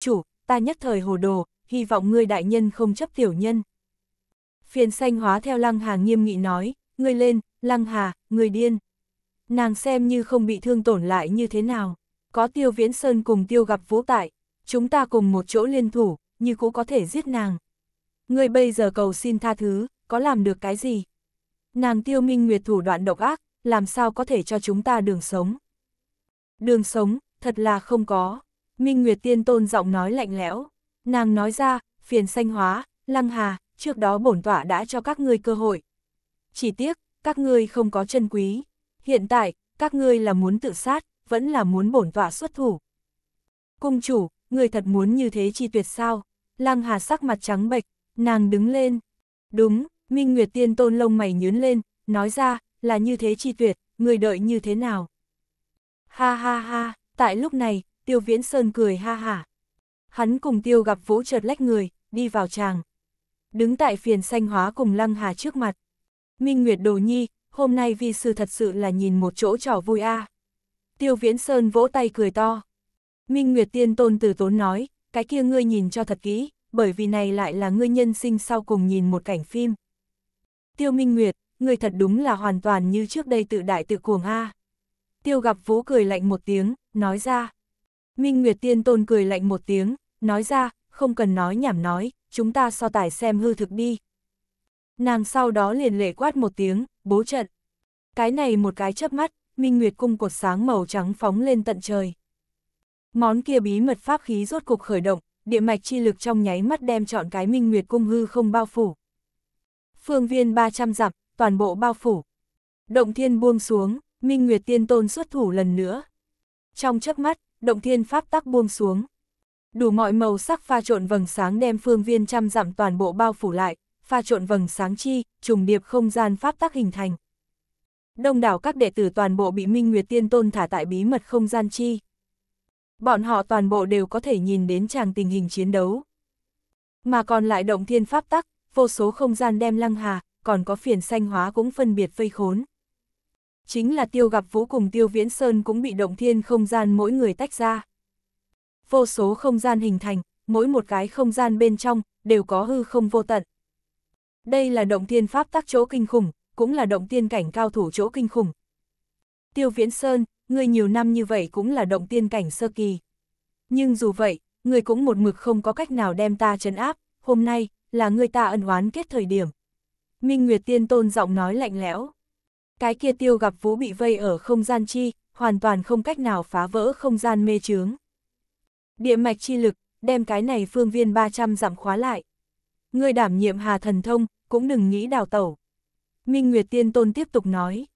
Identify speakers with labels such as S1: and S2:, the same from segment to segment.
S1: chủ, ta nhất thời hồ đồ, hy vọng ngươi đại nhân không chấp tiểu nhân. Phiền xanh hóa theo Lăng Hà nghiêm nghị nói, ngươi lên, Lăng Hà, ngươi điên. Nàng xem như không bị thương tổn lại như thế nào. Có Tiêu Viễn Sơn cùng Tiêu gặp Vũ Tại, chúng ta cùng một chỗ liên thủ, như cũ có thể giết nàng. Ngươi bây giờ cầu xin tha thứ, có làm được cái gì? Nàng Tiêu Minh Nguyệt thủ đoạn độc ác, làm sao có thể cho chúng ta đường sống? Đường sống, thật là không có. Minh Nguyệt Tiên Tôn giọng nói lạnh lẽo, nàng nói ra, phiền sanh hóa, lăng hà, trước đó bổn tọa đã cho các ngươi cơ hội. Chỉ tiếc, các ngươi không có chân quý, hiện tại, các ngươi là muốn tự sát, vẫn là muốn bổn tọa xuất thủ. Cung chủ, người thật muốn như thế chi tuyệt sao? Lăng Hà sắc mặt trắng bệch, nàng đứng lên. Đúng, Minh Nguyệt Tiên Tôn lông mày nhướn lên, nói ra, là như thế chi tuyệt, người đợi như thế nào? Ha ha ha, tại lúc này, Tiêu Viễn Sơn cười ha hả. Hắn cùng Tiêu gặp Vũ chợt lách người, đi vào tràng. Đứng tại phiền xanh hóa cùng Lăng Hà trước mặt. Minh Nguyệt Đồ Nhi, hôm nay vi sư thật sự là nhìn một chỗ trò vui a. À. Tiêu Viễn Sơn vỗ tay cười to. Minh Nguyệt Tiên Tôn từ tốn nói, cái kia ngươi nhìn cho thật kỹ, bởi vì này lại là ngươi nhân sinh sau cùng nhìn một cảnh phim. Tiêu Minh Nguyệt, ngươi thật đúng là hoàn toàn như trước đây tự đại tự cuồng a. À. Tiêu gặp vũ cười lạnh một tiếng, nói ra. Minh Nguyệt Tiên Tôn cười lạnh một tiếng, nói ra, không cần nói nhảm nói, chúng ta so tài xem hư thực đi. Nàng sau đó liền lệ quát một tiếng, bố trận. Cái này một cái chớp mắt, Minh Nguyệt cung cột sáng màu trắng phóng lên tận trời. Món kia bí mật pháp khí rốt cục khởi động, địa mạch chi lực trong nháy mắt đem chọn cái Minh Nguyệt cung hư không bao phủ. Phương viên 300 dặm, toàn bộ bao phủ. Động thiên buông xuống, Minh Nguyệt tiên tôn xuất thủ lần nữa. Trong chớp mắt, động thiên pháp tắc buông xuống. Đủ mọi màu sắc pha trộn vầng sáng đem phương viên trăm dặm toàn bộ bao phủ lại, pha trộn vầng sáng chi, trùng điệp không gian pháp tắc hình thành. Đông đảo các đệ tử toàn bộ bị Minh Nguyệt Tiên Tôn thả tại bí mật không gian chi. Bọn họ toàn bộ đều có thể nhìn đến tràng tình hình chiến đấu. Mà còn lại động thiên pháp tắc, vô số không gian đem lăng hà, còn có phiền xanh hóa cũng phân biệt vây khốn chính là tiêu gặp vũ cùng tiêu viễn sơn cũng bị động thiên không gian mỗi người tách ra. Vô số không gian hình thành, mỗi một cái không gian bên trong, đều có hư không vô tận. Đây là động thiên pháp tác chỗ kinh khủng, cũng là động thiên cảnh cao thủ chỗ kinh khủng. Tiêu viễn sơn, người nhiều năm như vậy cũng là động thiên cảnh sơ kỳ. Nhưng dù vậy, người cũng một mực không có cách nào đem ta trấn áp, hôm nay, là người ta ân oán kết thời điểm. Minh Nguyệt Tiên Tôn giọng nói lạnh lẽo cái kia tiêu gặp vũ bị vây ở không gian chi, hoàn toàn không cách nào phá vỡ không gian mê chướng. Địa mạch chi lực, đem cái này phương viên 300 giảm khóa lại. Người đảm nhiệm hà thần thông, cũng đừng nghĩ đào tẩu. Minh Nguyệt Tiên Tôn tiếp tục nói.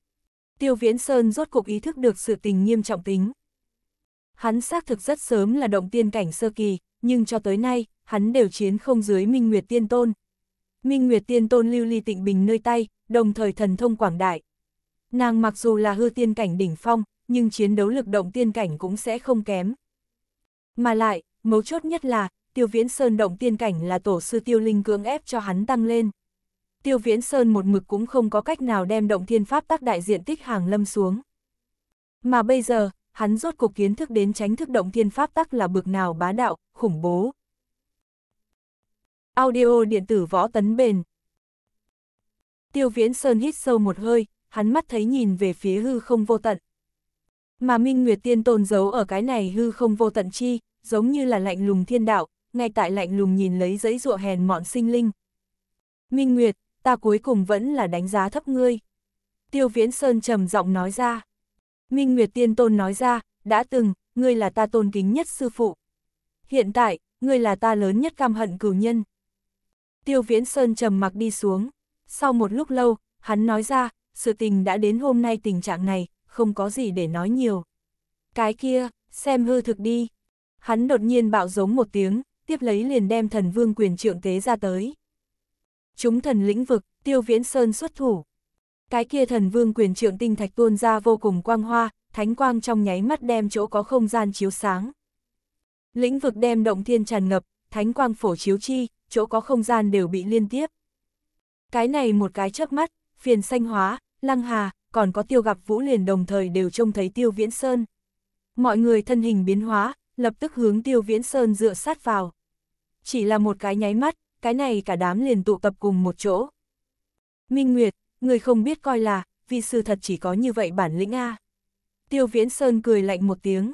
S1: Tiêu Viễn Sơn rốt cục ý thức được sự tình nghiêm trọng tính. Hắn xác thực rất sớm là động tiên cảnh sơ kỳ, nhưng cho tới nay, hắn đều chiến không dưới Minh Nguyệt Tiên Tôn. Minh Nguyệt Tiên Tôn lưu ly tịnh bình nơi tay, đồng thời thần thông quảng đại, Nàng mặc dù là hư tiên cảnh đỉnh phong, nhưng chiến đấu lực động tiên cảnh cũng sẽ không kém. Mà lại, mấu chốt nhất là, tiêu viễn sơn động tiên cảnh là tổ sư tiêu linh cưỡng ép cho hắn tăng lên. Tiêu viễn sơn một mực cũng không có cách nào đem động thiên pháp tác đại diện tích hàng lâm xuống. Mà bây giờ, hắn rốt cuộc kiến thức đến tránh thức động thiên pháp tắc là bực nào bá đạo, khủng bố. Audio điện tử võ tấn bền. Tiêu viễn sơn hít sâu một hơi, hắn mắt thấy nhìn về phía hư không vô tận. Mà Minh Nguyệt Tiên Tôn giấu ở cái này hư không vô tận chi, giống như là lạnh lùng thiên đạo, ngay tại lạnh lùng nhìn lấy giấy ruộng hèn mọn sinh linh. Minh Nguyệt, ta cuối cùng vẫn là đánh giá thấp ngươi. Tiêu Viễn Sơn trầm giọng nói ra. Minh Nguyệt Tiên Tôn nói ra, đã từng, ngươi là ta tôn kính nhất sư phụ. Hiện tại, ngươi là ta lớn nhất cam hận cửu nhân. Tiêu Viễn Sơn trầm mặc đi xuống. Sau một lúc lâu, hắn nói ra, sự tình đã đến hôm nay tình trạng này, không có gì để nói nhiều. Cái kia, xem hư thực đi. Hắn đột nhiên bạo giống một tiếng, tiếp lấy liền đem thần vương quyền trượng tế ra tới. Chúng thần lĩnh vực, tiêu viễn sơn xuất thủ. Cái kia thần vương quyền trượng tinh thạch tuôn ra vô cùng quang hoa, thánh quang trong nháy mắt đem chỗ có không gian chiếu sáng. Lĩnh vực đem động thiên tràn ngập, thánh quang phổ chiếu chi, chỗ có không gian đều bị liên tiếp. Cái này một cái chớp mắt, phiền xanh hóa, lăng hà, còn có tiêu gặp vũ liền đồng thời đều trông thấy tiêu viễn sơn. Mọi người thân hình biến hóa, lập tức hướng tiêu viễn sơn dựa sát vào. Chỉ là một cái nháy mắt, cái này cả đám liền tụ tập cùng một chỗ. Minh Nguyệt, người không biết coi là, vì sư thật chỉ có như vậy bản lĩnh A. Tiêu viễn sơn cười lạnh một tiếng.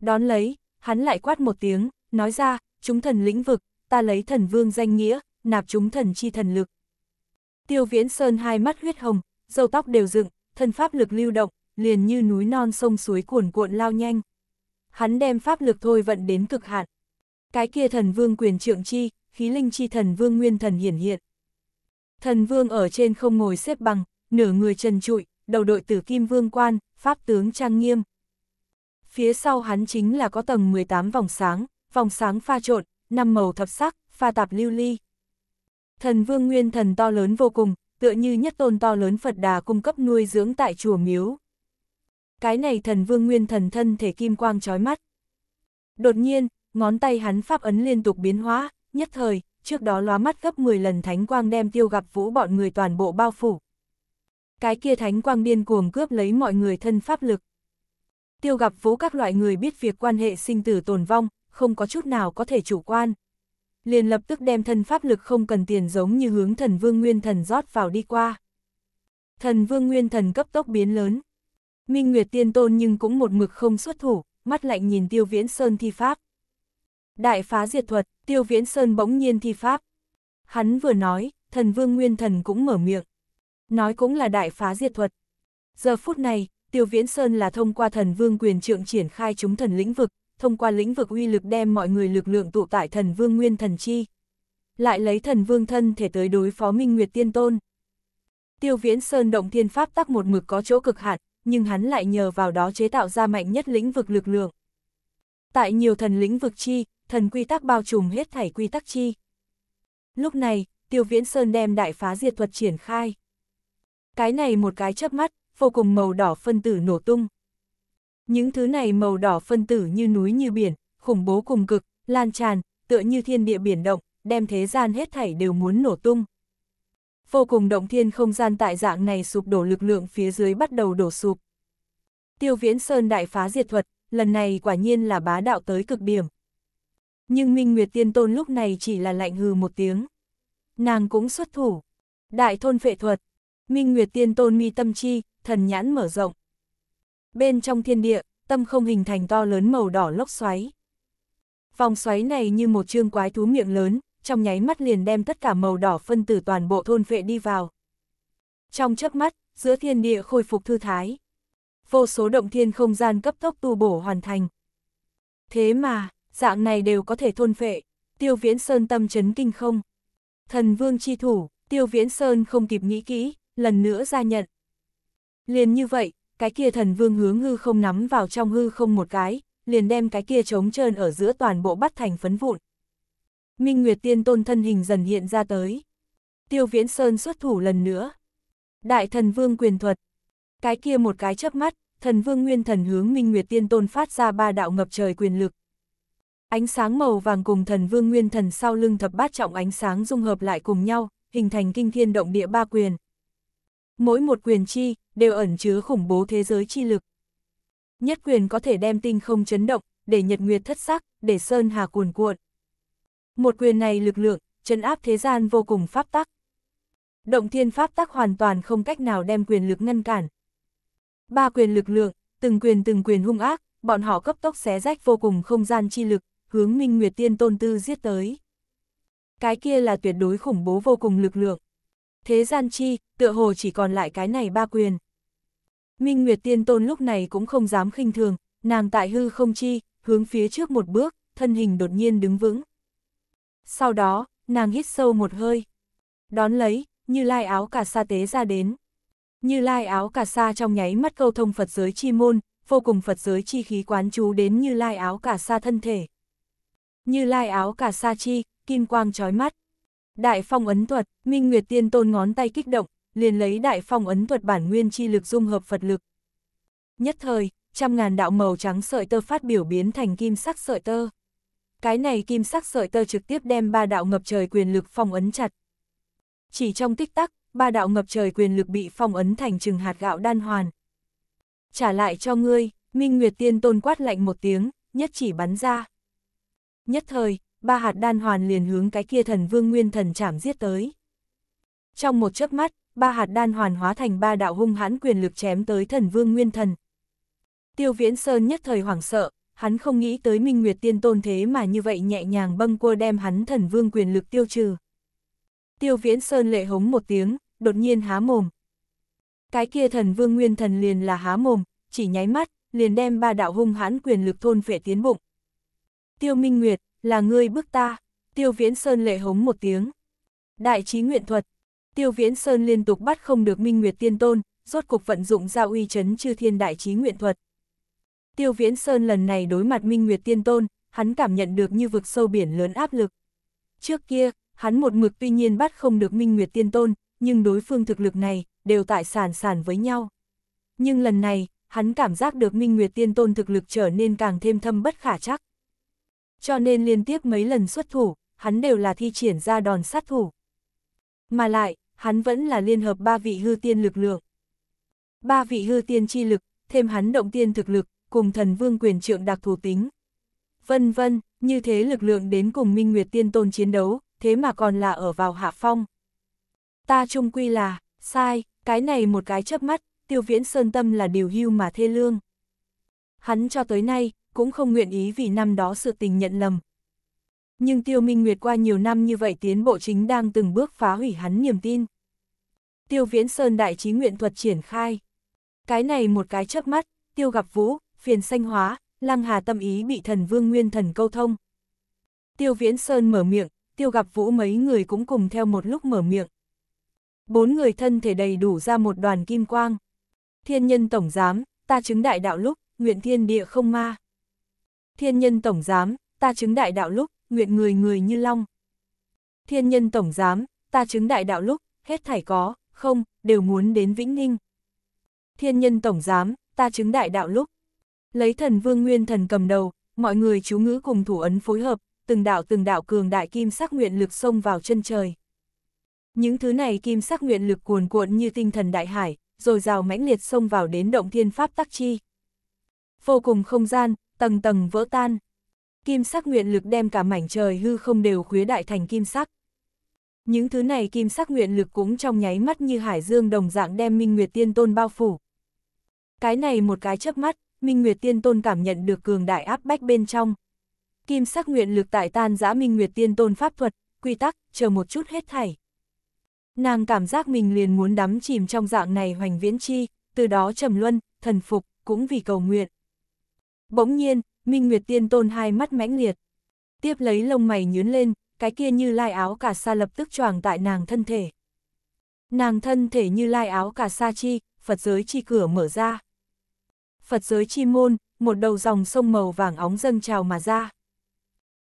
S1: Đón lấy, hắn lại quát một tiếng, nói ra, chúng thần lĩnh vực, ta lấy thần vương danh nghĩa, nạp chúng thần chi thần lực, Tiêu Viễn Sơn hai mắt huyết hồng, râu tóc đều dựng, thân pháp lực lưu động, liền như núi non sông suối cuồn cuộn lao nhanh. Hắn đem pháp lực thôi vận đến cực hạn. Cái kia thần vương quyền trượng chi, khí linh chi thần vương nguyên thần hiển hiện. Thần vương ở trên không ngồi xếp bằng, nửa người trần trụi, đầu đội tử kim vương quan, pháp tướng trang nghiêm. Phía sau hắn chính là có tầng 18 vòng sáng, vòng sáng pha trộn, năm màu thập sắc, pha tạp lưu ly, Thần vương nguyên thần to lớn vô cùng, tựa như nhất tôn to lớn Phật đà cung cấp nuôi dưỡng tại chùa miếu. Cái này thần vương nguyên thần thân thể kim quang trói mắt. Đột nhiên, ngón tay hắn pháp ấn liên tục biến hóa, nhất thời, trước đó lóa mắt gấp 10 lần thánh quang đem tiêu gặp vũ bọn người toàn bộ bao phủ. Cái kia thánh quang điên cuồng cướp lấy mọi người thân pháp lực. Tiêu gặp vũ các loại người biết việc quan hệ sinh tử tồn vong, không có chút nào có thể chủ quan liền lập tức đem thân pháp lực không cần tiền giống như hướng thần vương nguyên thần rót vào đi qua. Thần vương nguyên thần cấp tốc biến lớn. Minh Nguyệt tiên tôn nhưng cũng một mực không xuất thủ, mắt lạnh nhìn tiêu viễn sơn thi pháp. Đại phá diệt thuật, tiêu viễn sơn bỗng nhiên thi pháp. Hắn vừa nói, thần vương nguyên thần cũng mở miệng. Nói cũng là đại phá diệt thuật. Giờ phút này, tiêu viễn sơn là thông qua thần vương quyền trượng triển khai chúng thần lĩnh vực, thông qua lĩnh vực uy lực đem mọi người lực lượng tụ tại thần vương nguyên thần chi. Lại lấy thần vương thân thể tới đối phó Minh Nguyệt Tiên Tôn. Tiêu Viễn Sơn động thiên pháp tắc một mực có chỗ cực hạn, nhưng hắn lại nhờ vào đó chế tạo ra mạnh nhất lĩnh vực lực lượng. Tại nhiều thần lĩnh vực chi, thần quy tắc bao trùm hết thảy quy tắc chi. Lúc này, Tiêu Viễn Sơn đem đại phá diệt thuật triển khai. Cái này một cái chớp mắt, vô cùng màu đỏ phân tử nổ tung. Những thứ này màu đỏ phân tử như núi như biển, khủng bố cùng cực, lan tràn, tựa như thiên địa biển động, đem thế gian hết thảy đều muốn nổ tung. Vô cùng động thiên không gian tại dạng này sụp đổ lực lượng phía dưới bắt đầu đổ sụp. Tiêu Viễn Sơn đại phá diệt thuật, lần này quả nhiên là bá đạo tới cực điểm. Nhưng Minh Nguyệt Tiên Tôn lúc này chỉ là lạnh hừ một tiếng. Nàng cũng xuất thủ. Đại thôn phệ thuật. Minh Nguyệt Tiên Tôn mi tâm chi, thần nhãn mở rộng bên trong thiên địa, tâm không hình thành to lớn màu đỏ lốc xoáy. Vòng xoáy này như một chương quái thú miệng lớn, trong nháy mắt liền đem tất cả màu đỏ phân tử toàn bộ thôn vệ đi vào. Trong chớp mắt, giữa thiên địa khôi phục thư thái. Vô số động thiên không gian cấp tốc tu bổ hoàn thành. Thế mà, dạng này đều có thể thôn vệ, tiêu viễn sơn tâm chấn kinh không. Thần vương chi thủ, tiêu viễn sơn không kịp nghĩ kỹ, lần nữa ra nhận. Liền như vậy, cái kia thần vương hướng hư không nắm vào trong hư không một cái, liền đem cái kia trống trơn ở giữa toàn bộ bắt thành phấn vụn. Minh Nguyệt Tiên Tôn thân hình dần hiện ra tới. Tiêu Viễn Sơn xuất thủ lần nữa. Đại thần vương quyền thuật. Cái kia một cái chớp mắt, thần vương nguyên thần hướng Minh Nguyệt Tiên Tôn phát ra ba đạo ngập trời quyền lực. Ánh sáng màu vàng cùng thần vương nguyên thần sau lưng thập bát trọng ánh sáng dung hợp lại cùng nhau, hình thành kinh thiên động địa ba quyền, mỗi một quyền chi đều ẩn chứa khủng bố thế giới chi lực. Nhất quyền có thể đem tinh không chấn động, để nhật nguyệt thất sắc, để sơn hà cuồn cuộn. Một quyền này lực lượng, chấn áp thế gian vô cùng pháp tắc. Động thiên pháp tắc hoàn toàn không cách nào đem quyền lực ngăn cản. Ba quyền lực lượng, từng quyền từng quyền hung ác, bọn họ cấp tốc xé rách vô cùng không gian chi lực, hướng Minh Nguyệt Tiên Tôn Tư giết tới. Cái kia là tuyệt đối khủng bố vô cùng lực lượng thế gian chi, tựa hồ chỉ còn lại cái này ba quyền. Minh Nguyệt Tiên Tôn lúc này cũng không dám khinh thường, nàng tại hư không chi, hướng phía trước một bước, thân hình đột nhiên đứng vững. Sau đó, nàng hít sâu một hơi. Đón lấy, như lai áo cà sa tế ra đến. Như lai áo cà sa trong nháy mắt câu thông Phật giới chi môn, vô cùng Phật giới chi khí quán chú đến như lai áo cà sa thân thể. Như lai áo cà sa chi, kim quang trói mắt. Đại phong ấn thuật, Minh Nguyệt Tiên Tôn ngón tay kích động, liền lấy đại phong ấn thuật bản nguyên chi lực dung hợp Phật lực. Nhất thời, trăm ngàn đạo màu trắng sợi tơ phát biểu biến thành kim sắc sợi tơ. Cái này kim sắc sợi tơ trực tiếp đem ba đạo ngập trời quyền lực phong ấn chặt. Chỉ trong tích tắc, ba đạo ngập trời quyền lực bị phong ấn thành chừng hạt gạo đan hoàn. Trả lại cho ngươi, Minh Nguyệt Tiên Tôn quát lạnh một tiếng, nhất chỉ bắn ra. Nhất thời, ba hạt đan hoàn liền hướng cái kia thần vương nguyên thần chảm giết tới. Trong một chớp mắt, ba hạt đan hoàn hóa thành ba đạo hung hãn quyền lực chém tới thần vương nguyên thần. Tiêu Viễn Sơn nhất thời hoảng sợ, hắn không nghĩ tới Minh Nguyệt Tiên Tôn thế mà như vậy nhẹ nhàng bâng cua đem hắn thần vương quyền lực tiêu trừ. Tiêu Viễn Sơn lệ hống một tiếng, đột nhiên há mồm. Cái kia thần vương nguyên thần liền là há mồm, chỉ nháy mắt, liền đem ba đạo hung hãn quyền lực thôn phệ tiến bụng. Tiêu Minh Nguyệt, là ngươi bức ta, tiêu viễn sơn lệ hống một tiếng. Đại trí nguyện thuật, tiêu viễn sơn liên tục bắt không được minh nguyệt tiên tôn, rốt cục vận dụng giao uy chấn chư thiên đại trí nguyện thuật. Tiêu viễn sơn lần này đối mặt minh nguyệt tiên tôn, hắn cảm nhận được như vực sâu biển lớn áp lực. Trước kia, hắn một mực tuy nhiên bắt không được minh nguyệt tiên tôn, nhưng đối phương thực lực này, đều tại sản sản với nhau. Nhưng lần này, hắn cảm giác được Minh Nguyệt Tiên Tôn thực lực trở nên càng thêm thâm bất khả chắc cho nên liên tiếp mấy lần xuất thủ, hắn đều là thi triển ra đòn sát thủ. Mà lại, hắn vẫn là liên hợp ba vị hư tiên lực lượng. Ba vị hư tiên chi lực, thêm hắn động tiên thực lực, cùng thần vương quyền trượng đặc thù tính. Vân vân, như thế lực lượng đến cùng Minh Nguyệt Tiên Tôn chiến đấu, thế mà còn là ở vào hạ phong. Ta chung quy là, sai, cái này một cái chớp mắt, tiêu viễn sơn tâm là điều hưu mà thê lương. Hắn cho tới nay, cũng không nguyện ý vì năm đó sự tình nhận lầm. Nhưng Tiêu Minh Nguyệt qua nhiều năm như vậy tiến bộ chính đang từng bước phá hủy hắn niềm tin. Tiêu Viễn Sơn đại trí nguyện thuật triển khai. Cái này một cái chớp mắt, Tiêu gặp Vũ, phiền xanh hóa, Lăng Hà tâm ý bị thần vương nguyên thần câu thông. Tiêu Viễn Sơn mở miệng, Tiêu gặp Vũ mấy người cũng cùng theo một lúc mở miệng. Bốn người thân thể đầy đủ ra một đoàn kim quang. Thiên nhân tổng giám, ta chứng đại đạo lúc, nguyện thiên địa không ma. Thiên nhân tổng giám, ta chứng đại đạo lúc, nguyện người người như long. Thiên nhân tổng giám, ta chứng đại đạo lúc, hết thảy có, không, đều muốn đến vĩnh ninh. Thiên nhân tổng giám, ta chứng đại đạo lúc. Lấy thần vương nguyên thần cầm đầu, mọi người chú ngữ cùng thủ ấn phối hợp, từng đạo từng đạo cường đại kim sắc nguyện lực xông vào chân trời. Những thứ này kim sắc nguyện lực cuồn cuộn như tinh thần đại hải, rồi rào mãnh liệt xông vào đến động thiên pháp tắc chi. Vô cùng không gian, tầng tầng vỡ tan. Kim sắc nguyện lực đem cả mảnh trời hư không đều khuế đại thành kim sắc. Những thứ này kim sắc nguyện lực cũng trong nháy mắt như hải dương đồng dạng đem Minh Nguyệt Tiên Tôn bao phủ. Cái này một cái chớp mắt, Minh Nguyệt Tiên Tôn cảm nhận được cường đại áp bách bên trong. Kim sắc nguyện lực tại tan giã Minh Nguyệt Tiên Tôn pháp thuật, quy tắc, chờ một chút hết thảy. Nàng cảm giác mình liền muốn đắm chìm trong dạng này hoành viễn chi, từ đó trầm luân, thần phục, cũng vì cầu nguyện. Bỗng nhiên, Minh Nguyệt Tiên Tôn hai mắt mãnh liệt. Tiếp lấy lông mày nhướng lên, cái kia như lai áo cả sa lập tức choàng tại nàng thân thể. Nàng thân thể như lai áo cả sa chi, Phật giới chi cửa mở ra. Phật giới chi môn, một đầu dòng sông màu vàng óng dâng trào mà ra.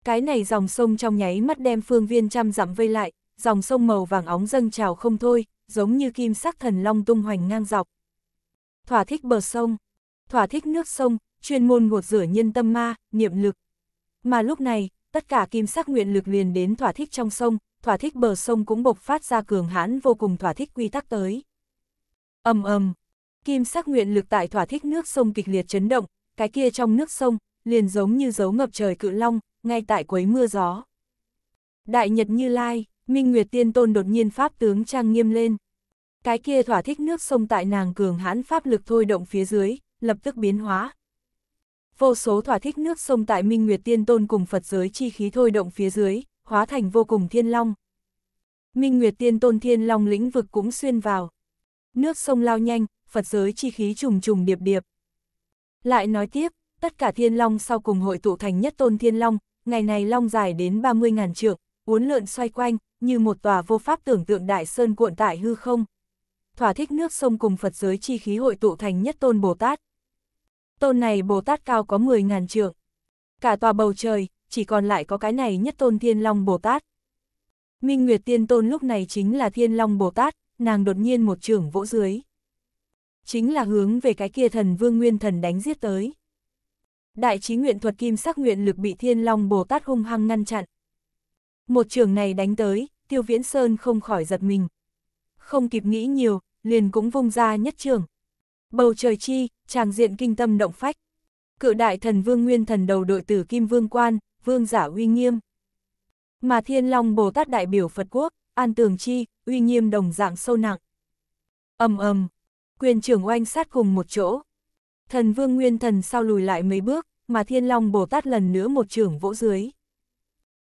S1: Cái này dòng sông trong nháy mắt đem phương viên trăm dặm vây lại, dòng sông màu vàng óng dâng trào không thôi, giống như kim sắc thần long tung hoành ngang dọc. Thỏa thích bờ sông, thỏa thích nước sông, chuyên môn gột rửa nhân tâm ma, niệm lực. Mà lúc này, tất cả kim sắc nguyện lực liền đến thỏa thích trong sông, thỏa thích bờ sông cũng bộc phát ra cường hãn vô cùng thỏa thích quy tắc tới. Ầm ầm, kim sắc nguyện lực tại thỏa thích nước sông kịch liệt chấn động, cái kia trong nước sông liền giống như dấu ngập trời cự long, ngay tại quấy mưa gió. Đại Nhật Như Lai, Minh Nguyệt Tiên Tôn đột nhiên pháp tướng trang nghiêm lên. Cái kia thỏa thích nước sông tại nàng cường hãn pháp lực thôi động phía dưới, lập tức biến hóa, vô số thỏa thích nước sông tại Minh Nguyệt Tiên Tôn cùng Phật giới chi khí thôi động phía dưới, hóa thành vô cùng thiên long. Minh Nguyệt Tiên Tôn thiên long lĩnh vực cũng xuyên vào. Nước sông lao nhanh, Phật giới chi khí trùng trùng điệp điệp. Lại nói tiếp, tất cả thiên long sau cùng hội tụ thành nhất tôn thiên long, ngày này long dài đến 30.000 trượng, uốn lượn xoay quanh, như một tòa vô pháp tưởng tượng đại sơn cuộn tại hư không. Thỏa thích nước sông cùng Phật giới chi khí hội tụ thành nhất tôn Bồ Tát, Tôn này Bồ Tát cao có 10.000 trượng. Cả tòa bầu trời, chỉ còn lại có cái này nhất tôn Thiên Long Bồ Tát. Minh Nguyệt Tiên Tôn lúc này chính là Thiên Long Bồ Tát, nàng đột nhiên một trưởng vỗ dưới. Chính là hướng về cái kia thần vương nguyên thần đánh giết tới. Đại trí nguyện thuật kim sắc nguyện lực bị Thiên Long Bồ Tát hung hăng ngăn chặn. Một trưởng này đánh tới, Tiêu Viễn Sơn không khỏi giật mình. Không kịp nghĩ nhiều, liền cũng vung ra nhất trưởng Bầu trời chi, tràng diện kinh tâm động phách. Cự đại thần vương nguyên thần đầu đội tử kim vương quan, vương giả uy nghiêm. Mà thiên long Bồ Tát đại biểu Phật quốc, an tường chi, uy nghiêm đồng dạng sâu nặng. ầm ầm quyền trưởng oanh sát cùng một chỗ. Thần vương nguyên thần sau lùi lại mấy bước, mà thiên long Bồ Tát lần nữa một trưởng vỗ dưới.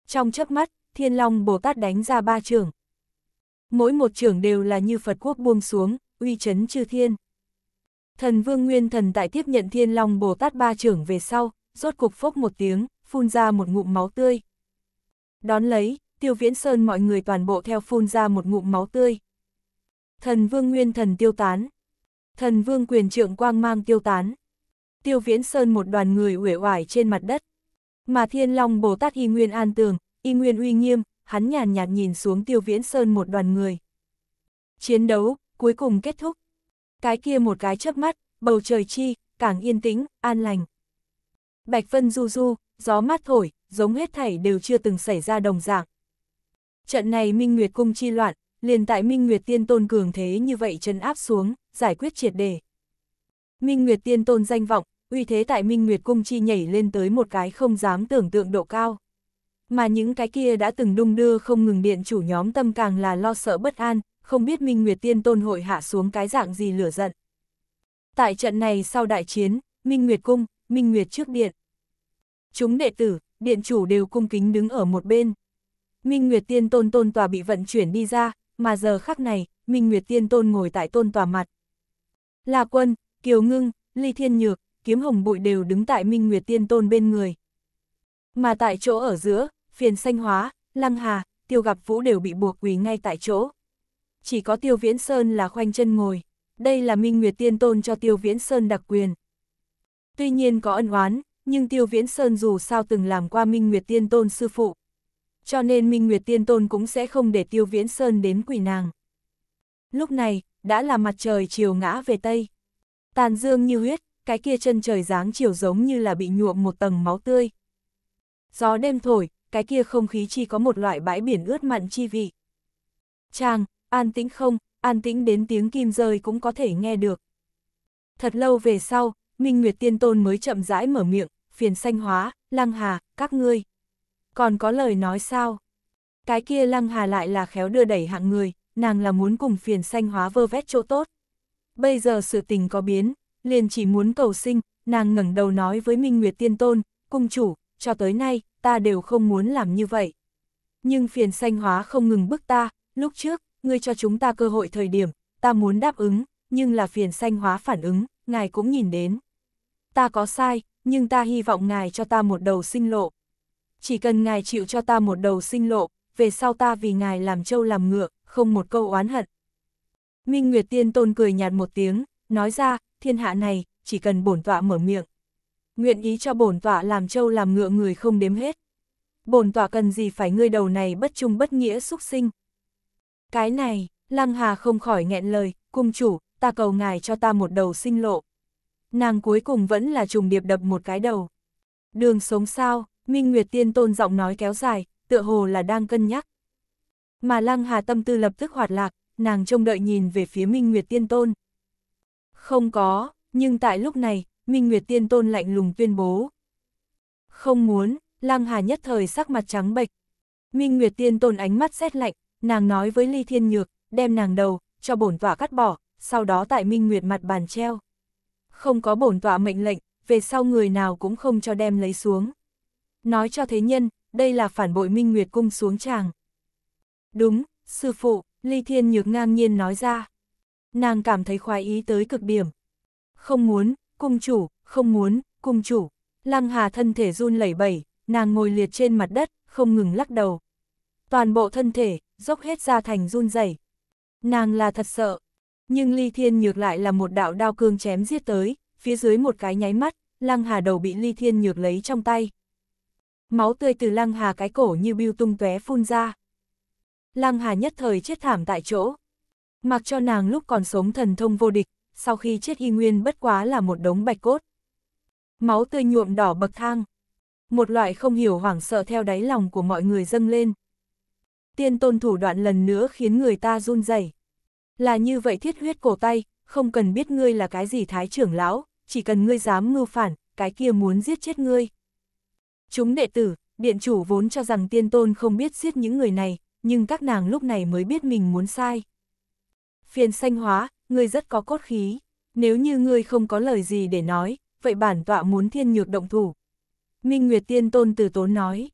S1: Trong chớp mắt, thiên long Bồ Tát đánh ra ba trưởng. Mỗi một trưởng đều là như Phật quốc buông xuống, uy chấn chư thiên. Thần Vương Nguyên Thần tại tiếp nhận Thiên Long Bồ Tát ba trưởng về sau, rốt cục phốc một tiếng, phun ra một ngụm máu tươi. Đón lấy, Tiêu Viễn Sơn mọi người toàn bộ theo phun ra một ngụm máu tươi. Thần Vương Nguyên Thần tiêu tán. Thần Vương quyền trượng quang mang tiêu tán. Tiêu Viễn Sơn một đoàn người uể oải trên mặt đất. Mà Thiên Long Bồ Tát Y Nguyên an tường, Y Nguyên uy nghiêm, hắn nhàn nhạt nhìn xuống Tiêu Viễn Sơn một đoàn người. Chiến đấu, cuối cùng kết thúc. Cái kia một cái chớp mắt, bầu trời chi, càng yên tĩnh, an lành. Bạch Vân du du, gió mát thổi, giống hết thảy đều chưa từng xảy ra đồng dạng. Trận này Minh Nguyệt cung chi loạn, liền tại Minh Nguyệt Tiên Tôn cường thế như vậy chân áp xuống, giải quyết triệt đề. Minh Nguyệt Tiên Tôn danh vọng, uy thế tại Minh Nguyệt cung chi nhảy lên tới một cái không dám tưởng tượng độ cao. Mà những cái kia đã từng đung đưa không ngừng điện chủ nhóm tâm càng là lo sợ bất an, không biết Minh Nguyệt Tiên Tôn hội hạ xuống cái dạng gì lửa giận. Tại trận này sau đại chiến, Minh Nguyệt Cung, Minh Nguyệt trước điện. Chúng đệ tử, điện chủ đều cung kính đứng ở một bên. Minh Nguyệt Tiên Tôn tôn tòa bị vận chuyển đi ra, mà giờ khắc này, Minh Nguyệt Tiên Tôn ngồi tại tôn tòa mặt. La Quân, Kiều Ngưng, Ly Thiên Nhược, Kiếm Hồng Bụi đều đứng tại Minh Nguyệt Tiên Tôn bên người. Mà tại chỗ ở giữa, phiền xanh hóa, lăng hà, tiêu gặp vũ đều bị buộc quỳ ngay tại chỗ chỉ có Tiêu Viễn Sơn là khoanh chân ngồi, đây là Minh Nguyệt Tiên Tôn cho Tiêu Viễn Sơn đặc quyền. Tuy nhiên có ân oán, nhưng Tiêu Viễn Sơn dù sao từng làm qua Minh Nguyệt Tiên Tôn sư phụ. Cho nên Minh Nguyệt Tiên Tôn cũng sẽ không để Tiêu Viễn Sơn đến quỷ nàng. Lúc này, đã là mặt trời chiều ngã về Tây. Tàn dương như huyết, cái kia chân trời dáng chiều giống như là bị nhuộm một tầng máu tươi. Gió đêm thổi, cái kia không khí chỉ có một loại bãi biển ướt mặn chi vị. Chàng, an tĩnh không, an tĩnh đến tiếng kim rơi cũng có thể nghe được. Thật lâu về sau, Minh Nguyệt Tiên Tôn mới chậm rãi mở miệng, phiền xanh hóa, lăng hà, các ngươi. Còn có lời nói sao? Cái kia lăng hà lại là khéo đưa đẩy hạng người, nàng là muốn cùng phiền xanh hóa vơ vét chỗ tốt. Bây giờ sự tình có biến, liền chỉ muốn cầu sinh, nàng ngẩng đầu nói với Minh Nguyệt Tiên Tôn, cung chủ, cho tới nay, ta đều không muốn làm như vậy. Nhưng phiền xanh hóa không ngừng bức ta, lúc trước, ngươi cho chúng ta cơ hội thời điểm, ta muốn đáp ứng, nhưng là phiền xanh hóa phản ứng, ngài cũng nhìn đến. Ta có sai, nhưng ta hy vọng ngài cho ta một đầu sinh lộ. Chỉ cần ngài chịu cho ta một đầu sinh lộ, về sau ta vì ngài làm trâu làm ngựa, không một câu oán hận. Minh Nguyệt Tiên Tôn cười nhạt một tiếng, nói ra, thiên hạ này, chỉ cần bổn tọa mở miệng. Nguyện ý cho bổn tọa làm trâu làm ngựa người không đếm hết. Bổn tọa cần gì phải ngươi đầu này bất trung bất nghĩa xúc sinh, cái này, Lăng Hà không khỏi nghẹn lời, cung chủ, ta cầu ngài cho ta một đầu sinh lộ. Nàng cuối cùng vẫn là trùng điệp đập một cái đầu. Đường sống sao, Minh Nguyệt Tiên Tôn giọng nói kéo dài, tựa hồ là đang cân nhắc. Mà Lăng Hà tâm tư lập tức hoạt lạc, nàng trông đợi nhìn về phía Minh Nguyệt Tiên Tôn. Không có, nhưng tại lúc này, Minh Nguyệt Tiên Tôn lạnh lùng tuyên bố. Không muốn, Lăng Hà nhất thời sắc mặt trắng bệch. Minh Nguyệt Tiên Tôn ánh mắt xét lạnh, nàng nói với Ly Thiên Nhược, đem nàng đầu, cho bổn tọa cắt bỏ, sau đó tại Minh Nguyệt mặt bàn treo. Không có bổn tọa mệnh lệnh, về sau người nào cũng không cho đem lấy xuống. Nói cho thế nhân, đây là phản bội Minh Nguyệt cung xuống chàng. Đúng, sư phụ, Ly Thiên Nhược ngang nhiên nói ra. Nàng cảm thấy khoái ý tới cực điểm. Không muốn, cung chủ, không muốn, cung chủ. Lăng Hà thân thể run lẩy bẩy, nàng ngồi liệt trên mặt đất, không ngừng lắc đầu toàn bộ thân thể, dốc hết ra thành run rẩy. Nàng là thật sợ, nhưng Ly Thiên Nhược lại là một đạo đao cương chém giết tới, phía dưới một cái nháy mắt, Lăng Hà đầu bị Ly Thiên Nhược lấy trong tay. Máu tươi từ Lăng Hà cái cổ như biêu tung tóe phun ra. Lăng Hà nhất thời chết thảm tại chỗ. Mặc cho nàng lúc còn sống thần thông vô địch, sau khi chết y nguyên bất quá là một đống bạch cốt. Máu tươi nhuộm đỏ bậc thang. Một loại không hiểu hoảng sợ theo đáy lòng của mọi người dâng lên tiên tôn thủ đoạn lần nữa khiến người ta run rẩy. Là như vậy thiết huyết cổ tay, không cần biết ngươi là cái gì thái trưởng lão, chỉ cần ngươi dám mưu phản, cái kia muốn giết chết ngươi. Chúng đệ tử, điện chủ vốn cho rằng tiên tôn không biết giết những người này, nhưng các nàng lúc này mới biết mình muốn sai. Phiền xanh hóa, ngươi rất có cốt khí, nếu như ngươi không có lời gì để nói, vậy bản tọa muốn thiên nhược động thủ. Minh Nguyệt tiên tôn từ tốn nói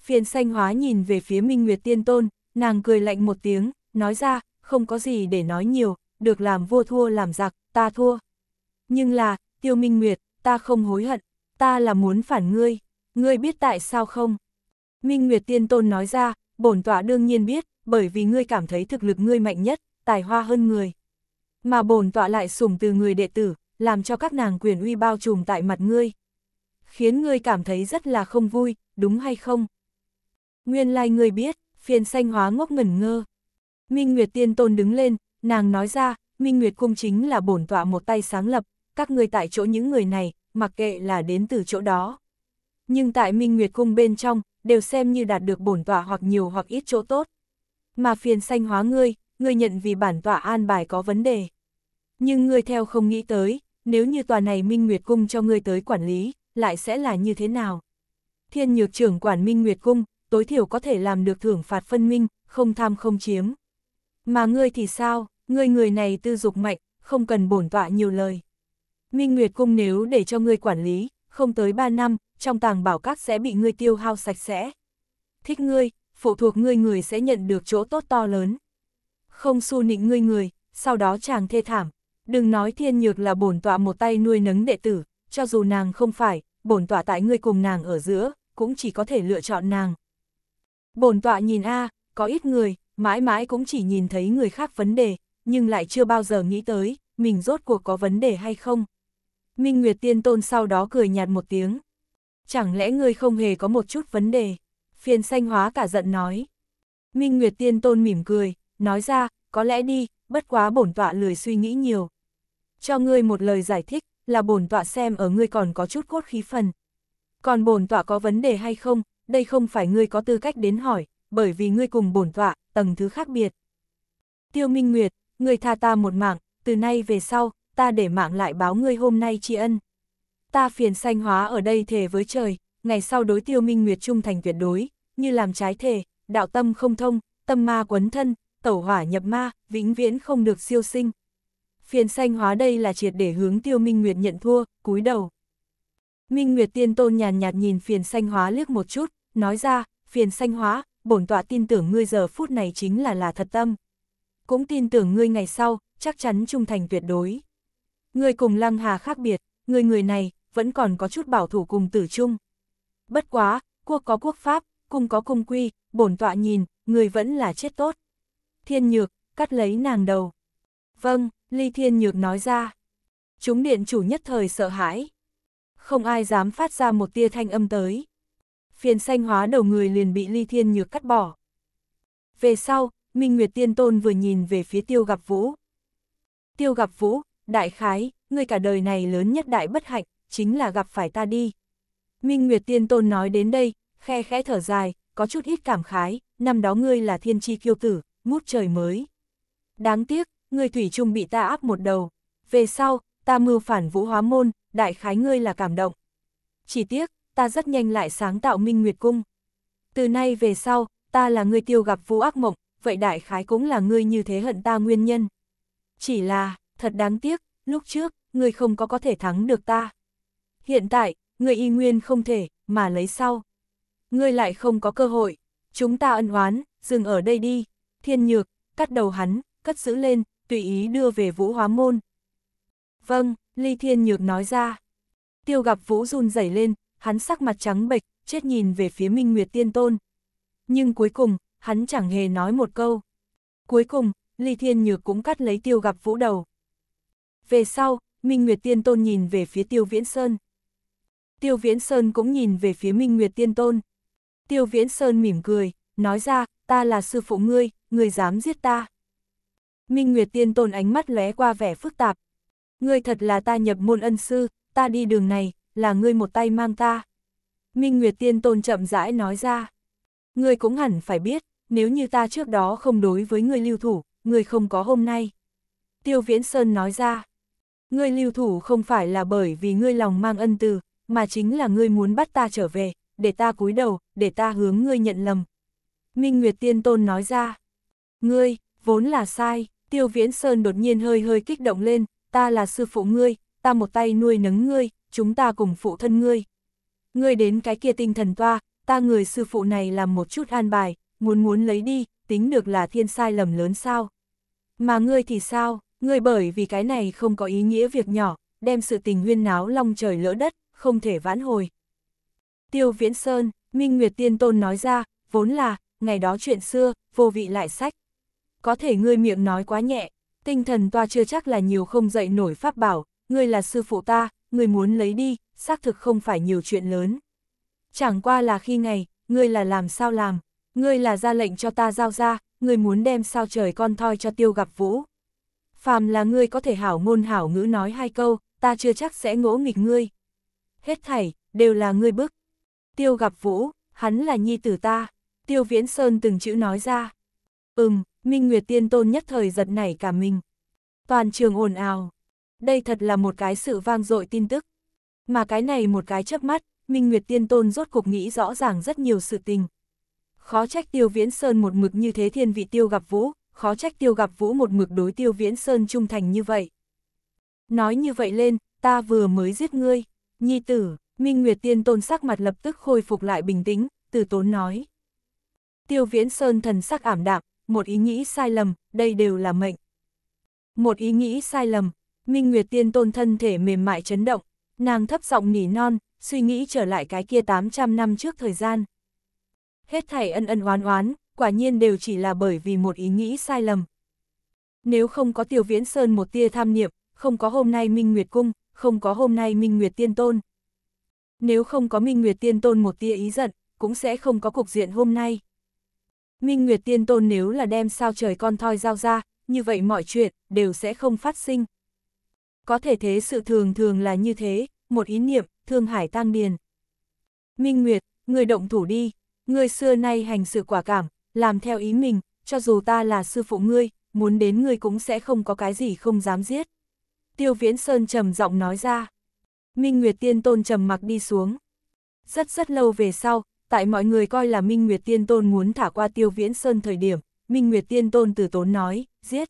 S1: phiền xanh hóa nhìn về phía Minh Nguyệt Tiên Tôn, nàng cười lạnh một tiếng, nói ra, không có gì để nói nhiều, được làm vua thua làm giặc, ta thua. Nhưng là, Tiêu Minh Nguyệt, ta không hối hận, ta là muốn phản ngươi, ngươi biết tại sao không? Minh Nguyệt Tiên Tôn nói ra, bổn tọa đương nhiên biết, bởi vì ngươi cảm thấy thực lực ngươi mạnh nhất, tài hoa hơn người. Mà bổn tọa lại sủng từ người đệ tử, làm cho các nàng quyền uy bao trùm tại mặt ngươi. Khiến ngươi cảm thấy rất là không vui, đúng hay không? Nguyên lai like người biết, phiền xanh hóa ngốc ngẩn ngơ. Minh Nguyệt Tiên Tôn đứng lên, nàng nói ra, Minh Nguyệt Cung chính là bổn tọa một tay sáng lập, các người tại chỗ những người này, mặc kệ là đến từ chỗ đó. Nhưng tại Minh Nguyệt Cung bên trong, đều xem như đạt được bổn tọa hoặc nhiều hoặc ít chỗ tốt. Mà phiền xanh hóa ngươi, ngươi nhận vì bản tọa an bài có vấn đề. Nhưng ngươi theo không nghĩ tới, nếu như tòa này Minh Nguyệt Cung cho ngươi tới quản lý, lại sẽ là như thế nào? Thiên nhược trưởng quản Minh Nguyệt Cung, tối thiểu có thể làm được thưởng phạt phân minh, không tham không chiếm. Mà ngươi thì sao, ngươi người này tư dục mạnh, không cần bổn tọa nhiều lời. Minh Nguyệt Cung nếu để cho ngươi quản lý, không tới 3 năm, trong tàng bảo các sẽ bị ngươi tiêu hao sạch sẽ. Thích ngươi, phụ thuộc ngươi người sẽ nhận được chỗ tốt to lớn. Không su nịnh ngươi người, sau đó chàng thê thảm. Đừng nói thiên nhược là bổn tọa một tay nuôi nấng đệ tử, cho dù nàng không phải, bổn tọa tại ngươi cùng nàng ở giữa, cũng chỉ có thể lựa chọn nàng, Bổn tọa nhìn a, có ít người, mãi mãi cũng chỉ nhìn thấy người khác vấn đề, nhưng lại chưa bao giờ nghĩ tới, mình rốt cuộc có vấn đề hay không. Minh Nguyệt Tiên Tôn sau đó cười nhạt một tiếng. Chẳng lẽ ngươi không hề có một chút vấn đề? Phiền xanh hóa cả giận nói. Minh Nguyệt Tiên Tôn mỉm cười, nói ra, có lẽ đi, bất quá bổn tọa lười suy nghĩ nhiều. Cho ngươi một lời giải thích, là bổn tọa xem ở ngươi còn có chút cốt khí phần. Còn bổn tọa có vấn đề hay không, đây không phải ngươi có tư cách đến hỏi, bởi vì ngươi cùng bổn tọa, tầng thứ khác biệt. Tiêu Minh Nguyệt, ngươi tha ta một mạng, từ nay về sau, ta để mạng lại báo ngươi hôm nay tri ân. Ta phiền sanh hóa ở đây thề với trời, ngày sau đối Tiêu Minh Nguyệt trung thành tuyệt đối, như làm trái thề, đạo tâm không thông, tâm ma quấn thân, tẩu hỏa nhập ma, vĩnh viễn không được siêu sinh. Phiền sanh hóa đây là triệt để hướng Tiêu Minh Nguyệt nhận thua, cúi đầu. Minh Nguyệt Tiên Tôn nhàn nhạt nhìn phiền sanh hóa liếc một chút, nói ra, phiền sanh hóa, bổn tọa tin tưởng ngươi giờ phút này chính là là thật tâm. Cũng tin tưởng ngươi ngày sau, chắc chắn trung thành tuyệt đối. Ngươi cùng Lăng Hà khác biệt, ngươi người này, vẫn còn có chút bảo thủ cùng tử trung. Bất quá, quốc có quốc pháp, cung có cung quy, bổn tọa nhìn, người vẫn là chết tốt. Thiên nhược, cắt lấy nàng đầu. Vâng, Ly Thiên nhược nói ra. Chúng điện chủ nhất thời sợ hãi. Không ai dám phát ra một tia thanh âm tới phiền xanh hóa đầu người liền bị ly thiên nhược cắt bỏ. Về sau, Minh Nguyệt Tiên Tôn vừa nhìn về phía tiêu gặp vũ. Tiêu gặp vũ, đại khái, ngươi cả đời này lớn nhất đại bất hạnh, chính là gặp phải ta đi. Minh Nguyệt Tiên Tôn nói đến đây, khe khẽ thở dài, có chút ít cảm khái, năm đó ngươi là thiên tri kiêu tử, ngút trời mới. Đáng tiếc, ngươi thủy chung bị ta áp một đầu, về sau, ta mưu phản vũ hóa môn, đại khái ngươi là cảm động. Chỉ tiếc, ta rất nhanh lại sáng tạo minh nguyệt cung. Từ nay về sau, ta là người tiêu gặp vũ ác mộng, vậy đại khái cũng là ngươi như thế hận ta nguyên nhân. Chỉ là, thật đáng tiếc, lúc trước, ngươi không có có thể thắng được ta. Hiện tại, ngươi y nguyên không thể, mà lấy sau. Ngươi lại không có cơ hội, chúng ta ân oán, dừng ở đây đi, thiên nhược, cắt đầu hắn, cất giữ lên, tùy ý đưa về vũ hóa môn. Vâng, Ly Thiên Nhược nói ra. Tiêu gặp vũ run rẩy lên, hắn sắc mặt trắng bệch, chết nhìn về phía Minh Nguyệt Tiên Tôn. Nhưng cuối cùng, hắn chẳng hề nói một câu. Cuối cùng, Ly Thiên Nhược cũng cắt lấy tiêu gặp vũ đầu. Về sau, Minh Nguyệt Tiên Tôn nhìn về phía Tiêu Viễn Sơn. Tiêu Viễn Sơn cũng nhìn về phía Minh Nguyệt Tiên Tôn. Tiêu Viễn Sơn mỉm cười, nói ra, ta là sư phụ ngươi, ngươi dám giết ta. Minh Nguyệt Tiên Tôn ánh mắt lóe qua vẻ phức tạp. Ngươi thật là ta nhập môn ân sư, ta đi đường này, là ngươi một tay mang ta. Minh Nguyệt Tiên Tôn chậm rãi nói ra. Ngươi cũng hẳn phải biết, nếu như ta trước đó không đối với ngươi lưu thủ, ngươi không có hôm nay. Tiêu Viễn Sơn nói ra. Ngươi lưu thủ không phải là bởi vì ngươi lòng mang ân từ, mà chính là ngươi muốn bắt ta trở về, để ta cúi đầu, để ta hướng ngươi nhận lầm. Minh Nguyệt Tiên Tôn nói ra. Ngươi, vốn là sai, Tiêu Viễn Sơn đột nhiên hơi hơi kích động lên, ta là sư phụ ngươi, ta một tay nuôi nấng ngươi, chúng ta cùng phụ thân ngươi. Ngươi đến cái kia tinh thần toa, ta người sư phụ này làm một chút an bài, muốn muốn lấy đi, tính được là thiên sai lầm lớn sao. Mà ngươi thì sao, ngươi bởi vì cái này không có ý nghĩa việc nhỏ, đem sự tình huyên náo long trời lỡ đất, không thể vãn hồi. Tiêu Viễn Sơn, Minh Nguyệt Tiên Tôn nói ra, vốn là, ngày đó chuyện xưa, vô vị lại sách. Có thể ngươi miệng nói quá nhẹ, tinh thần toa chưa chắc là nhiều không dậy nổi pháp bảo, ngươi là sư phụ ta, người muốn lấy đi, xác thực không phải nhiều chuyện lớn. Chẳng qua là khi ngày, ngươi là làm sao làm, ngươi là ra lệnh cho ta giao ra, ngươi muốn đem sao trời con thoi cho tiêu gặp vũ. Phàm là ngươi có thể hảo ngôn hảo ngữ nói hai câu, ta chưa chắc sẽ ngỗ nghịch ngươi. Hết thảy, đều là ngươi bức. Tiêu gặp vũ, hắn là nhi tử ta, tiêu viễn sơn từng chữ nói ra. Ừm, Minh Nguyệt Tiên Tôn nhất thời giật nảy cả mình. Toàn trường ồn ào đây thật là một cái sự vang dội tin tức. Mà cái này một cái chớp mắt, Minh Nguyệt Tiên Tôn rốt cuộc nghĩ rõ ràng rất nhiều sự tình. Khó trách Tiêu Viễn Sơn một mực như thế thiên vị Tiêu gặp Vũ, khó trách Tiêu gặp Vũ một mực đối Tiêu Viễn Sơn trung thành như vậy. Nói như vậy lên, ta vừa mới giết ngươi, nhi tử, Minh Nguyệt Tiên Tôn sắc mặt lập tức khôi phục lại bình tĩnh, từ tốn nói. Tiêu Viễn Sơn thần sắc ảm đạm, một ý nghĩ sai lầm, đây đều là mệnh. Một ý nghĩ sai lầm, Minh Nguyệt Tiên Tôn thân thể mềm mại chấn động, nàng thấp giọng nỉ non, suy nghĩ trở lại cái kia 800 năm trước thời gian. Hết thảy ân ân oán oán, quả nhiên đều chỉ là bởi vì một ý nghĩ sai lầm. Nếu không có Tiêu Viễn Sơn một tia tham niệm, không có hôm nay Minh Nguyệt Cung, không có hôm nay Minh Nguyệt Tiên Tôn. Nếu không có Minh Nguyệt Tiên Tôn một tia ý giận, cũng sẽ không có cục diện hôm nay. Minh Nguyệt Tiên Tôn nếu là đem sao trời con thoi giao ra, như vậy mọi chuyện đều sẽ không phát sinh có thể thế sự thường thường là như thế, một ý niệm, thương hải tan điền. Minh Nguyệt, người động thủ đi, người xưa nay hành sự quả cảm, làm theo ý mình, cho dù ta là sư phụ ngươi, muốn đến ngươi cũng sẽ không có cái gì không dám giết. Tiêu Viễn Sơn trầm giọng nói ra. Minh Nguyệt Tiên Tôn trầm mặc đi xuống. Rất rất lâu về sau, tại mọi người coi là Minh Nguyệt Tiên Tôn muốn thả qua Tiêu Viễn Sơn thời điểm, Minh Nguyệt Tiên Tôn từ tốn nói, giết.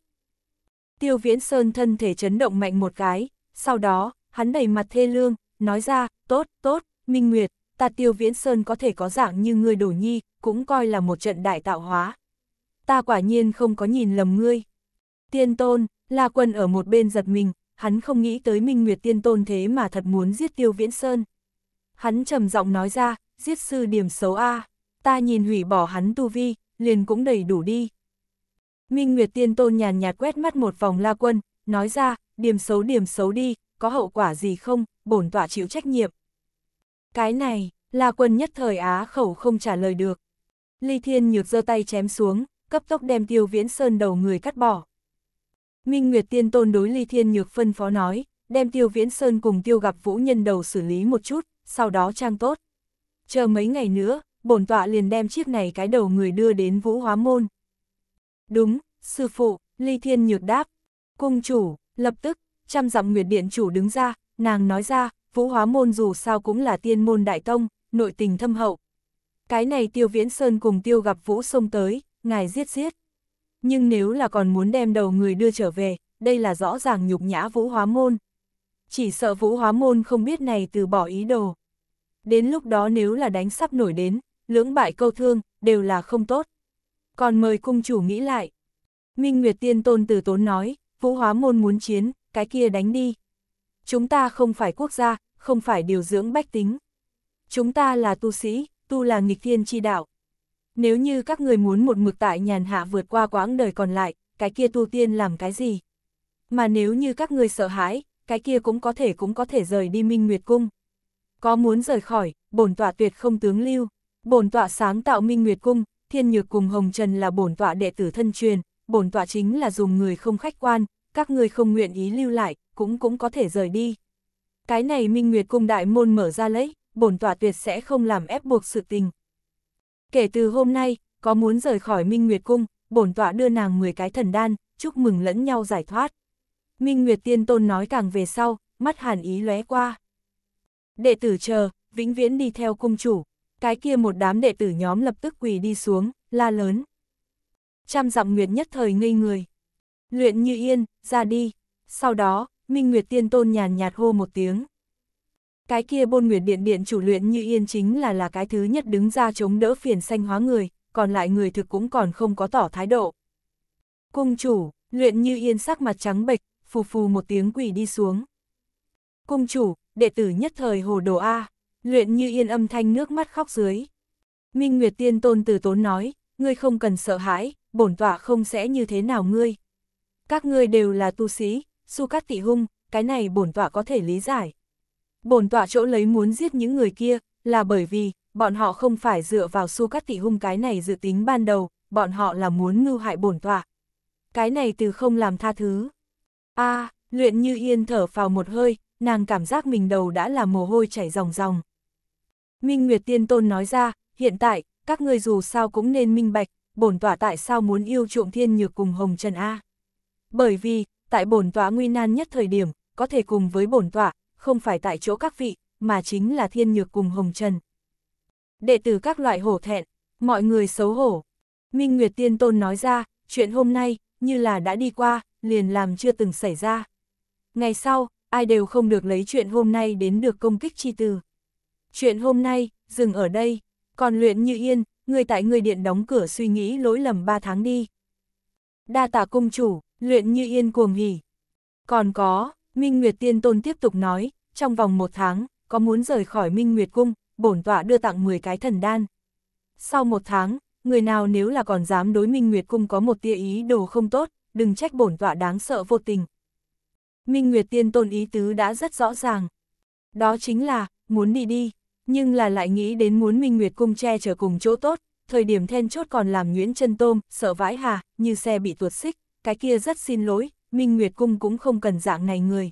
S1: Tiêu Viễn Sơn thân thể chấn động mạnh một cái, sau đó, hắn đầy mặt thê lương, nói ra, tốt, tốt, Minh Nguyệt, ta Tiêu Viễn Sơn có thể có dạng như ngươi đổ nhi, cũng coi là một trận đại tạo hóa. Ta quả nhiên không có nhìn lầm ngươi. Tiên Tôn, La Quân ở một bên giật mình, hắn không nghĩ tới Minh Nguyệt Tiên Tôn thế mà thật muốn giết Tiêu Viễn Sơn. Hắn trầm giọng nói ra, giết sư điểm xấu A, ta nhìn hủy bỏ hắn tu vi, liền cũng đầy đủ đi. Minh Nguyệt Tiên Tôn nhàn nhạt quét mắt một vòng La Quân, nói ra, điểm xấu điểm xấu đi, có hậu quả gì không, bổn tọa chịu trách nhiệm. Cái này, La Quân nhất thời á khẩu không trả lời được. Ly Thiên Nhược giơ tay chém xuống, cấp tốc đem Tiêu Viễn Sơn đầu người cắt bỏ. Minh Nguyệt Tiên Tôn đối Ly Thiên Nhược phân phó nói, đem Tiêu Viễn Sơn cùng Tiêu gặp Vũ Nhân đầu xử lý một chút, sau đó trang tốt. Chờ mấy ngày nữa, bổn tọa liền đem chiếc này cái đầu người đưa đến Vũ Hóa Môn. Đúng, sư phụ, Ly Thiên Nhược đáp. Cung chủ, lập tức, trăm dặm nguyệt điện chủ đứng ra, nàng nói ra, vũ hóa môn dù sao cũng là tiên môn đại tông, nội tình thâm hậu. Cái này tiêu viễn sơn cùng tiêu gặp vũ sông tới, ngài giết giết. Nhưng nếu là còn muốn đem đầu người đưa trở về, đây là rõ ràng nhục nhã vũ hóa môn. Chỉ sợ vũ hóa môn không biết này từ bỏ ý đồ. Đến lúc đó nếu là đánh sắp nổi đến, lưỡng bại câu thương, đều là không tốt còn mời cung chủ nghĩ lại. Minh Nguyệt Tiên Tôn từ tốn nói, vũ hóa môn muốn chiến, cái kia đánh đi. Chúng ta không phải quốc gia, không phải điều dưỡng bách tính. Chúng ta là tu sĩ, tu là nghịch thiên chi đạo. Nếu như các người muốn một mực tại nhàn hạ vượt qua quãng đời còn lại, cái kia tu tiên làm cái gì? Mà nếu như các người sợ hãi, cái kia cũng có thể cũng có thể rời đi Minh Nguyệt Cung. Có muốn rời khỏi, bổn tọa tuyệt không tướng lưu, bổn tọa sáng tạo Minh Nguyệt Cung, Thiên Nhược cùng Hồng Trần là bổn tọa đệ tử thân truyền, bổn tọa chính là dùng người không khách quan, các người không nguyện ý lưu lại, cũng cũng có thể rời đi. Cái này Minh Nguyệt cung đại môn mở ra lấy, bổn tọa tuyệt sẽ không làm ép buộc sự tình. Kể từ hôm nay, có muốn rời khỏi Minh Nguyệt cung, bổn tọa đưa nàng 10 cái thần đan, chúc mừng lẫn nhau giải thoát. Minh Nguyệt Tiên Tôn nói càng về sau, mắt hàn ý lóe qua. Đệ tử chờ, vĩnh viễn đi theo cung chủ, cái kia một đám đệ tử nhóm lập tức quỳ đi xuống, la lớn. Trăm dặm nguyệt nhất thời ngây người. Luyện như yên, ra đi. Sau đó, Minh Nguyệt Tiên Tôn nhàn nhạt hô một tiếng. Cái kia bôn nguyệt điện điện chủ luyện như yên chính là là cái thứ nhất đứng ra chống đỡ phiền xanh hóa người, còn lại người thực cũng còn không có tỏ thái độ. Cung chủ, luyện như yên sắc mặt trắng bệch, phù phù một tiếng quỷ đi xuống. Cung chủ, đệ tử nhất thời hồ đồ A. Luyện như yên âm thanh nước mắt khóc dưới. Minh Nguyệt Tiên Tôn từ tốn nói, ngươi không cần sợ hãi, bổn tọa không sẽ như thế nào ngươi. Các ngươi đều là tu sĩ, su cát tị hung, cái này bổn tọa có thể lý giải. Bổn tọa chỗ lấy muốn giết những người kia, là bởi vì, bọn họ không phải dựa vào su cát tị hung cái này dự tính ban đầu, bọn họ là muốn ngư hại bổn tọa. Cái này từ không làm tha thứ. a luyện như yên thở vào một hơi, nàng cảm giác mình đầu đã là mồ hôi chảy ròng ròng. Minh Nguyệt Tiên Tôn nói ra, hiện tại, các ngươi dù sao cũng nên minh bạch, bổn tỏa tại sao muốn yêu trộm thiên nhược cùng Hồng Trần A. Bởi vì, tại bổn tỏa nguy nan nhất thời điểm, có thể cùng với bổn tỏa, không phải tại chỗ các vị, mà chính là thiên nhược cùng Hồng Trần. Đệ tử các loại hổ thẹn, mọi người xấu hổ. Minh Nguyệt Tiên Tôn nói ra, chuyện hôm nay, như là đã đi qua, liền làm chưa từng xảy ra. Ngày sau, ai đều không được lấy chuyện hôm nay đến được công kích chi từ. Chuyện hôm nay, dừng ở đây, còn luyện như yên, người tại người điện đóng cửa suy nghĩ lỗi lầm 3 tháng đi. Đa tạ công chủ, luyện như yên cuồng hỉ. Còn có, Minh Nguyệt Tiên Tôn tiếp tục nói, trong vòng một tháng, có muốn rời khỏi Minh Nguyệt Cung, bổn tọa đưa tặng 10 cái thần đan. Sau một tháng, người nào nếu là còn dám đối Minh Nguyệt Cung có một tia ý đồ không tốt, đừng trách bổn tọa đáng sợ vô tình. Minh Nguyệt Tiên Tôn ý tứ đã rất rõ ràng. Đó chính là, muốn đi đi, nhưng là lại nghĩ đến muốn Minh Nguyệt Cung che chở cùng chỗ tốt, thời điểm then chốt còn làm Nguyễn chân tôm, sợ vãi hà, như xe bị tuột xích, cái kia rất xin lỗi, Minh Nguyệt Cung cũng không cần dạng này người.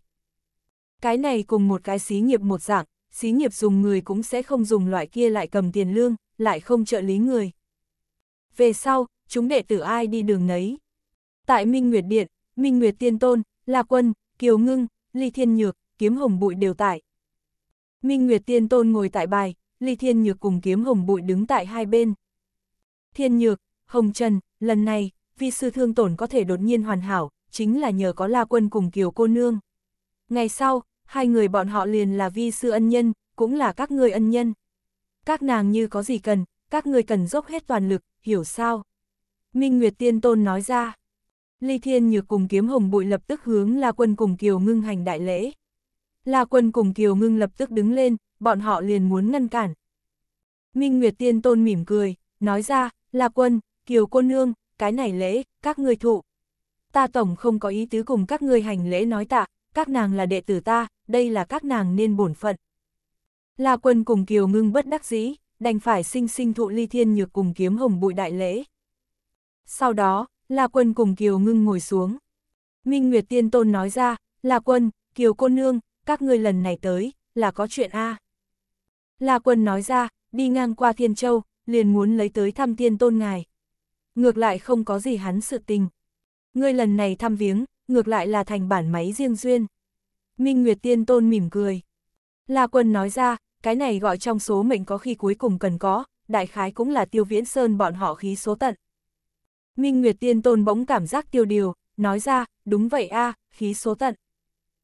S1: Cái này cùng một cái xí nghiệp một dạng, xí nghiệp dùng người cũng sẽ không dùng loại kia lại cầm tiền lương, lại không trợ lý người. Về sau, chúng đệ tử ai đi đường nấy. Tại Minh Nguyệt Điện, Minh Nguyệt Tiên Tôn, La Quân, Kiều Ngưng, Ly Thiên Nhược, Kiếm Hồng Bụi đều tại. Minh Nguyệt Tiên Tôn ngồi tại bài, Ly Thiên Nhược cùng Kiếm Hồng Bụi đứng tại hai bên. Thiên Nhược, Hồng Trần, lần này, vi sư thương tổn có thể đột nhiên hoàn hảo, chính là nhờ có La Quân cùng Kiều Cô Nương. Ngày sau, hai người bọn họ liền là vi sư ân nhân, cũng là các ngươi ân nhân. Các nàng như có gì cần, các ngươi cần dốc hết toàn lực, hiểu sao? Minh Nguyệt Tiên Tôn nói ra. Ly Thiên Nhược cùng kiếm hồng bụi lập tức hướng La Quân cùng Kiều Ngưng hành đại lễ. La Quân cùng Kiều Ngưng lập tức đứng lên, bọn họ liền muốn ngăn cản. Minh Nguyệt Tiên Tôn mỉm cười, nói ra, La Quân, Kiều Cô Nương, cái này lễ, các ngươi thụ. Ta tổng không có ý tứ cùng các ngươi hành lễ nói tạ, các nàng là đệ tử ta, đây là các nàng nên bổn phận. La Quân cùng Kiều Ngưng bất đắc dĩ, đành phải sinh sinh thụ Ly Thiên Nhược cùng kiếm hồng bụi đại lễ. Sau đó, La Quân cùng Kiều Ngưng ngồi xuống. Minh Nguyệt Tiên Tôn nói ra, La Quân, Kiều Cô Nương, các ngươi lần này tới, là có chuyện A. À. La Quân nói ra, đi ngang qua Thiên Châu, liền muốn lấy tới thăm Tiên Tôn ngài. Ngược lại không có gì hắn sự tình. Ngươi lần này thăm viếng, ngược lại là thành bản máy riêng duyên. Minh Nguyệt Tiên Tôn mỉm cười. La Quân nói ra, cái này gọi trong số mệnh có khi cuối cùng cần có, đại khái cũng là tiêu viễn sơn bọn họ khí số tận. Minh Nguyệt Tiên Tôn bỗng cảm giác tiêu điều, nói ra, đúng vậy a, khí số tận.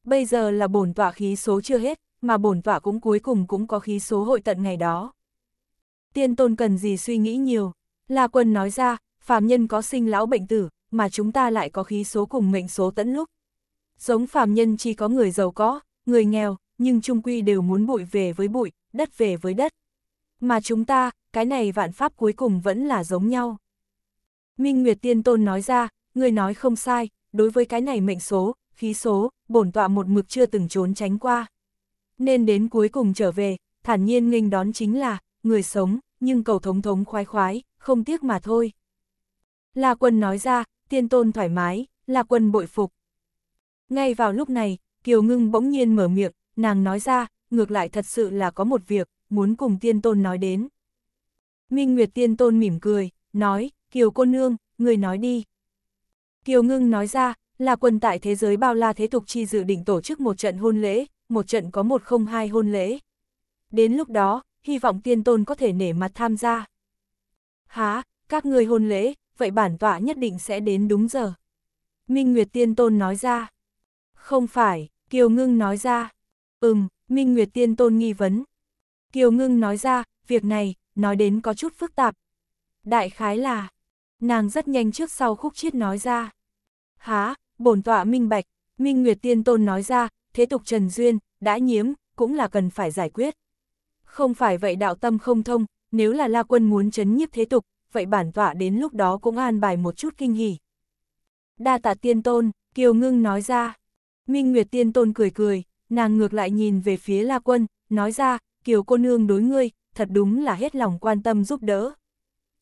S1: Bây giờ là bổn tỏa khí số chưa hết, mà bổn tỏa cũng cuối cùng cũng có khí số hội tận ngày đó. Tiên Tôn cần gì suy nghĩ nhiều, La Quân nói ra, phàm nhân có sinh lão bệnh tử, mà chúng ta lại có khí số cùng mệnh số tận lúc. Giống phàm nhân chỉ có người giàu có, người nghèo, nhưng chung quy đều muốn bụi về với bụi, đất về với đất. Mà chúng ta, cái này vạn pháp cuối cùng vẫn là giống nhau. Minh Nguyệt Tiên Tôn nói ra, người nói không sai, đối với cái này mệnh số, khí số, bổn tọa một mực chưa từng trốn tránh qua. Nên đến cuối cùng trở về, thản nhiên nghênh đón chính là, người sống, nhưng cầu thống thống khoái khoái, không tiếc mà thôi. La quân nói ra, tiên tôn thoải mái, La quân bội phục. Ngay vào lúc này, Kiều Ngưng bỗng nhiên mở miệng, nàng nói ra, ngược lại thật sự là có một việc, muốn cùng tiên tôn nói đến. Minh Nguyệt tiên tôn mỉm cười, nói, Kiều cô nương, người nói đi. Kiều ngưng nói ra, là quần tại thế giới bao la thế tục chi dự định tổ chức một trận hôn lễ, một trận có một không hai hôn lễ. Đến lúc đó, hy vọng tiên tôn có thể nể mặt tham gia. Há, các người hôn lễ, vậy bản tọa nhất định sẽ đến đúng giờ. Minh Nguyệt Tiên Tôn nói ra. Không phải, Kiều Ngưng nói ra. Ừm, Minh Nguyệt Tiên Tôn nghi vấn. Kiều Ngưng nói ra, việc này, nói đến có chút phức tạp. Đại khái là, nàng rất nhanh trước sau khúc chiết nói ra. Há, bổn tọa minh bạch, minh nguyệt tiên tôn nói ra, thế tục trần duyên, đã nhiễm, cũng là cần phải giải quyết. Không phải vậy đạo tâm không thông, nếu là la quân muốn chấn nhiếp thế tục, vậy bản tọa đến lúc đó cũng an bài một chút kinh hỉ. Đa tạ tiên tôn, Kiều Ngưng nói ra. Minh Nguyệt tiên tôn cười cười, nàng ngược lại nhìn về phía la quân, nói ra, Kiều cô nương đối ngươi, thật đúng là hết lòng quan tâm giúp đỡ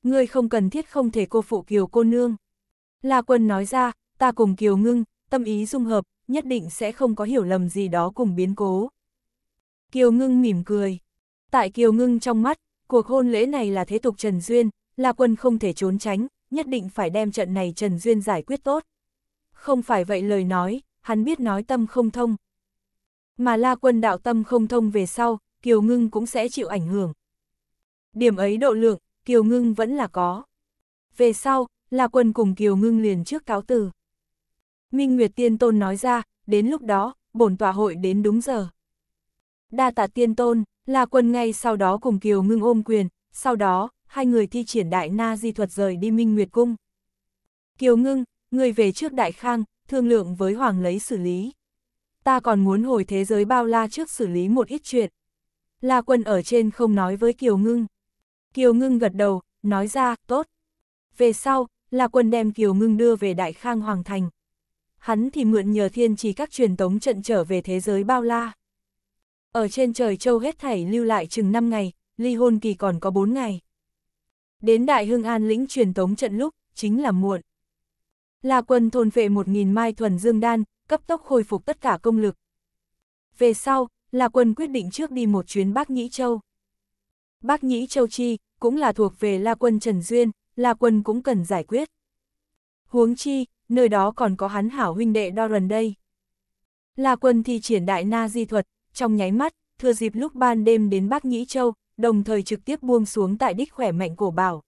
S1: ngươi không cần thiết không thể cô phụ Kiều cô nương. La quân nói ra, ta cùng Kiều ngưng, tâm ý dung hợp, nhất định sẽ không có hiểu lầm gì đó cùng biến cố. Kiều ngưng mỉm cười. Tại Kiều ngưng trong mắt, cuộc hôn lễ này là thế tục Trần Duyên, La quân không thể trốn tránh, nhất định phải đem trận này Trần Duyên giải quyết tốt. Không phải vậy lời nói, hắn biết nói tâm không thông. Mà La quân đạo tâm không thông về sau, Kiều ngưng cũng sẽ chịu ảnh hưởng. Điểm ấy độ lượng, Kiều Ngưng vẫn là có. Về sau, là quần cùng Kiều Ngưng liền trước cáo từ. Minh Nguyệt Tiên Tôn nói ra, đến lúc đó, bổn tòa hội đến đúng giờ. Đa tạ Tiên Tôn, là quần ngay sau đó cùng Kiều Ngưng ôm quyền, sau đó, hai người thi triển đại na di thuật rời đi Minh Nguyệt Cung. Kiều Ngưng, người về trước Đại Khang, thương lượng với Hoàng lấy xử lý. Ta còn muốn hồi thế giới bao la trước xử lý một ít chuyện. Là quân ở trên không nói với Kiều Ngưng. Kiều Ngưng gật đầu, nói ra, tốt. Về sau, là quân đem Kiều Ngưng đưa về Đại Khang Hoàng Thành. Hắn thì mượn nhờ thiên trì các truyền tống trận trở về thế giới bao la. Ở trên trời châu hết thảy lưu lại chừng 5 ngày, ly hôn kỳ còn có 4 ngày. Đến Đại Hưng An lĩnh truyền tống trận lúc, chính là muộn. Là quân thôn vệ 1.000 mai thuần dương đan, cấp tốc khôi phục tất cả công lực. Về sau, là quân quyết định trước đi một chuyến Bắc Nhĩ Châu. Bác Nhĩ Châu Chi cũng là thuộc về La Quân Trần Duyên, La Quân cũng cần giải quyết. Huống chi, nơi đó còn có hắn hảo huynh đệ đo rần đây. La Quân thi triển đại na di thuật, trong nháy mắt, thừa dịp lúc ban đêm đến Bác Nhĩ Châu, đồng thời trực tiếp buông xuống tại đích khỏe mạnh cổ bảo.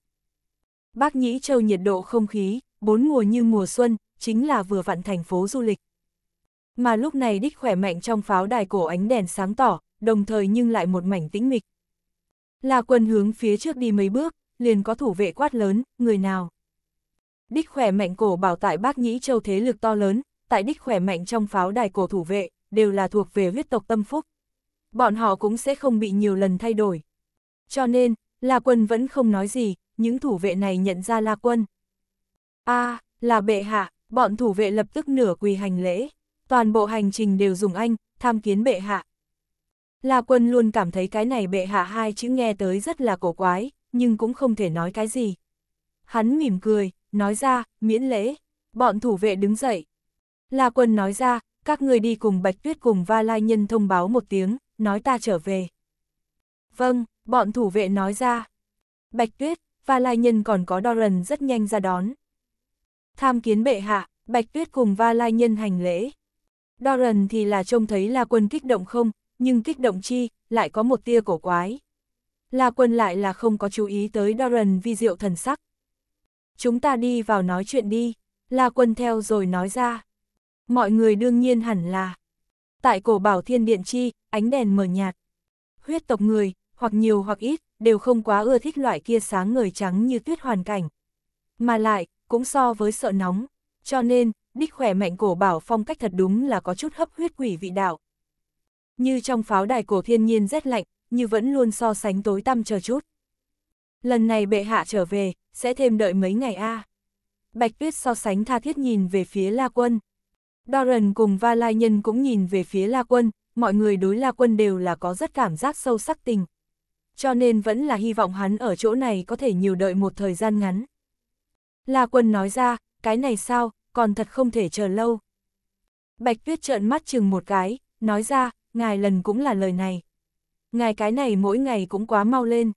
S1: Bác Nhĩ Châu nhiệt độ không khí, bốn mùa như mùa xuân, chính là vừa vặn thành phố du lịch. Mà lúc này đích khỏe mạnh trong pháo đài cổ ánh đèn sáng tỏ, đồng thời nhưng lại một mảnh tĩnh mịch. La quân hướng phía trước đi mấy bước, liền có thủ vệ quát lớn, người nào. Đích khỏe mạnh cổ bảo tại bác nhĩ châu thế lực to lớn, tại đích khỏe mạnh trong pháo đài cổ thủ vệ, đều là thuộc về huyết tộc tâm phúc. Bọn họ cũng sẽ không bị nhiều lần thay đổi. Cho nên, La Quân vẫn không nói gì, những thủ vệ này nhận ra La Quân. a à, là bệ hạ, bọn thủ vệ lập tức nửa quỳ hành lễ. Toàn bộ hành trình đều dùng anh, tham kiến bệ hạ, La Quân luôn cảm thấy cái này bệ hạ hai chữ nghe tới rất là cổ quái, nhưng cũng không thể nói cái gì. Hắn mỉm cười, nói ra, miễn lễ, bọn thủ vệ đứng dậy. La Quân nói ra, các người đi cùng Bạch Tuyết cùng Va Lai Nhân thông báo một tiếng, nói ta trở về. Vâng, bọn thủ vệ nói ra. Bạch Tuyết, Va Lai Nhân còn có Doran rất nhanh ra đón. Tham kiến bệ hạ, Bạch Tuyết cùng Va Lai Nhân hành lễ. Doran thì là trông thấy La Quân kích động không, nhưng kích động chi, lại có một tia cổ quái. La quân lại là không có chú ý tới Doran vi diệu thần sắc. Chúng ta đi vào nói chuyện đi, La quân theo rồi nói ra. Mọi người đương nhiên hẳn là. Tại cổ bảo thiên điện chi, ánh đèn mờ nhạt. Huyết tộc người, hoặc nhiều hoặc ít, đều không quá ưa thích loại kia sáng người trắng như tuyết hoàn cảnh. Mà lại, cũng so với sợ nóng. Cho nên, đích khỏe mạnh cổ bảo phong cách thật đúng là có chút hấp huyết quỷ vị đạo, như trong pháo đài của thiên nhiên rét lạnh, như vẫn luôn so sánh tối tăm chờ chút. Lần này bệ hạ trở về, sẽ thêm đợi mấy ngày a. À. Bạch Tuyết so sánh tha thiết nhìn về phía La Quân. Doran cùng Va Lai Nhân cũng nhìn về phía La Quân, mọi người đối La Quân đều là có rất cảm giác sâu sắc tình. Cho nên vẫn là hy vọng hắn ở chỗ này có thể nhiều đợi một thời gian ngắn. La Quân nói ra, cái này sao, còn thật không thể chờ lâu. Bạch Tuyết trợn mắt chừng một cái, nói ra, ngài lần cũng là lời này. Ngài cái này mỗi ngày cũng quá mau lên.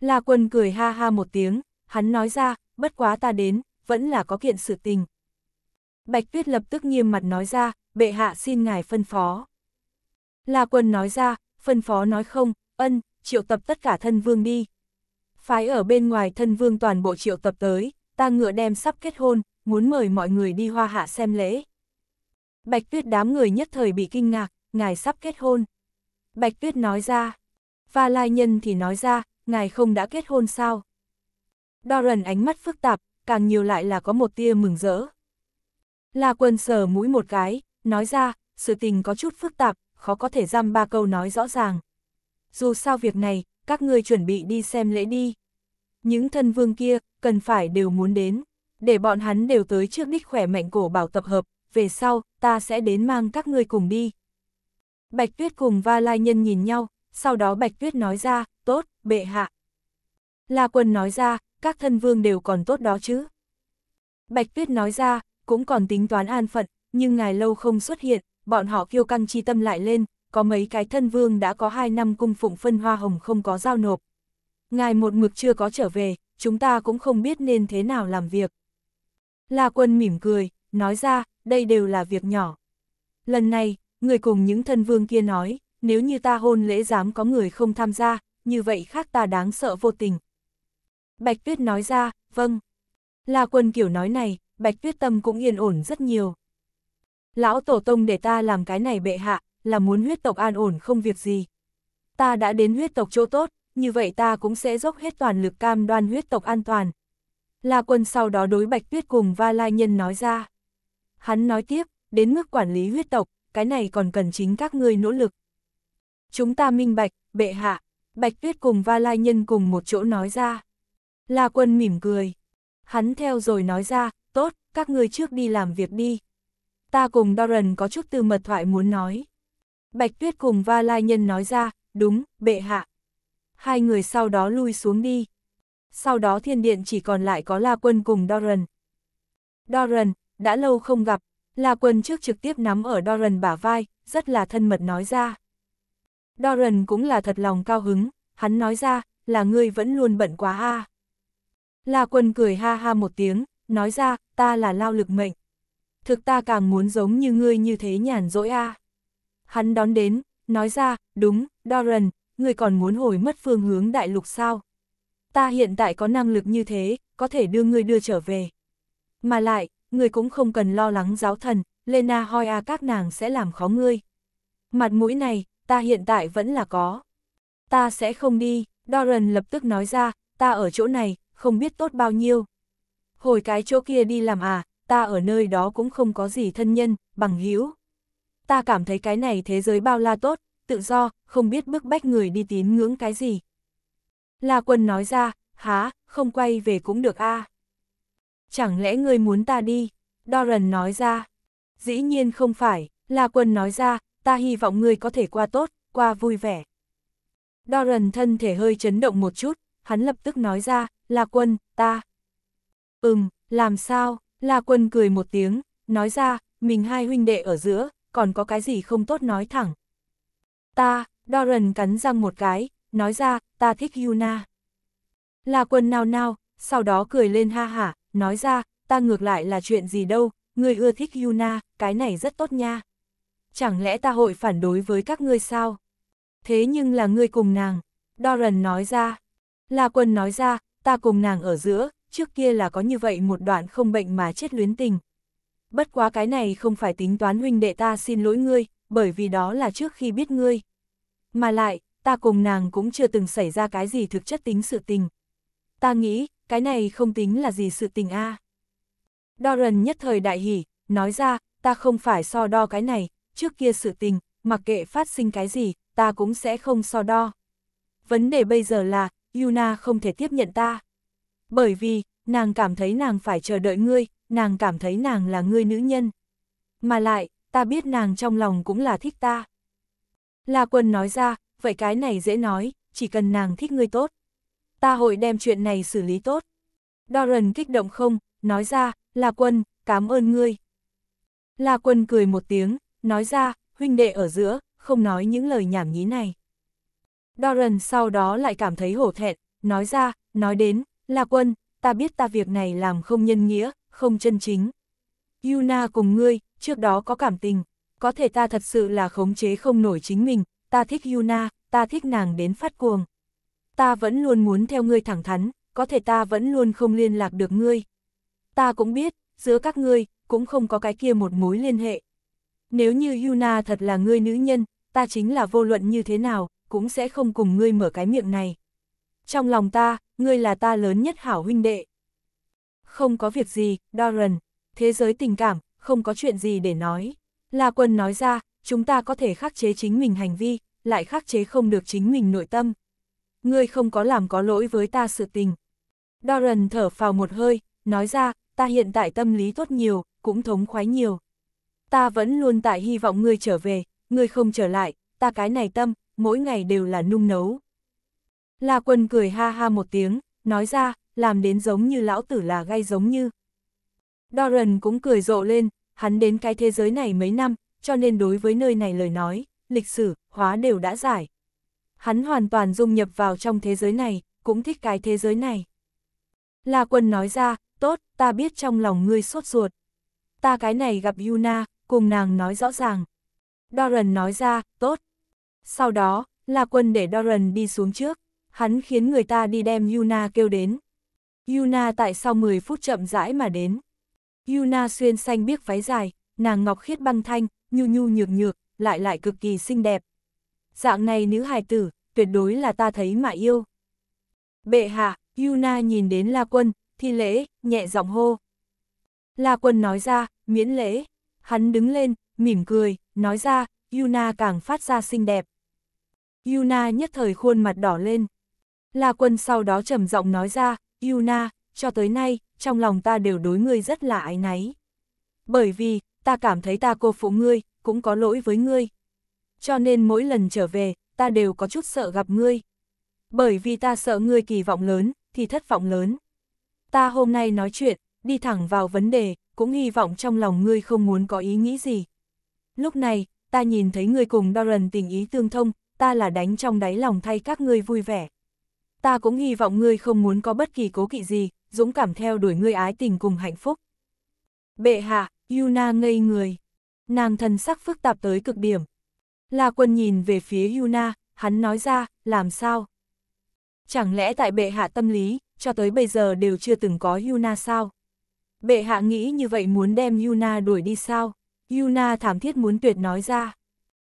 S1: La quân cười ha ha một tiếng, hắn nói ra, bất quá ta đến, vẫn là có kiện sự tình. Bạch tuyết lập tức nghiêm mặt nói ra, bệ hạ xin ngài phân phó. La quân nói ra, phân phó nói không, ân, triệu tập tất cả thân vương đi. Phái ở bên ngoài thân vương toàn bộ triệu tập tới, ta ngựa đem sắp kết hôn, muốn mời mọi người đi hoa hạ xem lễ. Bạch tuyết đám người nhất thời bị kinh ngạc, ngài sắp kết hôn. Bạch Tuyết nói ra, và lai nhân thì nói ra, ngài không đã kết hôn sao? Doran ánh mắt phức tạp, càng nhiều lại là có một tia mừng rỡ. La quân sờ mũi một cái, nói ra, sự tình có chút phức tạp, khó có thể giam ba câu nói rõ ràng. Dù sao việc này, các ngươi chuẩn bị đi xem lễ đi. Những thân vương kia, cần phải đều muốn đến, để bọn hắn đều tới trước đích khỏe mạnh cổ bảo tập hợp, về sau, ta sẽ đến mang các ngươi cùng đi, Bạch Tuyết cùng Va Lai Nhân nhìn nhau, sau đó Bạch Tuyết nói ra, tốt, bệ hạ. La Quân nói ra, các thân vương đều còn tốt đó chứ. Bạch Tuyết nói ra, cũng còn tính toán an phận, nhưng ngài lâu không xuất hiện, bọn họ kiêu căng chi tâm lại lên, có mấy cái thân vương đã có hai năm cung phụng phân hoa hồng không có giao nộp. Ngài một mực chưa có trở về, chúng ta cũng không biết nên thế nào làm việc. La Quân mỉm cười, nói ra, đây đều là việc nhỏ. Lần này, người cùng những thân vương kia nói, nếu như ta hôn lễ dám có người không tham gia, như vậy khác ta đáng sợ vô tình. Bạch Tuyết nói ra, vâng. La quân kiểu nói này, Bạch Tuyết tâm cũng yên ổn rất nhiều. Lão Tổ Tông để ta làm cái này bệ hạ, là muốn huyết tộc an ổn không việc gì. Ta đã đến huyết tộc chỗ tốt, như vậy ta cũng sẽ dốc hết toàn lực cam đoan huyết tộc an toàn. La quân sau đó đối Bạch Tuyết cùng Va Lai Nhân nói ra. Hắn nói tiếp, đến mức quản lý huyết tộc, cái này còn cần chính các ngươi nỗ lực. Chúng ta minh bạch, bệ hạ, Bạch Tuyết cùng Va Lai Nhân cùng một chỗ nói ra. La Quân mỉm cười. Hắn theo rồi nói ra, tốt, các ngươi trước đi làm việc đi. Ta cùng Doran có chút tư mật thoại muốn nói. Bạch Tuyết cùng Va Lai Nhân nói ra, đúng, bệ hạ. Hai người sau đó lui xuống đi. Sau đó thiên điện chỉ còn lại có La Quân cùng Doran. Doran, đã lâu không gặp, là quần trước trực tiếp nắm ở Doran bả vai, rất là thân mật nói ra. Doran cũng là thật lòng cao hứng, hắn nói ra, là ngươi vẫn luôn bận quá ha. À. La quân cười ha ha một tiếng, nói ra, ta là lao lực mệnh. Thực ta càng muốn giống như ngươi như thế nhàn rỗi a. Hắn đón đến, nói ra, đúng, Doran, ngươi còn muốn hồi mất phương hướng đại lục sao? Ta hiện tại có năng lực như thế, có thể đưa ngươi đưa trở về. Mà lại, người cũng không cần lo lắng giáo thần, Lena Hoi A các nàng sẽ làm khó ngươi. Mặt mũi này, ta hiện tại vẫn là có. Ta sẽ không đi, Doran lập tức nói ra, ta ở chỗ này, không biết tốt bao nhiêu. Hồi cái chỗ kia đi làm à, ta ở nơi đó cũng không có gì thân nhân, bằng hữu. Ta cảm thấy cái này thế giới bao la tốt, tự do, không biết bức bách người đi tín ngưỡng cái gì. La quân nói ra, há, không quay về cũng được a à. Chẳng lẽ ngươi muốn ta đi? Doran nói ra. Dĩ nhiên không phải, La Quân nói ra, ta hy vọng ngươi có thể qua tốt, qua vui vẻ. Doran thân thể hơi chấn động một chút, hắn lập tức nói ra, La Quân, ta. Ừm, làm sao? La Quân cười một tiếng, nói ra, mình hai huynh đệ ở giữa, còn có cái gì không tốt nói thẳng. Ta, Doran cắn răng một cái, nói ra, ta thích Yuna. La Quân nao nao, sau đó cười lên ha hả, nói ra, ta ngược lại là chuyện gì đâu, ngươi ưa thích Yuna, cái này rất tốt nha. Chẳng lẽ ta hội phản đối với các ngươi sao? Thế nhưng là ngươi cùng nàng, Doran nói ra. La Quân nói ra, ta cùng nàng ở giữa, trước kia là có như vậy một đoạn không bệnh mà chết luyến tình. Bất quá cái này không phải tính toán huynh đệ ta xin lỗi ngươi, bởi vì đó là trước khi biết ngươi. Mà lại, ta cùng nàng cũng chưa từng xảy ra cái gì thực chất tính sự tình. Ta nghĩ, cái này không tính là gì sự tình a. Doran nhất thời đại hỉ, nói ra, ta không phải so đo cái này, trước kia sự tình, mặc kệ phát sinh cái gì, ta cũng sẽ không so đo. Vấn đề bây giờ là, Yuna không thể tiếp nhận ta. Bởi vì, nàng cảm thấy nàng phải chờ đợi ngươi, nàng cảm thấy nàng là ngươi nữ nhân. Mà lại, ta biết nàng trong lòng cũng là thích ta. La quân nói ra, vậy cái này dễ nói, chỉ cần nàng thích ngươi tốt ta hội đem chuyện này xử lý tốt. Doran kích động không, nói ra, là quân, cảm ơn ngươi. La quân cười một tiếng, nói ra, huynh đệ ở giữa, không nói những lời nhảm nhí này. Doran sau đó lại cảm thấy hổ thẹn, nói ra, nói đến, La quân, ta biết ta việc này làm không nhân nghĩa, không chân chính. Yuna cùng ngươi, trước đó có cảm tình, có thể ta thật sự là khống chế không nổi chính mình, ta thích Yuna, ta thích nàng đến phát cuồng ta vẫn luôn muốn theo ngươi thẳng thắn, có thể ta vẫn luôn không liên lạc được ngươi. Ta cũng biết, giữa các ngươi, cũng không có cái kia một mối liên hệ. Nếu như Yuna thật là ngươi nữ nhân, ta chính là vô luận như thế nào, cũng sẽ không cùng ngươi mở cái miệng này. Trong lòng ta, ngươi là ta lớn nhất hảo huynh đệ. Không có việc gì, Doran, thế giới tình cảm, không có chuyện gì để nói. La Quân nói ra, chúng ta có thể khắc chế chính mình hành vi, lại khắc chế không được chính mình nội tâm ngươi không có làm có lỗi với ta sự tình. Doran thở phào một hơi, nói ra, ta hiện tại tâm lý tốt nhiều, cũng thống khoái nhiều. Ta vẫn luôn tại hy vọng ngươi trở về, ngươi không trở lại, ta cái này tâm, mỗi ngày đều là nung nấu. La quân cười ha ha một tiếng, nói ra, làm đến giống như lão tử là gay giống như. Doran cũng cười rộ lên, hắn đến cái thế giới này mấy năm, cho nên đối với nơi này lời nói, lịch sử, hóa đều đã giải, hắn hoàn toàn dung nhập vào trong thế giới này, cũng thích cái thế giới này. La quân nói ra, tốt, ta biết trong lòng ngươi sốt ruột. Ta cái này gặp Yuna, cùng nàng nói rõ ràng. Doran nói ra, tốt. Sau đó, La quân để Doran đi xuống trước, hắn khiến người ta đi đem Yuna kêu đến. Yuna tại sau 10 phút chậm rãi mà đến. Yuna xuyên xanh biếc váy dài, nàng ngọc khiết băng thanh, nhu nhu nhược nhược, lại lại cực kỳ xinh đẹp, dạng này nữ hài tử, tuyệt đối là ta thấy mà yêu. Bệ hạ, Yuna nhìn đến La Quân, thi lễ, nhẹ giọng hô. La Quân nói ra, miễn lễ. Hắn đứng lên, mỉm cười, nói ra, Yuna càng phát ra xinh đẹp. Yuna nhất thời khuôn mặt đỏ lên. La Quân sau đó trầm giọng nói ra, Yuna, cho tới nay, trong lòng ta đều đối ngươi rất là ái náy. Bởi vì, ta cảm thấy ta cô phụ ngươi, cũng có lỗi với ngươi, cho nên mỗi lần trở về, ta đều có chút sợ gặp ngươi. Bởi vì ta sợ ngươi kỳ vọng lớn, thì thất vọng lớn. Ta hôm nay nói chuyện, đi thẳng vào vấn đề, cũng hy vọng trong lòng ngươi không muốn có ý nghĩ gì. Lúc này, ta nhìn thấy ngươi cùng Doran tình ý tương thông, ta là đánh trong đáy lòng thay các ngươi vui vẻ. Ta cũng hy vọng ngươi không muốn có bất kỳ cố kỵ gì, dũng cảm theo đuổi ngươi ái tình cùng hạnh phúc. Bệ hạ, Yuna ngây người. Nàng thân sắc phức tạp tới cực điểm, La quân nhìn về phía Yuna, hắn nói ra, làm sao? Chẳng lẽ tại bệ hạ tâm lý, cho tới bây giờ đều chưa từng có Yuna sao? Bệ hạ nghĩ như vậy muốn đem Yuna đuổi đi sao? Yuna thảm thiết muốn tuyệt nói ra.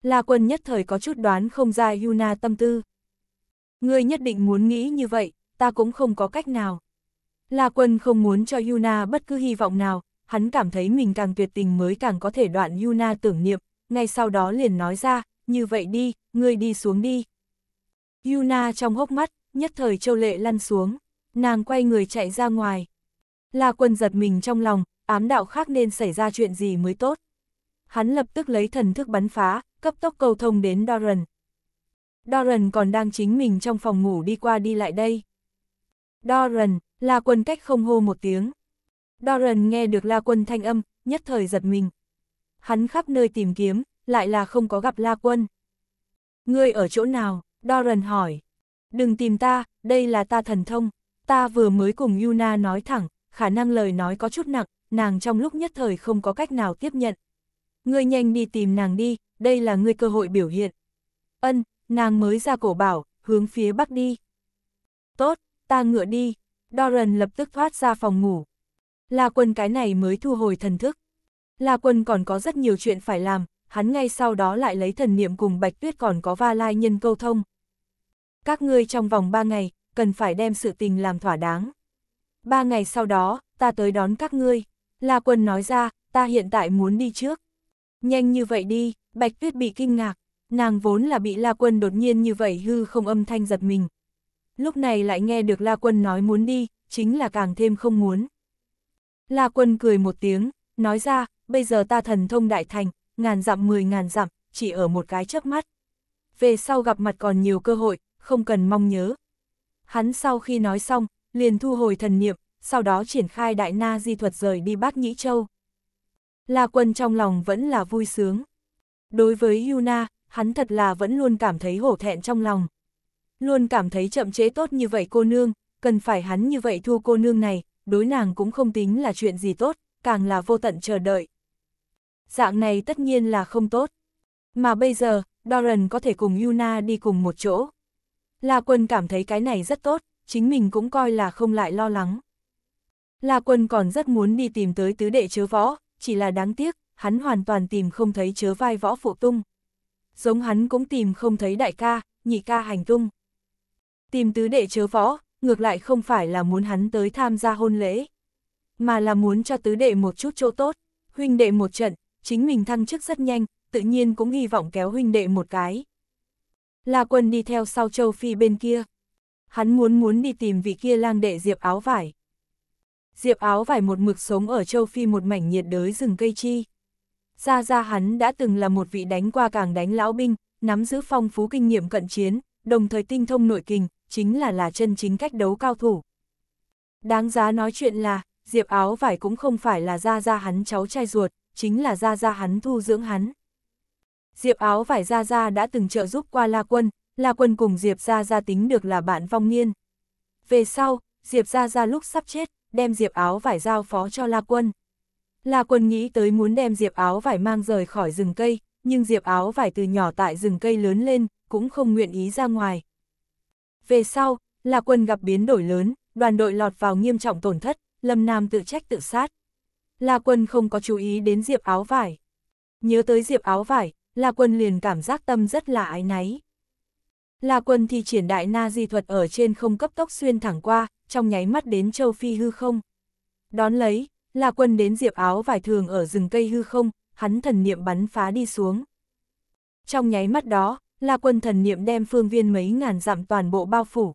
S1: La quân nhất thời có chút đoán không ra Yuna tâm tư. Ngươi nhất định muốn nghĩ như vậy, ta cũng không có cách nào. La quân không muốn cho Yuna bất cứ hy vọng nào, hắn cảm thấy mình càng tuyệt tình mới càng có thể đoạn Yuna tưởng niệm, ngay sau đó liền nói ra, như vậy đi, ngươi đi xuống đi. Yuna trong hốc mắt, nhất thời châu lệ lăn xuống, nàng quay người chạy ra ngoài. La quân giật mình trong lòng, ám đạo khác nên xảy ra chuyện gì mới tốt. Hắn lập tức lấy thần thức bắn phá, cấp tốc cầu thông đến Doran. Doran còn đang chính mình trong phòng ngủ đi qua đi lại đây. Doran, La quân cách không hô một tiếng. Doran nghe được La quân thanh âm, nhất thời giật mình hắn khắp nơi tìm kiếm, lại là không có gặp La Quân. Ngươi ở chỗ nào? Doran hỏi. Đừng tìm ta, đây là ta thần thông. Ta vừa mới cùng Yuna nói thẳng, khả năng lời nói có chút nặng, nàng trong lúc nhất thời không có cách nào tiếp nhận. Ngươi nhanh đi tìm nàng đi, đây là ngươi cơ hội biểu hiện. Ân, nàng mới ra cổ bảo, hướng phía bắc đi. Tốt, ta ngựa đi. Doran lập tức thoát ra phòng ngủ. La quân cái này mới thu hồi thần thức. La Quân còn có rất nhiều chuyện phải làm, hắn ngay sau đó lại lấy thần niệm cùng Bạch Tuyết còn có va lai nhân câu thông. Các ngươi trong vòng 3 ngày, cần phải đem sự tình làm thỏa đáng. 3 ngày sau đó, ta tới đón các ngươi. La Quân nói ra, ta hiện tại muốn đi trước. Nhanh như vậy đi, Bạch Tuyết bị kinh ngạc, nàng vốn là bị La Quân đột nhiên như vậy hư không âm thanh giật mình. Lúc này lại nghe được La Quân nói muốn đi, chính là càng thêm không muốn. La Quân cười một tiếng, nói ra, bây giờ ta thần thông đại thành, ngàn dặm mười ngàn dặm, chỉ ở một cái chớp mắt. Về sau gặp mặt còn nhiều cơ hội, không cần mong nhớ. Hắn sau khi nói xong, liền thu hồi thần niệm, sau đó triển khai đại na di thuật rời đi bát nhĩ châu. La quân trong lòng vẫn là vui sướng. Đối với Yuna, hắn thật là vẫn luôn cảm thấy hổ thẹn trong lòng. Luôn cảm thấy chậm chế tốt như vậy cô nương, cần phải hắn như vậy thua cô nương này, đối nàng cũng không tính là chuyện gì tốt, càng là vô tận chờ đợi dạng này tất nhiên là không tốt. Mà bây giờ, Doran có thể cùng Yuna đi cùng một chỗ. La Quân cảm thấy cái này rất tốt, chính mình cũng coi là không lại lo lắng. La Quân còn rất muốn đi tìm tới tứ đệ chớ võ, chỉ là đáng tiếc, hắn hoàn toàn tìm không thấy chớ vai võ phụ tung. Giống hắn cũng tìm không thấy đại ca, nhị ca hành tung. Tìm tứ đệ chớ võ, ngược lại không phải là muốn hắn tới tham gia hôn lễ, mà là muốn cho tứ đệ một chút chỗ tốt, huynh đệ một trận, chính mình thăng chức rất nhanh, tự nhiên cũng hy vọng kéo huynh đệ một cái. La quân đi theo sau châu Phi bên kia. Hắn muốn muốn đi tìm vị kia lang đệ Diệp áo vải. Diệp áo vải một mực sống ở châu Phi một mảnh nhiệt đới rừng cây chi. Ra ra hắn đã từng là một vị đánh qua càng đánh lão binh, nắm giữ phong phú kinh nghiệm cận chiến, đồng thời tinh thông nội kình, chính là là chân chính cách đấu cao thủ. Đáng giá nói chuyện là, Diệp áo vải cũng không phải là ra ra hắn cháu trai ruột, chính là Gia Gia hắn thu dưỡng hắn. Diệp áo vải Gia Gia đã từng trợ giúp qua La Quân, La Quân cùng Diệp Gia Gia tính được là bạn vong niên. Về sau, Diệp Gia Gia lúc sắp chết, đem Diệp áo vải giao phó cho La Quân. La Quân nghĩ tới muốn đem Diệp áo vải mang rời khỏi rừng cây, nhưng Diệp áo vải từ nhỏ tại rừng cây lớn lên, cũng không nguyện ý ra ngoài. Về sau, La Quân gặp biến đổi lớn, đoàn đội lọt vào nghiêm trọng tổn thất, Lâm Nam tự trách tự sát, La Quân không có chú ý đến Diệp áo vải. Nhớ tới Diệp áo vải, La Quân liền cảm giác tâm rất là ái náy. La Quân thì triển đại na di thuật ở trên không cấp tốc xuyên thẳng qua, trong nháy mắt đến châu Phi hư không. Đón lấy, La Quân đến Diệp áo vải thường ở rừng cây hư không, hắn thần niệm bắn phá đi xuống. Trong nháy mắt đó, La Quân thần niệm đem phương viên mấy ngàn dặm toàn bộ bao phủ.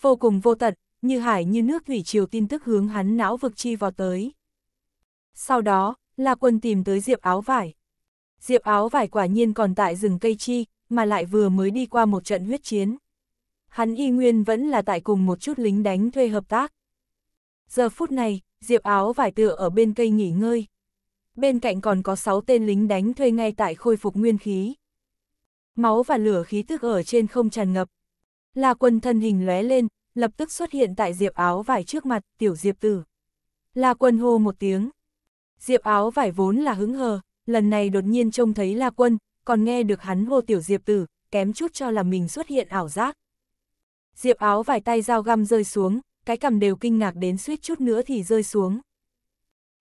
S1: Vô cùng vô tận, như hải như nước thủy triều tin tức hướng hắn não vực chi vào tới. Sau đó, La Quân tìm tới Diệp áo vải. Diệp áo vải quả nhiên còn tại rừng cây chi, mà lại vừa mới đi qua một trận huyết chiến. Hắn y nguyên vẫn là tại cùng một chút lính đánh thuê hợp tác. Giờ phút này, Diệp áo vải tựa ở bên cây nghỉ ngơi. Bên cạnh còn có 6 tên lính đánh thuê ngay tại khôi phục nguyên khí. Máu và lửa khí tức ở trên không tràn ngập. La quân thân hình lóe lên, lập tức xuất hiện tại Diệp áo vải trước mặt tiểu Diệp tử. La quân hô một tiếng, Diệp áo vải vốn là hứng hờ, lần này đột nhiên trông thấy La Quân, còn nghe được hắn hô tiểu Diệp tử, kém chút cho là mình xuất hiện ảo giác. Diệp áo vải tay dao găm rơi xuống, cái cầm đều kinh ngạc đến suýt chút nữa thì rơi xuống.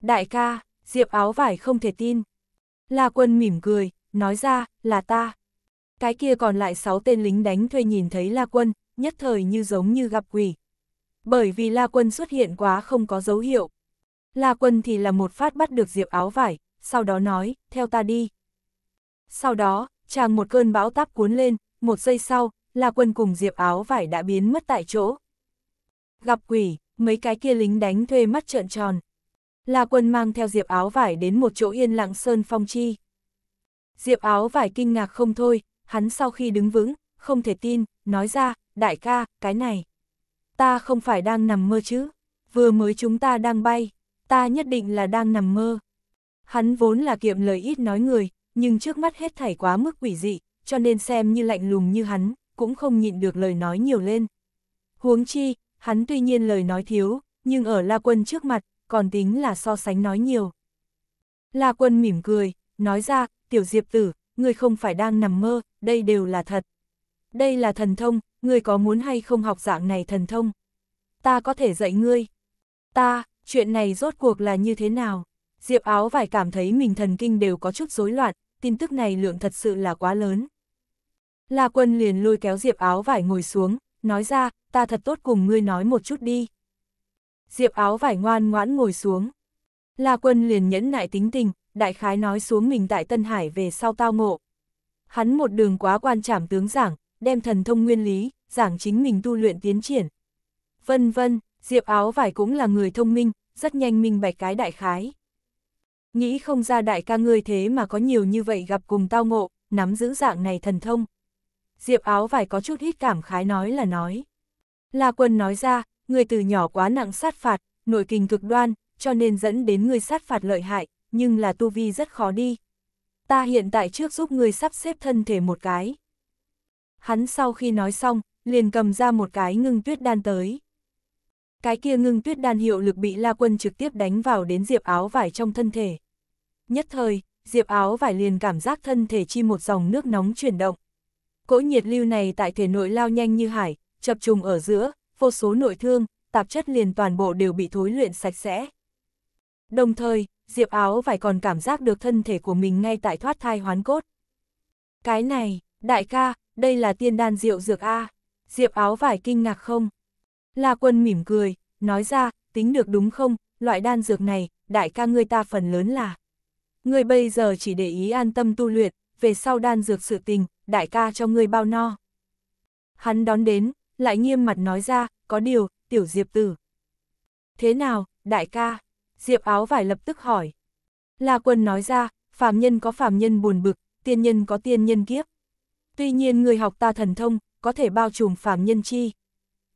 S1: Đại ca, Diệp áo vải không thể tin. La Quân mỉm cười, nói ra, là ta. Cái kia còn lại 6 tên lính đánh thuê nhìn thấy La Quân, nhất thời như giống như gặp quỷ. Bởi vì La Quân xuất hiện quá không có dấu hiệu, La Quân thì là một phát bắt được Diệp áo vải, sau đó nói, theo ta đi. Sau đó, chàng một cơn bão táp cuốn lên, một giây sau, La Quân cùng Diệp áo vải đã biến mất tại chỗ. Gặp quỷ, mấy cái kia lính đánh thuê mắt trợn tròn. La Quân mang theo Diệp áo vải đến một chỗ yên lặng sơn phong chi. Diệp áo vải kinh ngạc không thôi, hắn sau khi đứng vững, không thể tin, nói ra, đại ca, cái này. Ta không phải đang nằm mơ chứ, vừa mới chúng ta đang bay ta nhất định là đang nằm mơ. Hắn vốn là kiệm lời ít nói người, nhưng trước mắt hết thảy quá mức quỷ dị, cho nên xem như lạnh lùng như hắn, cũng không nhịn được lời nói nhiều lên. Huống chi, hắn tuy nhiên lời nói thiếu, nhưng ở La Quân trước mặt, còn tính là so sánh nói nhiều. La Quân mỉm cười, nói ra, tiểu diệp tử, người không phải đang nằm mơ, đây đều là thật. Đây là thần thông, người có muốn hay không học dạng này thần thông? Ta có thể dạy ngươi. Ta, Chuyện này rốt cuộc là như thế nào? Diệp áo vải cảm thấy mình thần kinh đều có chút rối loạn, tin tức này lượng thật sự là quá lớn. La quân liền lôi kéo Diệp áo vải ngồi xuống, nói ra, ta thật tốt cùng ngươi nói một chút đi. Diệp áo vải ngoan ngoãn ngồi xuống. La quân liền nhẫn nại tính tình, đại khái nói xuống mình tại Tân Hải về sau tao ngộ. Hắn một đường quá quan trảm tướng giảng, đem thần thông nguyên lý, giảng chính mình tu luyện tiến triển. Vân vân, Diệp áo vải cũng là người thông minh, rất nhanh minh bạch cái đại khái. Nghĩ không ra đại ca ngươi thế mà có nhiều như vậy gặp cùng tao ngộ, nắm giữ dạng này thần thông. Diệp áo vải có chút hít cảm khái nói là nói. La quân nói ra, người từ nhỏ quá nặng sát phạt, nội kinh cực đoan, cho nên dẫn đến người sát phạt lợi hại, nhưng là tu vi rất khó đi. Ta hiện tại trước giúp người sắp xếp thân thể một cái. Hắn sau khi nói xong, liền cầm ra một cái ngưng tuyết đan tới. Cái kia ngưng tuyết đan hiệu lực bị La Quân trực tiếp đánh vào đến diệp áo vải trong thân thể. Nhất thời, diệp áo vải liền cảm giác thân thể chi một dòng nước nóng chuyển động. Cỗ nhiệt lưu này tại thể nội lao nhanh như hải, chập trùng ở giữa, vô số nội thương, tạp chất liền toàn bộ đều bị thối luyện sạch sẽ. Đồng thời, diệp áo vải còn cảm giác được thân thể của mình ngay tại thoát thai hoán cốt. Cái này, đại ca, đây là tiên đan diệu dược A. Diệp áo vải kinh ngạc không? La quân mỉm cười, nói ra, tính được đúng không, loại đan dược này, đại ca ngươi ta phần lớn là. Ngươi bây giờ chỉ để ý an tâm tu luyện, về sau đan dược sự tình, đại ca cho ngươi bao no. Hắn đón đến, lại nghiêm mặt nói ra, có điều, tiểu diệp tử. Thế nào, đại ca? Diệp áo vải lập tức hỏi. La quân nói ra, phàm nhân có phàm nhân buồn bực, tiên nhân có tiên nhân kiếp. Tuy nhiên người học ta thần thông, có thể bao trùm phàm nhân chi,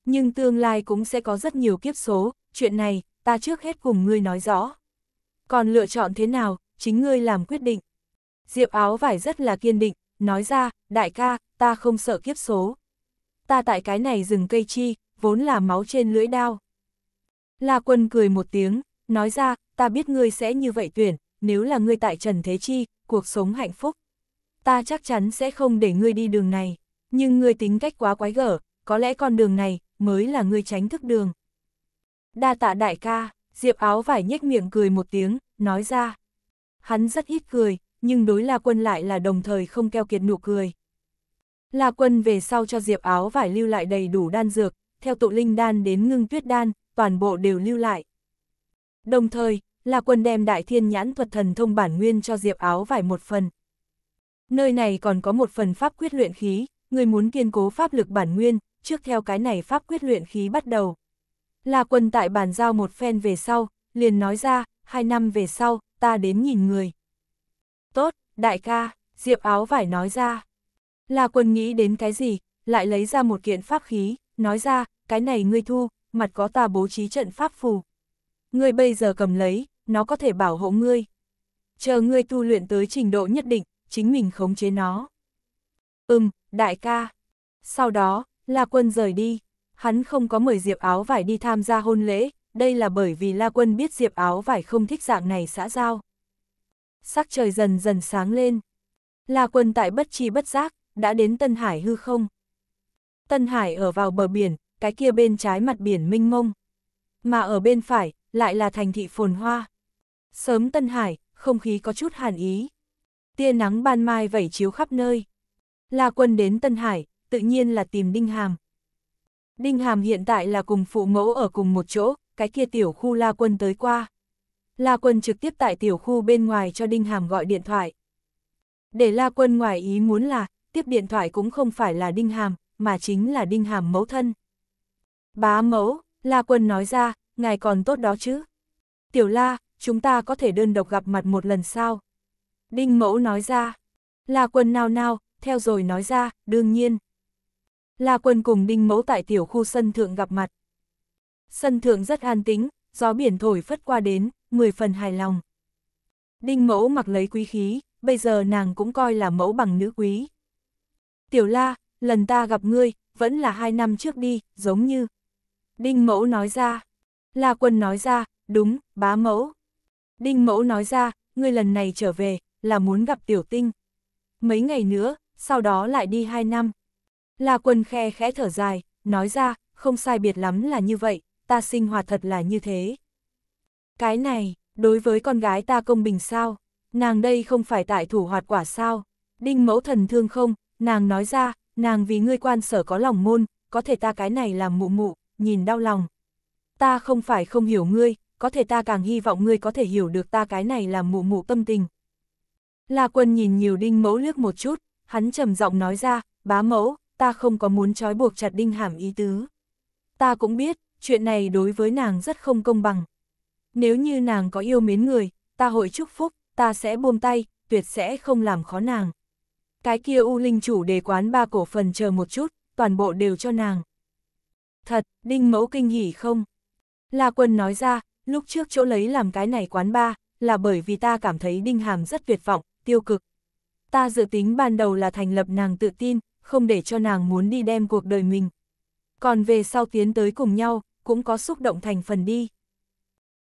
S1: nhưng tương lai cũng sẽ có rất nhiều kiếp số, chuyện này, ta trước hết cùng ngươi nói rõ. Còn lựa chọn thế nào, chính ngươi làm quyết định. Diệp áo vải rất là kiên định, nói ra, đại ca, ta không sợ kiếp số. Ta tại cái này rừng cây chi, vốn là máu trên lưỡi đao. La quân cười một tiếng, nói ra, ta biết ngươi sẽ như vậy tuyển, nếu là ngươi tại Trần Thế Chi, cuộc sống hạnh phúc. Ta chắc chắn sẽ không để ngươi đi đường này, nhưng ngươi tính cách quá quái gở, có lẽ con đường này, mới là ngươi tránh thức đường. Đa tạ đại ca, Diệp áo vải nhếch miệng cười một tiếng, nói ra. Hắn rất ít cười, nhưng đối La Quân lại là đồng thời không keo kiệt nụ cười. La Quân về sau cho Diệp áo vải lưu lại đầy đủ đan dược, theo tụ linh đan đến ngưng tuyết đan, toàn bộ đều lưu lại. Đồng thời, La Quân đem đại thiên nhãn thuật thần thông bản nguyên cho Diệp áo vải một phần. Nơi này còn có một phần pháp quyết luyện khí, người muốn kiên cố pháp lực bản nguyên, trước theo cái này pháp quyết luyện khí bắt đầu. là quân tại bàn giao một phen về sau, liền nói ra, hai năm về sau, ta đến nhìn người. Tốt, đại ca, diệp áo vải nói ra. là quân nghĩ đến cái gì, lại lấy ra một kiện pháp khí, nói ra, cái này ngươi thu, mặt có ta bố trí trận pháp phù. Ngươi bây giờ cầm lấy, nó có thể bảo hộ ngươi. Chờ ngươi tu luyện tới trình độ nhất định, chính mình khống chế nó. Ừm, đại ca. Sau đó, La Quân rời đi. Hắn không có mời Diệp Áo Vải đi tham gia hôn lễ, đây là bởi vì La Quân biết Diệp Áo Vải không thích dạng này xã giao. Sắc trời dần dần sáng lên. La Quân tại bất chi bất giác, đã đến Tân Hải hư không? Tân Hải ở vào bờ biển, cái kia bên trái mặt biển minh mông. Mà ở bên phải, lại là thành thị phồn hoa. Sớm Tân Hải, không khí có chút hàn ý. Tia nắng ban mai vẩy chiếu khắp nơi. La Quân đến Tân Hải, tự nhiên là tìm Đinh Hàm. Đinh Hàm hiện tại là cùng phụ mẫu ở cùng một chỗ, cái kia tiểu khu La Quân tới qua. La Quân trực tiếp tại tiểu khu bên ngoài cho Đinh Hàm gọi điện thoại. Để La Quân ngoài ý muốn là, tiếp điện thoại cũng không phải là Đinh Hàm, mà chính là Đinh Hàm mẫu thân. Bá mẫu, La Quân nói ra, ngài còn tốt đó chứ. Tiểu La, chúng ta có thể đơn độc gặp mặt một lần sao? Đinh mẫu nói ra. La Quân nào nào, theo rồi nói ra, đương nhiên. La Quân cùng Đinh Mẫu tại tiểu khu sân thượng gặp mặt. Sân thượng rất an tĩnh, gió biển thổi phất qua đến, mười phần hài lòng. Đinh Mẫu mặc lấy quý khí, bây giờ nàng cũng coi là mẫu bằng nữ quý. Tiểu La, lần ta gặp ngươi, vẫn là hai năm trước đi, giống như. Đinh Mẫu nói ra. La Quân nói ra, đúng, bá mẫu. Đinh Mẫu nói ra, ngươi lần này trở về, là muốn gặp Tiểu Tinh. Mấy ngày nữa, sau đó lại đi hai năm. La Quân khe khẽ thở dài, nói ra, không sai biệt lắm là như vậy, ta sinh hoạt thật là như thế. Cái này, đối với con gái ta công bình sao, nàng đây không phải tại thủ hoạt quả sao, đinh mẫu thần thương không, nàng nói ra, nàng vì ngươi quan sở có lòng môn, có thể ta cái này làm mụ mụ, nhìn đau lòng. Ta không phải không hiểu ngươi, có thể ta càng hy vọng ngươi có thể hiểu được ta cái này làm mụ mụ tâm tình. La quân nhìn nhiều đinh mẫu lướt một chút, hắn trầm giọng nói ra, bá mẫu, ta không có muốn trói buộc chặt đinh hàm ý tứ. Ta cũng biết, chuyện này đối với nàng rất không công bằng. Nếu như nàng có yêu mến người, ta hội chúc phúc, ta sẽ buông tay, tuyệt sẽ không làm khó nàng. Cái kia U Linh chủ đề quán ba cổ phần chờ một chút, toàn bộ đều cho nàng. Thật, Đinh Mẫu kinh hỉ không? La Quân nói ra, lúc trước chỗ lấy làm cái này quán ba, là bởi vì ta cảm thấy Đinh Hàm rất tuyệt vọng, tiêu cực. Ta dự tính ban đầu là thành lập nàng tự tin, không để cho nàng muốn đi đem cuộc đời mình. Còn về sau tiến tới cùng nhau, cũng có xúc động thành phần đi.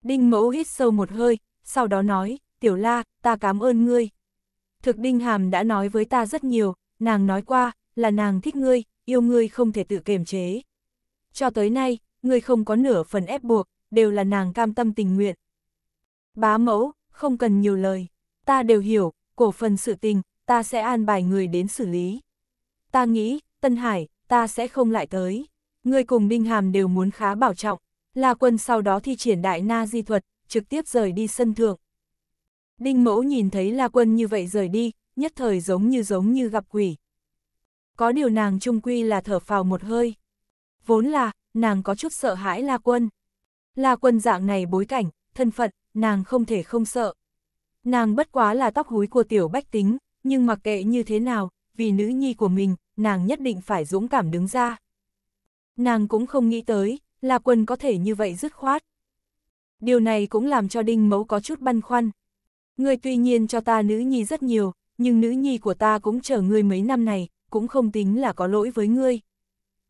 S1: Đinh mẫu hít sâu một hơi, sau đó nói, tiểu la, ta cảm ơn ngươi. Thực đinh hàm đã nói với ta rất nhiều, nàng nói qua, là nàng thích ngươi, yêu ngươi không thể tự kiềm chế. Cho tới nay, ngươi không có nửa phần ép buộc, đều là nàng cam tâm tình nguyện. Bá mẫu, không cần nhiều lời, ta đều hiểu, cổ phần sự tình, ta sẽ an bài người đến xử lý ta nghĩ, Tân Hải, ta sẽ không lại tới. người cùng Minh Hàm đều muốn khá bảo trọng. La Quân sau đó thi triển đại na di thuật, trực tiếp rời đi sân thượng. Đinh Mẫu nhìn thấy La Quân như vậy rời đi, nhất thời giống như giống như gặp quỷ. Có điều nàng trung quy là thở phào một hơi. Vốn là, nàng có chút sợ hãi La Quân. La Quân dạng này bối cảnh, thân phận, nàng không thể không sợ. Nàng bất quá là tóc húi của tiểu bách tính, nhưng mặc kệ như thế nào, vì nữ nhi của mình, nàng nhất định phải dũng cảm đứng ra. Nàng cũng không nghĩ tới, là Quân có thể như vậy dứt khoát. Điều này cũng làm cho Đinh Mấu có chút băn khoăn. Ngươi tuy nhiên cho ta nữ nhi rất nhiều, nhưng nữ nhi của ta cũng chờ ngươi mấy năm này, cũng không tính là có lỗi với ngươi.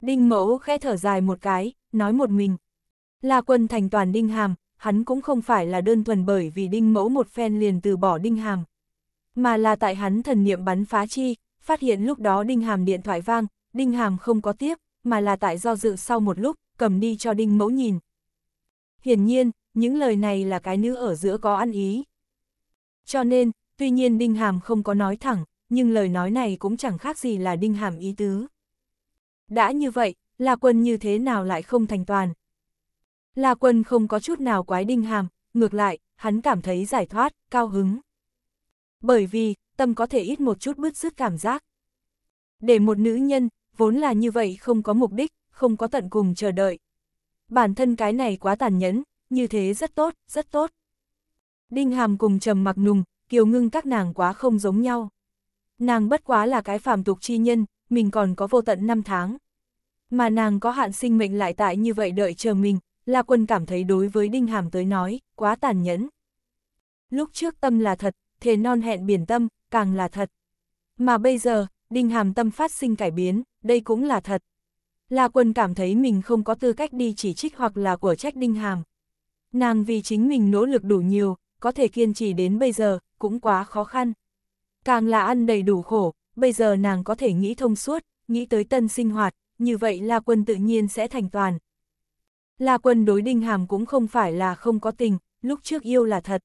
S1: Đinh Mẫu khẽ thở dài một cái, nói một mình. là Quân thành toàn Đinh Hàm, hắn cũng không phải là đơn thuần bởi vì Đinh Mẫu một phen liền từ bỏ Đinh Hàm. Mà là tại hắn thần niệm bắn phá chi, phát hiện lúc đó Đinh Hàm điện thoại vang, Đinh Hàm không có tiếp, mà là tại do dự sau một lúc, cầm đi cho Đinh Mẫu nhìn. Hiển nhiên, những lời này là cái nữ ở giữa có ăn ý. Cho nên, tuy nhiên Đinh Hàm không có nói thẳng, nhưng lời nói này cũng chẳng khác gì là Đinh Hàm ý tứ. Đã như vậy, La Quân như thế nào lại không thành toàn? La Quân không có chút nào quái Đinh Hàm, ngược lại, hắn cảm thấy giải thoát, cao hứng. Bởi vì, tâm có thể ít một chút bứt rứt cảm giác. Để một nữ nhân, vốn là như vậy không có mục đích, không có tận cùng chờ đợi. Bản thân cái này quá tàn nhẫn, như thế rất tốt, rất tốt. Đinh Hàm cùng trầm mặc nùng, kiều ngưng các nàng quá không giống nhau. Nàng bất quá là cái phàm tục chi nhân, mình còn có vô tận năm tháng. Mà nàng có hạn sinh mệnh lại tại như vậy đợi chờ mình, La Quân cảm thấy đối với Đinh Hàm tới nói, quá tàn nhẫn. Lúc trước tâm là thật, thề non hẹn biển tâm, càng là thật. Mà bây giờ, Đinh Hàm Tâm phát sinh cải biến, đây cũng là thật. La Quân cảm thấy mình không có tư cách đi chỉ trích hoặc là của trách Đinh Hàm. Nàng vì chính mình nỗ lực đủ nhiều, có thể kiên trì đến bây giờ, cũng quá khó khăn. Càng là ăn đầy đủ khổ, bây giờ nàng có thể nghĩ thông suốt, nghĩ tới tân sinh hoạt, như vậy La Quân tự nhiên sẽ thành toàn. La Quân đối Đinh Hàm cũng không phải là không có tình, lúc trước yêu là thật.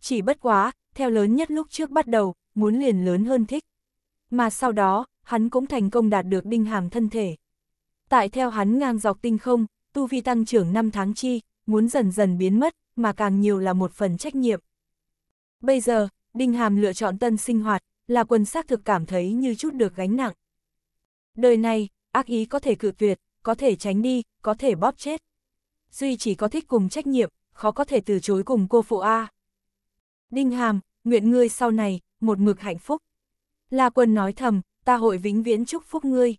S1: Chỉ bất quá, theo lớn nhất lúc trước bắt đầu, muốn liền lớn hơn thích. Mà sau đó, hắn cũng thành công đạt được đinh hàm thân thể. Tại theo hắn ngang dọc tinh không, tu vi tăng trưởng 5 tháng chi, muốn dần dần biến mất, mà càng nhiều là một phần trách nhiệm. Bây giờ, đinh hàm lựa chọn tân sinh hoạt, là quần xác thực cảm thấy như chút được gánh nặng. Đời này, ác ý có thể cự tuyệt, có thể tránh đi, có thể bóp chết. Duy chỉ có thích cùng trách nhiệm, khó có thể từ chối cùng cô phụ A. Đinh Hàm, nguyện ngươi sau này, một mực hạnh phúc. La quân nói thầm, ta hội vĩnh viễn chúc phúc ngươi.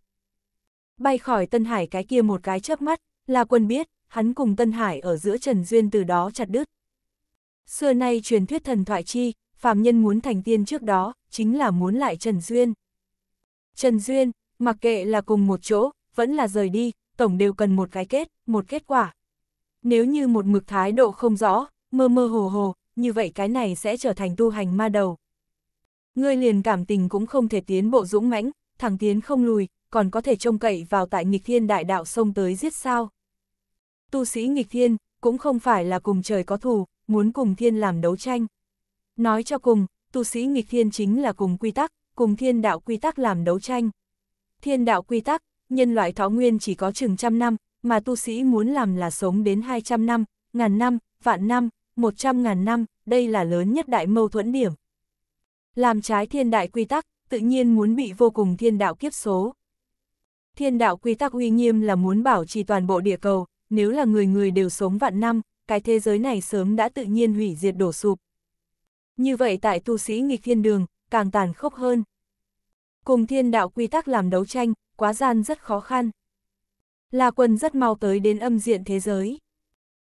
S1: Bay khỏi Tân Hải cái kia một cái chớp mắt, La quân biết, hắn cùng Tân Hải ở giữa Trần Duyên từ đó chặt đứt. Xưa nay truyền thuyết thần thoại chi, phàm nhân muốn thành tiên trước đó, chính là muốn lại Trần Duyên. Trần Duyên, mặc kệ là cùng một chỗ, vẫn là rời đi, tổng đều cần một cái kết, một kết quả. Nếu như một mực thái độ không rõ, mơ mơ hồ hồ, như vậy cái này sẽ trở thành tu hành ma đầu. Ngươi liền cảm tình cũng không thể tiến bộ dũng mãnh, thẳng tiến không lùi, còn có thể trông cậy vào tại nghịch thiên đại đạo sông tới giết sao. Tu sĩ nghịch thiên, cũng không phải là cùng trời có thù, muốn cùng thiên làm đấu tranh. Nói cho cùng, tu sĩ nghịch thiên chính là cùng quy tắc, cùng thiên đạo quy tắc làm đấu tranh. Thiên đạo quy tắc, nhân loại thọ nguyên chỉ có chừng trăm năm, mà tu sĩ muốn làm là sống đến hai trăm năm, ngàn năm, vạn năm, một trăm ngàn năm, đây là lớn nhất đại mâu thuẫn điểm. Làm trái thiên đại quy tắc, tự nhiên muốn bị vô cùng thiên đạo kiếp số. Thiên đạo quy tắc uy nghiêm là muốn bảo trì toàn bộ địa cầu, nếu là người người đều sống vạn năm, cái thế giới này sớm đã tự nhiên hủy diệt đổ sụp. Như vậy tại tu sĩ nghịch thiên đường, càng tàn khốc hơn. Cùng thiên đạo quy tắc làm đấu tranh, quá gian rất khó khăn. La quân rất mau tới đến âm diện thế giới.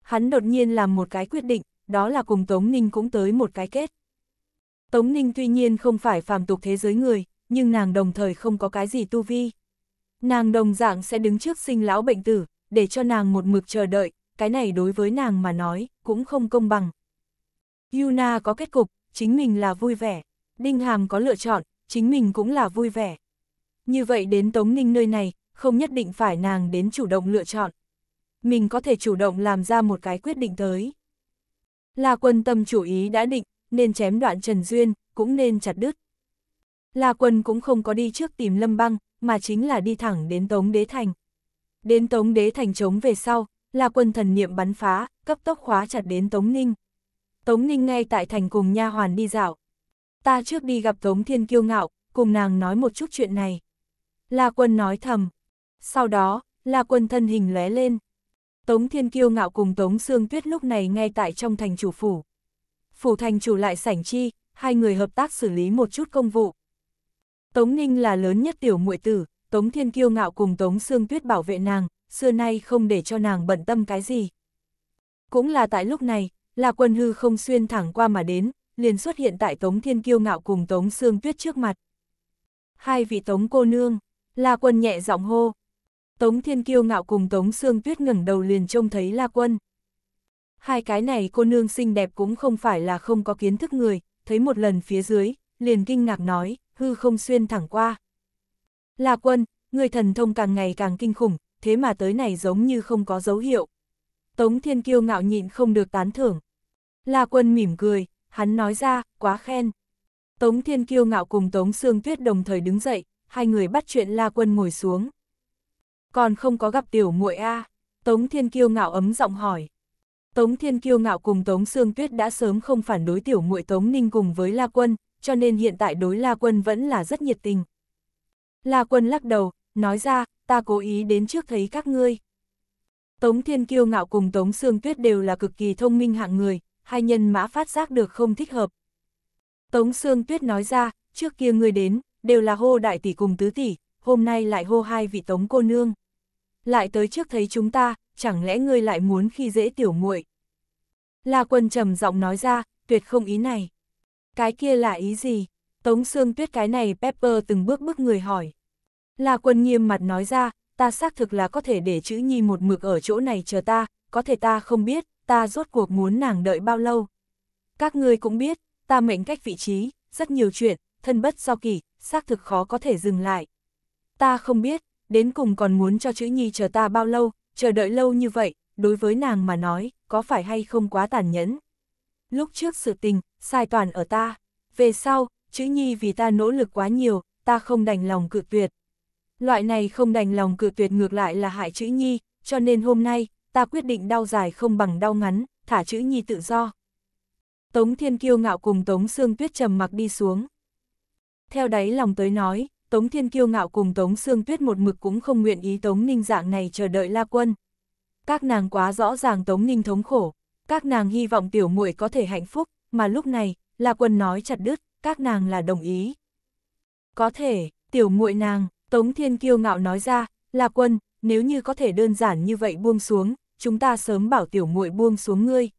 S1: Hắn đột nhiên làm một cái quyết định, đó là cùng Tống Ninh cũng tới một cái kết. Tống Ninh tuy nhiên không phải phàm tục thế giới người, nhưng nàng đồng thời không có cái gì tu vi. Nàng đồng dạng sẽ đứng trước sinh lão bệnh tử, để cho nàng một mực chờ đợi, cái này đối với nàng mà nói, cũng không công bằng. Yuna có kết cục, chính mình là vui vẻ. Đinh Hàm có lựa chọn, chính mình cũng là vui vẻ. Như vậy đến Tống Ninh nơi này, không nhất định phải nàng đến chủ động lựa chọn. Mình có thể chủ động làm ra một cái quyết định tới. Là quân tâm chủ ý đã định, nên chém đoạn Trần Duyên, cũng nên chặt đứt. La Quân cũng không có đi trước tìm Lâm Băng, mà chính là đi thẳng đến Tống Đế Thành. Đến Tống Đế Thành chống về sau, La Quân thần niệm bắn phá, cấp tốc khóa chặt đến Tống Ninh. Tống Ninh ngay tại thành cùng nha hoàn đi dạo. Ta trước đi gặp Tống Thiên kiêu ngạo, cùng nàng nói một chút chuyện này. La Quân nói thầm. Sau đó, La Quân thân hình lóe lên. Tống Thiên kiêu ngạo cùng Tống Sương Tuyết lúc này ngay tại trong thành chủ phủ, phủ thành chủ lại sảnh chi, hai người hợp tác xử lý một chút công vụ. Tống Ninh là lớn nhất tiểu muội tử, Tống Thiên kiêu ngạo cùng Tống Sương Tuyết bảo vệ nàng, xưa nay không để cho nàng bận tâm cái gì. Cũng là tại lúc này, là quân hư không xuyên thẳng qua mà đến, liền xuất hiện tại Tống Thiên kiêu ngạo cùng Tống Sương Tuyết trước mặt. Hai vị Tống cô nương, La Quân nhẹ giọng hô. Tống Thiên kiêu ngạo cùng Tống Sương Tuyết ngẩng đầu liền trông thấy La Quân. Hai cái này cô nương xinh đẹp cũng không phải là không có kiến thức người, thấy một lần phía dưới, liền kinh ngạc nói, hư không xuyên thẳng qua. Là quân, người thần thông càng ngày càng kinh khủng, thế mà tới này giống như không có dấu hiệu. Tống Thiên Kiêu ngạo nhịn không được tán thưởng. La quân mỉm cười, hắn nói ra, quá khen. Tống Thiên Kiêu ngạo cùng Tống Sương Tuyết đồng thời đứng dậy, hai người bắt chuyện La quân ngồi xuống. Còn không có gặp tiểu muội a Tống Thiên Kiêu ngạo ấm giọng hỏi. Tống Thiên Kiêu ngạo cùng Tống Sương Tuyết đã sớm không phản đối tiểu muội Tống Ninh cùng với La Quân, cho nên hiện tại đối La Quân vẫn là rất nhiệt tình. La Quân lắc đầu, nói ra, ta cố ý đến trước thấy các ngươi. Tống Thiên Kiêu ngạo cùng Tống Sương Tuyết đều là cực kỳ thông minh hạng người, hai nhân mã phát giác được không thích hợp. Tống Sương Tuyết nói ra, trước kia ngươi đến, đều là hô đại tỷ cùng tứ tỷ, hôm nay lại hô hai vị Tống cô nương. Lại tới trước thấy chúng ta, chẳng lẽ ngươi lại muốn khi dễ tiểu muội? La quân trầm giọng nói ra, tuyệt không ý này. Cái kia là ý gì? Tống xương tuyết cái này Pepper từng bước bước người hỏi. La quân nghiêm mặt nói ra, ta xác thực là có thể để chữ nhi một mực ở chỗ này chờ ta, có thể ta không biết, ta rốt cuộc muốn nàng đợi bao lâu. Các ngươi cũng biết, ta mệnh cách vị trí, rất nhiều chuyện, thân bất do kỳ, xác thực khó có thể dừng lại. Ta không biết, đến cùng còn muốn cho chữ nhi chờ ta bao lâu, chờ đợi lâu như vậy, đối với nàng mà nói, có phải hay không quá tàn nhẫn. Lúc trước sự tình, sai toàn ở ta, về sau, chữ nhi vì ta nỗ lực quá nhiều, ta không đành lòng cự tuyệt. Loại này không đành lòng cự tuyệt ngược lại là hại chữ nhi, cho nên hôm nay, ta quyết định đau dài không bằng đau ngắn, thả chữ nhi tự do. Tống Thiên Kiêu ngạo cùng Tống Sương Tuyết trầm mặc đi xuống. Theo đáy lòng tới nói, Tống Thiên Kiêu ngạo cùng Tống Sương Tuyết một mực cũng không nguyện ý Tống Ninh dạng này chờ đợi La Quân. Các nàng quá rõ ràng Tống Ninh thống khổ, các nàng hy vọng tiểu muội có thể hạnh phúc, mà lúc này, La Quân nói chặt đứt, các nàng là đồng ý. Có thể, tiểu muội nàng, Tống Thiên Kiêu ngạo nói ra, La Quân, nếu như có thể đơn giản như vậy buông xuống, chúng ta sớm bảo tiểu muội buông xuống ngươi.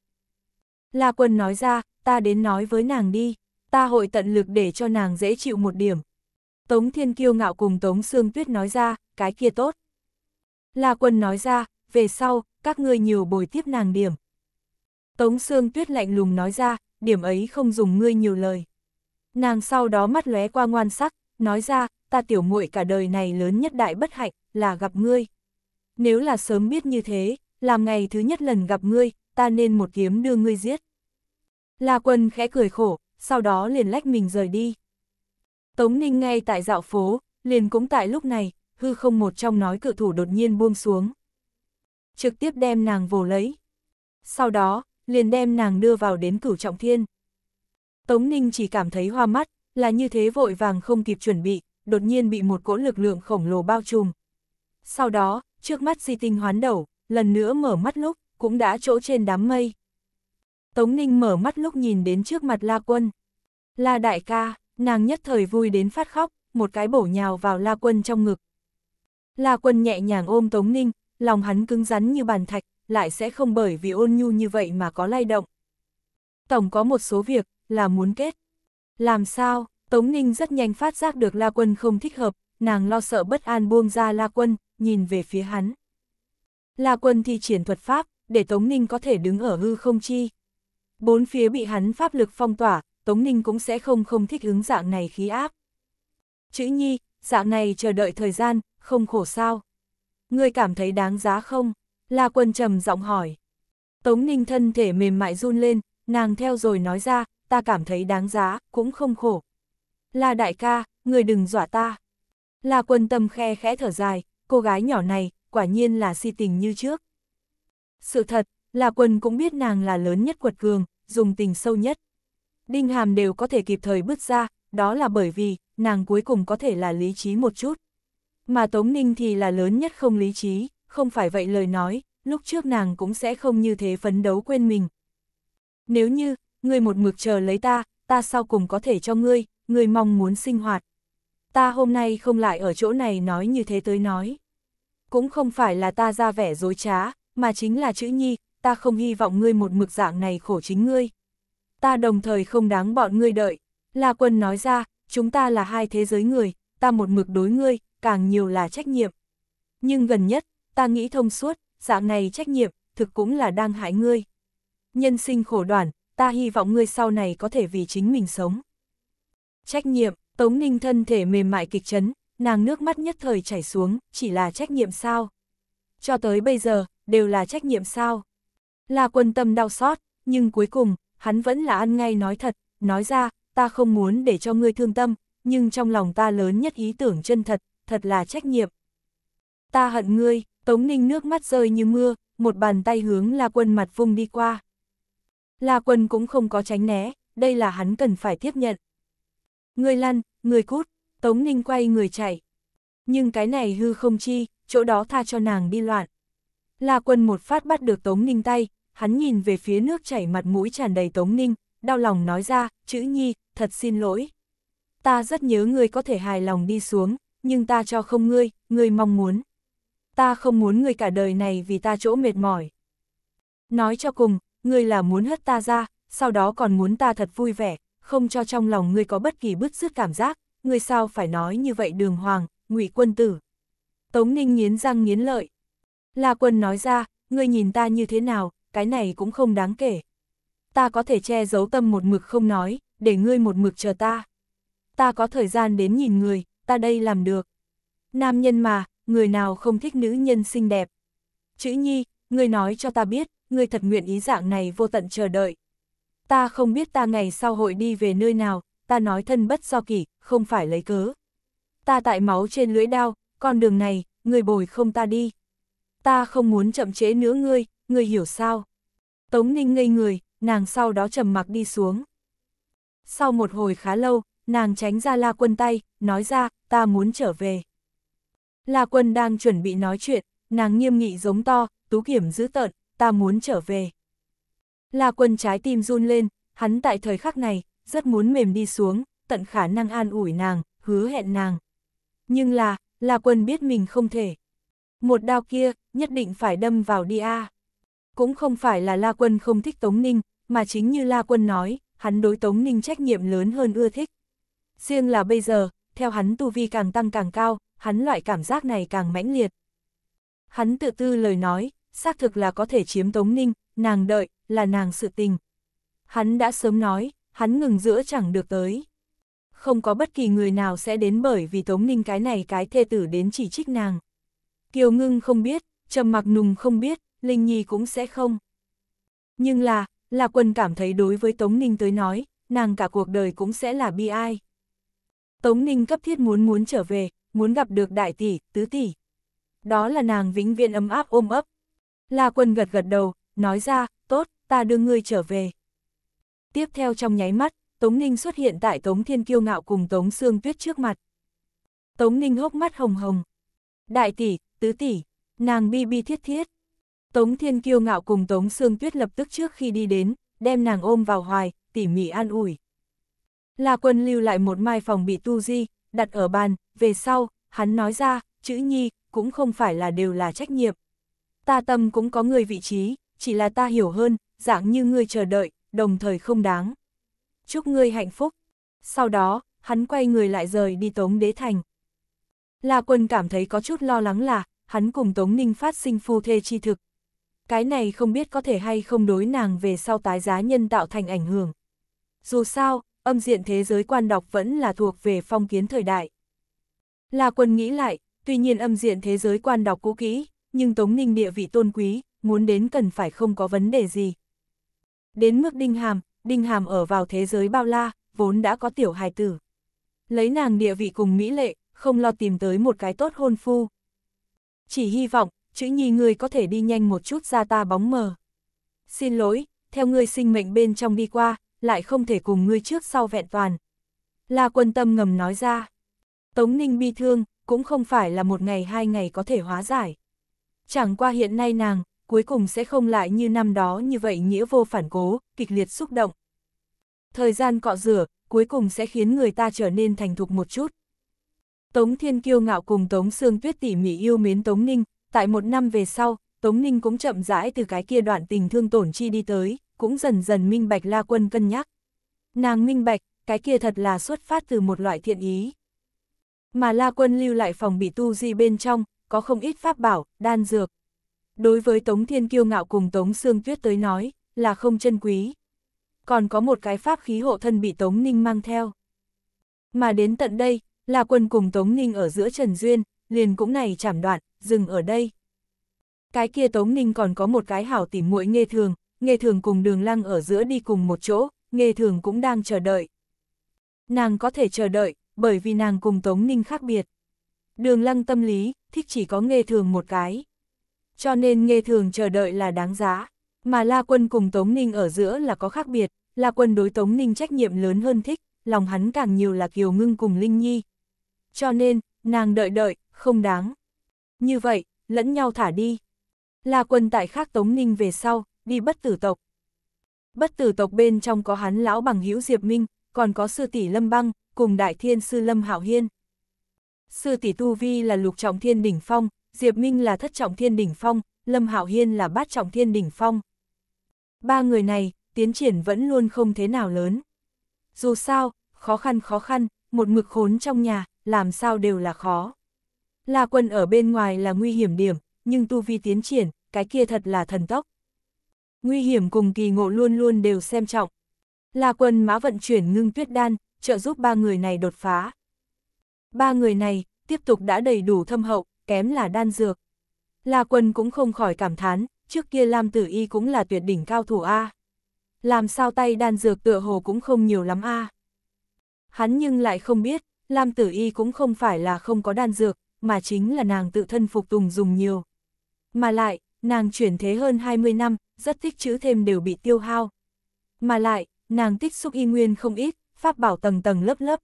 S1: La Quân nói ra, ta đến nói với nàng đi, ta hội tận lực để cho nàng dễ chịu một điểm, Tống Thiên kiêu ngạo cùng Tống Sương Tuyết nói ra, cái kia tốt. La Quân nói ra, về sau, các ngươi nhiều bồi tiếp nàng điểm. Tống Sương Tuyết lạnh lùng nói ra, điểm ấy không dùng ngươi nhiều lời. Nàng sau đó mắt lóe qua ngoan sắc, nói ra, ta tiểu muội cả đời này lớn nhất đại bất hạnh, là gặp ngươi. Nếu là sớm biết như thế, làm ngày thứ nhất lần gặp ngươi, ta nên một kiếm đưa ngươi giết. La Quân khẽ cười khổ, sau đó liền lách mình rời đi. Tống Ninh ngay tại dạo phố, liền cũng tại lúc này, hư không một trong nói cự thủ đột nhiên buông xuống. Trực tiếp đem nàng vồ lấy. Sau đó, liền đem nàng đưa vào đến cửu trọng thiên. Tống Ninh chỉ cảm thấy hoa mắt, là như thế vội vàng không kịp chuẩn bị, đột nhiên bị một cỗ lực lượng khổng lồ bao trùm. Sau đó, trước mắt di tinh hoán đầu, lần nữa mở mắt lúc, cũng đã chỗ trên đám mây. Tống Ninh mở mắt lúc nhìn đến trước mặt La Quân. La Đại ca, nàng nhất thời vui đến phát khóc, một cái bổ nhào vào La Quân trong ngực. La Quân nhẹ nhàng ôm Tống Ninh, lòng hắn cứng rắn như bàn thạch, lại sẽ không bởi vì ôn nhu như vậy mà có lay động. Tổng có một số việc, là muốn kết. Làm sao, Tống Ninh rất nhanh phát giác được La Quân không thích hợp, nàng lo sợ bất an buông ra La Quân, nhìn về phía hắn. La Quân thi triển thuật pháp, để Tống Ninh có thể đứng ở hư không chi. Bốn phía bị hắn pháp lực phong tỏa, Tống Ninh cũng sẽ không không thích ứng dạng này khí áp. Chữ nhi, dạng này chờ đợi thời gian, không khổ sao. Ngươi cảm thấy đáng giá không? La quân trầm giọng hỏi. Tống Ninh thân thể mềm mại run lên, nàng theo rồi nói ra, ta cảm thấy đáng giá, cũng không khổ. La đại ca, người đừng dọa ta. La quân tâm khe khẽ thở dài, cô gái nhỏ này, quả nhiên là si tình như trước. Sự thật, La quân cũng biết nàng là lớn nhất quật cường, dùng tình sâu nhất. Đinh Hàm đều có thể kịp thời bước ra, đó là bởi vì, nàng cuối cùng có thể là lý trí một chút. Mà Tống Ninh thì là lớn nhất không lý trí, không phải vậy lời nói, lúc trước nàng cũng sẽ không như thế phấn đấu quên mình. Nếu như, ngươi một mực chờ lấy ta, ta sau cùng có thể cho ngươi, ngươi mong muốn sinh hoạt. Ta hôm nay không lại ở chỗ này nói như thế tới nói. Cũng không phải là ta ra vẻ dối trá, mà chính là chữ nhi, ta không hy vọng ngươi một mực dạng này khổ chính ngươi ta đồng thời không đáng bọn ngươi đợi. La Quân nói ra, chúng ta là hai thế giới người, ta một mực đối ngươi, càng nhiều là trách nhiệm. Nhưng gần nhất, ta nghĩ thông suốt, dạng này trách nhiệm, thực cũng là đang hại ngươi. Nhân sinh khổ đoạn, ta hy vọng ngươi sau này có thể vì chính mình sống. Trách nhiệm, Tống Ninh thân thể mềm mại kịch chấn, nàng nước mắt nhất thời chảy xuống, chỉ là trách nhiệm sao? Cho tới bây giờ, đều là trách nhiệm sao? La quân tâm đau xót, nhưng cuối cùng, hắn vẫn là ăn ngay nói thật, nói ra, ta không muốn để cho ngươi thương tâm, nhưng trong lòng ta lớn nhất ý tưởng chân thật, thật là trách nhiệm. Ta hận ngươi, Tống Ninh nước mắt rơi như mưa, một bàn tay hướng La Quân mặt vung đi qua. La Quân cũng không có tránh né, đây là hắn cần phải tiếp nhận. Người lăn, người cút, Tống Ninh quay người chạy. Nhưng cái này hư không chi, chỗ đó tha cho nàng đi loạn. La Quân một phát bắt được Tống Ninh tay, hắn nhìn về phía nước chảy mặt mũi tràn đầy Tống Ninh, đau lòng nói ra, chữ nhi, thật xin lỗi. Ta rất nhớ ngươi có thể hài lòng đi xuống, nhưng ta cho không ngươi, ngươi mong muốn. Ta không muốn ngươi cả đời này vì ta chỗ mệt mỏi. Nói cho cùng, ngươi là muốn hất ta ra, sau đó còn muốn ta thật vui vẻ, không cho trong lòng ngươi có bất kỳ bứt rứt cảm giác, ngươi sao phải nói như vậy đường hoàng, ngụy quân tử. Tống Ninh nghiến răng nghiến lợi. La quân nói ra, ngươi nhìn ta như thế nào, cái này cũng không đáng kể. Ta có thể che giấu tâm một mực không nói, để ngươi một mực chờ ta. Ta có thời gian đến nhìn người, ta đây làm được. Nam nhân mà, người nào không thích nữ nhân xinh đẹp. Chữ nhi, ngươi nói cho ta biết, ngươi thật nguyện ý dạng này vô tận chờ đợi. Ta không biết ta ngày sau hội đi về nơi nào, ta nói thân bất do kỷ, không phải lấy cớ. Ta tại máu trên lưỡi đao, con đường này, người bồi không ta đi. Ta không muốn chậm chế nữa ngươi, người hiểu sao? Tống Ninh ngây người, nàng sau đó trầm mặc đi xuống. Sau một hồi khá lâu, nàng tránh ra La Quân tay, nói ra, ta muốn trở về. La Quân đang chuẩn bị nói chuyện, nàng nghiêm nghị giống to, tú kiểm dữ tợn, ta muốn trở về. La Quân trái tim run lên, hắn tại thời khắc này, rất muốn mềm đi xuống, tận khả năng an ủi nàng, hứa hẹn nàng. Nhưng là, La Quân biết mình không thể. Một đao kia, nhất định phải đâm vào đi a. À. Cũng không phải là La Quân không thích Tống Ninh, mà chính như La Quân nói, hắn đối Tống Ninh trách nhiệm lớn hơn ưa thích. Riêng là bây giờ, theo hắn tu vi càng tăng càng cao, hắn loại cảm giác này càng mãnh liệt. Hắn tự tư lời nói, xác thực là có thể chiếm Tống Ninh, nàng đợi, là nàng sự tình. Hắn đã sớm nói, hắn ngừng giữa chẳng được tới. Không có bất kỳ người nào sẽ đến bởi vì Tống Ninh cái này cái thê tử đến chỉ trích nàng. Kiều Ngưng không biết, Trầm Mặc Nùng không biết, Linh Nhi cũng sẽ không. Nhưng là, là Quân cảm thấy đối với Tống Ninh tới nói, nàng cả cuộc đời cũng sẽ là bi ai. Tống Ninh cấp thiết muốn muốn trở về, muốn gặp được đại tỷ, tứ tỷ. Đó là nàng vĩnh viên ấm áp ôm ấp. La Quân gật gật đầu, nói ra, tốt, ta đưa ngươi trở về. Tiếp theo trong nháy mắt, Tống Ninh xuất hiện tại Tống Thiên Kiêu Ngạo cùng Tống Sương Tuyết trước mặt. Tống Ninh hốc mắt hồng hồng. Đại tỷ, tứ tỷ, nàng bi bi thiết thiết. Tống Thiên kiêu ngạo cùng Tống Sương Tuyết lập tức trước khi đi đến, đem nàng ôm vào hoài, tỉ mỉ an ủi. La quân lưu lại một mai phòng bị tu di, đặt ở bàn, về sau, hắn nói ra, chữ nhi, cũng không phải là đều là trách nhiệm. Ta tâm cũng có người vị trí, chỉ là ta hiểu hơn, dạng như ngươi chờ đợi, đồng thời không đáng. Chúc ngươi hạnh phúc. Sau đó, hắn quay người lại rời đi Tống Đế Thành. La Quân cảm thấy có chút lo lắng là, hắn cùng Tống Ninh phát sinh phu thê chi thực, cái này không biết có thể hay không đối nàng về sau tái giá nhân tạo thành ảnh hưởng. Dù sao, âm diện thế giới quan đọc vẫn là thuộc về phong kiến thời đại. Là quân nghĩ lại, tuy nhiên âm diện thế giới quan đọc cũ kỹ, nhưng Tống Ninh địa vị tôn quý, muốn đến cần phải không có vấn đề gì. Đến mức Đinh Hàm, Đinh Hàm ở vào thế giới bao la, vốn đã có tiểu hài tử. Lấy nàng địa vị cùng Mỹ lệ, không lo tìm tới một cái tốt hôn phu. Chỉ hy vọng, chữ nhi ngươi có thể đi nhanh một chút ra ta bóng mờ. Xin lỗi, theo ngươi sinh mệnh bên trong đi qua, lại không thể cùng ngươi trước sau vẹn toàn. La quân tâm ngầm nói ra. Tống ninh bi thương, cũng không phải là một ngày hai ngày có thể hóa giải. Chẳng qua hiện nay nàng, cuối cùng sẽ không lại như năm đó như vậy nghĩa vô phản cố, kịch liệt xúc động. Thời gian cọ rửa, cuối cùng sẽ khiến người ta trở nên thành thục một chút. Tống Thiên kiêu ngạo cùng Tống Sương Tuyết tỉ mỉ yêu mến Tống Ninh, tại một năm về sau, Tống Ninh cũng chậm rãi từ cái kia đoạn tình thương tổn chi đi tới, cũng dần dần minh bạch La Quân cân nhắc. Nàng minh bạch, cái kia thật là xuất phát từ một loại thiện ý. Mà La Quân lưu lại phòng bị tu di bên trong, có không ít pháp bảo, đan dược. Đối với Tống Thiên kiêu ngạo cùng Tống Sương Tuyết tới nói, là không chân quý. Còn có một cái pháp khí hộ thân bị Tống Ninh mang theo. Mà đến tận đây, La Quân cùng Tống Ninh ở giữa Trần Duyên, liền cũng này chảm đoạn, dừng ở đây. Cái kia Tống Ninh còn có một cái hảo tỉ muội nghe thường, nghe thường cùng đường lăng ở giữa đi cùng một chỗ, nghe thường cũng đang chờ đợi. Nàng có thể chờ đợi, bởi vì nàng cùng Tống Ninh khác biệt. Đường lăng tâm lý, thích chỉ có nghe thường một cái. Cho nên nghe thường chờ đợi là đáng giá, mà La Quân cùng Tống Ninh ở giữa là có khác biệt, La Quân đối Tống Ninh trách nhiệm lớn hơn thích, lòng hắn càng nhiều là Kiều Ngưng cùng Linh Nhi. Cho nên, nàng đợi đợi, không đáng. Như vậy, lẫn nhau thả đi. Là quân tại khác Tống Ninh về sau, đi bất tử tộc. Bất tử tộc bên trong có hắn lão bằng hữu Diệp Minh, còn có sư tỷ Lâm Băng, cùng đại thiên sư Lâm Hạo Hiên. Sư tỷ Tu Vi là lục trọng thiên đỉnh phong, Diệp Minh là thất trọng thiên đỉnh phong, Lâm Hạo Hiên là bát trọng thiên đỉnh phong. Ba người này, tiến triển vẫn luôn không thế nào lớn. Dù sao, khó khăn khó khăn, một mực khốn trong nhà, làm sao đều là khó. La Quân ở bên ngoài là nguy hiểm điểm, nhưng tu vi tiến triển, cái kia thật là thần tốc. Nguy hiểm cùng kỳ ngộ luôn luôn đều xem trọng. La Quân mã vận chuyển ngưng tuyết đan, trợ giúp ba người này đột phá. Ba người này, tiếp tục đã đầy đủ thâm hậu, kém là đan dược. La Quân cũng không khỏi cảm thán, trước kia Lam Tử Y cũng là tuyệt đỉnh cao thủ A. Làm sao tay đan dược tựa hồ cũng không nhiều lắm A. Hắn nhưng lại không biết, Lam Tử Y cũng không phải là không có đan dược, mà chính là nàng tự thân phục tùng dùng nhiều. Mà lại, nàng chuyển thế hơn 20 năm, rất thích chữ thêm đều bị tiêu hao. Mà lại, nàng tích xúc y nguyên không ít, pháp bảo tầng tầng lớp lớp.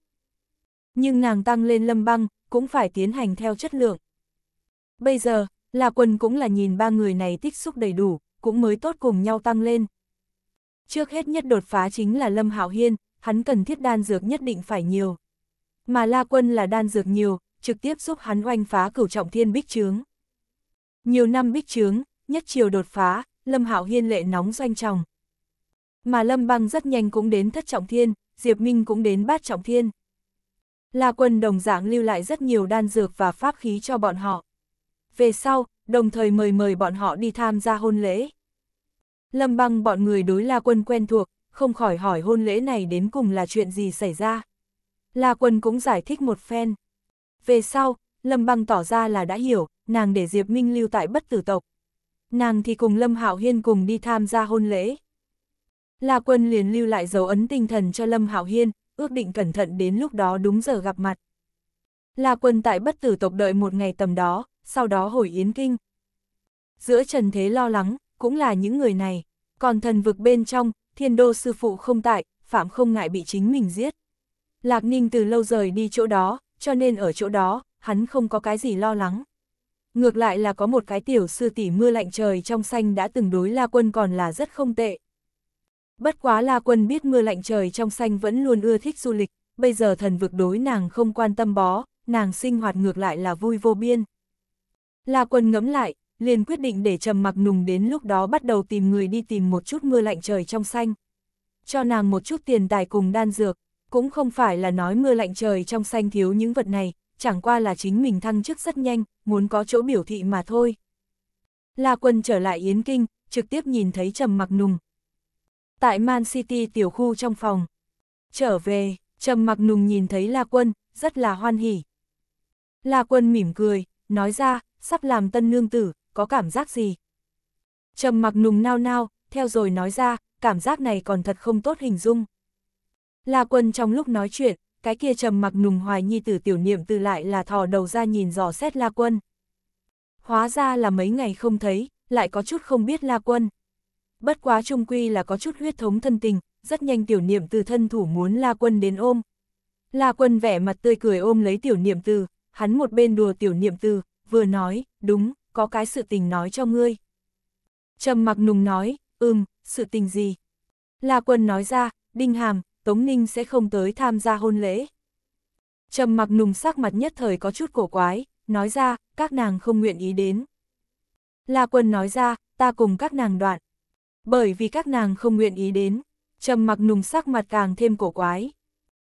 S1: Nhưng nàng tăng lên lâm băng, cũng phải tiến hành theo chất lượng. Bây giờ, là quần cũng là nhìn ba người này tích xúc đầy đủ, cũng mới tốt cùng nhau tăng lên. Trước hết nhất đột phá chính là Lâm Hạo Hiên, hắn cần thiết đan dược nhất định phải nhiều. Mà La Quân là đan dược nhiều, trực tiếp giúp hắn oanh phá cửu trọng thiên bích trướng. Nhiều năm bích trướng, nhất chiều đột phá, Lâm Hạo Hiên lệ nóng doanh tròng. Mà Lâm Băng rất nhanh cũng đến thất trọng thiên, Diệp Minh cũng đến bát trọng thiên. La Quân đồng dạng lưu lại rất nhiều đan dược và pháp khí cho bọn họ. Về sau, đồng thời mời mời bọn họ đi tham gia hôn lễ. Lâm Băng bọn người đối La Quân quen thuộc, không khỏi hỏi hôn lễ này đến cùng là chuyện gì xảy ra. La Quân cũng giải thích một phen. Về sau, Lâm Băng tỏ ra là đã hiểu, nàng để Diệp Minh lưu tại bất tử tộc. Nàng thì cùng Lâm Hạo Hiên cùng đi tham gia hôn lễ. La Quân liền lưu lại dấu ấn tinh thần cho Lâm Hạo Hiên, ước định cẩn thận đến lúc đó đúng giờ gặp mặt. La Quân tại bất tử tộc đợi một ngày tầm đó, sau đó hồi Yến Kinh. Giữa trần thế lo lắng, cũng là những người này, còn thần vực bên trong, thiên đô sư phụ không tại, Phạm không ngại bị chính mình giết. Lạc Ninh từ lâu rời đi chỗ đó, cho nên ở chỗ đó, hắn không có cái gì lo lắng. Ngược lại là có một cái tiểu sư tỷ mưa lạnh trời trong xanh đã từng đối La Quân còn là rất không tệ. Bất quá La Quân biết mưa lạnh trời trong xanh vẫn luôn ưa thích du lịch, bây giờ thần vực đối nàng không quan tâm bó, nàng sinh hoạt ngược lại là vui vô biên. La Quân ngẫm lại, liền quyết định để trầm mặc nùng đến lúc đó bắt đầu tìm người đi tìm một chút mưa lạnh trời trong xanh. Cho nàng một chút tiền tài cùng đan dược, cũng không phải là nói mưa lạnh trời trong xanh thiếu những vật này, chẳng qua là chính mình thăng chức rất nhanh, muốn có chỗ biểu thị mà thôi. La Quân trở lại Yến Kinh, trực tiếp nhìn thấy Trầm Mặc Nùng. Tại Man City tiểu khu trong phòng. Trở về, Trầm Mặc Nùng nhìn thấy La Quân, rất là hoan hỉ. La Quân mỉm cười, nói ra, sắp làm tân nương tử, có cảm giác gì? Trầm Mặc Nùng nao nao, theo rồi nói ra, cảm giác này còn thật không tốt hình dung. La Quân trong lúc nói chuyện, cái kia trầm mặc nùng hoài nhi tử tiểu niệm từ lại là thò đầu ra nhìn dò xét La Quân. Hóa ra là mấy ngày không thấy, lại có chút không biết La Quân. Bất quá trung quy là có chút huyết thống thân tình, rất nhanh tiểu niệm từ thân thủ muốn La Quân đến ôm. La Quân vẻ mặt tươi cười ôm lấy tiểu niệm từ, hắn một bên đùa tiểu niệm từ, vừa nói, đúng, có cái sự tình nói cho ngươi. Trầm mặc nùng nói, ừm, sự tình gì? La Quân nói ra, Đinh Hàm, Tống Ninh sẽ không tới tham gia hôn lễ. Trầm mặc nùng sắc mặt nhất thời có chút cổ quái, nói ra, các nàng không nguyện ý đến. La Quân nói ra, ta cùng các nàng đoạn. Bởi vì các nàng không nguyện ý đến, trầm mặc nùng sắc mặt càng thêm cổ quái.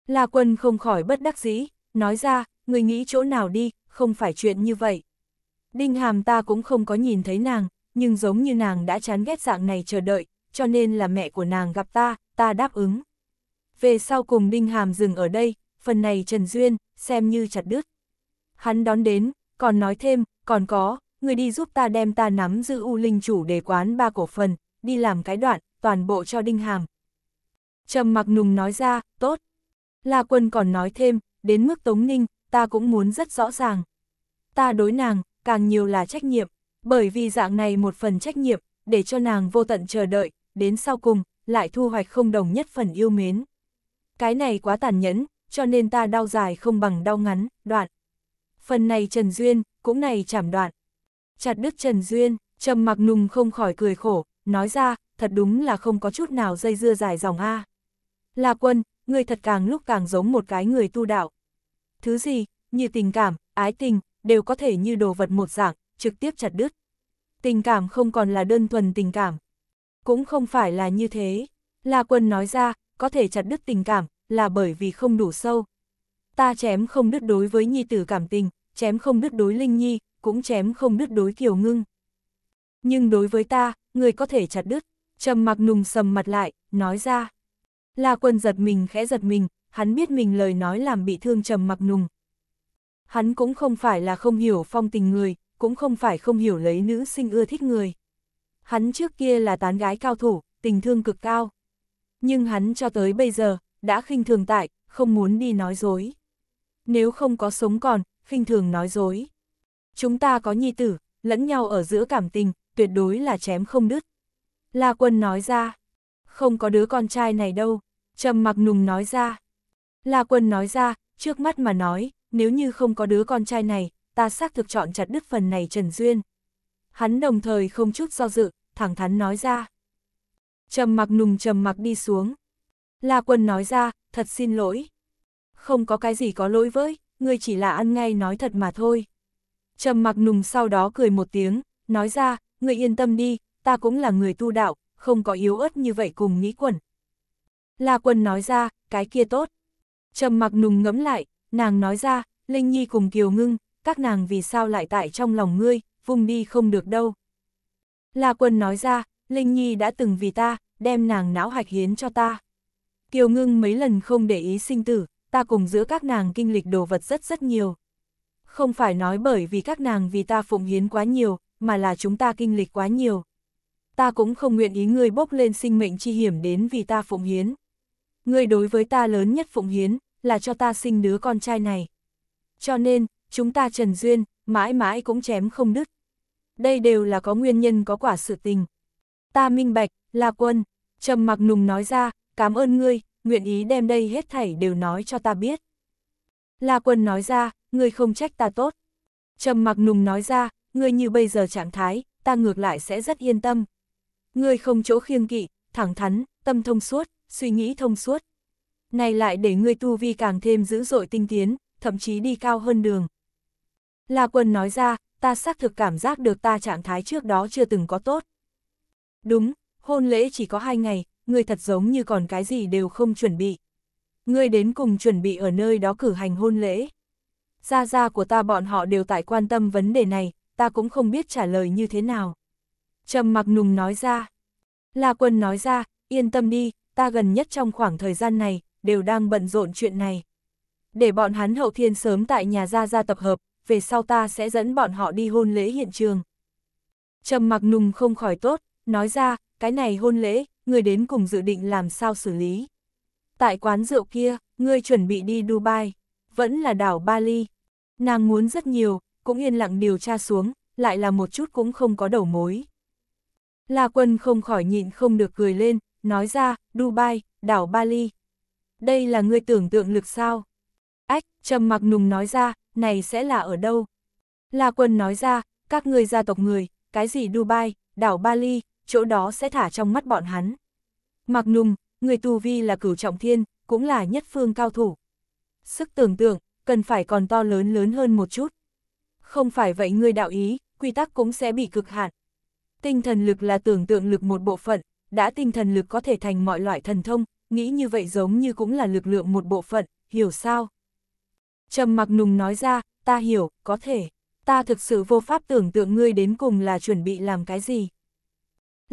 S1: La Quân không khỏi bất đắc dĩ, nói ra, người nghĩ chỗ nào đi, không phải chuyện như vậy. Đinh Hàm ta cũng không có nhìn thấy nàng, nhưng giống như nàng đã chán ghét dạng này chờ đợi, cho nên là mẹ của nàng gặp ta, ta đáp ứng về sau cùng Đinh Hàm dừng ở đây, phần này Trần Duyên, xem như chặt đứt. Hắn đón đến, còn nói thêm, còn có, người đi giúp ta đem ta nắm giữ U Linh chủ đề quán ba cổ phần, đi làm cái đoạn, toàn bộ cho Đinh Hàm. Trầm mặc nùng nói ra, tốt. La Quân còn nói thêm, đến mức Tống Ninh, ta cũng muốn rất rõ ràng. Ta đối nàng, càng nhiều là trách nhiệm, bởi vì dạng này một phần trách nhiệm, để cho nàng vô tận chờ đợi, đến sau cùng, lại thu hoạch không đồng nhất phần yêu mến. Cái này quá tàn nhẫn, cho nên ta đau dài không bằng đau ngắn, đoạn. Phần này Trần Duyên, cũng này chảm đoạn. Chặt đứt Trần Duyên, trầm mặc nùng không khỏi cười khổ, nói ra, thật đúng là không có chút nào dây dưa dài dòng A. Là quân, người thật càng lúc càng giống một cái người tu đạo. Thứ gì, như tình cảm, ái tình, đều có thể như đồ vật một dạng, trực tiếp chặt đứt. Tình cảm không còn là đơn thuần tình cảm. Cũng không phải là như thế. La quân nói ra, có thể chặt đứt tình cảm, là bởi vì không đủ sâu. Ta chém không đứt đối với nhi tử cảm tình, chém không đứt đối Linh Nhi, cũng chém không đứt đối Kiều Ngưng. Nhưng đối với ta, người có thể chặt đứt, trầm mặc nùng sầm mặt lại, nói ra. Là quân giật mình khẽ giật mình, hắn biết mình lời nói làm bị thương trầm mặc nùng. Hắn cũng không phải là không hiểu phong tình người, cũng không phải không hiểu lấy nữ sinh ưa thích người. Hắn trước kia là tán gái cao thủ, tình thương cực cao nhưng hắn cho tới bây giờ, đã khinh thường tại, không muốn đi nói dối. Nếu không có sống còn, khinh thường nói dối. Chúng ta có nhi tử, lẫn nhau ở giữa cảm tình, tuyệt đối là chém không đứt. La quân nói ra, không có đứa con trai này đâu, trầm mặc nùng nói ra. La quân nói ra, trước mắt mà nói, nếu như không có đứa con trai này, ta xác thực chọn chặt đứt phần này Trần Duyên. Hắn đồng thời không chút do dự, thẳng thắn nói ra trầm mặc nùng trầm mặc đi xuống. La Quân nói ra, thật xin lỗi. Không có cái gì có lỗi với, ngươi chỉ là ăn ngay nói thật mà thôi. Trầm mặc nùng sau đó cười một tiếng, nói ra, ngươi yên tâm đi, ta cũng là người tu đạo, không có yếu ớt như vậy cùng nghĩ quẩn. La Quân nói ra, cái kia tốt. Trầm mặc nùng ngẫm lại, nàng nói ra, Linh Nhi cùng Kiều Ngưng, các nàng vì sao lại tại trong lòng ngươi, vùng đi không được đâu. La Quân nói ra, Linh Nhi đã từng vì ta, đem nàng não hạch hiến cho ta. Kiều ngưng mấy lần không để ý sinh tử, ta cùng giữa các nàng kinh lịch đồ vật rất rất nhiều. Không phải nói bởi vì các nàng vì ta phụng hiến quá nhiều, mà là chúng ta kinh lịch quá nhiều. Ta cũng không nguyện ý ngươi bốc lên sinh mệnh chi hiểm đến vì ta phụng hiến. Ngươi đối với ta lớn nhất phụng hiến, là cho ta sinh đứa con trai này. Cho nên, chúng ta trần duyên, mãi mãi cũng chém không đứt. Đây đều là có nguyên nhân có quả sự tình, Ta minh bạch, La Quân, trầm mặc nùng nói ra, cảm ơn ngươi, nguyện ý đem đây hết thảy đều nói cho ta biết. La Quân nói ra, ngươi không trách ta tốt. Trầm mặc nùng nói ra, ngươi như bây giờ trạng thái, ta ngược lại sẽ rất yên tâm. Ngươi không chỗ khiêng kỵ, thẳng thắn, tâm thông suốt, suy nghĩ thông suốt. Này lại để ngươi tu vi càng thêm dữ dội tinh tiến, thậm chí đi cao hơn đường. La Quân nói ra, ta xác thực cảm giác được ta trạng thái trước đó chưa từng có tốt. Đúng, hôn lễ chỉ có hai ngày, ngươi thật giống như còn cái gì đều không chuẩn bị. Ngươi đến cùng chuẩn bị ở nơi đó cử hành hôn lễ. Gia gia của ta bọn họ đều tại quan tâm vấn đề này, ta cũng không biết trả lời như thế nào. Trầm mặc nùng nói ra. La quân nói ra, yên tâm đi, ta gần nhất trong khoảng thời gian này, đều đang bận rộn chuyện này. Để bọn hắn hậu thiên sớm tại nhà gia gia tập hợp, về sau ta sẽ dẫn bọn họ đi hôn lễ hiện trường. Trầm mặc nùng không khỏi tốt, nói ra, cái này hôn lễ, người đến cùng dự định làm sao xử lý. Tại quán rượu kia, ngươi chuẩn bị đi Dubai, vẫn là đảo Bali. Nàng muốn rất nhiều, cũng yên lặng điều tra xuống, lại là một chút cũng không có đầu mối. La quân không khỏi nhịn không được cười lên, nói ra, Dubai, đảo Bali. Đây là ngươi tưởng tượng lực sao? Ách, trầm mặc nùng nói ra, này sẽ là ở đâu? La quân nói ra, các ngươi gia tộc người, cái gì Dubai, đảo Bali, chỗ đó sẽ thả trong mắt bọn hắn. Mặc Nùng, người tù vi là cửu trọng thiên, cũng là nhất phương cao thủ. Sức tưởng tượng, cần phải còn to lớn lớn hơn một chút. Không phải vậy người đạo ý, quy tắc cũng sẽ bị cực hạn. Tinh thần lực là tưởng tượng lực một bộ phận, đã tinh thần lực có thể thành mọi loại thần thông, nghĩ như vậy giống như cũng là lực lượng một bộ phận, hiểu sao? Trầm mặc nùng nói ra, ta hiểu, có thể, ta thực sự vô pháp tưởng tượng ngươi đến cùng là chuẩn bị làm cái gì.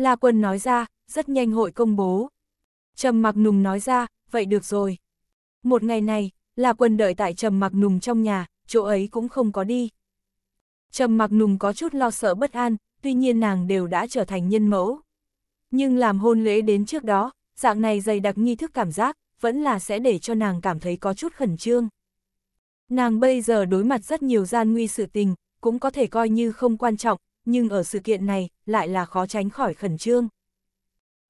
S1: La Quân nói ra, rất nhanh hội công bố. Trầm Mặc Nùng nói ra, vậy được rồi. Một ngày này, La Quân đợi tại Trầm Mặc Nùng trong nhà, chỗ ấy cũng không có đi. Trầm Mặc Nùng có chút lo sợ bất an, tuy nhiên nàng đều đã trở thành nhân mẫu. Nhưng làm hôn lễ đến trước đó, dạng này dày đặc nghi thức cảm giác, vẫn là sẽ để cho nàng cảm thấy có chút khẩn trương. Nàng bây giờ đối mặt rất nhiều gian nguy sự tình, cũng có thể coi như không quan trọng, nhưng ở sự kiện này lại là khó tránh khỏi khẩn trương.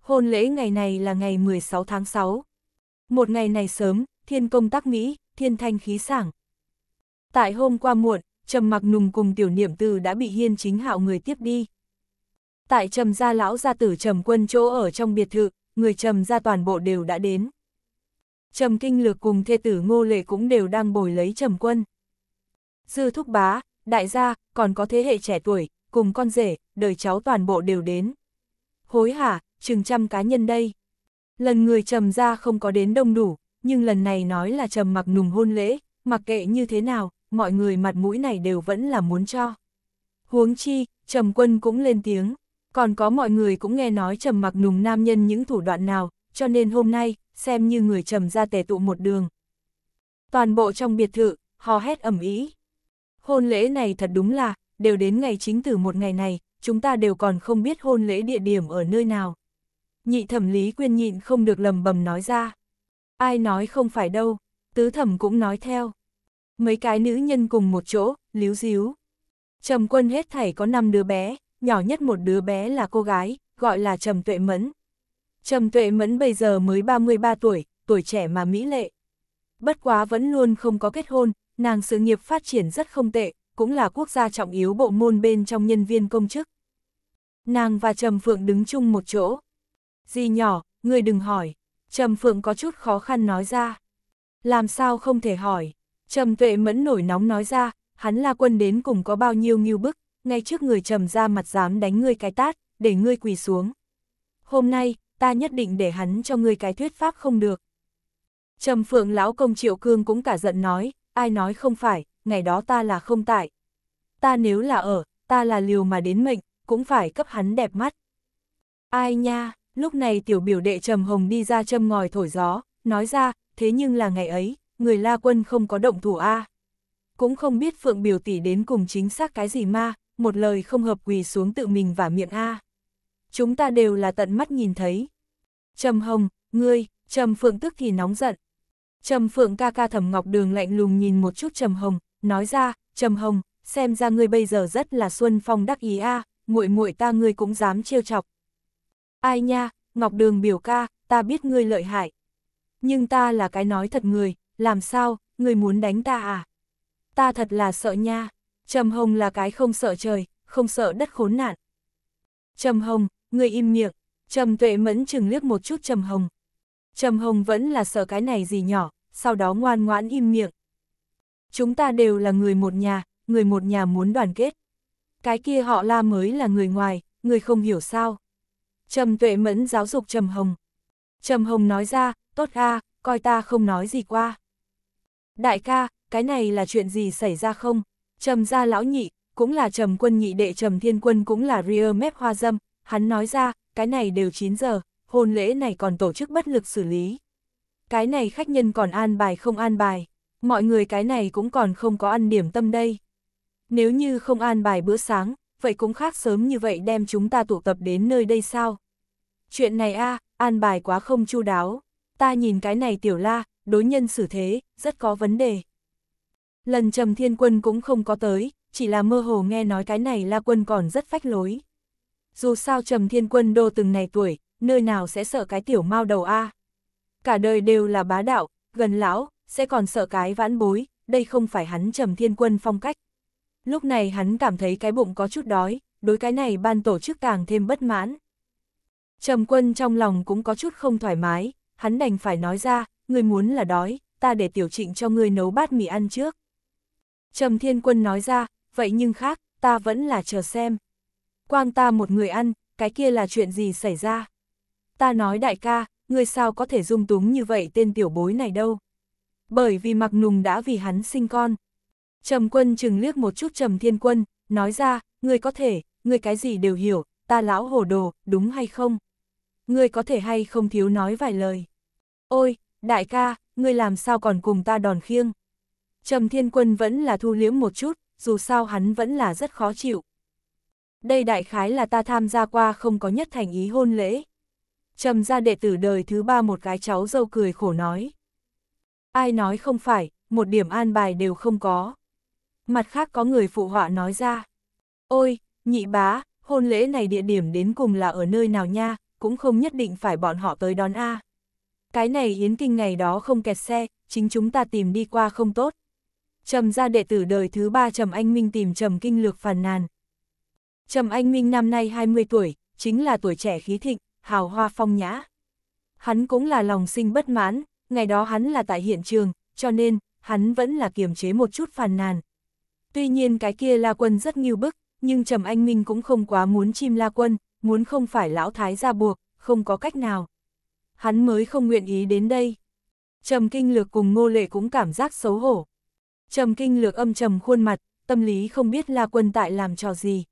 S1: Hôn lễ ngày này là ngày 16 tháng 6. Một ngày này sớm, thiên công tác Mỹ, thiên thanh khí sảng. Tại hôm qua muộn, Trầm Mặc Nùng cùng Tiểu Niệm Từ đã bị Hiên Chính Hạo người tiếp đi. Tại Trầm gia lão gia tử Trầm Quân chỗ ở trong biệt thự, người Trầm gia toàn bộ đều đã đến. Trầm Kinh Lược cùng thê tử Ngô Lệ cũng đều đang bồi lấy Trầm Quân. Dư Thúc Bá, đại gia, còn có thế hệ trẻ tuổi, cùng con rể, đời cháu toàn bộ đều đến. Hối hả, chừng trăm cá nhân đây. Lần người trầm ra không có đến đông đủ, nhưng lần này nói là trầm mặc nùng hôn lễ, mặc kệ như thế nào, mọi người mặt mũi này đều vẫn là muốn cho. Huống chi, trầm quân cũng lên tiếng, còn có mọi người cũng nghe nói trầm mặc nùng nam nhân những thủ đoạn nào, cho nên hôm nay, xem như người trầm ra tề tụ một đường. Toàn bộ trong biệt thự, hò hét ẩm ý. Hôn lễ này thật đúng là, đều đến ngày chính tử một ngày này, chúng ta đều còn không biết hôn lễ địa điểm ở nơi nào. Nhị thẩm lý quyên nhịn không được lầm bầm nói ra. Ai nói không phải đâu, tứ thẩm cũng nói theo. Mấy cái nữ nhân cùng một chỗ, líu díu. Trầm quân hết thảy có 5 đứa bé, nhỏ nhất một đứa bé là cô gái, gọi là Trầm Tuệ Mẫn. Trầm Tuệ Mẫn bây giờ mới 33 tuổi, tuổi trẻ mà mỹ lệ. Bất quá vẫn luôn không có kết hôn, nàng sự nghiệp phát triển rất không tệ, cũng là quốc gia trọng yếu bộ môn bên trong nhân viên công chức. Nàng và Trầm Phượng đứng chung một chỗ. Di nhỏ, người đừng hỏi. Trầm Phượng có chút khó khăn nói ra. Làm sao không thể hỏi. Trầm Tuệ mẫn nổi nóng nói ra, hắn là quân đến cùng có bao nhiêu nghiêu bức, ngay trước người Trầm ra mặt dám đánh ngươi cái tát, để ngươi quỳ xuống. Hôm nay, ta nhất định để hắn cho ngươi cái thuyết pháp không được. Trầm Phượng lão công Triệu Cương cũng cả giận nói, ai nói không phải, ngày đó ta là không tại. Ta nếu là ở, ta là liều mà đến mệnh, cũng phải cấp hắn đẹp mắt. Ai nha, lúc này tiểu biểu đệ trầm hồng đi ra châm ngòi thổi gió, nói ra, thế nhưng là ngày ấy, người la quân không có động thủ a Cũng không biết phượng biểu tỷ đến cùng chính xác cái gì ma, một lời không hợp quỳ xuống tự mình và miệng a Chúng ta đều là tận mắt nhìn thấy. Trầm hồng, ngươi, trầm phượng tức thì nóng giận. Trầm phượng ca ca thẩm ngọc đường lạnh lùng nhìn một chút trầm hồng, nói ra, Trầm Hồng, xem ra ngươi bây giờ rất là xuân phong đắc ý a, à, muội muội ta ngươi cũng dám trêu chọc. Ai nha, Ngọc Đường biểu ca, ta biết ngươi lợi hại. Nhưng ta là cái nói thật người, làm sao, ngươi muốn đánh ta à? Ta thật là sợ nha. Trầm Hồng là cái không sợ trời, không sợ đất khốn nạn. Trầm Hồng, ngươi im miệng. Trầm Tuệ Mẫn chừng liếc một chút Trầm Hồng. Trầm Hồng vẫn là sợ cái này gì nhỏ, sau đó ngoan ngoãn im miệng. Chúng ta đều là người một nhà, người một nhà muốn đoàn kết. Cái kia họ la mới là người ngoài, người không hiểu sao. Trầm tuệ mẫn giáo dục Trầm Hồng. Trầm Hồng nói ra, tốt a, coi ta không nói gì qua. Đại ca, cái này là chuyện gì xảy ra không? Trầm gia lão nhị, cũng là Trầm quân nhị đệ Trầm thiên quân cũng là rear mép hoa dâm. Hắn nói ra, cái này đều 9 giờ, hôn lễ này còn tổ chức bất lực xử lý. Cái này khách nhân còn an bài không an bài mọi người cái này cũng còn không có ăn điểm tâm đây. Nếu như không an bài bữa sáng, vậy cũng khác sớm như vậy đem chúng ta tụ tập đến nơi đây sao? Chuyện này a à, an bài quá không chu đáo, ta nhìn cái này tiểu la, đối nhân xử thế, rất có vấn đề. Lần Trầm Thiên Quân cũng không có tới, chỉ là mơ hồ nghe nói cái này la quân còn rất phách lối. Dù sao Trầm Thiên Quân đô từng này tuổi, nơi nào sẽ sợ cái tiểu mao đầu a à? Cả đời đều là bá đạo, gần lão, sẽ còn sợ cái vãn bối, đây không phải hắn trầm thiên quân phong cách. Lúc này hắn cảm thấy cái bụng có chút đói, đối cái này ban tổ chức càng thêm bất mãn. Trầm quân trong lòng cũng có chút không thoải mái, hắn đành phải nói ra, người muốn là đói, ta để tiểu trịnh cho ngươi nấu bát mì ăn trước. Trầm thiên quân nói ra, vậy nhưng khác, ta vẫn là chờ xem. Quang ta một người ăn, cái kia là chuyện gì xảy ra? Ta nói đại ca, người sao có thể dung túng như vậy tên tiểu bối này đâu? bởi vì mặc nùng đã vì hắn sinh con. Trầm quân chừng liếc một chút trầm thiên quân, nói ra, ngươi có thể, ngươi cái gì đều hiểu, ta lão hồ đồ, đúng hay không? Ngươi có thể hay không thiếu nói vài lời. Ôi, đại ca, ngươi làm sao còn cùng ta đòn khiêng? Trầm thiên quân vẫn là thu liễm một chút, dù sao hắn vẫn là rất khó chịu. Đây đại khái là ta tham gia qua không có nhất thành ý hôn lễ. Trầm ra đệ tử đời thứ ba một cái cháu dâu cười khổ nói. Ai nói không phải, một điểm an bài đều không có. Mặt khác có người phụ họa nói ra. Ôi, nhị bá, hôn lễ này địa điểm đến cùng là ở nơi nào nha, cũng không nhất định phải bọn họ tới đón A. Cái này yến kinh ngày đó không kẹt xe, chính chúng ta tìm đi qua không tốt. Trầm ra đệ tử đời thứ ba Trầm Anh Minh tìm Trầm Kinh Lược phàn nàn. Trầm Anh Minh năm nay 20 tuổi, chính là tuổi trẻ khí thịnh, hào hoa phong nhã. Hắn cũng là lòng sinh bất mãn, ngày đó hắn là tại hiện trường, cho nên, hắn vẫn là kiềm chế một chút phàn nàn. Tuy nhiên cái kia La Quân rất nghiêu bức, nhưng Trầm Anh Minh cũng không quá muốn chim La Quân, muốn không phải lão thái ra buộc, không có cách nào. Hắn mới không nguyện ý đến đây. Trầm Kinh Lược cùng Ngô Lệ cũng cảm giác xấu hổ. Trầm Kinh Lược âm trầm khuôn mặt, tâm lý không biết La Quân tại làm trò gì.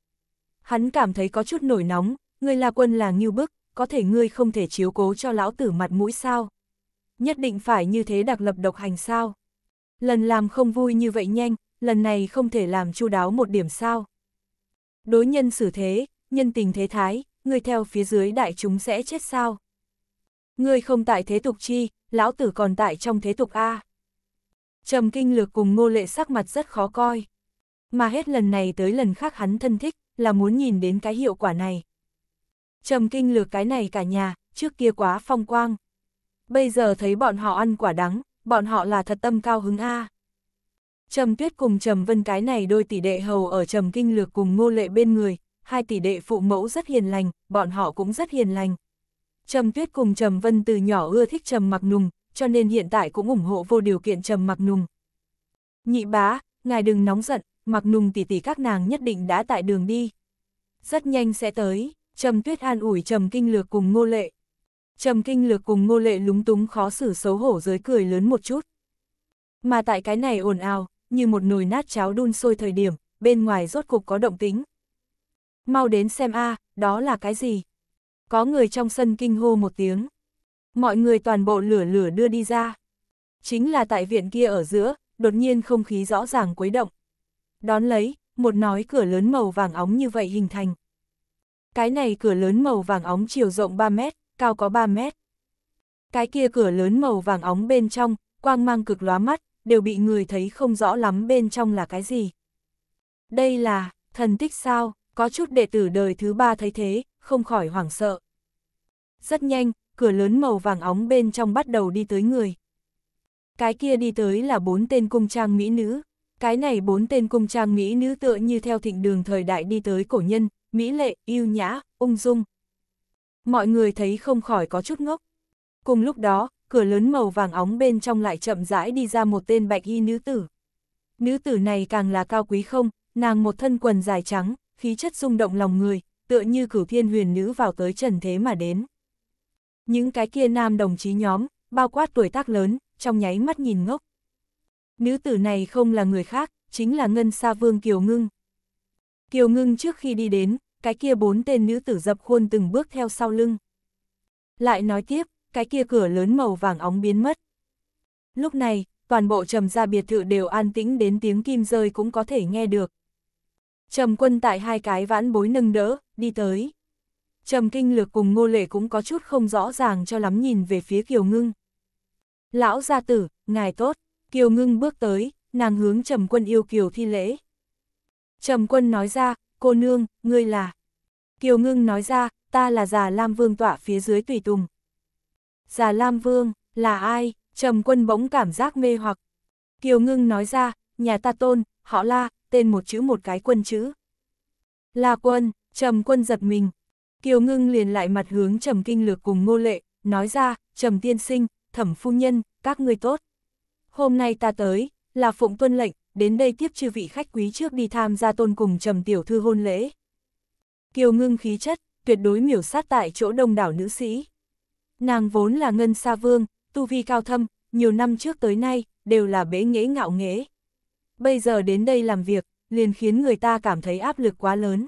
S1: Hắn cảm thấy có chút nổi nóng, người La Quân là nghiêu bức, có thể ngươi không thể chiếu cố cho lão tử mặt mũi sao nhất định phải như thế đặc lập độc hành sao. Lần làm không vui như vậy nhanh, lần này không thể làm chu đáo một điểm sao. Đối nhân xử thế, nhân tình thế thái, người theo phía dưới đại chúng sẽ chết sao. Người không tại thế tục chi, lão tử còn tại trong thế tục A. Trầm kinh lược cùng ngô lệ sắc mặt rất khó coi. Mà hết lần này tới lần khác hắn thân thích, là muốn nhìn đến cái hiệu quả này. Trầm kinh lược cái này cả nhà, trước kia quá phong quang bây giờ thấy bọn họ ăn quả đắng, bọn họ là thật tâm cao hứng A. Trầm Tuyết cùng Trầm Vân cái này đôi tỷ đệ hầu ở Trầm Kinh Lược cùng Ngô Lệ bên người, hai tỷ đệ phụ mẫu rất hiền lành, bọn họ cũng rất hiền lành. Trầm Tuyết cùng Trầm Vân từ nhỏ ưa thích Trầm Mặc Nùng, cho nên hiện tại cũng ủng hộ vô điều kiện Trầm Mặc Nùng. Nhị bá, ngài đừng nóng giận, Mặc Nùng tỷ tỷ các nàng nhất định đã tại đường đi. Rất nhanh sẽ tới, Trầm Tuyết an ủi Trầm Kinh Lược cùng Ngô Lệ. Trầm kinh lược cùng ngô lệ lúng túng khó xử xấu hổ dưới cười lớn một chút. Mà tại cái này ồn ào, như một nồi nát cháo đun sôi thời điểm, bên ngoài rốt cục có động tính. Mau đến xem a, đó là cái gì? Có người trong sân kinh hô một tiếng. Mọi người toàn bộ lửa lửa đưa đi ra. Chính là tại viện kia ở giữa, đột nhiên không khí rõ ràng quấy động. Đón lấy, một nói cửa lớn màu vàng óng như vậy hình thành. Cái này cửa lớn màu vàng óng chiều rộng 3 mét, cao có 3 mét. Cái kia cửa lớn màu vàng óng bên trong, quang mang cực lóa mắt, đều bị người thấy không rõ lắm bên trong là cái gì. Đây là, thần tích sao, có chút đệ tử đời thứ ba thấy thế, không khỏi hoảng sợ. Rất nhanh, cửa lớn màu vàng óng bên trong bắt đầu đi tới người. Cái kia đi tới là bốn tên cung trang mỹ nữ. Cái này bốn tên cung trang mỹ nữ tựa như theo thịnh đường thời đại đi tới cổ nhân, mỹ lệ, yêu nhã, ung dung, mọi người thấy không khỏi có chút ngốc. Cùng lúc đó, cửa lớn màu vàng óng bên trong lại chậm rãi đi ra một tên bạch y nữ tử. Nữ tử này càng là cao quý không, nàng một thân quần dài trắng, khí chất rung động lòng người, tựa như cửu thiên huyền nữ vào tới trần thế mà đến. Những cái kia nam đồng chí nhóm, bao quát tuổi tác lớn, trong nháy mắt nhìn ngốc. Nữ tử này không là người khác, chính là Ngân Sa Vương Kiều Ngưng. Kiều Ngưng trước khi đi đến, cái kia bốn tên nữ tử dập khuôn từng bước theo sau lưng. Lại nói tiếp, cái kia cửa lớn màu vàng óng biến mất. Lúc này, toàn bộ trầm gia biệt thự đều an tĩnh đến tiếng kim rơi cũng có thể nghe được. Trầm quân tại hai cái vãn bối nâng đỡ, đi tới. Trầm kinh lược cùng ngô lệ cũng có chút không rõ ràng cho lắm nhìn về phía Kiều Ngưng. Lão gia tử, ngài tốt, Kiều Ngưng bước tới, nàng hướng Trầm quân yêu Kiều thi lễ. Trầm quân nói ra, cô nương, ngươi là. Kiều Ngưng nói ra, ta là Già Lam Vương tọa phía dưới tùy tùng. Già Lam Vương, là ai? Trầm quân bỗng cảm giác mê hoặc. Kiều Ngưng nói ra, nhà ta tôn, họ la, tên một chữ một cái quân chữ. La quân, trầm quân giật mình. Kiều Ngưng liền lại mặt hướng trầm kinh lược cùng ngô lệ, nói ra, trầm tiên sinh, thẩm phu nhân, các ngươi tốt. Hôm nay ta tới, là phụng tuân lệnh, đến đây tiếp chư vị khách quý trước đi tham gia tôn cùng trầm tiểu thư hôn lễ kiều ngưng khí chất, tuyệt đối miểu sát tại chỗ đông đảo nữ sĩ. Nàng vốn là ngân sa vương, tu vi cao thâm, nhiều năm trước tới nay, đều là bế nghễ ngạo nghễ. Bây giờ đến đây làm việc, liền khiến người ta cảm thấy áp lực quá lớn.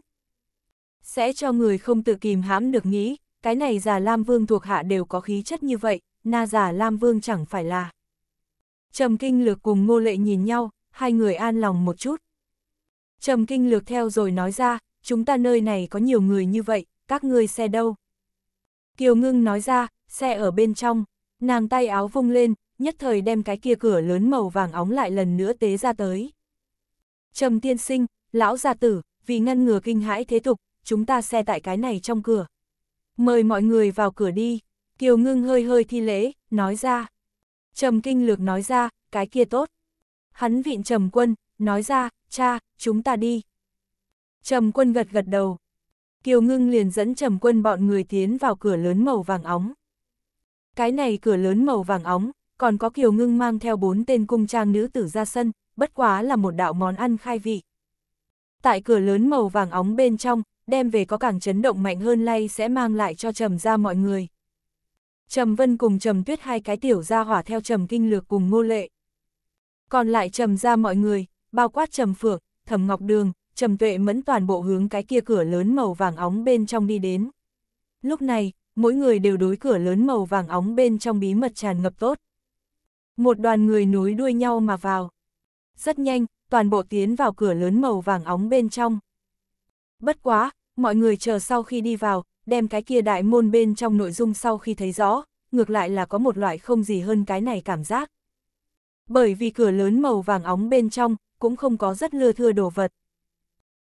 S1: Sẽ cho người không tự kìm hãm được nghĩ, cái này già Lam Vương thuộc hạ đều có khí chất như vậy, na già Lam Vương chẳng phải là. Trầm Kinh Lược cùng Ngô Lệ nhìn nhau, hai người an lòng một chút. Trầm Kinh Lược theo rồi nói ra, chúng ta nơi này có nhiều người như vậy, các ngươi xe đâu? Kiều ngưng nói ra, xe ở bên trong, nàng tay áo vung lên, nhất thời đem cái kia cửa lớn màu vàng óng lại lần nữa tế ra tới. Trầm tiên sinh, lão gia tử, vì ngăn ngừa kinh hãi thế tục, chúng ta xe tại cái này trong cửa. Mời mọi người vào cửa đi, Kiều ngưng hơi hơi thi lễ, nói ra. Trầm kinh lược nói ra, cái kia tốt. Hắn vịn trầm quân, nói ra, cha, chúng ta đi, Trầm quân gật gật đầu. Kiều ngưng liền dẫn trầm quân bọn người tiến vào cửa lớn màu vàng óng. Cái này cửa lớn màu vàng óng, còn có kiều ngưng mang theo bốn tên cung trang nữ tử ra sân, bất quá là một đạo món ăn khai vị. Tại cửa lớn màu vàng óng bên trong, đem về có càng chấn động mạnh hơn lay sẽ mang lại cho trầm ra mọi người. Trầm Vân cùng Trầm Tuyết hai cái tiểu ra hỏa theo Trầm Kinh Lược cùng Ngô Lệ. Còn lại Trầm ra mọi người, bao quát Trầm Phượng, Thẩm Ngọc Đường, trầm tuệ mẫn toàn bộ hướng cái kia cửa lớn màu vàng óng bên trong đi đến. Lúc này, mỗi người đều đối cửa lớn màu vàng óng bên trong bí mật tràn ngập tốt. Một đoàn người nối đuôi nhau mà vào. Rất nhanh, toàn bộ tiến vào cửa lớn màu vàng óng bên trong. Bất quá, mọi người chờ sau khi đi vào, đem cái kia đại môn bên trong nội dung sau khi thấy rõ, ngược lại là có một loại không gì hơn cái này cảm giác. Bởi vì cửa lớn màu vàng óng bên trong, cũng không có rất lưa thưa đồ vật.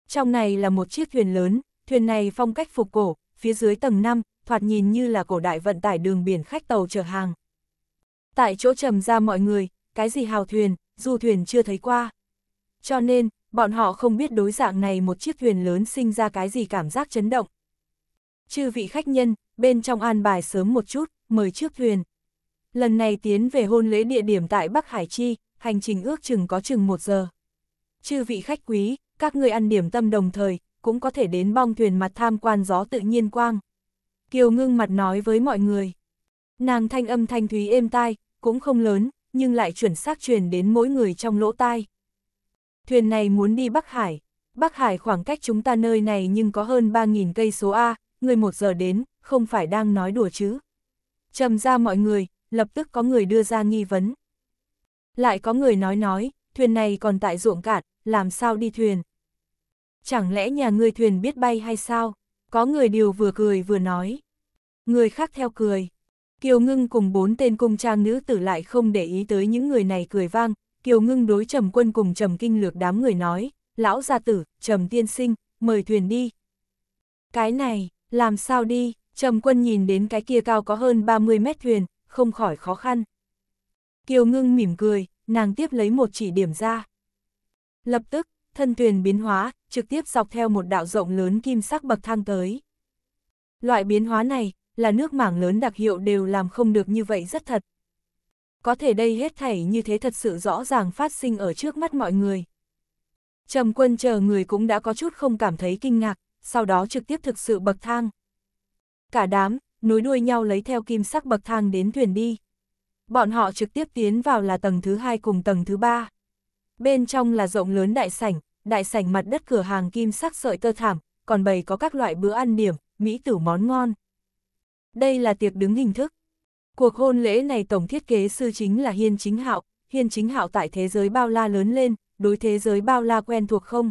S1: Trong này là một chiếc thuyền lớn, thuyền này phong cách phục cổ, phía dưới tầng 5, thoạt nhìn như là cổ đại vận tải đường biển khách tàu chở hàng. Tại chỗ trầm ra mọi người, cái gì hào thuyền, du thuyền chưa thấy qua. Cho nên, bọn họ không biết đối dạng này một chiếc thuyền lớn sinh ra cái gì cảm giác chấn động. Chư vị khách nhân, bên trong an bài sớm một chút, mời trước thuyền. Lần này tiến về hôn lễ địa điểm tại Bắc Hải Chi, hành trình ước chừng có chừng một giờ. Chư vị khách quý, các ngươi ăn điểm tâm đồng thời, cũng có thể đến bong thuyền mặt tham quan gió tự nhiên quang. Kiều ngưng mặt nói với mọi người. Nàng thanh âm thanh thúy êm tai, cũng không lớn, nhưng lại chuẩn xác truyền đến mỗi người trong lỗ tai. Thuyền này muốn đi Bắc Hải. Bắc Hải khoảng cách chúng ta nơi này nhưng có hơn 3.000 cây số A, người một giờ đến, không phải đang nói đùa chứ. Trầm ra mọi người, lập tức có người đưa ra nghi vấn. Lại có người nói nói, thuyền này còn tại ruộng cạn, làm sao đi thuyền? Chẳng lẽ nhà ngươi thuyền biết bay hay sao? Có người điều vừa cười vừa nói. Người khác theo cười. Kiều Ngưng cùng bốn tên cung trang nữ tử lại không để ý tới những người này cười vang. Kiều Ngưng đối trầm quân cùng trầm kinh lược đám người nói, lão gia tử, trầm tiên sinh, mời thuyền đi. Cái này, làm sao đi, trầm quân nhìn đến cái kia cao có hơn 30 mét thuyền, không khỏi khó khăn. Kiều Ngưng mỉm cười, nàng tiếp lấy một chỉ điểm ra. Lập tức, thân thuyền biến hóa, trực tiếp dọc theo một đạo rộng lớn kim sắc bậc thang tới. Loại biến hóa này, là nước mảng lớn đặc hiệu đều làm không được như vậy rất thật. Có thể đây hết thảy như thế thật sự rõ ràng phát sinh ở trước mắt mọi người. Trầm quân chờ người cũng đã có chút không cảm thấy kinh ngạc, sau đó trực tiếp thực sự bậc thang. Cả đám, nối đuôi nhau lấy theo kim sắc bậc thang đến thuyền đi. Bọn họ trực tiếp tiến vào là tầng thứ hai cùng tầng thứ ba. Bên trong là rộng lớn đại sảnh, đại sảnh mặt đất cửa hàng kim sắc sợi tơ thảm, còn bày có các loại bữa ăn điểm, mỹ tử món ngon. Đây là tiệc đứng hình thức. Cuộc hôn lễ này tổng thiết kế sư chính là Hiên Chính Hạo, Hiên Chính Hạo tại thế giới bao la lớn lên, đối thế giới bao la quen thuộc không?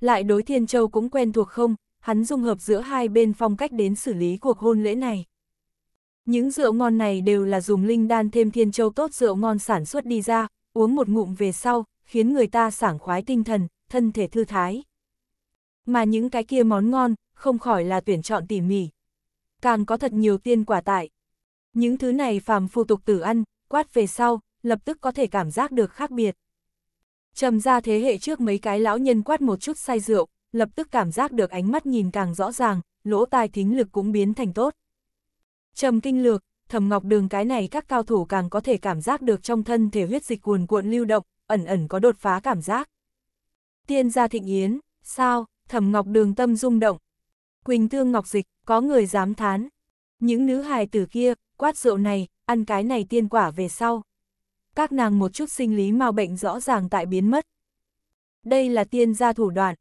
S1: Lại đối Thiên Châu cũng quen thuộc không? Hắn dung hợp giữa hai bên phong cách đến xử lý cuộc hôn lễ này. Những rượu ngon này đều là dùng linh đan thêm thiên châu tốt rượu ngon sản xuất đi ra, uống một ngụm về sau, khiến người ta sảng khoái tinh thần, thân thể thư thái. Mà những cái kia món ngon, không khỏi là tuyển chọn tỉ mỉ. Càng có thật nhiều tiên quả tại. Những thứ này phàm phu tục tử ăn, quát về sau, lập tức có thể cảm giác được khác biệt. Trầm ra thế hệ trước mấy cái lão nhân quát một chút say rượu, lập tức cảm giác được ánh mắt nhìn càng rõ ràng, lỗ tai thính lực cũng biến thành tốt. Trầm kinh lược, thầm ngọc đường cái này các cao thủ càng có thể cảm giác được trong thân thể huyết dịch cuồn cuộn lưu động, ẩn ẩn có đột phá cảm giác. Tiên gia thịnh yến, sao, thầm ngọc đường tâm rung động. Quỳnh tương ngọc dịch, có người dám thán. Những nữ hài tử kia, quát rượu này, ăn cái này tiên quả về sau. Các nàng một chút sinh lý mau bệnh rõ ràng tại biến mất. Đây là tiên gia thủ đoạn.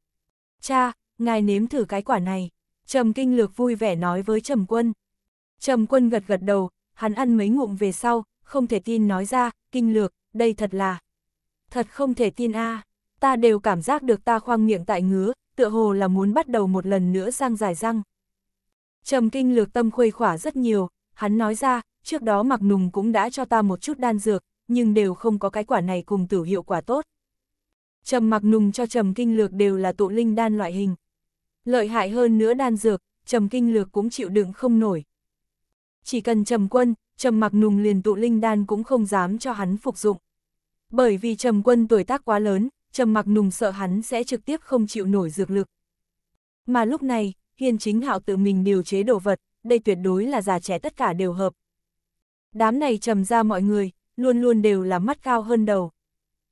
S1: Cha, ngài nếm thử cái quả này. Trầm kinh lược vui vẻ nói với trầm quân. Trầm quân gật gật đầu, hắn ăn mấy ngụm về sau, không thể tin nói ra, kinh lược, đây thật là... Thật không thể tin a ta đều cảm giác được ta khoang miệng tại ngứa, tựa hồ là muốn bắt đầu một lần nữa răng dài răng. Trầm kinh lược tâm khuây khỏa rất nhiều, hắn nói ra, trước đó mặc nùng cũng đã cho ta một chút đan dược, nhưng đều không có cái quả này cùng tử hiệu quả tốt. Trầm mặc nùng cho trầm kinh lược đều là tụ linh đan loại hình. Lợi hại hơn nữa đan dược, trầm kinh lược cũng chịu đựng không nổi, chỉ cần trầm quân, trầm mặc nùng liền tụ linh đan cũng không dám cho hắn phục dụng. Bởi vì trầm quân tuổi tác quá lớn, trầm mặc nùng sợ hắn sẽ trực tiếp không chịu nổi dược lực. Mà lúc này, hiền chính hạo tự mình điều chế đồ vật, đây tuyệt đối là già trẻ tất cả đều hợp. Đám này trầm ra mọi người, luôn luôn đều là mắt cao hơn đầu.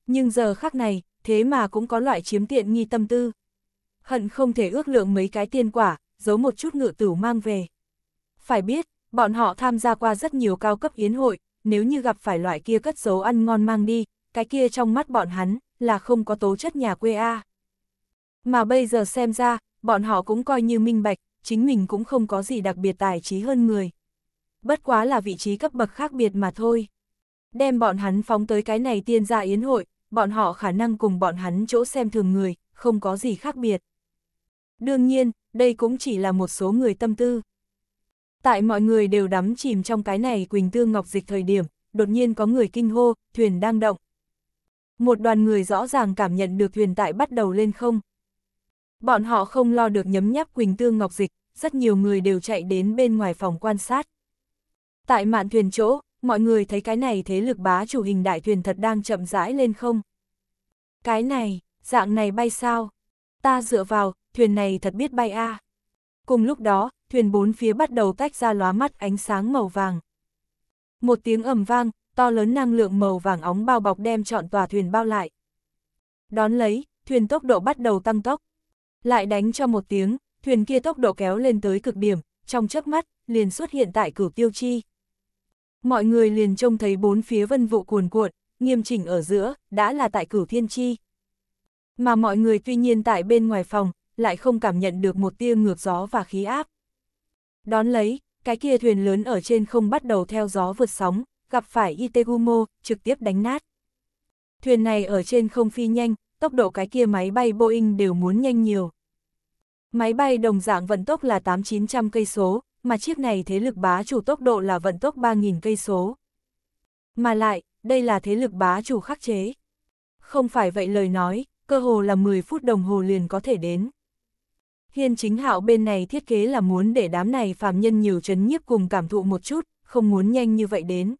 S1: Nhưng giờ khắc này, thế mà cũng có loại chiếm tiện nghi tâm tư. Hận không thể ước lượng mấy cái tiên quả, giấu một chút ngự tửu mang về. Phải biết, Bọn họ tham gia qua rất nhiều cao cấp yến hội, nếu như gặp phải loại kia cất giấu ăn ngon mang đi, cái kia trong mắt bọn hắn là không có tố chất nhà quê A. Mà bây giờ xem ra, bọn họ cũng coi như minh bạch, chính mình cũng không có gì đặc biệt tài trí hơn người. Bất quá là vị trí cấp bậc khác biệt mà thôi. Đem bọn hắn phóng tới cái này tiên gia yến hội, bọn họ khả năng cùng bọn hắn chỗ xem thường người, không có gì khác biệt. Đương nhiên, đây cũng chỉ là một số người tâm tư. Tại mọi người đều đắm chìm trong cái này Quỳnh Tương Ngọc Dịch thời điểm, đột nhiên có người kinh hô, thuyền đang động. Một đoàn người rõ ràng cảm nhận được thuyền tại bắt đầu lên không. Bọn họ không lo được nhấm nháp Quỳnh Tương Ngọc Dịch, rất nhiều người đều chạy đến bên ngoài phòng quan sát. Tại mạn thuyền chỗ, mọi người thấy cái này thế lực bá chủ hình đại thuyền thật đang chậm rãi lên không. Cái này, dạng này bay sao? Ta dựa vào, thuyền này thật biết bay a à. Cùng lúc đó, thuyền bốn phía bắt đầu tách ra lóa mắt ánh sáng màu vàng. Một tiếng ầm vang, to lớn năng lượng màu vàng óng bao bọc đem trọn tòa thuyền bao lại. Đón lấy, thuyền tốc độ bắt đầu tăng tốc. Lại đánh cho một tiếng, thuyền kia tốc độ kéo lên tới cực điểm, trong chớp mắt, liền xuất hiện tại cửu tiêu chi. Mọi người liền trông thấy bốn phía vân vụ cuồn cuộn, nghiêm chỉnh ở giữa, đã là tại cửu thiên chi. Mà mọi người tuy nhiên tại bên ngoài phòng, lại không cảm nhận được một tia ngược gió và khí áp. Đón lấy, cái kia thuyền lớn ở trên không bắt đầu theo gió vượt sóng, gặp phải Itegumo, trực tiếp đánh nát. Thuyền này ở trên không phi nhanh, tốc độ cái kia máy bay Boeing đều muốn nhanh nhiều. Máy bay đồng dạng vận tốc là 8-900 cây số, mà chiếc này thế lực bá chủ tốc độ là vận tốc 3.000 cây số. Mà lại, đây là thế lực bá chủ khắc chế. Không phải vậy lời nói, cơ hồ là 10 phút đồng hồ liền có thể đến. Hiên chính hạo bên này thiết kế là muốn để đám này phàm nhân nhiều chấn nhiếp cùng cảm thụ một chút, không muốn nhanh như vậy đến.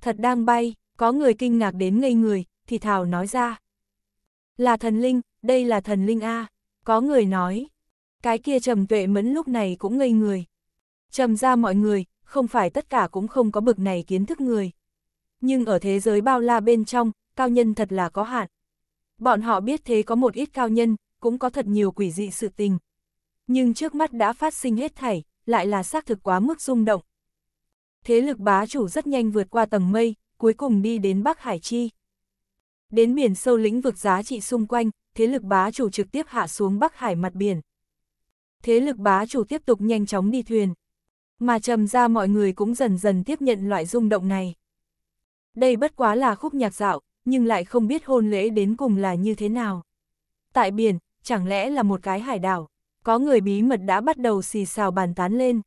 S1: Thật đang bay, có người kinh ngạc đến ngây người, thì thảo nói ra. Là thần linh, đây là thần linh A, có người nói. Cái kia trầm tuệ mẫn lúc này cũng ngây người. Trầm ra mọi người, không phải tất cả cũng không có bực này kiến thức người. Nhưng ở thế giới bao la bên trong, cao nhân thật là có hạn. Bọn họ biết thế có một ít cao nhân, cũng có thật nhiều quỷ dị sự tình. Nhưng trước mắt đã phát sinh hết thảy, lại là xác thực quá mức rung động. Thế lực bá chủ rất nhanh vượt qua tầng mây, cuối cùng đi đến Bắc Hải Chi. Đến biển sâu lĩnh vực giá trị xung quanh, thế lực bá chủ trực tiếp hạ xuống Bắc Hải mặt biển. Thế lực bá chủ tiếp tục nhanh chóng đi thuyền. Mà trầm ra mọi người cũng dần dần tiếp nhận loại rung động này. Đây bất quá là khúc nhạc dạo, nhưng lại không biết hôn lễ đến cùng là như thế nào. Tại biển, chẳng lẽ là một cái hải đảo, có người bí mật đã bắt đầu xì xào bàn tán lên.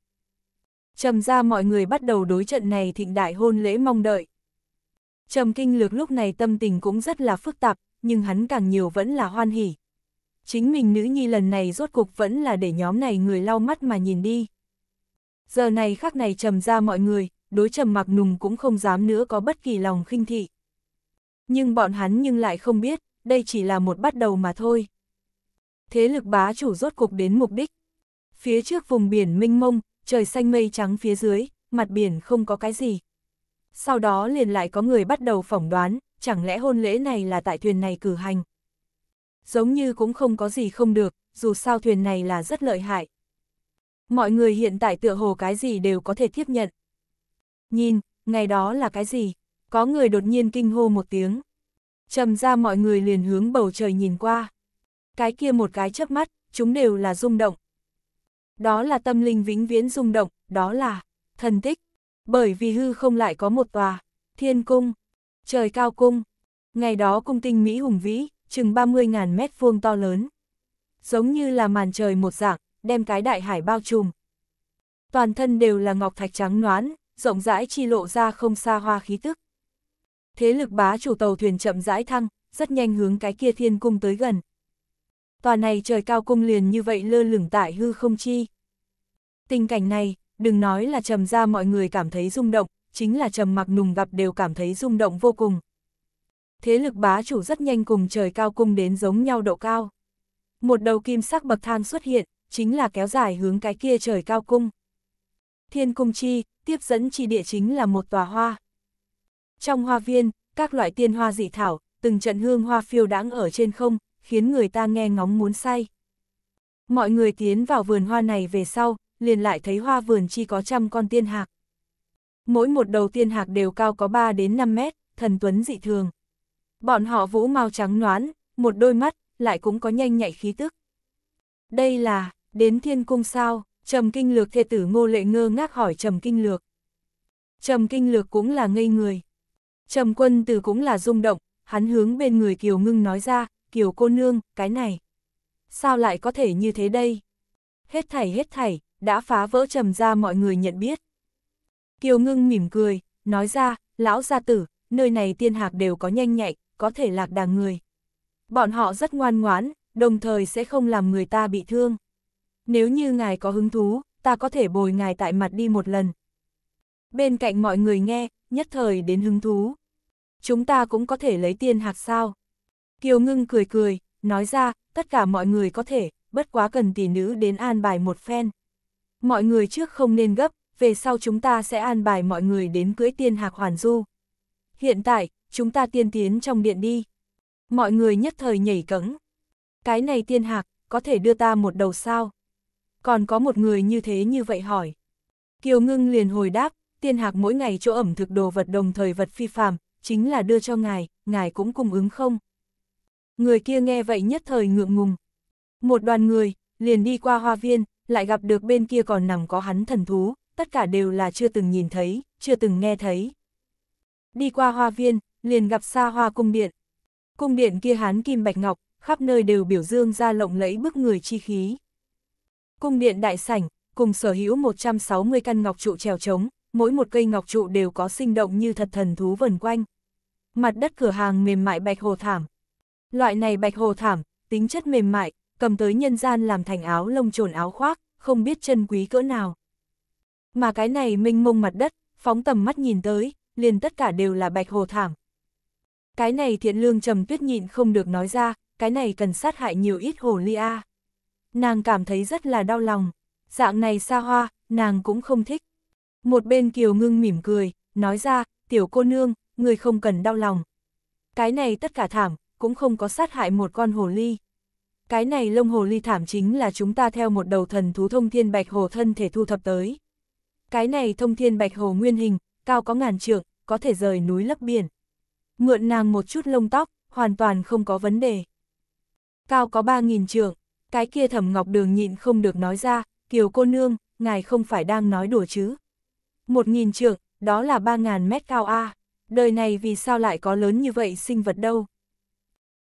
S1: Trầm ra mọi người bắt đầu đối trận này thịnh đại hôn lễ mong đợi. Trầm kinh lược lúc này tâm tình cũng rất là phức tạp, nhưng hắn càng nhiều vẫn là hoan hỉ. Chính mình nữ nhi lần này rốt cục vẫn là để nhóm này người lau mắt mà nhìn đi. Giờ này khác này trầm ra mọi người, đối trầm mặc nùng cũng không dám nữa có bất kỳ lòng khinh thị. Nhưng bọn hắn nhưng lại không biết, đây chỉ là một bắt đầu mà thôi thế lực bá chủ rốt cục đến mục đích. Phía trước vùng biển minh mông, trời xanh mây trắng phía dưới, mặt biển không có cái gì. Sau đó liền lại có người bắt đầu phỏng đoán, chẳng lẽ hôn lễ này là tại thuyền này cử hành. Giống như cũng không có gì không được, dù sao thuyền này là rất lợi hại. Mọi người hiện tại tựa hồ cái gì đều có thể tiếp nhận. Nhìn, ngày đó là cái gì? Có người đột nhiên kinh hô một tiếng. Trầm ra mọi người liền hướng bầu trời nhìn qua cái kia một cái chớp mắt, chúng đều là rung động. Đó là tâm linh vĩnh viễn rung động, đó là thần tích, bởi vì hư không lại có một tòa, thiên cung, trời cao cung. Ngày đó cung tinh Mỹ hùng vĩ, chừng 30.000 mét vuông to lớn. Giống như là màn trời một dạng, đem cái đại hải bao trùm. Toàn thân đều là ngọc thạch trắng noán, rộng rãi chi lộ ra không xa hoa khí tức. Thế lực bá chủ tàu thuyền chậm rãi thăng, rất nhanh hướng cái kia thiên cung tới gần tòa này trời cao cung liền như vậy lơ lửng tại hư không chi. Tình cảnh này, đừng nói là trầm ra mọi người cảm thấy rung động, chính là trầm mặc nùng gặp đều cảm thấy rung động vô cùng. Thế lực bá chủ rất nhanh cùng trời cao cung đến giống nhau độ cao. Một đầu kim sắc bậc thang xuất hiện, chính là kéo dài hướng cái kia trời cao cung. Thiên cung chi, tiếp dẫn chi địa chính là một tòa hoa. Trong hoa viên, các loại tiên hoa dị thảo, từng trận hương hoa phiêu đáng ở trên không, khiến người ta nghe ngóng muốn say. Mọi người tiến vào vườn hoa này về sau, liền lại thấy hoa vườn chi có trăm con tiên hạc. Mỗi một đầu tiên hạc đều cao có 3 đến 5 mét, thần tuấn dị thường. Bọn họ vũ màu trắng noán, một đôi mắt, lại cũng có nhanh nhạy khí tức. Đây là, đến thiên cung sao, trầm kinh lược thê tử ngô lệ ngơ ngác hỏi trầm kinh lược. Trầm kinh lược cũng là ngây người. Trầm quân tử cũng là rung động, hắn hướng bên người kiều ngưng nói ra, kiều cô nương, cái này. Sao lại có thể như thế đây? Hết thảy hết thảy, đã phá vỡ trầm ra mọi người nhận biết. Kiều ngưng mỉm cười, nói ra, lão gia tử, nơi này tiên hạc đều có nhanh nhạy, có thể lạc đà người. Bọn họ rất ngoan ngoãn, đồng thời sẽ không làm người ta bị thương. Nếu như ngài có hứng thú, ta có thể bồi ngài tại mặt đi một lần. Bên cạnh mọi người nghe, nhất thời đến hứng thú. Chúng ta cũng có thể lấy tiên hạc sao? Kiều Ngưng cười cười, nói ra, tất cả mọi người có thể, bất quá cần tỷ nữ đến an bài một phen. Mọi người trước không nên gấp, về sau chúng ta sẽ an bài mọi người đến cưới tiên hạc hoàn du. Hiện tại, chúng ta tiên tiến trong điện đi. Mọi người nhất thời nhảy cẫng. Cái này tiên hạc, có thể đưa ta một đầu sao? Còn có một người như thế như vậy hỏi. Kiều Ngưng liền hồi đáp, tiên hạc mỗi ngày chỗ ẩm thực đồ vật đồng thời vật phi phàm, chính là đưa cho ngài, ngài cũng cung ứng không? Người kia nghe vậy nhất thời ngượng ngùng. Một đoàn người, liền đi qua hoa viên, lại gặp được bên kia còn nằm có hắn thần thú, tất cả đều là chưa từng nhìn thấy, chưa từng nghe thấy. Đi qua hoa viên, liền gặp xa hoa cung điện. Cung điện kia hán kim bạch ngọc, khắp nơi đều biểu dương ra lộng lẫy bức người chi khí. Cung điện đại sảnh, cùng sở hữu 160 căn ngọc trụ trèo trống, mỗi một cây ngọc trụ đều có sinh động như thật thần thú vần quanh. Mặt đất cửa hàng mềm mại bạch hồ thảm, Loại này bạch hồ thảm, tính chất mềm mại, cầm tới nhân gian làm thành áo lông trồn áo khoác, không biết chân quý cỡ nào. Mà cái này minh mông mặt đất, phóng tầm mắt nhìn tới, liền tất cả đều là bạch hồ thảm. Cái này thiện lương trầm tuyết nhịn không được nói ra, cái này cần sát hại nhiều ít hồ ly a. Nàng cảm thấy rất là đau lòng, dạng này xa hoa, nàng cũng không thích. Một bên kiều ngưng mỉm cười, nói ra, tiểu cô nương, người không cần đau lòng. Cái này tất cả thảm, cũng không có sát hại một con hồ ly. Cái này lông hồ ly thảm chính là chúng ta theo một đầu thần thú thông thiên bạch hồ thân thể thu thập tới. Cái này thông thiên bạch hồ nguyên hình, cao có ngàn trượng, có thể rời núi lấp biển. Mượn nàng một chút lông tóc, hoàn toàn không có vấn đề. Cao có 3.000 trượng, cái kia thẩm ngọc đường nhịn không được nói ra, kiều cô nương, ngài không phải đang nói đùa chứ. 1.000 trượng, đó là 3.000 mét cao A, đời này vì sao lại có lớn như vậy sinh vật đâu.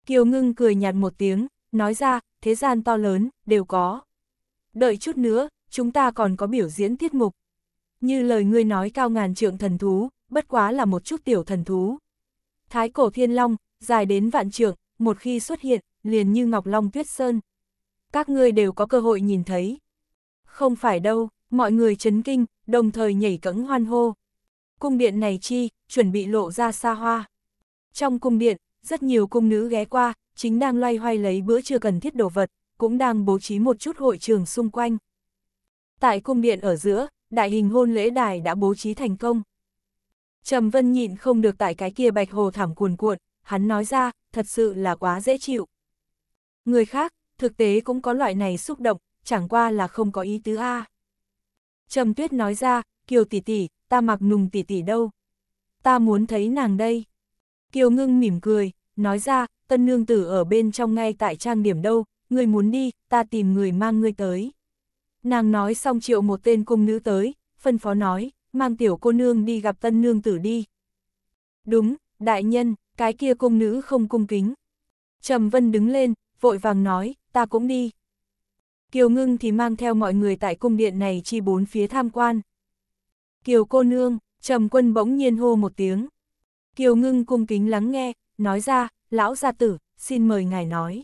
S1: Kiều ngưng cười nhạt một tiếng, nói ra, thế gian to lớn, đều có. Đợi chút nữa, chúng ta còn có biểu diễn tiết mục. Như lời ngươi nói cao ngàn trượng thần thú, bất quá là một chút tiểu thần thú. Thái cổ thiên long, dài đến vạn trượng, một khi xuất hiện, liền như ngọc long tuyết sơn. Các ngươi đều có cơ hội nhìn thấy. Không phải đâu, mọi người chấn kinh, đồng thời nhảy cẫng hoan hô. Cung điện này chi, chuẩn bị lộ ra xa hoa. Trong cung điện, rất nhiều cung nữ ghé qua, chính đang loay hoay lấy bữa chưa cần thiết đồ vật, cũng đang bố trí một chút hội trường xung quanh. Tại cung điện ở giữa, đại hình hôn lễ đài đã bố trí thành công. Trầm Vân nhịn không được tại cái kia bạch hồ thảm cuồn cuộn, hắn nói ra, thật sự là quá dễ chịu. Người khác, thực tế cũng có loại này xúc động, chẳng qua là không có ý tứ a. Trầm Tuyết nói ra, Kiều tỷ tỷ, ta mặc nùng tỷ tỷ đâu? Ta muốn thấy nàng đây. Kiều Ngưng mỉm cười, nói ra, tân nương tử ở bên trong ngay tại trang điểm đâu, người muốn đi, ta tìm người mang ngươi tới. Nàng nói xong triệu một tên cung nữ tới, phân phó nói, mang tiểu cô nương đi gặp tân nương tử đi. Đúng, đại nhân, cái kia cung nữ không cung kính. Trầm Vân đứng lên, vội vàng nói, ta cũng đi. Kiều Ngưng thì mang theo mọi người tại cung điện này chi bốn phía tham quan. Kiều cô nương, Trầm Quân bỗng nhiên hô một tiếng. Kiều ngưng cung kính lắng nghe, nói ra, lão gia tử, xin mời ngài nói.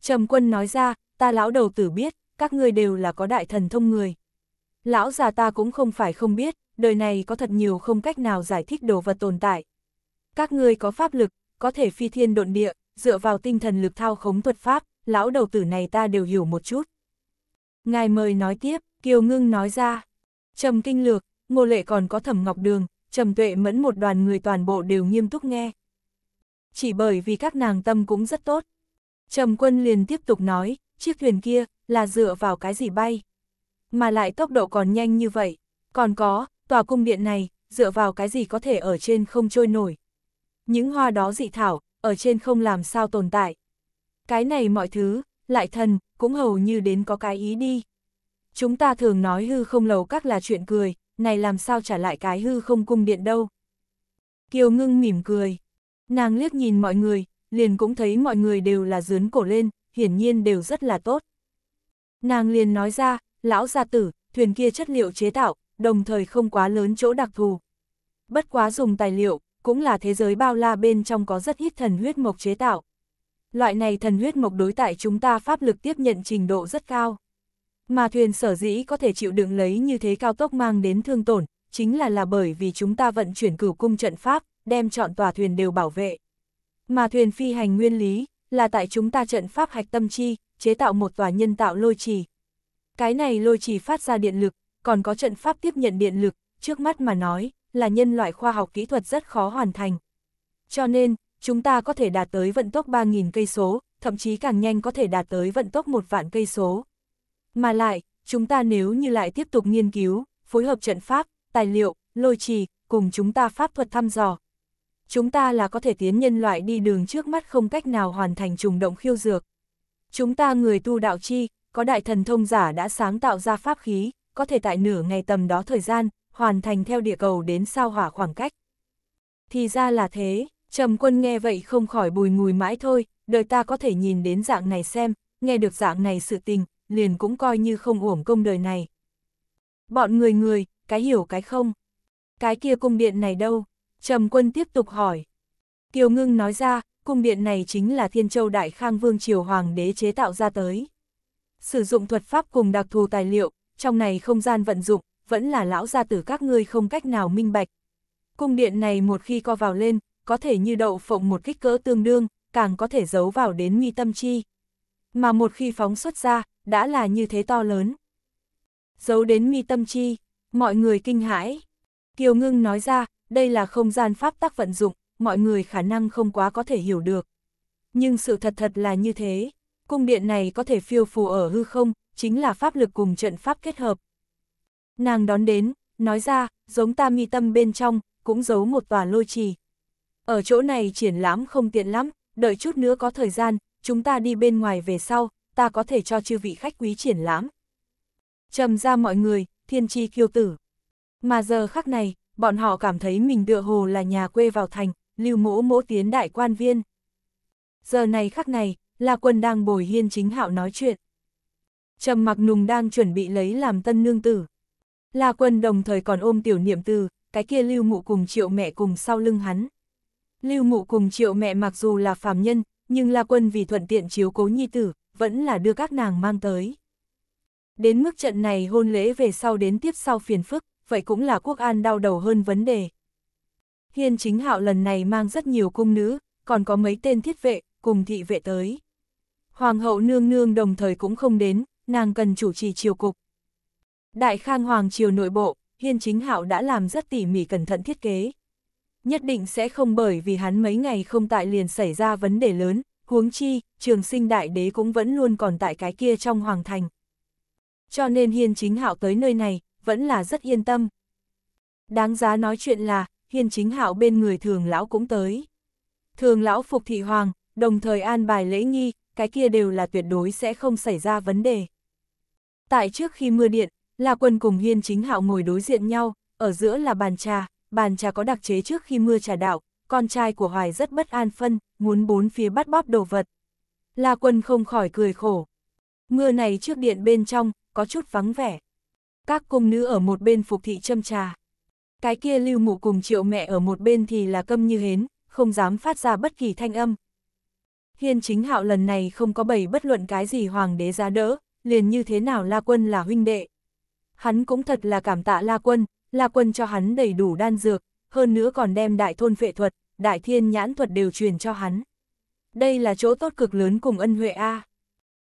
S1: Trầm quân nói ra, ta lão đầu tử biết, các ngươi đều là có đại thần thông người. Lão già ta cũng không phải không biết, đời này có thật nhiều không cách nào giải thích đồ vật tồn tại. Các ngươi có pháp lực, có thể phi thiên độn địa, dựa vào tinh thần lực thao khống thuật pháp, lão đầu tử này ta đều hiểu một chút. Ngài mời nói tiếp, Kiều Ngưng nói ra. Trầm kinh lược, ngô lệ còn có thẩm ngọc đường, Trầm Tuệ Mẫn một đoàn người toàn bộ đều nghiêm túc nghe. Chỉ bởi vì các nàng tâm cũng rất tốt. Trầm Quân liền tiếp tục nói, chiếc thuyền kia là dựa vào cái gì bay? Mà lại tốc độ còn nhanh như vậy. Còn có, tòa cung điện này, dựa vào cái gì có thể ở trên không trôi nổi. Những hoa đó dị thảo, ở trên không làm sao tồn tại. Cái này mọi thứ, lại thần, cũng hầu như đến có cái ý đi. Chúng ta thường nói hư không lầu các là chuyện cười, này làm sao trả lại cái hư không cung điện đâu. Kiều ngưng mỉm cười. Nàng liếc nhìn mọi người, liền cũng thấy mọi người đều là dướn cổ lên, hiển nhiên đều rất là tốt. Nàng liền nói ra, lão gia tử, thuyền kia chất liệu chế tạo, đồng thời không quá lớn chỗ đặc thù. Bất quá dùng tài liệu, cũng là thế giới bao la bên trong có rất ít thần huyết mộc chế tạo. Loại này thần huyết mộc đối tại chúng ta pháp lực tiếp nhận trình độ rất cao. Mà thuyền sở dĩ có thể chịu đựng lấy như thế cao tốc mang đến thương tổn, chính là là bởi vì chúng ta vận chuyển cửu cung trận pháp, đem chọn tòa thuyền đều bảo vệ. Mà thuyền phi hành nguyên lý, là tại chúng ta trận pháp hạch tâm chi, chế tạo một tòa nhân tạo lôi trì. Cái này lôi trì phát ra điện lực, còn có trận pháp tiếp nhận điện lực, trước mắt mà nói, là nhân loại khoa học kỹ thuật rất khó hoàn thành. Cho nên, chúng ta có thể đạt tới vận tốc 3.000 cây số, thậm chí càng nhanh có thể đạt tới vận tốc một vạn cây số. Mà lại, chúng ta nếu như lại tiếp tục nghiên cứu, phối hợp trận pháp, tài liệu, lôi trì, cùng chúng ta pháp thuật thăm dò. Chúng ta là có thể tiến nhân loại đi đường trước mắt không cách nào hoàn thành trùng động khiêu dược. Chúng ta người tu đạo chi, có đại thần thông giả đã sáng tạo ra pháp khí, có thể tại nửa ngày tầm đó thời gian, hoàn thành theo địa cầu đến sao hỏa khoảng cách. Thì ra là thế, trầm quân nghe vậy không khỏi bùi ngùi mãi thôi, đời ta có thể nhìn đến dạng này xem, nghe được dạng này sự tình, liền cũng coi như không uổng công đời này. Bọn người người, cái hiểu cái không? Cái kia cung điện này đâu? Trầm quân tiếp tục hỏi. Kiều ngưng nói ra, cung điện này chính là Thiên Châu Đại Khang Vương Triều Hoàng đế chế tạo ra tới. Sử dụng thuật pháp cùng đặc thù tài liệu, trong này không gian vận dụng, vẫn là lão gia tử các ngươi không cách nào minh bạch. Cung điện này một khi co vào lên, có thể như đậu phộng một kích cỡ tương đương, càng có thể giấu vào đến mi tâm chi. Mà một khi phóng xuất ra, đã là như thế to lớn. Giấu đến mi tâm chi, mọi người kinh hãi. Kiều Ngưng nói ra, đây là không gian pháp tắc vận dụng, mọi người khả năng không quá có thể hiểu được. Nhưng sự thật thật là như thế, cung điện này có thể phiêu phù ở hư không, chính là pháp lực cùng trận pháp kết hợp. Nàng đón đến, nói ra, giống ta mi tâm bên trong, cũng giấu một tòa lôi trì. Ở chỗ này triển lãm không tiện lắm, đợi chút nữa có thời gian, chúng ta đi bên ngoài về sau, ta có thể cho chư vị khách quý triển lãm. Trầm ra mọi người, thiên tri kiêu tử. Mà giờ khắc này, bọn họ cảm thấy mình tựa hồ là nhà quê vào thành, lưu mỗ mỗ tiến đại quan viên. Giờ này khắc này, là quân đang bồi hiên chính hạo nói chuyện. Trầm mặc nùng đang chuẩn bị lấy làm tân nương tử. La quân đồng thời còn ôm tiểu niệm từ, cái kia lưu mụ cùng triệu mẹ cùng sau lưng hắn. Lưu mụ cùng triệu mẹ mặc dù là phàm nhân, nhưng La quân vì thuận tiện chiếu cố nhi tử, vẫn là đưa các nàng mang tới. Đến mức trận này hôn lễ về sau đến tiếp sau phiền phức, vậy cũng là quốc an đau đầu hơn vấn đề. Hiên chính hạo lần này mang rất nhiều cung nữ, còn có mấy tên thiết vệ, cùng thị vệ tới. Hoàng hậu nương nương đồng thời cũng không đến, nàng cần chủ trì triều cục. Đại khang hoàng triều nội bộ, hiên chính hạo đã làm rất tỉ mỉ cẩn thận thiết kế. Nhất định sẽ không bởi vì hắn mấy ngày không tại liền xảy ra vấn đề lớn, huống chi, trường sinh đại đế cũng vẫn luôn còn tại cái kia trong hoàng thành. Cho nên hiên chính hạo tới nơi này, vẫn là rất yên tâm. Đáng giá nói chuyện là, hiên chính hạo bên người thường lão cũng tới. Thường lão phục thị hoàng, đồng thời an bài lễ nghi, cái kia đều là tuyệt đối sẽ không xảy ra vấn đề. Tại trước khi mưa điện, là quân cùng hiên chính hạo ngồi đối diện nhau, ở giữa là bàn trà, bàn trà có đặc chế trước khi mưa trà đạo, con trai của Hoài rất bất an phân, muốn bốn phía bắt bóp đồ vật. La quân không khỏi cười khổ. Mưa này trước điện bên trong, có chút vắng vẻ. Các cung nữ ở một bên phục thị châm trà. Cái kia lưu mụ cùng triệu mẹ ở một bên thì là câm như hến, không dám phát ra bất kỳ thanh âm. Hiên chính hạo lần này không có bày bất luận cái gì hoàng đế ra đỡ, liền như thế nào La Quân là huynh đệ. Hắn cũng thật là cảm tạ La Quân, La Quân cho hắn đầy đủ đan dược, hơn nữa còn đem đại thôn vệ thuật, đại thiên nhãn thuật đều truyền cho hắn. Đây là chỗ tốt cực lớn cùng ân huệ A.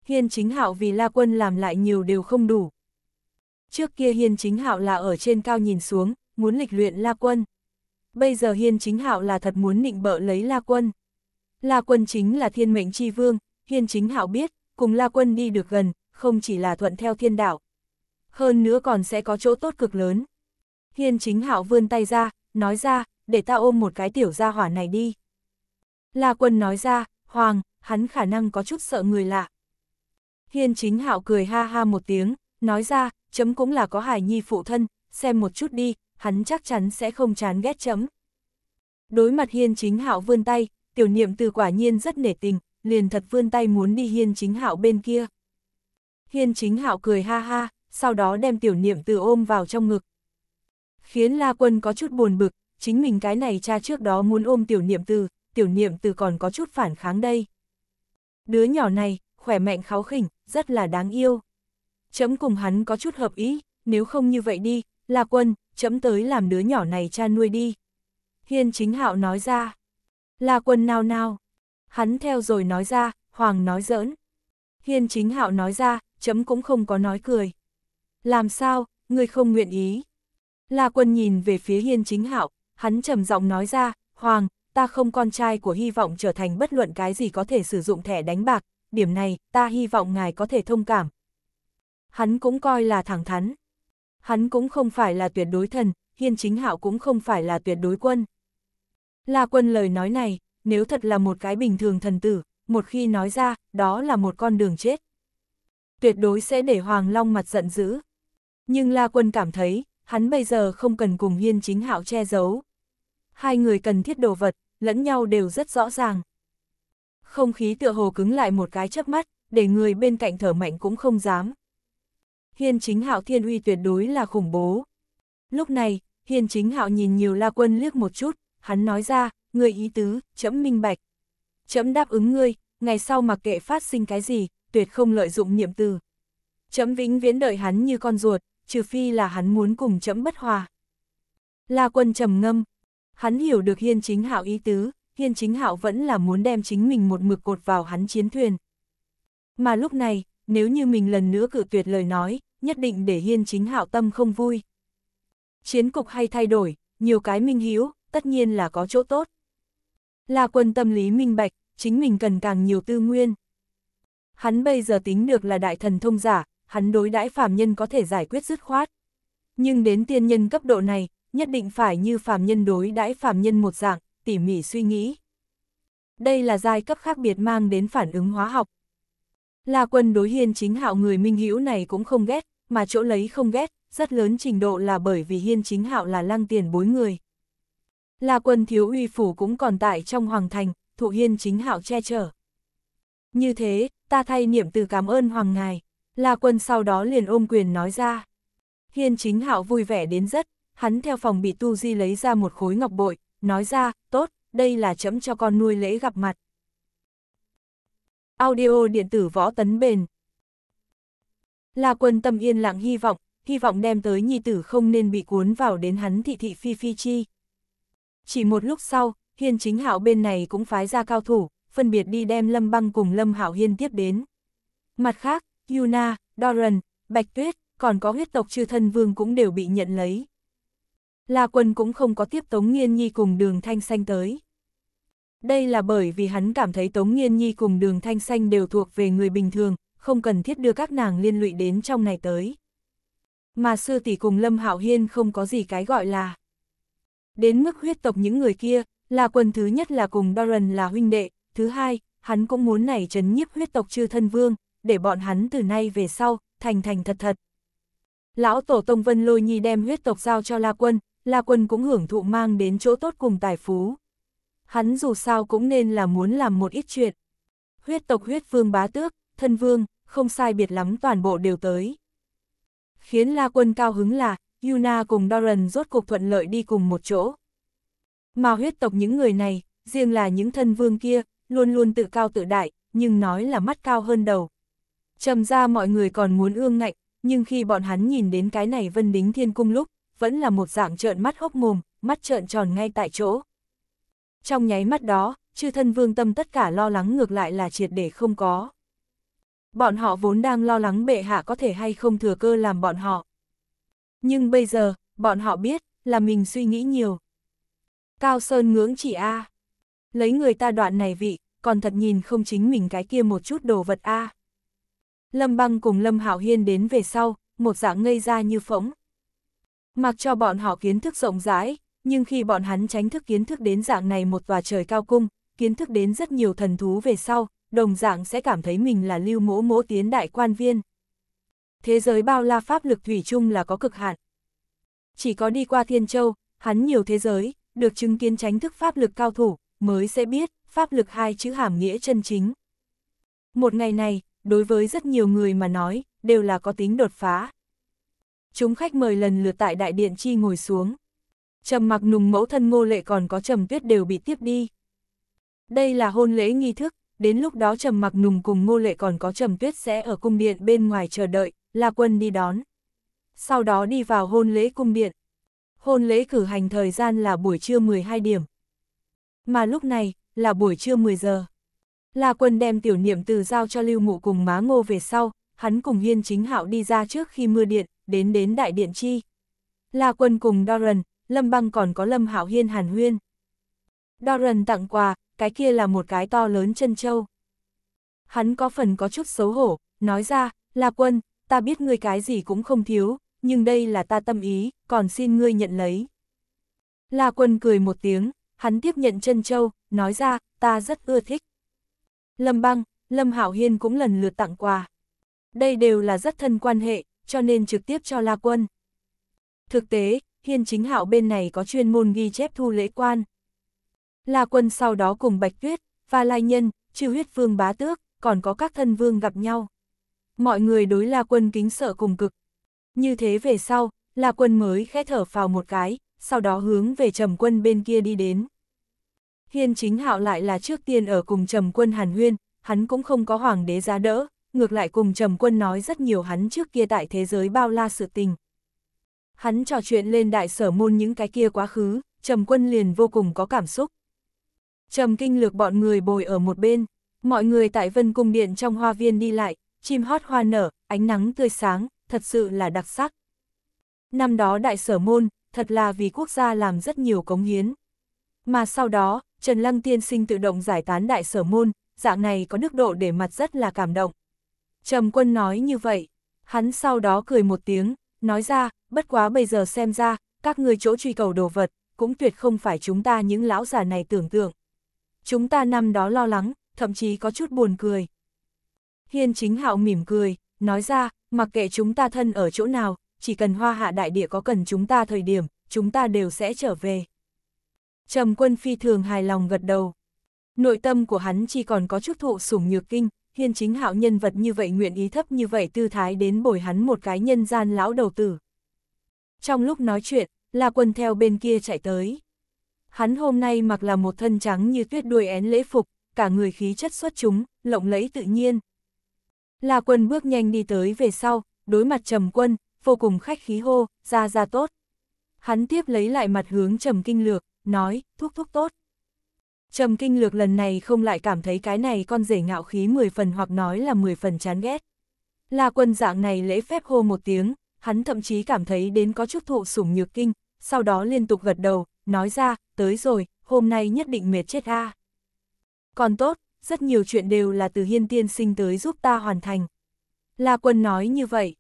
S1: Hiên chính hạo vì la quân làm lại nhiều đều không đủ. Trước kia hiên chính hạo là ở trên cao nhìn xuống, muốn lịch luyện la quân. Bây giờ hiên chính hạo là thật muốn nịnh bợ lấy la quân. La quân chính là thiên mệnh chi vương, hiên chính hạo biết, cùng la quân đi được gần, không chỉ là thuận theo thiên đạo. Hơn nữa còn sẽ có chỗ tốt cực lớn. Hiên chính hạo vươn tay ra, nói ra, để ta ôm một cái tiểu gia hỏa này đi. La quân nói ra, Hoàng, hắn khả năng có chút sợ người lạ. Hiên chính hạo cười ha ha một tiếng, nói ra, chấm cũng là có hải nhi phụ thân, xem một chút đi, hắn chắc chắn sẽ không chán ghét chấm. Đối mặt hiên chính hạo vươn tay, tiểu niệm từ quả nhiên rất nể tình, liền thật vươn tay muốn đi hiên chính hạo bên kia. Hiên chính hạo cười ha ha, sau đó đem tiểu niệm từ ôm vào trong ngực. Khiến La Quân có chút buồn bực, chính mình cái này cha trước đó muốn ôm tiểu niệm từ, tiểu niệm từ còn có chút phản kháng đây. Đứa nhỏ này, khỏe mạnh kháo khỉnh, rất là đáng yêu. Chấm cùng hắn có chút hợp ý, nếu không như vậy đi, là quân, chấm tới làm đứa nhỏ này cha nuôi đi. Hiên chính hạo nói ra, là quân nào nào. Hắn theo rồi nói ra, Hoàng nói giỡn. Hiên chính hạo nói ra, chấm cũng không có nói cười. Làm sao, người không nguyện ý. Là quân nhìn về phía hiên chính hạo, hắn trầm giọng nói ra, Hoàng, ta không con trai của hy vọng trở thành bất luận cái gì có thể sử dụng thẻ đánh bạc, điểm này, ta hy vọng ngài có thể thông cảm. Hắn cũng coi là thẳng thắn. Hắn cũng không phải là tuyệt đối thần, hiên chính hạo cũng không phải là tuyệt đối quân. La quân lời nói này, nếu thật là một cái bình thường thần tử, một khi nói ra, đó là một con đường chết. Tuyệt đối sẽ để Hoàng Long mặt giận dữ. Nhưng La quân cảm thấy, hắn bây giờ không cần cùng hiên chính hạo che giấu, hai người cần thiết đồ vật, lẫn nhau đều rất rõ ràng. Không khí tựa hồ cứng lại một cái chớp mắt, để người bên cạnh thở mạnh cũng không dám. Hiên chính hạo thiên uy tuyệt đối là khủng bố. Lúc này, hiên chính hạo nhìn nhiều la quân liếc một chút, hắn nói ra, người ý tứ, chấm minh bạch. Chấm đáp ứng ngươi, ngày sau mặc kệ phát sinh cái gì, tuyệt không lợi dụng niệm từ. Chấm vĩnh viễn đợi hắn như con ruột, trừ phi là hắn muốn cùng chấm bất hòa. La quân trầm ngâm, Hắn hiểu được hiên chính hạo ý tứ, hiên chính hạo vẫn là muốn đem chính mình một mực cột vào hắn chiến thuyền. Mà lúc này, nếu như mình lần nữa cự tuyệt lời nói, nhất định để hiên chính hạo tâm không vui. Chiến cục hay thay đổi, nhiều cái minh hiếu, tất nhiên là có chỗ tốt. Là quân tâm lý minh bạch, chính mình cần càng nhiều tư nguyên. Hắn bây giờ tính được là đại thần thông giả, hắn đối đãi phàm nhân có thể giải quyết dứt khoát. Nhưng đến tiên nhân cấp độ này, nhất định phải như phàm nhân đối đãi phàm nhân một dạng, tỉ mỉ suy nghĩ. Đây là giai cấp khác biệt mang đến phản ứng hóa học. La quân đối hiên chính hạo người minh hữu này cũng không ghét, mà chỗ lấy không ghét, rất lớn trình độ là bởi vì hiên chính hạo là lăng tiền bối người. La quân thiếu uy phủ cũng còn tại trong hoàng thành, thụ hiên chính hạo che chở. Như thế, ta thay niệm từ cảm ơn hoàng ngài. La quân sau đó liền ôm quyền nói ra. Hiên chính hạo vui vẻ đến rất, hắn theo phòng bị tu di lấy ra một khối ngọc bội, nói ra, tốt, đây là chấm cho con nuôi lễ gặp mặt. Audio điện tử võ tấn bền La quân tâm yên lặng hy vọng, hy vọng đem tới nhi tử không nên bị cuốn vào đến hắn thị thị phi phi chi. Chỉ một lúc sau, hiên chính hạo bên này cũng phái ra cao thủ, phân biệt đi đem lâm băng cùng lâm hạo hiên tiếp đến. Mặt khác, Yuna, Doran, Bạch Tuyết, còn có huyết tộc chư thân vương cũng đều bị nhận lấy. La Quân cũng không có tiếp Tống Nghiên Nhi cùng đường thanh xanh tới. Đây là bởi vì hắn cảm thấy Tống Nghiên Nhi cùng đường thanh xanh đều thuộc về người bình thường, không cần thiết đưa các nàng liên lụy đến trong này tới. Mà sư tỷ cùng Lâm Hạo Hiên không có gì cái gọi là. Đến mức huyết tộc những người kia, La quân thứ nhất là cùng Doran là huynh đệ, thứ hai, hắn cũng muốn này trấn nhiếp huyết tộc chư thân vương, để bọn hắn từ nay về sau, thành thành thật thật. Lão Tổ Tông Vân Lôi Nhi đem huyết tộc giao cho La Quân, La Quân cũng hưởng thụ mang đến chỗ tốt cùng tài phú. Hắn dù sao cũng nên là muốn làm một ít chuyện. Huyết tộc huyết vương bá tước, thân vương, không sai biệt lắm toàn bộ đều tới. Khiến La Quân cao hứng là, Yuna cùng Doran rốt cuộc thuận lợi đi cùng một chỗ. Mà huyết tộc những người này, riêng là những thân vương kia, luôn luôn tự cao tự đại, nhưng nói là mắt cao hơn đầu. Trầm ra mọi người còn muốn ương ngạnh, nhưng khi bọn hắn nhìn đến cái này vân đính thiên cung lúc, vẫn là một dạng trợn mắt hốc mồm, mắt trợn tròn ngay tại chỗ. Trong nháy mắt đó, chư thân vương tâm tất cả lo lắng ngược lại là triệt để không có. Bọn họ vốn đang lo lắng bệ hạ có thể hay không thừa cơ làm bọn họ. Nhưng bây giờ, bọn họ biết, là mình suy nghĩ nhiều. Cao Sơn ngưỡng chỉ A. Lấy người ta đoạn này vị, còn thật nhìn không chính mình cái kia một chút đồ vật A. Lâm Băng cùng Lâm Hảo Hiên đến về sau, một dạng ngây ra như phỗng. Mặc cho bọn họ kiến thức rộng rãi, nhưng khi bọn hắn tránh thức kiến thức đến dạng này một tòa trời cao cung, kiến thức đến rất nhiều thần thú về sau, đồng dạng sẽ cảm thấy mình là lưu mỗ mỗ tiến đại quan viên. Thế giới bao la pháp lực thủy chung là có cực hạn. Chỉ có đi qua Thiên Châu, hắn nhiều thế giới, được chứng kiến tránh thức pháp lực cao thủ, mới sẽ biết, pháp lực hai chữ hàm nghĩa chân chính. Một ngày này, đối với rất nhiều người mà nói, đều là có tính đột phá chúng khách mời lần lượt tại đại điện chi ngồi xuống. Trầm mặc nùng mẫu thân ngô lệ còn có trầm tuyết đều bị tiếp đi. Đây là hôn lễ nghi thức, đến lúc đó trầm mặc nùng cùng ngô lệ còn có trầm tuyết sẽ ở cung điện bên ngoài chờ đợi, La Quân đi đón. Sau đó đi vào hôn lễ cung điện. Hôn lễ cử hành thời gian là buổi trưa 12 điểm. Mà lúc này, là buổi trưa 10 giờ. La Quân đem tiểu niệm từ giao cho Lưu Ngụ cùng má ngô về sau, hắn cùng Hiên Chính Hạo đi ra trước khi mưa điện, đến đến đại điện chi. La Quân cùng Doran, Lâm Băng còn có Lâm Hạo Hiên Hàn Huyên. Doran tặng quà, cái kia là một cái to lớn chân châu. Hắn có phần có chút xấu hổ, nói ra, La Quân, ta biết ngươi cái gì cũng không thiếu, nhưng đây là ta tâm ý, còn xin ngươi nhận lấy. La Quân cười một tiếng, hắn tiếp nhận chân châu, nói ra, ta rất ưa thích. Lâm Băng, Lâm Hạo Hiên cũng lần lượt tặng quà. Đây đều là rất thân quan hệ, cho nên trực tiếp cho La Quân. Thực tế, Hiên Chính Hạo bên này có chuyên môn ghi chép thu lễ quan. La Quân sau đó cùng Bạch Tuyết, và Lai Nhân, Chư Huyết Vương Bá Tước, còn có các thân vương gặp nhau. Mọi người đối La Quân kính sợ cùng cực. Như thế về sau, La Quân mới khẽ thở phào một cái, sau đó hướng về Trầm Quân bên kia đi đến. Hiên Chính Hạo lại là trước tiên ở cùng Trầm Quân Hàn Huyên, hắn cũng không có hoàng đế giá đỡ, ngược lại cùng Trầm Quân nói rất nhiều hắn trước kia tại thế giới bao la sự tình. Hắn trò chuyện lên đại sở môn những cái kia quá khứ, Trầm Quân liền vô cùng có cảm xúc. Trầm kinh lược bọn người bồi ở một bên, mọi người tại Vân Cung Điện trong hoa viên đi lại, chim hót hoa nở, ánh nắng tươi sáng, thật sự là đặc sắc. Năm đó đại sở môn, thật là vì quốc gia làm rất nhiều cống hiến. Mà sau đó, Trần Lăng Tiên sinh tự động giải tán đại sở môn, dạng này có đức độ để mặt rất là cảm động. Trầm quân nói như vậy, hắn sau đó cười một tiếng, nói ra, bất quá bây giờ xem ra, các người chỗ truy cầu đồ vật, cũng tuyệt không phải chúng ta những lão già này tưởng tượng. Chúng ta năm đó lo lắng, thậm chí có chút buồn cười. Hiên chính hạo mỉm cười, nói ra, mặc kệ chúng ta thân ở chỗ nào, chỉ cần hoa hạ đại địa có cần chúng ta thời điểm, chúng ta đều sẽ trở về. Trầm quân phi thường hài lòng gật đầu. Nội tâm của hắn chỉ còn có chút thụ sủng nhược kinh, hiên chính hạo nhân vật như vậy nguyện ý thấp như vậy tư thái đến bồi hắn một cái nhân gian lão đầu tử. Trong lúc nói chuyện, La Quân theo bên kia chạy tới. Hắn hôm nay mặc là một thân trắng như tuyết đuôi én lễ phục, cả người khí chất xuất chúng, lộng lẫy tự nhiên. La Quân bước nhanh đi tới về sau, đối mặt Trầm Quân, vô cùng khách khí hô, ra ra tốt. Hắn tiếp lấy lại mặt hướng Trầm Kinh Lược, nói, thúc thúc tốt. Trầm kinh lược lần này không lại cảm thấy cái này con rể ngạo khí 10 phần hoặc nói là 10 phần chán ghét. La quân dạng này lễ phép hô một tiếng, hắn thậm chí cảm thấy đến có chút thụ sủng nhược kinh, sau đó liên tục gật đầu, nói ra, tới rồi, hôm nay nhất định mệt chết a. Còn tốt, rất nhiều chuyện đều là từ hiên tiên sinh tới giúp ta hoàn thành. La quân nói như vậy.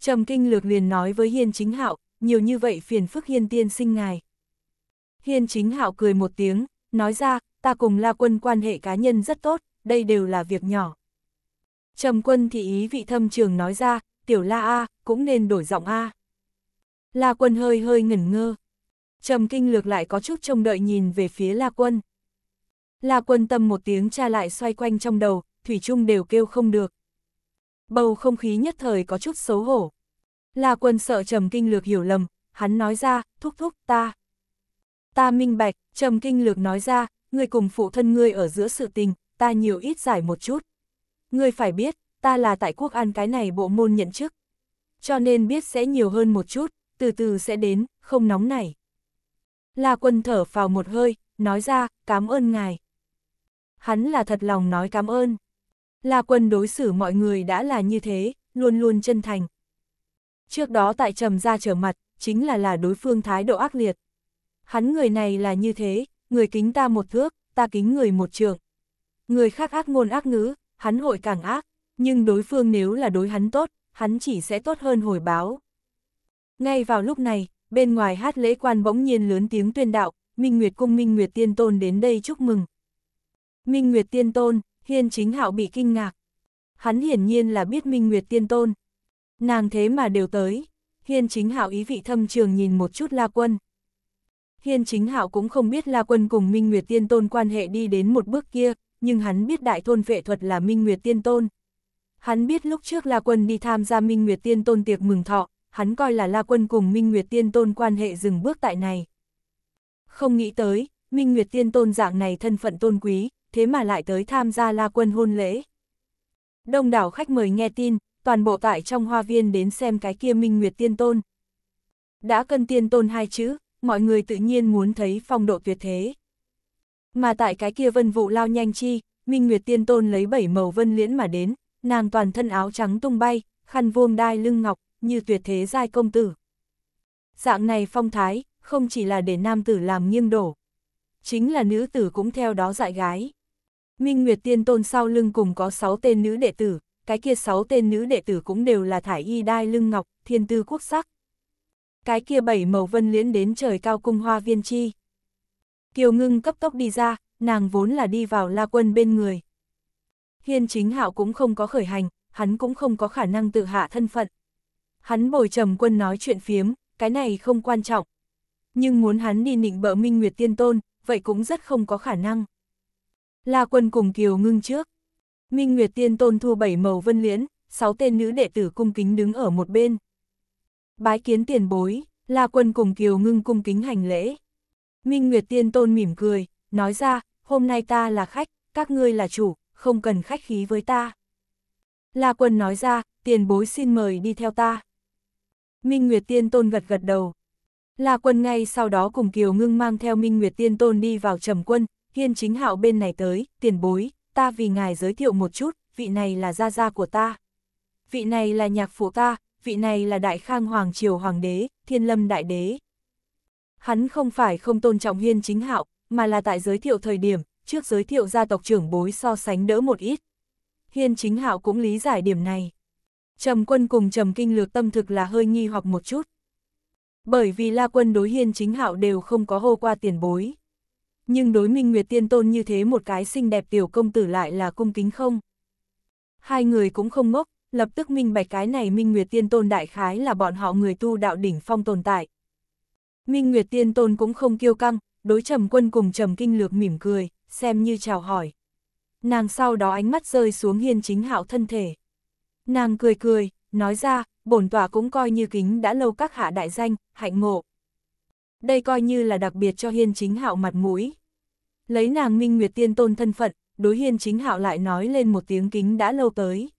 S1: Trầm kinh lược liền nói với hiên chính hạo, nhiều như vậy phiền phức hiên tiên sinh ngài. Hiên chính hạo cười một tiếng, nói ra, ta cùng La Quân quan hệ cá nhân rất tốt, đây đều là việc nhỏ. Trầm Quân thì ý vị thâm trường nói ra, tiểu La A, cũng nên đổi giọng A. La Quân hơi hơi ngẩn ngơ. Trầm Kinh Lược lại có chút trông đợi nhìn về phía La Quân. La Quân tâm một tiếng tra lại xoay quanh trong đầu, Thủy Trung đều kêu không được. Bầu không khí nhất thời có chút xấu hổ. La Quân sợ Trầm Kinh Lược hiểu lầm, hắn nói ra, thúc thúc ta. Ta minh bạch, Trầm Kinh Lược nói ra, người cùng phụ thân ngươi ở giữa sự tình, ta nhiều ít giải một chút. Ngươi phải biết, ta là tại quốc an cái này bộ môn nhận chức. Cho nên biết sẽ nhiều hơn một chút, từ từ sẽ đến, không nóng nảy. La quân thở vào một hơi, nói ra, cảm ơn ngài. Hắn là thật lòng nói cảm ơn. La quân đối xử mọi người đã là như thế, luôn luôn chân thành. Trước đó tại trầm ra trở mặt, chính là là đối phương thái độ ác liệt hắn người này là như thế, người kính ta một thước, ta kính người một trường. Người khác ác ngôn ác ngữ, hắn hội càng ác, nhưng đối phương nếu là đối hắn tốt, hắn chỉ sẽ tốt hơn hồi báo. Ngay vào lúc này, bên ngoài hát lễ quan bỗng nhiên lớn tiếng tuyên đạo, Minh Nguyệt Cung Minh Nguyệt Tiên Tôn đến đây chúc mừng. Minh Nguyệt Tiên Tôn, Hiên Chính Hạo bị kinh ngạc. Hắn hiển nhiên là biết Minh Nguyệt Tiên Tôn. Nàng thế mà đều tới. Hiên Chính Hạo ý vị thâm trường nhìn một chút La Quân. Hiên chính hạo cũng không biết La Quân cùng Minh Nguyệt Tiên Tôn quan hệ đi đến một bước kia, nhưng hắn biết đại thôn vệ thuật là Minh Nguyệt Tiên Tôn. Hắn biết lúc trước La Quân đi tham gia Minh Nguyệt Tiên Tôn tiệc mừng thọ, hắn coi là La Quân cùng Minh Nguyệt Tiên Tôn quan hệ dừng bước tại này. Không nghĩ tới, Minh Nguyệt Tiên Tôn dạng này thân phận tôn quý, thế mà lại tới tham gia La Quân hôn lễ. Đông đảo khách mời nghe tin, toàn bộ tại trong hoa viên đến xem cái kia Minh Nguyệt Tiên Tôn. Đã cân tiên tôn hai chữ, mọi người tự nhiên muốn thấy phong độ tuyệt thế. Mà tại cái kia vân vụ lao nhanh chi, Minh Nguyệt Tiên Tôn lấy bảy màu vân liễn mà đến, nàng toàn thân áo trắng tung bay, khăn vuông đai lưng ngọc, như tuyệt thế giai công tử. Dạng này phong thái, không chỉ là để nam tử làm nghiêng đổ, chính là nữ tử cũng theo đó dại gái. Minh Nguyệt Tiên Tôn sau lưng cùng có sáu tên nữ đệ tử, cái kia sáu tên nữ đệ tử cũng đều là thải y đai lưng ngọc, thiên tư quốc sắc cái kia bảy màu vân liễn đến trời cao cung hoa viên chi. Kiều ngưng cấp tốc đi ra, nàng vốn là đi vào la quân bên người. Hiên chính hạo cũng không có khởi hành, hắn cũng không có khả năng tự hạ thân phận. Hắn bồi trầm quân nói chuyện phiếm, cái này không quan trọng. Nhưng muốn hắn đi nịnh bợ minh nguyệt tiên tôn, vậy cũng rất không có khả năng. La quân cùng Kiều ngưng trước. Minh Nguyệt Tiên Tôn thua bảy màu vân liễn, sáu tên nữ đệ tử cung kính đứng ở một bên. Bái kiến tiền bối, La Quân cùng Kiều Ngưng cung kính hành lễ. Minh Nguyệt Tiên Tôn mỉm cười, nói ra, hôm nay ta là khách, các ngươi là chủ, không cần khách khí với ta. La Quân nói ra, tiền bối xin mời đi theo ta. Minh Nguyệt Tiên Tôn gật gật đầu. La Quân ngay sau đó cùng Kiều Ngưng mang theo Minh Nguyệt Tiên Tôn đi vào trầm quân, hiên chính hạo bên này tới, tiền bối, ta vì ngài giới thiệu một chút, vị này là gia gia của ta. Vị này là nhạc phụ ta, vị này là Đại Khang Hoàng Triều Hoàng đế, Thiên Lâm Đại đế. Hắn không phải không tôn trọng hiên chính hạo, mà là tại giới thiệu thời điểm, trước giới thiệu gia tộc trưởng bối so sánh đỡ một ít. Hiên chính hạo cũng lý giải điểm này. Trầm quân cùng trầm kinh lược tâm thực là hơi nghi hoặc một chút. Bởi vì la quân đối hiên chính hạo đều không có hô qua tiền bối. Nhưng đối minh nguyệt tiên tôn như thế một cái xinh đẹp tiểu công tử lại là cung kính không. Hai người cũng không ngốc, lập tức minh bạch cái này Minh Nguyệt Tiên Tôn đại khái là bọn họ người tu đạo đỉnh phong tồn tại. Minh Nguyệt Tiên Tôn cũng không kiêu căng, đối trầm quân cùng trầm kinh lược mỉm cười, xem như chào hỏi. Nàng sau đó ánh mắt rơi xuống hiên chính hạo thân thể. Nàng cười cười, nói ra, bổn tòa cũng coi như kính đã lâu các hạ đại danh, hạnh ngộ. Đây coi như là đặc biệt cho hiên chính hạo mặt mũi. Lấy nàng Minh Nguyệt Tiên Tôn thân phận, đối hiên chính hạo lại nói lên một tiếng kính đã lâu tới.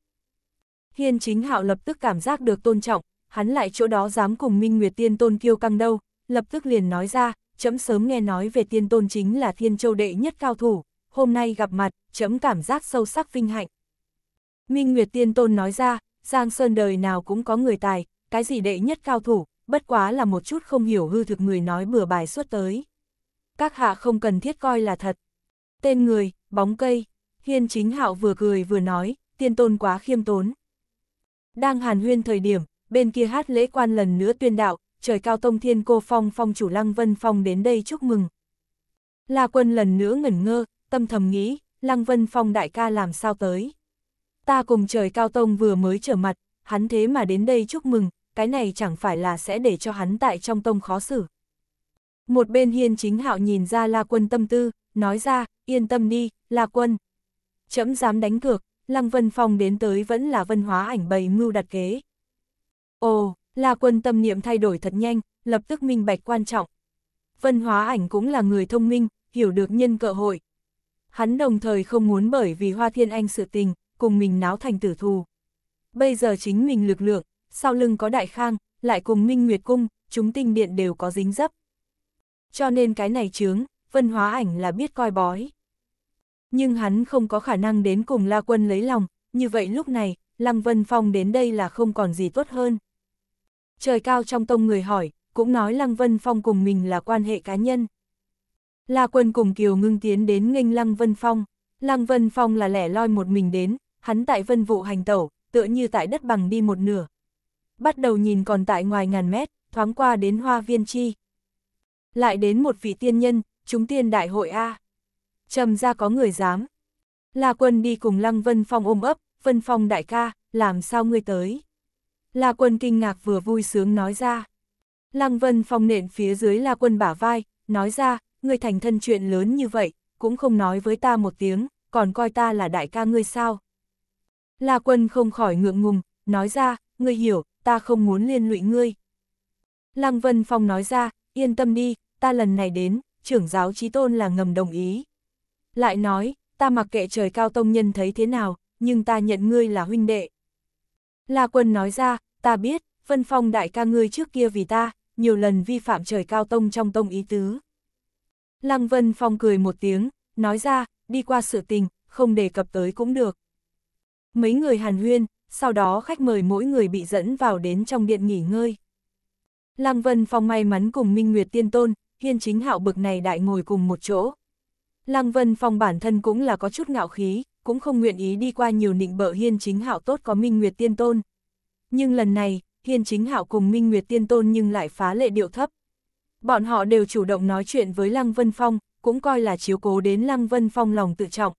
S1: Hiên chính hạo lập tức cảm giác được tôn trọng, hắn lại chỗ đó dám cùng Minh Nguyệt Tiên Tôn kiêu căng đâu, lập tức liền nói ra, chấm sớm nghe nói về Tiên Tôn chính là Thiên Châu đệ nhất cao thủ, hôm nay gặp mặt, chấm cảm giác sâu sắc vinh hạnh. Minh Nguyệt Tiên Tôn nói ra, Giang Sơn đời nào cũng có người tài, cái gì đệ nhất cao thủ, bất quá là một chút không hiểu hư thực người nói bừa bài suốt tới. Các hạ không cần thiết coi là thật. Tên người, bóng cây, Hiên Chính Hạo vừa cười vừa nói, Tiên Tôn quá khiêm tốn. Đang hàn huyên thời điểm, bên kia hát lễ quan lần nữa tuyên đạo, trời cao tông thiên cô phong phong chủ Lăng Vân Phong đến đây chúc mừng. La quân lần nữa ngẩn ngơ, tâm thầm nghĩ, Lăng Vân Phong đại ca làm sao tới. Ta cùng trời cao tông vừa mới trở mặt, hắn thế mà đến đây chúc mừng, cái này chẳng phải là sẽ để cho hắn tại trong tông khó xử. Một bên hiên chính hạo nhìn ra La quân tâm tư, nói ra, yên tâm đi, La quân. Chấm dám đánh cược, Lăng Vân Phong đến tới vẫn là Vân hóa ảnh bày mưu đặt kế. Ồ, là quân tâm niệm thay đổi thật nhanh, lập tức minh bạch quan trọng. Vân hóa ảnh cũng là người thông minh, hiểu được nhân cơ hội. Hắn đồng thời không muốn bởi vì Hoa Thiên Anh sự tình, cùng mình náo thành tử thù. Bây giờ chính mình lực lượng, sau lưng có Đại Khang, lại cùng Minh Nguyệt Cung, chúng tinh điện đều có dính dấp. Cho nên cái này chướng, vân hóa ảnh là biết coi bói. Nhưng hắn không có khả năng đến cùng La Quân lấy lòng, như vậy lúc này, Lăng Vân Phong đến đây là không còn gì tốt hơn. Trời cao trong tông người hỏi, cũng nói Lăng Vân Phong cùng mình là quan hệ cá nhân. La Quân cùng Kiều Ngưng tiến đến nghênh Lăng Vân Phong, Lăng Vân Phong là lẻ loi một mình đến, hắn tại vân vụ hành tẩu, tựa như tại đất bằng đi một nửa. Bắt đầu nhìn còn tại ngoài ngàn mét, thoáng qua đến hoa viên chi. Lại đến một vị tiên nhân, chúng tiên đại hội A trầm ra có người dám. La Quân đi cùng Lăng Vân Phong ôm ấp, Vân Phong đại ca, làm sao ngươi tới? La Quân kinh ngạc vừa vui sướng nói ra. Lăng Vân Phong nện phía dưới La Quân bả vai, nói ra, ngươi thành thân chuyện lớn như vậy, cũng không nói với ta một tiếng, còn coi ta là đại ca ngươi sao? La Quân không khỏi ngượng ngùng, nói ra, ngươi hiểu, ta không muốn liên lụy ngươi. Lăng Vân Phong nói ra, yên tâm đi, ta lần này đến, trưởng giáo trí tôn là ngầm đồng ý. Lại nói, ta mặc kệ trời cao tông nhân thấy thế nào, nhưng ta nhận ngươi là huynh đệ. La quân nói ra, ta biết, Vân Phong đại ca ngươi trước kia vì ta, nhiều lần vi phạm trời cao tông trong tông ý tứ. Lăng Vân Phong cười một tiếng, nói ra, đi qua sự tình, không đề cập tới cũng được. Mấy người hàn huyên, sau đó khách mời mỗi người bị dẫn vào đến trong điện nghỉ ngơi. Lăng Vân Phong may mắn cùng Minh Nguyệt Tiên Tôn, Hiên Chính Hạo bực này đại ngồi cùng một chỗ, Lăng Vân Phong bản thân cũng là có chút ngạo khí, cũng không nguyện ý đi qua nhiều nịnh bợ hiên chính hạo tốt có Minh Nguyệt Tiên Tôn. Nhưng lần này, hiên chính hạo cùng Minh Nguyệt Tiên Tôn nhưng lại phá lệ điệu thấp. Bọn họ đều chủ động nói chuyện với Lăng Vân Phong, cũng coi là chiếu cố đến Lăng Vân Phong lòng tự trọng.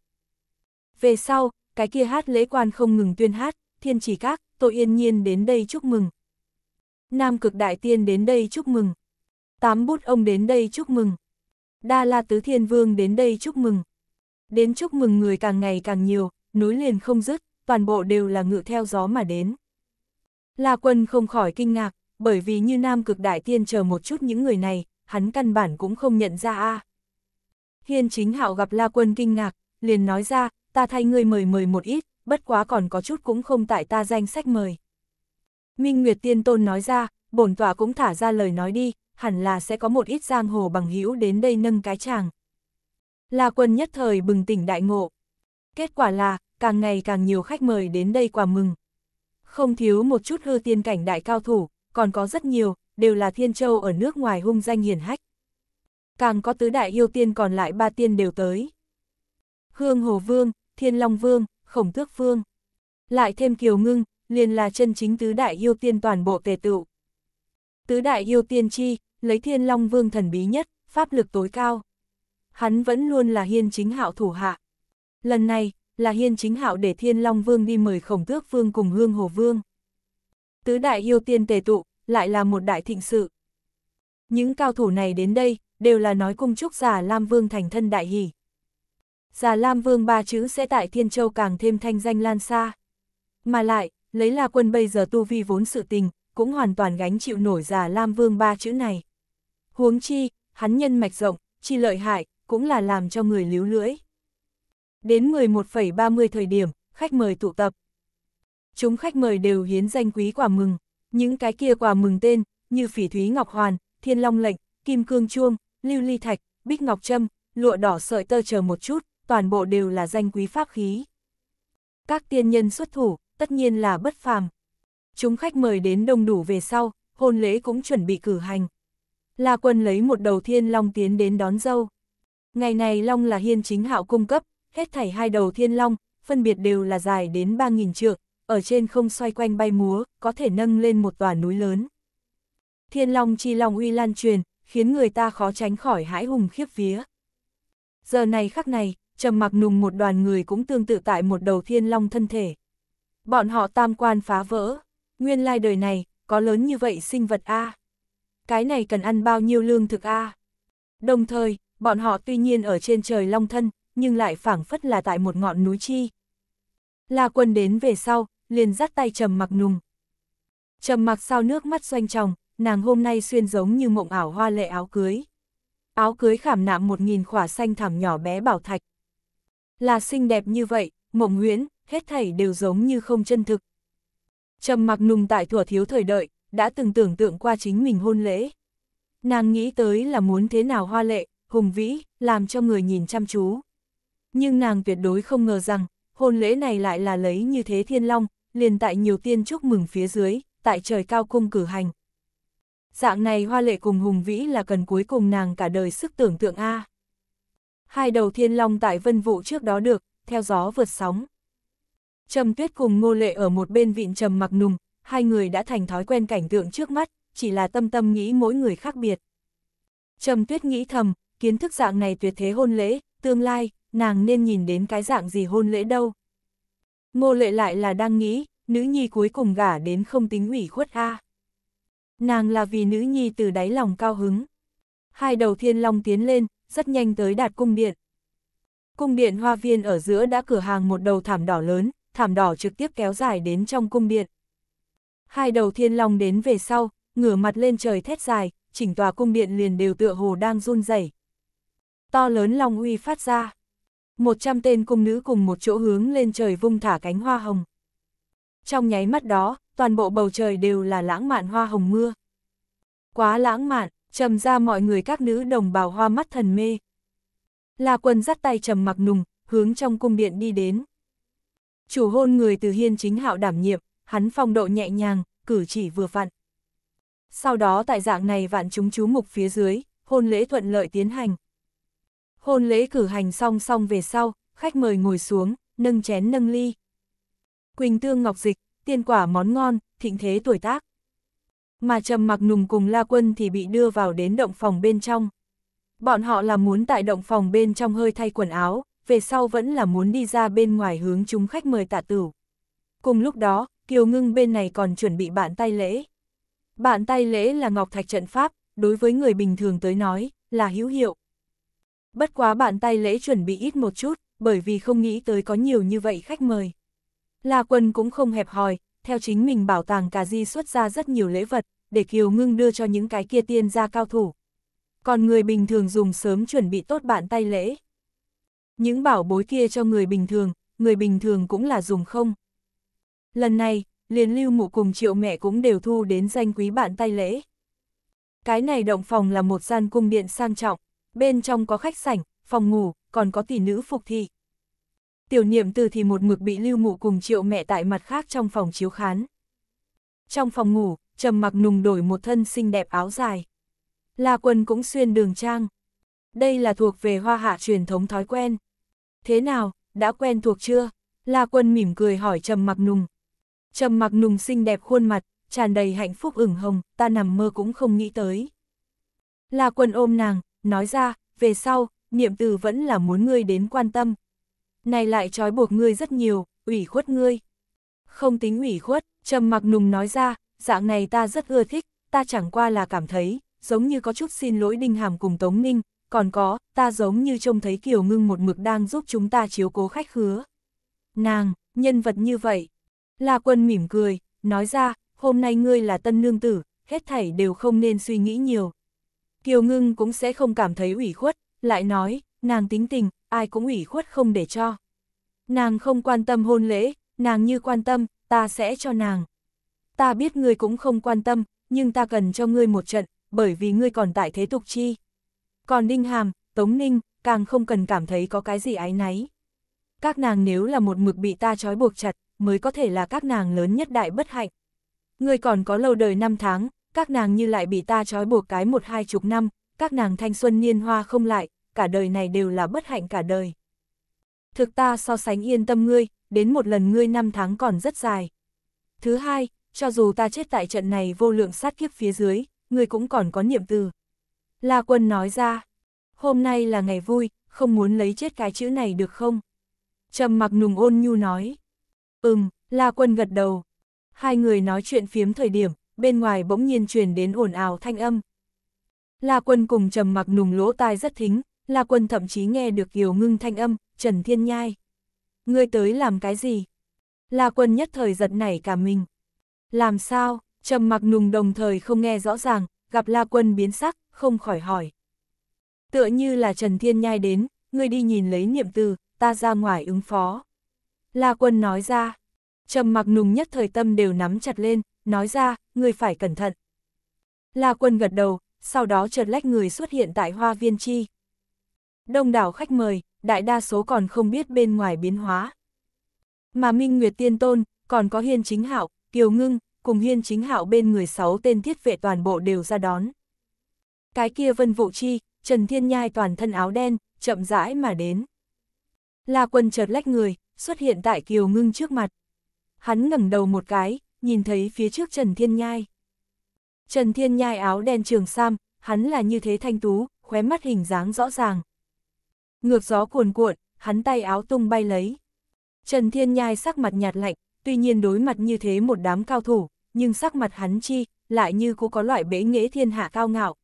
S1: Về sau, cái kia hát lễ quan không ngừng tuyên hát, thiên chỉ các, Tội yên nhiên đến đây chúc mừng. Nam cực đại tiên đến đây chúc mừng. Tám bút ông đến đây chúc mừng. Đa La Tứ Thiên Vương đến đây chúc mừng. Đến chúc mừng người càng ngày càng nhiều, núi liền không dứt, toàn bộ đều là ngự theo gió mà đến. La Quân không khỏi kinh ngạc, bởi vì như Nam Cực Đại Tiên chờ một chút những người này, hắn căn bản cũng không nhận ra a. Hiên chính hạo gặp La Quân kinh ngạc, liền nói ra, ta thay ngươi mời mời một ít, bất quá còn có chút cũng không tại ta danh sách mời. Minh Nguyệt Tiên Tôn nói ra, bổn tọa cũng thả ra lời nói đi, hẳn là sẽ có một ít giang hồ bằng hữu đến đây nâng cái chàng. La quân nhất thời bừng tỉnh đại ngộ. Kết quả là, càng ngày càng nhiều khách mời đến đây quà mừng. Không thiếu một chút hư tiên cảnh đại cao thủ, còn có rất nhiều, đều là thiên châu ở nước ngoài hung danh hiển hách. Càng có tứ đại yêu tiên còn lại ba tiên đều tới. Hương Hồ Vương, Thiên Long Vương, Khổng Tước Vương. Lại thêm Kiều Ngưng, liền là chân chính tứ đại yêu tiên toàn bộ tề tựu. Tứ đại yêu tiên chi, lấy thiên long vương thần bí nhất, pháp lực tối cao. Hắn vẫn luôn là hiên chính hạo thủ hạ. Lần này, là hiên chính hạo để thiên long vương đi mời khổng tước vương cùng hương hồ vương. Tứ đại yêu tiên tề tụ, lại là một đại thịnh sự. Những cao thủ này đến đây, đều là nói cung chúc giả Lam Vương thành thân đại hỷ. Già Lam Vương ba chữ sẽ tại Thiên Châu càng thêm thanh danh lan xa. Mà lại, lấy là quân bây giờ tu vi vốn sự tình, cũng hoàn toàn gánh chịu nổi già Lam Vương ba chữ này huống chi, hắn nhân mạch rộng, chi lợi hại, cũng là làm cho người líu lưỡi. Đến 11,30 thời điểm, khách mời tụ tập. Chúng khách mời đều hiến danh quý quả mừng, những cái kia quả mừng tên, như phỉ thúy ngọc hoàn, thiên long lệnh, kim cương chuông, lưu ly thạch, bích ngọc trâm, lụa đỏ sợi tơ chờ một chút, toàn bộ đều là danh quý pháp khí. Các tiên nhân xuất thủ, tất nhiên là bất phàm. Chúng khách mời đến đông đủ về sau, hôn lễ cũng chuẩn bị cử hành. La Quân lấy một đầu thiên long tiến đến đón dâu. Ngày này long là hiên chính hạo cung cấp, hết thảy hai đầu thiên long, phân biệt đều là dài đến 3.000 trượng, ở trên không xoay quanh bay múa, có thể nâng lên một tòa núi lớn. Thiên long chi long uy lan truyền, khiến người ta khó tránh khỏi hãi hùng khiếp vía. Giờ này khắc này, trầm mặc nùng một đoàn người cũng tương tự tại một đầu thiên long thân thể. Bọn họ tam quan phá vỡ, nguyên lai đời này, có lớn như vậy sinh vật A cái này cần ăn bao nhiêu lương thực a? Đồng thời, bọn họ tuy nhiên ở trên trời long thân, nhưng lại phảng phất là tại một ngọn núi chi. La quân đến về sau, liền dắt tay trầm mặc nùng. Trầm mặc sau nước mắt xoanh tròng, nàng hôm nay xuyên giống như mộng ảo hoa lệ áo cưới. Áo cưới khảm nạm một nghìn khỏa xanh thảm nhỏ bé bảo thạch. Là xinh đẹp như vậy, mộng nguyễn hết thảy đều giống như không chân thực. Trầm mặc nùng tại thủa thiếu thời đợi, đã từng tưởng tượng qua chính mình hôn lễ. Nàng nghĩ tới là muốn thế nào hoa lệ, hùng vĩ, làm cho người nhìn chăm chú. Nhưng nàng tuyệt đối không ngờ rằng, hôn lễ này lại là lấy như thế thiên long, liền tại nhiều tiên chúc mừng phía dưới, tại trời cao cung cử hành. Dạng này hoa lệ cùng hùng vĩ là cần cuối cùng nàng cả đời sức tưởng tượng A. Hai đầu thiên long tại vân vụ trước đó được, theo gió vượt sóng. Trầm tuyết cùng ngô lệ ở một bên vịn trầm mặc nùng, hai người đã thành thói quen cảnh tượng trước mắt, chỉ là tâm tâm nghĩ mỗi người khác biệt. Trầm tuyết nghĩ thầm, kiến thức dạng này tuyệt thế hôn lễ, tương lai, nàng nên nhìn đến cái dạng gì hôn lễ đâu. Ngô lệ lại là đang nghĩ, nữ nhi cuối cùng gả đến không tính ủy khuất a. Nàng là vì nữ nhi từ đáy lòng cao hứng. Hai đầu thiên long tiến lên, rất nhanh tới đạt cung điện. Cung điện hoa viên ở giữa đã cửa hàng một đầu thảm đỏ lớn, thảm đỏ trực tiếp kéo dài đến trong cung điện. Hai đầu thiên long đến về sau, ngửa mặt lên trời thét dài, chỉnh tòa cung điện liền đều tựa hồ đang run rẩy. To lớn long uy phát ra. Một trăm tên cung nữ cùng một chỗ hướng lên trời vung thả cánh hoa hồng. Trong nháy mắt đó, toàn bộ bầu trời đều là lãng mạn hoa hồng mưa. Quá lãng mạn, trầm ra mọi người các nữ đồng bào hoa mắt thần mê. La quân dắt tay trầm mặc nùng, hướng trong cung điện đi đến. Chủ hôn người từ hiên chính hạo đảm nhiệm, hắn phong độ nhẹ nhàng, cử chỉ vừa vặn. Sau đó tại dạng này vạn chúng chú mục phía dưới, hôn lễ thuận lợi tiến hành. Hôn lễ cử hành xong xong về sau, khách mời ngồi xuống, nâng chén nâng ly. Quỳnh tương ngọc dịch, tiên quả món ngon, thịnh thế tuổi tác. Mà trầm mặc nùng cùng La Quân thì bị đưa vào đến động phòng bên trong. Bọn họ là muốn tại động phòng bên trong hơi thay quần áo, về sau vẫn là muốn đi ra bên ngoài hướng chúng khách mời tạ tử. Cùng lúc đó, Kiều Ngưng bên này còn chuẩn bị bạn tay lễ. Bạn tay lễ là ngọc thạch trận pháp, đối với người bình thường tới nói, là hữu hiệu. Bất quá bạn tay lễ chuẩn bị ít một chút, bởi vì không nghĩ tới có nhiều như vậy khách mời. La Quân cũng không hẹp hòi, theo chính mình bảo tàng cà di xuất ra rất nhiều lễ vật, để Kiều Ngưng đưa cho những cái kia tiên ra cao thủ. Còn người bình thường dùng sớm chuẩn bị tốt bạn tay lễ. Những bảo bối kia cho người bình thường, người bình thường cũng là dùng không. Lần này, liền lưu mụ cùng triệu mẹ cũng đều thu đến danh quý bạn tay lễ. Cái này động phòng là một gian cung điện sang trọng, bên trong có khách sảnh, phòng ngủ, còn có tỷ nữ phục thị. Tiểu niệm từ thì một mực bị lưu mụ cùng triệu mẹ tại mặt khác trong phòng chiếu khán. Trong phòng ngủ, trầm mặc nùng đổi một thân xinh đẹp áo dài. La quân cũng xuyên đường trang. Đây là thuộc về hoa hạ truyền thống thói quen. Thế nào, đã quen thuộc chưa? La quân mỉm cười hỏi trầm mặc nùng. Trầm mặc nùng xinh đẹp khuôn mặt, tràn đầy hạnh phúc ửng hồng, ta nằm mơ cũng không nghĩ tới. La quân ôm nàng, nói ra, về sau, niệm từ vẫn là muốn ngươi đến quan tâm. Này lại trói buộc ngươi rất nhiều, ủy khuất ngươi. Không tính ủy khuất, trầm mặc nùng nói ra, dạng này ta rất ưa thích, ta chẳng qua là cảm thấy, giống như có chút xin lỗi Đinh Hàm cùng Tống Ninh, còn có, ta giống như trông thấy Kiều Ngưng một mực đang giúp chúng ta chiếu cố khách khứa. Nàng, nhân vật như vậy, La Quân mỉm cười, nói ra, hôm nay ngươi là tân nương tử, hết thảy đều không nên suy nghĩ nhiều. Kiều Ngưng cũng sẽ không cảm thấy ủy khuất, lại nói, nàng tính tình, ai cũng ủy khuất không để cho. Nàng không quan tâm hôn lễ, nàng như quan tâm, ta sẽ cho nàng. Ta biết ngươi cũng không quan tâm, nhưng ta cần cho ngươi một trận, bởi vì ngươi còn tại thế tục chi. Còn Ninh Hàm, Tống Ninh, càng không cần cảm thấy có cái gì ái náy. Các nàng nếu là một mực bị ta trói buộc chặt, mới có thể là các nàng lớn nhất đại bất hạnh. Người còn có lâu đời năm tháng, các nàng như lại bị ta trói buộc cái một hai chục năm, các nàng thanh xuân niên hoa không lại, cả đời này đều là bất hạnh cả đời. Thực ta so sánh yên tâm ngươi, đến một lần ngươi năm tháng còn rất dài. Thứ hai, cho dù ta chết tại trận này vô lượng sát kiếp phía dưới, ngươi cũng còn có niệm từ. La quân nói ra, hôm nay là ngày vui, không muốn lấy chết cái chữ này được không? Trầm mặc nùng ôn nhu nói. Ừm, La Quân gật đầu. Hai người nói chuyện phiếm thời điểm, bên ngoài bỗng nhiên truyền đến ồn ào thanh âm. La Quân cùng trầm mặc nùng lỗ tai rất thính, La Quân thậm chí nghe được Kiều Ngưng thanh âm, Trần Thiên Nhai. Ngươi tới làm cái gì? La Quân nhất thời giật nảy cả mình. Làm sao? Trầm mặc nùng đồng thời không nghe rõ ràng, gặp La Quân biến sắc, không khỏi hỏi. Tựa như là Trần Thiên Nhai đến, ngươi đi nhìn lấy niệm từ, ta ra ngoài ứng phó. La Quân nói ra. Trầm mặc nùng nhất thời tâm đều nắm chặt lên, nói ra, người phải cẩn thận. La Quân gật đầu, sau đó chợt lách người xuất hiện tại hoa viên chi. Đông đảo khách mời, đại đa số còn không biết bên ngoài biến hóa. Mà Minh Nguyệt Tiên Tôn, còn có Hiên Chính Hạo, Kiều Ngưng, cùng Hiên Chính Hạo bên người sáu tên thiết vệ toàn bộ đều ra đón. Cái kia Vân Vũ Chi, Trần Thiên Nhai toàn thân áo đen, chậm rãi mà đến. La Quân chợt lách người, xuất hiện tại Kiều Ngưng trước mặt. Hắn ngẩng đầu một cái, nhìn thấy phía trước Trần Thiên Nhai. Trần Thiên Nhai áo đen trường sam, hắn là như thế thanh tú, khóe mắt hình dáng rõ ràng. Ngược gió cuồn cuộn, hắn tay áo tung bay lấy. Trần Thiên Nhai sắc mặt nhạt lạnh, tuy nhiên đối mặt như thế một đám cao thủ, nhưng sắc mặt hắn chi, lại như cũng có loại bế nghệ thiên hạ cao ngạo.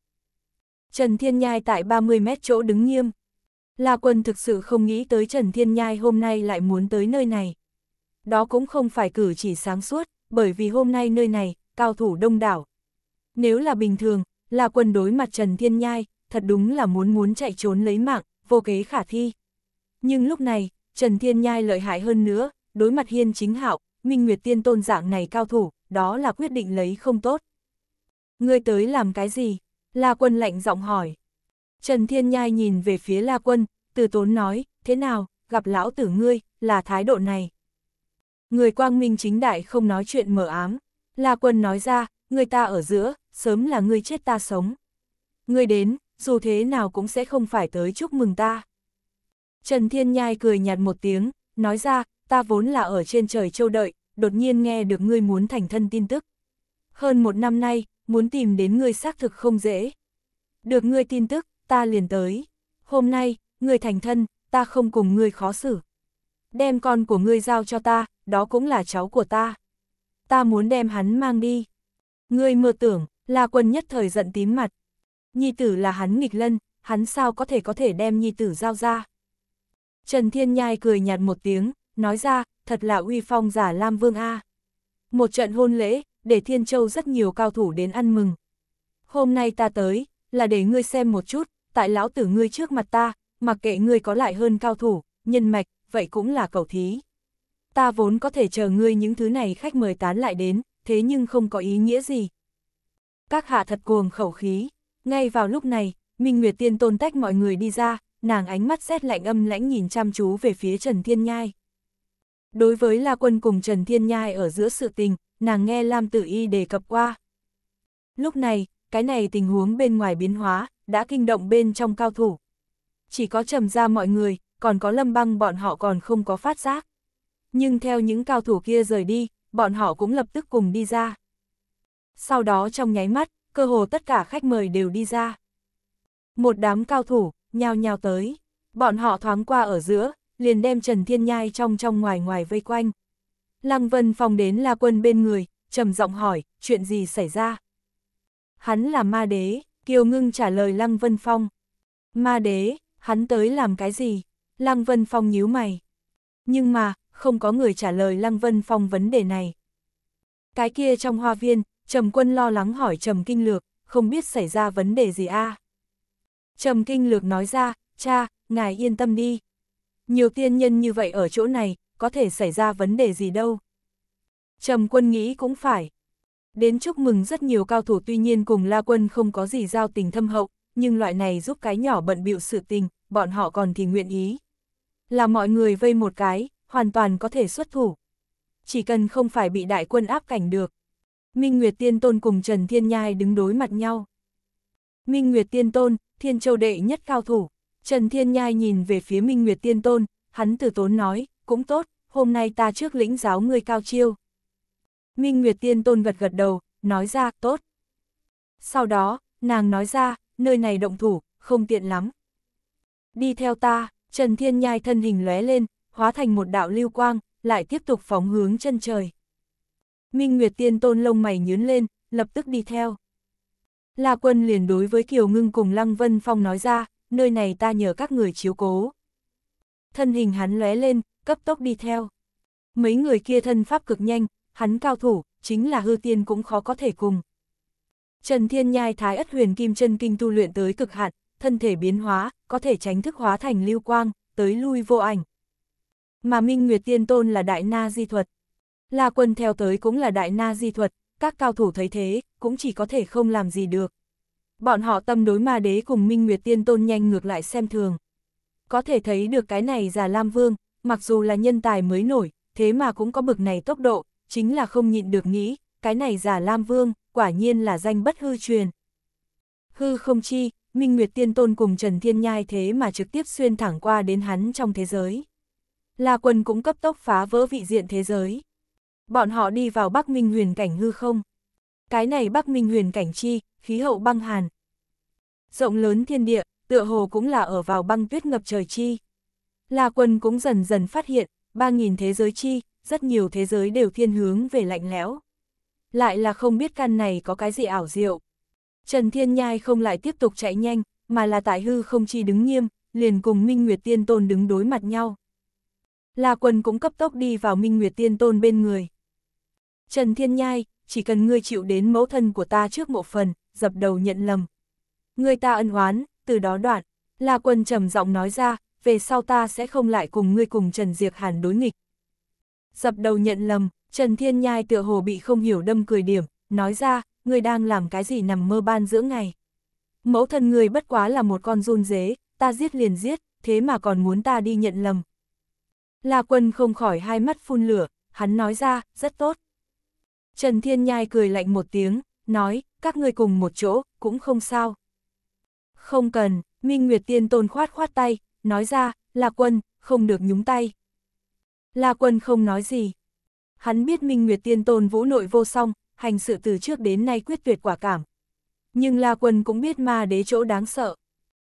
S1: Trần Thiên Nhai tại 30 mét chỗ đứng nghiêm, La Quân thực sự không nghĩ tới Trần Thiên Nhai hôm nay lại muốn tới nơi này. Đó cũng không phải cử chỉ sáng suốt, bởi vì hôm nay nơi này, cao thủ đông đảo. Nếu là bình thường, La Quân đối mặt Trần Thiên Nhai, thật đúng là muốn muốn chạy trốn lấy mạng, vô kế khả thi. Nhưng lúc này, Trần Thiên Nhai lợi hại hơn nữa, đối mặt Hiên Chính Hạo, Minh Nguyệt Tiên Tôn dạng này cao thủ, đó là quyết định lấy không tốt. Ngươi tới làm cái gì? La Quân lạnh giọng hỏi. Trần Thiên Nhai nhìn về phía La Quân, từ tốn nói, thế nào, gặp lão tử ngươi, là thái độ này. Người quang minh chính đại không nói chuyện mở ám. La Quân nói ra, người ta ở giữa, sớm là ngươi chết ta sống. Ngươi đến, dù thế nào cũng sẽ không phải tới chúc mừng ta. Trần Thiên Nhai cười nhạt một tiếng, nói ra, ta vốn là ở trên trời châu đợi, đột nhiên nghe được ngươi muốn thành thân tin tức. Hơn một năm nay, muốn tìm đến ngươi xác thực không dễ. Được ngươi tin tức, ta liền tới. Hôm nay, người thành thân, ta không cùng ngươi khó xử. Đem con của ngươi giao cho ta, đó cũng là cháu của ta. Ta muốn đem hắn mang đi. Ngươi mơ tưởng, là quân nhất thời giận tím mặt. Nhi tử là hắn nghịch lân, hắn sao có thể có thể đem nhi tử giao ra. Trần Thiên Nhai cười nhạt một tiếng, nói ra, thật là uy phong giả Lam Vương A. Một trận hôn lễ, để Thiên Châu rất nhiều cao thủ đến ăn mừng. Hôm nay ta tới, là để ngươi xem một chút, tại lão tử ngươi trước mặt ta, mặc kệ ngươi có lại hơn cao thủ, nhân mạch, vậy cũng là cầu thí. Ta vốn có thể chờ ngươi những thứ này khách mời tán lại đến, thế nhưng không có ý nghĩa gì. Các hạ thật cuồng khẩu khí, ngay vào lúc này, Minh Nguyệt Tiên tôn tách mọi người đi ra, nàng ánh mắt xét lạnh âm lãnh nhìn chăm chú về phía Trần Thiên Nhai. Đối với La Quân cùng Trần Thiên Nhai ở giữa sự tình, nàng nghe Lam Tử Y đề cập qua. Lúc này, cái này tình huống bên ngoài biến hóa, đã kinh động bên trong cao thủ. Chỉ có trầm ra mọi người, còn có lâm băng bọn họ còn không có phát giác. Nhưng theo những cao thủ kia rời đi, bọn họ cũng lập tức cùng đi ra. Sau đó trong nháy mắt, cơ hồ tất cả khách mời đều đi ra. Một đám cao thủ, nhao nhao tới. Bọn họ thoáng qua ở giữa, liền đem Trần Thiên Nhai trong trong ngoài ngoài vây quanh. Lăng Vân phòng đến La Quân bên người, trầm giọng hỏi, chuyện gì xảy ra? Hắn là ma đế, Kiều Ngưng trả lời Lăng Vân Phong. Ma đế, hắn tới làm cái gì? Lăng Vân Phong nhíu mày. Nhưng mà, không có người trả lời Lăng Vân Phong vấn đề này. Cái kia trong hoa viên, Trầm Quân lo lắng hỏi Trầm Kinh Lược, không biết xảy ra vấn đề gì a. Trầm Kinh Lược nói ra, cha, ngài yên tâm đi. Nhiều tiên nhân như vậy ở chỗ này, có thể xảy ra vấn đề gì đâu. Trầm Quân nghĩ cũng phải, Đến chúc mừng rất nhiều cao thủ tuy nhiên cùng La Quân không có gì giao tình thâm hậu, nhưng loại này giúp cái nhỏ bận bịu sự tình, bọn họ còn thì nguyện ý. Là mọi người vây một cái, hoàn toàn có thể xuất thủ. Chỉ cần không phải bị đại quân áp cảnh được. Minh Nguyệt Tiên Tôn cùng Trần Thiên Nhai đứng đối mặt nhau. Minh Nguyệt Tiên Tôn, Thiên Châu Đệ nhất cao thủ. Trần Thiên Nhai nhìn về phía Minh Nguyệt Tiên Tôn, hắn từ tốn nói, cũng tốt, hôm nay ta trước lĩnh giáo ngươi cao chiêu. Minh Nguyệt Tiên Tôn gật gật đầu, nói ra, tốt. Sau đó, nàng nói ra, nơi này động thủ, không tiện lắm. Đi theo ta, Trần Thiên Nhai thân hình lóe lên, hóa thành một đạo lưu quang, lại tiếp tục phóng hướng chân trời. Minh Nguyệt Tiên Tôn lông mày nhướn lên, lập tức đi theo. La Quân liền đối với Kiều Ngưng cùng Lăng Vân Phong nói ra, nơi này ta nhờ các người chiếu cố. Thân hình hắn lóe lên, cấp tốc đi theo. Mấy người kia thân pháp cực nhanh, hắn cao thủ, chính là hư tiên cũng khó có thể cùng. Trần Thiên Nhai Thái Ất Huyền Kim Chân Kinh tu luyện tới cực hạn, thân thể biến hóa, có thể tránh thức hóa thành lưu quang, tới lui vô ảnh. Mà Minh Nguyệt Tiên Tôn là đại na di thuật. La Quân theo tới cũng là đại na di thuật, các cao thủ thấy thế, cũng chỉ có thể không làm gì được. Bọn họ tâm đối ma đế cùng Minh Nguyệt Tiên Tôn nhanh ngược lại xem thường. Có thể thấy được cái này già Lam Vương, mặc dù là nhân tài mới nổi, thế mà cũng có bực này tốc độ, chính là không nhịn được nghĩ, cái này giả Lam Vương, quả nhiên là danh bất hư truyền. Hư không chi, Minh Nguyệt Tiên Tôn cùng Trần Thiên Nhai thế mà trực tiếp xuyên thẳng qua đến hắn trong thế giới. La quân cũng cấp tốc phá vỡ vị diện thế giới. Bọn họ đi vào Bắc Minh huyền cảnh hư không. Cái này Bắc Minh huyền cảnh chi, khí hậu băng hàn. Rộng lớn thiên địa, tựa hồ cũng là ở vào băng tuyết ngập trời chi. La quân cũng dần dần phát hiện, 3.000 thế giới chi, rất nhiều thế giới đều thiên hướng về lạnh lẽo. Lại là không biết căn này có cái gì ảo diệu. Trần Thiên Nhai không lại tiếp tục chạy nhanh, mà là tại hư không chi đứng nghiêm, liền cùng Minh Nguyệt Tiên Tôn đứng đối mặt nhau. La Quân cũng cấp tốc đi vào Minh Nguyệt Tiên Tôn bên người. Trần Thiên Nhai, chỉ cần ngươi chịu đến mẫu thân của ta trước một phần, dập đầu nhận lầm. Ngươi ta ân hoán, từ đó đoạn, La Quân trầm giọng nói ra, về sau ta sẽ không lại cùng ngươi cùng Trần Diệp Hàn đối nghịch dập đầu nhận lầm, Trần Thiên Nhai tựa hồ bị không hiểu đâm cười điểm, nói ra, người đang làm cái gì nằm mơ ban giữa ngày. Mẫu thân người bất quá là một con run dế, ta giết liền giết, thế mà còn muốn ta đi nhận lầm. La quân không khỏi hai mắt phun lửa, hắn nói ra, rất tốt. Trần Thiên Nhai cười lạnh một tiếng, nói, các ngươi cùng một chỗ, cũng không sao. Không cần, Minh Nguyệt Tiên Tôn khoát khoát tay, nói ra, là quân, không được nhúng tay. La Quân không nói gì. Hắn biết Minh Nguyệt Tiên Tôn vũ nội vô song, hành sự từ trước đến nay quyết tuyệt quả cảm. Nhưng La Quân cũng biết ma đế chỗ đáng sợ.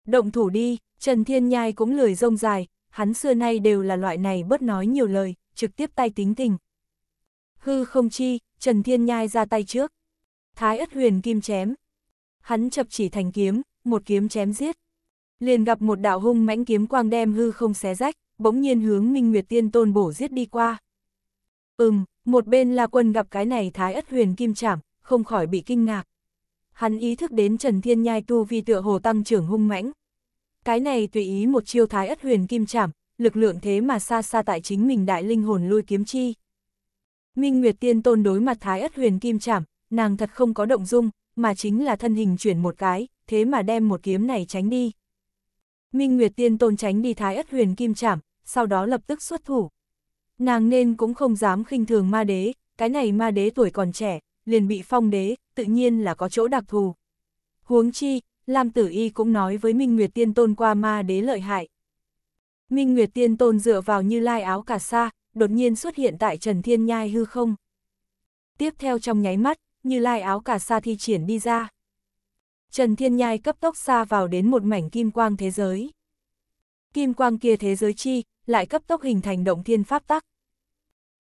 S1: Động thủ đi, Trần Thiên Nhai cũng lười rông dài, hắn xưa nay đều là loại này bớt nói nhiều lời, trực tiếp tay tính tình. Hư không chi, Trần Thiên Nhai ra tay trước. Thái ất huyền kim chém. Hắn chập chỉ thành kiếm, một kiếm chém giết. Liền gặp một đạo hung mãnh kiếm quang đem hư không xé rách, bỗng nhiên hướng Minh Nguyệt Tiên Tôn bổ giết đi qua. Ừm, một bên là quân gặp cái này thái ất huyền kim chảm, không khỏi bị kinh ngạc. Hắn ý thức đến Trần Thiên Nhai tu vi tựa hồ tăng trưởng hung mãnh. Cái này tùy ý một chiêu thái ất huyền kim chảm, lực lượng thế mà xa xa tại chính mình đại linh hồn lui kiếm chi. Minh Nguyệt Tiên Tôn đối mặt thái ất huyền kim chảm, nàng thật không có động dung, mà chính là thân hình chuyển một cái, thế mà đem một kiếm này tránh đi. Minh Nguyệt Tiên Tôn tránh đi thái ất huyền kim chảm, sau đó lập tức xuất thủ. Nàng nên cũng không dám khinh thường ma đế, cái này ma đế tuổi còn trẻ, liền bị phong đế, tự nhiên là có chỗ đặc thù. Huống chi, Lam Tử Y cũng nói với Minh Nguyệt Tiên Tôn qua ma đế lợi hại. Minh Nguyệt Tiên Tôn dựa vào như lai áo cả sa, đột nhiên xuất hiện tại Trần Thiên Nhai hư không. Tiếp theo trong nháy mắt, như lai áo cả sa thi triển đi ra. Trần Thiên Nhai cấp tốc xa vào đến một mảnh kim quang thế giới kim quang kia thế giới chi, lại cấp tốc hình thành động thiên pháp tắc.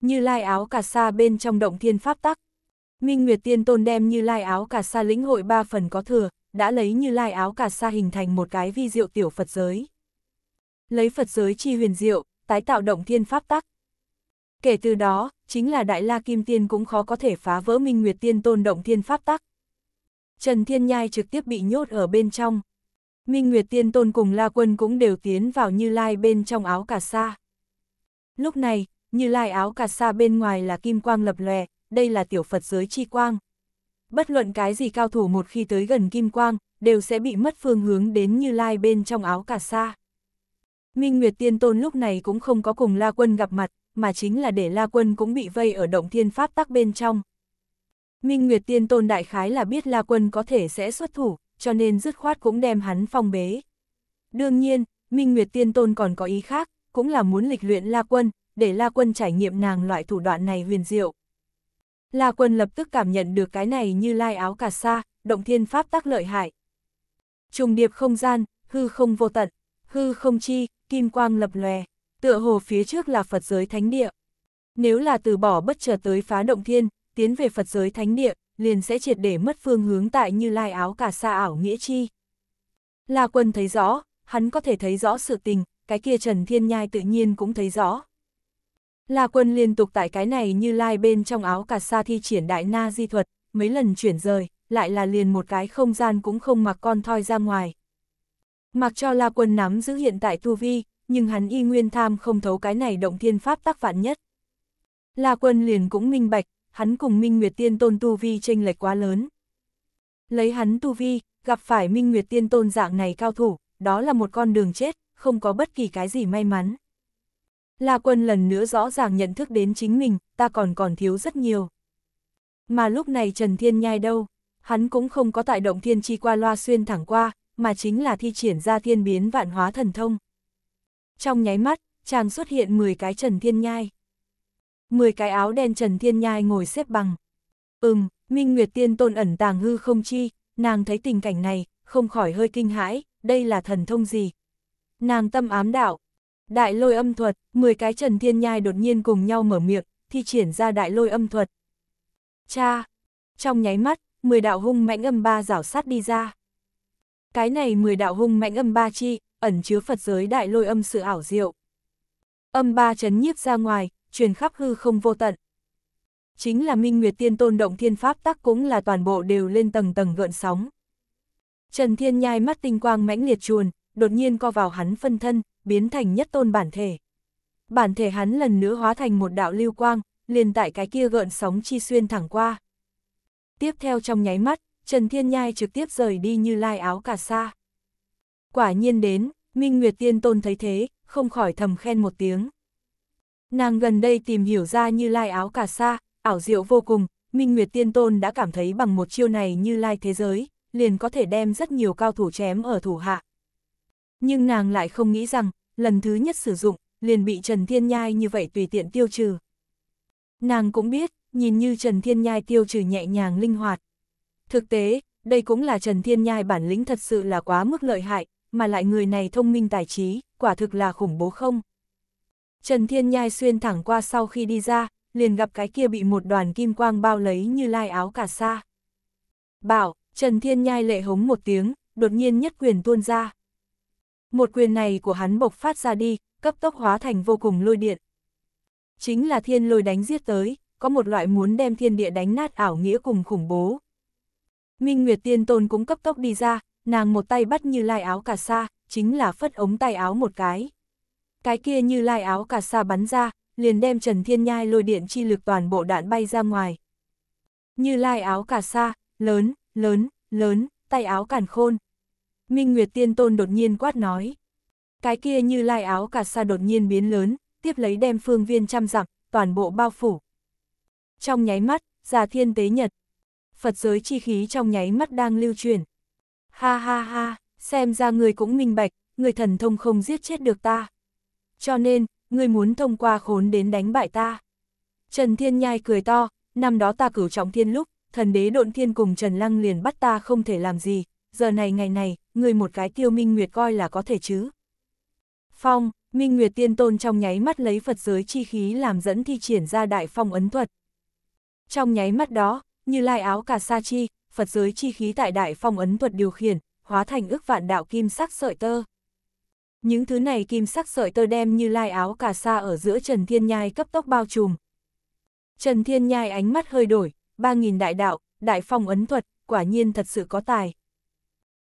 S1: Như lai áo cà sa bên trong động thiên pháp tắc. Minh Nguyệt Tiên Tôn đem như lai áo cà sa lĩnh hội ba phần có thừa, đã lấy như lai áo cà sa hình thành một cái vi diệu tiểu Phật giới. Lấy Phật giới chi huyền diệu, tái tạo động thiên pháp tắc. Kể từ đó, chính là Đại La Kim Tiên cũng khó có thể phá vỡ Minh Nguyệt Tiên Tôn động thiên pháp tắc. Trần Thiên Nhai trực tiếp bị nhốt ở bên trong, Minh Nguyệt Tiên Tôn cùng La Quân cũng đều tiến vào Như Lai bên trong áo cà sa. Lúc này, Như Lai áo cà sa bên ngoài là kim quang lập lòe, đây là tiểu Phật giới chi quang. Bất luận cái gì cao thủ một khi tới gần kim quang, đều sẽ bị mất phương hướng đến Như Lai bên trong áo cà sa. Minh Nguyệt Tiên Tôn lúc này cũng không có cùng La Quân gặp mặt, mà chính là để La Quân cũng bị vây ở động thiên pháp tắc bên trong. Minh Nguyệt Tiên Tôn đại khái là biết La Quân có thể sẽ xuất thủ, cho nên dứt khoát cũng đem hắn phong bế. Đương nhiên, Minh Nguyệt Tiên Tôn còn có ý khác, cũng là muốn lịch luyện La Quân, để La Quân trải nghiệm nàng loại thủ đoạn này huyền diệu. La Quân lập tức cảm nhận được cái này như lai áo cà sa, động thiên pháp tác lợi hại. Trùng điệp không gian, hư không vô tận, hư không chi, kim quang lập lòe, tựa hồ phía trước là Phật giới thánh địa. Nếu là từ bỏ bất chợt tới phá động thiên, tiến về Phật giới thánh địa, liền sẽ triệt để mất phương hướng tại như lai áo cả xa ảo nghĩa chi. La quân thấy rõ, hắn có thể thấy rõ sự tình, cái kia Trần Thiên Nhai tự nhiên cũng thấy rõ. La quân liên tục tại cái này như lai bên trong áo cả xa thi triển đại na di thuật, mấy lần chuyển rời, lại là liền một cái không gian cũng không mặc con thoi ra ngoài. Mặc cho La quân nắm giữ hiện tại tu vi, nhưng hắn y nguyên tham không thấu cái này động thiên pháp tác vạn nhất. La quân liền cũng minh bạch, hắn cùng Minh Nguyệt Tiên Tôn tu vi tranh lệch quá lớn. Lấy hắn tu vi, gặp phải Minh Nguyệt Tiên Tôn dạng này cao thủ, đó là một con đường chết, không có bất kỳ cái gì may mắn. La Quân lần nữa rõ ràng nhận thức đến chính mình, ta còn còn thiếu rất nhiều. Mà lúc này Trần Thiên Nhai đâu, hắn cũng không có tại động thiên chi qua loa xuyên thẳng qua, mà chính là thi triển ra thiên biến vạn hóa thần thông. Trong nháy mắt, chàng xuất hiện 10 cái Trần Thiên Nhai. 10 cái áo đen Trần Thiên Nhai ngồi xếp bằng. Ừm, Minh Nguyệt Tiên Tôn ẩn tàng hư không chi, nàng thấy tình cảnh này, không khỏi hơi kinh hãi, đây là thần thông gì? Nàng tâm ám đạo. Đại lôi âm thuật, 10 cái Trần Thiên Nhai đột nhiên cùng nhau mở miệng, thi triển ra đại lôi âm thuật. Cha! Trong nháy mắt, 10 đạo hung mạnh âm ba rảo sát đi ra. Cái này 10 đạo hung mạnh âm ba chi, ẩn chứa Phật giới đại lôi âm sự ảo diệu. Âm ba chấn nhiếp ra ngoài, truyền khắp hư không vô tận. Chính là Minh Nguyệt Tiên Tôn động thiên pháp tắc cũng là toàn bộ đều lên tầng tầng gợn sóng. Trần Thiên nhai mắt tinh quang mãnh liệt chuồn, đột nhiên co vào hắn phân thân, biến thành nhất tôn bản thể. Bản thể hắn lần nữa hóa thành một đạo lưu quang, liền tại cái kia gợn sóng chi xuyên thẳng qua. Tiếp theo trong nháy mắt, Trần Thiên Nhai trực tiếp rời đi như lai áo cả xa. Quả nhiên đến, Minh Nguyệt Tiên Tôn thấy thế, không khỏi thầm khen một tiếng. Nàng gần đây tìm hiểu ra như lai áo cả sa, ảo diệu vô cùng, Minh Nguyệt Tiên Tôn đã cảm thấy bằng một chiêu này như lai thế giới, liền có thể đem rất nhiều cao thủ chém ở thủ hạ. Nhưng nàng lại không nghĩ rằng, lần thứ nhất sử dụng, liền bị Trần Thiên Nhai như vậy tùy tiện tiêu trừ. Nàng cũng biết, nhìn như Trần Thiên Nhai tiêu trừ nhẹ nhàng linh hoạt. Thực tế, đây cũng là Trần Thiên Nhai bản lĩnh thật sự là quá mức lợi hại, mà lại người này thông minh tài trí, quả thực là khủng bố không? Trần Thiên Nhai xuyên thẳng qua sau khi đi ra, liền gặp cái kia bị một đoàn kim quang bao lấy như lai áo cả xa. Bảo, Trần Thiên Nhai lệ hống một tiếng, đột nhiên nhất quyền tuôn ra. Một quyền này của hắn bộc phát ra đi, cấp tốc hóa thành vô cùng lôi điện. Chính là thiên lôi đánh giết tới, có một loại muốn đem thiên địa đánh nát ảo nghĩa cùng khủng bố. Minh Nguyệt Tiên Tôn cũng cấp tốc đi ra, nàng một tay bắt như lai áo cả xa, chính là phất ống tay áo một cái cái kia như lai áo cà sa bắn ra, liền đem Trần Thiên Nhai lôi điện chi lực toàn bộ đạn bay ra ngoài. Như lai áo cà sa, lớn, lớn, lớn, tay áo càn khôn. Minh Nguyệt Tiên Tôn đột nhiên quát nói. Cái kia như lai áo cà sa đột nhiên biến lớn, tiếp lấy đem phương viên trăm dặm, toàn bộ bao phủ. Trong nháy mắt, già thiên tế nhật. Phật giới chi khí trong nháy mắt đang lưu truyền. Ha ha ha, xem ra người cũng minh bạch, người thần thông không giết chết được ta cho nên, ngươi muốn thông qua khốn đến đánh bại ta. Trần Thiên Nhai cười to, năm đó ta cửu trọng thiên lúc, thần đế độn thiên cùng Trần Lăng liền bắt ta không thể làm gì, giờ này ngày này, ngươi một cái tiêu minh nguyệt coi là có thể chứ. Phong, minh nguyệt tiên tôn trong nháy mắt lấy Phật giới chi khí làm dẫn thi triển ra đại phong ấn thuật. Trong nháy mắt đó, như lai áo cà sa chi, Phật giới chi khí tại đại phong ấn thuật điều khiển, hóa thành ước vạn đạo kim sắc sợi tơ. Những thứ này kim sắc sợi tơ đem như lai áo cà sa ở giữa Trần Thiên Nhai cấp tốc bao trùm. Trần Thiên Nhai ánh mắt hơi đổi, ba nghìn đại đạo, đại phong ấn thuật, quả nhiên thật sự có tài.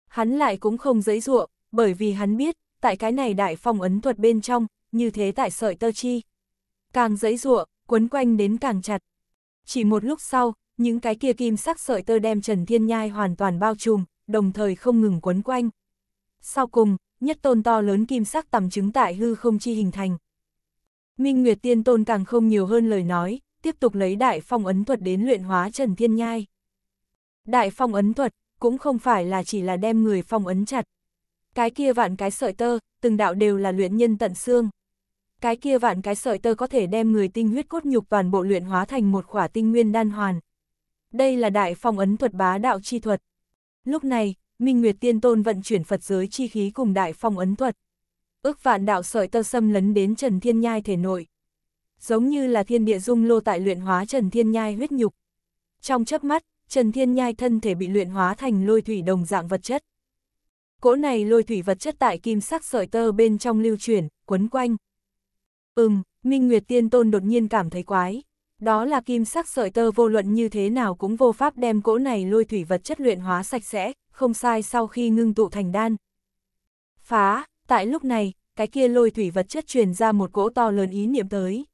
S1: Hắn lại cũng không dấy dụa, bởi vì hắn biết, tại cái này đại phong ấn thuật bên trong, như thế tại sợi tơ chi. Càng dấy dụa, quấn quanh đến càng chặt. Chỉ một lúc sau, những cái kia kim sắc sợi tơ đem Trần Thiên Nhai hoàn toàn bao trùm, đồng thời không ngừng quấn quanh. Sau cùng, nhất tôn to lớn kim sắc tầm chứng tại hư không chi hình thành. Minh Nguyệt Tiên Tôn càng không nhiều hơn lời nói, tiếp tục lấy đại phong ấn thuật đến luyện hóa Trần Thiên Nhai. Đại phong ấn thuật cũng không phải là chỉ là đem người phong ấn chặt. Cái kia vạn cái sợi tơ, từng đạo đều là luyện nhân tận xương. Cái kia vạn cái sợi tơ có thể đem người tinh huyết cốt nhục toàn bộ luyện hóa thành một khỏa tinh nguyên đan hoàn. Đây là đại phong ấn thuật bá đạo chi thuật. Lúc này, Minh Nguyệt Tiên Tôn vận chuyển Phật giới chi khí cùng đại phong ấn thuật. Ước vạn đạo sợi tơ xâm lấn đến Trần Thiên Nhai thể nội. Giống như là thiên địa dung lô tại luyện hóa Trần Thiên Nhai huyết nhục. Trong chớp mắt, Trần Thiên Nhai thân thể bị luyện hóa thành lôi thủy đồng dạng vật chất. Cỗ này lôi thủy vật chất tại kim sắc sợi tơ bên trong lưu chuyển, quấn quanh. Ừm, Minh Nguyệt Tiên Tôn đột nhiên cảm thấy quái, đó là kim sắc sợi tơ vô luận như thế nào cũng vô pháp đem cỗ này lôi thủy vật chất luyện hóa sạch sẽ, không sai sau khi ngưng tụ thành đan. Phá, tại lúc này, cái kia lôi thủy vật chất truyền ra một cỗ to lớn ý niệm tới.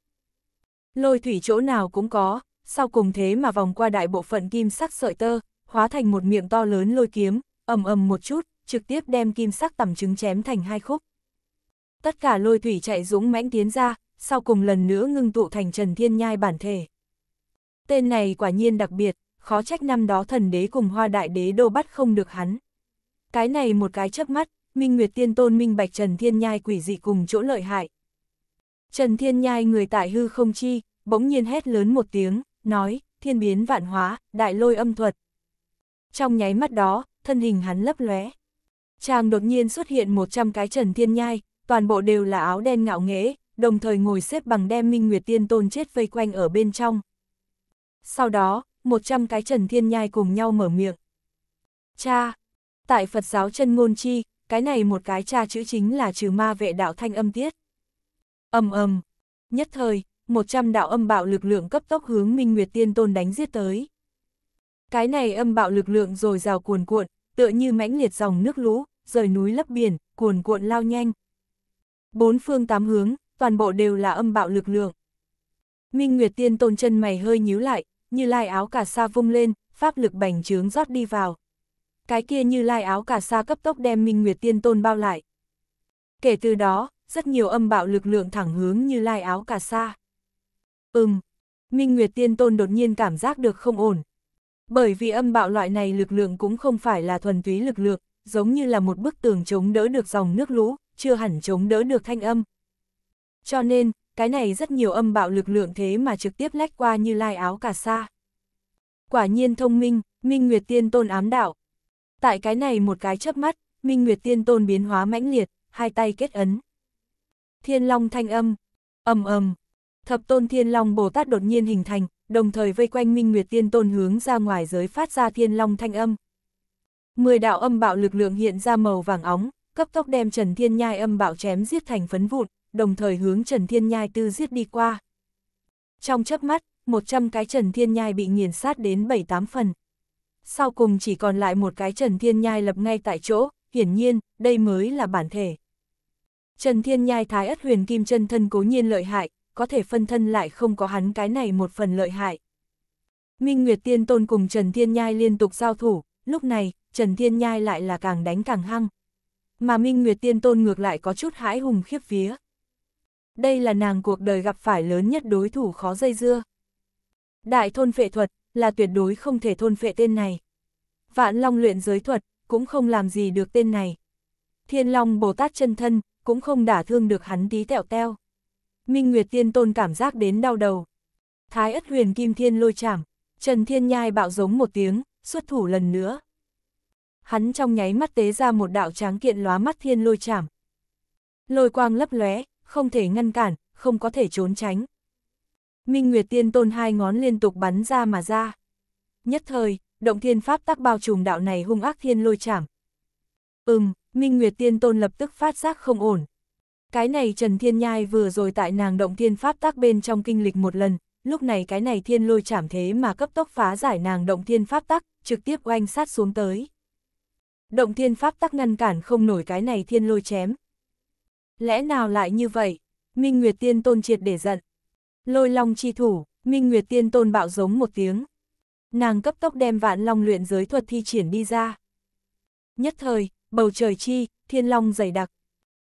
S1: Lôi thủy chỗ nào cũng có, sau cùng thế mà vòng qua đại bộ phận kim sắc sợi tơ, hóa thành một miệng to lớn lôi kiếm, ầm ầm một chút, trực tiếp đem kim sắc tầm trứng chém thành hai khúc. Tất cả lôi thủy chạy dũng mãnh tiến ra, sau cùng lần nữa ngưng tụ thành Trần Thiên Nhai bản thể. Tên này quả nhiên đặc biệt, khó trách năm đó thần đế cùng hoa đại đế đô bắt không được hắn. Cái này một cái chớp mắt, Minh Nguyệt Tiên Tôn minh bạch Trần Thiên Nhai quỷ dị cùng chỗ lợi hại. Trần Thiên Nhai người tại hư không chi, bỗng nhiên hét lớn một tiếng, nói, thiên biến vạn hóa, đại lôi âm thuật. Trong nháy mắt đó, thân hình hắn lấp lóe. Chàng đột nhiên xuất hiện 100 cái Trần Thiên Nhai, toàn bộ đều là áo đen ngạo nghế đồng thời ngồi xếp bằng đem Minh Nguyệt Tiên Tôn chết vây quanh ở bên trong. Sau đó, 100 cái Trần Thiên Nhai cùng nhau mở miệng. Cha! Tại Phật giáo chân ngôn chi, cái này một cái cha chữ chính là trừ ma vệ đạo thanh âm tiết. Âm âm! Nhất thời, 100 đạo âm bạo lực lượng cấp tốc hướng Minh Nguyệt Tiên Tôn đánh giết tới. Cái này âm bạo lực lượng rồi rào cuồn cuộn, tựa như mãnh liệt dòng nước lũ, rời núi lấp biển, cuồn cuộn lao nhanh. Bốn phương tám hướng, toàn bộ đều là âm bạo lực lượng. Minh Nguyệt Tiên Tôn chân mày hơi nhíu lại, như lai áo cả sa vung lên, pháp lực bành trướng rót đi vào. Cái kia như lai áo cả sa cấp tốc đem Minh Nguyệt Tiên Tôn bao lại. Kể từ đó, rất nhiều âm bạo lực lượng thẳng hướng như lai áo cả sa. Ừm, Minh Nguyệt Tiên Tôn đột nhiên cảm giác được không ổn. Bởi vì âm bạo loại này lực lượng cũng không phải là thuần túy lực lượng, giống như là một bức tường chống đỡ được dòng nước lũ, chưa hẳn chống đỡ được thanh âm, cho nên, cái này rất nhiều âm bạo lực lượng thế mà trực tiếp lách qua như lai áo cả xa. Quả nhiên thông minh, Minh Nguyệt Tiên Tôn ám đạo. Tại cái này một cái chớp mắt, Minh Nguyệt Tiên Tôn biến hóa mãnh liệt, hai tay kết ấn. Thiên Long thanh âm, ầm ầm. Thập Tôn Thiên Long Bồ Tát đột nhiên hình thành, đồng thời vây quanh Minh Nguyệt Tiên Tôn hướng ra ngoài giới phát ra Thiên Long thanh âm. Mười đạo âm bạo lực lượng hiện ra màu vàng óng, cấp tốc đem Trần Thiên Nhai âm bạo chém giết thành phấn vụn, đồng thời hướng Trần Thiên Nhai tư giết đi qua. Trong chớp mắt, 100 cái Trần Thiên Nhai bị nghiền sát đến 7-8 phần. Sau cùng chỉ còn lại một cái Trần Thiên Nhai lập ngay tại chỗ, hiển nhiên, đây mới là bản thể. Trần Thiên Nhai thái ất huyền kim chân thân cố nhiên lợi hại, có thể phân thân lại không có hắn cái này một phần lợi hại. Minh Nguyệt Tiên Tôn cùng Trần Thiên Nhai liên tục giao thủ, lúc này, Trần Thiên Nhai lại là càng đánh càng hăng. Mà Minh Nguyệt Tiên Tôn ngược lại có chút hãi hùng khiếp vía. Đây là nàng cuộc đời gặp phải lớn nhất đối thủ khó dây dưa. Đại thôn phệ thuật là tuyệt đối không thể thôn phệ tên này. Vạn Long luyện giới thuật cũng không làm gì được tên này. Thiên Long Bồ Tát chân thân cũng không đả thương được hắn tí tẹo teo. Minh Nguyệt Tiên Tôn cảm giác đến đau đầu. Thái ất huyền kim thiên lôi chảm, Trần Thiên Nhai bạo giống một tiếng, xuất thủ lần nữa. Hắn trong nháy mắt tế ra một đạo tráng kiện lóa mắt thiên lôi chảm. Lôi quang lấp lóe, không thể ngăn cản, không có thể trốn tránh. Minh Nguyệt Tiên Tôn hai ngón liên tục bắn ra mà ra. Nhất thời, động thiên pháp tắc bao trùm đạo này hung ác thiên lôi chảm. Ừm, Minh Nguyệt Tiên Tôn lập tức phát giác không ổn. Cái này Trần Thiên Nhai vừa rồi tại nàng động thiên pháp tắc bên trong kinh lịch một lần, lúc này cái này thiên lôi chảm thế mà cấp tốc phá giải nàng động thiên pháp tắc, trực tiếp oanh sát xuống tới. Động thiên pháp tắc ngăn cản không nổi cái này thiên lôi chém, Lẽ nào lại như vậy? Minh Nguyệt Tiên Tôn triệt để giận. Lôi long chi thủ, Minh Nguyệt Tiên Tôn bạo giống một tiếng. Nàng cấp tốc đem vạn long luyện giới thuật thi triển đi ra. Nhất thời, bầu trời chi, thiên long dày đặc.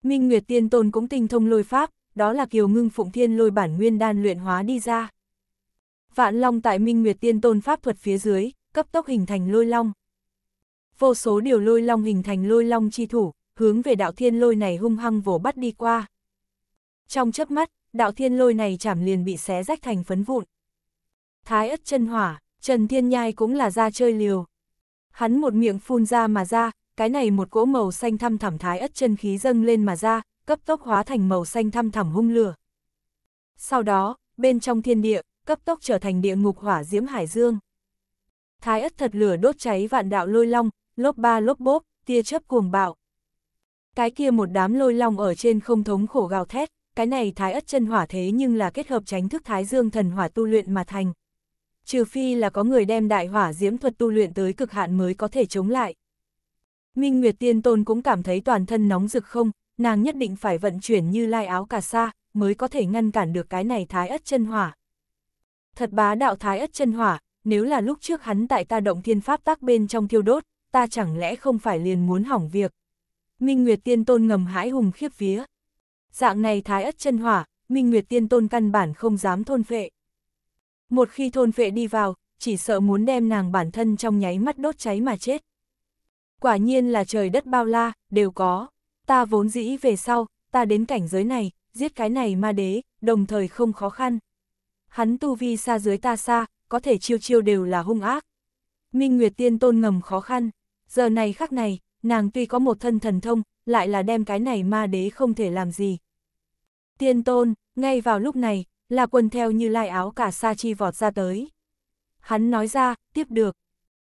S1: Minh Nguyệt Tiên Tôn cũng tinh thông lôi pháp, đó là kiều ngưng phụng thiên lôi bản nguyên đan luyện hóa đi ra. Vạn long tại Minh Nguyệt Tiên Tôn pháp thuật phía dưới, cấp tốc hình thành lôi long. Vô số điều lôi long hình thành lôi long chi thủ, hướng về đạo thiên lôi này hung hăng vồ bắt đi qua. Trong chớp mắt, đạo thiên lôi này chảm liền bị xé rách thành phấn vụn. Thái ất chân hỏa, Trần Thiên Nhai cũng là ra chơi liều. Hắn một miệng phun ra mà ra, cái này một cỗ màu xanh thăm thẳm thái ất chân khí dâng lên mà ra, cấp tốc hóa thành màu xanh thăm thẳm hung lửa. Sau đó, bên trong thiên địa, cấp tốc trở thành địa ngục hỏa diễm hải dương. Thái ất thật lửa đốt cháy vạn đạo lôi long, lốp ba lốp bốp, tia chớp cuồng bạo. Cái kia một đám lôi long ở trên không thống khổ gào thét, cái này thái ất chân hỏa thế nhưng là kết hợp tránh thức thái dương thần hỏa tu luyện mà thành. Trừ phi là có người đem đại hỏa diễm thuật tu luyện tới cực hạn mới có thể chống lại. Minh Nguyệt Tiên Tôn cũng cảm thấy toàn thân nóng rực không, nàng nhất định phải vận chuyển như lai áo cà sa, mới có thể ngăn cản được cái này thái ất chân hỏa. Thật bá đạo thái ất chân hỏa, nếu là lúc trước hắn tại ta động thiên pháp tác bên trong thiêu đốt, ta chẳng lẽ không phải liền muốn hỏng việc. Minh Nguyệt Tiên Tôn ngầm hãi hùng khiếp vía. Dạng này thái ất chân hỏa, Minh Nguyệt Tiên Tôn căn bản không dám thôn phệ. Một khi thôn phệ đi vào, chỉ sợ muốn đem nàng bản thân trong nháy mắt đốt cháy mà chết. Quả nhiên là trời đất bao la, đều có. Ta vốn dĩ về sau, ta đến cảnh giới này, giết cái này ma đế, đồng thời không khó khăn. Hắn tu vi xa dưới ta xa, có thể chiêu chiêu đều là hung ác. Minh Nguyệt Tiên Tôn ngầm khó khăn, giờ này khắc này, nàng tuy có một thân thần thông, lại là đem cái này ma đế không thể làm gì. Tiên tôn, ngay vào lúc này, là quần theo như lai áo cả sa chi vọt ra tới. Hắn nói ra, tiếp được.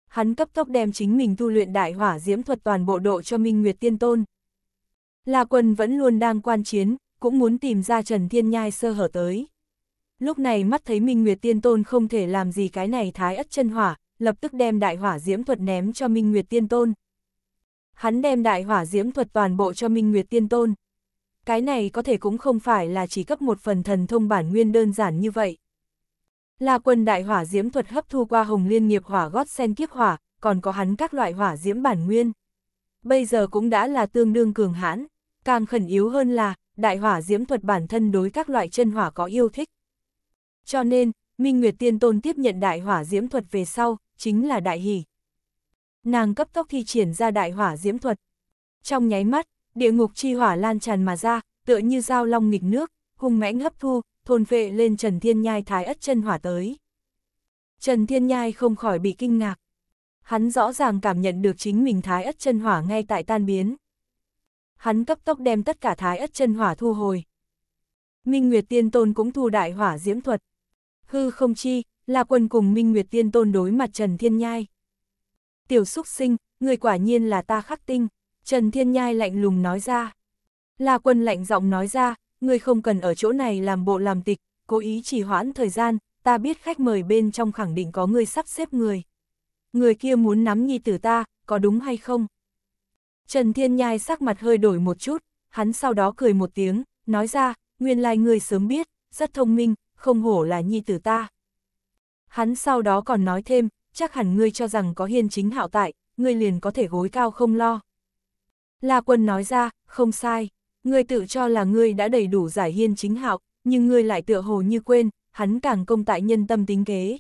S1: Hắn cấp tốc đem chính mình tu luyện đại hỏa diễm thuật toàn bộ độ cho Minh Nguyệt Tiên Tôn. La quần vẫn luôn đang quan chiến, cũng muốn tìm ra Trần Thiên Nhai sơ hở tới. Lúc này mắt thấy Minh Nguyệt Tiên Tôn không thể làm gì cái này thái ất chân hỏa, lập tức đem đại hỏa diễm thuật ném cho Minh Nguyệt Tiên Tôn. Hắn đem đại hỏa diễm thuật toàn bộ cho Minh Nguyệt Tiên Tôn. Cái này có thể cũng không phải là chỉ cấp một phần thần thông bản nguyên đơn giản như vậy. Là quân đại hỏa diễm thuật hấp thu qua hồng liên nghiệp hỏa gót sen kiếp hỏa, còn có hắn các loại hỏa diễm bản nguyên. Bây giờ cũng đã là tương đương cường hãn, càng khẩn yếu hơn là, đại hỏa diễm thuật bản thân đối các loại chân hỏa có yêu thích. Cho nên, Minh Nguyệt Tiên Tôn tiếp nhận đại hỏa diễm thuật về sau, chính là đại hỷ nàng cấp tốc thi triển ra đại hỏa diễm thuật. Trong nháy mắt, địa ngục chi hỏa lan tràn mà ra, tựa như dao long nghịch nước, hung mãnh hấp thu, thôn vệ lên Trần Thiên Nhai thái ất chân hỏa tới. Trần Thiên Nhai không khỏi bị kinh ngạc. Hắn rõ ràng cảm nhận được chính mình thái ất chân hỏa ngay tại tan biến. Hắn cấp tốc đem tất cả thái ất chân hỏa thu hồi. Minh Nguyệt Tiên Tôn cũng thu đại hỏa diễm thuật. Hư không chi, là quần cùng Minh Nguyệt Tiên Tôn đối mặt Trần Thiên Nhai. Tiểu xúc sinh, người quả nhiên là ta khắc tinh, Trần Thiên Nhai lạnh lùng nói ra. La quân lạnh giọng nói ra, người không cần ở chỗ này làm bộ làm tịch, cố ý trì hoãn thời gian, ta biết khách mời bên trong khẳng định có người sắp xếp người. Người kia muốn nắm nhi tử ta, có đúng hay không? Trần Thiên Nhai sắc mặt hơi đổi một chút, hắn sau đó cười một tiếng, nói ra, nguyên lai người sớm biết, rất thông minh, không hổ là nhi tử ta. Hắn sau đó còn nói thêm, chắc hẳn ngươi cho rằng có hiên chính hạo tại, ngươi liền có thể gối cao không lo. La quân nói ra, không sai, ngươi tự cho là ngươi đã đầy đủ giải hiên chính hạo, nhưng ngươi lại tựa hồ như quên, hắn càng công tại nhân tâm tính kế.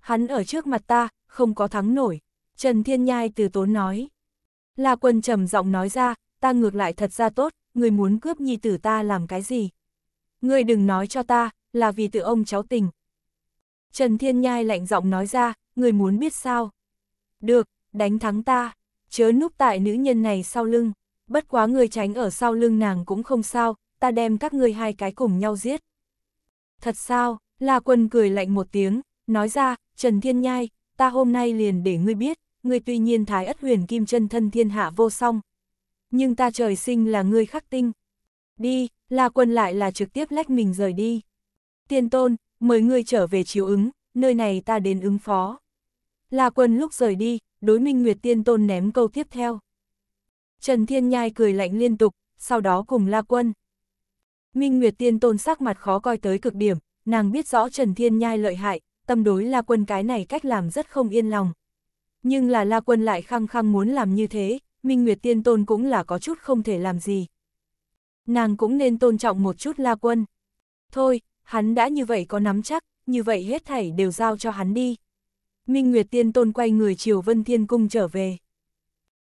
S1: Hắn ở trước mặt ta, không có thắng nổi, Trần Thiên Nhai từ tốn nói. La quân trầm giọng nói ra, ta ngược lại thật ra tốt, ngươi muốn cướp nhi tử ta làm cái gì? Ngươi đừng nói cho ta, là vì tự ông cháu tình. Trần Thiên Nhai lạnh giọng nói ra, người muốn biết sao? Được, đánh thắng ta, chớ núp tại nữ nhân này sau lưng, bất quá người tránh ở sau lưng nàng cũng không sao, ta đem các ngươi hai cái cùng nhau giết. Thật sao, La Quân cười lạnh một tiếng, nói ra, Trần Thiên Nhai, ta hôm nay liền để ngươi biết, ngươi tuy nhiên thái ất huyền kim chân thân thiên hạ vô song, nhưng ta trời sinh là ngươi khắc tinh. Đi, La Quân lại là trực tiếp lách mình rời đi. Tiên tôn, mời ngươi trở về chiếu ứng, nơi này ta đến ứng phó. La Quân lúc rời đi, đối Minh Nguyệt Tiên Tôn ném câu tiếp theo. Trần Thiên Nhai cười lạnh liên tục, sau đó cùng La Quân. Minh Nguyệt Tiên Tôn sắc mặt khó coi tới cực điểm, nàng biết rõ Trần Thiên Nhai lợi hại, tâm đối La Quân cái này cách làm rất không yên lòng. Nhưng là La Quân lại khăng khăng muốn làm như thế, Minh Nguyệt Tiên Tôn cũng là có chút không thể làm gì. Nàng cũng nên tôn trọng một chút La Quân. Thôi, hắn đã như vậy có nắm chắc, như vậy hết thảy đều giao cho hắn đi. Minh Nguyệt Tiên Tôn quay người chiều Vân Thiên Cung trở về.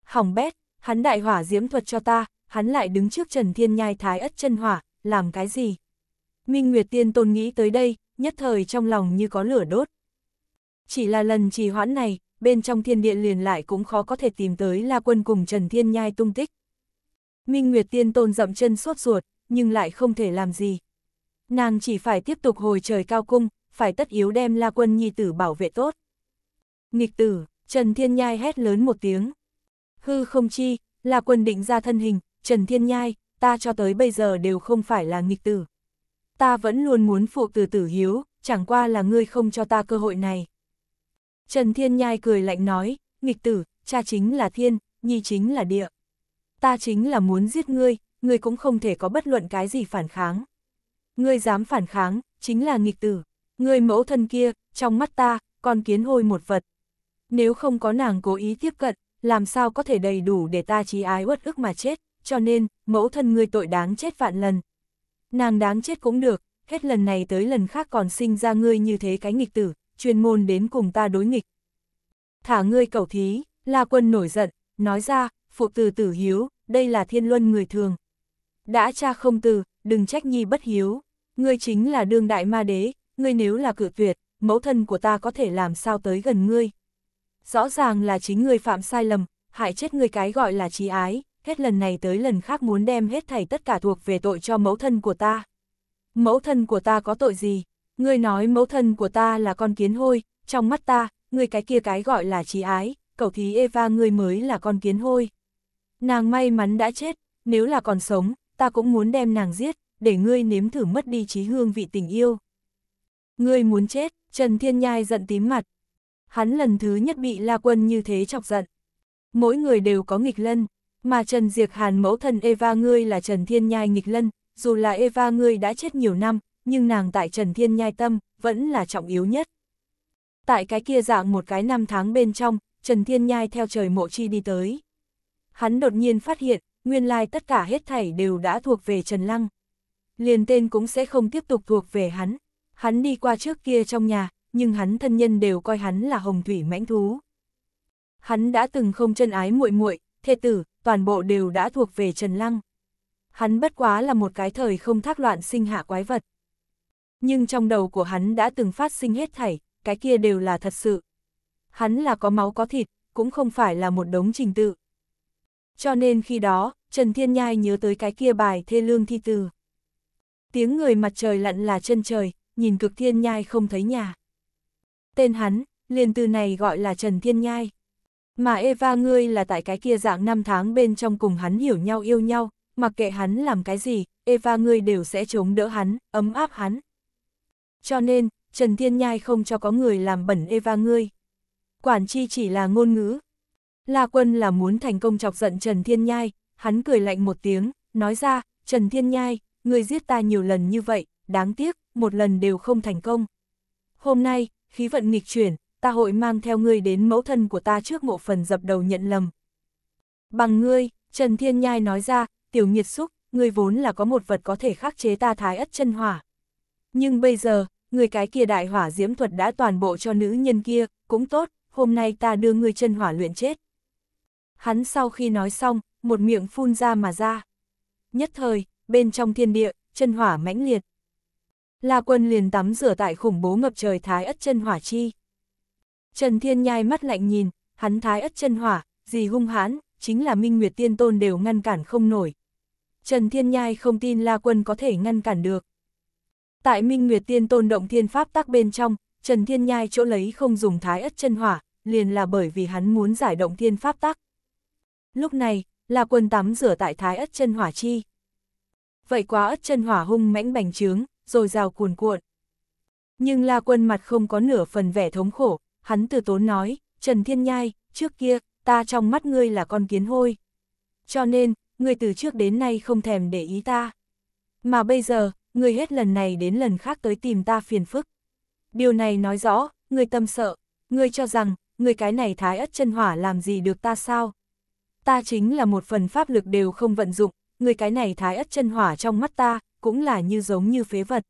S1: Hỏng bét, hắn đại hỏa diễm thuật cho ta, hắn lại đứng trước Trần Thiên Nhai thái ất chân hỏa, làm cái gì? Minh Nguyệt Tiên Tôn nghĩ tới đây, nhất thời trong lòng như có lửa đốt. Chỉ là lần trì hoãn này, bên trong thiên địa liền lại cũng khó có thể tìm tới La Quân cùng Trần Thiên Nhai tung tích. Minh Nguyệt Tiên Tôn dậm chân sốt ruột, nhưng lại không thể làm gì. Nàng chỉ phải tiếp tục hồi trời cao cung, phải tất yếu đem La Quân nhi tử bảo vệ tốt. Nghịch tử, Trần Thiên Nhai hét lớn một tiếng. Hư không chi, là quân định ra thân hình, Trần Thiên Nhai, ta cho tới bây giờ đều không phải là nghịch tử. Ta vẫn luôn muốn phụ từ tử hiếu, chẳng qua là ngươi không cho ta cơ hội này. Trần Thiên Nhai cười lạnh nói, nghịch tử, cha chính là thiên, nhi chính là địa. Ta chính là muốn giết ngươi, ngươi cũng không thể có bất luận cái gì phản kháng. Ngươi dám phản kháng, chính là nghịch tử. Ngươi mẫu thân kia, trong mắt ta, còn kiến hôi một vật, nếu không có nàng cố ý tiếp cận, làm sao có thể đầy đủ để ta trí ái uất ức mà chết, cho nên, mẫu thân ngươi tội đáng chết vạn lần. Nàng đáng chết cũng được, hết lần này tới lần khác còn sinh ra ngươi như thế cái nghịch tử, chuyên môn đến cùng ta đối nghịch. Thả ngươi cầu thí, La Quân nổi giận, nói ra, phụ tử tử hiếu, đây là thiên luân người thường. Đã cha không từ, đừng trách nhi bất hiếu, ngươi chính là đương đại ma đế, ngươi nếu là cự tuyệt, mẫu thân của ta có thể làm sao tới gần ngươi rõ ràng là chính người phạm sai lầm, hại chết người cái gọi là trí ái, hết lần này tới lần khác muốn đem hết thảy tất cả thuộc về tội cho mẫu thân của ta. Mẫu thân của ta có tội gì? Ngươi nói mẫu thân của ta là con kiến hôi, trong mắt ta, người cái kia cái gọi là trí ái, cậu thí Eva người mới là con kiến hôi. Nàng may mắn đã chết, nếu là còn sống, ta cũng muốn đem nàng giết, để ngươi nếm thử mất đi trí hương vị tình yêu. Ngươi muốn chết, Trần Thiên Nhai giận tím mặt, hắn lần thứ nhất bị La Quân như thế chọc giận. Mỗi người đều có nghịch lân, mà Trần Diệc Hàn mẫu thần Eva ngươi là Trần Thiên Nhai nghịch lân, dù là Eva ngươi đã chết nhiều năm, nhưng nàng tại Trần Thiên Nhai tâm, vẫn là trọng yếu nhất. Tại cái kia dạng một cái năm tháng bên trong, Trần Thiên Nhai theo trời mộ chi đi tới. Hắn đột nhiên phát hiện, nguyên lai tất cả hết thảy đều đã thuộc về Trần Lăng. Liền tên cũng sẽ không tiếp tục thuộc về hắn. Hắn đi qua trước kia trong nhà, nhưng hắn thân nhân đều coi hắn là hồng thủy mãnh thú. Hắn đã từng không chân ái muội muội, thê tử, toàn bộ đều đã thuộc về Trần Lăng. Hắn bất quá là một cái thời không thác loạn sinh hạ quái vật. Nhưng trong đầu của hắn đã từng phát sinh hết thảy, cái kia đều là thật sự. Hắn là có máu có thịt, cũng không phải là một đống trình tự. Cho nên khi đó, Trần Thiên Nhai nhớ tới cái kia bài thê lương thi từ. Tiếng người mặt trời lặn là chân trời, nhìn cực thiên nhai không thấy nhà tên hắn, liền từ này gọi là Trần Thiên Nhai. Mà Eva ngươi là tại cái kia dạng năm tháng bên trong cùng hắn hiểu nhau yêu nhau, mặc kệ hắn làm cái gì, Eva ngươi đều sẽ chống đỡ hắn, ấm áp hắn. Cho nên, Trần Thiên Nhai không cho có người làm bẩn Eva ngươi. Quản chi chỉ là ngôn ngữ. La quân là muốn thành công chọc giận Trần Thiên Nhai, hắn cười lạnh một tiếng, nói ra, Trần Thiên Nhai, ngươi giết ta nhiều lần như vậy, đáng tiếc, một lần đều không thành công. Hôm nay, khí vận nghịch chuyển, ta hội mang theo ngươi đến mẫu thân của ta trước mộ phần dập đầu nhận lầm. Bằng ngươi, Trần Thiên Nhai nói ra, tiểu nhiệt xúc, ngươi vốn là có một vật có thể khắc chế ta thái ất chân hỏa. Nhưng bây giờ, người cái kia đại hỏa diễm thuật đã toàn bộ cho nữ nhân kia, cũng tốt, hôm nay ta đưa ngươi chân hỏa luyện chết. Hắn sau khi nói xong, một miệng phun ra mà ra. Nhất thời, bên trong thiên địa, chân hỏa mãnh liệt, La Quân liền tắm rửa tại khủng bố ngập trời thái ất chân hỏa chi. Trần Thiên nhai mắt lạnh nhìn, hắn thái ất chân hỏa, gì hung hãn, chính là Minh Nguyệt Tiên Tôn đều ngăn cản không nổi. Trần Thiên nhai không tin La Quân có thể ngăn cản được. Tại Minh Nguyệt Tiên Tôn động thiên pháp tắc bên trong, Trần Thiên nhai chỗ lấy không dùng thái ất chân hỏa, liền là bởi vì hắn muốn giải động thiên pháp tắc. Lúc này, La Quân tắm rửa tại thái ất chân hỏa chi. Vậy quá ất chân hỏa hung mãnh bành trướng, rồi rào cuồn cuộn. Nhưng La Quân mặt không có nửa phần vẻ thống khổ, hắn từ tốn nói, Trần Thiên Nhai, trước kia, ta trong mắt ngươi là con kiến hôi. Cho nên, ngươi từ trước đến nay không thèm để ý ta. Mà bây giờ, ngươi hết lần này đến lần khác tới tìm ta phiền phức. Điều này nói rõ, ngươi tâm sợ, ngươi cho rằng, ngươi cái này thái ất chân hỏa làm gì được ta sao? Ta chính là một phần pháp lực đều không vận dụng, ngươi cái này thái ất chân hỏa trong mắt ta, cũng là như giống như phế vật.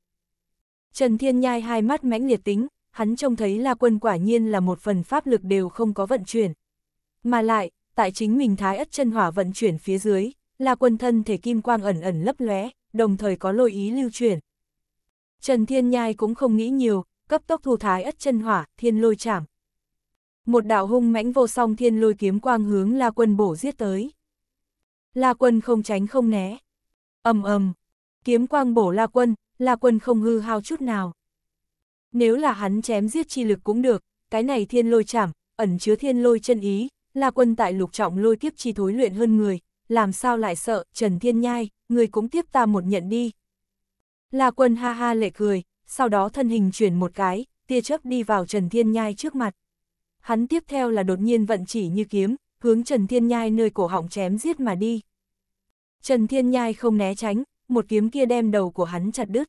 S1: Trần Thiên Nhai hai mắt mãnh liệt tính, hắn trông thấy La Quân quả nhiên là một phần pháp lực đều không có vận chuyển. Mà lại, tại chính mình thái ất chân hỏa vận chuyển phía dưới, La Quân thân thể kim quang ẩn ẩn lấp lóe, đồng thời có lôi ý lưu chuyển. Trần Thiên Nhai cũng không nghĩ nhiều, cấp tốc thu thái ất chân hỏa, thiên lôi chảm. Một đạo hung mãnh vô song thiên lôi kiếm quang hướng La Quân bổ giết tới. La Quân không tránh không né. ầm ầm kiếm quang bổ La Quân, La Quân không hư hao chút nào. Nếu là hắn chém giết chi lực cũng được, cái này thiên lôi chảm, ẩn chứa thiên lôi chân ý, La Quân tại lục trọng lôi kiếp chi thối luyện hơn người, làm sao lại sợ, Trần Thiên Nhai, người cũng tiếp ta một nhận đi. La Quân ha ha lệ cười, sau đó thân hình chuyển một cái, tia chớp đi vào Trần Thiên Nhai trước mặt. Hắn tiếp theo là đột nhiên vận chỉ như kiếm, hướng Trần Thiên Nhai nơi cổ họng chém giết mà đi. Trần Thiên Nhai không né tránh, một kiếm kia đem đầu của hắn chặt đứt.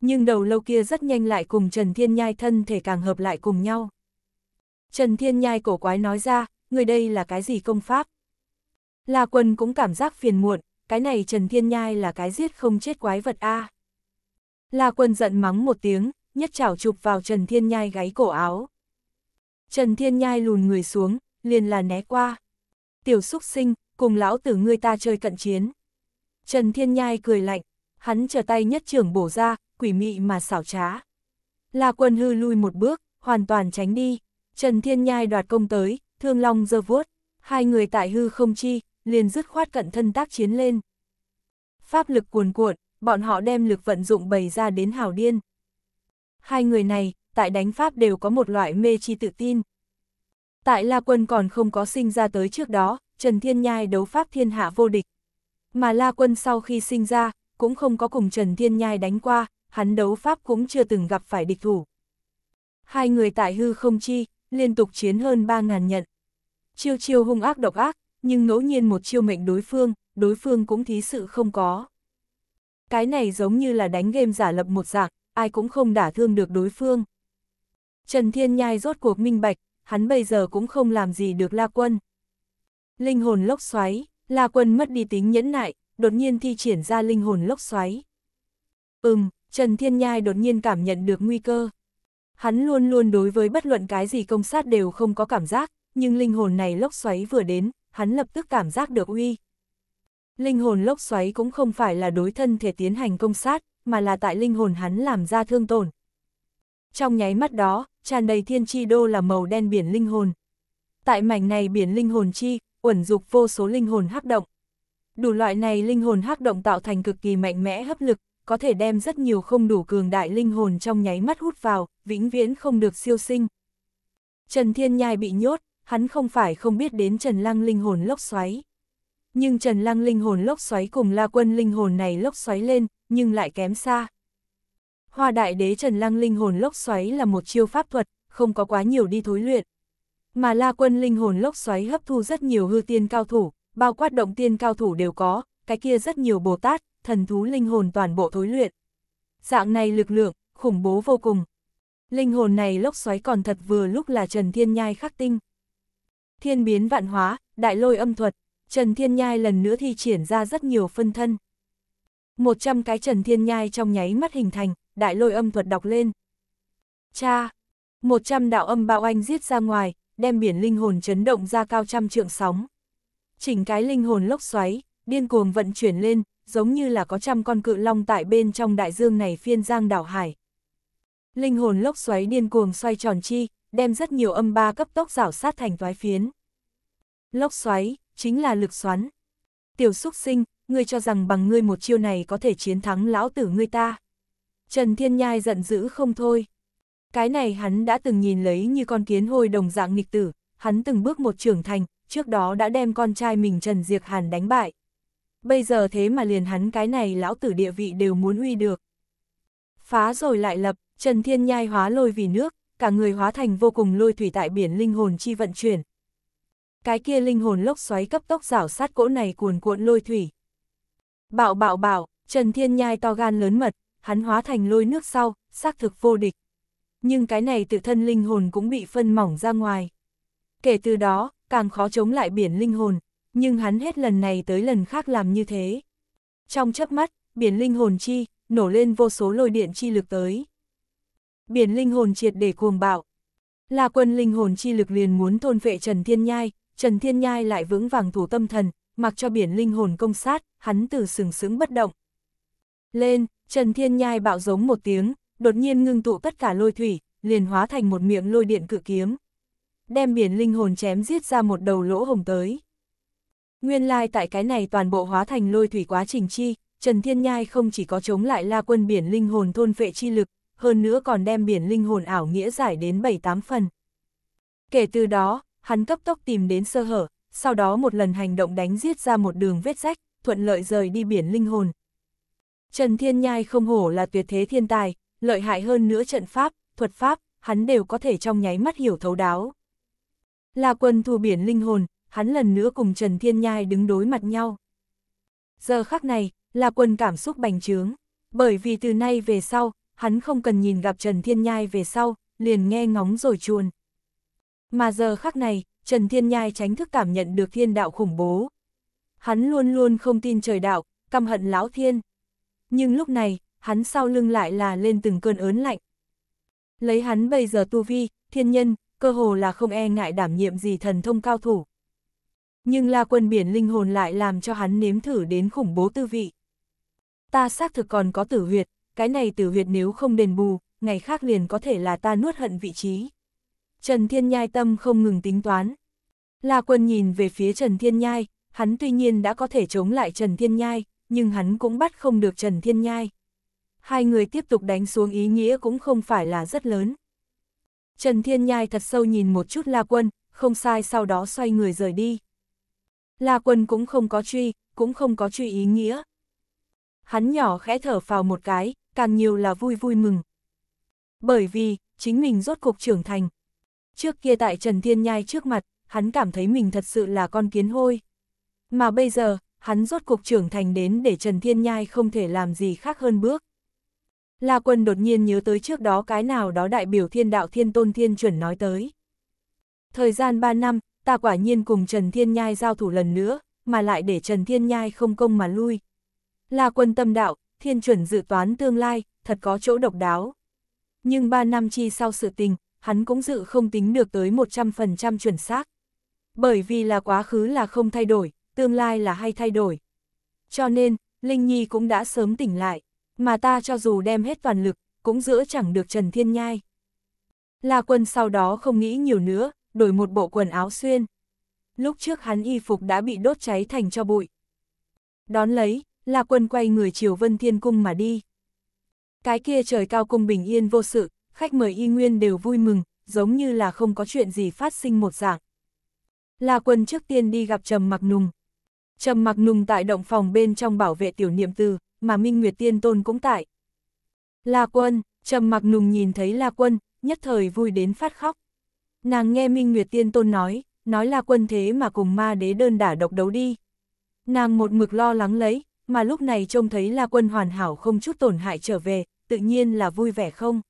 S1: Nhưng đầu lâu kia rất nhanh lại cùng Trần Thiên Nhai thân thể càng hợp lại cùng nhau. Trần Thiên Nhai cổ quái nói ra, người đây là cái gì công pháp? La Quân cũng cảm giác phiền muộn, cái này Trần Thiên Nhai là cái giết không chết quái vật a. La Quân giận mắng một tiếng, nhất chảo chụp vào Trần Thiên Nhai gáy cổ áo. Trần Thiên Nhai lùn người xuống, liền là né qua. Tiểu Súc Sinh, cùng lão tử ngươi ta chơi cận chiến. Trần Thiên Nhai cười lạnh, hắn trở tay nhất trưởng bổ ra, quỷ mị mà xảo trá. La quân hư lui một bước, hoàn toàn tránh đi. Trần Thiên Nhai đoạt công tới, thương long giơ vuốt. Hai người tại hư không chi, liền dứt khoát cận thân tác chiến lên. Pháp lực cuồn cuộn, bọn họ đem lực vận dụng bày ra đến hào điên. Hai người này, tại đánh Pháp đều có một loại mê chi tự tin. Tại La Quân còn không có sinh ra tới trước đó, Trần Thiên Nhai đấu Pháp thiên hạ vô địch. Mà La Quân sau khi sinh ra, cũng không có cùng Trần Thiên Nhai đánh qua, hắn đấu pháp cũng chưa từng gặp phải địch thủ. Hai người tại hư không chi, liên tục chiến hơn 3.000 nhận. Chiêu chiêu hung ác độc ác, nhưng ngẫu nhiên một chiêu mệnh đối phương, đối phương cũng thí sự không có. Cái này giống như là đánh game giả lập một dạng, ai cũng không đả thương được đối phương. Trần Thiên Nhai rốt cuộc minh bạch, hắn bây giờ cũng không làm gì được La Quân. Linh hồn lốc xoáy La Quân mất đi tính nhẫn nại, đột nhiên thi triển ra linh hồn lốc xoáy. Ừm, Trần Thiên Nhai đột nhiên cảm nhận được nguy cơ. Hắn luôn luôn đối với bất luận cái gì công sát đều không có cảm giác, nhưng linh hồn này lốc xoáy vừa đến, hắn lập tức cảm giác được uy. Linh hồn lốc xoáy cũng không phải là đối thân thể tiến hành công sát, mà là tại linh hồn hắn làm ra thương tổn. Trong nháy mắt đó, tràn đầy thiên chi đô là màu đen biển linh hồn. Tại mảnh này biển linh hồn chi, uẩn dục vô số linh hồn hắc động. Đủ loại này linh hồn hắc động tạo thành cực kỳ mạnh mẽ hấp lực, có thể đem rất nhiều không đủ cường đại linh hồn trong nháy mắt hút vào, vĩnh viễn không được siêu sinh. Trần Thiên Nhai bị nhốt, hắn không phải không biết đến Trần Lăng linh hồn lốc xoáy. Nhưng Trần Lăng linh hồn lốc xoáy cùng La Quân linh hồn này lốc xoáy lên, nhưng lại kém xa. Hoa Đại Đế Trần Lăng linh hồn lốc xoáy là một chiêu pháp thuật, không có quá nhiều đi thối luyện, mà La Quân linh hồn lốc xoáy hấp thu rất nhiều hư tiên cao thủ, bao quát động tiên cao thủ đều có, cái kia rất nhiều Bồ Tát, thần thú linh hồn toàn bộ thối luyện. Dạng này lực lượng, khủng bố vô cùng. Linh hồn này lốc xoáy còn thật vừa lúc là Trần Thiên Nhai khắc tinh. Thiên biến vạn hóa, đại lôi âm thuật, Trần Thiên Nhai lần nữa thi triển ra rất nhiều phân thân. 100 cái Trần Thiên Nhai trong nháy mắt hình thành, đại lôi âm thuật đọc lên. Cha, 100 đạo âm bạo anh giết ra ngoài, đem biển linh hồn chấn động ra cao trăm trượng sóng. Chỉnh cái linh hồn lốc xoáy, điên cuồng vận chuyển lên, giống như là có trăm con cự long tại bên trong đại dương này phiên giang đảo hải. Linh hồn lốc xoáy điên cuồng xoay tròn chi, đem rất nhiều âm ba cấp tốc rảo sát thành toái phiến. Lốc xoáy, chính là lực xoắn. Tiểu xúc sinh, ngươi cho rằng bằng ngươi một chiêu này có thể chiến thắng lão tử ngươi ta. Trần Thiên Nhai giận dữ không thôi. Cái này hắn đã từng nhìn lấy như con kiến hôi đồng dạng nghịch tử, hắn từng bước một trưởng thành, trước đó đã đem con trai mình Trần Diệc Hàn đánh bại. Bây giờ thế mà liền hắn cái này lão tử địa vị đều muốn uy được. Phá rồi lại lập, Trần Thiên Nhai hóa lôi vì nước, cả người hóa thành vô cùng lôi thủy tại biển linh hồn chi vận chuyển. Cái kia linh hồn lốc xoáy cấp tốc rảo sát cỗ này cuồn cuộn lôi thủy. Bạo bạo bạo, Trần Thiên Nhai to gan lớn mật, hắn hóa thành lôi nước sau, xác thực vô địch nhưng cái này tự thân linh hồn cũng bị phân mỏng ra ngoài. Kể từ đó, càng khó chống lại biển linh hồn, nhưng hắn hết lần này tới lần khác làm như thế. Trong chớp mắt, biển linh hồn chi, nổ lên vô số lôi điện chi lực tới. Biển linh hồn triệt để cuồng bạo. Là quân linh hồn chi lực liền muốn thôn vệ Trần Thiên Nhai, Trần Thiên Nhai lại vững vàng thủ tâm thần, mặc cho biển linh hồn công sát, hắn từ sừng sững bất động. Lên, Trần Thiên Nhai bạo giống một tiếng, đột nhiên ngưng tụ tất cả lôi thủy, liền hóa thành một miệng lôi điện cự kiếm. Đem biển linh hồn chém giết ra một đầu lỗ hồng tới. Nguyên lai like tại cái này toàn bộ hóa thành lôi thủy quá trình chi, Trần Thiên Nhai không chỉ có chống lại la quân biển linh hồn thôn vệ chi lực, hơn nữa còn đem biển linh hồn ảo nghĩa giải đến 7-8 phần. Kể từ đó, hắn cấp tốc tìm đến sơ hở, sau đó một lần hành động đánh giết ra một đường vết rách, thuận lợi rời đi biển linh hồn. Trần Thiên Nhai không hổ là tuyệt thế thiên tài, lợi hại hơn nữa trận pháp, thuật pháp, hắn đều có thể trong nháy mắt hiểu thấu đáo. Là quân thù biển linh hồn, hắn lần nữa cùng Trần Thiên Nhai đứng đối mặt nhau. Giờ khắc này, là quân cảm xúc bành trướng, bởi vì từ nay về sau, hắn không cần nhìn gặp Trần Thiên Nhai về sau, liền nghe ngóng rồi chuồn. Mà giờ khắc này, Trần Thiên Nhai tránh thức cảm nhận được thiên đạo khủng bố. Hắn luôn luôn không tin trời đạo, căm hận lão thiên. Nhưng lúc này, hắn sau lưng lại là lên từng cơn ớn lạnh. Lấy hắn bây giờ tu vi, thiên nhân, cơ hồ là không e ngại đảm nhiệm gì thần thông cao thủ. Nhưng la quân biển linh hồn lại làm cho hắn nếm thử đến khủng bố tư vị. Ta xác thực còn có tử huyệt, cái này tử huyệt nếu không đền bù, ngày khác liền có thể là ta nuốt hận vị trí. Trần Thiên Nhai tâm không ngừng tính toán. La quân nhìn về phía Trần Thiên Nhai, hắn tuy nhiên đã có thể chống lại Trần Thiên Nhai, nhưng hắn cũng bắt không được Trần Thiên Nhai hai người tiếp tục đánh xuống ý nghĩa cũng không phải là rất lớn. Trần Thiên Nhai thật sâu nhìn một chút La Quân, không sai sau đó xoay người rời đi. La Quân cũng không có truy, cũng không có truy ý nghĩa. Hắn nhỏ khẽ thở vào một cái, càng nhiều là vui vui mừng. Bởi vì, chính mình rốt cuộc trưởng thành. Trước kia tại Trần Thiên Nhai trước mặt, hắn cảm thấy mình thật sự là con kiến hôi. Mà bây giờ, hắn rốt cuộc trưởng thành đến để Trần Thiên Nhai không thể làm gì khác hơn bước. La Quân đột nhiên nhớ tới trước đó cái nào đó đại biểu thiên đạo thiên tôn thiên chuẩn nói tới. Thời gian 3 năm, ta quả nhiên cùng Trần Thiên Nhai giao thủ lần nữa, mà lại để Trần Thiên Nhai không công mà lui. La Quân tâm đạo, thiên chuẩn dự toán tương lai, thật có chỗ độc đáo. Nhưng 3 năm chi sau sự tình, hắn cũng dự không tính được tới 100% chuẩn xác. Bởi vì là quá khứ là không thay đổi, tương lai là hay thay đổi. Cho nên, Linh Nhi cũng đã sớm tỉnh lại mà ta cho dù đem hết toàn lực, cũng giữa chẳng được Trần Thiên Nhai. La Quân sau đó không nghĩ nhiều nữa, đổi một bộ quần áo xuyên. Lúc trước hắn y phục đã bị đốt cháy thành cho bụi. Đón lấy, La Quân quay người chiều Vân Thiên Cung mà đi. Cái kia trời cao cung bình yên vô sự, khách mời y nguyên đều vui mừng, giống như là không có chuyện gì phát sinh một dạng. La Quân trước tiên đi gặp Trầm Mặc Nùng. Trầm Mặc Nùng tại động phòng bên trong bảo vệ tiểu niệm tư, mà Minh Nguyệt Tiên Tôn cũng tại. La Quân, trầm mặc nùng nhìn thấy La Quân, nhất thời vui đến phát khóc. Nàng nghe Minh Nguyệt Tiên Tôn nói, nói La Quân thế mà cùng ma đế đơn đả độc đấu đi. Nàng một mực lo lắng lấy, mà lúc này trông thấy La Quân hoàn hảo không chút tổn hại trở về, tự nhiên là vui vẻ không.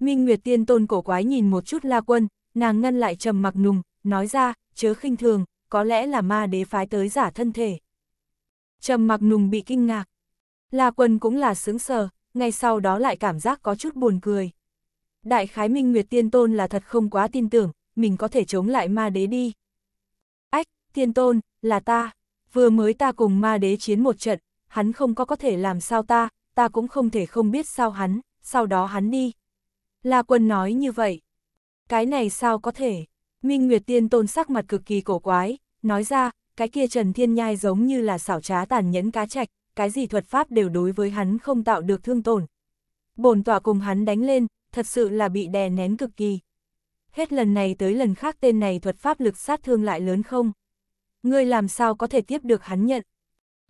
S1: Minh Nguyệt Tiên Tôn cổ quái nhìn một chút La Quân, nàng ngăn lại trầm mặc nùng, nói ra, chớ khinh thường, có lẽ là ma đế phái tới giả thân thể. Trầm mặc nùng bị kinh ngạc, La Quân cũng là sướng sờ, ngay sau đó lại cảm giác có chút buồn cười. Đại khái Minh Nguyệt Tiên Tôn là thật không quá tin tưởng, mình có thể chống lại ma đế đi. Ách, Tiên Tôn, là ta. Vừa mới ta cùng ma đế chiến một trận, hắn không có có thể làm sao ta, ta cũng không thể không biết sao hắn, sau đó hắn đi. La Quân nói như vậy. Cái này sao có thể? Minh Nguyệt Tiên Tôn sắc mặt cực kỳ cổ quái, nói ra, cái kia Trần Thiên Nhai giống như là xảo trá tàn nhẫn cá trạch, cái gì thuật pháp đều đối với hắn không tạo được thương tổn. Bồn tọa cùng hắn đánh lên, thật sự là bị đè nén cực kỳ. Hết lần này tới lần khác tên này thuật pháp lực sát thương lại lớn không? Ngươi làm sao có thể tiếp được hắn nhận?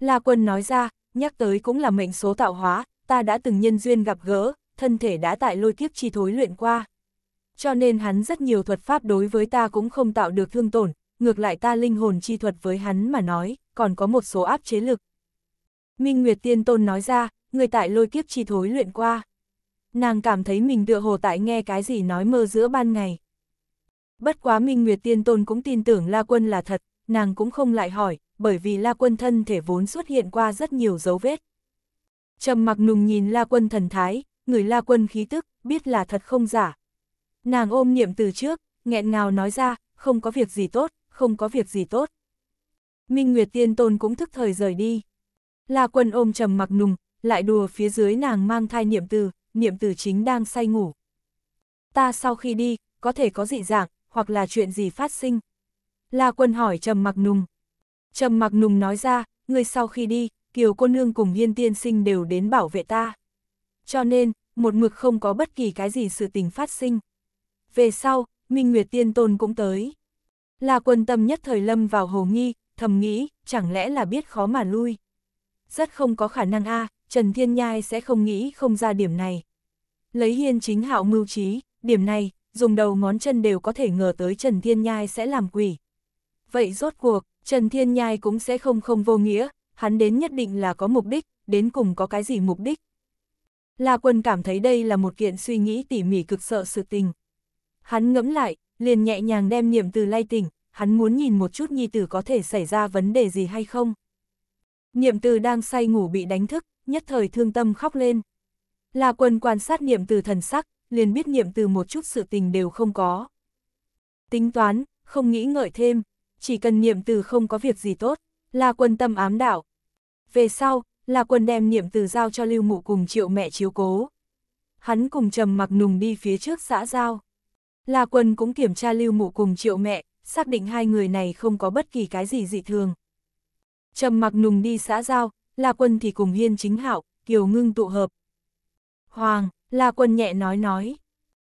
S1: La quân nói ra, nhắc tới cũng là mệnh số tạo hóa, ta đã từng nhân duyên gặp gỡ, thân thể đã tại lôi kiếp chi thối luyện qua. Cho nên hắn rất nhiều thuật pháp đối với ta cũng không tạo được thương tổn, ngược lại ta linh hồn chi thuật với hắn mà nói, còn có một số áp chế lực. Minh Nguyệt Tiên Tôn nói ra, người tại lôi kiếp chi thối luyện qua. Nàng cảm thấy mình tựa hồ tại nghe cái gì nói mơ giữa ban ngày. Bất quá Minh Nguyệt Tiên Tôn cũng tin tưởng La Quân là thật, nàng cũng không lại hỏi, bởi vì La Quân thân thể vốn xuất hiện qua rất nhiều dấu vết. Trầm mặc nùng nhìn La Quân thần thái, người La Quân khí tức, biết là thật không giả. Nàng ôm niệm từ trước, nghẹn ngào nói ra, không có việc gì tốt, không có việc gì tốt. Minh Nguyệt Tiên Tôn cũng thức thời rời đi. La Quân ôm trầm mặc nùng, lại đùa phía dưới nàng mang thai niệm từ, niệm từ chính đang say ngủ. Ta sau khi đi, có thể có dị dạng, hoặc là chuyện gì phát sinh. La Quân hỏi trầm mặc nùng. Trầm mặc nùng nói ra, người sau khi đi, kiều cô nương cùng hiên tiên sinh đều đến bảo vệ ta. Cho nên, một mực không có bất kỳ cái gì sự tình phát sinh. Về sau, Minh Nguyệt Tiên Tôn cũng tới. La quân tâm nhất thời lâm vào hồ nghi, thầm nghĩ, chẳng lẽ là biết khó mà lui rất không có khả năng a à, Trần Thiên Nhai sẽ không nghĩ không ra điểm này. Lấy hiên chính hạo mưu trí, điểm này, dùng đầu ngón chân đều có thể ngờ tới Trần Thiên Nhai sẽ làm quỷ. Vậy rốt cuộc, Trần Thiên Nhai cũng sẽ không không vô nghĩa, hắn đến nhất định là có mục đích, đến cùng có cái gì mục đích. La Quân cảm thấy đây là một kiện suy nghĩ tỉ mỉ cực sợ sự tình. Hắn ngẫm lại, liền nhẹ nhàng đem niệm từ lay tỉnh, hắn muốn nhìn một chút nhi tử có thể xảy ra vấn đề gì hay không. Niệm từ đang say ngủ bị đánh thức, nhất thời thương tâm khóc lên. Là quân quan sát niệm từ thần sắc, liền biết niệm từ một chút sự tình đều không có. Tính toán, không nghĩ ngợi thêm, chỉ cần niệm từ không có việc gì tốt, là quân tâm ám đạo. Về sau, là quân đem niệm từ giao cho lưu mụ cùng triệu mẹ chiếu cố. Hắn cùng trầm mặc nùng đi phía trước xã giao. Là quân cũng kiểm tra lưu mụ cùng triệu mẹ, xác định hai người này không có bất kỳ cái gì dị thường. Trầm mặc nùng đi xã giao, La Quân thì cùng Hiên Chính Hạo, Kiều Ngưng tụ hợp. Hoàng, La Quân nhẹ nói nói.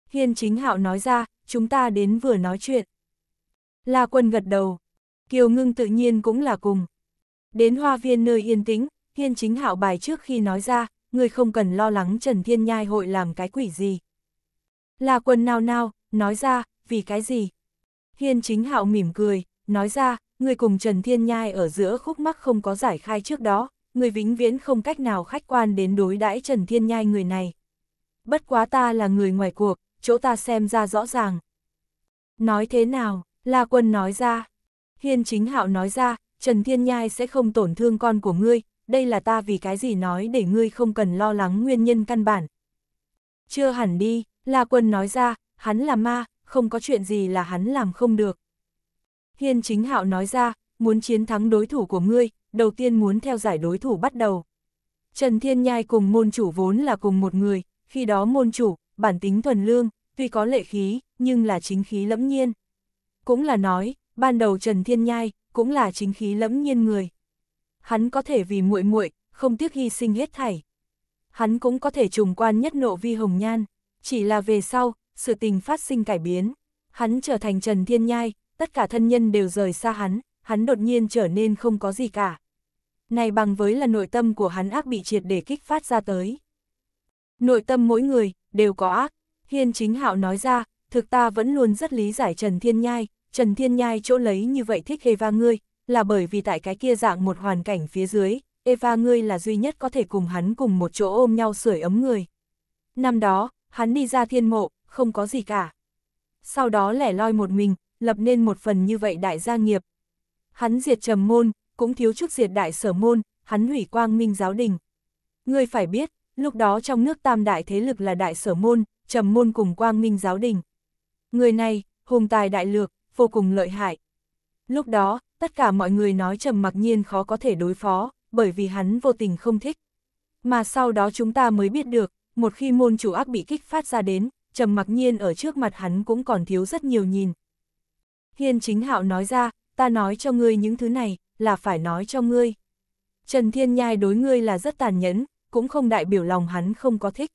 S1: Hiên Chính Hạo nói ra, chúng ta đến vừa nói chuyện. La Quân gật đầu. Kiều Ngưng tự nhiên cũng là cùng. Đến hoa viên nơi yên tĩnh, Hiên Chính Hạo bài trước khi nói ra, người không cần lo lắng Trần Thiên Nhai hội làm cái quỷ gì. La Quân nao nao, nói ra, vì cái gì? Hiên Chính Hạo mỉm cười, nói ra, người cùng Trần Thiên Nhai ở giữa khúc mắc không có giải khai trước đó, người vĩnh viễn không cách nào khách quan đến đối đãi Trần Thiên Nhai người này. Bất quá ta là người ngoài cuộc, chỗ ta xem ra rõ ràng. Nói thế nào, La Quân nói ra. Hiên chính hạo nói ra, Trần Thiên Nhai sẽ không tổn thương con của ngươi, đây là ta vì cái gì nói để ngươi không cần lo lắng nguyên nhân căn bản. Chưa hẳn đi, La Quân nói ra, hắn là ma, không có chuyện gì là hắn làm không được. Hiên chính hạo nói ra, muốn chiến thắng đối thủ của ngươi, đầu tiên muốn theo giải đối thủ bắt đầu. Trần Thiên Nhai cùng môn chủ vốn là cùng một người, khi đó môn chủ, bản tính thuần lương, tuy có lệ khí, nhưng là chính khí lẫm nhiên. Cũng là nói, ban đầu Trần Thiên Nhai, cũng là chính khí lẫm nhiên người. Hắn có thể vì muội muội không tiếc hy sinh hết thảy. Hắn cũng có thể trùng quan nhất nộ vi hồng nhan, chỉ là về sau, sự tình phát sinh cải biến. Hắn trở thành Trần Thiên Nhai, tất cả thân nhân đều rời xa hắn, hắn đột nhiên trở nên không có gì cả. Này bằng với là nội tâm của hắn ác bị triệt để kích phát ra tới. Nội tâm mỗi người, đều có ác, Hiên Chính Hạo nói ra, thực ta vẫn luôn rất lý giải Trần Thiên Nhai, Trần Thiên Nhai chỗ lấy như vậy thích Eva ngươi, là bởi vì tại cái kia dạng một hoàn cảnh phía dưới, Eva ngươi là duy nhất có thể cùng hắn cùng một chỗ ôm nhau sưởi ấm người. Năm đó, hắn đi ra thiên mộ, không có gì cả. Sau đó lẻ loi một mình, lập nên một phần như vậy đại gia nghiệp. Hắn diệt trầm môn, cũng thiếu chút diệt đại sở môn, hắn hủy quang minh giáo đình. Ngươi phải biết, lúc đó trong nước tam đại thế lực là đại sở môn, trầm môn cùng quang minh giáo đình. Người này, hùng tài đại lược, vô cùng lợi hại. Lúc đó, tất cả mọi người nói trầm mặc nhiên khó có thể đối phó, bởi vì hắn vô tình không thích. Mà sau đó chúng ta mới biết được, một khi môn chủ ác bị kích phát ra đến, trầm mặc nhiên ở trước mặt hắn cũng còn thiếu rất nhiều nhìn, Hiên chính hạo nói ra, ta nói cho ngươi những thứ này, là phải nói cho ngươi. Trần Thiên Nhai đối ngươi là rất tàn nhẫn, cũng không đại biểu lòng hắn không có thích.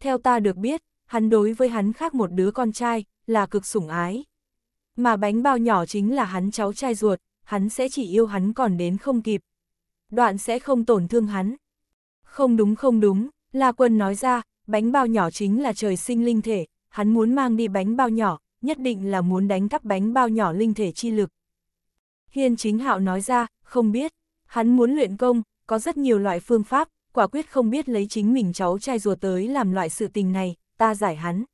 S1: Theo ta được biết, hắn đối với hắn khác một đứa con trai, là cực sủng ái. Mà bánh bao nhỏ chính là hắn cháu trai ruột, hắn sẽ chỉ yêu hắn còn đến không kịp. Đoạn sẽ không tổn thương hắn. Không đúng không đúng, La Quân nói ra, bánh bao nhỏ chính là trời sinh linh thể, hắn muốn mang đi bánh bao nhỏ, nhất định là muốn đánh cắp bánh bao nhỏ linh thể chi lực. Hiên chính hạo nói ra, không biết, hắn muốn luyện công, có rất nhiều loại phương pháp, quả quyết không biết lấy chính mình cháu trai rùa tới làm loại sự tình này, ta giải hắn.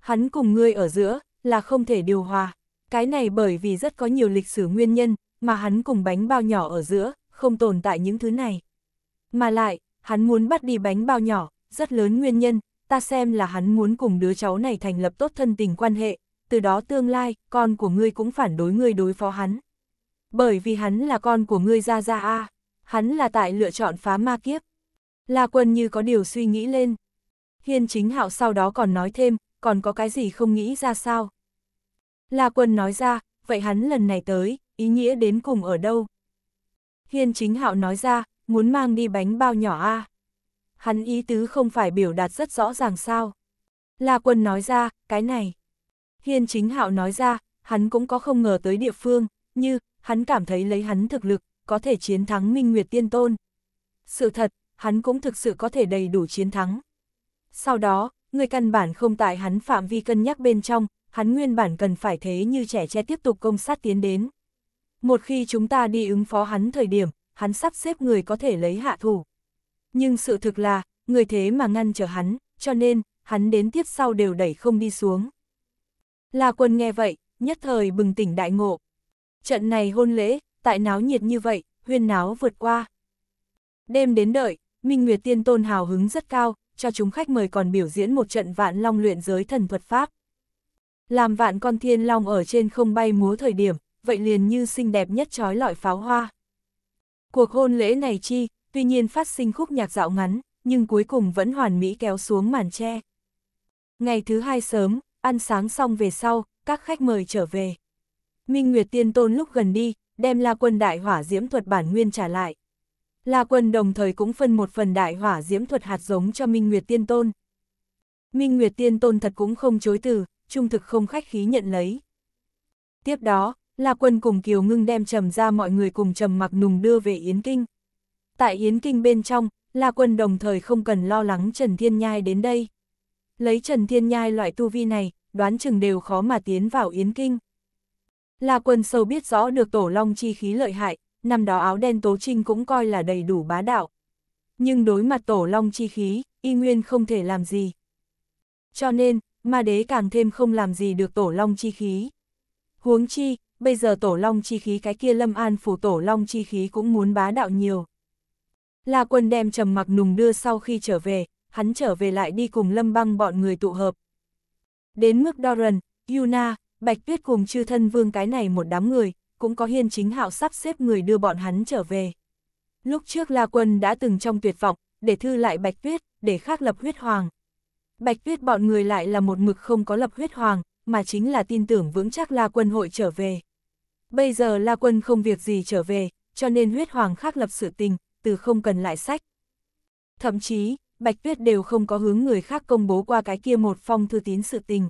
S1: Hắn cùng ngươi ở giữa, là không thể điều hòa, cái này bởi vì rất có nhiều lịch sử nguyên nhân, mà hắn cùng bánh bao nhỏ ở giữa, không tồn tại những thứ này. Mà lại, hắn muốn bắt đi bánh bao nhỏ, rất lớn nguyên nhân, ta xem là hắn muốn cùng đứa cháu này thành lập tốt thân tình quan hệ, từ đó tương lai, con của ngươi cũng phản đối ngươi đối phó hắn. Bởi vì hắn là con của ngươi ra ra a, hắn là tại lựa chọn phá ma kiếp. La Quân như có điều suy nghĩ lên. Hiên chính hạo sau đó còn nói thêm, còn có cái gì không nghĩ ra sao? La Quân nói ra, vậy hắn lần này tới, ý nghĩa đến cùng ở đâu? Hiên chính hạo nói ra, muốn mang đi bánh bao nhỏ a. Hắn ý tứ không phải biểu đạt rất rõ ràng sao? La Quân nói ra, cái này. Hiên chính hạo nói ra, hắn cũng có không ngờ tới địa phương, như, hắn cảm thấy lấy hắn thực lực, có thể chiến thắng Minh Nguyệt Tiên Tôn. Sự thật, hắn cũng thực sự có thể đầy đủ chiến thắng. Sau đó, người căn bản không tại hắn phạm vi cân nhắc bên trong, hắn nguyên bản cần phải thế như trẻ che tiếp tục công sát tiến đến. Một khi chúng ta đi ứng phó hắn thời điểm, hắn sắp xếp người có thể lấy hạ thủ. Nhưng sự thực là, người thế mà ngăn trở hắn, cho nên, hắn đến tiếp sau đều đẩy không đi xuống. La quân nghe vậy, nhất thời bừng tỉnh đại ngộ. Trận này hôn lễ, tại náo nhiệt như vậy, huyên náo vượt qua. Đêm đến đợi, Minh Nguyệt Tiên Tôn hào hứng rất cao, cho chúng khách mời còn biểu diễn một trận vạn long luyện giới thần thuật pháp. Làm vạn con thiên long ở trên không bay múa thời điểm, vậy liền như xinh đẹp nhất trói lọi pháo hoa. Cuộc hôn lễ này chi, tuy nhiên phát sinh khúc nhạc dạo ngắn, nhưng cuối cùng vẫn hoàn mỹ kéo xuống màn tre. Ngày thứ hai sớm, ăn sáng xong về sau, các khách mời trở về. Minh Nguyệt Tiên Tôn lúc gần đi, đem La Quân Đại Hỏa Diễm Thuật bản nguyên trả lại. La Quân đồng thời cũng phân một phần Đại Hỏa Diễm Thuật hạt giống cho Minh Nguyệt Tiên Tôn. Minh Nguyệt Tiên Tôn thật cũng không chối từ, trung thực không khách khí nhận lấy. Tiếp đó, La Quân cùng Kiều Ngưng đem trầm ra mọi người cùng trầm mặc nùng đưa về Yến Kinh. Tại Yến Kinh bên trong, La Quân đồng thời không cần lo lắng Trần Thiên Nhai đến đây lấy Trần Thiên Nhai loại tu vi này, đoán chừng đều khó mà tiến vào Yến Kinh. là quần sâu biết rõ được tổ long chi khí lợi hại, năm đó áo đen tố trinh cũng coi là đầy đủ bá đạo. Nhưng đối mặt tổ long chi khí, y nguyên không thể làm gì. Cho nên, ma đế càng thêm không làm gì được tổ long chi khí. Huống chi, bây giờ tổ long chi khí cái kia lâm an phủ tổ long chi khí cũng muốn bá đạo nhiều. là quần đem trầm mặc nùng đưa sau khi trở về, hắn trở về lại đi cùng lâm băng bọn người tụ hợp. Đến mức Doran, Yuna, Bạch Tuyết cùng chư thân vương cái này một đám người, cũng có hiên chính hạo sắp xếp người đưa bọn hắn trở về. Lúc trước La Quân đã từng trong tuyệt vọng, để thư lại Bạch Tuyết, để khác lập huyết hoàng. Bạch Tuyết bọn người lại là một mực không có lập huyết hoàng, mà chính là tin tưởng vững chắc La Quân hội trở về. Bây giờ La Quân không việc gì trở về, cho nên huyết hoàng khác lập sự tình, từ không cần lại sách. Thậm chí, Bạch Tuyết đều không có hướng người khác công bố qua cái kia một phong thư tín sự tình.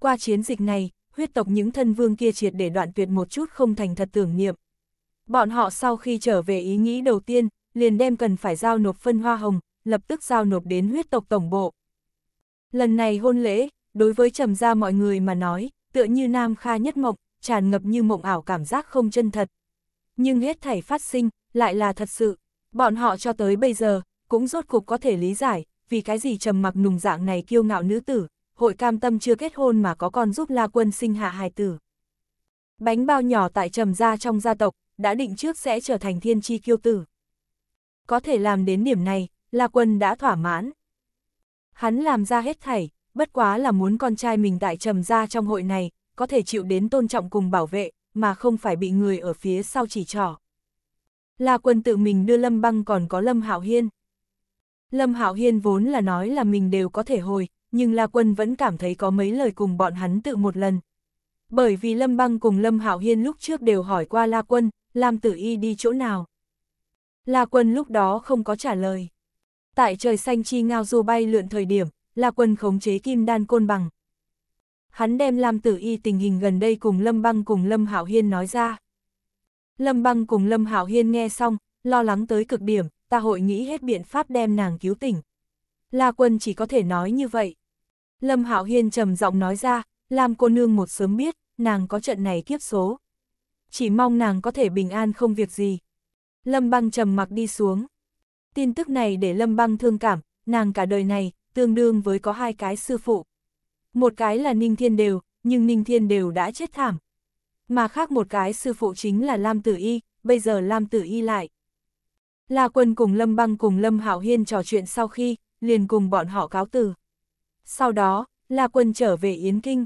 S1: Qua chiến dịch này, huyết tộc những thân vương kia triệt để đoạn tuyệt một chút không thành thật tưởng niệm. Bọn họ sau khi trở về ý nghĩ đầu tiên, liền đem cần phải giao nộp phân hoa hồng, lập tức giao nộp đến huyết tộc tổng bộ. Lần này hôn lễ, đối với trầm gia mọi người mà nói, tựa như Nam Kha nhất mộng, tràn ngập như mộng ảo cảm giác không chân thật. Nhưng hết thảy phát sinh, lại là thật sự. Bọn họ cho tới bây giờ, cũng rốt cục có thể lý giải, vì cái gì trầm mặc nùng dạng này kiêu ngạo nữ tử, hội cam tâm chưa kết hôn mà có con giúp La Quân sinh hạ hài tử. Bánh bao nhỏ tại trầm gia trong gia tộc, đã định trước sẽ trở thành thiên chi kiêu tử. Có thể làm đến điểm này, La Quân đã thỏa mãn. Hắn làm ra hết thảy, bất quá là muốn con trai mình tại trầm gia trong hội này, có thể chịu đến tôn trọng cùng bảo vệ, mà không phải bị người ở phía sau chỉ trỏ. La Quân tự mình đưa Lâm Băng còn có Lâm Hạo Hiên, Lâm Hạo Hiên vốn là nói là mình đều có thể hồi, nhưng La Quân vẫn cảm thấy có mấy lời cùng bọn hắn tự một lần. Bởi vì Lâm Băng cùng Lâm Hạo Hiên lúc trước đều hỏi qua La Quân, Lam Tử Y đi chỗ nào. La Quân lúc đó không có trả lời. Tại trời xanh chi ngao du bay lượn thời điểm, La Quân khống chế kim đan côn bằng. Hắn đem Lam Tử Y tình hình gần đây cùng Lâm Băng cùng Lâm Hạo Hiên nói ra. Lâm Băng cùng Lâm Hạo Hiên nghe xong, lo lắng tới cực điểm, ta hội nghĩ hết biện pháp đem nàng cứu tỉnh. La Quân chỉ có thể nói như vậy. Lâm Hạo Hiên trầm giọng nói ra, làm cô nương một sớm biết, nàng có trận này kiếp số. Chỉ mong nàng có thể bình an không việc gì. Lâm Băng trầm mặc đi xuống. Tin tức này để Lâm Băng thương cảm, nàng cả đời này, tương đương với có hai cái sư phụ. Một cái là Ninh Thiên Đều, nhưng Ninh Thiên Đều đã chết thảm. Mà khác một cái sư phụ chính là Lam Tử Y, bây giờ Lam Tử Y lại. La Quân cùng Lâm Băng cùng Lâm Hạo Hiên trò chuyện sau khi, liền cùng bọn họ cáo từ. Sau đó, La Quân trở về Yến Kinh.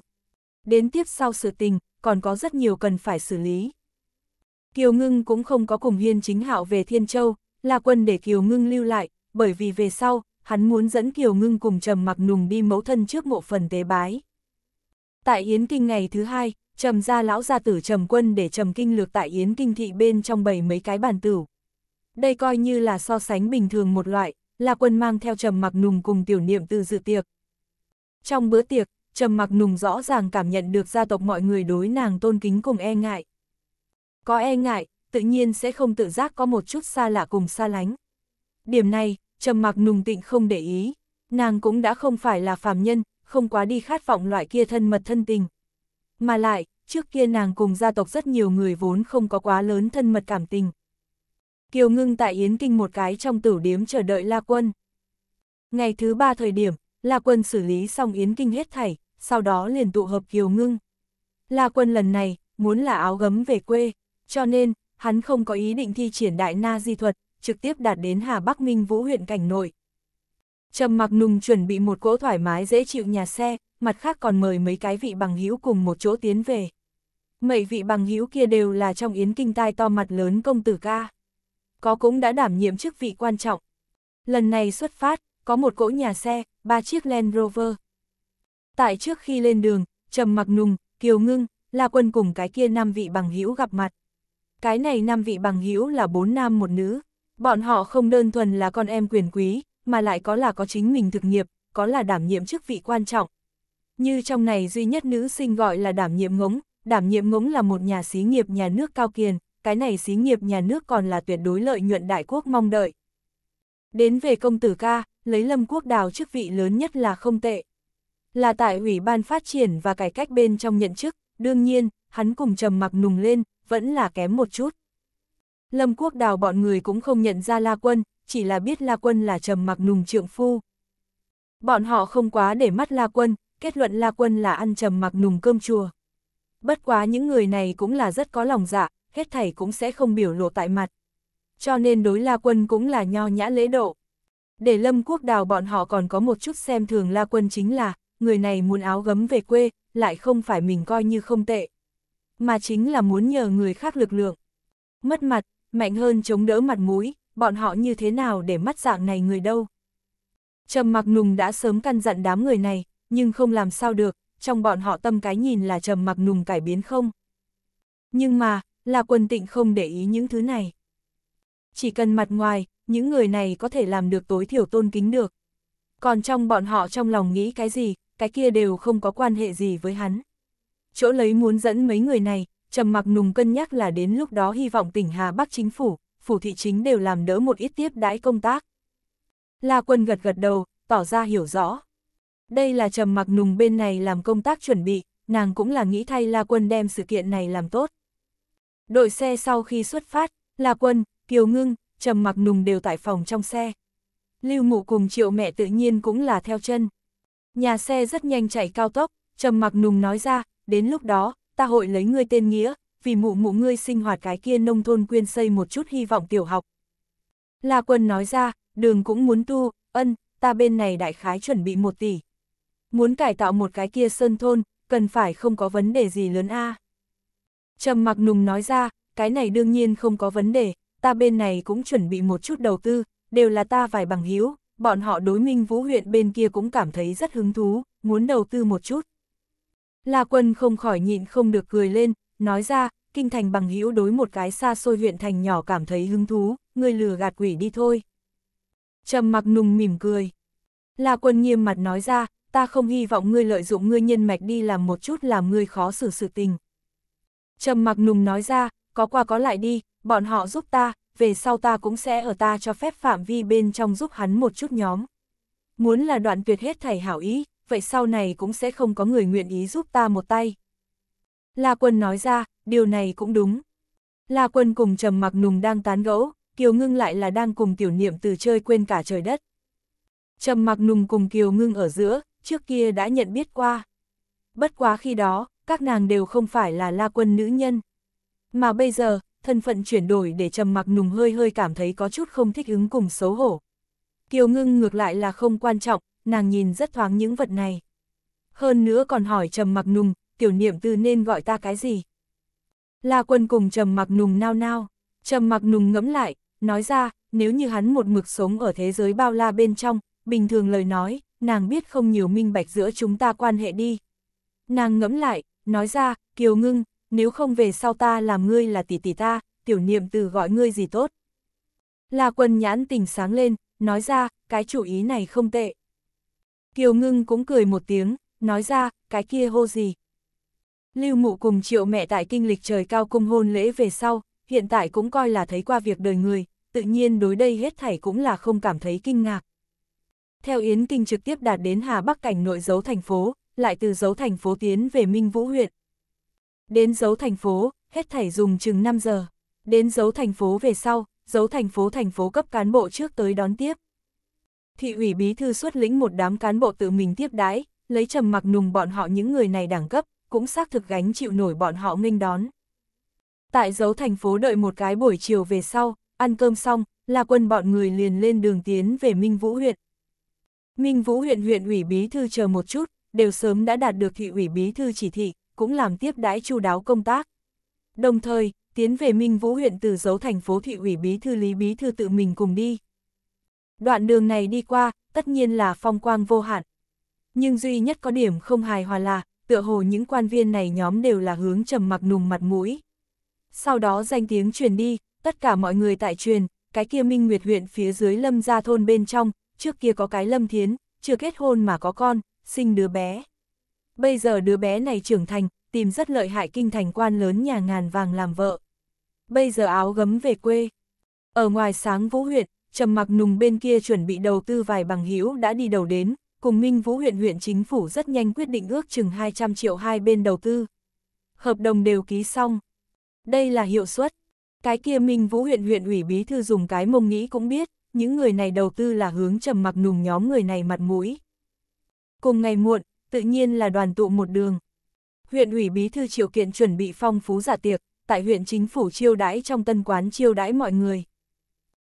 S1: Đến tiếp sau sự tình, còn có rất nhiều cần phải xử lý. Kiều Ngưng cũng không có cùng Hiên Chính Hạo về Thiên Châu, La Quân để Kiều Ngưng lưu lại, bởi vì về sau, hắn muốn dẫn Kiều Ngưng cùng Trầm Mặc Nùng đi mẫu thân trước mộ phần tế bái. Tại Yến Kinh ngày thứ hai, Trầm gia lão gia tử Trầm Quân để Trầm Kinh lược tại Yến Kinh thị bên trong bầy mấy cái bàn tử đây coi như là so sánh bình thường một loại, là quân mang theo trầm mặc nùng cùng tiểu niệm từ dự tiệc. Trong bữa tiệc, trầm mặc nùng rõ ràng cảm nhận được gia tộc mọi người đối nàng tôn kính cùng e ngại. Có e ngại, tự nhiên sẽ không tự giác có một chút xa lạ cùng xa lánh. Điểm này, trầm mặc nùng tịnh không để ý, nàng cũng đã không phải là phàm nhân, không quá đi khát vọng loại kia thân mật thân tình. Mà lại, trước kia nàng cùng gia tộc rất nhiều người vốn không có quá lớn thân mật cảm tình. Kiều Ngưng tại Yến Kinh một cái trong tử điếm chờ đợi La Quân. Ngày thứ ba thời điểm, La Quân xử lý xong Yến Kinh hết thảy, sau đó liền tụ hợp Kiều Ngưng. La Quân lần này, muốn là áo gấm về quê, cho nên, hắn không có ý định thi triển đại na di thuật, trực tiếp đạt đến Hà Bắc Minh Vũ huyện cảnh nội. Trầm mặc nùng chuẩn bị một cỗ thoải mái dễ chịu nhà xe, mặt khác còn mời mấy cái vị bằng hữu cùng một chỗ tiến về. Mấy vị bằng hữu kia đều là trong yến kinh tai to mặt lớn công tử ca có cũng đã đảm nhiệm chức vị quan trọng. Lần này xuất phát, có một cỗ nhà xe, ba chiếc Land Rover. Tại trước khi lên đường, Trầm Mặc Nùng, Kiều Ngưng, La Quân cùng cái kia năm vị bằng hữu gặp mặt. Cái này năm vị bằng hữu là bốn nam một nữ. Bọn họ không đơn thuần là con em quyền quý, mà lại có là có chính mình thực nghiệp, có là đảm nhiệm chức vị quan trọng. Như trong này duy nhất nữ sinh gọi là đảm nhiệm ngống, đảm nhiệm ngống là một nhà xí nghiệp nhà nước cao kiền, cái này xí nghiệp nhà nước còn là tuyệt đối lợi nhuận đại quốc mong đợi. Đến về công tử ca, lấy Lâm Quốc Đào chức vị lớn nhất là không tệ. Là tại Ủy ban Phát triển và Cải cách bên trong nhận chức, đương nhiên, hắn cùng trầm mặc nùng lên, vẫn là kém một chút. Lâm Quốc Đào bọn người cũng không nhận ra La Quân, chỉ là biết La Quân là trầm mặc nùng trượng phu. Bọn họ không quá để mắt La Quân, kết luận La Quân là ăn trầm mặc nùng cơm chùa. Bất quá những người này cũng là rất có lòng dạ, hết thảy cũng sẽ không biểu lộ tại mặt. Cho nên đối La Quân cũng là nho nhã lễ độ. Để Lâm Quốc Đào bọn họ còn có một chút xem thường La Quân chính là, người này muốn áo gấm về quê, lại không phải mình coi như không tệ. Mà chính là muốn nhờ người khác lực lượng. Mất mặt, mạnh hơn chống đỡ mặt mũi, bọn họ như thế nào để mắt dạng này người đâu. Trầm mặc nùng đã sớm căn dặn đám người này, nhưng không làm sao được, trong bọn họ tâm cái nhìn là trầm mặc nùng cải biến không. Nhưng mà, là quân tịnh không để ý những thứ này. Chỉ cần mặt ngoài, những người này có thể làm được tối thiểu tôn kính được. Còn trong bọn họ trong lòng nghĩ cái gì, cái kia đều không có quan hệ gì với hắn. Chỗ lấy muốn dẫn mấy người này, trầm mặc nùng cân nhắc là đến lúc đó hy vọng tỉnh Hà Bắc chính phủ, phủ thị chính đều làm đỡ một ít tiếp đãi công tác. La quân gật gật đầu, tỏ ra hiểu rõ. Đây là trầm mặc nùng bên này làm công tác chuẩn bị, nàng cũng là nghĩ thay La quân đem sự kiện này làm tốt. Đội xe sau khi xuất phát, là Quân, Kiều Ngưng, Trầm Mặc Nùng đều tại phòng trong xe. Lưu Ngụ cùng Triệu mẹ tự nhiên cũng là theo chân. Nhà xe rất nhanh chạy cao tốc, Trầm Mặc Nùng nói ra, đến lúc đó, ta hội lấy ngươi tên nghĩa, vì mụ mụ ngươi sinh hoạt cái kia nông thôn quyên xây một chút hy vọng tiểu học. là Quân nói ra, đường cũng muốn tu, ân, ta bên này đại khái chuẩn bị một tỷ. Muốn cải tạo một cái kia sơn thôn, cần phải không có vấn đề gì lớn a. À. Trầm mặc nùng nói ra, cái này đương nhiên không có vấn đề, ta bên này cũng chuẩn bị một chút đầu tư, đều là ta vài bằng hiếu, bọn họ đối minh vũ huyện bên kia cũng cảm thấy rất hứng thú, muốn đầu tư một chút. La quân không khỏi nhịn không được cười lên, nói ra, kinh thành bằng hữu đối một cái xa xôi huyện thành nhỏ cảm thấy hứng thú, người lừa gạt quỷ đi thôi. Trầm mặc nùng mỉm cười. La quân nghiêm mặt nói ra, ta không hy vọng ngươi lợi dụng ngươi nhân mạch đi làm một chút làm ngươi khó xử sự tình, Trầm mặc nùng nói ra, có qua có lại đi, bọn họ giúp ta, về sau ta cũng sẽ ở ta cho phép phạm vi bên trong giúp hắn một chút nhóm. Muốn là đoạn tuyệt hết thảy hảo ý, vậy sau này cũng sẽ không có người nguyện ý giúp ta một tay. La Quân nói ra, điều này cũng đúng. La Quân cùng Trầm Mặc Nùng đang tán gẫu, Kiều Ngưng lại là đang cùng Tiểu Niệm từ chơi quên cả trời đất. Trầm Mặc Nùng cùng Kiều Ngưng ở giữa, trước kia đã nhận biết qua. Bất quá khi đó, các nàng đều không phải là la quân nữ nhân. Mà bây giờ, thân phận chuyển đổi để trầm mặc nùng hơi hơi cảm thấy có chút không thích ứng cùng xấu hổ. Kiều ngưng ngược lại là không quan trọng, nàng nhìn rất thoáng những vật này. Hơn nữa còn hỏi trầm mặc nùng, tiểu niệm tư nên gọi ta cái gì? La quân cùng trầm mặc nùng nao nao, trầm mặc nùng ngẫm lại, nói ra, nếu như hắn một mực sống ở thế giới bao la bên trong, bình thường lời nói, nàng biết không nhiều minh bạch giữa chúng ta quan hệ đi. Nàng ngẫm lại, nói ra, Kiều Ngưng, nếu không về sau ta làm ngươi là tỷ tỷ ta, tiểu niệm từ gọi ngươi gì tốt. La quần nhãn tình sáng lên, nói ra, cái chủ ý này không tệ. Kiều Ngưng cũng cười một tiếng, nói ra, cái kia hô gì. Lưu mụ cùng triệu mẹ tại kinh lịch trời cao cung hôn lễ về sau, hiện tại cũng coi là thấy qua việc đời người, tự nhiên đối đây hết thảy cũng là không cảm thấy kinh ngạc. Theo Yến Kinh trực tiếp đạt đến Hà Bắc cảnh nội giấu thành phố, lại từ dấu thành phố tiến về Minh Vũ huyện. Đến dấu thành phố, hết thảy dùng chừng 5 giờ. Đến dấu thành phố về sau, dấu thành phố thành phố cấp cán bộ trước tới đón tiếp. Thị ủy bí thư xuất lĩnh một đám cán bộ tự mình tiếp đái, lấy trầm mặc nùng bọn họ những người này đẳng cấp, cũng xác thực gánh chịu nổi bọn họ nghênh đón. Tại dấu thành phố đợi một cái buổi chiều về sau, ăn cơm xong, là quân bọn người liền lên đường tiến về Minh Vũ huyện. Minh Vũ huyện huyện ủy bí thư chờ một chút, đều sớm đã đạt được thị ủy bí thư chỉ thị, cũng làm tiếp đãi chu đáo công tác. Đồng thời, tiến về Minh Vũ huyện từ giấu thành phố thị ủy bí thư Lý Bí thư tự mình cùng đi. Đoạn đường này đi qua, tất nhiên là phong quang vô hạn. Nhưng duy nhất có điểm không hài hòa là, tựa hồ những quan viên này nhóm đều là hướng trầm mặc nùng mặt mũi. Sau đó danh tiếng truyền đi, tất cả mọi người tại truyền, cái kia Minh Nguyệt huyện phía dưới lâm gia thôn bên trong, trước kia có cái lâm thiến, chưa kết hôn mà có con, sinh đứa bé. Bây giờ đứa bé này trưởng thành, tìm rất lợi hại kinh thành quan lớn nhà ngàn vàng làm vợ. Bây giờ áo gấm về quê. Ở ngoài sáng vũ huyện, Trầm Mặc Nùng bên kia chuẩn bị đầu tư vài bằng hữu đã đi đầu đến, cùng Minh Vũ huyện huyện chính phủ rất nhanh quyết định ước chừng 200 triệu hai bên đầu tư. Hợp đồng đều ký xong. Đây là hiệu suất. Cái kia Minh Vũ huyện huyện ủy bí thư dùng cái mông nghĩ cũng biết, những người này đầu tư là hướng Trầm Mặc Nùng nhóm người này mặt mũi. Cùng ngày muộn, tự nhiên là đoàn tụ một đường. Huyện ủy bí thư triệu kiện chuẩn bị phong phú giả tiệc, tại huyện chính phủ chiêu đãi trong tân quán chiêu đãi mọi người.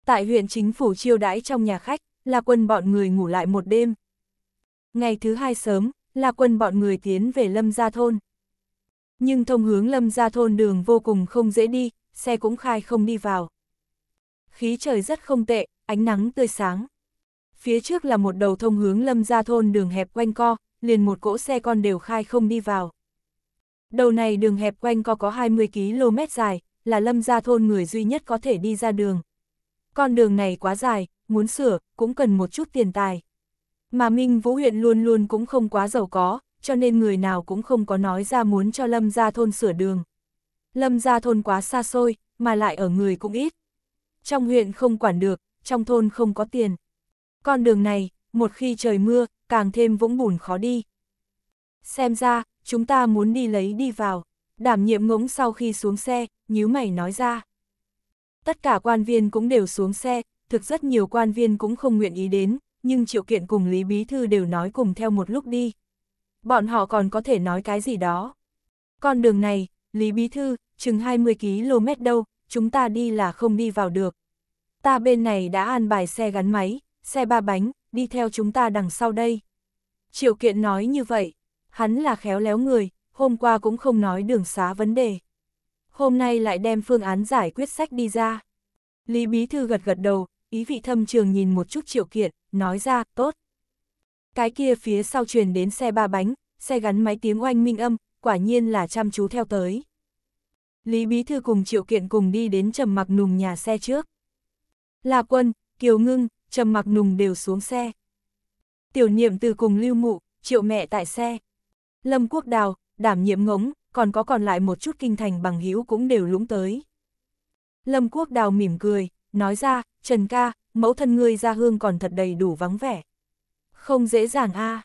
S1: Tại huyện chính phủ chiêu đãi trong nhà khách, là quân bọn người ngủ lại một đêm. Ngày thứ hai sớm, là quân bọn người tiến về Lâm Gia Thôn. Nhưng thông hướng Lâm Gia Thôn đường vô cùng không dễ đi, xe cũng khai không đi vào. Khí trời rất không tệ, ánh nắng tươi sáng phía trước là một đầu thông hướng lâm gia thôn đường hẹp quanh co, liền một cỗ xe con đều khai không đi vào. Đầu này đường hẹp quanh co có 20 km dài, là lâm gia thôn người duy nhất có thể đi ra đường. Con đường này quá dài, muốn sửa, cũng cần một chút tiền tài. Mà Minh Vũ huyện luôn luôn cũng không quá giàu có, cho nên người nào cũng không có nói ra muốn cho lâm gia thôn sửa đường. Lâm gia thôn quá xa xôi, mà lại ở người cũng ít. Trong huyện không quản được, trong thôn không có tiền. Con đường này, một khi trời mưa, càng thêm vũng bùn khó đi. Xem ra, chúng ta muốn đi lấy đi vào. Đảm nhiệm ngỗng sau khi xuống xe, nhíu mày nói ra. Tất cả quan viên cũng đều xuống xe, thực rất nhiều quan viên cũng không nguyện ý đến, nhưng triệu kiện cùng Lý Bí Thư đều nói cùng theo một lúc đi. Bọn họ còn có thể nói cái gì đó. Con đường này, Lý Bí Thư, chừng 20 km đâu, chúng ta đi là không đi vào được. Ta bên này đã an bài xe gắn máy, xe ba bánh, đi theo chúng ta đằng sau đây. Triệu kiện nói như vậy, hắn là khéo léo người, hôm qua cũng không nói đường xá vấn đề. Hôm nay lại đem phương án giải quyết sách đi ra. Lý Bí Thư gật gật đầu, ý vị thâm trường nhìn một chút triệu kiện, nói ra, tốt. Cái kia phía sau truyền đến xe ba bánh, xe gắn máy tiếng oanh minh âm, quả nhiên là chăm chú theo tới. Lý Bí Thư cùng Triệu Kiện cùng đi đến trầm mặc nùng nhà xe trước. Là quân, Kiều Ngưng, trầm mặc nùng đều xuống xe. Tiểu niệm từ cùng lưu mụ, triệu mẹ tại xe. Lâm quốc đào, đảm nhiệm ngống, còn có còn lại một chút kinh thành bằng hữu cũng đều lũng tới. Lâm quốc đào mỉm cười, nói ra, Trần ca, mẫu thân ngươi ra hương còn thật đầy đủ vắng vẻ. Không dễ dàng a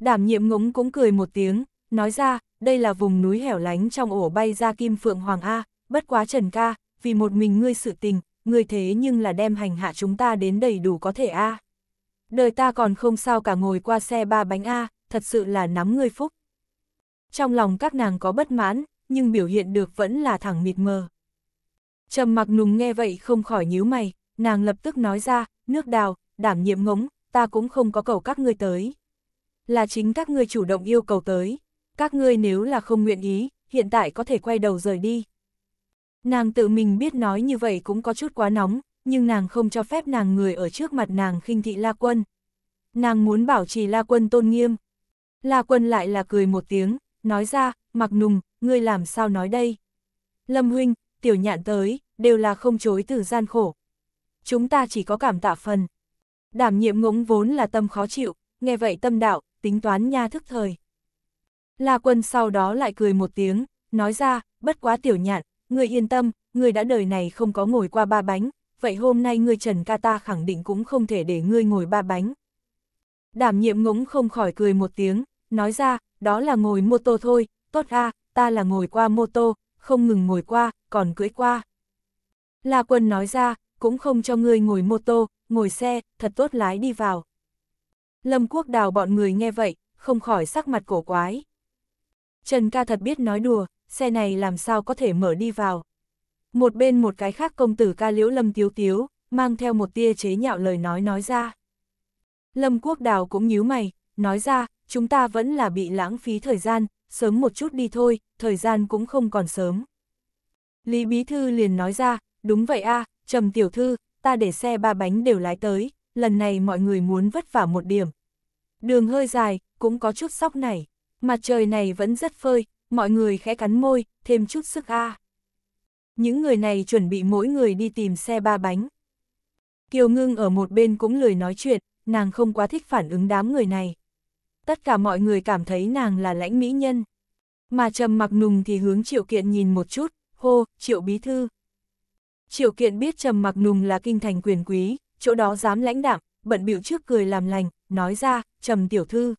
S1: Đảm nhiệm ngống cũng cười một tiếng, nói ra, đây là vùng núi hẻo lánh trong ổ bay ra kim phượng hoàng A, bất quá Trần ca, vì một mình ngươi sự tình, người thế nhưng là đem hành hạ chúng ta đến đầy đủ có thể a. À. Đời ta còn không sao cả ngồi qua xe ba bánh a, à, thật sự là nắm người phúc. Trong lòng các nàng có bất mãn, nhưng biểu hiện được vẫn là thẳng mịt mờ. Trầm mặc nùng nghe vậy không khỏi nhíu mày, nàng lập tức nói ra, nước đào, đảm nhiệm ngống, ta cũng không có cầu các ngươi tới. Là chính các ngươi chủ động yêu cầu tới, các ngươi nếu là không nguyện ý, hiện tại có thể quay đầu rời đi. Nàng tự mình biết nói như vậy cũng có chút quá nóng, nhưng nàng không cho phép nàng người ở trước mặt nàng khinh thị La Quân. Nàng muốn bảo trì La Quân tôn nghiêm. La Quân lại là cười một tiếng, nói ra, mặc nùng, ngươi làm sao nói đây? Lâm huynh, tiểu nhạn tới, đều là không chối từ gian khổ. Chúng ta chỉ có cảm tạ phần. Đảm nhiệm ngỗng vốn là tâm khó chịu, nghe vậy tâm đạo, tính toán nha thức thời. La Quân sau đó lại cười một tiếng, nói ra, bất quá tiểu nhạn, ngươi yên tâm, ngươi đã đời này không có ngồi qua ba bánh, vậy hôm nay ngươi Trần Ca ta khẳng định cũng không thể để ngươi ngồi ba bánh. Đảm nhiệm ngỗng không khỏi cười một tiếng, nói ra, đó là ngồi mô tô thôi, tốt a, à, ta là ngồi qua mô tô, không ngừng ngồi qua, còn cưỡi qua. La Quân nói ra, cũng không cho ngươi ngồi mô tô, ngồi xe, thật tốt lái đi vào. Lâm Quốc Đào bọn người nghe vậy, không khỏi sắc mặt cổ quái. Trần ca thật biết nói đùa, xe này làm sao có thể mở đi vào. Một bên một cái khác công tử ca liễu lâm tiếu tiếu, mang theo một tia chế nhạo lời nói nói ra. Lâm quốc đào cũng nhíu mày, nói ra, chúng ta vẫn là bị lãng phí thời gian, sớm một chút đi thôi, thời gian cũng không còn sớm. Lý Bí Thư liền nói ra, đúng vậy a trầm tiểu thư, ta để xe ba bánh đều lái tới, lần này mọi người muốn vất vả một điểm. Đường hơi dài, cũng có chút sóc này, mặt trời này vẫn rất phơi, mọi người khẽ cắn môi, thêm chút sức a. À. Những người này chuẩn bị mỗi người đi tìm xe ba bánh. Kiều Ngưng ở một bên cũng lười nói chuyện, nàng không quá thích phản ứng đám người này. Tất cả mọi người cảm thấy nàng là lãnh mỹ nhân. Mà trầm mặc nùng thì hướng triệu kiện nhìn một chút, hô, triệu bí thư. Triệu kiện biết trầm mặc nùng là kinh thành quyền quý, chỗ đó dám lãnh đạm, bận bịu trước cười làm lành, nói ra, trầm tiểu thư.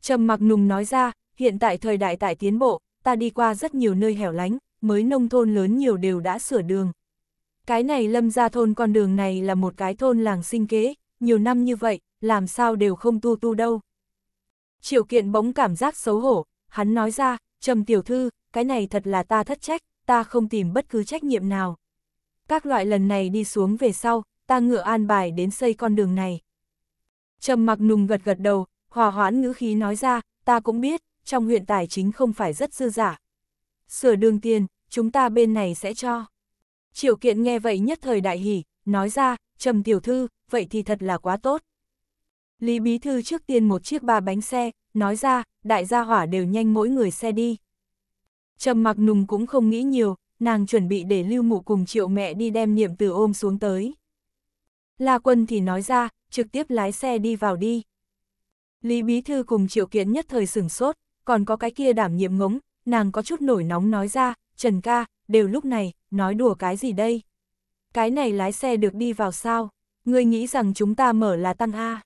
S1: Trầm mặc nùng nói ra, hiện tại thời đại tại tiến bộ, ta đi qua rất nhiều nơi hẻo lánh, mới nông thôn lớn nhiều đều đã sửa đường. Cái này lâm ra thôn con đường này là một cái thôn làng sinh kế, nhiều năm như vậy, làm sao đều không tu tu đâu. Triệu kiện bỗng cảm giác xấu hổ, hắn nói ra, trầm tiểu thư, cái này thật là ta thất trách, ta không tìm bất cứ trách nhiệm nào. Các loại lần này đi xuống về sau, ta ngựa an bài đến xây con đường này. Trầm mặc nùng gật gật đầu, hòa hoãn ngữ khí nói ra, ta cũng biết, trong huyện tài chính không phải rất dư giả. Sửa đường tiền, chúng ta bên này sẽ cho. Triệu kiện nghe vậy nhất thời đại hỉ, nói ra, trầm tiểu thư, vậy thì thật là quá tốt. Lý Bí Thư trước tiên một chiếc ba bánh xe, nói ra, đại gia hỏa đều nhanh mỗi người xe đi. Trầm mặc nùng cũng không nghĩ nhiều, nàng chuẩn bị để lưu mụ cùng triệu mẹ đi đem niệm từ ôm xuống tới. La quân thì nói ra, trực tiếp lái xe đi vào đi. Lý Bí Thư cùng triệu kiện nhất thời sửng sốt, còn có cái kia đảm nhiệm ngống, nàng có chút nổi nóng nói ra, Trần ca, đều lúc này, nói đùa cái gì đây? Cái này lái xe được đi vào sao? Ngươi nghĩ rằng chúng ta mở là tăng A.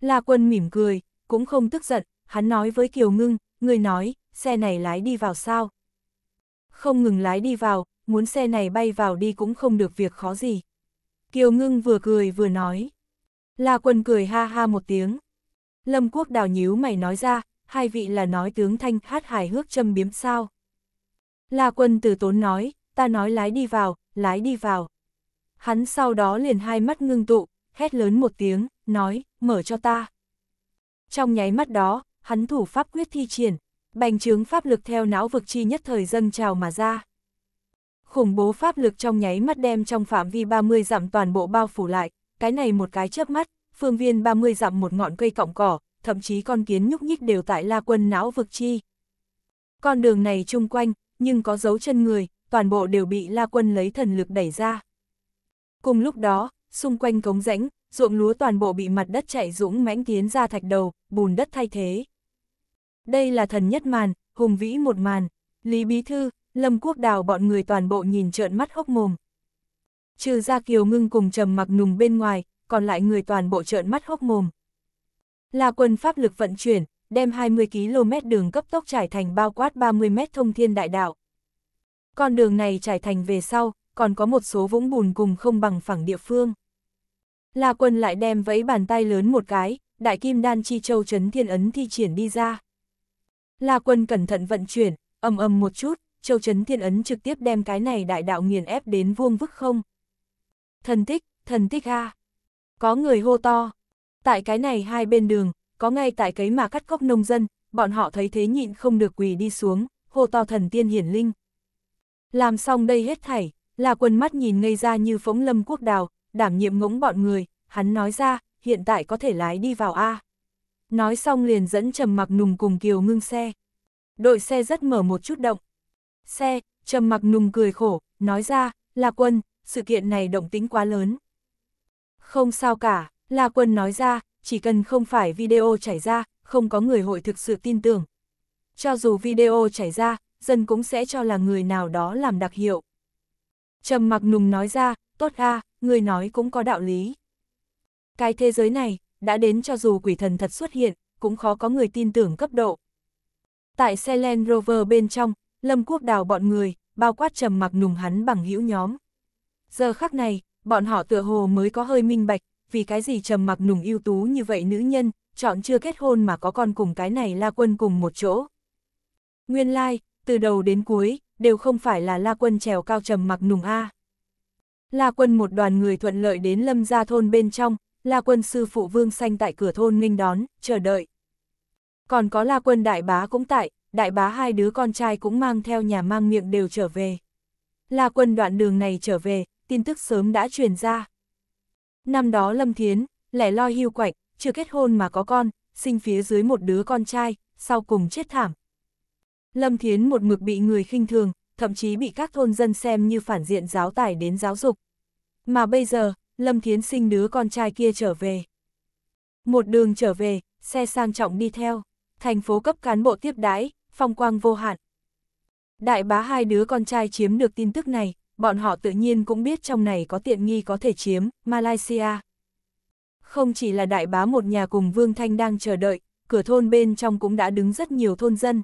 S1: La quân mỉm cười, cũng không tức giận, hắn nói với Kiều Ngưng, ngươi nói, xe này lái đi vào sao? Không ngừng lái đi vào, muốn xe này bay vào đi cũng không được việc khó gì. Kiều Ngưng vừa cười vừa nói. La quân cười ha ha một tiếng. Lâm Quốc Đào nhíu mày nói ra, hai vị là nói tướng thanh hát hài hước châm biếm sao. La quân tử tốn nói, ta nói lái đi vào, lái đi vào. Hắn sau đó liền hai mắt ngưng tụ, hét lớn một tiếng, nói, mở cho ta. Trong nháy mắt đó, hắn thủ pháp quyết thi triển, bành trướng pháp lực theo não vực chi nhất thời dâng trào mà ra. Khủng bố pháp lực trong nháy mắt đem trong phạm vi 30 dặm toàn bộ bao phủ lại, cái này một cái chớp mắt, phương viên 30 dặm một ngọn cây cọng cỏ, thậm chí con kiến nhúc nhích đều tại la quân não vực chi. Con đường này chung quanh, nhưng có dấu chân người, toàn bộ đều bị la quân lấy thần lực đẩy ra. Cùng lúc đó, xung quanh cống rãnh, ruộng lúa toàn bộ bị mặt đất chạy dũng mãnh tiến ra thạch đầu, bùn đất thay thế. Đây là thần nhất màn, hùng vĩ một màn, Lý Bí Thư, Lâm Quốc Đào bọn người toàn bộ nhìn trợn mắt hốc mồm. Trừ ra Kiều Ngưng cùng trầm mặc nùng bên ngoài, còn lại người toàn bộ trợn mắt hốc mồm. La quân pháp lực vận chuyển, đem 20 km đường cấp tốc trải thành bao quát 30 mét thông thiên đại đạo. Con đường này trải thành về sau, còn có một số vũng bùn cùng không bằng phẳng địa phương. La quân lại đem vẫy bàn tay lớn một cái, đại kim đan chi châu chấn thiên ấn thi triển đi ra. La quân cẩn thận vận chuyển, ầm ầm một chút, châu chấn thiên ấn trực tiếp đem cái này đại đạo nghiền ép đến vuông vức không. Thần tích, thần tích a. Có người hô to. Tại cái này hai bên đường, có ngay tại cấy mà cắt cóc nông dân, bọn họ thấy thế nhịn không được quỳ đi xuống, hô to thần tiên hiển linh. Làm xong đây hết thảy, là quần mắt nhìn ngây ra như phóng lâm quốc đào, đảm nhiệm ngỗng bọn người, hắn nói ra, hiện tại có thể lái đi vào A. Nói xong liền dẫn trầm mặc nùng cùng kiều ngưng xe. Đội xe rất mở một chút động. Xe, trầm mặc nùng cười khổ, nói ra, là quân, sự kiện này động tính quá lớn. Không sao cả, La Quân nói ra, chỉ cần không phải video chảy ra, không có người hội thực sự tin tưởng. Cho dù video chảy ra, dân cũng sẽ cho là người nào đó làm đặc hiệu. Trầm mặc nùng nói ra, tốt a, người nói cũng có đạo lý. Cái thế giới này, đã đến cho dù quỷ thần thật xuất hiện, cũng khó có người tin tưởng cấp độ. Tại xe Land Rover bên trong, Lâm Quốc Đào bọn người, bao quát trầm mặc nùng hắn bằng hữu nhóm. Giờ khắc này, bọn họ tựa hồ mới có hơi minh bạch, vì cái gì trầm mặc nùng ưu tú như vậy nữ nhân, chọn chưa kết hôn mà có con cùng cái này La Quân cùng một chỗ. Nguyên lai, like, từ đầu đến cuối, đều không phải là La Quân trèo cao trầm mặc nùng A. La Quân một đoàn người thuận lợi đến lâm gia thôn bên trong, La Quân sư phụ vương xanh tại cửa thôn nghênh đón, chờ đợi. Còn có La Quân đại bá cũng tại, đại bá hai đứa con trai cũng mang theo nhà mang miệng đều trở về. La Quân đoạn đường này trở về, tin tức sớm đã truyền ra. Năm đó Lâm Thiến, lẻ loi hưu quạnh, chưa kết hôn mà có con, sinh phía dưới một đứa con trai, sau cùng chết thảm. Lâm Thiến một mực bị người khinh thường, thậm chí bị các thôn dân xem như phản diện giáo tải đến giáo dục. Mà bây giờ, Lâm Thiến sinh đứa con trai kia trở về. Một đường trở về, xe sang trọng đi theo, thành phố cấp cán bộ tiếp đãi, phong quang vô hạn. Đại bá hai đứa con trai chiếm được tin tức này, bọn họ tự nhiên cũng biết trong này có tiện nghi có thể chiếm, Malaysia. Không chỉ là đại bá một nhà cùng Vương Thanh đang chờ đợi, cửa thôn bên trong cũng đã đứng rất nhiều thôn dân.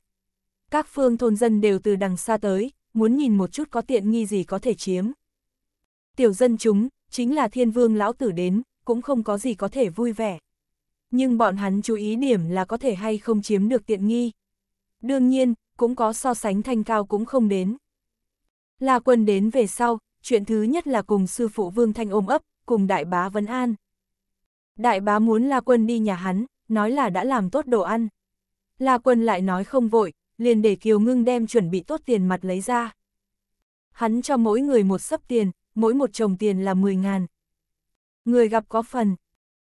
S1: Các phương thôn dân đều từ đằng xa tới, muốn nhìn một chút có tiện nghi gì có thể chiếm. Tiểu dân chúng, chính là thiên vương lão tử đến, cũng không có gì có thể vui vẻ. Nhưng bọn hắn chú ý điểm là có thể hay không chiếm được tiện nghi. Đương nhiên, cũng có so sánh thanh cao cũng không đến. La Quân đến về sau, chuyện thứ nhất là cùng sư phụ Vương Thanh ôm ấp, cùng đại bá vấn an. Đại bá muốn La Quân đi nhà hắn, nói là đã làm tốt đồ ăn. La Quân lại nói không vội, liền để Kiều Ngưng đem chuẩn bị tốt tiền mặt lấy ra. Hắn cho mỗi người một sấp tiền, mỗi một chồng tiền là 10 ngàn. Người gặp có phần.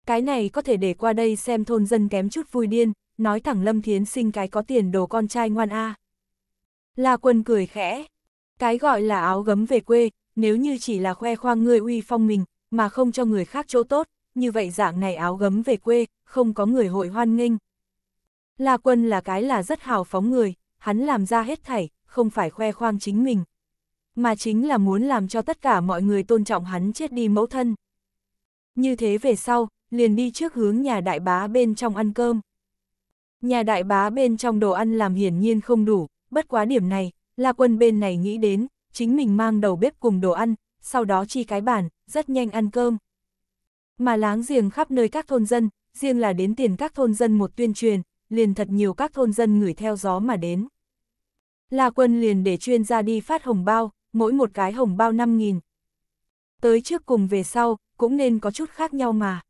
S1: Cái này có thể để qua đây xem thôn dân kém chút vui điên, nói thẳng Lâm Thiến sinh cái có tiền đồ con trai ngoan a. À. La Quân cười khẽ, cái gọi là áo gấm về quê, nếu như chỉ là khoe khoang người uy phong mình, mà không cho người khác chỗ tốt, như vậy dạng này áo gấm về quê, không có người hội hoan nghênh. La Quân là cái là rất hào phóng người, hắn làm ra hết thảy, không phải khoe khoang chính mình, mà chính là muốn làm cho tất cả mọi người tôn trọng hắn chết đi mẫu thân. Như thế về sau, liền đi trước hướng nhà đại bá bên trong ăn cơm. Nhà đại bá bên trong đồ ăn làm hiển nhiên không đủ, bất quá điểm này, La Quân bên này nghĩ đến, chính mình mang đầu bếp cùng đồ ăn, sau đó chi cái bản, rất nhanh ăn cơm. Mà láng giềng khắp nơi các thôn dân, riêng là đến tiền các thôn dân một tuyên truyền, liền thật nhiều các thôn dân ngửi theo gió mà đến. La Quân liền để chuyên gia đi phát hồng bao, mỗi một cái hồng bao 5.000. Tới trước cùng về sau, cũng nên có chút khác nhau mà.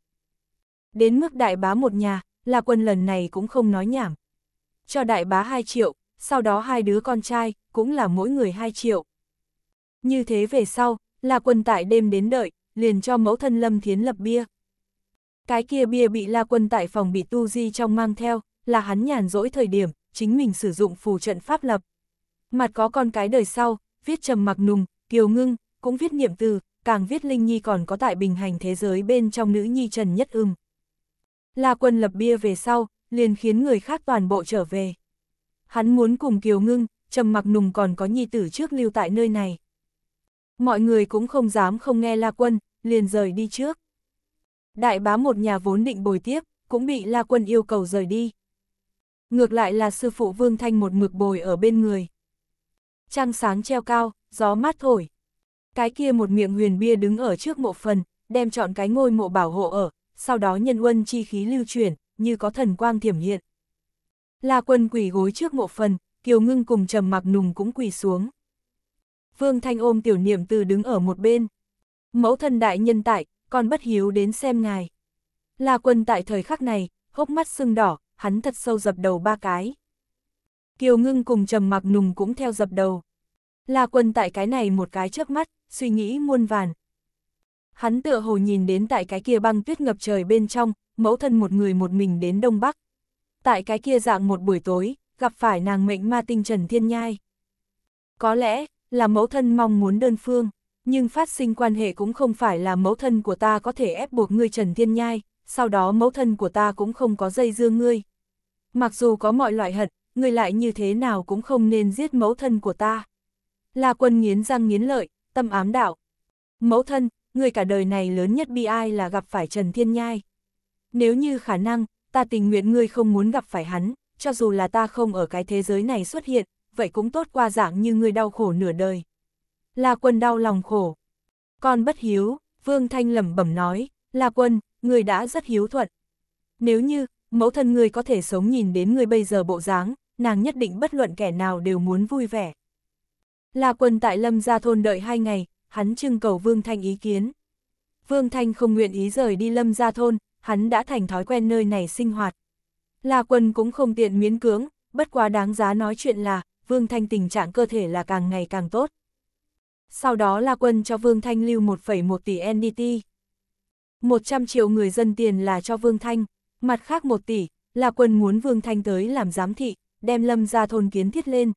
S1: Đến mức đại bá một nhà, La Quân lần này cũng không nói nhảm. Cho đại bá 2 triệu, sau đó hai đứa con trai, cũng là mỗi người 2 triệu. Như thế về sau, là quân tại đêm đến đợi, liền cho mẫu thân Lâm Thiến lập bia. Cái kia bia bị La Quân tại phòng bị tu di trong mang theo, là hắn nhàn rỗi thời điểm, chính mình sử dụng phù trận pháp lập. Mặt có con cái đời sau, viết trầm mặc nùng, kiều ngưng, cũng viết niệm từ, càng viết Linh Nhi còn có tại bình hành thế giới bên trong nữ nhi Trần Nhất Ưng. La Quân lập bia về sau, liền khiến người khác toàn bộ trở về. Hắn muốn cùng Kiều Ngưng, Trầm Mặc Nùng còn có nhi tử trước lưu tại nơi này. Mọi người cũng không dám không nghe La Quân, liền rời đi trước. Đại bá một nhà vốn định bồi tiếp, cũng bị La Quân yêu cầu rời đi. Ngược lại là sư phụ Vương Thanh một mực bồi ở bên người. Trăng sáng treo cao, gió mát thổi. Cái kia một miệng huyền bia đứng ở trước mộ phần, đem chọn cái ngôi mộ bảo hộ ở, sau đó nhân quân chi khí lưu chuyển, như có thần quang thiểm hiện. La Quân quỳ gối trước mộ phần, Kiều Ngưng cùng Trầm Mặc Nùng cũng quỳ xuống. Vương Thanh ôm tiểu niệm từ đứng ở một bên. Mẫu thân đại nhân tại, con bất hiếu đến xem ngài. La Quân tại thời khắc này, hốc mắt sưng đỏ, hắn thật sâu dập đầu ba cái. Kiều Ngưng cùng Trầm Mặc Nùng cũng theo dập đầu. La Quân tại cái này một cái trước mắt, suy nghĩ muôn vàn. Hắn tựa hồ nhìn đến tại cái kia băng tuyết ngập trời bên trong, mẫu thân một người một mình đến Đông Bắc tại cái kia dạng một buổi tối, gặp phải nàng mệnh ma tinh Trần Thiên Nhai. Có lẽ, là mẫu thân mong muốn đơn phương, nhưng phát sinh quan hệ cũng không phải là mẫu thân của ta có thể ép buộc ngươi Trần Thiên Nhai, sau đó mẫu thân của ta cũng không có dây dưa ngươi. Mặc dù có mọi loại hận, ngươi lại như thế nào cũng không nên giết mẫu thân của ta. là quân nghiến răng nghiến lợi, tâm ám đạo. Mẫu thân, người cả đời này lớn nhất bi ai là gặp phải Trần Thiên Nhai. Nếu như khả năng, ta tình nguyện ngươi không muốn gặp phải hắn, cho dù là ta không ở cái thế giới này xuất hiện, vậy cũng tốt qua dạng như ngươi đau khổ nửa đời. La quân đau lòng khổ. Con bất hiếu, Vương Thanh lẩm bẩm nói, La quân, ngươi đã rất hiếu thuận. Nếu như, mẫu thân ngươi có thể sống nhìn đến ngươi bây giờ bộ dáng, nàng nhất định bất luận kẻ nào đều muốn vui vẻ. La quân tại lâm gia thôn đợi hai ngày, hắn trưng cầu Vương Thanh ý kiến. Vương Thanh không nguyện ý rời đi lâm gia thôn, hắn đã thành thói quen nơi này sinh hoạt. La Quân cũng không tiện miễn cưỡng, bất quá đáng giá nói chuyện là, Vương Thanh tình trạng cơ thể là càng ngày càng tốt. Sau đó La Quân cho Vương Thanh lưu 1,1 tỷ NDT. 100 triệu người dân tiền là cho Vương Thanh, mặt khác 1 tỷ, La Quân muốn Vương Thanh tới làm giám thị, đem lâm ra thôn kiến thiết lên.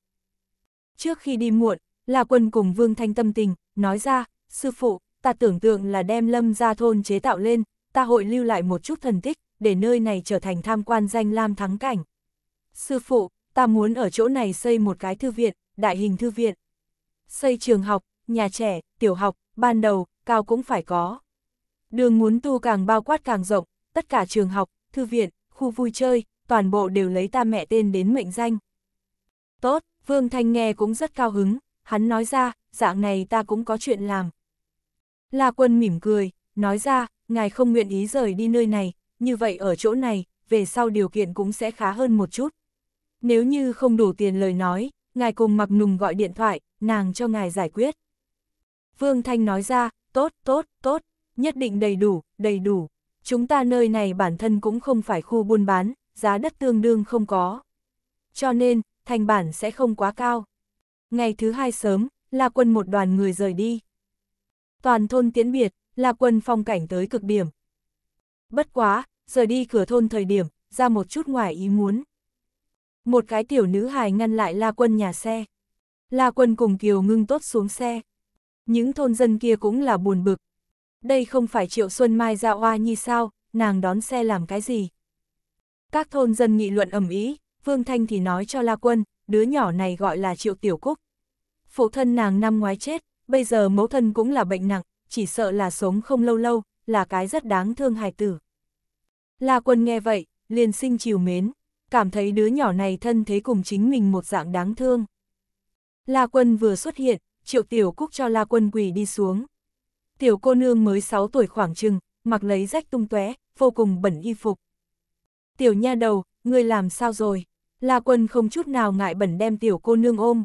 S1: Trước khi đi muộn, La Quân cùng Vương Thanh tâm tình, nói ra, sư phụ, ta tưởng tượng là đem lâm ra thôn chế tạo lên, ta hội lưu lại một chút thần tích, để nơi này trở thành tham quan danh lam thắng cảnh. Sư phụ, ta muốn ở chỗ này xây một cái thư viện, đại hình thư viện. Xây trường học, nhà trẻ, tiểu học, ban đầu, cao cũng phải có. Đường muốn tu càng bao quát càng rộng, tất cả trường học, thư viện, khu vui chơi, toàn bộ đều lấy ta mẹ tên đến mệnh danh. Tốt, Vương Thanh nghe cũng rất cao hứng, hắn nói ra, dạng này ta cũng có chuyện làm. La quân mỉm cười, nói ra, ngài không nguyện ý rời đi nơi này, như vậy ở chỗ này, về sau điều kiện cũng sẽ khá hơn một chút. Nếu như không đủ tiền lời nói, ngài cùng mặc nùng gọi điện thoại, nàng cho ngài giải quyết. Vương Thanh nói ra, tốt, tốt, tốt, nhất định đầy đủ, đầy đủ. Chúng ta nơi này bản thân cũng không phải khu buôn bán, giá đất tương đương không có. Cho nên, thành bản sẽ không quá cao. Ngày thứ hai sớm, là quân một đoàn người rời đi. Toàn thôn tiễn biệt, La Quân phong cảnh tới cực điểm. Bất quá, rời đi cửa thôn thời điểm, ra một chút ngoài ý muốn. Một cái tiểu nữ hài ngăn lại La Quân nhà xe. La Quân cùng Kiều ngưng tốt xuống xe. Những thôn dân kia cũng là buồn bực. Đây không phải Triệu Xuân Mai ra oa nhi sao, nàng đón xe làm cái gì? Các thôn dân nghị luận ầm ĩ, Vương Thanh thì nói cho La Quân, đứa nhỏ này gọi là Triệu Tiểu Cúc. Phụ thân nàng năm ngoái chết, bây giờ mẫu thân cũng là bệnh nặng, chỉ sợ là sống không lâu lâu, là cái rất đáng thương hài tử. La quân nghe vậy, liền sinh chiều mến, cảm thấy đứa nhỏ này thân thế cùng chính mình một dạng đáng thương. La quân vừa xuất hiện, triệu tiểu cúc cho la quân quỳ đi xuống. Tiểu cô nương mới 6 tuổi khoảng chừng, mặc lấy rách tung tóe, vô cùng bẩn y phục. Tiểu nha đầu, ngươi làm sao rồi? La quân không chút nào ngại bẩn đem tiểu cô nương ôm.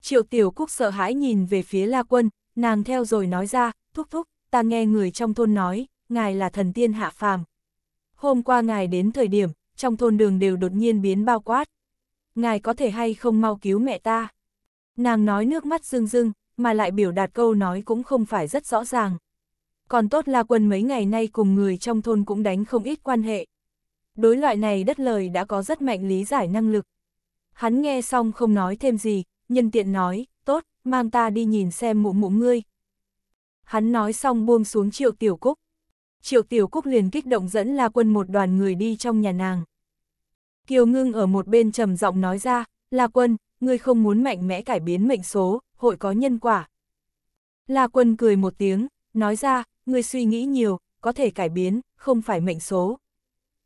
S1: Triệu tiểu cúc sợ hãi nhìn về phía la quân, nàng theo rồi nói ra, thúc thúc, ta nghe người trong thôn nói, ngài là thần tiên hạ phàm. Hôm qua ngài đến thời điểm, trong thôn đường đều đột nhiên biến bao quát. Ngài có thể hay không mau cứu mẹ ta. Nàng nói nước mắt rưng rưng, mà lại biểu đạt câu nói cũng không phải rất rõ ràng. Còn tốt là quân mấy ngày nay cùng người trong thôn cũng đánh không ít quan hệ. Đối loại này đất lời đã có rất mạnh lý giải năng lực. Hắn nghe xong không nói thêm gì, nhân tiện nói, mang ta đi nhìn xem mụ mụ ngươi. Hắn nói xong buông xuống triệu tiểu cúc. Triệu tiểu cúc liền kích động dẫn la quân một đoàn người đi trong nhà nàng. Kiều ngưng ở một bên trầm giọng nói ra, la quân, ngươi không muốn mạnh mẽ cải biến mệnh số, hội có nhân quả. La quân cười một tiếng, nói ra, ngươi suy nghĩ nhiều, có thể cải biến, không phải mệnh số.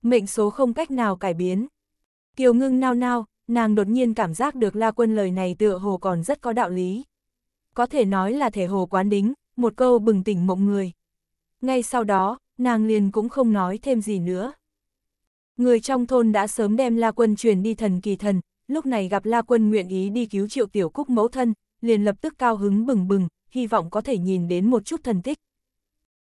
S1: Mệnh số không cách nào cải biến. Kiều ngưng nao nao, nàng đột nhiên cảm giác được La Quân lời này tựa hồ còn rất có đạo lý. Có thể nói là thể hồ quán đính, một câu bừng tỉnh mộng người. Ngay sau đó, nàng liền cũng không nói thêm gì nữa. Người trong thôn đã sớm đem La Quân truyền đi thần kỳ thần, lúc này gặp La Quân nguyện ý đi cứu triệu tiểu cúc mẫu thân, liền lập tức cao hứng bừng bừng, hy vọng có thể nhìn đến một chút thần tích.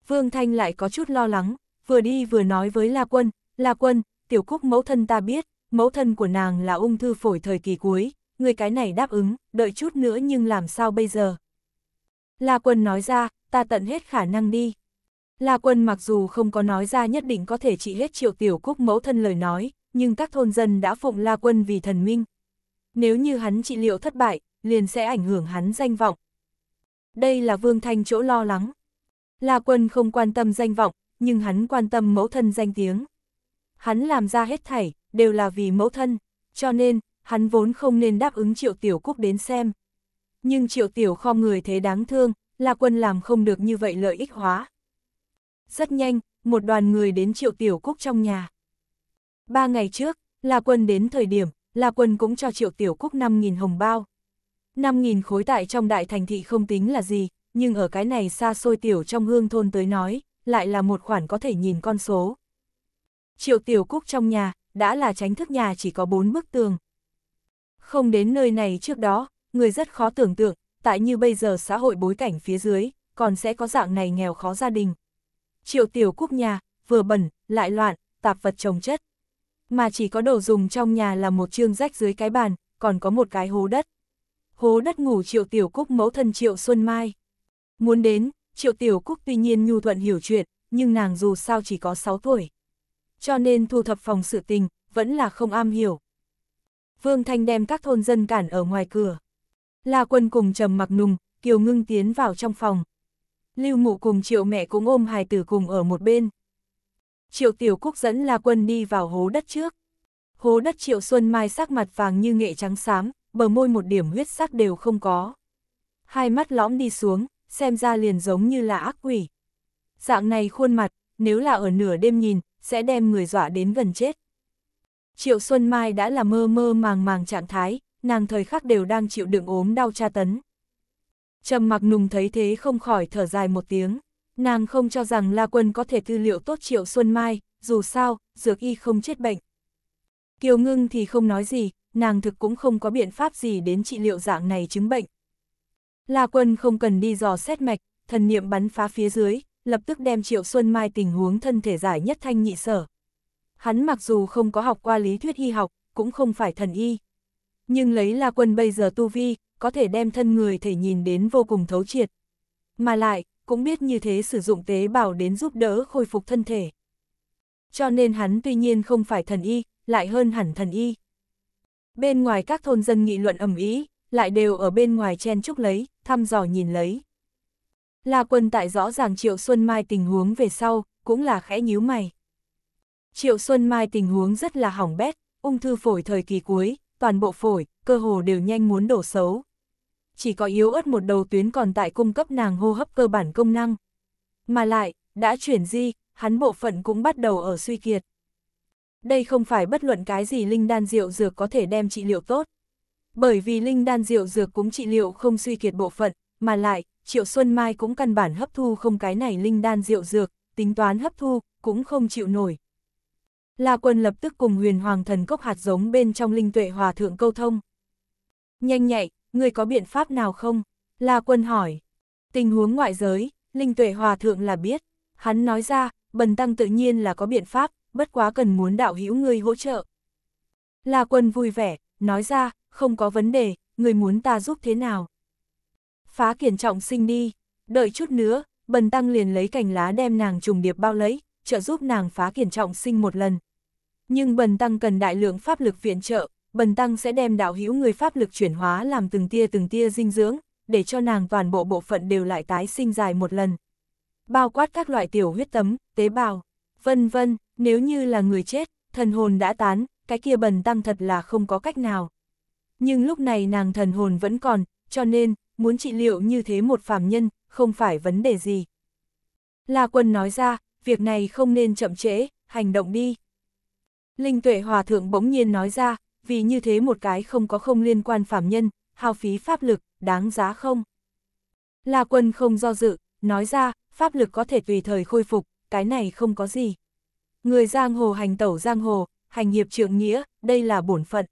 S1: Vương Thanh lại có chút lo lắng, vừa đi vừa nói với La Quân, La Quân, tiểu cúc mẫu thân ta biết, mẫu thân của nàng là ung thư phổi thời kỳ cuối, người cái này đáp ứng, đợi chút nữa nhưng làm sao bây giờ? La Quân nói ra, ta tận hết khả năng đi. La Quân mặc dù không có nói ra nhất định có thể trị hết triệu tiểu cúc mẫu thân lời nói, nhưng các thôn dân đã phụng La Quân vì thần minh. Nếu như hắn trị liệu thất bại, liền sẽ ảnh hưởng hắn danh vọng. Đây là Vương Thanh chỗ lo lắng. La Quân không quan tâm danh vọng, nhưng hắn quan tâm mẫu thân danh tiếng. Hắn làm ra hết thảy, đều là vì mẫu thân, cho nên, hắn vốn không nên đáp ứng triệu tiểu cúc đến xem. Nhưng triệu tiểu kho người thế đáng thương, là quân làm không được như vậy lợi ích hóa. Rất nhanh, một đoàn người đến triệu tiểu cúc trong nhà. Ba ngày trước, là quân đến thời điểm, là quân cũng cho triệu tiểu cúc 5.000 hồng bao. 5.000 khối tại trong đại thành thị không tính là gì, nhưng ở cái này xa xôi tiểu trong hương thôn tới nói, lại là một khoản có thể nhìn con số. Triệu tiểu cúc trong nhà, đã là tránh thức nhà chỉ có bốn bức tường. Không đến nơi này trước đó, người rất khó tưởng tượng, tại như bây giờ xã hội bối cảnh phía dưới, còn sẽ có dạng này nghèo khó gia đình. Triệu tiểu cúc nhà, vừa bẩn, lại loạn, tạp vật trồng chất. Mà chỉ có đồ dùng trong nhà là một chương rách dưới cái bàn, còn có một cái hố đất. Hố đất ngủ triệu tiểu cúc mẫu thân triệu Xuân Mai. Muốn đến, triệu tiểu cúc tuy nhiên nhu thuận hiểu chuyện, nhưng nàng dù sao chỉ có 6 tuổi cho nên thu thập phòng sự tình, vẫn là không am hiểu. Vương Thanh đem các thôn dân cản ở ngoài cửa. La quân cùng trầm mặc nùng, Kiều Ngưng tiến vào trong phòng. Lưu Mụ cùng Triệu mẹ cũng ôm hài tử cùng ở một bên. Triệu Tiểu Cúc dẫn La Quân đi vào hố đất trước. Hố đất Triệu Xuân Mai sắc mặt vàng như nghệ trắng xám, bờ môi một điểm huyết sắc đều không có. Hai mắt lõm đi xuống, xem ra liền giống như là ác quỷ. Dạng này khuôn mặt, nếu là ở nửa đêm nhìn, sẽ đem người dọa đến gần chết. Triệu Xuân Mai đã là mơ mơ màng màng trạng thái, nàng thời khắc đều đang chịu đựng ốm đau tra tấn. Trầm mặc nùng thấy thế không khỏi thở dài một tiếng, nàng không cho rằng La Quân có thể tư liệu tốt Triệu Xuân Mai, dù sao, dược y không chết bệnh. Kiều Ngưng thì không nói gì, nàng thực cũng không có biện pháp gì đến trị liệu dạng này chứng bệnh. La Quân không cần đi dò xét mạch, thần niệm bắn phá phía dưới, lập tức đem Triệu Xuân Mai tình huống thân thể giải nhất thanh nhị sở. Hắn mặc dù không có học qua lý thuyết y học, cũng không phải thần y. Nhưng lấy La Quân bây giờ tu vi, có thể đem thân người thể nhìn đến vô cùng thấu triệt. Mà lại, cũng biết như thế sử dụng tế bào đến giúp đỡ khôi phục thân thể. Cho nên hắn tuy nhiên không phải thần y, lại hơn hẳn thần y. Bên ngoài các thôn dân nghị luận ầm ý, lại đều ở bên ngoài chen chúc lấy, thăm dò nhìn lấy. La Quân tại rõ ràng Triệu Xuân Mai tình huống về sau, cũng là khẽ nhíu mày. Triệu Xuân Mai tình huống rất là hỏng bét, ung thư phổi thời kỳ cuối, toàn bộ phổi, cơ hồ đều nhanh muốn đổ xấu. Chỉ có yếu ớt một đầu tuyến còn tại cung cấp nàng hô hấp cơ bản công năng. Mà lại, đã chuyển di, hắn bộ phận cũng bắt đầu ở suy kiệt. Đây không phải bất luận cái gì linh đan rượu dược có thể đem trị liệu tốt. Bởi vì linh đan rượu dược cũng trị liệu không suy kiệt bộ phận, mà lại, Triệu Xuân Mai cũng căn bản hấp thu không cái này linh đan rượu dược, tính toán hấp thu, cũng không chịu nổi. La Quân lập tức cùng huyền hoàng thần cốc hạt giống bên trong linh tuệ hòa thượng câu thông. Nhanh nhạy, người có biện pháp nào không? La Quân hỏi. Tình huống ngoại giới, linh tuệ hòa thượng là biết. Hắn nói ra, bần tăng tự nhiên là có biện pháp, bất quá cần muốn đạo hữu người hỗ trợ. La Quân vui vẻ, nói ra, không có vấn đề, người muốn ta giúp thế nào? phá kiền trọng sinh đi, đợi chút nữa, bần tăng liền lấy cành lá đem nàng trùng điệp bao lấy, trợ giúp nàng phá kiền trọng sinh một lần. Nhưng bần tăng cần đại lượng pháp lực viện trợ, bần tăng sẽ đem đạo hữu người pháp lực chuyển hóa làm từng tia từng tia dinh dưỡng, để cho nàng toàn bộ bộ phận đều lại tái sinh dài một lần. Bao quát các loại tiểu huyết tấm, tế bào, vân vân, nếu như là người chết, thần hồn đã tán, cái kia bần tăng thật là không có cách nào. Nhưng lúc này nàng thần hồn vẫn còn, cho nên, muốn trị liệu như thế một phàm nhân, không phải vấn đề gì. La Quân nói ra, việc này không nên chậm trễ, hành động đi. Linh Tuệ Hòa Thượng bỗng nhiên nói ra, vì như thế một cái không có không liên quan phàm nhân, hao phí pháp lực, đáng giá không? La Quân không do dự, nói ra, pháp lực có thể tùy thời khôi phục, cái này không có gì. Người giang hồ hành tẩu giang hồ, hành hiệp trượng nghĩa, đây là bổn phận.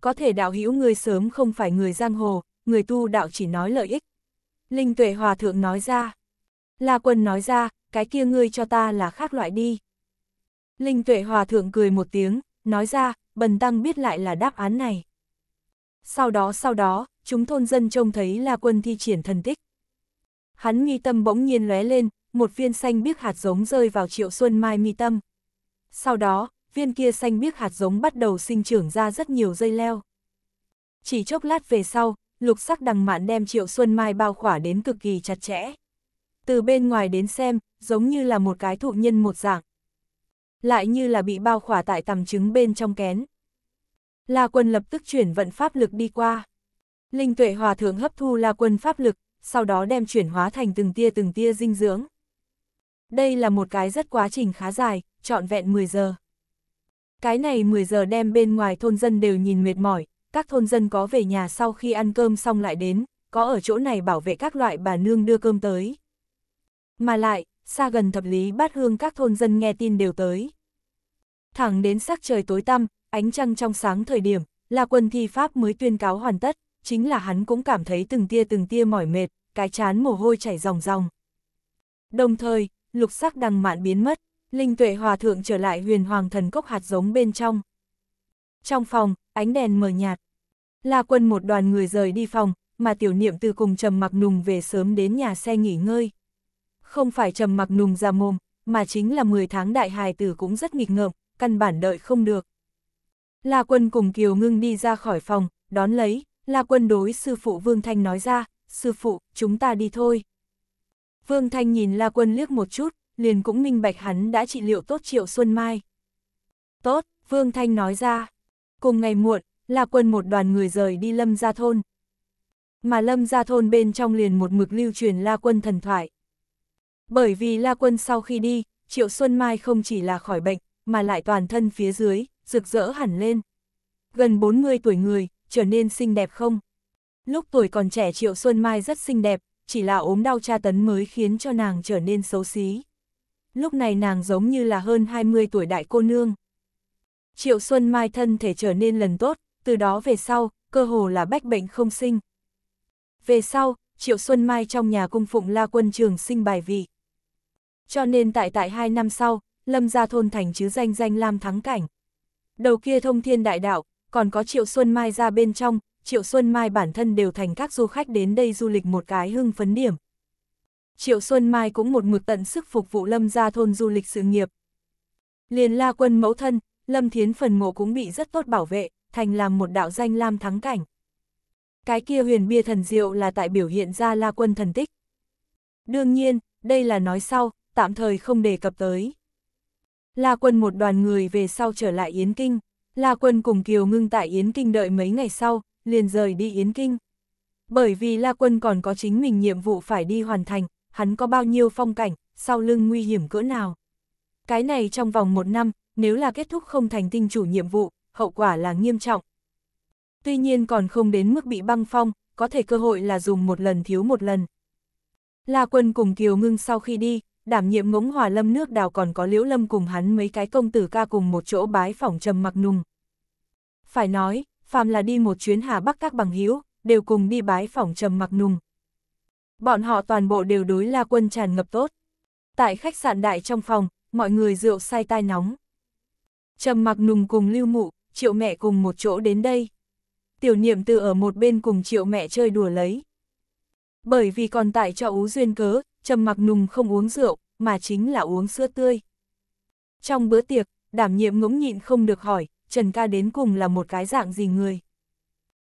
S1: Có thể đạo hữu người sớm không phải người giang hồ, người tu đạo chỉ nói lợi ích. Linh tuệ hòa thượng nói ra. La quân nói ra, cái kia ngươi cho ta là khác loại đi. Linh tuệ hòa thượng cười một tiếng, nói ra, bần tăng biết lại là đáp án này. Sau đó sau đó, chúng thôn dân trông thấy La quân thi triển thần tích. Hắn mi tâm bỗng nhiên lóe lên, một viên xanh biếc hạt giống rơi vào triệu xuân mai mi tâm. Sau đó, viên kia xanh biếc hạt giống bắt đầu sinh trưởng ra rất nhiều dây leo. Chỉ chốc lát về sau, lục sắc đằng mạn đem Triệu Xuân Mai bao khỏa đến cực kỳ chặt chẽ. Từ bên ngoài đến xem, giống như là một cái thụ nhân một dạng. Lại như là bị bao khỏa tại tầm trứng bên trong kén. La quân lập tức chuyển vận pháp lực đi qua. Linh tuệ hòa thượng hấp thu la quân pháp lực, sau đó đem chuyển hóa thành từng tia từng tia dinh dưỡng. Đây là một cái rất quá trình khá dài, trọn vẹn 10 giờ. Cái này 10 giờ đem bên ngoài thôn dân đều nhìn mệt mỏi, các thôn dân có về nhà sau khi ăn cơm xong lại đến, có ở chỗ này bảo vệ các loại bà nương đưa cơm tới. Mà lại, xa gần thập lý bát hương các thôn dân nghe tin đều tới. Thẳng đến sắc trời tối tăm, ánh trăng trong sáng thời điểm, là quân thi pháp mới tuyên cáo hoàn tất, chính là hắn cũng cảm thấy từng tia từng tia mỏi mệt, cái chán mồ hôi chảy ròng ròng. Đồng thời, lục sắc đằng mạn biến mất, linh tuệ hòa thượng trở lại huyền hoàng thần cốc hạt giống bên trong, trong phòng, ánh đèn mờ nhạt. La quân một đoàn người rời đi phòng, mà tiểu niệm từ cùng trầm mặc nùng về sớm đến nhà xe nghỉ ngơi. Không phải trầm mặc nùng ra mồm, mà chính là 10 tháng đại hài tử cũng rất nghịch ngợm, căn bản đợi không được. La quân cùng Kiều ngưng đi ra khỏi phòng, đón lấy, La quân đối sư phụ Vương Thanh nói ra, sư phụ, chúng ta đi thôi. Vương Thanh nhìn La quân liếc một chút, liền cũng minh bạch hắn đã trị liệu tốt triệu Xuân Mai. Tốt, Vương Thanh nói ra. Cùng ngày muộn, La Quân một đoàn người rời đi Lâm Gia Thôn. Mà Lâm Gia Thôn bên trong liền một mực lưu truyền La Quân thần thoại. Bởi vì La Quân sau khi đi, Triệu Xuân Mai không chỉ là khỏi bệnh, mà lại toàn thân phía dưới, rực rỡ hẳn lên. Gần 40 tuổi người, trở nên xinh đẹp không? Lúc tuổi còn trẻ Triệu Xuân Mai rất xinh đẹp, chỉ là ốm đau tra tấn mới khiến cho nàng trở nên xấu xí. Lúc này nàng giống như là hơn 20 tuổi đại cô nương. Triệu Xuân Mai thân thể trở nên lần tốt, từ đó về sau, cơ hồ là bách bệnh không sinh. Về sau, Triệu Xuân Mai trong nhà cung phụng La Quân Trường sinh bài vị. Cho nên tại tại hai năm sau, Lâm gia thôn thành chứ danh danh Lam Thắng Cảnh. Đầu kia thông thiên đại đạo, còn có Triệu Xuân Mai ra bên trong, Triệu Xuân Mai bản thân đều thành các du khách đến đây du lịch một cái hưng phấn điểm. Triệu Xuân Mai cũng một mực tận sức phục vụ Lâm gia thôn du lịch sự nghiệp. Liền La Quân mẫu thân, Lâm Thiến phần mộ cũng bị rất tốt bảo vệ, thành làm một đạo danh lam thắng cảnh. Cái kia huyền bia thần diệu là tại biểu hiện ra la quân thần tích. Đương nhiên, đây là nói sau, tạm thời không đề cập tới. La quân một đoàn người về sau trở lại Yến Kinh. La quân cùng Kiều ngưng tại Yến Kinh đợi mấy ngày sau, liền rời đi Yến Kinh. Bởi vì La quân còn có chính mình nhiệm vụ phải đi hoàn thành, hắn có bao nhiêu phong cảnh, sau lưng nguy hiểm cỡ nào. Cái này trong vòng một năm, nếu là kết thúc không thành tinh chủ nhiệm vụ, hậu quả là nghiêm trọng. Tuy nhiên còn không đến mức bị băng phong, có thể cơ hội là dùng một lần thiếu một lần. La quân cùng Kiều Ngưng sau khi đi, đảm nhiệm ngỗng hòa lâm nước đào còn có liễu lâm cùng hắn mấy cái công tử ca cùng một chỗ bái phỏng trầm mặc nùng. Phải nói, phàm là đi một chuyến Hà Bắc các bằng hữu đều cùng đi bái phỏng trầm mặc nùng. Bọn họ toàn bộ đều đối La Quân tràn ngập tốt. Tại khách sạn đại trong phòng, mọi người rượu say tai nóng. Trầm mặc nùng cùng lưu mụ, triệu mẹ cùng một chỗ đến đây. Tiểu niệm từ ở một bên cùng triệu mẹ chơi đùa lấy. Bởi vì còn tại cho ú duyên cớ, trầm mặc nùng không uống rượu, mà chính là uống sữa tươi. Trong bữa tiệc, đảm nhiệm ngỗng nhịn không được hỏi, Trần ca đến cùng là một cái dạng gì người.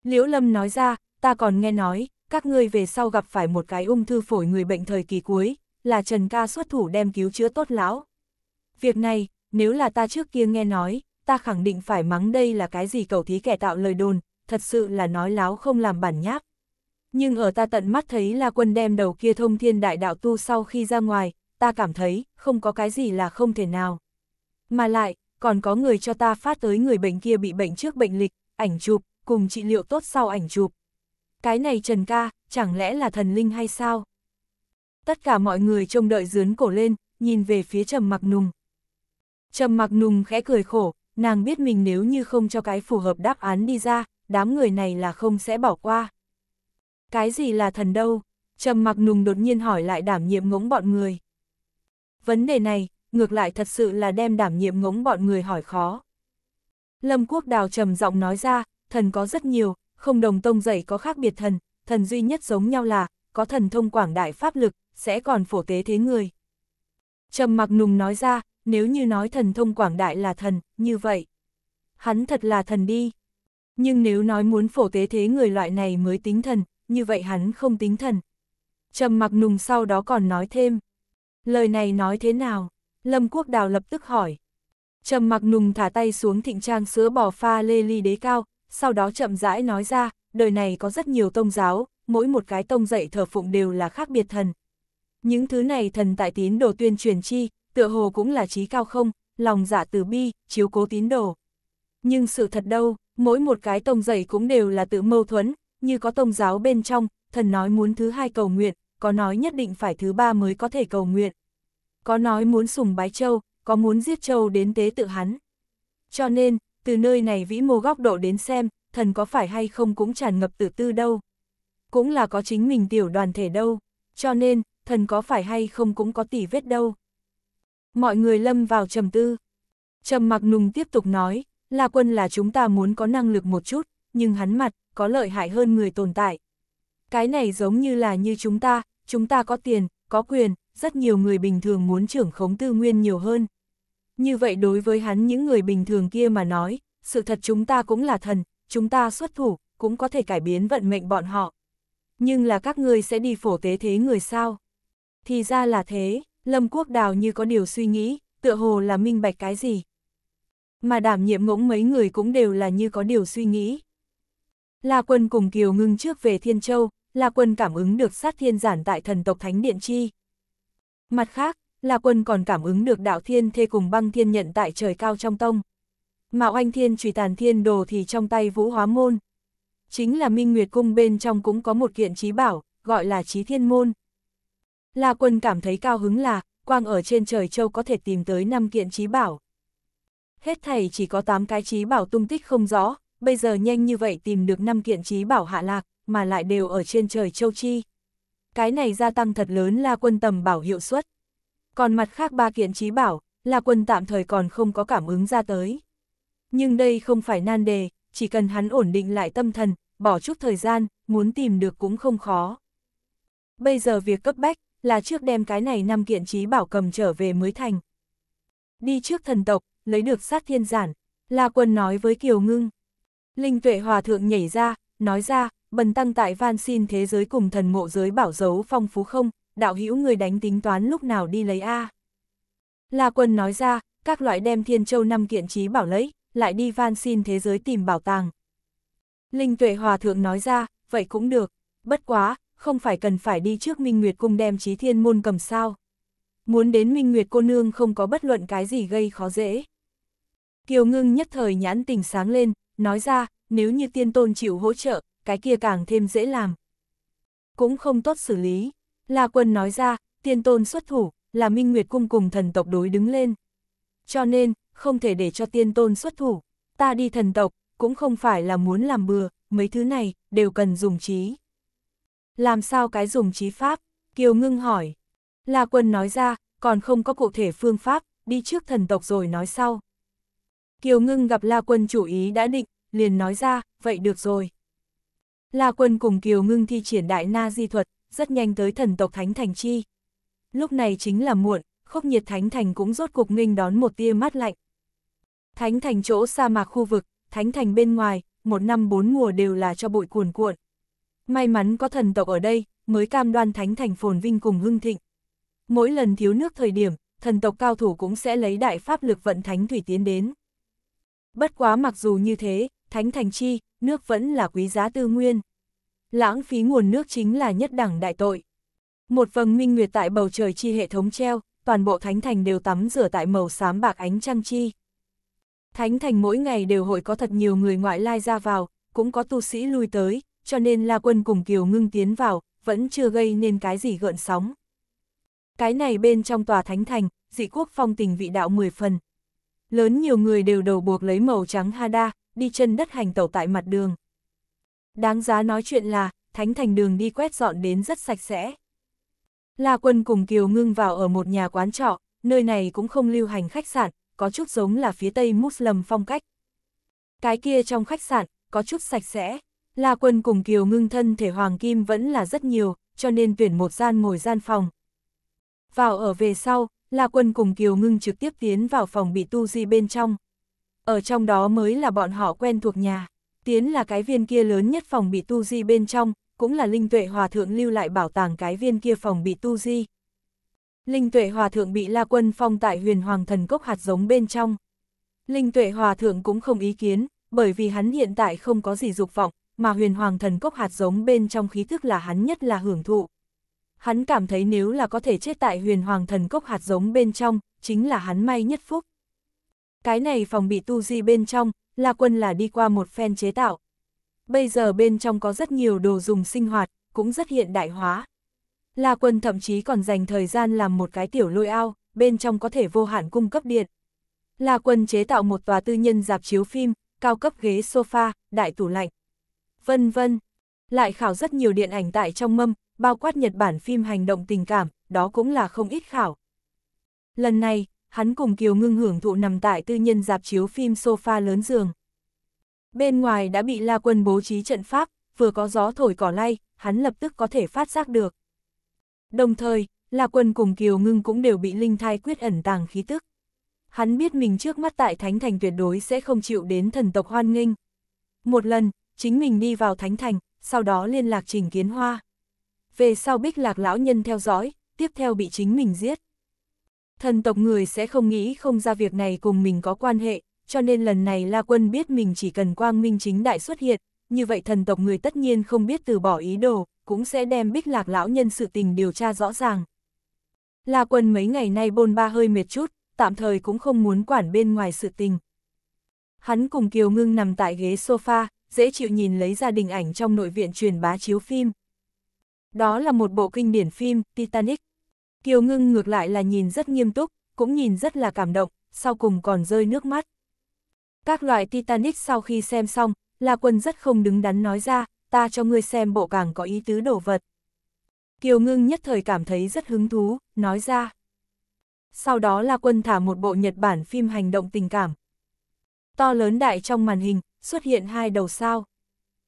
S1: Liễu Lâm nói ra, ta còn nghe nói, các ngươi về sau gặp phải một cái ung thư phổi người bệnh thời kỳ cuối, là Trần ca xuất thủ đem cứu chữa tốt lão. Việc này, nếu là ta trước kia nghe nói, ta khẳng định phải mắng đây là cái gì cầu thí kẻ tạo lời đồn, thật sự là nói láo không làm bản nháp. Nhưng ở ta tận mắt thấy là quân đem đầu kia thông thiên đại đạo tu sau khi ra ngoài, ta cảm thấy không có cái gì là không thể nào. Mà lại, còn có người cho ta phát tới người bệnh kia bị bệnh trước bệnh lịch, ảnh chụp, cùng trị liệu tốt sau ảnh chụp. Cái này Trần ca, chẳng lẽ là thần linh hay sao? Tất cả mọi người trông đợi dướn cổ lên, nhìn về phía trầm mặc nùng. Trầm mặc nùng khẽ cười khổ, nàng biết mình nếu như không cho cái phù hợp đáp án đi ra, đám người này là không sẽ bỏ qua. Cái gì là thần đâu? Trầm mặc nùng đột nhiên hỏi lại đảm nhiệm ngỗng bọn người. Vấn đề này, ngược lại thật sự là đem đảm nhiệm ngỗng bọn người hỏi khó. Lâm Quốc Đào trầm giọng nói ra, thần có rất nhiều, không đồng tông dạy có khác biệt thần, thần duy nhất giống nhau là, có thần thông quảng đại pháp lực, sẽ còn phổ tế thế người. Trầm mặc nùng nói ra, nếu như nói thần thông quảng đại là thần, như vậy. Hắn thật là thần đi. Nhưng nếu nói muốn phổ tế thế người loại này mới tính thần, như vậy hắn không tính thần. Trầm mặc nùng sau đó còn nói thêm. Lời này nói thế nào? Lâm Quốc Đào lập tức hỏi. Trầm mặc nùng thả tay xuống thịnh trang sữa bỏ pha lê ly đế cao, sau đó chậm rãi nói ra, đời này có rất nhiều tông giáo, mỗi một cái tông dạy thờ phụng đều là khác biệt thần. Những thứ này thần tại tín đồ tuyên truyền chi, tựa hồ cũng là trí cao không, lòng dạ từ bi, chiếu cố tín đồ. Nhưng sự thật đâu, mỗi một cái tông dạy cũng đều là tự mâu thuẫn, như có tông giáo bên trong, thần nói muốn thứ hai cầu nguyện, có nói nhất định phải thứ ba mới có thể cầu nguyện. Có nói muốn sùng bái châu, có muốn giết châu đến tế tự hắn. Cho nên, từ nơi này vĩ mô góc độ đến xem, thần có phải hay không cũng tràn ngập tự tư đâu. Cũng là có chính mình tiểu đoàn thể đâu, cho nên, thần có phải hay không cũng có tỷ vết đâu. Mọi người lâm vào trầm tư. Trầm mặc nùng tiếp tục nói, là quân là chúng ta muốn có năng lực một chút, nhưng hắn mặt, có lợi hại hơn người tồn tại. Cái này giống như là như chúng ta, chúng ta có tiền, có quyền, rất nhiều người bình thường muốn trưởng khống tư nguyên nhiều hơn. Như vậy đối với hắn những người bình thường kia mà nói, sự thật chúng ta cũng là thần, chúng ta xuất thủ, cũng có thể cải biến vận mệnh bọn họ. Nhưng là các ngươi sẽ đi phổ tế thế người sao? Thì ra là thế, Lâm Quốc Đào như có điều suy nghĩ, tựa hồ là minh bạch cái gì. Mà đảm nhiệm ngỗng mấy người cũng đều là như có điều suy nghĩ. La Quân cùng Kiều ngưng trước về Thiên Châu, La Quân cảm ứng được sát thiên giản tại thần tộc Thánh Điện Chi. Mặt khác, La Quân còn cảm ứng được đạo thiên thê cùng băng thiên nhận tại trời cao trong tông. mạo anh thiên trùy tàn thiên đồ thì trong tay vũ hóa môn. Chính là Minh Nguyệt Cung bên trong cũng có một kiện trí bảo, gọi là trí thiên môn. La Quân cảm thấy cao hứng là, quang ở trên trời châu có thể tìm tới 5 kiện trí bảo. Hết thầy chỉ có 8 cái trí bảo tung tích không rõ, bây giờ nhanh như vậy tìm được 5 kiện trí bảo hạ lạc, mà lại đều ở trên trời châu chi. Cái này gia tăng thật lớn La Quân tầm bảo hiệu suất. Còn mặt khác ba kiện trí bảo, La Quân tạm thời còn không có cảm ứng ra tới. Nhưng đây không phải nan đề, chỉ cần hắn ổn định lại tâm thần, bỏ chút thời gian, muốn tìm được cũng không khó. Bây giờ việc cấp bách, là trước đem cái này năm kiện trí bảo cầm trở về mới thành. Đi trước thần tộc, lấy được sát thiên giản, La Quân nói với Kiều Ngưng. Linh tuệ hòa thượng nhảy ra, nói ra, bần tăng tại van xin thế giới cùng thần mộ giới bảo dấu phong phú không, đạo hữu người đánh tính toán lúc nào đi lấy A. La Quân nói ra, các loại đem thiên châu năm kiện trí bảo lấy, lại đi van xin thế giới tìm bảo tàng. Linh tuệ hòa thượng nói ra, vậy cũng được, bất quá, không phải cần phải đi trước Minh Nguyệt cung đem trí thiên môn cầm sao. Muốn đến Minh Nguyệt cô nương không có bất luận cái gì gây khó dễ. Kiều ngưng nhất thời nhãn tình sáng lên, nói ra, nếu như tiên tôn chịu hỗ trợ, cái kia càng thêm dễ làm. Cũng không tốt xử lý. La quân nói ra, tiên tôn xuất thủ, là Minh Nguyệt cung cùng thần tộc đối đứng lên. Cho nên, không thể để cho tiên tôn xuất thủ. Ta đi thần tộc, cũng không phải là muốn làm bừa, mấy thứ này, đều cần dùng trí. Làm sao cái dùng trí pháp? Kiều ngưng hỏi. La quân nói ra, còn không có cụ thể phương pháp, đi trước thần tộc rồi nói sau. Kiều ngưng gặp La quân chủ ý đã định, liền nói ra, vậy được rồi. La quân cùng Kiều ngưng thi triển đại na di thuật, rất nhanh tới thần tộc Thánh Thành Chi. Lúc này chính là muộn, khốc nhiệt Thánh Thành cũng rốt cuộc nghênh đón một tia mát lạnh. Thánh Thành chỗ sa mạc khu vực, Thánh Thành bên ngoài, một năm bốn mùa đều là cho bụi cuồn cuộn, May mắn có thần tộc ở đây, mới cam đoan thánh thành phồn vinh cùng hưng thịnh. Mỗi lần thiếu nước thời điểm, thần tộc cao thủ cũng sẽ lấy đại pháp lực vận thánh thủy tiến đến. Bất quá mặc dù như thế, thánh thành chi, nước vẫn là quý giá tư nguyên. Lãng phí nguồn nước chính là nhất đẳng đại tội. Một vầng minh nguyệt tại bầu trời chi hệ thống treo, toàn bộ thánh thành đều tắm rửa tại màu xám bạc ánh trăng chi. Thánh thành mỗi ngày đều hội có thật nhiều người ngoại lai ra vào, cũng có tu sĩ lui tới, cho nên La Quân cùng Kiều Ngưng tiến vào, vẫn chưa gây nên cái gì gợn sóng. Cái này bên trong tòa thánh thành, dị quốc phong tình vị đạo 10 phần. Lớn nhiều người đều đầu buộc lấy màu trắng hada, đi chân đất hành tẩu tại mặt đường. Đáng giá nói chuyện là, thánh thành đường đi quét dọn đến rất sạch sẽ. La Quân cùng Kiều Ngưng vào ở một nhà quán trọ, nơi này cũng không lưu hành khách sạn, có chút giống là phía Tây Muslim phong cách. Cái kia trong khách sạn, có chút sạch sẽ, La Quân cùng Kiều Ngưng thân thể hoàng kim vẫn là rất nhiều, cho nên tuyển một gian ngồi gian phòng. Vào ở về sau, La Quân cùng Kiều Ngưng trực tiếp tiến vào phòng bị tu di bên trong. Ở trong đó mới là bọn họ quen thuộc nhà. Tiến là cái viên kia lớn nhất phòng bị tu di bên trong, cũng là Linh Tuệ Hòa Thượng lưu lại bảo tàng cái viên kia phòng bị tu di. Linh Tuệ Hòa Thượng bị La Quân phong tại huyền hoàng thần cốc hạt giống bên trong. Linh Tuệ Hòa Thượng cũng không ý kiến, bởi vì hắn hiện tại không có gì dục vọng, mà huyền hoàng thần cốc hạt giống bên trong khí thức là hắn nhất là hưởng thụ. Hắn cảm thấy nếu là có thể chết tại huyền hoàng thần cốc hạt giống bên trong, chính là hắn may nhất phúc. Cái này phòng bị tu di bên trong, là quân là đi qua một phen chế tạo. Bây giờ bên trong có rất nhiều đồ dùng sinh hoạt, cũng rất hiện đại hóa. là quân thậm chí còn dành thời gian làm một cái tiểu lôi ao, bên trong có thể vô hạn cung cấp điện. là quân chế tạo một tòa tư nhân dạp chiếu phim, cao cấp ghế sofa, đại tủ lạnh vân vân. Lại khảo rất nhiều điện ảnh tại trong mâm, bao quát Nhật Bản phim hành động tình cảm, đó cũng là không ít khảo. Lần này, hắn cùng Kiều Ngưng hưởng thụ nằm tại tư nhân dạp chiếu phim sofa lớn giường. Bên ngoài đã bị La Quân bố trí trận pháp, vừa có gió thổi cỏ lay, hắn lập tức có thể phát giác được. Đồng thời, La Quân cùng Kiều Ngưng cũng đều bị linh thai quyết ẩn tàng khí tức. Hắn biết mình trước mắt tại Thánh Thành tuyệt đối sẽ không chịu đến thần tộc hoan nghênh. Một lần, chính mình đi vào Thánh Thành, sau đó liên lạc Trình Kiến Hoa. Về sau bích lạc lão nhân theo dõi, tiếp theo bị chính mình giết. Thần tộc người sẽ không nghĩ không ra việc này cùng mình có quan hệ, cho nên lần này La Quân biết mình chỉ cần quang minh chính đại xuất hiện, như vậy thần tộc người tất nhiên không biết từ bỏ ý đồ, cũng sẽ đem bích lạc lão nhân sự tình điều tra rõ ràng. La Quân mấy ngày nay bôn ba hơi mệt chút, tạm thời cũng không muốn quản bên ngoài sự tình. Hắn cùng Kiều Ngưng nằm tại ghế sofa, dễ chịu nhìn lấy ra đình ảnh trong nội viện truyền bá chiếu phim. Đó là một bộ kinh điển phim Titanic. Kiều Ngưng ngược lại là nhìn rất nghiêm túc, cũng nhìn rất là cảm động, sau cùng còn rơi nước mắt. Các loại Titanic sau khi xem xong, La Quân rất không đứng đắn nói ra, ta cho ngươi xem bộ càng có ý tứ đồ vật. Kiều Ngưng nhất thời cảm thấy rất hứng thú, nói ra. Sau đó La Quân thả một bộ Nhật Bản phim hành động tình cảm. To lớn đại trong màn hình, xuất hiện hai đầu sao.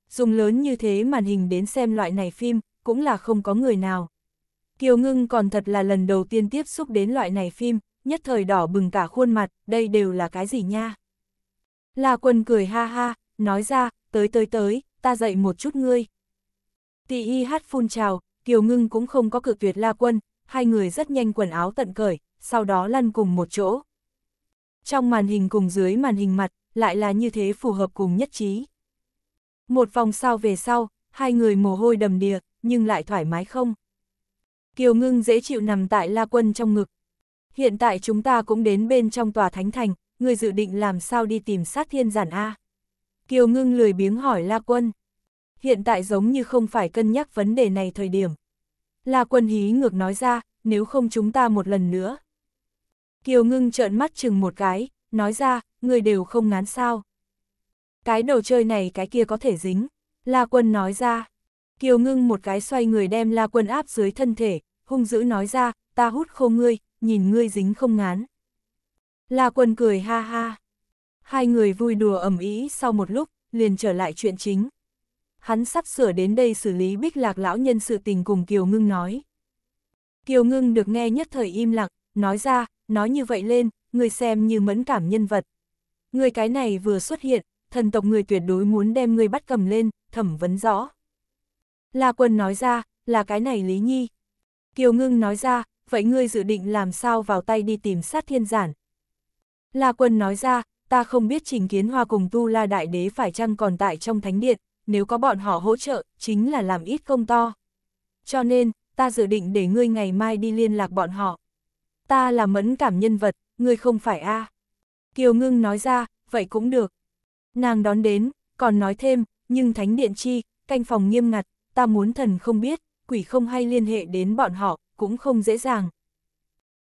S1: Dùng lớn như thế màn hình đến xem loại này phim, cũng là không có người nào. Kiều Ngưng còn thật là lần đầu tiên tiếp xúc đến loại này phim, nhất thời đỏ bừng cả khuôn mặt, đây đều là cái gì nha. La quân cười ha ha, nói ra, tới tới tới, ta dạy một chút ngươi. Tị y hát phun trào, Kiều Ngưng cũng không có cực tuyệt La quân, hai người rất nhanh quần áo tận cởi, sau đó lăn cùng một chỗ. Trong màn hình cùng dưới màn hình mặt, lại là như thế phù hợp cùng nhất trí. Một vòng sau về sau, hai người mồ hôi đầm đìa, nhưng lại thoải mái không. Kiều ngưng dễ chịu nằm tại la quân trong ngực. Hiện tại chúng ta cũng đến bên trong tòa thánh thành, người dự định làm sao đi tìm sát thiên giản A. Kiều ngưng lười biếng hỏi la quân. Hiện tại giống như không phải cân nhắc vấn đề này thời điểm. La quân hí ngược nói ra, nếu không chúng ta một lần nữa. Kiều ngưng trợn mắt chừng một cái, nói ra, người đều không ngán sao. Cái đồ chơi này cái kia có thể dính, La Quân nói ra. Kiều ngưng một cái xoay người đem La Quân áp dưới thân thể, hung dữ nói ra, ta hút khô ngươi, nhìn ngươi dính không ngán. La Quân cười ha ha. Hai người vui đùa ẩm ý sau một lúc, liền trở lại chuyện chính. Hắn sắp sửa đến đây xử lý bích lạc lão nhân sự tình cùng Kiều Ngưng nói. Kiều Ngưng được nghe nhất thời im lặng, nói ra, nói như vậy lên, người xem như mẫn cảm nhân vật. Người cái này vừa xuất hiện, thần tộc người tuyệt đối muốn đem người bắt cầm lên, thẩm vấn rõ. La Quân nói ra, là cái này Lý Nhi. Kiều Ngưng nói ra, vậy ngươi dự định làm sao vào tay đi tìm sát thiên giản. La Quân nói ra, ta không biết trình kiến hoa cùng tu la đại đế phải chăng còn tại trong thánh điện, nếu có bọn họ hỗ trợ, chính là làm ít công to. Cho nên, ta dự định để ngươi ngày mai đi liên lạc bọn họ. Ta là mẫn cảm nhân vật, ngươi không phải A. À. Kiều Ngưng nói ra, vậy cũng được. Nàng đón đến, còn nói thêm, nhưng thánh điện chi, canh phòng nghiêm ngặt, ta muốn thần không biết, quỷ không hay liên hệ đến bọn họ, cũng không dễ dàng.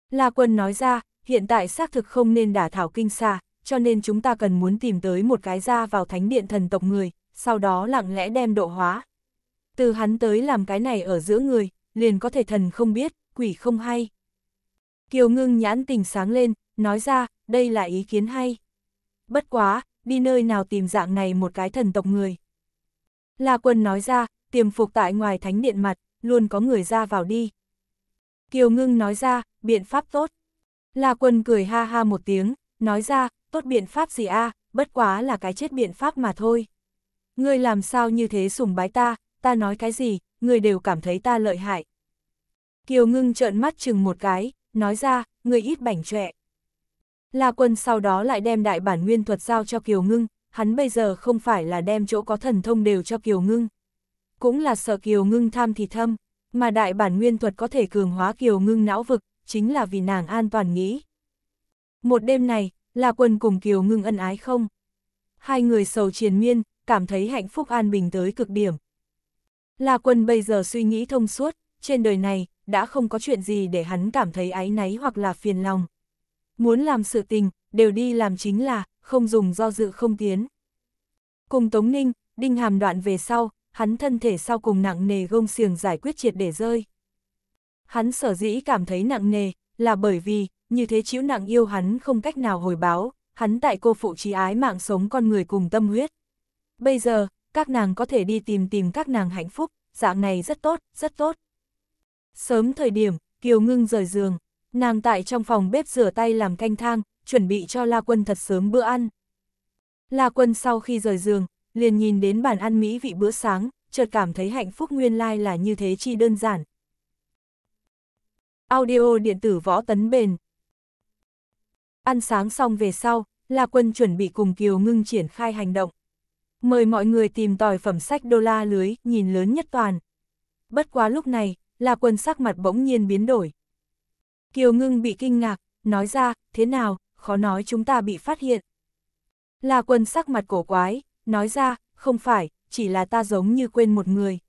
S1: La Quân nói ra, hiện tại xác thực không nên đả thảo kinh xa, cho nên chúng ta cần muốn tìm tới một cái ra vào thánh điện thần tộc người, sau đó lặng lẽ đem độ hóa. Từ hắn tới làm cái này ở giữa người, liền có thể thần không biết, quỷ không hay. Kiều ngưng nhãn tình sáng lên, nói ra, đây là ý kiến hay. Bất quá, đi nơi nào tìm dạng này một cái thần tộc người. La quân nói ra, tiềm phục tại ngoài thánh điện mặt, luôn có người ra vào đi. Kiều ngưng nói ra, biện pháp tốt. La quân cười ha ha một tiếng, nói ra, tốt biện pháp gì a bất quá là cái chết biện pháp mà thôi. Ngươi làm sao như thế sùng bái ta, ta nói cái gì, ngươi đều cảm thấy ta lợi hại. Kiều ngưng trợn mắt chừng một cái, nói ra, ngươi ít bảnh trẻ. La Quân sau đó lại đem đại bản nguyên thuật giao cho Kiều Ngưng, hắn bây giờ không phải là đem chỗ có thần thông đều cho Kiều Ngưng. Cũng là sợ Kiều Ngưng tham thì thâm, mà đại bản nguyên thuật có thể cường hóa Kiều Ngưng não vực, chính là vì nàng an toàn nghĩ. Một đêm này, La Quân cùng Kiều Ngưng ân ái không? Hai người sầu triền miên, cảm thấy hạnh phúc an bình tới cực điểm. La Quân bây giờ suy nghĩ thông suốt, trên đời này, đã không có chuyện gì để hắn cảm thấy áy náy hoặc là phiền lòng muốn làm sự tình, đều đi làm chính là, không dùng do dự không tiến. Cùng Tống Ninh, Đinh Hàm đoạn về sau, hắn thân thể sau cùng nặng nề gông xiềng giải quyết triệt để rơi. Hắn sở dĩ cảm thấy nặng nề, là bởi vì, như thế chịu nặng yêu hắn không cách nào hồi báo, hắn tại cô phụ trí ái mạng sống con người cùng tâm huyết. Bây giờ, các nàng có thể đi tìm tìm các nàng hạnh phúc, dạng này rất tốt, rất tốt. Sớm thời điểm, Kiều Ngưng rời giường, Nàng tại trong phòng bếp rửa tay làm canh thang, chuẩn bị cho La Quân thật sớm bữa ăn. La Quân sau khi rời giường, liền nhìn đến bàn ăn mỹ vị bữa sáng, chợt cảm thấy hạnh phúc nguyên lai là như thế chi đơn giản. Audio điện tử võ tấn bền Ăn sáng xong về sau, La Quân chuẩn bị cùng Kiều Ngưng triển khai hành động. Mời mọi người tìm tòi phẩm sách đô la lưới, nhìn lớn nhất toàn. Bất quá lúc này, La Quân sắc mặt bỗng nhiên biến đổi. Kiều Ngưng bị kinh ngạc, nói ra, thế nào, khó nói chúng ta bị phát hiện. La Quân sắc mặt cổ quái, nói ra, không phải, chỉ là ta giống như quên một người.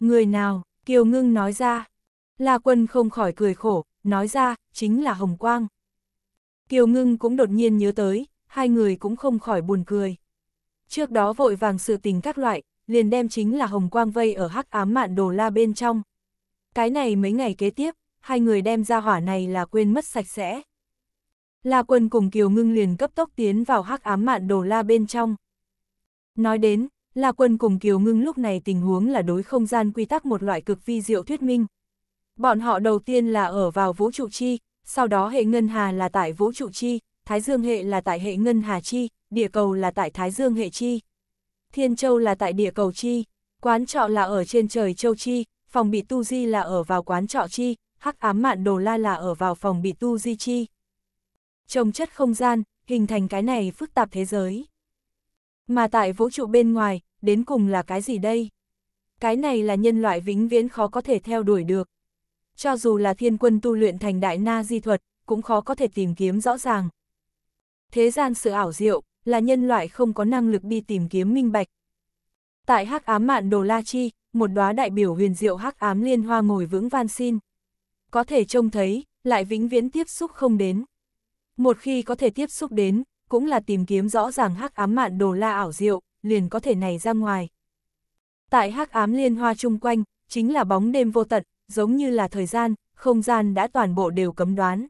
S1: Người nào, Kiều Ngưng nói ra. La Quân không khỏi cười khổ, nói ra, chính là Hồng Quang. Kiều Ngưng cũng đột nhiên nhớ tới, hai người cũng không khỏi buồn cười. Trước đó vội vàng sự tình các loại, liền đem chính là Hồng Quang vây ở hắc ám mạn đồ la bên trong. Cái này mấy ngày kế tiếp, hai người đem ra hỏa này là quên mất sạch sẽ. La Quân cùng Kiều Ngưng liền cấp tốc tiến vào hắc ám mạn đồ la bên trong. Nói đến, La Quân cùng Kiều Ngưng lúc này tình huống là đối không gian quy tắc một loại cực vi diệu thuyết minh. Bọn họ đầu tiên là ở vào vũ trụ chi, sau đó hệ ngân hà là tại vũ trụ chi, Thái Dương hệ là tại hệ ngân hà chi, địa cầu là tại Thái Dương hệ chi. Thiên Châu là tại địa cầu chi, quán trọ là ở trên trời châu chi, phòng bị tu di là ở vào quán trọ chi, hắc ám mạn đồ la là ở vào phòng bị tu di chi. Trồng chất không gian, hình thành cái này phức tạp thế giới. Mà tại vũ trụ bên ngoài, đến cùng là cái gì đây? Cái này là nhân loại vĩnh viễn khó có thể theo đuổi được. Cho dù là thiên quân tu luyện thành đại na di thuật, cũng khó có thể tìm kiếm rõ ràng. Thế gian sự ảo diệu, là nhân loại không có năng lực đi tìm kiếm minh bạch. Tại hắc ám mạn đồ La Chi, một đóa đại biểu huyền diệu hắc ám liên hoa ngồi vững van xin có thể trông thấy, lại vĩnh viễn tiếp xúc không đến. Một khi có thể tiếp xúc đến, cũng là tìm kiếm rõ ràng hắc ám mạn đồ la ảo diệu, liền có thể này ra ngoài. Tại hắc ám liên hoa chung quanh, chính là bóng đêm vô tận, giống như là thời gian, không gian đã toàn bộ đều cấm đoán.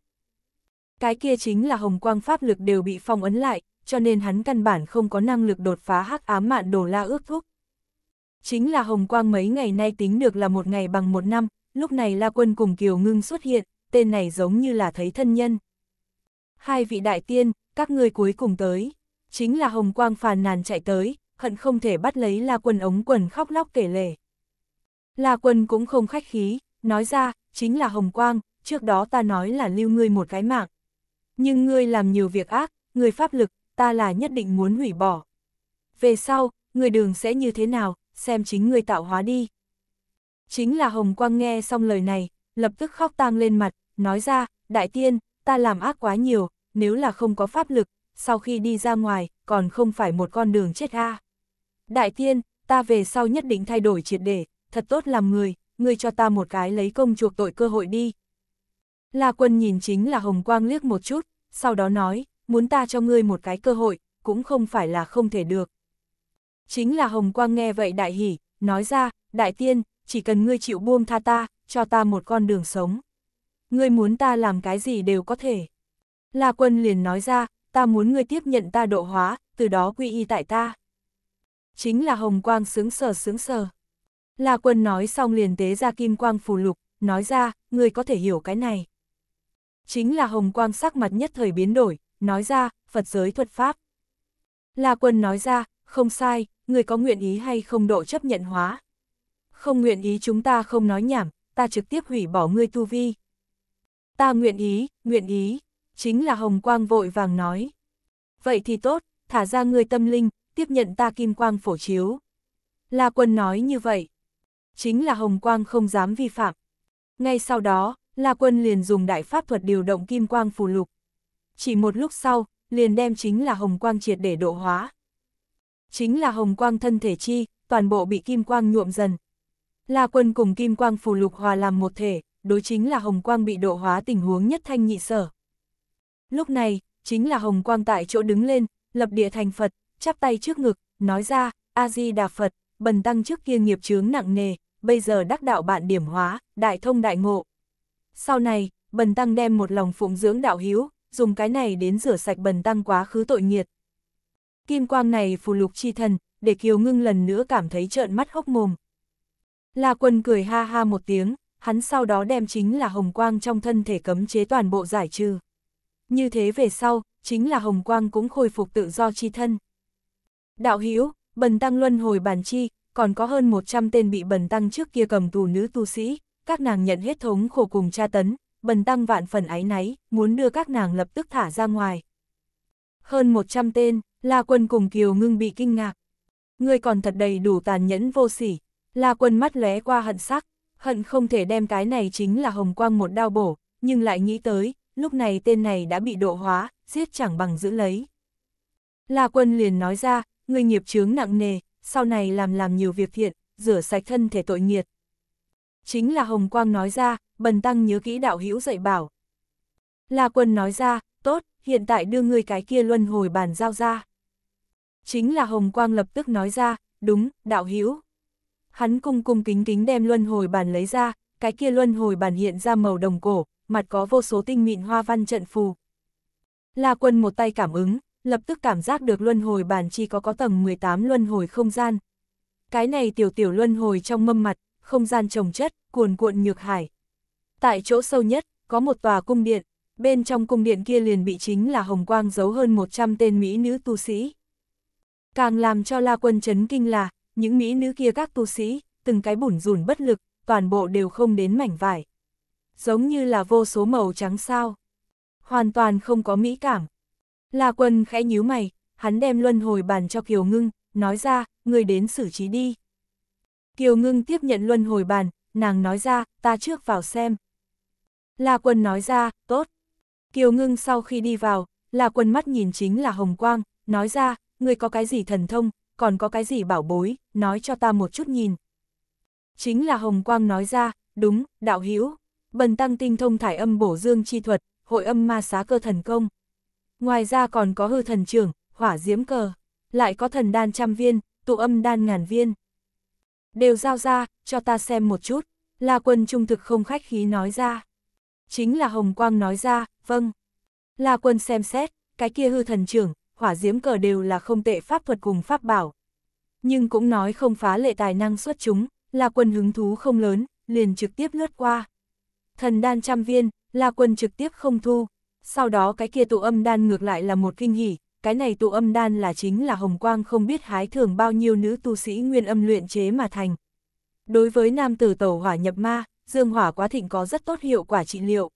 S1: Cái kia chính là hồng quang pháp lực đều bị phong ấn lại, cho nên hắn căn bản không có năng lực đột phá hắc ám mạn đồ la ước thúc. Chính là hồng quang mấy ngày nay tính được là một ngày bằng một năm, lúc này La Quân cùng Kiều Ngưng xuất hiện, tên này giống như là thấy thân nhân. Hai vị đại tiên, các người cuối cùng tới, chính là Hồng Quang phàn nàn chạy tới, hận không thể bắt lấy La Quân ống quần khóc lóc kể lể. La Quân cũng không khách khí, nói ra, chính là Hồng Quang, trước đó ta nói là lưu ngươi một cái mạng. Nhưng ngươi làm nhiều việc ác, ngươi pháp lực, ta là nhất định muốn hủy bỏ. Về sau, người đường sẽ như thế nào, xem chính ngươi tạo hóa đi. Chính là Hồng Quang nghe xong lời này, lập tức khóc tang lên mặt, nói ra, đại tiên, ta làm ác quá nhiều, nếu là không có pháp lực, sau khi đi ra ngoài, còn không phải một con đường chết ha Đại tiên, ta về sau nhất định thay đổi triệt để, thật tốt làm người, ngươi cho ta một cái lấy công chuộc tội cơ hội đi. La quân nhìn chính là Hồng Quang liếc một chút, sau đó nói, muốn ta cho ngươi một cái cơ hội, cũng không phải là không thể được. Chính là Hồng Quang nghe vậy đại hỉ, nói ra, đại tiên, chỉ cần ngươi chịu buông tha ta, cho ta một con đường sống. Ngươi muốn ta làm cái gì đều có thể. La quân liền nói ra, ta muốn ngươi tiếp nhận ta độ hóa, từ đó quy y tại ta. Chính là hồng quang sướng sờ sướng sờ. La quân nói xong liền tế ra kim quang phù lục, nói ra, ngươi có thể hiểu cái này. Chính là hồng quang sắc mặt nhất thời biến đổi, nói ra, Phật giới thuật pháp. La quân nói ra, không sai, ngươi có nguyện ý hay không độ chấp nhận hóa không nguyện ý chúng ta không nói nhảm, ta trực tiếp hủy bỏ ngươi tu vi. Ta nguyện ý, nguyện ý, chính là Hồng Quang vội vàng nói. Vậy thì tốt, thả ra ngươi tâm linh, tiếp nhận ta kim quang phổ chiếu. La Quân nói như vậy. Chính là Hồng Quang không dám vi phạm. Ngay sau đó, La Quân liền dùng đại pháp thuật điều động kim quang phù lục. Chỉ một lúc sau, liền đem chính là Hồng Quang triệt để độ hóa. Chính là Hồng Quang thân thể chi, toàn bộ bị kim quang nhuộm dần, La Quân cùng Kim Quang Phù Lục hòa làm một thể, đối chính là Hồng Quang bị độ hóa tình huống nhất thanh nhị sở. Lúc này, chính là Hồng Quang tại chỗ đứng lên, lập địa thành Phật, chắp tay trước ngực, nói ra, A-di-đà Phật, bần tăng trước kia nghiệp chướng nặng nề, bây giờ đắc đạo bạn điểm hóa, đại thông đại ngộ. Sau này, bần tăng đem một lòng phụng dưỡng đạo hiếu, dùng cái này đến rửa sạch bần tăng quá khứ tội nghiệt. Kim quang này phù lục chi thần, để kiều ngưng lần nữa cảm thấy trợn mắt hốc mồm. La Quân cười ha ha một tiếng, hắn sau đó đem chính là hồng quang trong thân thể cấm chế toàn bộ giải trừ. Như thế về sau, chính là hồng quang cũng khôi phục tự do chi thân. Đạo Hữu bần tăng luân hồi bản chi, còn có hơn 100 tên bị bần tăng trước kia cầm tù nữ tu sĩ, các nàng nhận hết thống khổ cùng tra tấn, bần tăng vạn phần ái náy, muốn đưa các nàng lập tức thả ra ngoài. Hơn 100 tên, La Quân cùng Kiều Ngưng bị kinh ngạc. người còn thật đầy đủ tàn nhẫn vô sỉ, La quân mắt lóe qua hận sắc, hận không thể đem cái này chính là hồng quang một đao bổ, nhưng lại nghĩ tới, lúc này tên này đã bị độ hóa, giết chẳng bằng giữ lấy. La quân liền nói ra, người nghiệp chướng nặng nề, sau này làm làm nhiều việc thiện, rửa sạch thân thể tội nghiệt. Chính là hồng quang nói ra, bần tăng nhớ kỹ đạo hữu dạy bảo. La quân nói ra, tốt, hiện tại đưa ngươi cái kia luân hồi bàn giao ra. Chính là hồng quang lập tức nói ra, đúng, đạo hữu hắn cung cung kính kính đem luân hồi bàn lấy ra, cái kia luân hồi bàn hiện ra màu đồng cổ, mặt có vô số tinh mịn hoa văn trận phù. La quân một tay cảm ứng, lập tức cảm giác được luân hồi bàn chi có có tầng 18 luân hồi không gian. Cái này tiểu tiểu luân hồi trong mâm mặt, không gian trồng chất, cuồn cuộn nhược hải. Tại chỗ sâu nhất, có một tòa cung điện, bên trong cung điện kia liền bị chính là hồng quang giấu hơn 100 tên mỹ nữ tu sĩ. Càng làm cho La Quân chấn kinh là, những mỹ nữ kia các tu sĩ, từng cái bủn rủn bất lực, toàn bộ đều không đến mảnh vải. Giống như là vô số màu trắng sao. Hoàn toàn không có mỹ cảm. La quân khẽ nhíu mày, hắn đem luân hồi bàn cho Kiều Ngưng, nói ra, người đến xử trí đi. Kiều Ngưng tiếp nhận luân hồi bàn, nàng nói ra, ta trước vào xem. La quân nói ra, tốt. Kiều Ngưng sau khi đi vào, La quân mắt nhìn chính là Hồng Quang, nói ra, người có cái gì thần thông, còn có cái gì bảo bối, nói cho ta một chút nhìn. Chính là Hồng Quang nói ra, đúng, đạo hữu bần tăng tinh thông thải âm bổ dương chi thuật, hội âm ma xá cơ thần công. Ngoài ra còn có hư thần trưởng, hỏa diễm cờ, lại có thần đan trăm viên, tụ âm đan ngàn viên. Đều giao ra, cho ta xem một chút, là quân trung thực không khách khí nói ra. Chính là Hồng Quang nói ra, vâng. Là quân xem xét, cái kia hư thần trưởng, hỏa diễm cờ đều là không tệ pháp thuật cùng pháp bảo. Nhưng cũng nói không phá lệ tài năng xuất chúng, là quân hứng thú không lớn, liền trực tiếp lướt qua. Thần đan trăm viên, là quân trực tiếp không thu. Sau đó cái kia tụ âm đan ngược lại là một kinh hỉ, cái này tụ âm đan là chính là hồng quang không biết hái thường bao nhiêu nữ tu sĩ nguyên âm luyện chế mà thành. Đối với nam tử tẩu hỏa nhập ma, dương hỏa quá thịnh có rất tốt hiệu quả trị liệu.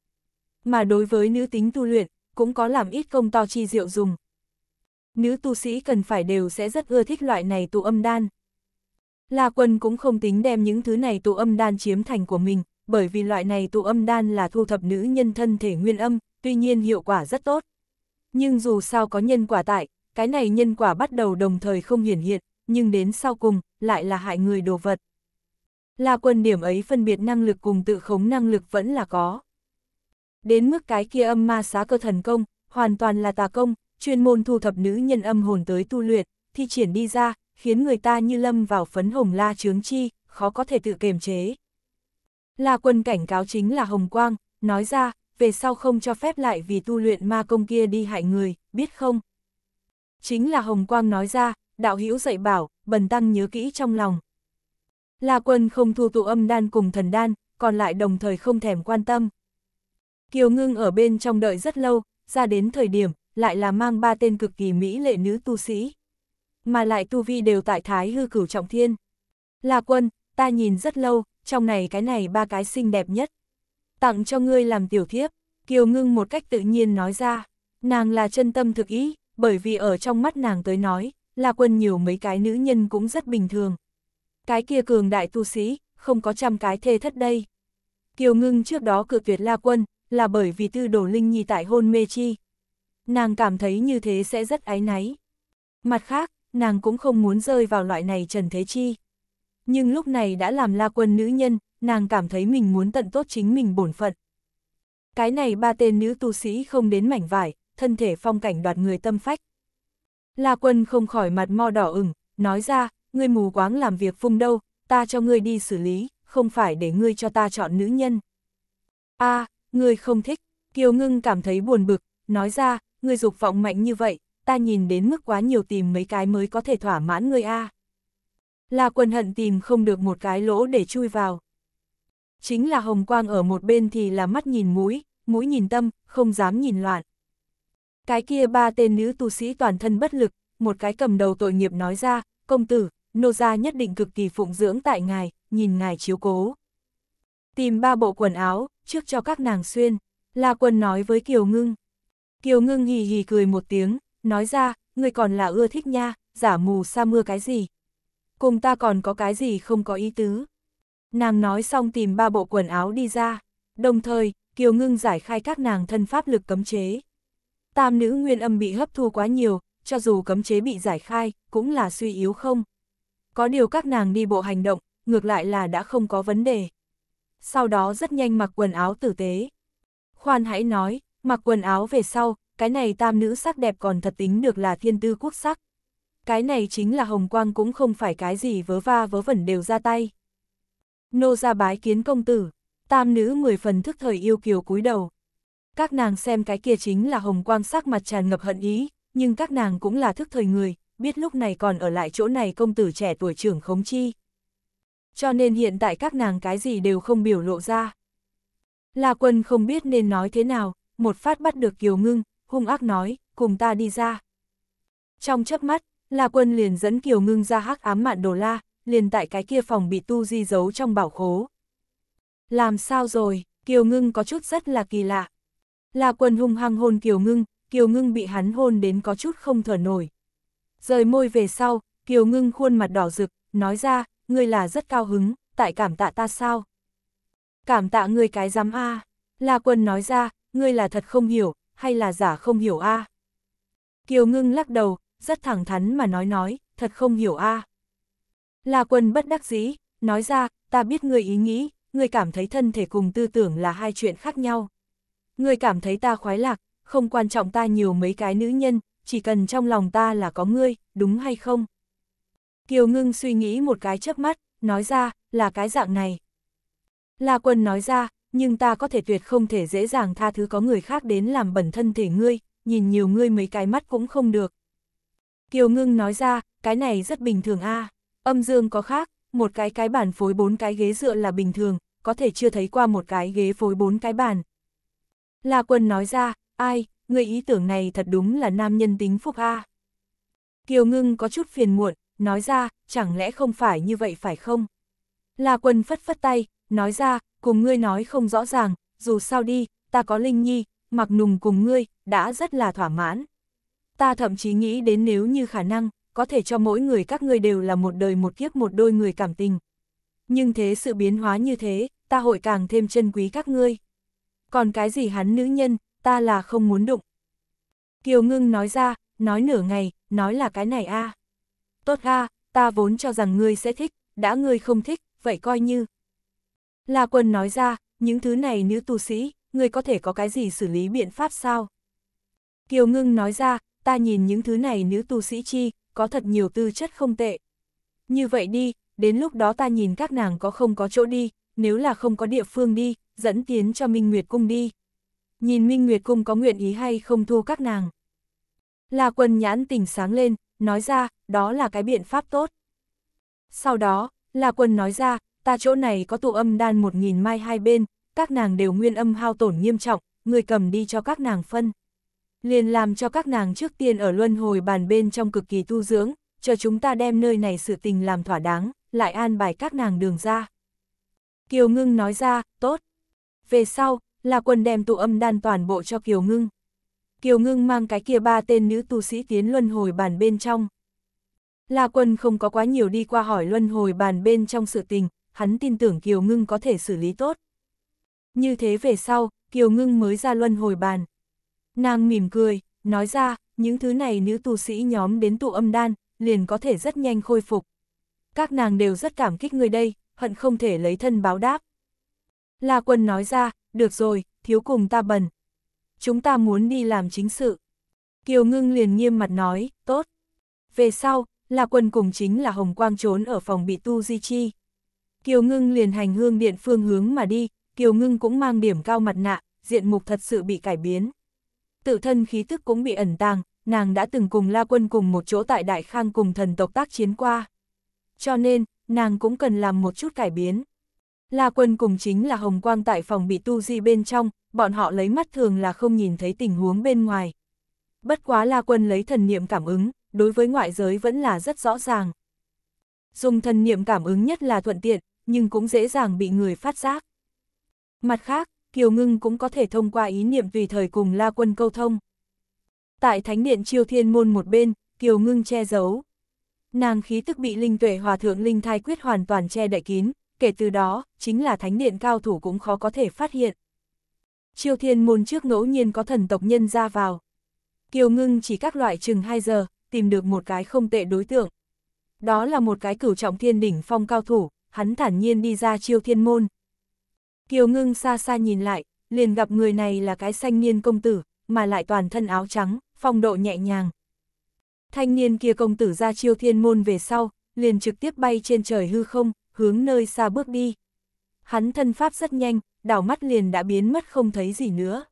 S1: Mà đối với nữ tính tu luyện, cũng có làm ít công to chi diệu dùng, nữ tu sĩ cần phải đều sẽ rất ưa thích loại này tụ âm đan. La Quân cũng không tính đem những thứ này tụ âm đan chiếm thành của mình, bởi vì loại này tụ âm đan là thu thập nữ nhân thân thể nguyên âm, tuy nhiên hiệu quả rất tốt. Nhưng dù sao có nhân quả tại, cái này nhân quả bắt đầu đồng thời không hiển hiện, nhưng đến sau cùng, lại là hại người đồ vật. La Quân điểm ấy phân biệt năng lực cùng tự khống năng lực vẫn là có. Đến mức cái kia âm ma xá cơ thần công, hoàn toàn là tà công, chuyên môn thu thập nữ nhân âm hồn tới tu luyện, thi triển đi ra, khiến người ta như lâm vào phấn hồng la chướng chi, khó có thể tự kiềm chế. La quân cảnh cáo chính là Hồng Quang, nói ra, về sau không cho phép lại vì tu luyện ma công kia đi hại người, biết không? Chính là Hồng Quang nói ra, đạo hữu dạy bảo, bần tăng nhớ kỹ trong lòng. La quân không thu tụ âm đan cùng thần đan, còn lại đồng thời không thèm quan tâm. Kiều ngưng ở bên trong đợi rất lâu, ra đến thời điểm, lại là mang ba tên cực kỳ mỹ lệ nữ tu sĩ. Mà lại tu vi đều tại thái hư cửu trọng thiên. Là quân, ta nhìn rất lâu, trong này cái này ba cái xinh đẹp nhất. Tặng cho ngươi làm tiểu thiếp, Kiều Ngưng một cách tự nhiên nói ra. Nàng là chân tâm thực ý, bởi vì ở trong mắt nàng tới nói, là quân nhiều mấy cái nữ nhân cũng rất bình thường. Cái kia cường đại tu sĩ, không có trăm cái thê thất đây. Kiều Ngưng trước đó cự tuyệt La Quân, là bởi vì tư đồ linh nhi tại hôn mê chi, nàng cảm thấy như thế sẽ rất áy náy. Mặt khác, nàng cũng không muốn rơi vào loại này Trần Thế Chi. Nhưng lúc này đã làm la quân nữ nhân, nàng cảm thấy mình muốn tận tốt chính mình bổn phận. Cái này ba tên nữ tu sĩ không đến mảnh vải, thân thể phong cảnh đoạt người tâm phách. La quân không khỏi mặt mo đỏ ửng, nói ra, ngươi mù quáng làm việc phung đâu, ta cho ngươi đi xử lý, không phải để ngươi cho ta chọn nữ nhân. a à, ngươi không thích, Kiều Ngưng cảm thấy buồn bực, nói ra, ngươi dục vọng mạnh như vậy, ta nhìn đến mức quá nhiều tìm mấy cái mới có thể thỏa mãn ngươi a. À. La Quân hận tìm không được một cái lỗ để chui vào. Chính là hồng quang ở một bên thì là mắt nhìn mũi, mũi nhìn tâm, không dám nhìn loạn. Cái kia ba tên nữ tu sĩ toàn thân bất lực, một cái cầm đầu tội nghiệp nói ra, công tử, nô gia nhất định cực kỳ phụng dưỡng tại ngài, nhìn ngài chiếu cố. Tìm ba bộ quần áo, trước cho các nàng xuyên, La Quân nói với Kiều Ngưng. Kiều ngưng hì hì cười một tiếng, nói ra, người còn là ưa thích nha, giả mù sa mưa cái gì. Cùng ta còn có cái gì không có ý tứ. Nàng nói xong tìm ba bộ quần áo đi ra, đồng thời, Kiều ngưng giải khai các nàng thân pháp lực cấm chế. Tam nữ nguyên âm bị hấp thu quá nhiều, cho dù cấm chế bị giải khai, cũng là suy yếu không. Có điều các nàng đi bộ hành động, ngược lại là đã không có vấn đề. Sau đó rất nhanh mặc quần áo tử tế. Khoan hãy nói, Mặc quần áo về sau, cái này tam nữ sắc đẹp còn thật tính được là thiên tư quốc sắc. Cái này chính là hồng quang cũng không phải cái gì vớ va vớ vẩn đều ra tay. Nô ra bái kiến công tử, tam nữ mười phần thức thời yêu kiều cúi đầu. Các nàng xem cái kia chính là hồng quang sắc mặt tràn ngập hận ý, nhưng các nàng cũng là thức thời người, biết lúc này còn ở lại chỗ này công tử trẻ tuổi trưởng khống chi. Cho nên hiện tại các nàng cái gì đều không biểu lộ ra. Là quân không biết nên nói thế nào, một phát bắt được Kiều Ngưng, hung ác nói, cùng ta đi ra. Trong chớp mắt, La Quân liền dẫn Kiều Ngưng ra hắc ám mạn đồ la, liền tại cái kia phòng bị tu di giấu trong bảo khố. Làm sao rồi, Kiều Ngưng có chút rất là kỳ lạ. La Quân hung hăng hôn Kiều Ngưng, Kiều Ngưng bị hắn hôn đến có chút không thở nổi. Rời môi về sau, Kiều Ngưng khuôn mặt đỏ rực, nói ra, ngươi là rất cao hứng, tại cảm tạ ta sao? Cảm tạ ngươi cái dám a à. La Quân nói ra, ngươi là thật không hiểu, hay là giả không hiểu a? À? Kiều ngưng lắc đầu, rất thẳng thắn mà nói nói, thật không hiểu a. À. La quân bất đắc dĩ, nói ra, ta biết ngươi ý nghĩ, ngươi cảm thấy thân thể cùng tư tưởng là hai chuyện khác nhau. Ngươi cảm thấy ta khoái lạc, không quan trọng ta nhiều mấy cái nữ nhân, chỉ cần trong lòng ta là có ngươi, đúng hay không? Kiều ngưng suy nghĩ một cái chớp mắt, nói ra, là cái dạng này. La quân nói ra, nhưng ta có thể tuyệt không thể dễ dàng tha thứ có người khác đến làm bẩn thân thể ngươi, nhìn nhiều ngươi mấy cái mắt cũng không được. Kiều ngưng nói ra, cái này rất bình thường a âm dương có khác, một cái cái bàn phối bốn cái ghế dựa là bình thường, có thể chưa thấy qua một cái ghế phối bốn cái bàn. La quân nói ra, ai, người ý tưởng này thật đúng là nam nhân tính phúc a Kiều ngưng có chút phiền muộn, nói ra, chẳng lẽ không phải như vậy phải không? La quân phất phất tay, nói ra, cùng ngươi nói không rõ ràng, dù sao đi, ta có Linh Nhi, mặc nùng cùng ngươi, đã rất là thỏa mãn. Ta thậm chí nghĩ đến nếu như khả năng, có thể cho mỗi người các ngươi đều là một đời một kiếp một đôi người cảm tình. Nhưng thế sự biến hóa như thế, ta hội càng thêm chân quý các ngươi. Còn cái gì hắn nữ nhân, ta là không muốn đụng. Kiều ngưng nói ra, nói nửa ngày, nói là cái này a Tốt a ta vốn cho rằng ngươi sẽ thích, đã ngươi không thích, vậy coi như, La Quân nói ra, những thứ này nữ tu sĩ, người có thể có cái gì xử lý biện pháp sao? Kiều Ngưng nói ra, ta nhìn những thứ này nữ tu sĩ chi, có thật nhiều tư chất không tệ. Như vậy đi, đến lúc đó ta nhìn các nàng có không có chỗ đi, nếu là không có địa phương đi, dẫn tiến cho Minh Nguyệt Cung đi. Nhìn Minh Nguyệt Cung có nguyện ý hay không thu các nàng. La Quân nhãn tỉnh sáng lên, nói ra, đó là cái biện pháp tốt. Sau đó, La Quân nói ra, ta chỗ này có tụ âm đan một nghìn mai hai bên, các nàng đều nguyên âm hao tổn nghiêm trọng, người cầm đi cho các nàng phân. Liền làm cho các nàng trước tiên ở luân hồi bàn bên trong cực kỳ tu dưỡng, cho chúng ta đem nơi này sự tình làm thỏa đáng, lại an bài các nàng đường ra. Kiều Ngưng nói ra, tốt. Về sau, là quân đem tụ âm đan toàn bộ cho Kiều Ngưng. Kiều Ngưng mang cái kia ba tên nữ tu sĩ tiến luân hồi bàn bên trong. là Quân không có quá nhiều đi qua hỏi luân hồi bàn bên trong sự tình, hắn tin tưởng Kiều Ngưng có thể xử lý tốt. Như thế về sau, Kiều Ngưng mới ra luân hồi bàn. Nàng mỉm cười, nói ra, những thứ này nữ tu sĩ nhóm đến tụ âm đan, liền có thể rất nhanh khôi phục. Các nàng đều rất cảm kích người đây, hận không thể lấy thân báo đáp. La quân nói ra, được rồi, thiếu cùng ta bần. Chúng ta muốn đi làm chính sự. Kiều Ngưng liền nghiêm mặt nói, tốt. Về sau, La quân cùng chính là Hồng Quang trốn ở phòng bị tu di chi. Kiều Ngưng liền hành hương điện phương hướng mà đi, Kiều Ngưng cũng mang điểm cao mặt nạ, diện mục thật sự bị cải biến. Tự thân khí tức cũng bị ẩn tàng, nàng đã từng cùng La Quân cùng một chỗ tại Đại Khang cùng thần tộc tác chiến qua. Cho nên, nàng cũng cần làm một chút cải biến. La Quân cùng chính là Hồng Quang tại phòng bị tu di bên trong, bọn họ lấy mắt thường là không nhìn thấy tình huống bên ngoài. Bất quá La Quân lấy thần niệm cảm ứng, đối với ngoại giới vẫn là rất rõ ràng. Dùng thần niệm cảm ứng nhất là thuận tiện, nhưng cũng dễ dàng bị người phát giác. Mặt khác, Kiều Ngưng cũng có thể thông qua ý niệm tùy thời cùng La Quân câu thông. Tại Thánh Điện Chiêu Thiên Môn một bên, Kiều Ngưng che giấu. Nàng khí tức bị Linh Tuệ Hòa Thượng Linh Thai Quyết hoàn toàn che đậy kín, kể từ đó, chính là Thánh Điện cao thủ cũng khó có thể phát hiện. Chiêu Thiên Môn trước ngẫu nhiên có thần tộc nhân ra vào. Kiều Ngưng chỉ các loại chừng 2 giờ, tìm được một cái không tệ đối tượng. Đó là một cái cửu trọng thiên đỉnh phong cao thủ, hắn thản nhiên đi ra chiêu thiên môn. Kiều ngưng xa xa nhìn lại, liền gặp người này là cái xanh niên công tử, mà lại toàn thân áo trắng, phong độ nhẹ nhàng. Thanh niên kia công tử ra chiêu thiên môn về sau, liền trực tiếp bay trên trời hư không, hướng nơi xa bước đi. Hắn thân pháp rất nhanh, đảo mắt liền đã biến mất không thấy gì nữa.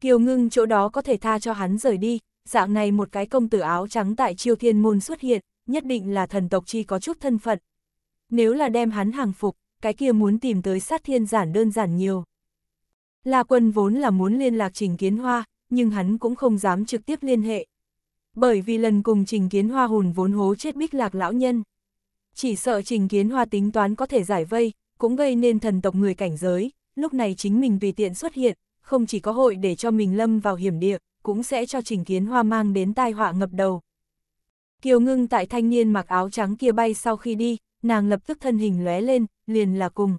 S1: Kiều ngưng chỗ đó có thể tha cho hắn rời đi, dạng này một cái công tử áo trắng tại chiêu thiên môn xuất hiện, nhất định là thần tộc chi có chút thân phận, nếu là đem hắn hàng phục, cái kia muốn tìm tới sát thiên giản đơn giản nhiều. La quân vốn là muốn liên lạc Trình Kiến Hoa, nhưng hắn cũng không dám trực tiếp liên hệ. Bởi vì lần cùng Trình Kiến Hoa hùn vốn hố chết bích lạc lão nhân. Chỉ sợ Trình Kiến Hoa tính toán có thể giải vây, cũng gây nên thần tộc người cảnh giới, lúc này chính mình vì tiện xuất hiện, không chỉ có hội để cho mình lâm vào hiểm địa, cũng sẽ cho Trình Kiến Hoa mang đến tai họa ngập đầu. Kiều ngưng tại thanh niên mặc áo trắng kia bay sau khi đi, nàng lập tức thân hình lóe lên, liền là cùng.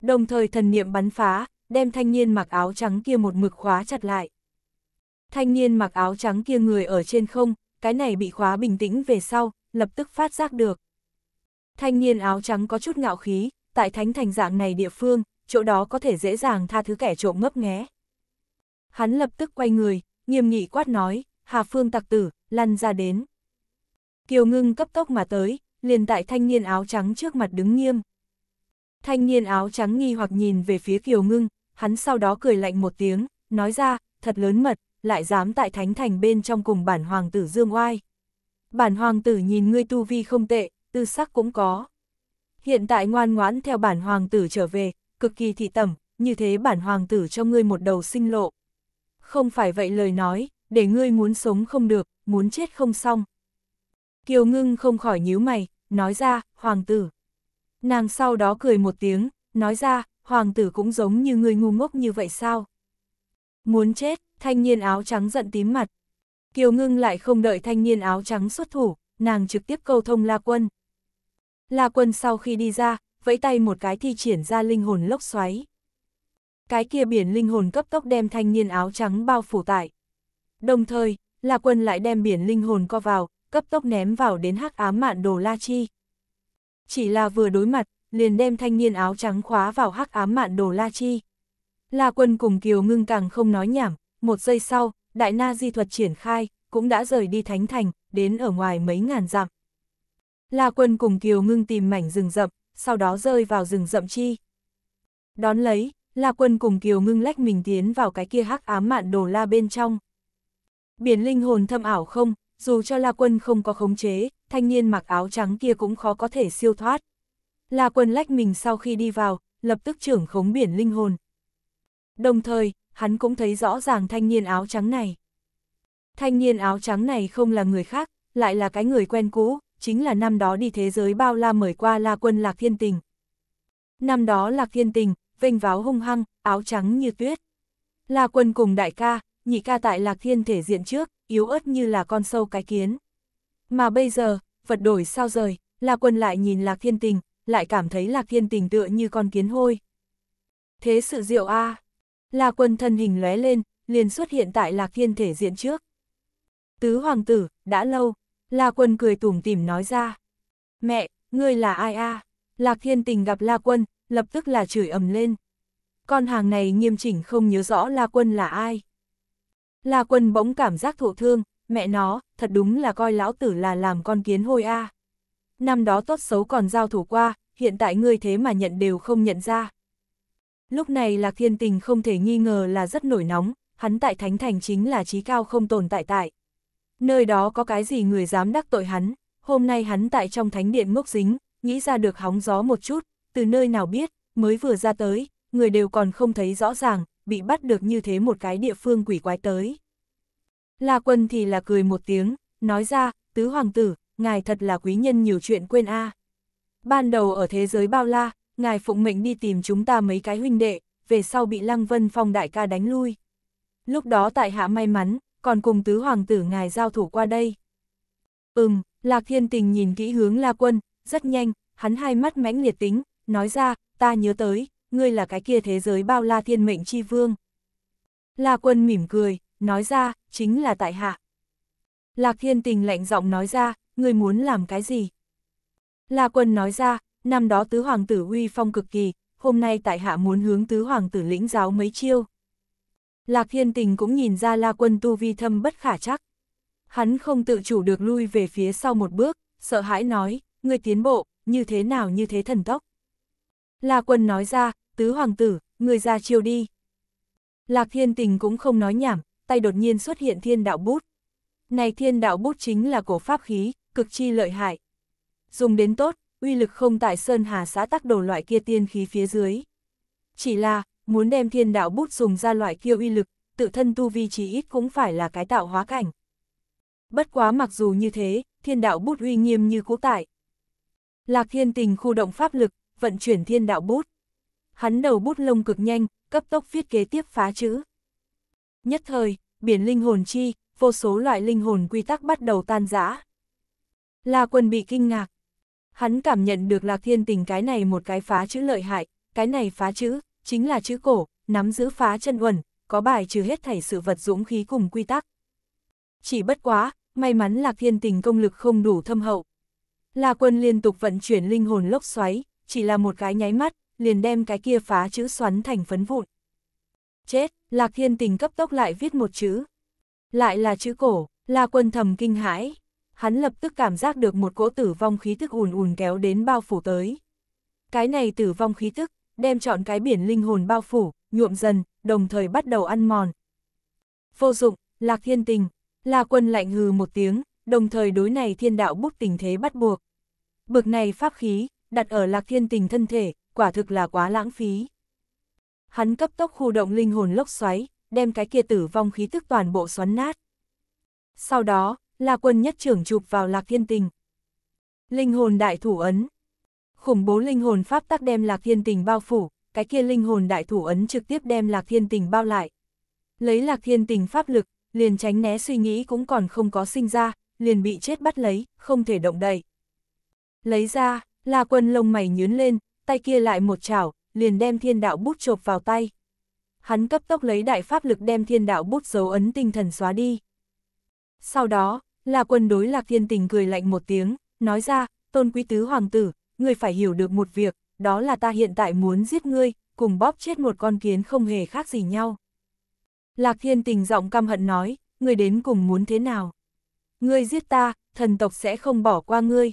S1: Đồng thời thần niệm bắn phá, đem thanh niên mặc áo trắng kia một mực khóa chặt lại. Thanh niên mặc áo trắng kia người ở trên không, cái này bị khóa bình tĩnh về sau, lập tức phát giác được. Thanh niên áo trắng có chút ngạo khí, tại thánh thành dạng này địa phương, chỗ đó có thể dễ dàng tha thứ kẻ trộm ngấp nghé. Hắn lập tức quay người, nghiêm nghị quát nói, Hà Phương tặc tử, lăn ra đến. Kiều ngưng cấp tốc mà tới, liền tại thanh niên áo trắng trước mặt đứng nghiêm. Thanh niên áo trắng nghi hoặc nhìn về phía Kiều Ngưng, hắn sau đó cười lạnh một tiếng, nói ra, thật lớn mật, lại dám tại thánh thành bên trong cùng bản hoàng tử dương oai. Bản hoàng tử nhìn ngươi tu vi không tệ, tư sắc cũng có. Hiện tại ngoan ngoãn theo bản hoàng tử trở về, cực kỳ thị tẩm, như thế bản hoàng tử cho ngươi một đầu sinh lộ. Không phải vậy lời nói, để ngươi muốn sống không được, muốn chết không xong. Kiều Ngưng không khỏi nhíu mày, nói ra, hoàng tử. Nàng sau đó cười một tiếng, nói ra, hoàng tử cũng giống như người ngu ngốc như vậy sao? Muốn chết, thanh niên áo trắng giận tím mặt. Kiều Ngưng lại không đợi thanh niên áo trắng xuất thủ, nàng trực tiếp câu thông La Quân. La Quân sau khi đi ra, vẫy tay một cái thi triển ra linh hồn lốc xoáy. Cái kia biển linh hồn cấp tốc đem thanh niên áo trắng bao phủ tại. Đồng thời, La Quân lại đem biển linh hồn co vào, cấp tốc ném vào đến hắc ám mạn đồ La Chi. Chỉ là vừa đối mặt, liền đem thanh niên áo trắng khóa vào hắc ám mạn đồ La Chi. La quân cùng Kiều ngưng càng không nói nhảm, một giây sau, đại na di thuật triển khai, cũng đã rời đi thánh thành, đến ở ngoài mấy ngàn dặm. La quân cùng Kiều ngưng tìm mảnh rừng rậm, sau đó rơi vào rừng rậm chi. Đón lấy, La quân cùng Kiều ngưng lách mình tiến vào cái kia hắc ám mạn đồ la bên trong. Biển linh hồn thâm ảo không, dù cho La Quân không có khống chế, thanh niên mặc áo trắng kia cũng khó có thể siêu thoát. La Quân lách mình sau khi đi vào, lập tức trưởng khống biển linh hồn. Đồng thời, hắn cũng thấy rõ ràng thanh niên áo trắng này. Thanh niên áo trắng này không là người khác, lại là cái người quen cũ, chính là năm đó đi thế giới bao la mời qua La Quân Lạc Thiên Tình. Năm đó Lạc Thiên Tình, vênh váo hung hăng, áo trắng như tuyết. La Quân cùng đại ca, nhị ca tại Lạc Thiên thể diện trước, yếu ớt như là con sâu cái kiến. Mà bây giờ, vật đổi sao rời, là quân lại nhìn Lạc Thiên Tình, lại cảm thấy Lạc Thiên Tình tựa như con kiến hôi. Thế sự diệu a à. là quân thân hình lóe lên, liền xuất hiện tại Lạc Thiên thể diện trước. Tứ hoàng tử, đã lâu, La Quân cười tủm tỉm nói ra. Mẹ, ngươi là ai a à? Lạc Thiên Tình gặp La Quân, lập tức là chửi ầm lên. Con hàng này nghiêm chỉnh không nhớ rõ La Quân là ai. La quân bỗng cảm giác thổ thương, mẹ nó, thật đúng là coi lão tử là làm con kiến hôi a. Năm đó tốt xấu còn giao thủ qua, hiện tại ngươi thế mà nhận đều không nhận ra. Lúc này Lạc Thiên Tình không thể nghi ngờ là rất nổi nóng, hắn tại Thánh Thành chính là trí cao không tồn tại tại. Nơi đó có cái gì người dám đắc tội hắn, hôm nay hắn tại trong Thánh Điện ngốc dính, nghĩ ra được hóng gió một chút, từ nơi nào biết, mới vừa ra tới, người đều còn không thấy rõ ràng, bị bắt được như thế một cái địa phương quỷ quái tới. La quân thì là cười một tiếng, nói ra, tứ hoàng tử, ngài thật là quý nhân nhiều chuyện quên a. À. Ban đầu ở thế giới bao la, ngài phụng mệnh đi tìm chúng ta mấy cái huynh đệ, về sau bị Lăng Vân Phong đại ca đánh lui. Lúc đó tại hạ may mắn, còn cùng tứ hoàng tử ngài giao thủ qua đây. Ừm, Lạc Thiên Tình nhìn kỹ hướng La Quân, rất nhanh, hắn hai mắt mãnh liệt tính, nói ra, ta nhớ tới, ngươi là cái kia thế giới bao la thiên mệnh chi vương. La quân mỉm cười, nói ra, chính là tại hạ. Lạc thiên tình lạnh giọng nói ra, ngươi muốn làm cái gì? La quân nói ra, năm đó tứ hoàng tử uy phong cực kỳ, hôm nay tại hạ muốn hướng tứ hoàng tử lĩnh giáo mấy chiêu. Lạc thiên tình cũng nhìn ra la quân tu vi thâm bất khả chắc. Hắn không tự chủ được lui về phía sau một bước, sợ hãi nói, ngươi tiến bộ, như thế nào như thế thần tốc. La quân nói ra, tứ hoàng tử, người ra chiêu đi. Lạc thiên tình cũng không nói nhảm, tay đột nhiên xuất hiện thiên đạo bút. Này thiên đạo bút chính là cổ pháp khí, cực chi lợi hại. Dùng đến tốt, uy lực không tại Sơn Hà xã tắc đồ loại kia tiên khí phía dưới. Chỉ là, muốn đem thiên đạo bút dùng ra loại kia uy lực, tự thân tu vi chỉ ít cũng phải là cái tạo hóa cảnh. Bất quá mặc dù như thế, thiên đạo bút uy nghiêm như cũ tại. Lạc thiên tình khu động pháp lực, vận chuyển thiên đạo bút. Hắn đầu bút lông cực nhanh, cấp tốc viết kế tiếp phá chữ. Nhất thời, biển linh hồn chi, vô số loại linh hồn quy tắc bắt đầu tan rã. La quân bị kinh ngạc. Hắn cảm nhận được lạc thiên tình cái này một cái phá chữ lợi hại, cái này phá chữ, chính là chữ cổ, nắm giữ phá chân uẩn, có bài trừ hết thảy sự vật dũng khí cùng quy tắc. Chỉ bất quá, may mắn lạc thiên tình công lực không đủ thâm hậu. La quân liên tục vận chuyển linh hồn lốc xoáy, chỉ là một cái nháy mắt, liền đem cái kia phá chữ xoắn thành phấn vụn. Chết, Lạc Thiên Tình cấp tốc lại viết một chữ. Lại là chữ cổ, là quân thầm kinh hãi. Hắn lập tức cảm giác được một cỗ tử vong khí tức ùn ùn kéo đến bao phủ tới. Cái này tử vong khí tức, đem chọn cái biển linh hồn bao phủ, nhuộm dần, đồng thời bắt đầu ăn mòn. Vô dụng, Lạc Thiên Tình, là quân lạnh hừ một tiếng, đồng thời đối này thiên đạo bút tình thế bắt buộc. Bực này pháp khí, đặt ở lạc thiên tình thân thể, quả thực là quá lãng phí. Hắn cấp tốc khu động linh hồn lốc xoáy, đem cái kia tử vong khí tức toàn bộ xoắn nát. Sau đó, là Quân nhất trưởng chụp vào Lạc Thiên Tình. Linh hồn đại thủ ấn. Khủng bố linh hồn pháp tắc đem Lạc Thiên Tình bao phủ, cái kia linh hồn đại thủ ấn trực tiếp đem Lạc Thiên Tình bao lại. Lấy Lạc Thiên Tình pháp lực, liền tránh né suy nghĩ cũng còn không có sinh ra, liền bị chết bắt lấy, không thể động đậy. Lấy ra, La quân lông mày nhướn lên, tay kia lại một chảo, liền đem thiên đạo bút chộp vào tay. Hắn cấp tốc lấy đại pháp lực đem thiên đạo bút dấu ấn tinh thần xóa đi. Sau đó, La quân đối lạc thiên tình cười lạnh một tiếng, nói ra, tôn quý tứ hoàng tử, người phải hiểu được một việc, đó là ta hiện tại muốn giết ngươi, cùng bóp chết một con kiến không hề khác gì nhau. Lạc thiên tình giọng căm hận nói, Người đến cùng muốn thế nào? Ngươi giết ta, thần tộc sẽ không bỏ qua ngươi.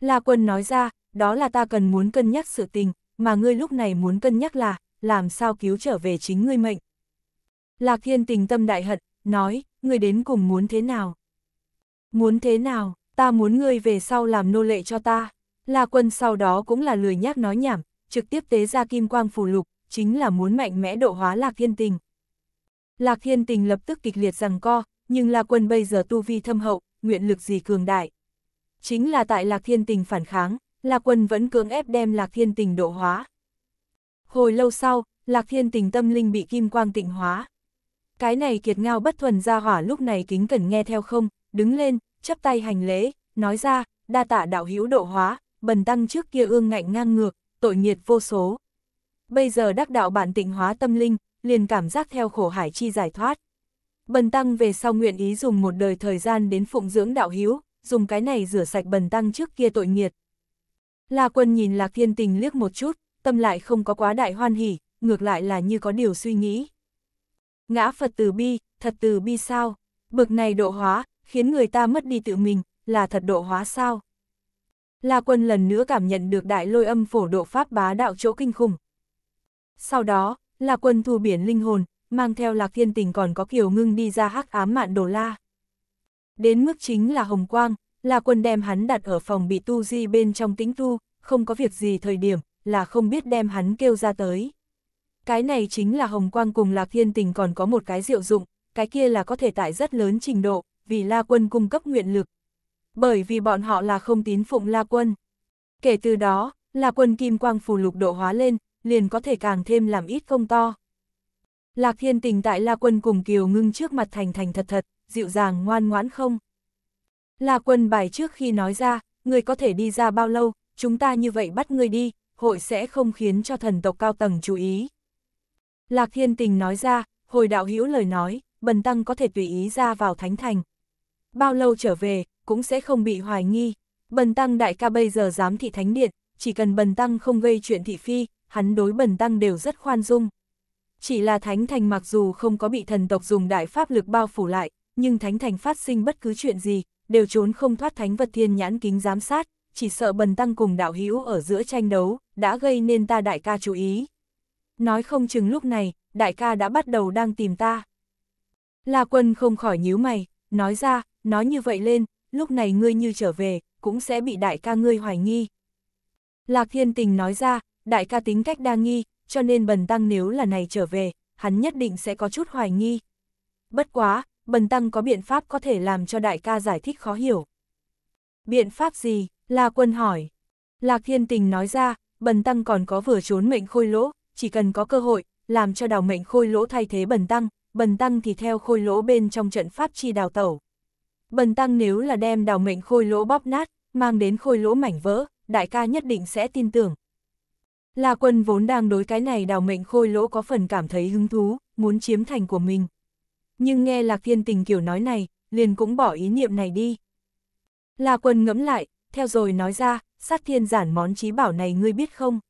S1: La Quân nói ra, đó là ta cần muốn cân nhắc sự tình, mà ngươi lúc này muốn cân nhắc là, làm sao cứu trở về chính ngươi mệnh. Lạc Thiên tình tâm đại hận, nói, ngươi đến cùng muốn thế nào? Muốn thế nào, ta muốn ngươi về sau làm nô lệ cho ta. La Quân sau đó cũng là lười nhác nói nhảm, trực tiếp tế ra kim quang phù lục, chính là muốn mạnh mẽ độ hóa Lạc Thiên tình. Lạc Thiên tình lập tức kịch liệt rằng co, nhưng La Quân bây giờ tu vi thâm hậu, nguyện lực gì cường đại chính là tại Lạc Thiên Tình phản kháng, Lạc Quân vẫn cưỡng ép đem Lạc Thiên Tình độ hóa. Hồi lâu sau, Lạc Thiên Tình tâm linh bị kim quang tịnh hóa. Cái này kiệt ngao bất thuần ra hỏa lúc này kính cẩn nghe theo không, đứng lên, chắp tay hành lễ, nói ra, đa tạ đạo hữu độ hóa, bần tăng trước kia ương ngạnh ngang ngược, tội nghiệt vô số. Bây giờ đắc đạo bản tịnh hóa tâm linh, liền cảm giác theo khổ hải chi giải thoát. Bần tăng về sau nguyện ý dùng một đời thời gian đến phụng dưỡng đạo hữu, dùng cái này rửa sạch bần tăng trước kia tội nghiệt. La quân nhìn Lạc Thiên Tình liếc một chút, tâm lại không có quá đại hoan hỉ, ngược lại là như có điều suy nghĩ. Ngã Phật từ bi, thật từ bi sao? Bực này độ hóa, khiến người ta mất đi tự mình, là thật độ hóa sao? La quân lần nữa cảm nhận được đại lôi âm phổ độ pháp bá đạo chỗ kinh khủng. Sau đó, La quân thu biển linh hồn, mang theo lạc thiên tình còn có kiều ngưng đi ra hắc ám mạn đồ la đến mức chính là hồng quang, là quân đem hắn đặt ở phòng bị tu di bên trong tĩnh tu, không có việc gì thời điểm, là không biết đem hắn kêu ra tới. Cái này chính là hồng quang cùng lạc thiên tình còn có một cái diệu dụng, cái kia là có thể tại rất lớn trình độ, vì la quân cung cấp nguyện lực. Bởi vì bọn họ là không tín phụng la quân. Kể từ đó, la quân kim quang phù lục độ hóa lên, liền có thể càng thêm làm ít không to. Lạc thiên tình tại la quân cùng kiều ngưng trước mặt thành thành thật thật, dịu dàng ngoan ngoãn không? Là quân bài trước khi nói ra, người có thể đi ra bao lâu, chúng ta như vậy bắt người đi, hội sẽ không khiến cho thần tộc cao tầng chú ý. Lạc Thiên Tình nói ra, hồi đạo hữu lời nói, bần tăng có thể tùy ý ra vào thánh thành. Bao lâu trở về, cũng sẽ không bị hoài nghi. Bần tăng đại ca bây giờ dám thị thánh điện, chỉ cần bần tăng không gây chuyện thị phi, hắn đối bần tăng đều rất khoan dung. Chỉ là thánh thành mặc dù không có bị thần tộc dùng đại pháp lực bao phủ lại, nhưng thánh thành phát sinh bất cứ chuyện gì, đều trốn không thoát thánh vật thiên nhãn kính giám sát, chỉ sợ bần tăng cùng đạo hữu ở giữa tranh đấu, đã gây nên ta đại ca chú ý. Nói không chừng lúc này, đại ca đã bắt đầu đang tìm ta. La quân không khỏi nhíu mày, nói ra, nói như vậy lên, lúc này ngươi như trở về, cũng sẽ bị đại ca ngươi hoài nghi. Lạc thiên tình nói ra, đại ca tính cách đa nghi, cho nên bần tăng nếu là này trở về, hắn nhất định sẽ có chút hoài nghi. Bất quá, bần tăng có biện pháp có thể làm cho đại ca giải thích khó hiểu. Biện pháp gì? La quân hỏi. Lạc thiên tình nói ra, bần tăng còn có vừa trốn mệnh khôi lỗ, chỉ cần có cơ hội, làm cho đào mệnh khôi lỗ thay thế bần tăng, bần tăng thì theo khôi lỗ bên trong trận pháp chi đào tẩu. Bần tăng nếu là đem đào mệnh khôi lỗ bóp nát, mang đến khôi lỗ mảnh vỡ, đại ca nhất định sẽ tin tưởng. La quân vốn đang đối cái này đào mệnh khôi lỗ có phần cảm thấy hứng thú, muốn chiếm thành của mình nhưng nghe Lạc Thiên Tình kiểu nói này, liền cũng bỏ ý niệm này đi. La Quân ngẫm lại, theo rồi nói ra, sát thiên giản món trí bảo này ngươi biết không?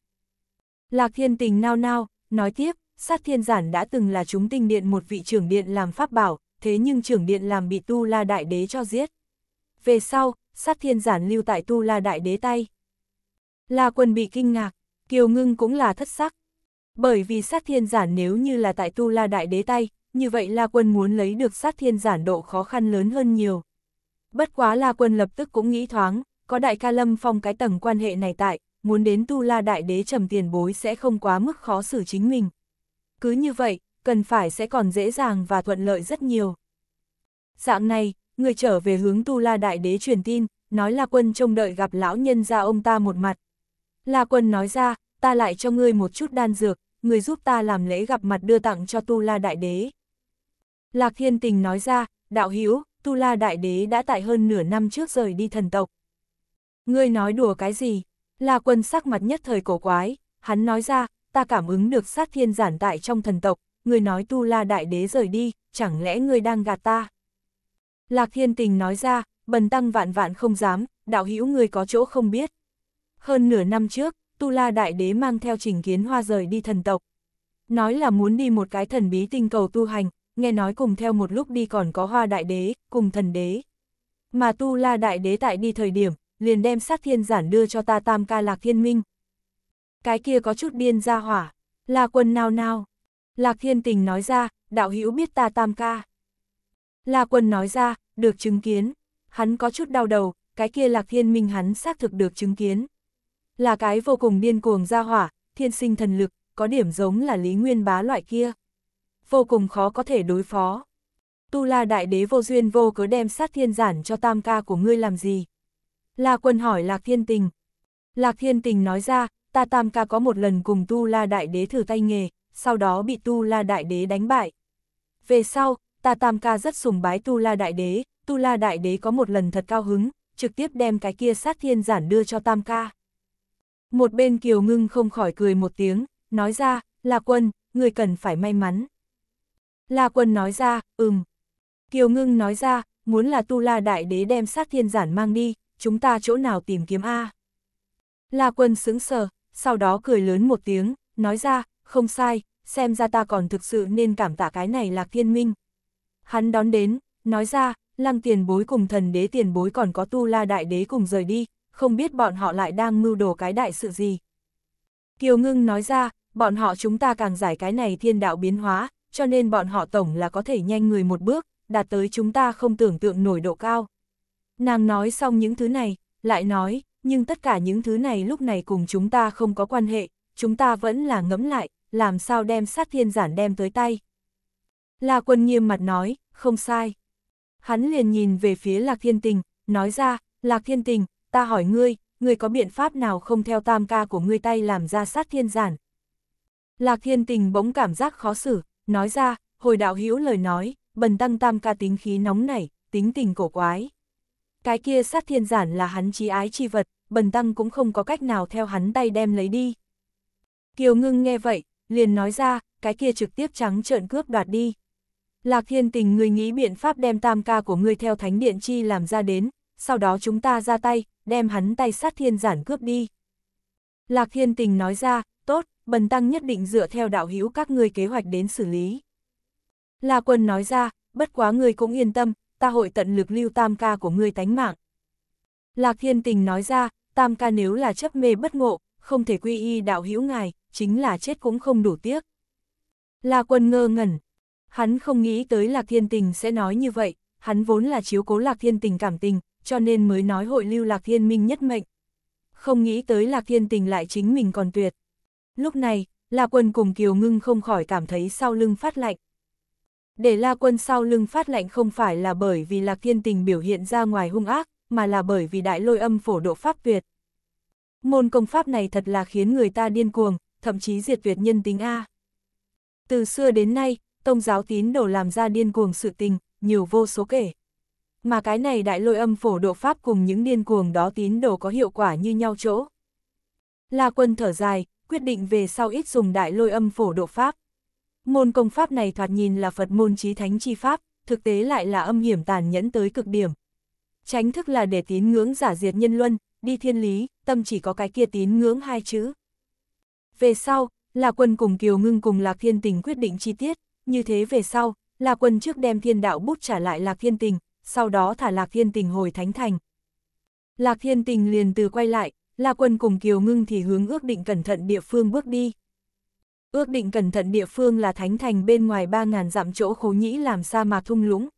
S1: Lạc Thiên Tình nao nao, nói tiếp, sát thiên giản đã từng là chúng tinh điện một vị trưởng điện làm pháp bảo, thế nhưng trưởng điện làm bị Tu La Đại Đế cho giết. Về sau, sát thiên giản lưu tại Tu La Đại Đế tay. La Quân bị kinh ngạc, Kiều Ngưng cũng là thất sắc. Bởi vì sát thiên giản nếu như là tại Tu La Đại Đế tay, như vậy La Quân muốn lấy được sát thiên giản độ khó khăn lớn hơn nhiều. Bất quá La Quân lập tức cũng nghĩ thoáng, có đại ca lâm phong cái tầng quan hệ này tại, muốn đến tu la đại đế trầm tiền bối sẽ không quá mức khó xử chính mình. Cứ như vậy, cần phải sẽ còn dễ dàng và thuận lợi rất nhiều. Dạng này, người trở về hướng tu la đại đế truyền tin, nói la quân trông đợi gặp lão nhân ra ông ta một mặt. La quân nói ra, ta lại cho ngươi một chút đan dược, người giúp ta làm lễ gặp mặt đưa tặng cho tu la đại đế. Lạc Thiên Tình nói ra, đạo hữu Tu La Đại Đế đã tại hơn nửa năm trước rời đi thần tộc. Ngươi nói đùa cái gì? Là quân sắc mặt nhất thời cổ quái, hắn nói ra, ta cảm ứng được sát thiên giản tại trong thần tộc, ngươi nói Tu La Đại Đế rời đi, chẳng lẽ ngươi đang gạt ta? Lạc Thiên Tình nói ra, bần tăng vạn vạn không dám, đạo hữu ngươi có chỗ không biết. Hơn nửa năm trước, Tu La Đại Đế mang theo trình kiến hoa rời đi thần tộc. Nói là muốn đi một cái thần bí tinh cầu tu hành, nghe nói cùng theo một lúc đi còn có hoa đại đế, cùng thần đế. Mà tu la đại đế tại đi thời điểm, liền đem sát thiên giản đưa cho ta tam ca lạc thiên minh. Cái kia có chút điên ra hỏa, là quần nào nào. Lạc thiên tình nói ra, đạo hữu biết ta tam ca. là quần nói ra, được chứng kiến, hắn có chút đau đầu, cái kia lạc thiên minh hắn xác thực được chứng kiến. Là cái vô cùng điên cuồng ra hỏa, thiên sinh thần lực, có điểm giống là lý nguyên bá loại kia vô cùng khó có thể đối phó. Tu La Đại Đế vô duyên vô cớ đem sát thiên giản cho tam ca của ngươi làm gì? La Quân hỏi Lạc Thiên Tình. Lạc Thiên Tình nói ra, ta tam ca có một lần cùng Tu La Đại Đế thử tay nghề, sau đó bị Tu La Đại Đế đánh bại. Về sau, ta tam ca rất sùng bái Tu La Đại Đế, Tu La Đại Đế có một lần thật cao hứng, trực tiếp đem cái kia sát thiên giản đưa cho tam ca. Một bên Kiều Ngưng không khỏi cười một tiếng, nói ra, La quân, người cần phải may mắn. La Quân nói ra, ừm. Kiều Ngưng nói ra, muốn là Tu La Đại Đế đem sát thiên giản mang đi, chúng ta chỗ nào tìm kiếm A. La Quân sững sờ, sau đó cười lớn một tiếng, nói ra, không sai, xem ra ta còn thực sự nên cảm tạ cái này là thiên minh. Hắn đón đến, nói ra, lăng tiền bối cùng thần đế tiền bối còn có tu la đại đế cùng rời đi, không biết bọn họ lại đang mưu đồ cái đại sự gì. Kiều ngưng nói ra, bọn họ chúng ta càng giải cái này thiên đạo biến hóa, cho nên bọn họ tổng là có thể nhanh người một bước, đạt tới chúng ta không tưởng tượng nổi độ cao. Nàng nói xong những thứ này, lại nói, nhưng tất cả những thứ này lúc này cùng chúng ta không có quan hệ, chúng ta vẫn là ngẫm lại, làm sao đem sát thiên giản đem tới tay. La quân nghiêm mặt nói, không sai. Hắn liền nhìn về phía Lạc Thiên Tình, nói ra, Lạc Thiên Tình, ta hỏi ngươi, ngươi có biện pháp nào không theo tam ca của ngươi tay làm ra sát thiên giản? Lạc Thiên Tình bỗng cảm giác khó xử, Nói ra, hồi đạo hữu lời nói, bần tăng tam ca tính khí nóng nảy, tính tình cổ quái. Cái kia sát thiên giản là hắn chí ái chi vật, bần tăng cũng không có cách nào theo hắn tay đem lấy đi. Kiều ngưng nghe vậy, liền nói ra, cái kia trực tiếp trắng trợn cướp đoạt đi. Lạc thiên tình người nghĩ biện pháp đem tam ca của người theo thánh điện chi làm ra đến, sau đó chúng ta ra tay, đem hắn tay sát thiên giản cướp đi. Lạc thiên tình nói ra, bần tăng nhất định dựa theo đạo hữu các ngươi kế hoạch đến xử lý. La quân nói ra, bất quá ngươi cũng yên tâm, ta hội tận lực lưu tam ca của ngươi tánh mạng. Lạc thiên tình nói ra, tam ca nếu là chấp mê bất ngộ, không thể quy y đạo hữu ngài, chính là chết cũng không đủ tiếc. La quân ngơ ngẩn, hắn không nghĩ tới lạc thiên tình sẽ nói như vậy, hắn vốn là chiếu cố lạc thiên tình cảm tình, cho nên mới nói hội lưu lạc thiên minh nhất mệnh. Không nghĩ tới lạc thiên tình lại chính mình còn tuyệt. Lúc này, La Quân cùng Kiều Ngưng không khỏi cảm thấy sau lưng phát lạnh. Để La Quân sau lưng phát lạnh không phải là bởi vì Lạc Thiên Tình biểu hiện ra ngoài hung ác, mà là bởi vì đại lôi âm phổ độ pháp tuyệt. Môn công pháp này thật là khiến người ta điên cuồng, thậm chí diệt việt nhân tính A. Từ xưa đến nay, tông giáo tín đồ làm ra điên cuồng sự tình, nhiều vô số kể. Mà cái này đại lôi âm phổ độ pháp cùng những điên cuồng đó tín đồ có hiệu quả như nhau chỗ. La quân thở dài, quyết định về sau ít dùng đại lôi âm phổ độ pháp. Môn công pháp này thoạt nhìn là Phật môn trí thánh chi pháp, thực tế lại là âm hiểm tàn nhẫn tới cực điểm. Tránh thức là để tín ngưỡng giả diệt nhân luân, đi thiên lý, tâm chỉ có cái kia tín ngưỡng hai chữ. Về sau, là quân cùng Kiều Ngưng cùng Lạc Thiên Tình quyết định chi tiết, như thế về sau, là quân trước đem thiên đạo bút trả lại Lạc Thiên Tình, sau đó thả Lạc Thiên Tình hồi thánh thành. Lạc Thiên Tình liền từ quay lại, La Quân cùng Kiều Ngưng thì hướng ước định cẩn thận địa phương bước đi. Ước định cẩn thận địa phương là thánh thành bên ngoài 3.000 dặm chỗ khối nhĩ làm sa mạc thung lũng.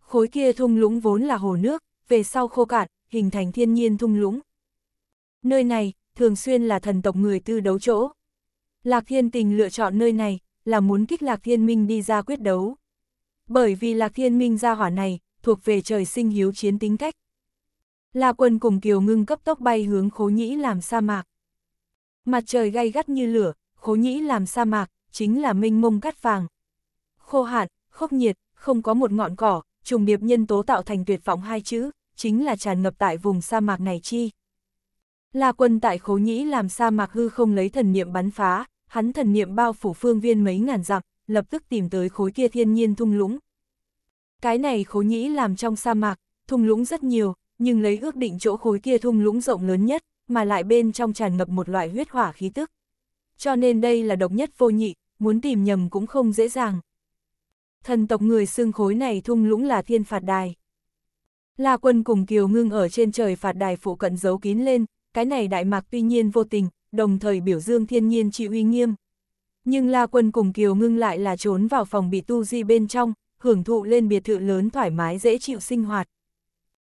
S1: Khối kia thung lũng vốn là hồ nước, về sau khô cạn, hình thành thiên nhiên thung lũng. Nơi này, thường xuyên là thần tộc người tư đấu chỗ. Lạc Thiên Tình lựa chọn nơi này, là muốn kích Lạc Thiên Minh đi ra quyết đấu. Bởi vì Lạc Thiên Minh ra hỏa này, thuộc về trời sinh hiếu chiến tính cách, La Quân cùng Kiều Ngưng cấp tốc bay hướng Khố Nhĩ làm sa mạc. Mặt trời gay gắt như lửa, Khố Nhĩ làm sa mạc, chính là Minh mông cát vàng. Khô hạn, khốc nhiệt, không có một ngọn cỏ, trùng điệp nhân tố tạo thành tuyệt vọng hai chữ, chính là tràn ngập tại vùng sa mạc này chi. La Quân tại Khố Nhĩ làm sa mạc hư không lấy thần niệm bắn phá, hắn thần niệm bao phủ phương viên mấy ngàn dặm, lập tức tìm tới khối kia thiên nhiên thung lũng. Cái này Khố Nhĩ làm trong sa mạc, thung lũng rất nhiều, nhưng lấy ước định chỗ khối kia thung lũng rộng lớn nhất, mà lại bên trong tràn ngập một loại huyết hỏa khí tức. Cho nên đây là độc nhất vô nhị, muốn tìm nhầm cũng không dễ dàng. Thần tộc người xương khối này thung lũng là thiên phạt đài. La quân cùng Kiều ngưng ở trên trời phạt đài phụ cận giấu kín lên, cái này đại mạc tuy nhiên vô tình, đồng thời biểu dương thiên nhiên chịu uy nghiêm. Nhưng La quân cùng Kiều ngưng lại là trốn vào phòng bị tu di bên trong, hưởng thụ lên biệt thự lớn thoải mái dễ chịu sinh hoạt.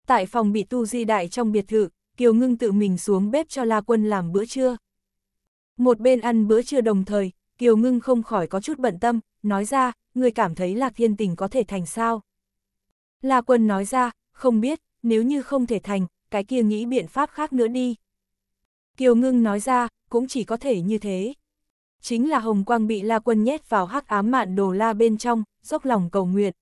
S1: Tại phòng bị tu di đại trong biệt thự, Kiều Ngưng tự mình xuống bếp cho La Quân làm bữa trưa. Một bên ăn bữa trưa đồng thời, Kiều Ngưng không khỏi có chút bận tâm, nói ra, người cảm thấy Lạc Thiên Tình có thể thành sao. La Quân nói ra, không biết, nếu như không thể thành, cái kia nghĩ biện pháp khác nữa đi. Kiều Ngưng nói ra, cũng chỉ có thể như thế. Chính là Hồng Quang bị La Quân nhét vào hắc ám mạn đồ la bên trong, dốc lòng cầu nguyện.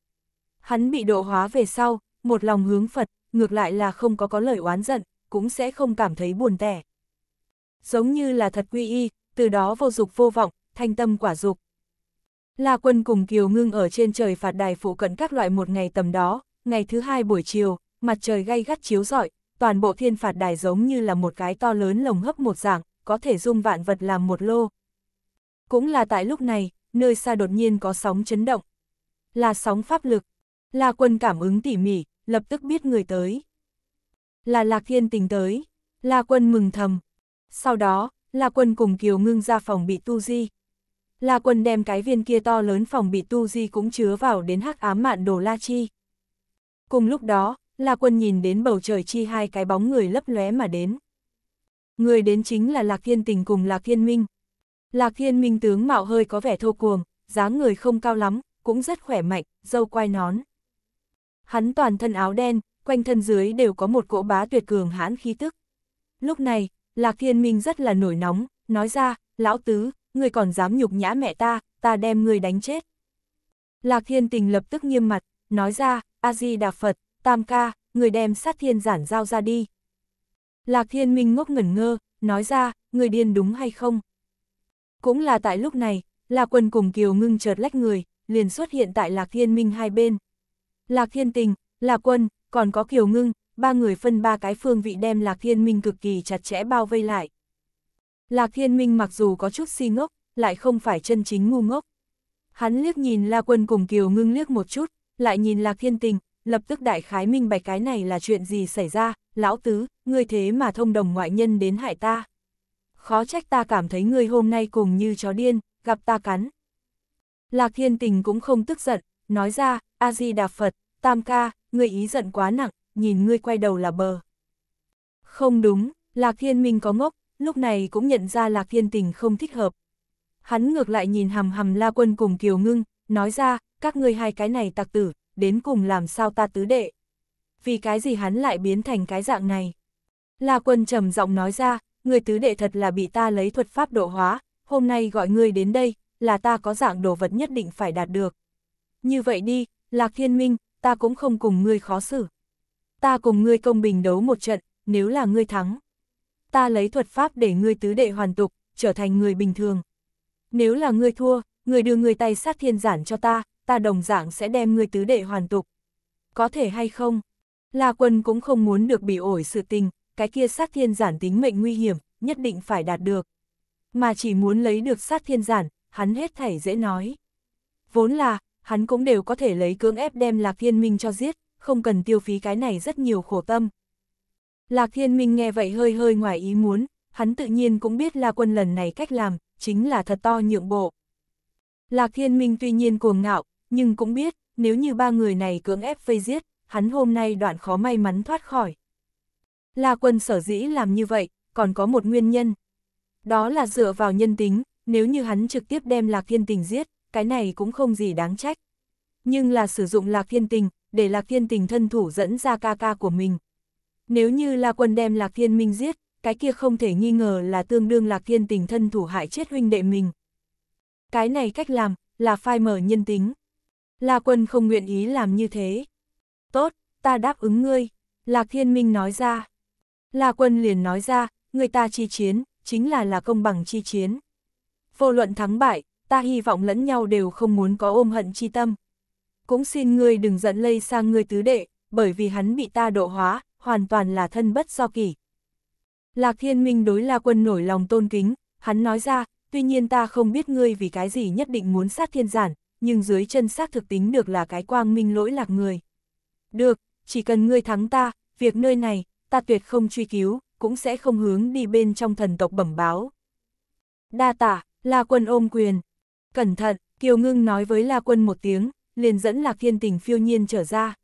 S1: Hắn bị độ hóa về sau, một lòng hướng Phật, ngược lại là không có có lời oán giận, cũng sẽ không cảm thấy buồn tẻ. Giống như là thật quy y, từ đó vô dục vô vọng, thanh tâm quả dục. La quân cùng Kiều ngưng ở trên trời phạt đài phụ cận các loại một ngày tầm đó, ngày thứ hai buổi chiều, mặt trời gay gắt chiếu rọi, toàn bộ thiên phạt đài giống như là một cái to lớn lồng hấp một dạng, có thể dung vạn vật làm một lô. Cũng là tại lúc này, nơi xa đột nhiên có sóng chấn động. Là sóng pháp lực. La quân cảm ứng tỉ mỉ, lập tức biết người tới. Là Lạc Thiên Tình tới, La Quân mừng thầm. Sau đó, La Quân cùng Kiều Ngưng ra phòng bị tu di. La Quân đem cái viên kia to lớn phòng bị tu di cũng chứa vào đến hắc ám mạn đồ La Chi. Cùng lúc đó, La Quân nhìn đến bầu trời chi hai cái bóng người lấp lóe mà đến. Người đến chính là Lạc Thiên Tình cùng Lạc Thiên Minh. Lạc Thiên Minh tướng mạo hơi có vẻ thô cuồng, dáng người không cao lắm, cũng rất khỏe mạnh, dâu quai nón. Hắn toàn thân áo đen, quanh thân dưới đều có một cỗ bá tuyệt cường hãn khí tức. Lúc này, Lạc Thiên Minh rất là nổi nóng, nói ra, lão tứ, người còn dám nhục nhã mẹ ta, ta đem người đánh chết. Lạc Thiên Tình lập tức nghiêm mặt, nói ra, A-di Đà Phật, Tam Ca, người đem sát thiên giản giao ra đi. Lạc Thiên Minh ngốc ngẩn ngơ, nói ra, người điên đúng hay không? Cũng là tại lúc này, Lạc quần cùng Kiều ngưng chợt lách người, liền xuất hiện tại Lạc Thiên Minh hai bên. Lạc Thiên Tình, Lạc Quân, còn có Kiều Ngưng, ba người phân ba cái phương vị đem Lạc Thiên Minh cực kỳ chặt chẽ bao vây lại. Lạc Thiên Minh mặc dù có chút si ngốc, lại không phải chân chính ngu ngốc. Hắn liếc nhìn La Quân cùng Kiều Ngưng liếc một chút, lại nhìn Lạc Thiên Tình, lập tức đại khái minh bạch cái này là chuyện gì xảy ra, lão tứ, ngươi thế mà thông đồng ngoại nhân đến hại ta. Khó trách ta cảm thấy ngươi hôm nay cùng như chó điên, gặp ta cắn. Lạc Thiên Tình cũng không tức giận, nói ra, A-di-đà Phật, Tam ca, người ý giận quá nặng, nhìn ngươi quay đầu là bờ. Không đúng, Lạc Thiên Minh có ngốc, lúc này cũng nhận ra Lạc Thiên Tình không thích hợp. Hắn ngược lại nhìn hầm hầm La Quân cùng Kiều Ngưng, nói ra, các ngươi hai cái này tặc tử, đến cùng làm sao ta tứ đệ. Vì cái gì hắn lại biến thành cái dạng này? La Quân trầm giọng nói ra, người tứ đệ thật là bị ta lấy thuật pháp độ hóa, hôm nay gọi ngươi đến đây, là ta có dạng đồ vật nhất định phải đạt được. Như vậy đi, Lạc Thiên Minh, ta cũng không cùng ngươi khó xử. Ta cùng ngươi công bình đấu một trận, nếu là ngươi thắng. Ta lấy thuật pháp để ngươi tứ đệ hoàn tục, trở thành người bình thường. Nếu là ngươi thua, ngươi đưa ngươi tay sát thiên giản cho ta, ta đồng dạng sẽ đem ngươi tứ đệ hoàn tục. Có thể hay không? La quân cũng không muốn được bị ổi sự tình, cái kia sát thiên giản tính mệnh nguy hiểm, nhất định phải đạt được. Mà chỉ muốn lấy được sát thiên giản, hắn hết thảy dễ nói. Vốn là, hắn cũng đều có thể lấy cưỡng ép đem Lạc Thiên Minh cho giết, không cần tiêu phí cái này rất nhiều khổ tâm. Lạc Thiên Minh nghe vậy hơi hơi ngoài ý muốn, hắn tự nhiên cũng biết La Quân lần này cách làm, chính là thật to nhượng bộ. Lạc Thiên Minh tuy nhiên cuồng ngạo, nhưng cũng biết, nếu như ba người này cưỡng ép vây giết, hắn hôm nay đoạn khó may mắn thoát khỏi. La Quân sở dĩ làm như vậy, còn có một nguyên nhân. Đó là dựa vào nhân tính, nếu như hắn trực tiếp đem Lạc Thiên Tình giết, cái này cũng không gì đáng trách. Nhưng là sử dụng lạc thiên tình, để lạc thiên tình thân thủ dẫn ra ca ca của mình. Nếu như là quân đem lạc thiên minh giết, cái kia không thể nghi ngờ là tương đương lạc thiên tình thân thủ hại chết huynh đệ mình. Cái này cách làm, là phai mở nhân tính. La quân không nguyện ý làm như thế. Tốt, ta đáp ứng ngươi, lạc thiên minh nói ra. La quân liền nói ra, người ta chi chiến, chính là là công bằng chi chiến. Vô luận thắng bại, ta hy vọng lẫn nhau đều không muốn có ôm hận chi tâm. Cũng xin ngươi đừng giận lây sang ngươi tứ đệ, bởi vì hắn bị ta độ hóa, hoàn toàn là thân bất do kỷ. Lạc thiên minh đối la quân nổi lòng tôn kính, hắn nói ra, tuy nhiên ta không biết ngươi vì cái gì nhất định muốn sát thiên giản, nhưng dưới chân xác thực tính được là cái quang minh lỗi lạc người. Được, chỉ cần ngươi thắng ta, việc nơi này, ta tuyệt không truy cứu, cũng sẽ không hướng đi bên trong thần tộc bẩm báo. Đa tả, la quân ôm quyền, Cẩn thận, Kiều Ngưng nói với La Quân một tiếng, liền dẫn Lạc Thiên Tình phiêu nhiên trở ra.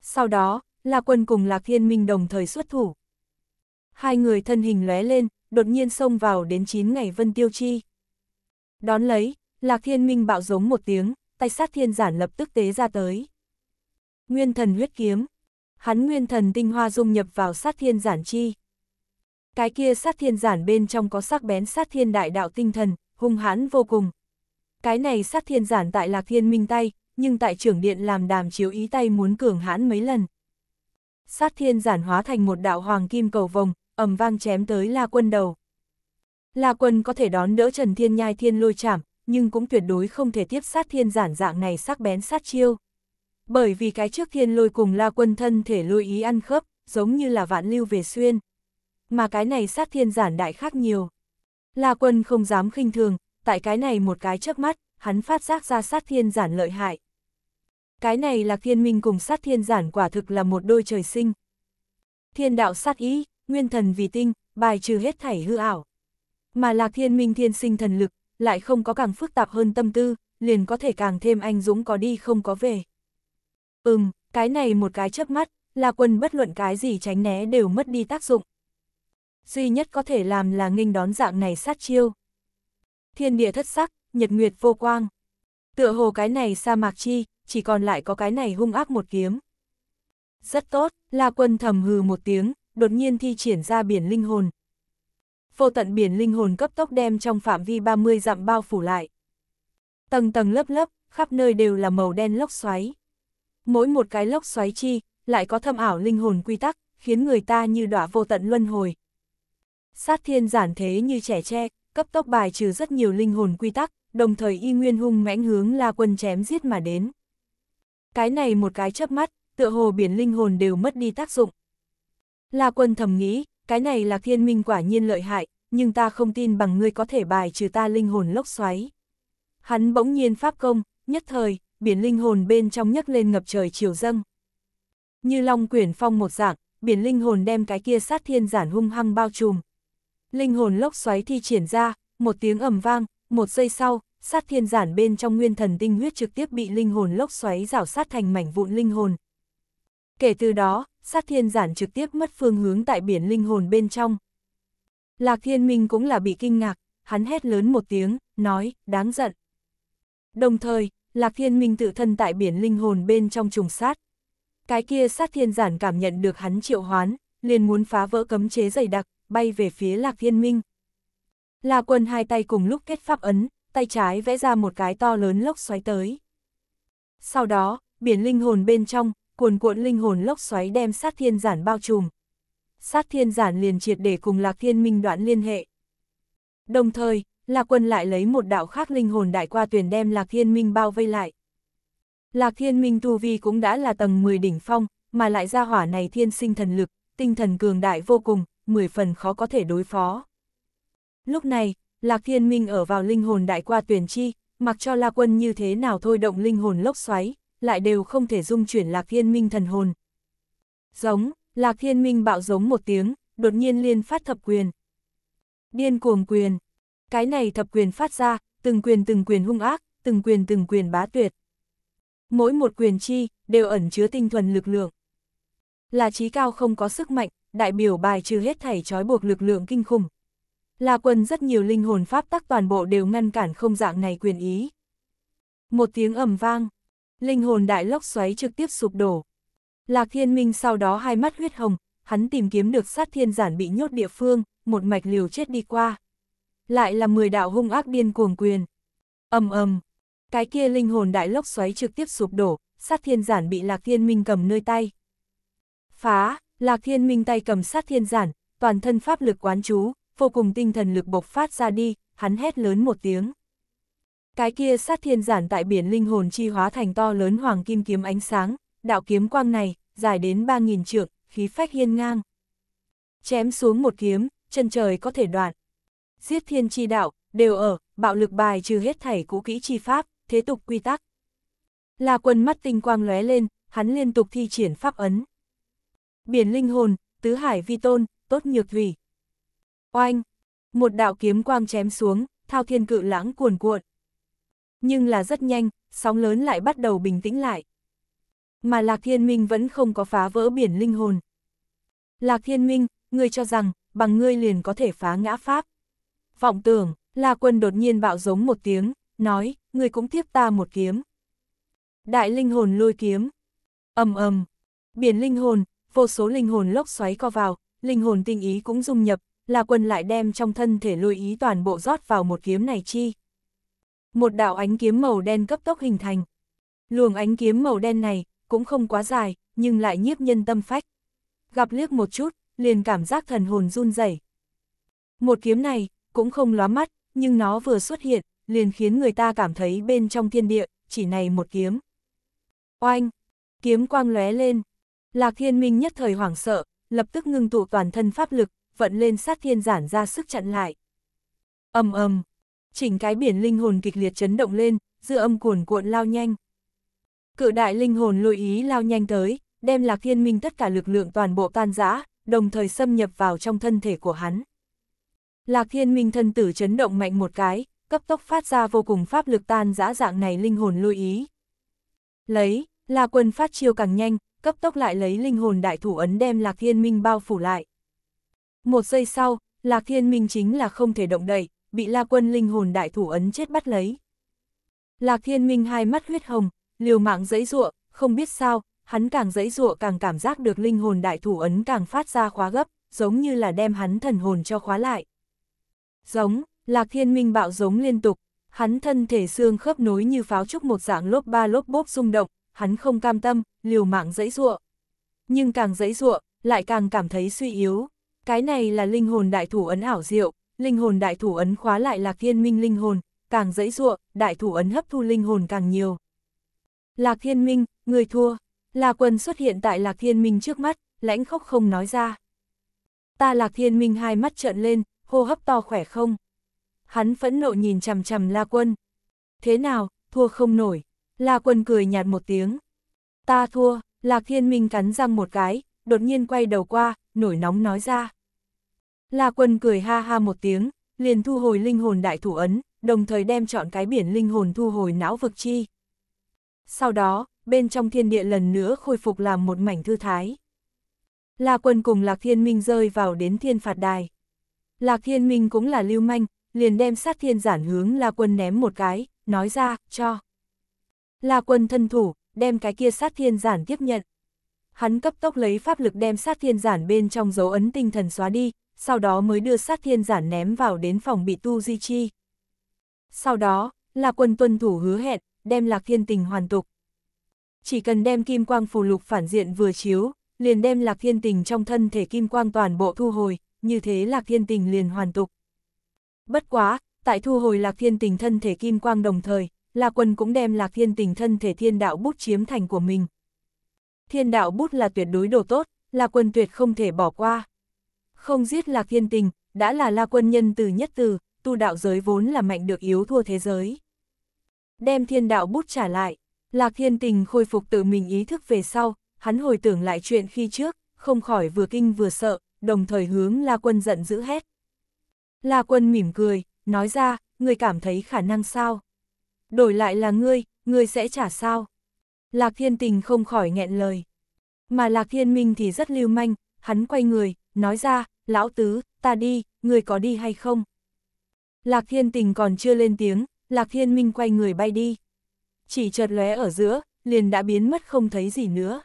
S1: Sau đó, La Quân cùng Lạc Thiên Minh đồng thời xuất thủ. Hai người thân hình lóe lên, đột nhiên xông vào đến 9 ngày Vân Tiêu Chi. Đón lấy, Lạc Thiên Minh bạo giống một tiếng, tay sát thiên giản lập tức tế ra tới. Nguyên thần huyết kiếm. Hắn nguyên thần tinh hoa dung nhập vào sát thiên giản chi. Cái kia sát thiên giản bên trong có sắc bén sát thiên đại đạo tinh thần, hung hãn vô cùng, cái này sát thiên giản tại lạc thiên minh tay, nhưng tại trưởng điện làm đàm chiếu ý tay muốn cường hãn mấy lần. Sát thiên giản hóa thành một đạo hoàng kim cầu vồng, ầm vang chém tới la quân đầu. La quân có thể đón đỡ trần thiên nhai thiên lôi chảm, nhưng cũng tuyệt đối không thể tiếp sát thiên giản dạng này sắc bén sát chiêu. Bởi vì cái trước thiên lôi cùng la quân thân thể lôi ý ăn khớp, giống như là vạn lưu về xuyên. Mà cái này sát thiên giản đại khác nhiều. La quân không dám khinh thường, tại cái này một cái trước mắt, hắn phát giác ra sát thiên giản lợi hại. Cái này là thiên minh cùng sát thiên giản quả thực là một đôi trời sinh. Thiên đạo sát ý, nguyên thần vì tinh, bài trừ hết thảy hư ảo. Mà lạc thiên minh thiên sinh thần lực, lại không có càng phức tạp hơn tâm tư, liền có thể càng thêm anh dũng có đi không có về. Ừm, cái này một cái chớp mắt, là quân bất luận cái gì tránh né đều mất đi tác dụng. Duy nhất có thể làm là nghênh đón dạng này sát chiêu thiên địa thất sắc, nhật nguyệt vô quang. Tựa hồ cái này sa mạc chi, chỉ còn lại có cái này hung ác một kiếm. Rất tốt, La Quân thầm hừ một tiếng, đột nhiên thi triển ra biển linh hồn. Vô tận biển linh hồn cấp tốc đem trong phạm vi 30 dặm bao phủ lại. Tầng tầng lớp lớp, khắp nơi đều là màu đen lốc xoáy. Mỗi một cái lốc xoáy chi, lại có thâm ảo linh hồn quy tắc, khiến người ta như đọa vô tận luân hồi. Sát thiên giản thế như trẻ tre, cấp tốc bài trừ rất nhiều linh hồn quy tắc, đồng thời y nguyên hung mãnh hướng La Quân chém giết mà đến. Cái này một cái chớp mắt, tựa hồ biển linh hồn đều mất đi tác dụng. La Quân thầm nghĩ, cái này là thiên minh quả nhiên lợi hại, nhưng ta không tin bằng ngươi có thể bài trừ ta linh hồn lốc xoáy. Hắn bỗng nhiên pháp công, nhất thời, biển linh hồn bên trong nhấc lên ngập trời chiều dâng. Như long quyển phong một dạng, biển linh hồn đem cái kia sát thiên giản hung hăng bao trùm, Linh hồn lốc xoáy thi triển ra, một tiếng ầm vang, một giây sau, sát thiên giản bên trong nguyên thần tinh huyết trực tiếp bị linh hồn lốc xoáy rảo sát thành mảnh vụn linh hồn. Kể từ đó, sát thiên giản trực tiếp mất phương hướng tại biển linh hồn bên trong. Lạc thiên minh cũng là bị kinh ngạc, hắn hét lớn một tiếng, nói, đáng giận. Đồng thời, Lạc Thiên Minh tự thân tại biển linh hồn bên trong trùng sát. Cái kia sát thiên giản cảm nhận được hắn triệu hoán, liền muốn phá vỡ cấm chế dày đặc, bay về phía Lạc Thiên Minh. La Quân hai tay cùng lúc kết pháp ấn, tay trái vẽ ra một cái to lớn lốc xoáy tới. Sau đó, biển linh hồn bên trong, cuồn cuộn linh hồn lốc xoáy đem sát thiên giản bao trùm. Sát thiên giản liền triệt để cùng Lạc Thiên Minh đoạn liên hệ. Đồng thời, Lạc Quân lại lấy một đạo khác linh hồn đại qua tuyển đem Lạc Thiên Minh bao vây lại. Lạc Thiên Minh tu vi cũng đã là tầng 10 đỉnh phong, mà lại ra hỏa này thiên sinh thần lực, tinh thần cường đại vô cùng, mười phần khó có thể đối phó. Lúc này, Lạc Thiên Minh ở vào linh hồn đại qua tuyển chi, mặc cho La Quân như thế nào thôi động linh hồn lốc xoáy, lại đều không thể dung chuyển Lạc Thiên Minh thần hồn. Giống, Lạc Thiên Minh bạo giống một tiếng, đột nhiên liên phát thập quyền. Điên cuồng quyền. Cái này thập quyền phát ra, từng quyền từng quyền hung ác, từng quyền từng quyền bá tuyệt. Mỗi một quyền chi, đều ẩn chứa tinh thuần lực lượng. Là trí cao không có sức mạnh, đại biểu bài trừ hết thảy trói buộc lực lượng kinh khủng. La quân rất nhiều linh hồn pháp tắc toàn bộ đều ngăn cản không dạng này quyền ý. Một tiếng ầm vang, linh hồn đại lốc xoáy trực tiếp sụp đổ. Lạc thiên minh sau đó hai mắt huyết hồng, hắn tìm kiếm được sát thiên giản bị nhốt địa phương, một mạch liều chết đi qua. Lại là 10 đạo hung ác điên cuồng quyền. ầm ầm, cái kia linh hồn đại lốc xoáy trực tiếp sụp đổ, sát thiên giản bị lạc thiên minh cầm nơi tay. Phá! Lạc Thiên Minh tay cầm sát thiên giản, toàn thân pháp lực quán chú, vô cùng tinh thần lực bộc phát ra đi, hắn hét lớn một tiếng. Cái kia sát thiên giản tại biển linh hồn chi hóa thành to lớn hoàng kim kiếm ánh sáng, đạo kiếm quang này, dài đến 3.000 trượng, khí phách hiên ngang. Chém xuống một kiếm, chân trời có thể đoạn. Giết thiên chi đạo, đều ở, bạo lực bài trừ hết thảy cũ kỹ chi pháp, thế tục quy tắc. Là quần mắt tinh quang lóe lên, hắn liên tục thi triển pháp ấn. Biển linh hồn, tứ hải vi tôn, tốt nhược thủy. Oanh! Một đạo kiếm quang chém xuống, thao thiên cự lãng cuồn cuộn. Nhưng là rất nhanh, sóng lớn lại bắt đầu bình tĩnh lại. Mà Lạc Thiên Minh vẫn không có phá vỡ biển linh hồn. Lạc Thiên Minh, ngươi cho rằng, bằng ngươi liền có thể phá ngã Pháp. Vọng tưởng, La Quân đột nhiên bạo giống một tiếng, nói, ngươi cũng tiếp ta một kiếm. Đại linh hồn lôi kiếm. ầm ầm, biển linh hồn, vô số linh hồn lốc xoáy co vào, linh hồn tinh ý cũng dung nhập, là quân lại đem trong thân thể lôi ý toàn bộ rót vào một kiếm này chi. Một đạo ánh kiếm màu đen cấp tốc hình thành. Luồng ánh kiếm màu đen này cũng không quá dài, nhưng lại nhiếp nhân tâm phách. Gặp liếc một chút, liền cảm giác thần hồn run rẩy. Một kiếm này cũng không lóa mắt, nhưng nó vừa xuất hiện, liền khiến người ta cảm thấy bên trong thiên địa, chỉ này một kiếm. Oanh, kiếm quang lóe lên, Lạc Thiên Minh nhất thời hoảng sợ, lập tức ngưng tụ toàn thân pháp lực, vận lên sát thiên giản ra sức chặn lại. Ầm ầm, chỉnh cái biển linh hồn kịch liệt chấn động lên, dư âm cuồn cuộn lao nhanh. Cự đại linh hồn lôi ý lao nhanh tới, đem Lạc Thiên Minh tất cả lực lượng toàn bộ tan rã, đồng thời xâm nhập vào trong thân thể của hắn. Lạc Thiên Minh thân tử chấn động mạnh một cái, cấp tốc phát ra vô cùng pháp lực tan dã dạng này linh hồn lôi ý. Lấy, là quân phát chiêu càng nhanh, cấp tốc lại lấy linh hồn đại thủ ấn đem Lạc Thiên Minh bao phủ lại. Một giây sau, Lạc Thiên Minh chính là không thể động đậy, bị La Quân linh hồn đại thủ ấn chết bắt lấy. Lạc Thiên Minh hai mắt huyết hồng, liều mạng dãy dụa, không biết sao, hắn càng dãy dụa càng cảm giác được linh hồn đại thủ ấn càng phát ra khóa gấp, giống như là đem hắn thần hồn cho khóa lại. Giống, Lạc Thiên Minh bạo giống liên tục, hắn thân thể xương khớp nối như pháo trúc một dạng lốp ba lốp bốp rung động, hắn không cam tâm, liều mạng dãy ruộng. Nhưng càng dãy ruộng, lại càng cảm thấy suy yếu. Cái này là linh hồn đại thủ ấn ảo diệu, linh hồn đại thủ ấn khóa lại là thiên minh linh hồn, càng dãy ruộng, đại thủ ấn hấp thu linh hồn càng nhiều. Lạc thiên minh, người thua, là quần xuất hiện tại lạc thiên minh trước mắt, lãnh khóc không nói ra. Ta lạc thiên minh hai mắt trợn lên, hô hấp to khỏe không? Hắn phẫn nộ nhìn chằm chằm la quân. Thế nào, thua không nổi, La Quân cười nhạt một tiếng. Ta thua, Lạc Thiên Minh cắn răng một cái, đột nhiên quay đầu qua, nổi nóng nói ra. La Quân cười ha ha một tiếng, liền thu hồi linh hồn đại thủ ấn, đồng thời đem chọn cái biển linh hồn thu hồi não vực chi. Sau đó, bên trong thiên địa lần nữa khôi phục làm một mảnh thư thái. La Quân cùng Lạc Thiên Minh rơi vào đến thiên phạt đài. Lạc Thiên Minh cũng là lưu manh, liền đem sát thiên giản hướng La Quân ném một cái, nói ra, cho. La quân thân thủ, đem cái kia sát thiên giản tiếp nhận. Hắn cấp tốc lấy pháp lực đem sát thiên giản bên trong dấu ấn tinh thần xóa đi, sau đó mới đưa sát thiên giản ném vào đến phòng bị tu di chi. Sau đó, La quân tuân thủ hứa hẹn, đem lạc thiên tình hoàn tục. Chỉ cần đem kim quang phù lục phản diện vừa chiếu, liền đem lạc thiên tình trong thân thể kim quang toàn bộ thu hồi, như thế lạc thiên tình liền hoàn tục. Bất quá, tại thu hồi lạc thiên tình thân thể kim quang đồng thời, La Quân cũng đem Lạc Thiên Tình thân thể thiên đạo bút chiếm thành của mình. Thiên đạo bút là tuyệt đối đồ tốt, La Quân tuyệt không thể bỏ qua. Không giết Lạc Thiên Tình, đã là La Quân nhân từ nhất từ, tu đạo giới vốn là mạnh được yếu thua thế giới. Đem thiên đạo bút trả lại, Lạc Thiên Tình khôi phục tự mình ý thức về sau, hắn hồi tưởng lại chuyện khi trước, không khỏi vừa kinh vừa sợ, đồng thời hướng La Quân giận dữ hét. La Quân mỉm cười, nói ra, người cảm thấy khả năng sao? đổi lại là ngươi, ngươi sẽ trả sao? Lạc Thiên Tình không khỏi nghẹn lời. Mà Lạc Thiên Minh thì rất lưu manh, hắn quay người, nói ra, lão tứ, ta đi, ngươi có đi hay không? Lạc Thiên Tình còn chưa lên tiếng, Lạc Thiên Minh quay người bay đi. Chỉ chợt lóe ở giữa, liền đã biến mất không thấy gì nữa.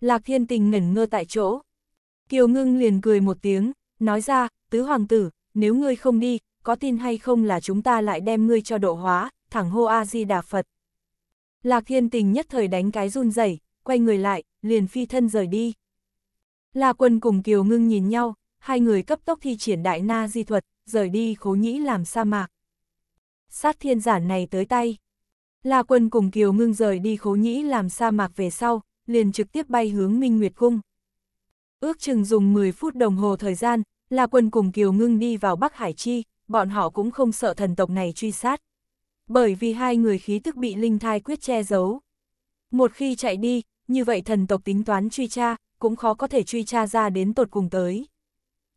S1: Lạc Thiên Tình ngẩn ngơ tại chỗ. Kiều Ngưng liền cười một tiếng, nói ra, tứ hoàng tử, nếu ngươi không đi, có tin hay không là chúng ta lại đem ngươi cho độ hóa, thẳng hô A-di-đà Phật. Lạc Thiên Tình nhất thời đánh cái run rẩy, quay người lại, liền phi thân rời đi. La Quân cùng Kiều Ngưng nhìn nhau, hai người cấp tốc thi triển đại na di thuật, rời đi khố nhĩ làm sa mạc. Sát thiên giản này tới tay. La Quân cùng Kiều Ngưng rời đi khố nhĩ làm sa mạc về sau, liền trực tiếp bay hướng Minh Nguyệt Cung. Ước chừng dùng 10 phút đồng hồ thời gian, La Quân cùng Kiều Ngưng đi vào Bắc Hải Chi, bọn họ cũng không sợ thần tộc này truy sát bởi vì hai người khí tức bị linh thai quyết che giấu. Một khi chạy đi, như vậy thần tộc tính toán truy tra, cũng khó có thể truy tra ra đến tột cùng tới.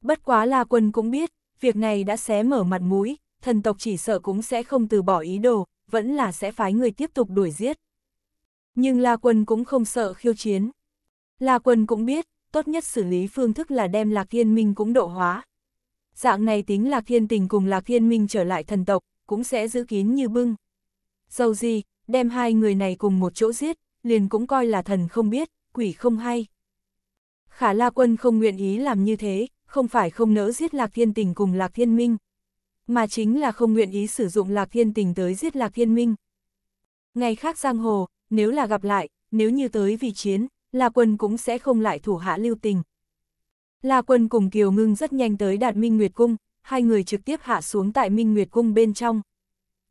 S1: Bất quá La Quân cũng biết, việc này đã xé mở mặt mũi, thần tộc chỉ sợ cũng sẽ không từ bỏ ý đồ, vẫn là sẽ phái người tiếp tục đuổi giết. Nhưng La Quân cũng không sợ khiêu chiến. La Quân cũng biết, tốt nhất xử lý phương thức là đem Lạc Thiên Minh cũng độ hóa. Dạng này tính Lạc Thiên Tình cùng Lạc Thiên Minh trở lại thần tộc, cũng sẽ giữ kín như bưng. Dầu gì, đem hai người này cùng một chỗ giết, liền cũng coi là thần không biết, quỷ không hay. Khả La Quân không nguyện ý làm như thế, không phải không nỡ giết Lạc Thiên Tình cùng Lạc Thiên Minh, mà chính là không nguyện ý sử dụng Lạc Thiên Tình tới giết Lạc Thiên Minh. Ngày khác giang hồ, nếu là gặp lại, nếu như tới vì chiến, La Quân cũng sẽ không lại thủ hạ lưu tình. La Quân cùng Kiều Ngưng rất nhanh tới Đạt Minh Nguyệt Cung, hai người trực tiếp hạ xuống tại Minh Nguyệt Cung bên trong.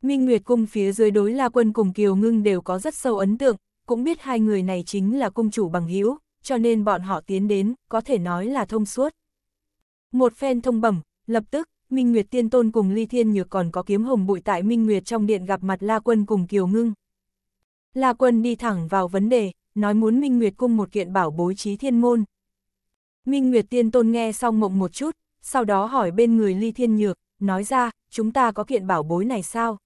S1: Minh Nguyệt Cung phía dưới đối La Quân cùng Kiều Ngưng đều có rất sâu ấn tượng, cũng biết hai người này chính là cung chủ bằng hữu cho nên bọn họ tiến đến, có thể nói là thông suốt. Một phen thông bẩm, lập tức, Minh Nguyệt Tiên Tôn cùng Ly Thiên Nhược còn có kiếm hồng bụi tại Minh Nguyệt trong điện gặp mặt La Quân cùng Kiều Ngưng. La Quân đi thẳng vào vấn đề, nói muốn Minh Nguyệt cung một kiện bảo bối trí thiên môn. Minh Nguyệt Tiên Tôn nghe xong mộng một chút, sau đó hỏi bên người Ly Thiên Nhược, nói ra, chúng ta có kiện bảo bối này sao?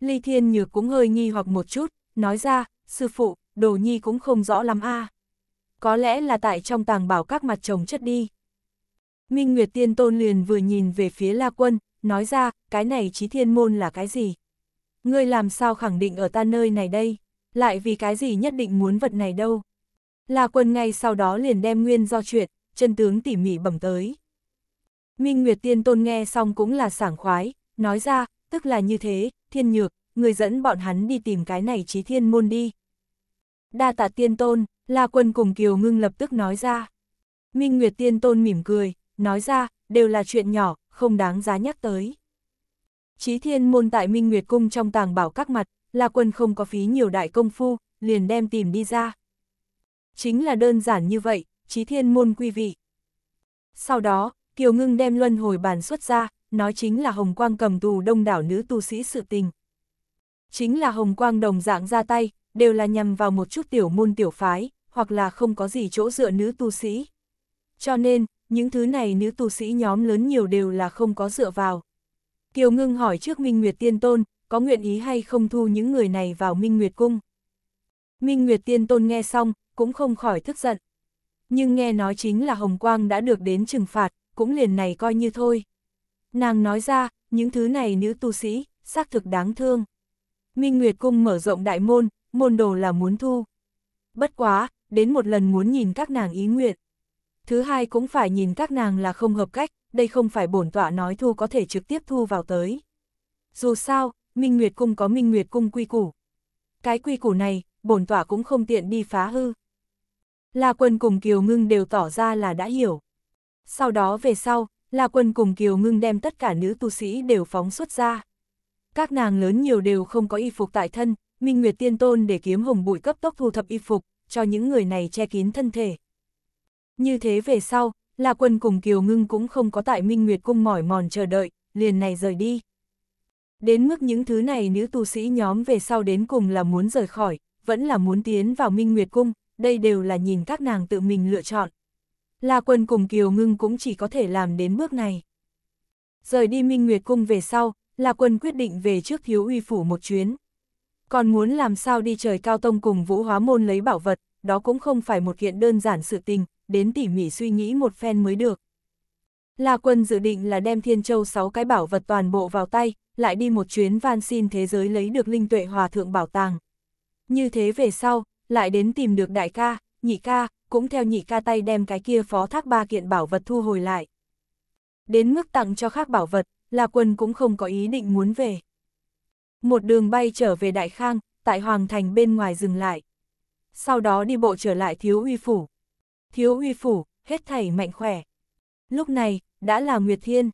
S1: Ly Thiên Nhược cũng hơi nghi hoặc một chút, nói ra, sư phụ, đồ nhi cũng không rõ lắm a Có lẽ là tại trong tàng bảo các mặt trồng chất đi. Minh Nguyệt Tiên Tôn liền vừa nhìn về phía La Quân, nói ra, cái này trí thiên môn là cái gì? Ngươi làm sao khẳng định ở ta nơi này đây? Lại vì cái gì nhất định muốn vật này đâu? La Quân ngay sau đó liền đem nguyên do chuyện, chân tướng tỉ mỉ bẩm tới. Minh Nguyệt Tiên Tôn nghe xong cũng là sảng khoái, nói ra, tức là như thế, thiên nhược, người dẫn bọn hắn đi tìm cái này trí thiên môn đi. Đa tạ Tiên Tôn, La Quân cùng Kiều Ngưng lập tức nói ra. Minh Nguyệt Tiên Tôn mỉm cười, nói ra, đều là chuyện nhỏ, không đáng giá nhắc tới. Chí thiên môn tại Minh Nguyệt Cung trong tàng bảo các mặt, La Quân không có phí nhiều đại công phu, liền đem tìm đi ra. Chính là đơn giản như vậy, chí thiên môn quy vị. Sau đó, Kiều Ngưng đem luân hồi bàn xuất ra, nói chính là Hồng Quang cầm tù đông đảo nữ tu sĩ sự tình. Chính là Hồng Quang đồng dạng ra tay, đều là nhằm vào một chút tiểu môn tiểu phái, hoặc là không có gì chỗ dựa nữ tu sĩ. Cho nên, những thứ này nữ tu sĩ nhóm lớn nhiều đều là không có dựa vào. Kiều Ngưng hỏi trước Minh Nguyệt Tiên Tôn, có nguyện ý hay không thu những người này vào Minh Nguyệt Cung. Minh Nguyệt Tiên Tôn nghe xong, cũng không khỏi tức giận. Nhưng nghe nói chính là Hồng Quang đã được đến trừng phạt, cũng liền này coi như thôi. Nàng nói ra, những thứ này nữ tu sĩ, xác thực đáng thương. Minh Nguyệt Cung mở rộng đại môn, môn đồ là muốn thu. Bất quá, đến một lần muốn nhìn các nàng ý nguyện. Thứ hai cũng phải nhìn các nàng là không hợp cách, đây không phải bổn tọa nói thu có thể trực tiếp thu vào tới. Dù sao, Minh Nguyệt Cung có Minh Nguyệt Cung quy củ. Cái quy củ này, bổn tọa cũng không tiện đi phá hư. La Quân cùng Kiều Ngưng đều tỏ ra là đã hiểu. Sau đó về sau, La Quân cùng Kiều Ngưng đem tất cả nữ tu sĩ đều phóng xuất ra. Các nàng lớn nhiều đều không có y phục tại thân, Minh Nguyệt Tiên Tôn để kiếm hồng bụi cấp tốc thu thập y phục, cho những người này che kín thân thể. Như thế về sau, La Quân cùng Kiều Ngưng cũng không có tại Minh Nguyệt Cung mỏi mòn chờ đợi, liền này rời đi. Đến mức những thứ này nữ tu sĩ nhóm về sau đến cùng là muốn rời khỏi, vẫn là muốn tiến vào Minh Nguyệt Cung, đây đều là nhìn các nàng tự mình lựa chọn. La Quân cùng Kiều Ngưng cũng chỉ có thể làm đến bước này. Rời đi Minh Nguyệt Cung về sau, La Quân quyết định về trước Thiếu Uy Phủ một chuyến. Còn muốn làm sao đi trời cao tông cùng Vũ Hóa Môn lấy bảo vật, đó cũng không phải một kiện đơn giản sự tình, đến tỉ mỉ suy nghĩ một phen mới được. La Quân dự định là đem Thiên Châu 6 cái bảo vật toàn bộ vào tay, lại đi một chuyến van xin thế giới lấy được linh tuệ hòa thượng bảo tàng. Như thế về sau, lại đến tìm được đại ca, nhị ca, cũng theo nhị ca tay đem cái kia phó thác ba kiện bảo vật thu hồi lại. Đến mức tặng cho khác bảo vật, là quân cũng không có ý định muốn về. Một đường bay trở về Đại Khang, tại Hoàng Thành bên ngoài dừng lại. Sau đó đi bộ trở lại Thiếu Uy Phủ. Thiếu Uy Phủ, hết thảy mạnh khỏe. Lúc này, đã là Nguyệt Thiên.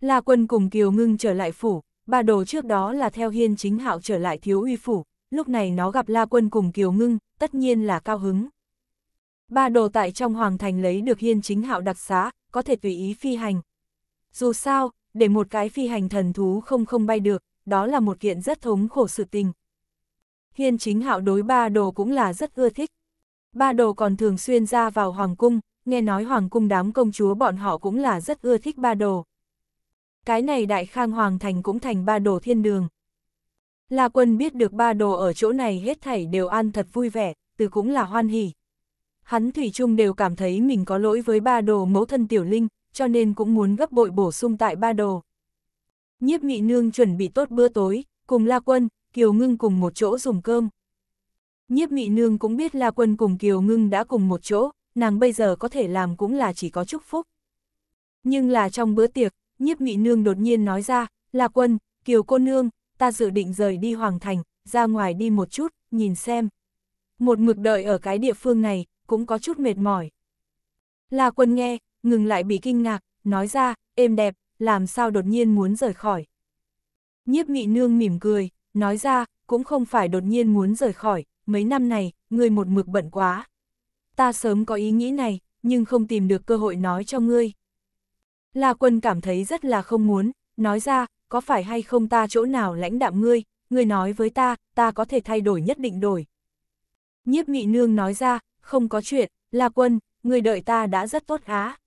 S1: La quân cùng Kiều Ngưng trở lại Phủ, ba đồ trước đó là theo Hiên Chính Hạo trở lại Thiếu Uy Phủ. Lúc này nó gặp La quân cùng Kiều Ngưng, tất nhiên là cao hứng. Ba đồ tại trong hoàng thành lấy được hiên chính hạo đặc xá, có thể tùy ý phi hành. Dù sao, để một cái phi hành thần thú không không bay được, đó là một kiện rất thống khổ sự tình. Hiên chính hạo đối ba đồ cũng là rất ưa thích. Ba đồ còn thường xuyên ra vào hoàng cung, nghe nói hoàng cung đám công chúa bọn họ cũng là rất ưa thích ba đồ. Cái này đại khang hoàng thành cũng thành ba đồ thiên đường. La quân biết được ba đồ ở chỗ này hết thảy đều ăn thật vui vẻ, từ cũng là hoan hỉ hắn Thủy chung đều cảm thấy mình có lỗi với ba đồ mẫu thân Tiểu Linh, cho nên cũng muốn gấp bội bổ sung tại ba đồ. Nhiếp Nghị Nương chuẩn bị tốt bữa tối, cùng La Quân, Kiều Ngưng cùng một chỗ dùng cơm. Nhiếp Nghị Nương cũng biết La Quân cùng Kiều Ngưng đã cùng một chỗ, nàng bây giờ có thể làm cũng là chỉ có chúc phúc. Nhưng là trong bữa tiệc, Nhiếp Nghị Nương đột nhiên nói ra, La Quân, Kiều cô nương, ta dự định rời đi Hoàng Thành, ra ngoài đi một chút, nhìn xem. Một mực đợi ở cái địa phương này, cũng có chút mệt mỏi. La quân nghe, ngừng lại bị kinh ngạc, nói ra, êm đẹp, làm sao đột nhiên muốn rời khỏi. Nhiếp mị nương mỉm cười, nói ra, cũng không phải đột nhiên muốn rời khỏi, mấy năm này, ngươi một mực bận quá. Ta sớm có ý nghĩ này, nhưng không tìm được cơ hội nói cho ngươi. La quân cảm thấy rất là không muốn, nói ra, có phải hay không ta chỗ nào lãnh đạm ngươi, ngươi nói với ta, ta có thể thay đổi nhất định đổi. Nhiếp mị nương nói ra, không có chuyện, La Quân, người đợi ta đã rất tốt á.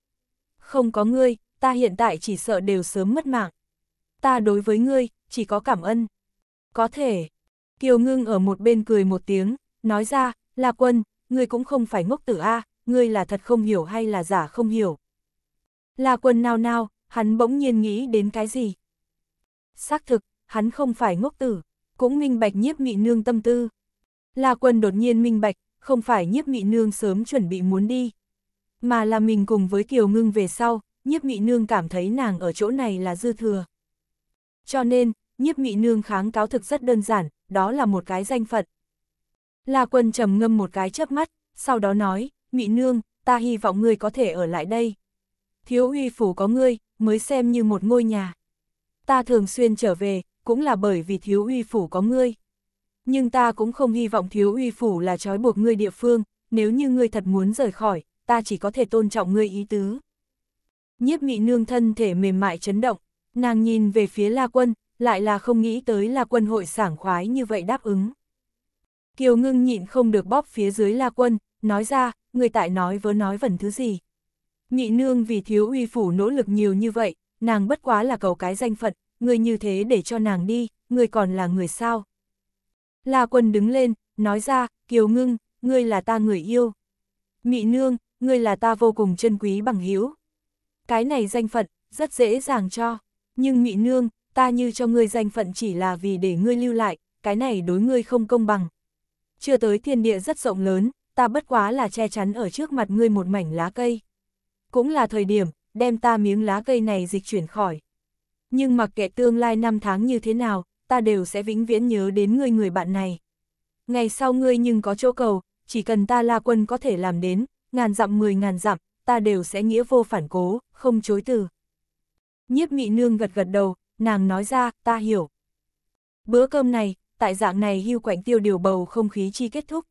S1: Không có ngươi, ta hiện tại chỉ sợ đều sớm mất mạng. Ta đối với ngươi, chỉ có cảm ơn. Có thể. Kiều Ngưng ở một bên cười một tiếng, nói ra, La Quân, ngươi cũng không phải ngốc tử A, ngươi là thật không hiểu hay là giả không hiểu. La Quân nào nào, hắn bỗng nhiên nghĩ đến cái gì. Xác thực, hắn không phải ngốc tử, cũng minh bạch nhiếp mị nương tâm tư. La Quân đột nhiên minh bạch, không phải nhiếp mị nương sớm chuẩn bị muốn đi. Mà là mình cùng với Kiều Ngưng về sau, nhiếp mị nương cảm thấy nàng ở chỗ này là dư thừa. Cho nên, nhiếp mị nương kháng cáo thực rất đơn giản, đó là một cái danh phận. La quân trầm ngâm một cái chớp mắt, sau đó nói, mị nương, ta hy vọng ngươi có thể ở lại đây. Thiếu uy phủ có ngươi, mới xem như một ngôi nhà. Ta thường xuyên trở về, cũng là bởi vì thiếu uy phủ có ngươi nhưng ta cũng không hy vọng thiếu uy phủ là trói buộc ngươi địa phương, nếu như ngươi thật muốn rời khỏi, ta chỉ có thể tôn trọng ngươi ý tứ. Nhiếp mị nương thân thể mềm mại chấn động, nàng nhìn về phía La Quân, lại là không nghĩ tới La Quân hội sảng khoái như vậy đáp ứng. Kiều ngưng nhịn không được bóp phía dưới La Quân, nói ra, người tại nói vớ nói vẩn thứ gì. Nhị nương vì thiếu uy phủ nỗ lực nhiều như vậy, nàng bất quá là cầu cái danh phận, người như thế để cho nàng đi, người còn là người sao, La Quân đứng lên, nói ra, Kiều Ngưng, ngươi là ta người yêu. Mị Nương, ngươi là ta vô cùng chân quý bằng hữu. Cái này danh phận, rất dễ dàng cho. Nhưng Mị Nương, ta như cho ngươi danh phận chỉ là vì để ngươi lưu lại, cái này đối ngươi không công bằng. Chưa tới thiên địa rất rộng lớn, ta bất quá là che chắn ở trước mặt ngươi một mảnh lá cây. Cũng là thời điểm, đem ta miếng lá cây này dịch chuyển khỏi. Nhưng mặc kệ tương lai năm tháng như thế nào, ta đều sẽ vĩnh viễn nhớ đến ngươi người bạn này. Ngày sau ngươi nhưng có chỗ cầu, chỉ cần ta la quân có thể làm đến, ngàn dặm mười ngàn dặm, ta đều sẽ nghĩa vô phản cố, không chối từ. Nhiếp mị nương gật gật đầu, nàng nói ra, ta hiểu. Bữa cơm này, tại dạng này hưu quạnh tiêu điều bầu không khí chi kết thúc.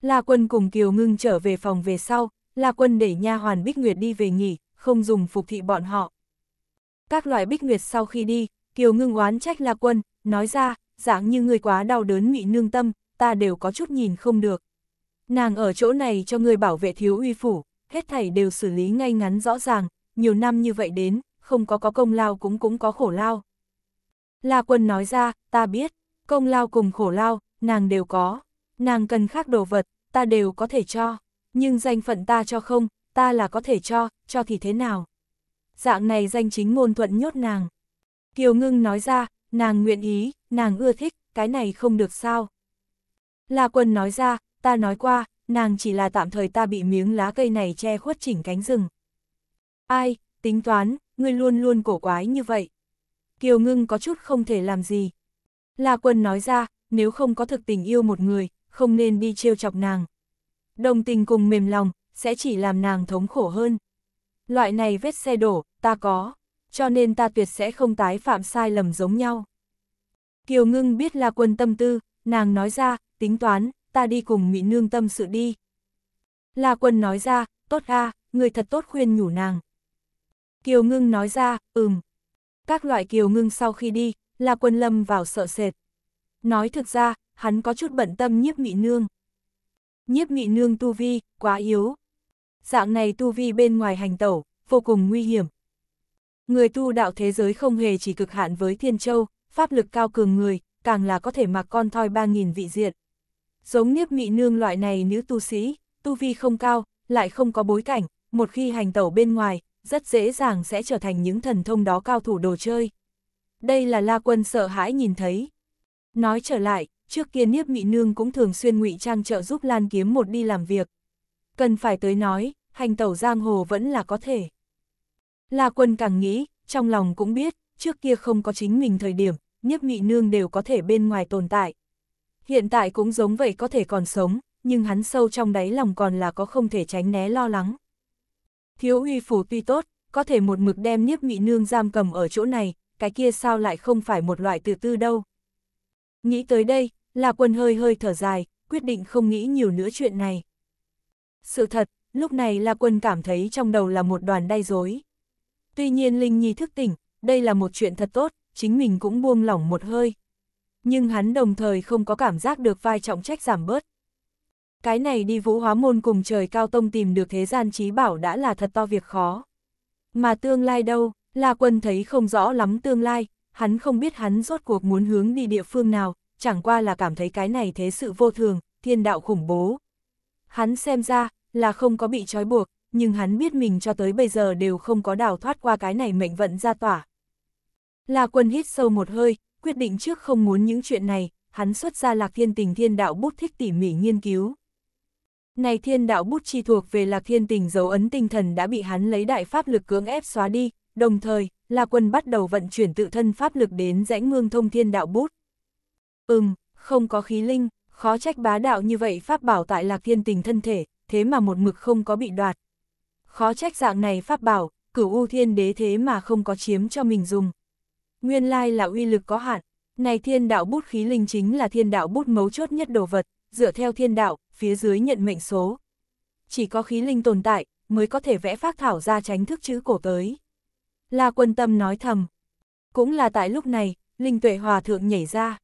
S1: La quân cùng Kiều ngưng trở về phòng về sau, La quân để nha hoàn Bích Nguyệt đi về nghỉ, không dùng phục thị bọn họ. Các loại Bích Nguyệt sau khi đi, Kiều ngưng oán trách La Quân, nói ra, dạng như người quá đau đớn ngụy nương tâm, ta đều có chút nhìn không được. Nàng ở chỗ này cho người bảo vệ thiếu uy phủ, hết thảy đều xử lý ngay ngắn rõ ràng, nhiều năm như vậy đến, không có có công lao cũng cũng có khổ lao. La Quân nói ra, ta biết, công lao cùng khổ lao, nàng đều có, nàng cần khác đồ vật, ta đều có thể cho, nhưng danh phận ta cho không, ta là có thể cho, cho thì thế nào. Dạng này danh chính ngôn thuận nhốt nàng. Kiều Ngưng nói ra, nàng nguyện ý, nàng ưa thích, cái này không được sao. La Quân nói ra, ta nói qua, nàng chỉ là tạm thời ta bị miếng lá cây này che khuất chỉnh cánh rừng. Ai, tính toán, ngươi luôn luôn cổ quái như vậy. Kiều Ngưng có chút không thể làm gì. La Quân nói ra, nếu không có thực tình yêu một người, không nên đi trêu chọc nàng. Đồng tình cùng mềm lòng, sẽ chỉ làm nàng thống khổ hơn. Loại này vết xe đổ, ta có cho nên ta tuyệt sẽ không tái phạm sai lầm giống nhau. Kiều ngưng biết là quân tâm tư, nàng nói ra, tính toán, ta đi cùng Mỹ Nương tâm sự đi. Là quân nói ra, tốt a, người thật tốt khuyên nhủ nàng. Kiều ngưng nói ra, ừm. Các loại kiều ngưng sau khi đi, là quân lâm vào sợ sệt. Nói thực ra, hắn có chút bận tâm nhiếp Mị Nương. Nhiếp Mị Nương tu vi, quá yếu. Dạng này tu vi bên ngoài hành tẩu, vô cùng nguy hiểm, Người tu đạo thế giới không hề chỉ cực hạn với thiên châu, pháp lực cao cường người, càng là có thể mặc con thoi 3.000 vị diện. Giống niếp mị nương loại này nữ tu sĩ, tu vi không cao, lại không có bối cảnh, một khi hành tẩu bên ngoài, rất dễ dàng sẽ trở thành những thần thông đó cao thủ đồ chơi. Đây là La Quân sợ hãi nhìn thấy. Nói trở lại, trước kia Niếp Mị Nương cũng thường xuyên ngụy trang trợ giúp Lan Kiếm một đi làm việc. Cần phải tới nói, hành tẩu giang hồ vẫn là có thể. La Quân càng nghĩ, trong lòng cũng biết, trước kia không có chính mình thời điểm, nhiếp nghị nương đều có thể bên ngoài tồn tại. Hiện tại cũng giống vậy có thể còn sống, nhưng hắn sâu trong đáy lòng còn là có không thể tránh né lo lắng. Thiếu uy phủ tuy tốt, có thể một mực đem nhiếp nghị nương giam cầm ở chỗ này, cái kia sao lại không phải một loại từ tư đâu. Nghĩ tới đây, là quân hơi hơi thở dài, quyết định không nghĩ nhiều nữa chuyện này. Sự thật, lúc này là quân cảm thấy trong đầu là một đoàn đay rối. Tuy nhiên Linh Nhi thức tỉnh, đây là một chuyện thật tốt, chính mình cũng buông lỏng một hơi. Nhưng hắn đồng thời không có cảm giác được vai trọng trách giảm bớt. Cái này đi vũ hóa môn cùng trời cao tông tìm được thế gian trí bảo đã là thật to việc khó. Mà tương lai đâu, là Quân thấy không rõ lắm tương lai, hắn không biết hắn rốt cuộc muốn hướng đi địa phương nào, chẳng qua là cảm thấy cái này thế sự vô thường, thiên đạo khủng bố. Hắn xem ra, là không có bị trói buộc, nhưng hắn biết mình cho tới bây giờ đều không có đào thoát qua cái này mệnh vận ra tỏa. La quân hít sâu một hơi, quyết định trước không muốn những chuyện này, hắn xuất ra lạc thiên tình thiên đạo bút thích tỉ mỉ nghiên cứu. Này thiên đạo bút chi thuộc về lạc thiên tình dấu ấn tinh thần đã bị hắn lấy đại pháp lực cưỡng ép xóa đi, đồng thời, La quân bắt đầu vận chuyển tự thân pháp lực đến rãnh mương thông thiên đạo bút. Ừm, không có khí linh, khó trách bá đạo như vậy pháp bảo tại lạc thiên tình thân thể, thế mà một mực không có bị đoạt. Khó trách dạng này pháp bảo, cửu u thiên đế thế mà không có chiếm cho mình dùng. Nguyên lai là uy lực có hạn, này thiên đạo bút khí linh chính là thiên đạo bút mấu chốt nhất đồ vật, dựa theo thiên đạo, phía dưới nhận mệnh số. Chỉ có khí linh tồn tại, mới có thể vẽ phác thảo ra tránh thức chữ cổ tới. La quân tâm nói thầm. Cũng là tại lúc này, linh tuệ hòa thượng nhảy ra.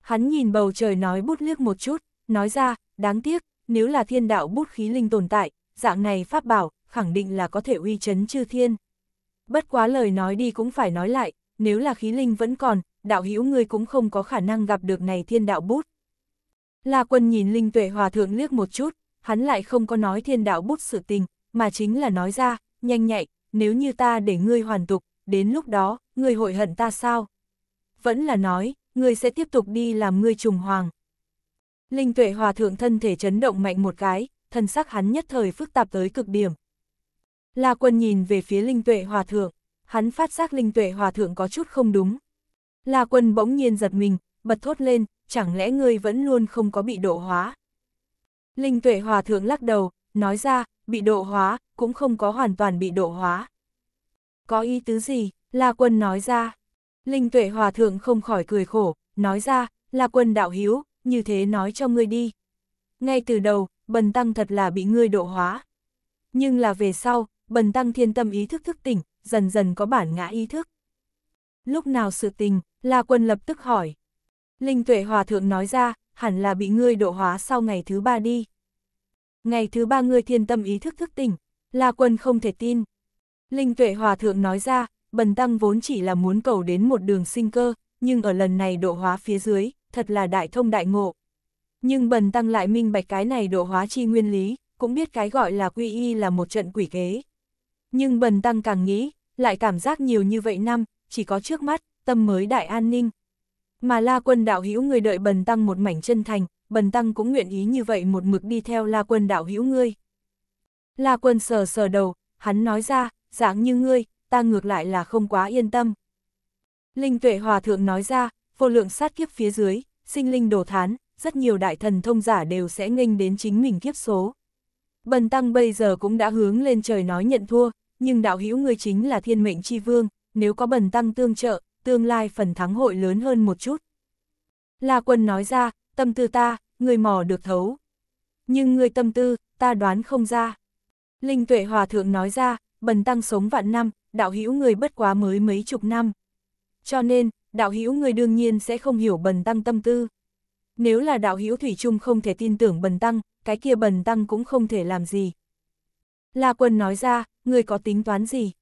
S1: Hắn nhìn bầu trời nói bút liếc một chút, nói ra, đáng tiếc, nếu là thiên đạo bút khí linh tồn tại, dạng này pháp bảo, khẳng định là có thể uy chấn chư thiên. Bất quá lời nói đi cũng phải nói lại, nếu là khí linh vẫn còn, đạo hữu ngươi cũng không có khả năng gặp được này thiên đạo bút. La quân nhìn linh tuệ hòa thượng liếc một chút, hắn lại không có nói thiên đạo bút sự tình, mà chính là nói ra, nhanh nhạy, nếu như ta để ngươi hoàn tục, đến lúc đó, ngươi hội hận ta sao? Vẫn là nói, ngươi sẽ tiếp tục đi làm ngươi trùng hoàng. Linh tuệ hòa thượng thân thể chấn động mạnh một cái, thân sắc hắn nhất thời phức tạp tới cực điểm. La Quân nhìn về phía Linh Tuệ Hòa Thượng, hắn phát giác Linh Tuệ Hòa Thượng có chút không đúng. La Quân bỗng nhiên giật mình, bật thốt lên, chẳng lẽ ngươi vẫn luôn không có bị độ hóa. Linh Tuệ Hòa Thượng lắc đầu, nói ra, bị độ hóa, cũng không có hoàn toàn bị độ hóa. Có ý tứ gì? La Quân nói ra. Linh Tuệ Hòa Thượng không khỏi cười khổ, nói ra, La Quân đạo hiếu, như thế nói cho ngươi đi. Ngay từ đầu, bần tăng thật là bị ngươi độ hóa. Nhưng là về sau, bần tăng thiên tâm ý thức thức tỉnh, dần dần có bản ngã ý thức. Lúc nào sự tình, La Quân lập tức hỏi. Linh Tuệ Hòa Thượng nói ra, hẳn là bị ngươi độ hóa sau ngày thứ ba đi. Ngày thứ ba ngươi thiên tâm ý thức thức tỉnh, La Quân không thể tin. Linh Tuệ Hòa Thượng nói ra, bần tăng vốn chỉ là muốn cầu đến một đường sinh cơ, nhưng ở lần này độ hóa phía dưới, thật là đại thông đại ngộ. Nhưng bần tăng lại minh bạch cái này độ hóa chi nguyên lý, cũng biết cái gọi là quy y là một trận quỷ kế. Nhưng bần tăng càng nghĩ, lại cảm giác nhiều như vậy năm, chỉ có trước mắt, tâm mới đại an ninh. Mà la quân đạo hữu người đợi bần tăng một mảnh chân thành, bần tăng cũng nguyện ý như vậy một mực đi theo la quân đạo hữu ngươi. La quân sờ sờ đầu, hắn nói ra, dạng như ngươi, ta ngược lại là không quá yên tâm. Linh tuệ hòa thượng nói ra, vô lượng sát kiếp phía dưới, sinh linh đổ thán, rất nhiều đại thần thông giả đều sẽ nghênh đến chính mình kiếp số. Bần tăng bây giờ cũng đã hướng lên trời nói nhận thua, nhưng đạo hữu ngươi chính là thiên mệnh chi vương, nếu có bần tăng tương trợ, tương lai phần thắng hội lớn hơn một chút. La quân nói ra, tâm tư ta, người mò được thấu. Nhưng người tâm tư, ta đoán không ra. Linh tuệ hòa thượng nói ra, bần tăng sống vạn năm, đạo hữu người bất quá mới mấy chục năm. Cho nên, đạo hữu người đương nhiên sẽ không hiểu bần tăng tâm tư. Nếu là đạo hữu Thủy Trung không thể tin tưởng bần tăng, cái kia bần tăng cũng không thể làm gì. La Quân nói ra, ngươi có tính toán gì?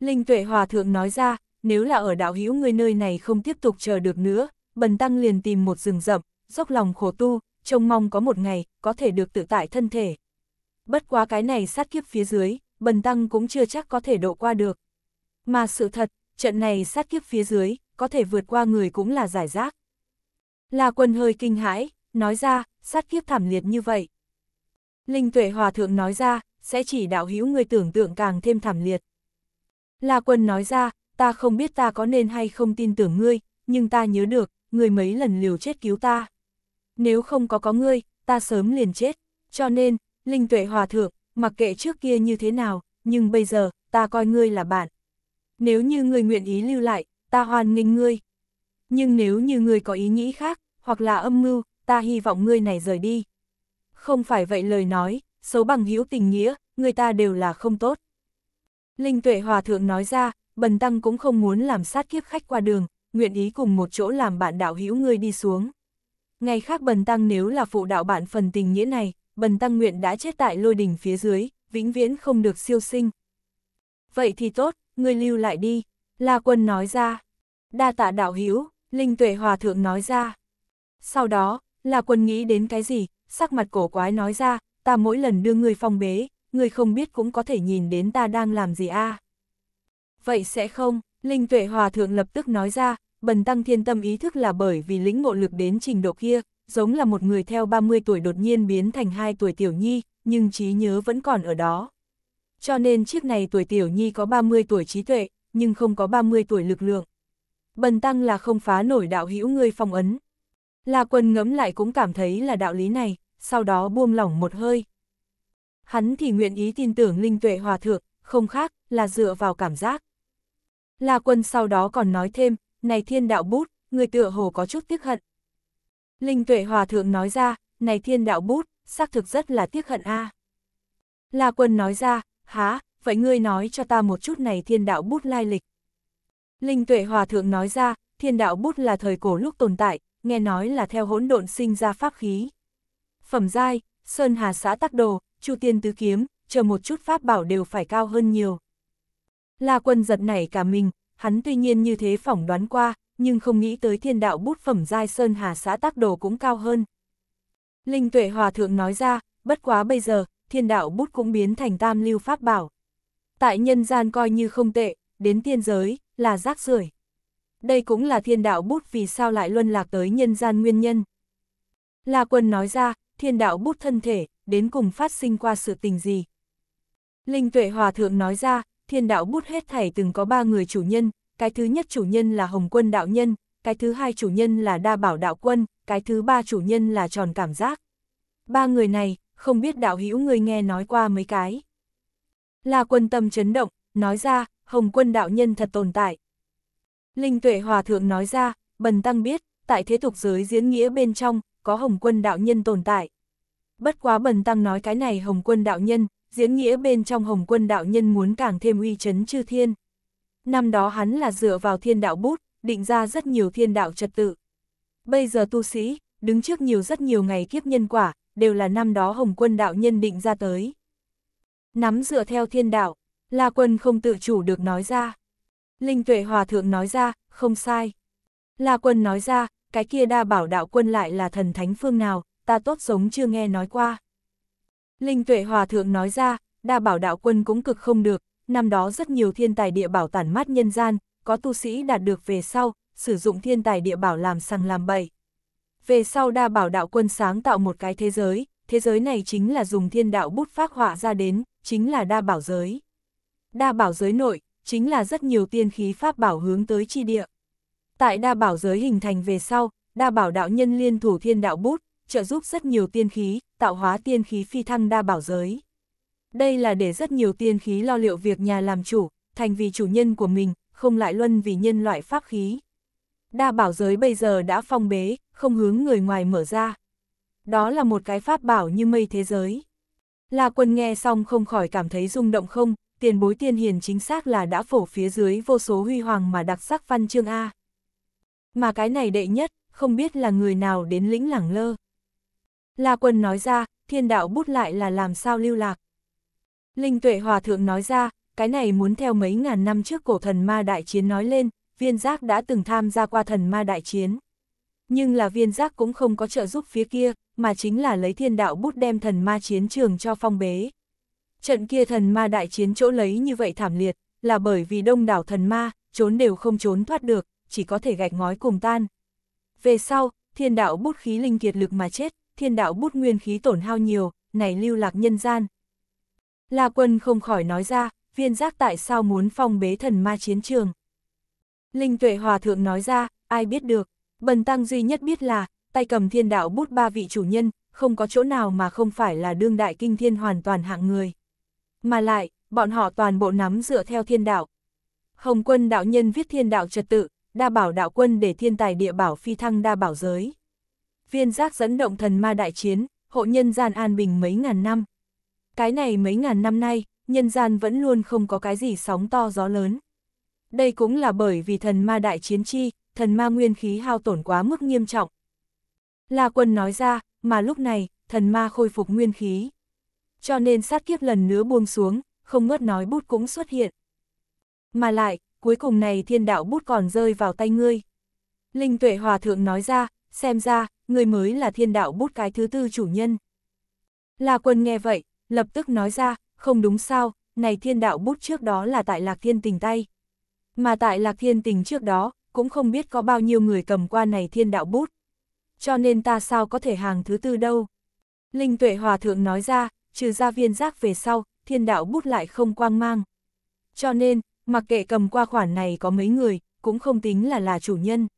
S1: Linh Tuệ Hòa Thượng nói ra, nếu là ở đạo hữu ngươi nơi này không tiếp tục chờ được nữa, bần tăng liền tìm một rừng rậm, dốc lòng khổ tu, trông mong có một ngày, có thể được tự tại thân thể. Bất quá cái này sát kiếp phía dưới, bần tăng cũng chưa chắc có thể độ qua được. Mà sự thật, trận này sát kiếp phía dưới, có thể vượt qua người cũng là giải rác. La Quân hơi kinh hãi, nói ra, sát kiếp thảm liệt như vậy. Linh Tuệ Hòa Thượng nói ra, sẽ chỉ đạo hữu người tưởng tượng càng thêm thảm liệt. La Quân nói ra, ta không biết ta có nên hay không tin tưởng ngươi, nhưng ta nhớ được, người mấy lần liều chết cứu ta. Nếu không có có ngươi, ta sớm liền chết, cho nên, Linh Tuệ Hòa Thượng, mặc kệ trước kia như thế nào, nhưng bây giờ, ta coi ngươi là bạn. Nếu như ngươi nguyện ý lưu lại, ta hoan nghênh ngươi. Nhưng nếu như ngươi có ý nghĩ khác, hoặc là âm mưu, ta hy vọng ngươi này rời đi. Không phải vậy lời nói, xấu bằng hữu tình nghĩa, người ta đều là không tốt. Linh tuệ hòa thượng nói ra, bần tăng cũng không muốn làm sát kiếp khách qua đường, nguyện ý cùng một chỗ làm bạn đạo hữu ngươi đi xuống. Ngày khác bần tăng nếu là phụ đạo bạn phần tình nghĩa này, bần tăng nguyện đã chết tại lôi đỉnh phía dưới, vĩnh viễn không được siêu sinh. Vậy thì tốt, ngươi lưu lại đi, La Quân nói ra. Đa tạ đạo hữu Linh tuệ hòa thượng nói ra. Sau đó, là quân nghĩ đến cái gì, sắc mặt cổ quái nói ra, ta mỗi lần đưa người phong bế, người không biết cũng có thể nhìn đến ta đang làm gì a Vậy sẽ không, Linh tuệ hòa thượng lập tức nói ra, bần tăng thiên tâm ý thức là bởi vì lĩnh ngộ lực đến trình độ kia, giống là một người theo 30 tuổi đột nhiên biến thành 2 tuổi tiểu nhi, nhưng trí nhớ vẫn còn ở đó. Cho nên chiếc này tuổi tiểu nhi có 30 tuổi trí tuệ, nhưng không có 30 tuổi lực lượng bần tăng là không phá nổi đạo hữu ngươi phong ấn. La quân ngẫm lại cũng cảm thấy là đạo lý này, sau đó buông lỏng một hơi. Hắn thì nguyện ý tin tưởng linh tuệ hòa thượng, không khác, là dựa vào cảm giác. La quân sau đó còn nói thêm, này thiên đạo bút, người tựa hồ có chút tiếc hận. Linh tuệ hòa thượng nói ra, này thiên đạo bút, xác thực rất là tiếc hận a. À. La quân nói ra, há, vậy ngươi nói cho ta một chút này thiên đạo bút lai lịch. Linh tuệ hòa thượng nói ra, thiên đạo bút là thời cổ lúc tồn tại, nghe nói là theo hỗn độn sinh ra pháp khí. Phẩm giai, Sơn Hà xã Tắc Đồ, Chu Tiên Tứ Kiếm, chờ một chút pháp bảo đều phải cao hơn nhiều. La quân giật nảy cả mình, hắn tuy nhiên như thế phỏng đoán qua, nhưng không nghĩ tới thiên đạo bút phẩm giai Sơn Hà xã Tắc Đồ cũng cao hơn. Linh tuệ hòa thượng nói ra, bất quá bây giờ, thiên đạo bút cũng biến thành tam lưu pháp bảo. Tại nhân gian coi như không tệ, đến tiên giới, là rác rưởi. Đây cũng là thiên đạo bút vì sao lại luân lạc tới nhân gian nguyên nhân. La Quân nói ra, thiên đạo bút thân thể, đến cùng phát sinh qua sự tình gì. Linh Tuệ Hòa Thượng nói ra, thiên đạo bút hết thảy từng có ba người chủ nhân, cái thứ nhất chủ nhân là Hồng Quân Đạo Nhân, cái thứ hai chủ nhân là Đa Bảo Đạo Quân, cái thứ ba chủ nhân là Tròn Cảm Giác. Ba người này, không biết đạo hữu người nghe nói qua mấy cái. La Quân tâm chấn động, nói ra, Hồng quân đạo nhân thật tồn tại. Linh tuệ hòa thượng nói ra, bần tăng biết, tại thế tục giới diễn nghĩa bên trong, có hồng quân đạo nhân tồn tại. Bất quá bần tăng nói cái này hồng quân đạo nhân, diễn nghĩa bên trong hồng quân đạo nhân muốn càng thêm uy chấn chư thiên. Năm đó hắn là dựa vào thiên đạo bút, định ra rất nhiều thiên đạo trật tự. Bây giờ tu sĩ, đứng trước nhiều rất nhiều ngày kiếp nhân quả, đều là năm đó hồng quân đạo nhân định ra tới. Nắm dựa theo thiên đạo, La Quân không tự chủ được nói ra. Linh Tuệ Hòa Thượng nói ra, không sai. La Quân nói ra, cái kia đa bảo đạo quân lại là thần thánh phương nào, ta tốt giống chưa nghe nói qua. Linh Tuệ Hòa Thượng nói ra, đa bảo đạo quân cũng cực không được, năm đó rất nhiều thiên tài địa bảo tản mát nhân gian, có tu sĩ đạt được về sau, sử dụng thiên tài địa bảo làm sằng làm bậy. Về sau đa bảo đạo quân sáng tạo một cái thế giới, thế giới này chính là dùng thiên đạo bút phát họa ra đến, chính là đa bảo giới. Đa bảo giới nội, chính là rất nhiều tiên khí pháp bảo hướng tới chi địa. Tại đa bảo giới hình thành về sau, đa bảo đạo nhân liên thủ thiên đạo bút, trợ giúp rất nhiều tiên khí, tạo hóa tiên khí phi thăng đa bảo giới. Đây là để rất nhiều tiên khí lo liệu việc nhà làm chủ, thành vì chủ nhân của mình, không lại luân vì nhân loại pháp khí. Đa bảo giới bây giờ đã phong bế, không hướng người ngoài mở ra. Đó là một cái pháp bảo như mây thế giới. Là quân nghe xong không khỏi cảm thấy rung động không, tiền bối tiên hiền chính xác là đã phổ phía dưới vô số huy hoàng mà đặc sắc văn chương A. Mà cái này đệ nhất, không biết là người nào đến lĩnh lẳng lơ. La quân nói ra, thiên đạo bút lại là làm sao lưu lạc. Linh tuệ hòa thượng nói ra, cái này muốn theo mấy ngàn năm trước cổ thần ma đại chiến nói lên, viên giác đã từng tham gia qua thần ma đại chiến. Nhưng là viên giác cũng không có trợ giúp phía kia, mà chính là lấy thiên đạo bút đem thần ma chiến trường cho phong bế. Trận kia thần ma đại chiến chỗ lấy như vậy thảm liệt, là bởi vì đông đảo thần ma, trốn đều không trốn thoát được, chỉ có thể gạch ngói cùng tan. Về sau, thiên đạo bút khí linh kiệt lực mà chết, thiên đạo bút nguyên khí tổn hao nhiều, này lưu lạc nhân gian. La quân không khỏi nói ra, viên giác tại sao muốn phong bế thần ma chiến trường. Linh tuệ hòa thượng nói ra, ai biết được, bần tăng duy nhất biết là, tay cầm thiên đạo bút ba vị chủ nhân, không có chỗ nào mà không phải là đương đại kinh thiên hoàn toàn hạng người. Mà lại, bọn họ toàn bộ nắm dựa theo thiên đạo. Hồng quân đạo nhân viết thiên đạo trật tự, đa bảo đạo quân để thiên tài địa bảo phi thăng đa bảo giới. Viên giác dẫn động thần ma đại chiến, hộ nhân gian an bình mấy ngàn năm. Cái này mấy ngàn năm nay, nhân gian vẫn luôn không có cái gì sóng to gió lớn. Đây cũng là bởi vì thần ma đại chiến chi, thần ma nguyên khí hao tổn quá mức nghiêm trọng. La quân nói ra, mà lúc này, thần ma khôi phục nguyên khí cho nên sát kiếp lần nữa buông xuống, không ngớt nói bút cũng xuất hiện. Mà lại, cuối cùng này thiên đạo bút còn rơi vào tay ngươi. Linh tuệ hòa thượng nói ra, xem ra, ngươi mới là thiên đạo bút cái thứ tư chủ nhân. La quân nghe vậy, lập tức nói ra, không đúng sao, này thiên đạo bút trước đó là tại lạc thiên tình tay. Mà tại lạc thiên tình trước đó, cũng không biết có bao nhiêu người cầm qua này thiên đạo bút. Cho nên ta sao có thể hàng thứ tư đâu. Linh tuệ hòa thượng nói ra, trừ ra viên giác về sau, thiên đạo bút lại không quang mang. Cho nên, mặc kệ cầm qua khoản này có mấy người, cũng không tính là là chủ nhân.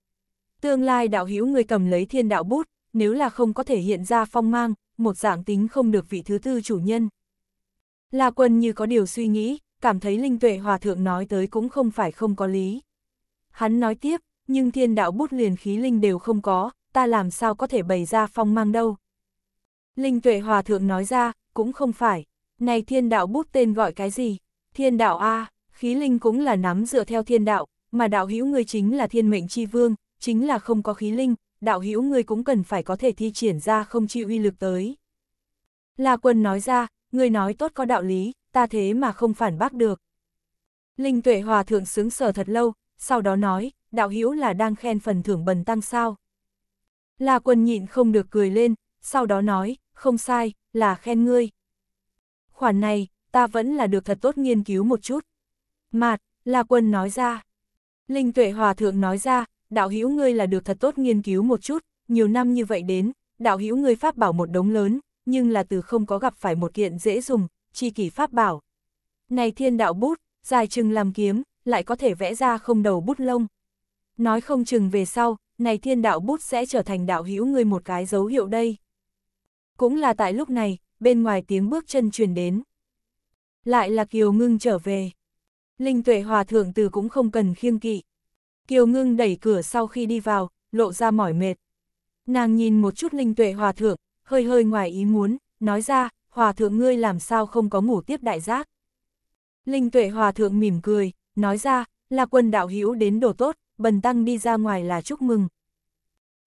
S1: Tương lai đạo hữu người cầm lấy thiên đạo bút, nếu là không có thể hiện ra phong mang, một dạng tính không được vị thứ tư chủ nhân. La quân như có điều suy nghĩ, cảm thấy linh tuệ hòa thượng nói tới cũng không phải không có lý. Hắn nói tiếp, nhưng thiên đạo bút liền khí linh đều không có, ta làm sao có thể bày ra phong mang đâu. Linh tuệ hòa thượng nói ra, cũng không phải. Này thiên đạo bút tên gọi cái gì? Thiên đạo A, khí linh cũng là nắm dựa theo thiên đạo, mà đạo hữu ngươi chính là thiên mệnh chi vương, chính là không có khí linh, đạo hữu ngươi cũng cần phải có thể thi triển ra không chịu uy lực tới. là quân nói ra, ngươi nói tốt có đạo lý, ta thế mà không phản bác được. Linh tuệ hòa thượng sướng sở thật lâu, sau đó nói, đạo hữu là đang khen phần thưởng bần tăng sao. là quân nhịn không được cười lên, sau đó nói, không sai, là khen ngươi. Khoản này, ta vẫn là được thật tốt nghiên cứu một chút. Mạt, La Quân nói ra. Linh Tuệ Hòa Thượng nói ra, đạo hữu ngươi là được thật tốt nghiên cứu một chút, nhiều năm như vậy đến, đạo hữu ngươi pháp bảo một đống lớn, nhưng là từ không có gặp phải một kiện dễ dùng, chi kỷ pháp bảo. Này thiên đạo bút, dài chừng làm kiếm, lại có thể vẽ ra không đầu bút lông. Nói không chừng về sau, này thiên đạo bút sẽ trở thành đạo hữu ngươi một cái dấu hiệu đây. Cũng là tại lúc này, bên ngoài tiếng bước chân truyền đến. Lại là Kiều Ngưng trở về. Linh tuệ hòa thượng từ cũng không cần khiêng kỵ. Kiều Ngưng đẩy cửa sau khi đi vào, lộ ra mỏi mệt. Nàng nhìn một chút linh tuệ hòa thượng, hơi hơi ngoài ý muốn, nói ra, hòa thượng ngươi làm sao không có ngủ tiếp đại giác. Linh tuệ hòa thượng mỉm cười, nói ra, là quân đạo hữu đến đồ tốt, bần tăng đi ra ngoài là chúc mừng.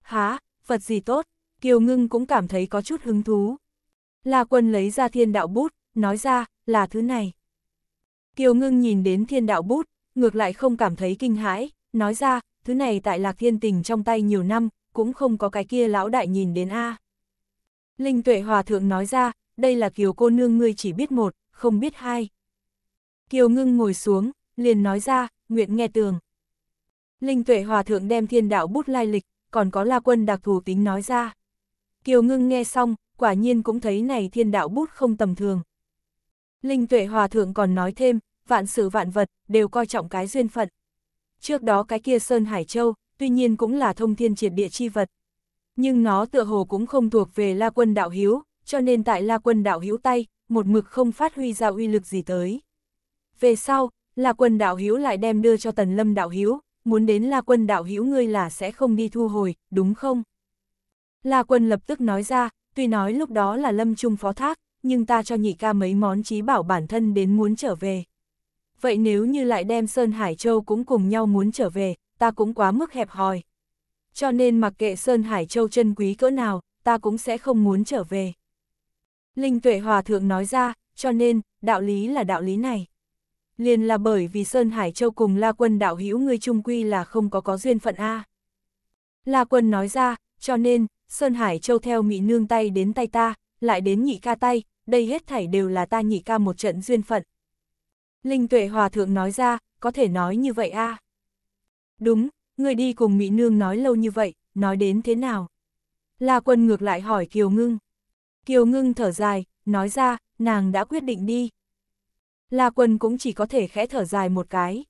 S1: Há, Phật gì tốt, Kiều Ngưng cũng cảm thấy có chút hứng thú. La Quân lấy ra thiên đạo bút, nói ra, là thứ này. Kiều Ngưng nhìn đến thiên đạo bút, ngược lại không cảm thấy kinh hãi, nói ra, thứ này tại Lạc Thiên Tình trong tay nhiều năm, cũng không có cái kia lão đại nhìn đến A. Linh Tuệ Hòa Thượng nói ra, đây là Kiều cô nương ngươi chỉ biết một, không biết hai. Kiều Ngưng ngồi xuống, liền nói ra, nguyện nghe tường. Linh Tuệ Hòa Thượng đem thiên đạo bút lai lịch, còn có La Quân đặc thù tính nói ra. Kiều Ngưng nghe xong, quả nhiên cũng thấy này thiên đạo bút không tầm thường. Linh Tuệ Hòa Thượng còn nói thêm, vạn sự vạn vật, đều coi trọng cái duyên phận. Trước đó cái kia Sơn Hải Châu, tuy nhiên cũng là thông thiên triệt địa chi vật. Nhưng nó tựa hồ cũng không thuộc về La Quân Đạo Hiếu, cho nên tại La Quân Đạo Hiếu tay, một mực không phát huy ra uy lực gì tới. Về sau, La Quân Đạo Hiếu lại đem đưa cho Tần Lâm Đạo Hiếu, muốn đến La Quân Đạo Hiếu ngươi là sẽ không đi thu hồi, đúng không? La Quân lập tức nói ra, tuy nói lúc đó là Lâm Trung phó thác, nhưng ta cho nhị ca mấy món trí bảo bản thân đến muốn trở về. Vậy nếu như lại đem Sơn Hải Châu cũng cùng nhau muốn trở về, ta cũng quá mức hẹp hòi. Cho nên mặc kệ Sơn Hải Châu chân quý cỡ nào, ta cũng sẽ không muốn trở về. Linh Tuệ Hòa Thượng nói ra, cho nên, đạo lý là đạo lý này. Liền là bởi vì Sơn Hải Châu cùng La Quân đạo hữu ngươi trung quy là không có có duyên phận A. La Quân nói ra, cho nên, Sơn Hải Châu theo Mỹ nương tay đến tay ta, lại đến nhị ca tay, đây hết thảy đều là ta nhị ca một trận duyên phận. Linh Tuệ Hòa Thượng nói ra, có thể nói như vậy a à? Đúng, người đi cùng Mỹ nương nói lâu như vậy, nói đến thế nào? La Quân ngược lại hỏi Kiều Ngưng. Kiều Ngưng thở dài, nói ra, nàng đã quyết định đi. La Quân cũng chỉ có thể khẽ thở dài một cái.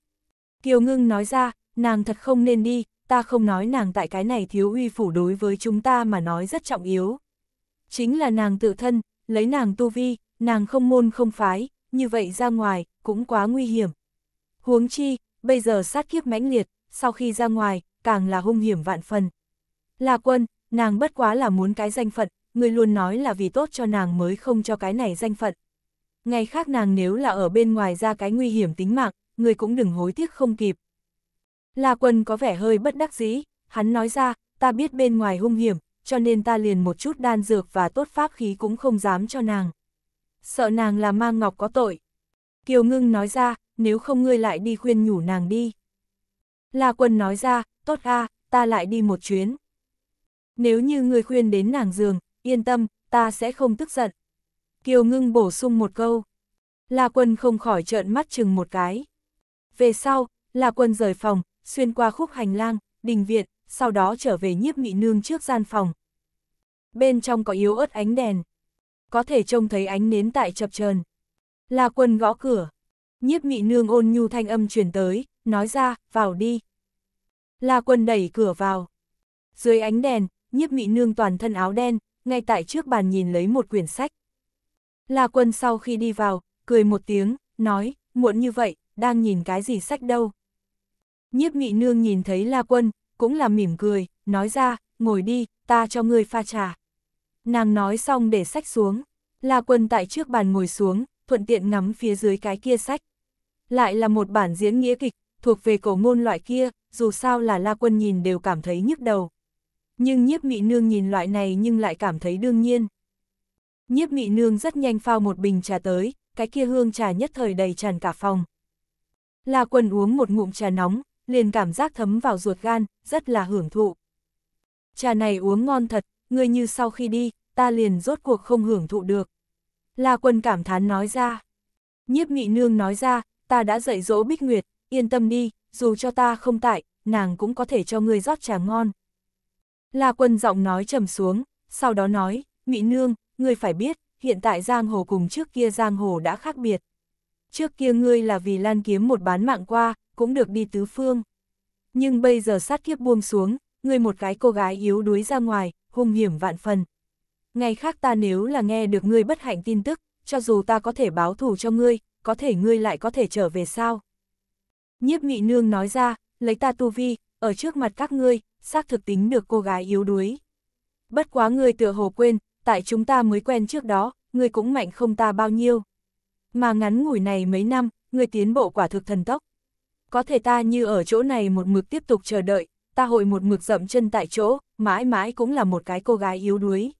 S1: Kiều Ngưng nói ra, nàng thật không nên đi, ta không nói nàng tại cái này thiếu uy phủ đối với chúng ta mà nói rất trọng yếu. Chính là nàng tự thân, lấy nàng tu vi, nàng không môn không phái, như vậy ra ngoài, cũng quá nguy hiểm. Huống chi, bây giờ sát kiếp mãnh liệt, sau khi ra ngoài, càng là hung hiểm vạn phần. Là quân, nàng bất quá là muốn cái danh phận, người luôn nói là vì tốt cho nàng mới không cho cái này danh phận. Ngày khác nàng nếu là ở bên ngoài ra cái nguy hiểm tính mạng, người cũng đừng hối tiếc không kịp. La Quân có vẻ hơi bất đắc dĩ, hắn nói ra, ta biết bên ngoài hung hiểm, cho nên ta liền một chút đan dược và tốt pháp khí cũng không dám cho nàng. Sợ nàng là Ma ngọc có tội. Kiều Ngưng nói ra, nếu không ngươi lại đi khuyên nhủ nàng đi. La Quân nói ra, tốt a, ta lại đi một chuyến. Nếu như ngươi khuyên đến nàng giường, yên tâm, ta sẽ không tức giận. Kiều Ngưng bổ sung một câu. La Quân không khỏi trợn mắt chừng một cái. Về sau, La Quân rời phòng, xuyên qua khúc hành lang, đình viện, sau đó trở về nhiếp nghị nương trước gian phòng. Bên trong có yếu ớt ánh đèn, có thể trông thấy ánh nến tại chập chờn. La quân gõ cửa, nhiếp nghị nương ôn nhu thanh âm truyền tới, nói ra, vào đi. La quân đẩy cửa vào. Dưới ánh đèn, nhiếp nghị nương toàn thân áo đen, ngay tại trước bàn nhìn lấy một quyển sách. La quân sau khi đi vào, cười một tiếng, nói, muộn như vậy, đang nhìn cái gì sách đâu. Nhiếp nghị nương nhìn thấy La Quân, cũng là mỉm cười, nói ra, ngồi đi, ta cho ngươi pha trà. Nàng nói xong để sách xuống, La Quân tại trước bàn ngồi xuống, thuận tiện ngắm phía dưới cái kia sách. Lại là một bản diễn nghĩa kịch, thuộc về cổ ngôn loại kia, dù sao là La Quân nhìn đều cảm thấy nhức đầu. Nhưng nhiếp mị nương nhìn loại này nhưng lại cảm thấy đương nhiên. Nhiếp mị nương rất nhanh phao một bình trà tới, cái kia hương trà nhất thời đầy tràn cả phòng. La Quân uống một ngụm trà nóng, liền cảm giác thấm vào ruột gan, rất là hưởng thụ. Trà này uống ngon thật, ngươi như sau khi đi, ta liền rốt cuộc không hưởng thụ được. La quân cảm thán nói ra. Nhiếp Mị nương nói ra, ta đã dạy dỗ Bích Nguyệt, yên tâm đi, dù cho ta không tại, nàng cũng có thể cho ngươi rót trà ngon. La quân giọng nói trầm xuống, sau đó nói, Mị Nương, ngươi phải biết, hiện tại giang hồ cùng trước kia giang hồ đã khác biệt. Trước kia ngươi là vì lan kiếm một bán mạng qua, cũng được đi tứ phương. Nhưng bây giờ sát kiếp buông xuống, người một gái cô gái yếu đuối ra ngoài, hung hiểm vạn phần. Ngày khác ta nếu là nghe được ngươi bất hạnh tin tức, cho dù ta có thể báo thù cho ngươi, có thể ngươi lại có thể trở về sao? Nhiếp nghị nương nói ra, lấy ta tu vi, ở trước mặt các ngươi, xác thực tính được cô gái yếu đuối. Bất quá ngươi tựa hồ quên, tại chúng ta mới quen trước đó, ngươi cũng mạnh không ta bao nhiêu. Mà ngắn ngủi này mấy năm, ngươi tiến bộ quả thực thần tốc có thể ta như ở chỗ này một mực tiếp tục chờ đợi, ta hội một mực dậm chân tại chỗ, mãi mãi cũng là một cái cô gái yếu đuối.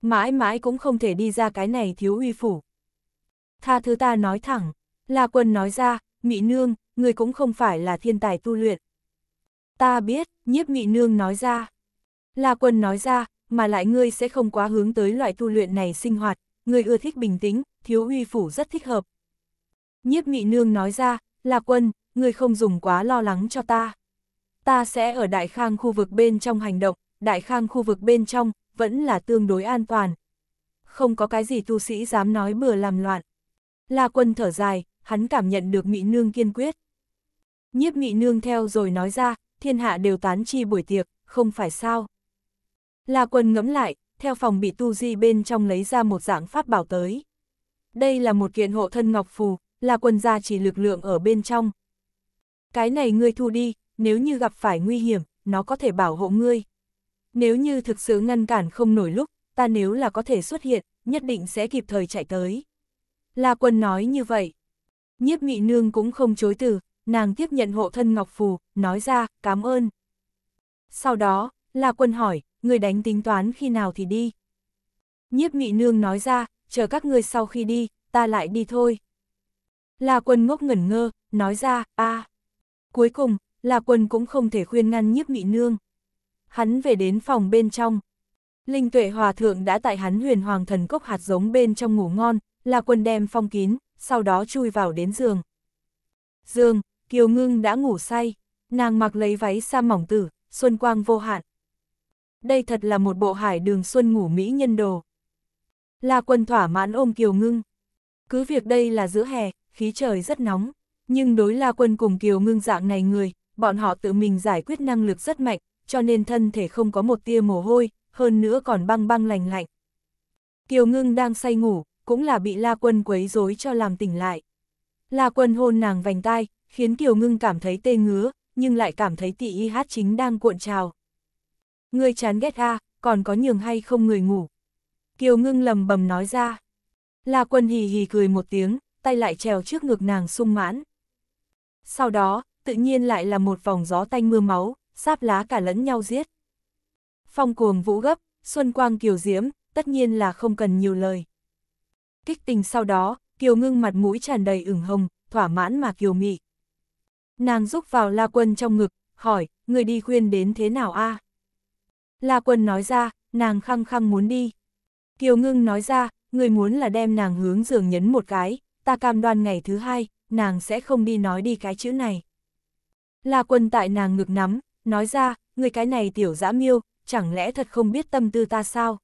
S1: Mãi mãi cũng không thể đi ra cái này thiếu uy phủ. Tha thứ ta nói thẳng, La Quân nói ra, Mị Nương, người cũng không phải là thiên tài tu luyện. Ta biết, nhiếp Mị Nương nói ra. La Quân nói ra, mà lại ngươi sẽ không quá hướng tới loại tu luyện này sinh hoạt, người ưa thích bình tĩnh, thiếu uy phủ rất thích hợp. Nhiếp Mị Nương nói ra, La Quân, ngươi không dùng quá lo lắng cho ta. Ta sẽ ở Đại Khang khu vực bên trong hành động, Đại Khang khu vực bên trong vẫn là tương đối an toàn. Không có cái gì tu sĩ dám nói bừa làm loạn. La quân thở dài, hắn cảm nhận được Mị Nương kiên quyết. Nhiếp Mị Nương theo rồi nói ra, thiên hạ đều tán chi buổi tiệc, không phải sao. La quân ngẫm lại, theo phòng bị tu di bên trong lấy ra một dạng pháp bảo tới. Đây là một kiện hộ thân ngọc phù, La quân gia chỉ lực lượng ở bên trong, cái này ngươi thu đi, nếu như gặp phải nguy hiểm, nó có thể bảo hộ ngươi. Nếu như thực sự ngăn cản không nổi lúc, ta nếu là có thể xuất hiện, nhất định sẽ kịp thời chạy tới. La quân nói như vậy. Nhiếp mị nương cũng không chối từ, nàng tiếp nhận hộ thân ngọc phù, nói ra, cảm ơn. Sau đó, La quân hỏi, người đánh tính toán khi nào thì đi. Nhiếp mị nương nói ra, chờ các ngươi sau khi đi, ta lại đi thôi. La quân ngốc ngẩn ngơ, nói ra, a à. Cuối cùng, là quân cũng không thể khuyên ngăn nhiếp mị nương. Hắn về đến phòng bên trong. Linh tuệ hòa thượng đã tại hắn huyền hoàng thần cốc hạt giống bên trong ngủ ngon, là quân đem phong kín, sau đó chui vào đến giường. Giường, Kiều Ngưng đã ngủ say, nàng mặc lấy váy sa mỏng tử, xuân quang vô hạn. Đây thật là một bộ hải đường xuân ngủ mỹ nhân đồ. La quân thỏa mãn ôm Kiều Ngưng. Cứ việc đây là giữa hè, khí trời rất nóng. Nhưng đối la quân cùng kiều ngưng dạng này người, bọn họ tự mình giải quyết năng lực rất mạnh, cho nên thân thể không có một tia mồ hôi, hơn nữa còn băng băng lành lạnh. Kiều ngưng đang say ngủ, cũng là bị la quân quấy rối cho làm tỉnh lại. La quân hôn nàng vành tai, khiến kiều ngưng cảm thấy tê ngứa, nhưng lại cảm thấy tị y hát chính đang cuộn trào. Người chán ghét a còn có nhường hay không người ngủ. Kiều ngưng lầm bầm nói ra. La quân hì hì cười một tiếng, tay lại trèo trước ngực nàng sung mãn. Sau đó, tự nhiên lại là một vòng gió tanh mưa máu, sáp lá cả lẫn nhau giết. Phong cuồng vũ gấp, xuân quang kiều diễm, tất nhiên là không cần nhiều lời. Kích tình sau đó, kiều ngưng mặt mũi tràn đầy ửng hồng, thỏa mãn mà kiều mị. Nàng rúc vào la quân trong ngực, hỏi, người đi khuyên đến thế nào a à? La quân nói ra, nàng khăng khăng muốn đi. Kiều ngưng nói ra, người muốn là đem nàng hướng giường nhấn một cái, ta cam đoan ngày thứ hai, nàng sẽ không đi nói đi cái chữ này. La quân tại nàng ngực nắm, nói ra, người cái này tiểu dã miêu, chẳng lẽ thật không biết tâm tư ta sao?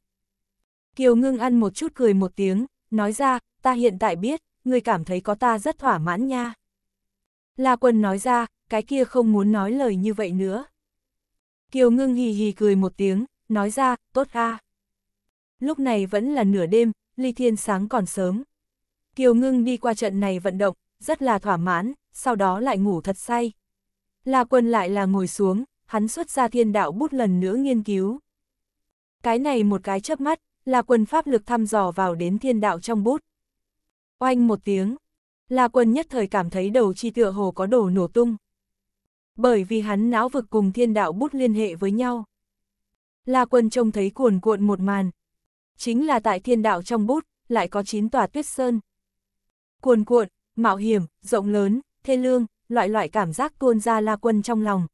S1: Kiều ngưng ăn một chút cười một tiếng, nói ra, ta hiện tại biết, người cảm thấy có ta rất thỏa mãn nha. La quân nói ra, cái kia không muốn nói lời như vậy nữa. Kiều ngưng hì hì cười một tiếng, nói ra, tốt a. Lúc này vẫn là nửa đêm, ly thiên sáng còn sớm. Kiều ngưng đi qua trận này vận động, rất là thỏa mãn, sau đó lại ngủ thật say. La Quân lại là ngồi xuống, hắn xuất ra thiên đạo bút lần nữa nghiên cứu. Cái này một cái chớp mắt, La Quân pháp lực thăm dò vào đến thiên đạo trong bút. Oanh một tiếng, La Quân nhất thời cảm thấy đầu chi tựa hồ có đổ nổ tung. Bởi vì hắn não vực cùng thiên đạo bút liên hệ với nhau. La Quân trông thấy cuồn cuộn một màn. Chính là tại thiên đạo trong bút, lại có chín tòa tuyết sơn. Cuồn cuộn, mạo hiểm, rộng lớn, thê lương, loại loại cảm giác tuôn ra la quân trong lòng.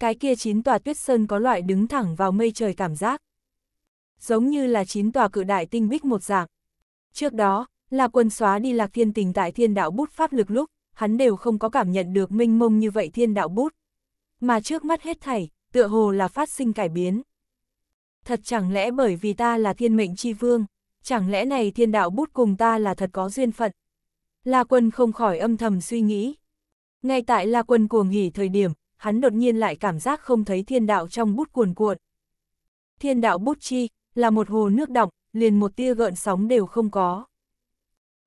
S1: Cái kia chín tòa tuyết sơn có loại đứng thẳng vào mây trời cảm giác. Giống như là chín tòa cự đại tinh bích một dạng. Trước đó, la quân xóa đi lạc thiên tình tại thiên đạo bút pháp lực lúc, hắn đều không có cảm nhận được minh mông như vậy thiên đạo bút. Mà trước mắt hết thảy, tựa hồ là phát sinh cải biến. Thật chẳng lẽ bởi vì ta là thiên mệnh chi vương, chẳng lẽ này thiên đạo bút cùng ta là thật có duyên phận. La Quân không khỏi âm thầm suy nghĩ. Ngay tại La Quân cuồng hỉ thời điểm, hắn đột nhiên lại cảm giác không thấy thiên đạo trong bút cuồn cuộn. Thiên đạo bút chi, là một hồ nước đọng, liền một tia gợn sóng đều không có.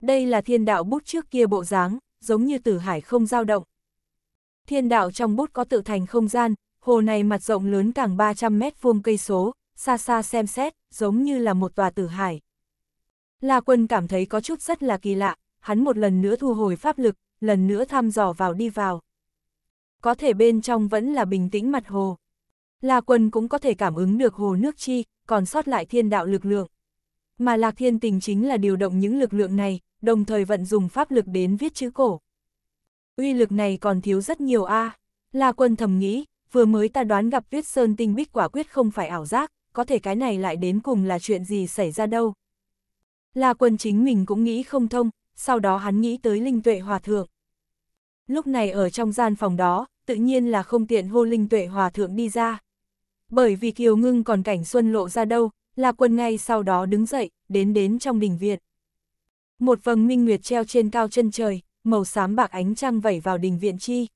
S1: Đây là thiên đạo bút trước kia bộ dáng, giống như tử hải không dao động. Thiên đạo trong bút có tự thành không gian, hồ này mặt rộng lớn càng 300 mét vuông cây số, xa xa xem xét, giống như là một tòa tử hải. La quân cảm thấy có chút rất là kỳ lạ, hắn một lần nữa thu hồi pháp lực, lần nữa thăm dò vào đi vào. Có thể bên trong vẫn là bình tĩnh mặt hồ. La quân cũng có thể cảm ứng được hồ nước chi, còn sót lại thiên đạo lực lượng. Mà lạc thiên tình chính là điều động những lực lượng này, đồng thời vận dùng pháp lực đến viết chữ cổ. Uy lực này còn thiếu rất nhiều a à. La quân thầm nghĩ, vừa mới ta đoán gặp viết sơn tinh bích quả quyết không phải ảo giác, có thể cái này lại đến cùng là chuyện gì xảy ra đâu. La quân chính mình cũng nghĩ không thông, sau đó hắn nghĩ tới linh tuệ hòa thượng. Lúc này ở trong gian phòng đó, tự nhiên là không tiện hô linh tuệ hòa thượng đi ra. Bởi vì Kiều Ngưng còn cảnh xuân lộ ra đâu, là quân ngay sau đó đứng dậy, đến đến trong đình viện. Một vầng minh nguyệt treo trên cao chân trời, màu xám bạc ánh trăng vẩy vào đình viện chi.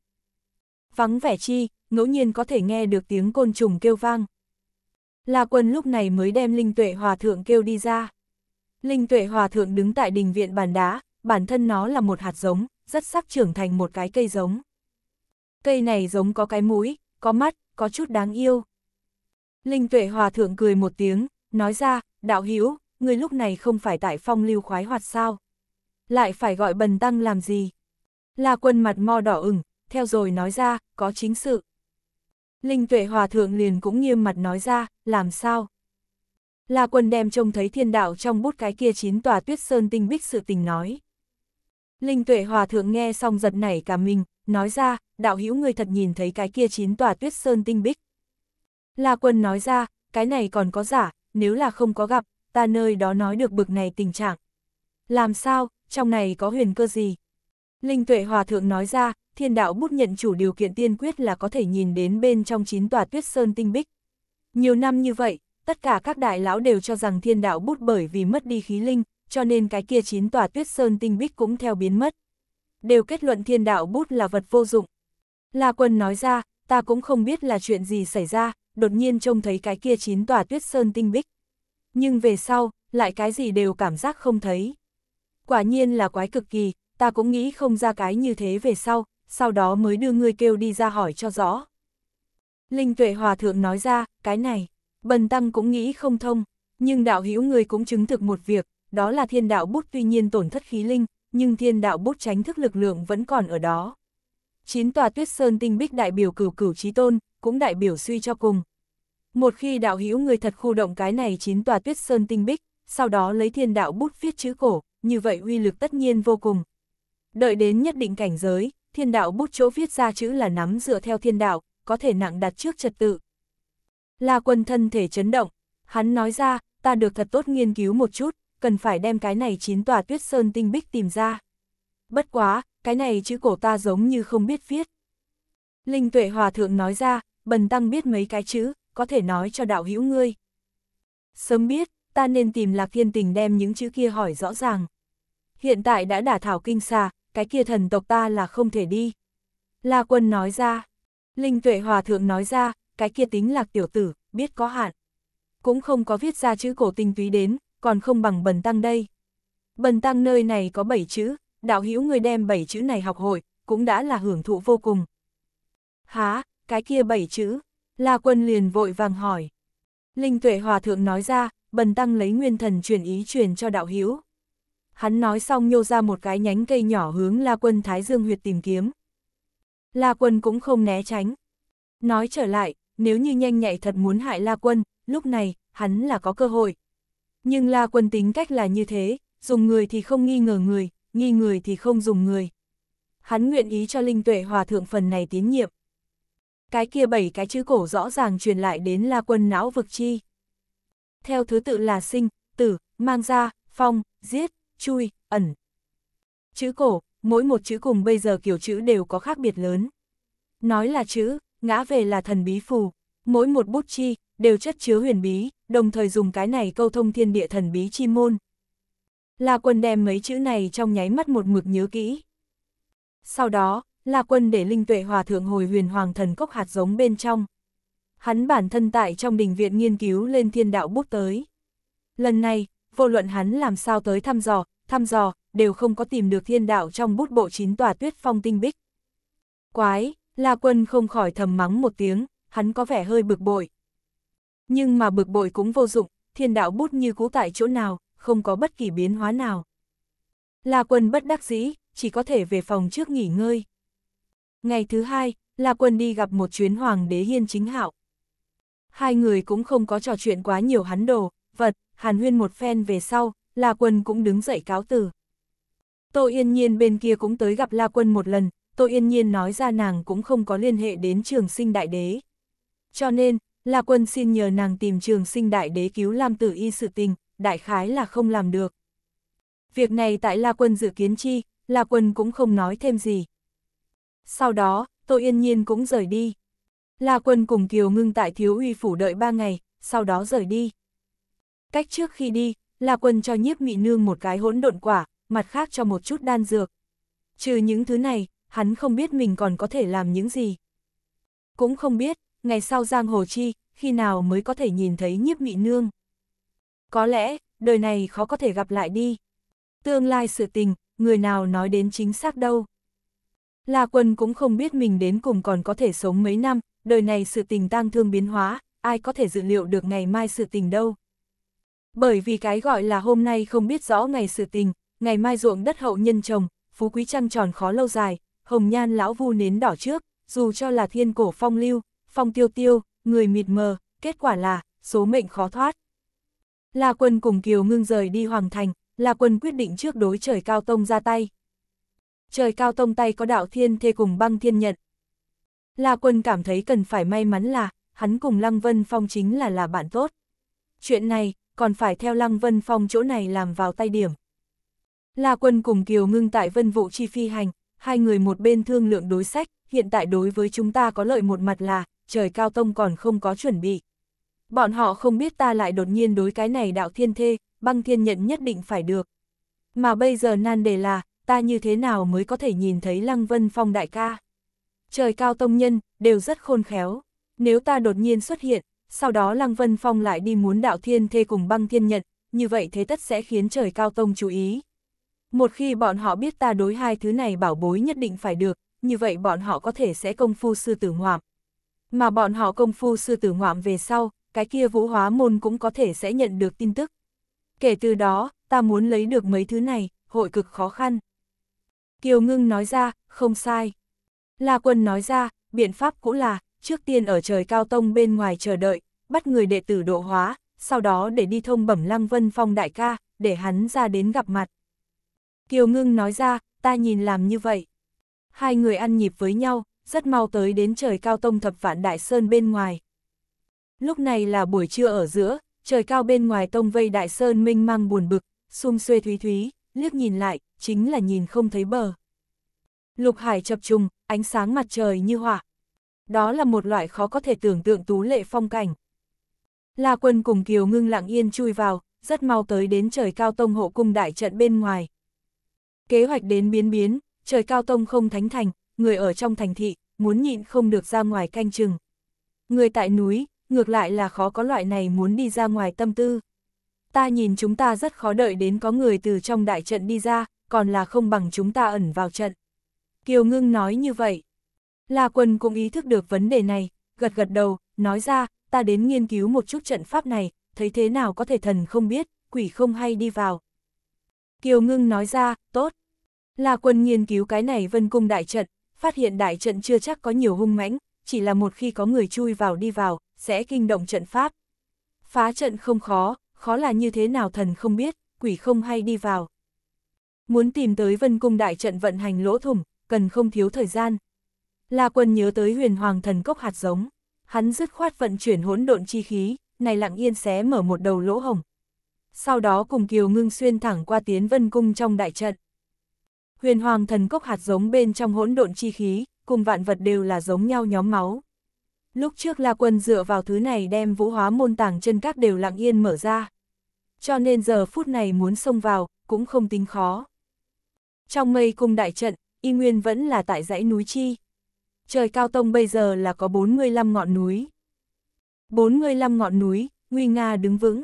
S1: Vắng vẻ chi, ngẫu nhiên có thể nghe được tiếng côn trùng kêu vang. là quân lúc này mới đem Linh Tuệ Hòa Thượng kêu đi ra. Linh Tuệ Hòa Thượng đứng tại đình viện bàn đá, bản thân nó là một hạt giống, rất sắp trưởng thành một cái cây giống. Cây này giống có cái mũi, có mắt, có chút đáng yêu. Linh tuệ hòa thượng cười một tiếng, nói ra, đạo hiếu người lúc này không phải tại phong lưu khoái hoạt sao. Lại phải gọi bần tăng làm gì? La là quân mặt mò đỏ ửng, theo rồi nói ra, có chính sự. Linh tuệ hòa thượng liền cũng nghiêm mặt nói ra, làm sao? La quân đem trông thấy thiên đạo trong bút cái kia chín tòa tuyết sơn tinh bích sự tình nói. Linh tuệ hòa thượng nghe xong giật nảy cả mình, nói ra, đạo hữu người thật nhìn thấy cái kia chín tòa tuyết sơn tinh bích. La quân nói ra, cái này còn có giả, nếu là không có gặp, ta nơi đó nói được bực này tình trạng. Làm sao, trong này có huyền cơ gì? Linh tuệ hòa thượng nói ra, thiên đạo bút nhận chủ điều kiện tiên quyết là có thể nhìn đến bên trong chín tòa tuyết sơn tinh bích. Nhiều năm như vậy, tất cả các đại lão đều cho rằng thiên đạo bút bởi vì mất đi khí linh, cho nên cái kia chín tòa tuyết sơn tinh bích cũng theo biến mất. Đều kết luận thiên đạo bút là vật vô dụng. La quân nói ra, ta cũng không biết là chuyện gì xảy ra, đột nhiên trông thấy cái kia chín tòa tuyết sơn tinh bích. Nhưng về sau, lại cái gì đều cảm giác không thấy. Quả nhiên là quái cực kỳ, ta cũng nghĩ không ra cái như thế về sau, sau đó mới đưa ngươi kêu đi ra hỏi cho rõ. Linh tuệ hòa thượng nói ra, cái này, bần tăng cũng nghĩ không thông, nhưng đạo hữu người cũng chứng thực một việc, đó là thiên đạo bút tuy nhiên tổn thất khí linh, nhưng thiên đạo bút tránh thức lực lượng vẫn còn ở đó. Chín tòa tuyết sơn tinh bích đại biểu cửu cửu trí tôn, cũng đại biểu suy cho cùng. Một khi đạo hữu người thật khu động cái này chín tòa tuyết sơn tinh bích, sau đó lấy thiên đạo bút viết chữ cổ, như vậy uy lực tất nhiên vô cùng. Đợi đến nhất định cảnh giới, thiên đạo bút chỗ viết ra chữ là nắm dựa theo thiên đạo, có thể nặng đặt trước trật tự. là quân thân thể chấn động, hắn nói ra, ta được thật tốt nghiên cứu một chút, cần phải đem cái này chín tòa tuyết sơn tinh bích tìm ra. Bất quá, cái này chữ cổ ta giống như không biết viết. Linh tuệ hòa thượng nói ra, bần tăng biết mấy cái chữ, có thể nói cho đạo hữu ngươi. Sớm biết, ta nên tìm lạc thiên tình đem những chữ kia hỏi rõ ràng. Hiện tại đã đả thảo kinh xà, cái kia thần tộc ta là không thể đi. La quân nói ra, Linh tuệ hòa thượng nói ra, cái kia tính lạc tiểu tử, biết có hạn. Cũng không có viết ra chữ cổ tinh túy đến, còn không bằng bần tăng đây. Bần tăng nơi này có bảy chữ, đạo hữu người đem bảy chữ này học hội, cũng đã là hưởng thụ vô cùng. Há, cái kia bảy chữ, La Quân liền vội vàng hỏi. Linh Tuệ Hòa Thượng nói ra, bần tăng lấy nguyên thần truyền ý truyền cho đạo hữu. Hắn nói xong nhô ra một cái nhánh cây nhỏ hướng La Quân Thái Dương huyệt tìm kiếm. La Quân cũng không né tránh. Nói trở lại, nếu như nhanh nhạy thật muốn hại La Quân, lúc này, hắn là có cơ hội, nhưng La Quân tính cách là như thế, dùng người thì không nghi ngờ người, nghi người thì không dùng người. Hắn nguyện ý cho Linh Tuệ Hòa Thượng phần này tín nhiệm. Cái kia bảy cái chữ cổ rõ ràng truyền lại đến La Quân não vực chi. Theo thứ tự là sinh, tử, mang ra, phong, giết, chui, ẩn. Chữ cổ, mỗi một chữ cùng bây giờ kiểu chữ đều có khác biệt lớn. Nói là chữ, ngã về là thần bí phù, mỗi một bút chi đều chất chứa huyền bí, đồng thời dùng cái này câu thông thiên địa thần bí chi môn. La Quân đem mấy chữ này trong nháy mắt một mực nhớ kỹ. Sau đó, La Quân để Linh Tuệ Hòa Thượng hồi huyền hoàng thần cốc hạt giống bên trong. Hắn bản thân tại trong đình viện nghiên cứu lên thiên đạo bút tới. Lần này, vô luận hắn làm sao tới thăm dò, thăm dò, đều không có tìm được thiên đạo trong bút bộ chín tòa tuyết phong tinh bích. Quái, La Quân không khỏi thầm mắng một tiếng, hắn có vẻ hơi bực bội. Nhưng mà bực bội cũng vô dụng, thiên đạo bút như cũ tại chỗ nào, không có bất kỳ biến hóa nào. La quân bất đắc dĩ, chỉ có thể về phòng trước nghỉ ngơi. Ngày thứ hai, La quân đi gặp một chuyến hoàng đế hiên chính hạo. Hai người cũng không có trò chuyện quá nhiều hắn đồ, vật, hàn huyên một phen về sau, La quân cũng đứng dậy cáo từ. Tô Yên Nhiên bên kia cũng tới gặp La Quân một lần, Tô Yên Nhiên nói ra nàng cũng không có liên hệ đến trường sinh đại đế. Cho nên, La Quân xin nhờ nàng tìm trường sinh đại đế cứu Lam Tử Y sự tình, đại khái là không làm được. Việc này tại La Quân dự kiến chi, La Quân cũng không nói thêm gì. Sau đó, Tô Yên Nhiên cũng rời đi. La Quân cùng Kiều Ngưng tại Thiếu Uy Phủ đợi ba ngày, sau đó rời đi. Cách trước khi đi, La Quân cho nhiếp mị nương một cái hỗn độn quả, mặt khác cho một chút đan dược. Trừ những thứ này, hắn không biết mình còn có thể làm những gì. Cũng không biết, ngày sau Giang Hồ Chi, khi nào mới có thể nhìn thấy nhiếp mị nương. Có lẽ, đời này khó có thể gặp lại đi. Tương lai sự tình, người nào nói đến chính xác đâu. La Quân cũng không biết mình đến cùng còn có thể sống mấy năm, đời này sự tình tang thương biến hóa, ai có thể dự liệu được ngày mai sự tình đâu. Bởi vì cái gọi là hôm nay không biết rõ ngày sự tình, ngày mai ruộng đất hậu nhân trồng, phú quý trăng tròn khó lâu dài, hồng nhan lão vu nến đỏ trước, dù cho là thiên cổ phong lưu, phong tiêu tiêu, người mịt mờ, kết quả là, số mệnh khó thoát. La Quân cùng Kiều Ngưng rời đi Hoàng Thành, La Quân quyết định trước đối trời Cao Tông ra tay. Trời Cao Tông tay có đạo thiên thê cùng băng thiên nhận. La Quân cảm thấy cần phải may mắn là, hắn cùng Lăng Vân Phong chính là là bạn tốt. Chuyện này, còn phải theo Lăng Vân Phong chỗ này làm vào tay điểm. La Quân cùng Kiều Ngưng tại Vân Vụ Chi Phi Hành, hai người một bên thương lượng đối sách, hiện tại đối với chúng ta có lợi một mặt là, trời cao tông còn không có chuẩn bị. Bọn họ không biết ta lại đột nhiên đối cái này đạo thiên thê, băng thiên nhận nhất định phải được. Mà bây giờ nan đề là, ta như thế nào mới có thể nhìn thấy Lăng Vân Phong đại ca. Trời cao tông nhân, đều rất khôn khéo. Nếu ta đột nhiên xuất hiện, sau đó Lăng Vân Phong lại đi muốn đạo thiên thê cùng băng thiên nhận, như vậy thế tất sẽ khiến trời cao tông chú ý. Một khi bọn họ biết ta đối hai thứ này bảo bối nhất định phải được, như vậy bọn họ có thể sẽ công phu sư tử ngoạm. Mà bọn họ công phu sư tử ngoạm về sau, cái kia vũ hóa môn cũng có thể sẽ nhận được tin tức. Kể từ đó, ta muốn lấy được mấy thứ này, hội cực khó khăn. Kiều ngưng nói ra, không sai. La quân nói ra, biện pháp cũng là, trước tiên ở trời cao tông bên ngoài chờ đợi, bắt người đệ tử độ hóa, sau đó để đi thông bẩm lăng vân phong đại ca, để hắn ra đến gặp mặt. Kiều ngưng nói ra, ta nhìn làm như vậy. Hai người ăn nhịp với nhau, rất mau tới đến trời cao tông thập vạn đại sơn bên ngoài. Lúc này là buổi trưa ở giữa, trời cao bên ngoài tông vây đại sơn minh mang buồn bực, xung xuê thúy thúy, liếc nhìn lại, chính là nhìn không thấy bờ. Lục hải chập trùng, ánh sáng mặt trời như hỏa. Đó là một loại khó có thể tưởng tượng tú lệ phong cảnh. La quân cùng Kiều ngưng lặng yên chui vào, rất mau tới đến trời cao tông hộ cung đại trận bên ngoài. Kế hoạch đến biến biến, trời cao tông không thánh thành, người ở trong thành thị, muốn nhịn không được ra ngoài canh chừng. Người tại núi, ngược lại là khó có loại này muốn đi ra ngoài tâm tư. Ta nhìn chúng ta rất khó đợi đến có người từ trong đại trận đi ra, còn là không bằng chúng ta ẩn vào trận. Kiều Ngưng nói như vậy. La Quân cũng ý thức được vấn đề này, gật gật đầu, nói ra, ta đến nghiên cứu một chút trận pháp này, thấy thế nào có thể thần không biết, quỷ không hay đi vào. Kiều Ngưng nói ra, tốt. La Quân nghiên cứu cái này vân cung đại trận, phát hiện đại trận chưa chắc có nhiều hung mãnh, chỉ là một khi có người chui vào đi vào, sẽ kinh động trận pháp. Phá trận không khó, khó là như thế nào thần không biết, quỷ không hay đi vào. Muốn tìm tới vân cung đại trận vận hành lỗ thủng, cần không thiếu thời gian. La quân nhớ tới huyền hoàng thần cốc hạt giống, hắn dứt khoát vận chuyển hỗn độn chi khí, này lặng yên xé mở một đầu lỗ hồng. Sau đó cùng Kiều Ngưng xuyên thẳng qua tiến vân cung trong đại trận. Huyền hoàng thần cốc hạt giống bên trong hỗn độn chi khí, cùng vạn vật đều là giống nhau nhóm máu. Lúc trước La Quân dựa vào thứ này đem vũ hóa môn tàng chân các đều lặng yên mở ra. Cho nên giờ phút này muốn xông vào, cũng không tính khó. Trong mây cung đại trận, y nguyên vẫn là tại dãy núi Chi. Trời cao tông bây giờ là có 45 ngọn núi. 45 ngọn núi, Nguy Nga đứng vững.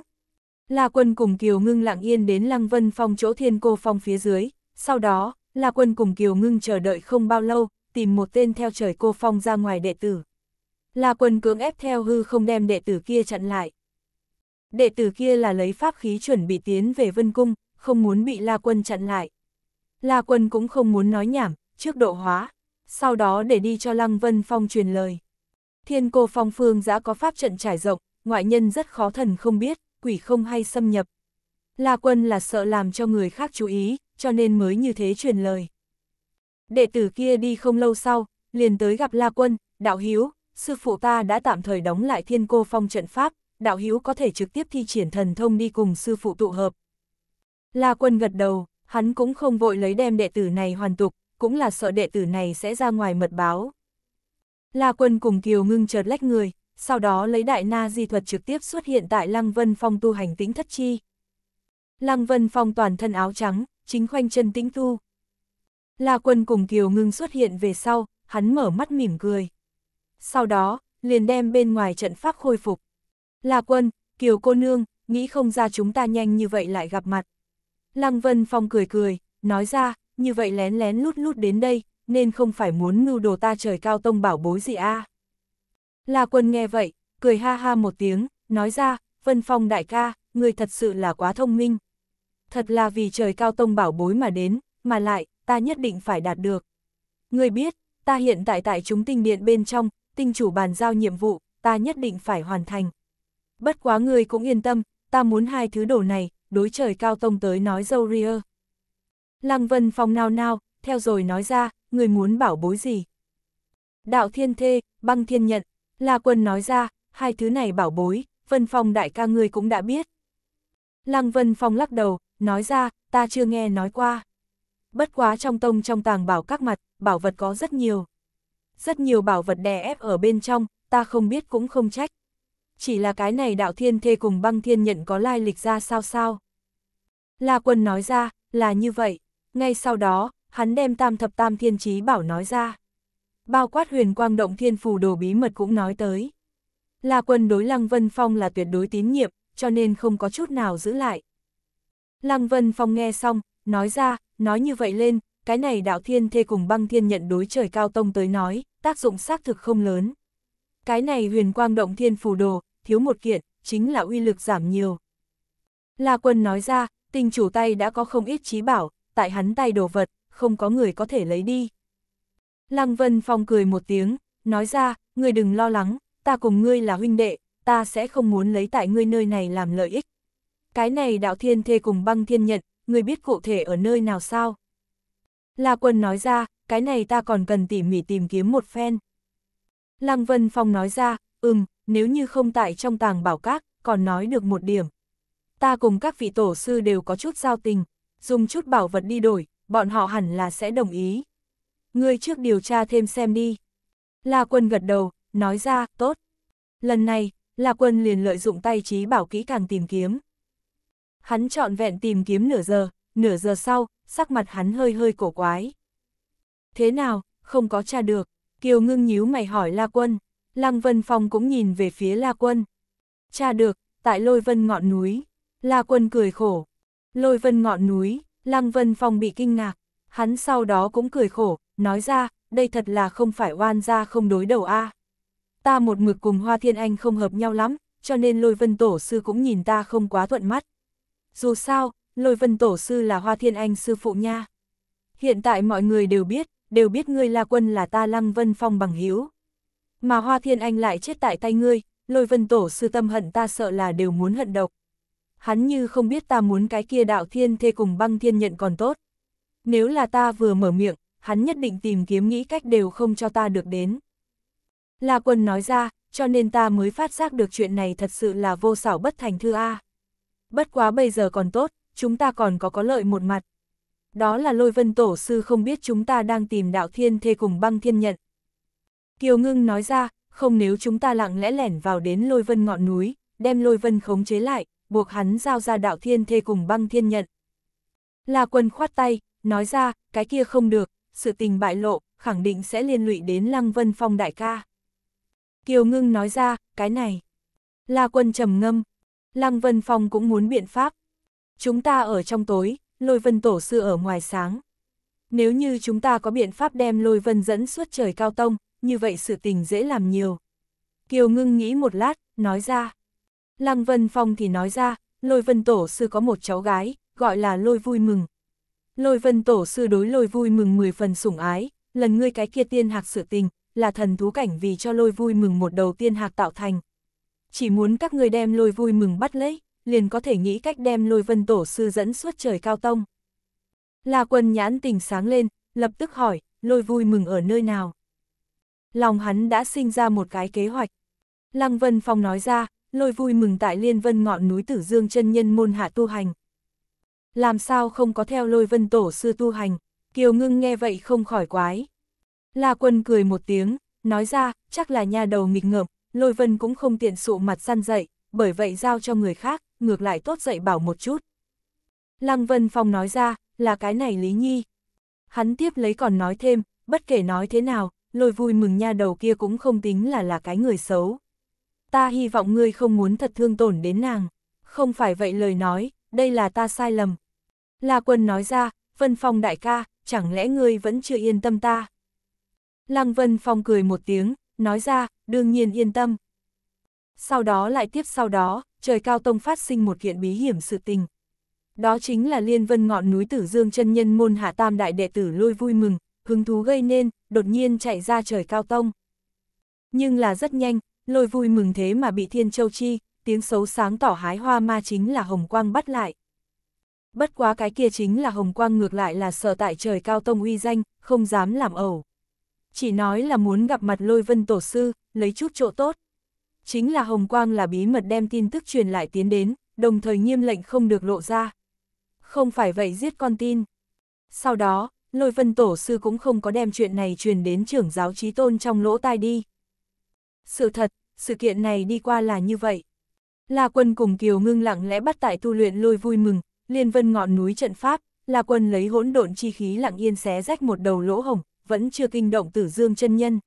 S1: La Quân cùng Kiều ngưng lặng yên đến Lăng Vân Phong chỗ thiên cô phong phía dưới, sau đó, La Quân cùng Kiều Ngưng chờ đợi không bao lâu, tìm một tên theo trời cô phong ra ngoài đệ tử. La Quân cưỡng ép theo hư không đem đệ tử kia chặn lại. Đệ tử kia là lấy pháp khí chuẩn bị tiến về Vân Cung, không muốn bị La Quân chặn lại. La Quân cũng không muốn nói nhảm, trước độ hóa, sau đó để đi cho Lăng Vân Phong truyền lời. Thiên cô phong phương giã có pháp trận trải rộng, ngoại nhân rất khó thần không biết, quỷ không hay xâm nhập. La Quân là sợ làm cho người khác chú ý, cho nên mới như thế truyền lời. Đệ tử kia đi không lâu sau, liền tới gặp La Quân, Đạo Hiếu, sư phụ ta đã tạm thời đóng lại thiên cô phong trận pháp, Đạo Hiếu có thể trực tiếp thi triển thần thông đi cùng sư phụ tụ hợp. La Quân gật đầu, hắn cũng không vội lấy đem đệ tử này hoàn tục, cũng là sợ đệ tử này sẽ ra ngoài mật báo. La Quân cùng Kiều ngưng chợt lách người, sau đó lấy đại na di thuật trực tiếp xuất hiện tại Lăng Vân Phong tu hành tĩnh thất chi. Lăng Vân Phong toàn thân áo trắng, chính khoanh chân tĩnh tu. La quân cùng Kiều ngưng xuất hiện về sau, hắn mở mắt mỉm cười. Sau đó, liền đem bên ngoài trận pháp khôi phục. La quân, Kiều cô nương, nghĩ không ra chúng ta nhanh như vậy lại gặp mặt. Lăng Vân Phong cười cười, nói ra, như vậy lén lén lút lút đến đây, nên không phải muốn mưu đồ ta trời cao tông bảo bối gì a à. La quân nghe vậy, cười ha ha một tiếng, nói ra, Vân Phong đại ca, người thật sự là quá thông minh thật là vì trời cao tông bảo bối mà đến, mà lại, ta nhất định phải đạt được. Người biết, ta hiện tại tại chúng tinh điện bên trong, tinh chủ bàn giao nhiệm vụ, ta nhất định phải hoàn thành. Bất quá người cũng yên tâm, ta muốn hai thứ đồ này, đối trời cao tông tới nói dâu ria. Lăng Vân Phong nao nao, theo rồi nói ra, người muốn bảo bối gì? Đạo thiên thê, băng thiên nhận, là Quân nói ra, hai thứ này bảo bối, Vân Phong đại ca ngươi cũng đã biết. Lăng Vân Phong lắc đầu, nói ra, ta chưa nghe nói qua. Bất quá trong tông trong tàng bảo các mặt, bảo vật có rất nhiều. Rất nhiều bảo vật đè ép ở bên trong, ta không biết cũng không trách. Chỉ là cái này đạo thiên thê cùng băng thiên nhận có lai lịch ra sao sao. La quân nói ra, là như vậy. Ngay sau đó, hắn đem tam thập tam thiên trí bảo nói ra. Bao quát huyền quang động thiên phù đồ bí mật cũng nói tới. La quân đối Lăng Vân Phong là tuyệt đối tín nhiệm, cho nên không có chút nào giữ lại. Lăng Vân Phong nghe xong, nói ra, nói như vậy lên, cái này đạo thiên thê cùng băng thiên nhận đối trời cao tông tới nói, tác dụng xác thực không lớn. Cái này huyền quang động thiên phù đồ, thiếu một kiện, chính là uy lực giảm nhiều. La quân nói ra, tình chủ tay đã có không ít trí bảo, tại hắn tay đồ vật, không có người có thể lấy đi. Lăng Vân Phong cười một tiếng, nói ra, ngươi đừng lo lắng, ta cùng ngươi là huynh đệ, ta sẽ không muốn lấy tại ngươi nơi này làm lợi ích cái này đạo thiên thê cùng băng thiên nhận, người biết cụ thể ở nơi nào sao? La quân nói ra, cái này ta còn cần tỉ mỉ tìm kiếm một phen. Lăng Vân Phong nói ra, ừm, nếu như không tại trong tàng bảo các, còn nói được một điểm. Ta cùng các vị tổ sư đều có chút giao tình, dùng chút bảo vật đi đổi, bọn họ hẳn là sẽ đồng ý. Ngươi trước điều tra thêm xem đi. La quân gật đầu, nói ra, tốt. Lần này, La quân liền lợi dụng tay trí bảo kỹ càng tìm kiếm hắn trọn vẹn tìm kiếm nửa giờ, nửa giờ sau, sắc mặt hắn hơi hơi cổ quái. Thế nào, không có tra được, Kiều ngưng nhíu mày hỏi La Quân, Lăng Vân Phong cũng nhìn về phía La Quân. Tra được, tại lôi vân ngọn núi, La Quân cười khổ. Lôi vân ngọn núi, Lăng Vân Phong bị kinh ngạc, hắn sau đó cũng cười khổ, nói ra, đây thật là không phải oan ra không đối đầu a. Ta một mực cùng Hoa Thiên Anh không hợp nhau lắm, cho nên lôi vân tổ sư cũng nhìn ta không quá thuận mắt. Dù sao, lôi vân tổ sư là Hoa Thiên Anh sư phụ nha. Hiện tại mọi người đều biết, đều biết ngươi là quân là ta lăng vân phong bằng hiếu. Mà Hoa Thiên Anh lại chết tại tay ngươi, lôi vân tổ sư tâm hận ta sợ là đều muốn hận độc. Hắn như không biết ta muốn cái kia đạo thiên thê cùng băng thiên nhận còn tốt. Nếu là ta vừa mở miệng, hắn nhất định tìm kiếm nghĩ cách đều không cho ta được đến. La quân nói ra, cho nên ta mới phát giác được chuyện này thật sự là vô xảo bất thành thư A bất quá bây giờ còn tốt, chúng ta còn có có lợi một mặt. Đó là lôi vân tổ sư không biết chúng ta đang tìm đạo thiên thê cùng băng thiên nhận. Kiều ngưng nói ra, không nếu chúng ta lặng lẽ lẻn vào đến lôi vân ngọn núi, đem lôi vân khống chế lại, buộc hắn giao ra đạo thiên thê cùng băng thiên nhận. là quân khoát tay, nói ra, cái kia không được, sự tình bại lộ, khẳng định sẽ liên lụy đến lăng vân phong đại ca. Kiều ngưng nói ra, cái này. là quân trầm ngâm, Lăng Vân Phong cũng muốn biện pháp. Chúng ta ở trong tối, lôi vân tổ sư ở ngoài sáng. Nếu như chúng ta có biện pháp đem lôi vân dẫn suốt trời cao tông, như vậy sự tình dễ làm nhiều. Kiều ngưng nghĩ một lát, nói ra. Lăng Vân Phong thì nói ra, lôi vân tổ sư có một cháu gái, gọi là lôi vui mừng. Lôi vân tổ sư đối lôi vui mừng mười phần sủng ái, lần ngươi cái kia tiên hạc sự tình, là thần thú cảnh vì cho lôi vui mừng một đầu tiên hạc tạo thành chỉ muốn các người đem lôi vui mừng bắt lấy, liền có thể nghĩ cách đem lôi vân tổ sư dẫn suốt trời cao tông. là quân nhãn tình sáng lên, lập tức hỏi, lôi vui mừng ở nơi nào? Lòng hắn đã sinh ra một cái kế hoạch. Lăng Vân Phong nói ra, lôi vui mừng tại Liên Vân ngọn núi Tử Dương chân nhân môn hạ tu hành. Làm sao không có theo lôi vân tổ sư tu hành, Kiều Ngưng nghe vậy không khỏi quái. La Quân cười một tiếng, nói ra, chắc là nhà đầu nghịch ngợm, Lôi Vân cũng không tiện sụ mặt săn dậy, bởi vậy giao cho người khác, ngược lại tốt dậy bảo một chút. Lăng Vân Phong nói ra, là cái này Lý Nhi. Hắn tiếp lấy còn nói thêm, bất kể nói thế nào, lôi vui mừng nha đầu kia cũng không tính là là cái người xấu. Ta hy vọng ngươi không muốn thật thương tổn đến nàng. Không phải vậy lời nói, đây là ta sai lầm. La Quân nói ra, Vân Phong đại ca, chẳng lẽ ngươi vẫn chưa yên tâm ta? Lăng Vân Phong cười một tiếng, nói ra, đương nhiên yên tâm. Sau đó lại tiếp sau đó, trời cao tông phát sinh một kiện bí hiểm sự tình. Đó chính là liên vân ngọn núi tử dương chân nhân môn hạ tam đại đệ tử lôi vui mừng, hứng thú gây nên, đột nhiên chạy ra trời cao tông. Nhưng là rất nhanh, lôi vui mừng thế mà bị thiên châu chi, tiếng xấu sáng tỏ hái hoa ma chính là hồng quang bắt lại. Bất quá cái kia chính là hồng quang ngược lại là sợ tại trời cao tông uy danh, không dám làm ẩu chỉ nói là muốn gặp mặt lôi vân tổ sư, lấy chút chỗ tốt. Chính là Hồng Quang là bí mật đem tin tức truyền lại tiến đến, đồng thời nghiêm lệnh không được lộ ra. Không phải vậy giết con tin. Sau đó, lôi vân tổ sư cũng không có đem chuyện này truyền đến trưởng giáo trí tôn trong lỗ tai đi. Sự thật, sự kiện này đi qua là như vậy. La quân cùng Kiều ngưng lặng lẽ bắt tại tu luyện lôi vui mừng, liên vân ngọn núi trận pháp, La quân lấy hỗn độn chi khí lặng yên xé rách một đầu lỗ hồng, vẫn chưa kinh động tử dương chân nhân.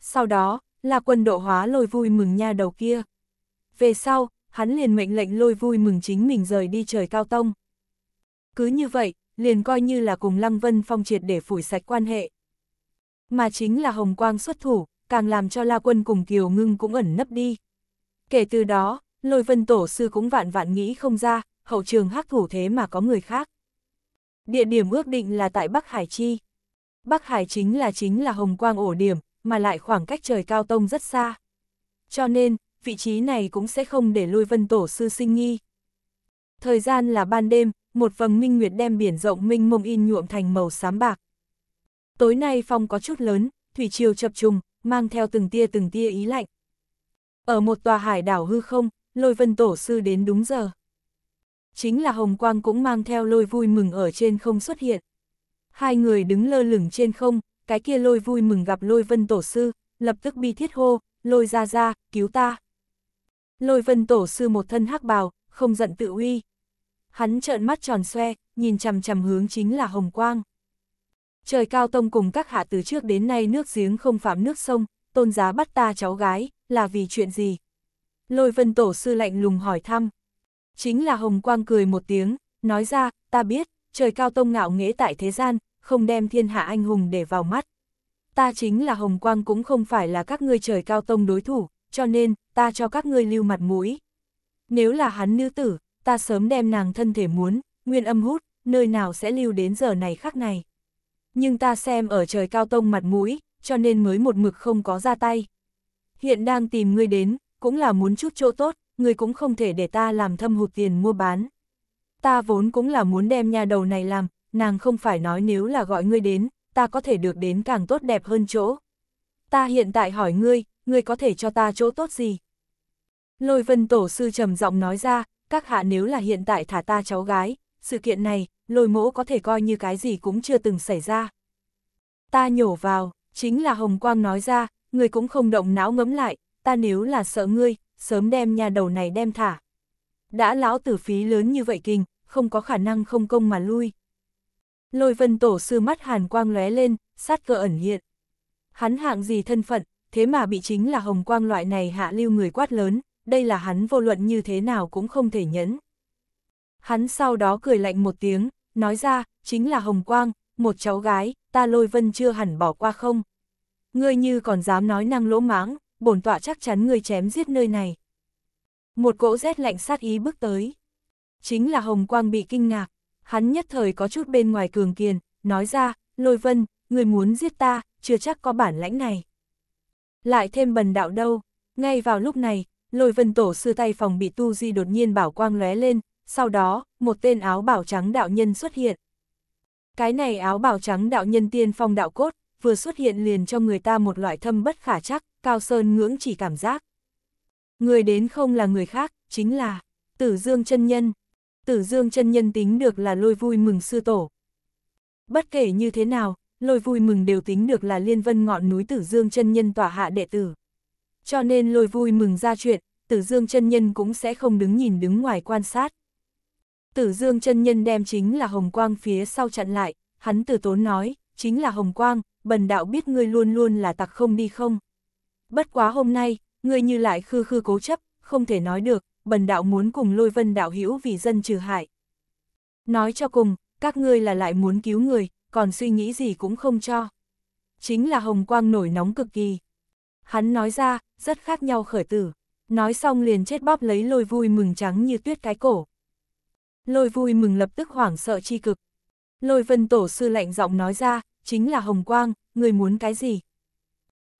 S1: Sau đó, là quân độ hóa lôi vui mừng nha đầu kia. Về sau, hắn liền mệnh lệnh lôi vui mừng chính mình rời đi trời cao tông. Cứ như vậy, liền coi như là cùng Lăng Vân Phong triệt để phủi sạch quan hệ. Mà chính là Hồng Quang xuất thủ, càng làm cho La Quân cùng Kiều Ngưng cũng ẩn nấp đi. Kể từ đó, lôi vân tổ sư cũng vạn vạn nghĩ không ra, hậu trường hắc thủ thế mà có người khác. Địa điểm ước định là tại Bắc Hải Chi. Bắc Hải chính là chính là hồng quang ổ điểm, mà lại khoảng cách trời cao tông rất xa. Cho nên, vị trí này cũng sẽ không để lôi vân tổ sư sinh nghi. Thời gian là ban đêm, một vầng minh nguyệt đem biển rộng minh mông in nhuộm thành màu xám bạc. Tối nay phong có chút lớn, thủy triều chập trùng, mang theo từng tia từng tia ý lạnh. Ở một tòa hải đảo hư không, lôi vân tổ sư đến đúng giờ. Chính là hồng quang cũng mang theo lôi vui mừng ở trên không xuất hiện hai người đứng lơ lửng trên không, cái kia lôi vui mừng gặp lôi vân tổ sư, lập tức bi thiết hô, lôi ra ra, cứu ta. Lôi vân tổ sư một thân hắc bào, không giận tự uy. Hắn trợn mắt tròn xoe, nhìn chằm chằm hướng chính là hồng quang. Trời cao tông cùng các hạ từ trước đến nay nước giếng không phạm nước sông, tôn giá bắt ta cháu gái, là vì chuyện gì? Lôi vân tổ sư lạnh lùng hỏi thăm. Chính là hồng quang cười một tiếng, nói ra, ta biết, trời cao tông ngạo nghễ tại thế gian, không đem thiên hạ anh hùng để vào mắt. Ta chính là Hồng Quang cũng không phải là các ngươi trời cao tông đối thủ, cho nên, ta cho các ngươi lưu mặt mũi. Nếu là hắn nữ tử, ta sớm đem nàng thân thể muốn, nguyên âm hút, nơi nào sẽ lưu đến giờ này khắc này. Nhưng ta xem ở trời cao tông mặt mũi, cho nên mới một mực không có ra tay. Hiện đang tìm ngươi đến, cũng là muốn chút chỗ tốt, ngươi cũng không thể để ta làm thâm hụt tiền mua bán ta vốn cũng là muốn đem nhà đầu này làm, nàng không phải nói nếu là gọi ngươi đến, ta có thể được đến càng tốt đẹp hơn chỗ. Ta hiện tại hỏi ngươi, ngươi có thể cho ta chỗ tốt gì? Lôi vân tổ sư trầm giọng nói ra, các hạ nếu là hiện tại thả ta cháu gái, sự kiện này, lôi mỗ có thể coi như cái gì cũng chưa từng xảy ra. Ta nhổ vào, chính là Hồng Quang nói ra, ngươi cũng không động não ngấm lại, ta nếu là sợ ngươi, sớm đem nhà đầu này đem thả. Đã lão tử phí lớn như vậy kinh, không có khả năng không công mà lui. Lôi vân tổ sư mắt hàn quang lóe lên, sát cơ ẩn hiện. Hắn hạng gì thân phận, thế mà bị chính là hồng quang loại này hạ lưu người quát lớn, đây là hắn vô luận như thế nào cũng không thể nhẫn. Hắn sau đó cười lạnh một tiếng, nói ra, chính là hồng quang, một cháu gái, ta lôi vân chưa hẳn bỏ qua không. Ngươi như còn dám nói năng lỗ mãng, bổn tọa chắc chắn ngươi chém giết nơi này. Một cỗ rét lạnh sát ý bước tới chính là Hồng Quang bị kinh ngạc. Hắn nhất thời có chút bên ngoài cường kiền, nói ra, lôi vân, người muốn giết ta, chưa chắc có bản lãnh này. Lại thêm bần đạo đâu, ngay vào lúc này, lôi vân tổ sư tay phòng bị tu di đột nhiên bảo quang lóe lên, sau đó, một tên áo bảo trắng đạo nhân xuất hiện. Cái này áo bảo trắng đạo nhân tiên phong đạo cốt, vừa xuất hiện liền cho người ta một loại thâm bất khả chắc, cao sơn ngưỡng chỉ cảm giác. Người đến không là người khác, chính là tử dương chân nhân. Tử Dương chân nhân tính được là lôi vui mừng sư tổ. Bất kể như thế nào, lôi vui mừng đều tính được là liên vân ngọn núi Tử Dương chân nhân tỏa hạ đệ tử. Cho nên lôi vui mừng ra chuyện, Tử Dương chân nhân cũng sẽ không đứng nhìn đứng ngoài quan sát. Tử Dương chân nhân đem chính là hồng quang phía sau chặn lại, hắn từ tốn nói, chính là hồng quang, bần đạo biết ngươi luôn luôn là tặc không đi không. Bất quá hôm nay, ngươi như lại khư khư cố chấp, không thể nói được, bần đạo muốn cùng lôi vân đạo hữu vì dân trừ hại. Nói cho cùng, các ngươi là lại muốn cứu người, còn suy nghĩ gì cũng không cho. Chính là hồng quang nổi nóng cực kỳ. Hắn nói ra, rất khác nhau khởi tử. Nói xong liền chết bóp lấy lôi vui mừng trắng như tuyết cái cổ. Lôi vui mừng lập tức hoảng sợ chi cực. Lôi vân tổ sư lạnh giọng nói ra, chính là hồng quang, người muốn cái gì?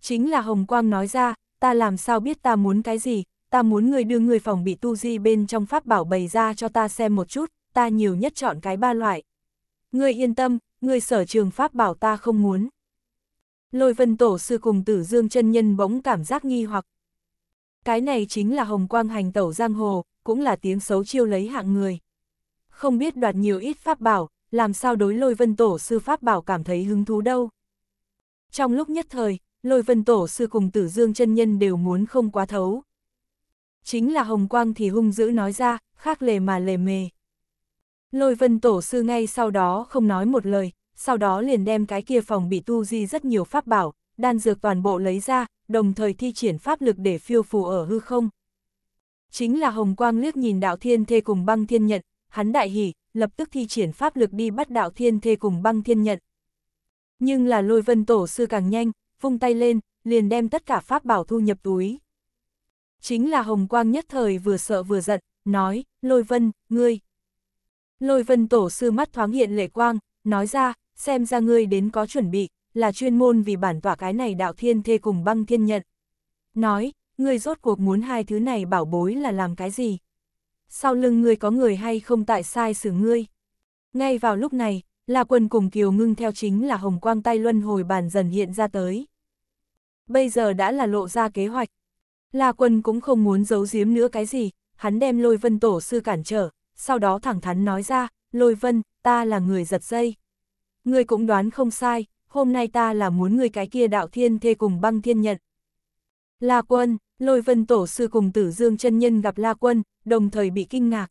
S1: Chính là hồng quang nói ra, ta làm sao biết ta muốn cái gì, ta muốn người đưa người phòng bị tu di bên trong pháp bảo bày ra cho ta xem một chút, ta nhiều nhất chọn cái ba loại. Người yên tâm, người sở trường pháp bảo ta không muốn. Lôi vân tổ sư cùng tử dương chân nhân bỗng cảm giác nghi hoặc. Cái này chính là hồng quang hành tẩu giang hồ, cũng là tiếng xấu chiêu lấy hạng người. Không biết đoạt nhiều ít pháp bảo, làm sao đối lôi vân tổ sư pháp bảo cảm thấy hứng thú đâu. Trong lúc nhất thời, lôi vân tổ sư cùng tử dương chân nhân đều muốn không quá thấu, chính là hồng quang thì hung dữ nói ra, khác lề mà lề mề. Lôi vân tổ sư ngay sau đó không nói một lời, sau đó liền đem cái kia phòng bị tu di rất nhiều pháp bảo, đan dược toàn bộ lấy ra, đồng thời thi triển pháp lực để phiêu phù ở hư không. Chính là hồng quang liếc nhìn đạo thiên thê cùng băng thiên nhận, hắn đại hỉ, lập tức thi triển pháp lực đi bắt đạo thiên thê cùng băng thiên nhận. Nhưng là lôi vân tổ sư càng nhanh, vung tay lên, liền đem tất cả pháp bảo thu nhập túi, chính là Hồng Quang nhất thời vừa sợ vừa giận, nói, Lôi Vân, ngươi. Lôi Vân tổ sư mắt thoáng hiện lệ quang, nói ra, xem ra ngươi đến có chuẩn bị, là chuyên môn vì bản tỏa cái này đạo thiên thê cùng băng thiên nhận. Nói, ngươi rốt cuộc muốn hai thứ này bảo bối là làm cái gì? Sau lưng ngươi có người hay không tại sai xử ngươi? Ngay vào lúc này, là quần cùng kiều ngưng theo chính là hồng quang tay luân hồi bản dần hiện ra tới. Bây giờ đã là lộ ra kế hoạch, La Quân cũng không muốn giấu giếm nữa cái gì, hắn đem Lôi Vân tổ sư cản trở, sau đó thẳng thắn nói ra, Lôi Vân, ta là người giật dây. Ngươi cũng đoán không sai, hôm nay ta là muốn ngươi cái kia đạo thiên thê cùng băng thiên nhận. La Quân, Lôi Vân tổ sư cùng Tử Dương chân nhân gặp La Quân, đồng thời bị kinh ngạc.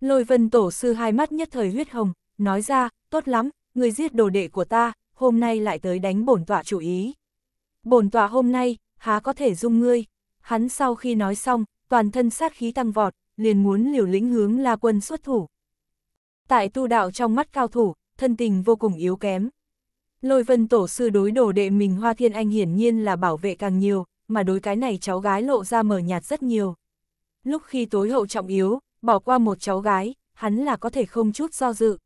S1: Lôi Vân tổ sư hai mắt nhất thời huyết hồng, nói ra, tốt lắm, ngươi giết đồ đệ của ta, hôm nay lại tới đánh bổn tọa chủ ý. Bổn tọa hôm nay, há có thể dung ngươi hắn sau khi nói xong, toàn thân sát khí tăng vọt, liền muốn liều lĩnh hướng La Quân xuất thủ. Tại tu đạo trong mắt cao thủ, thân tình vô cùng yếu kém. Lôi vân tổ sư đối đồ đệ mình Hoa Thiên Anh hiển nhiên là bảo vệ càng nhiều, mà đối cái này cháu gái lộ ra mờ nhạt rất nhiều. Lúc khi tối hậu trọng yếu, bỏ qua một cháu gái, hắn là có thể không chút do dự.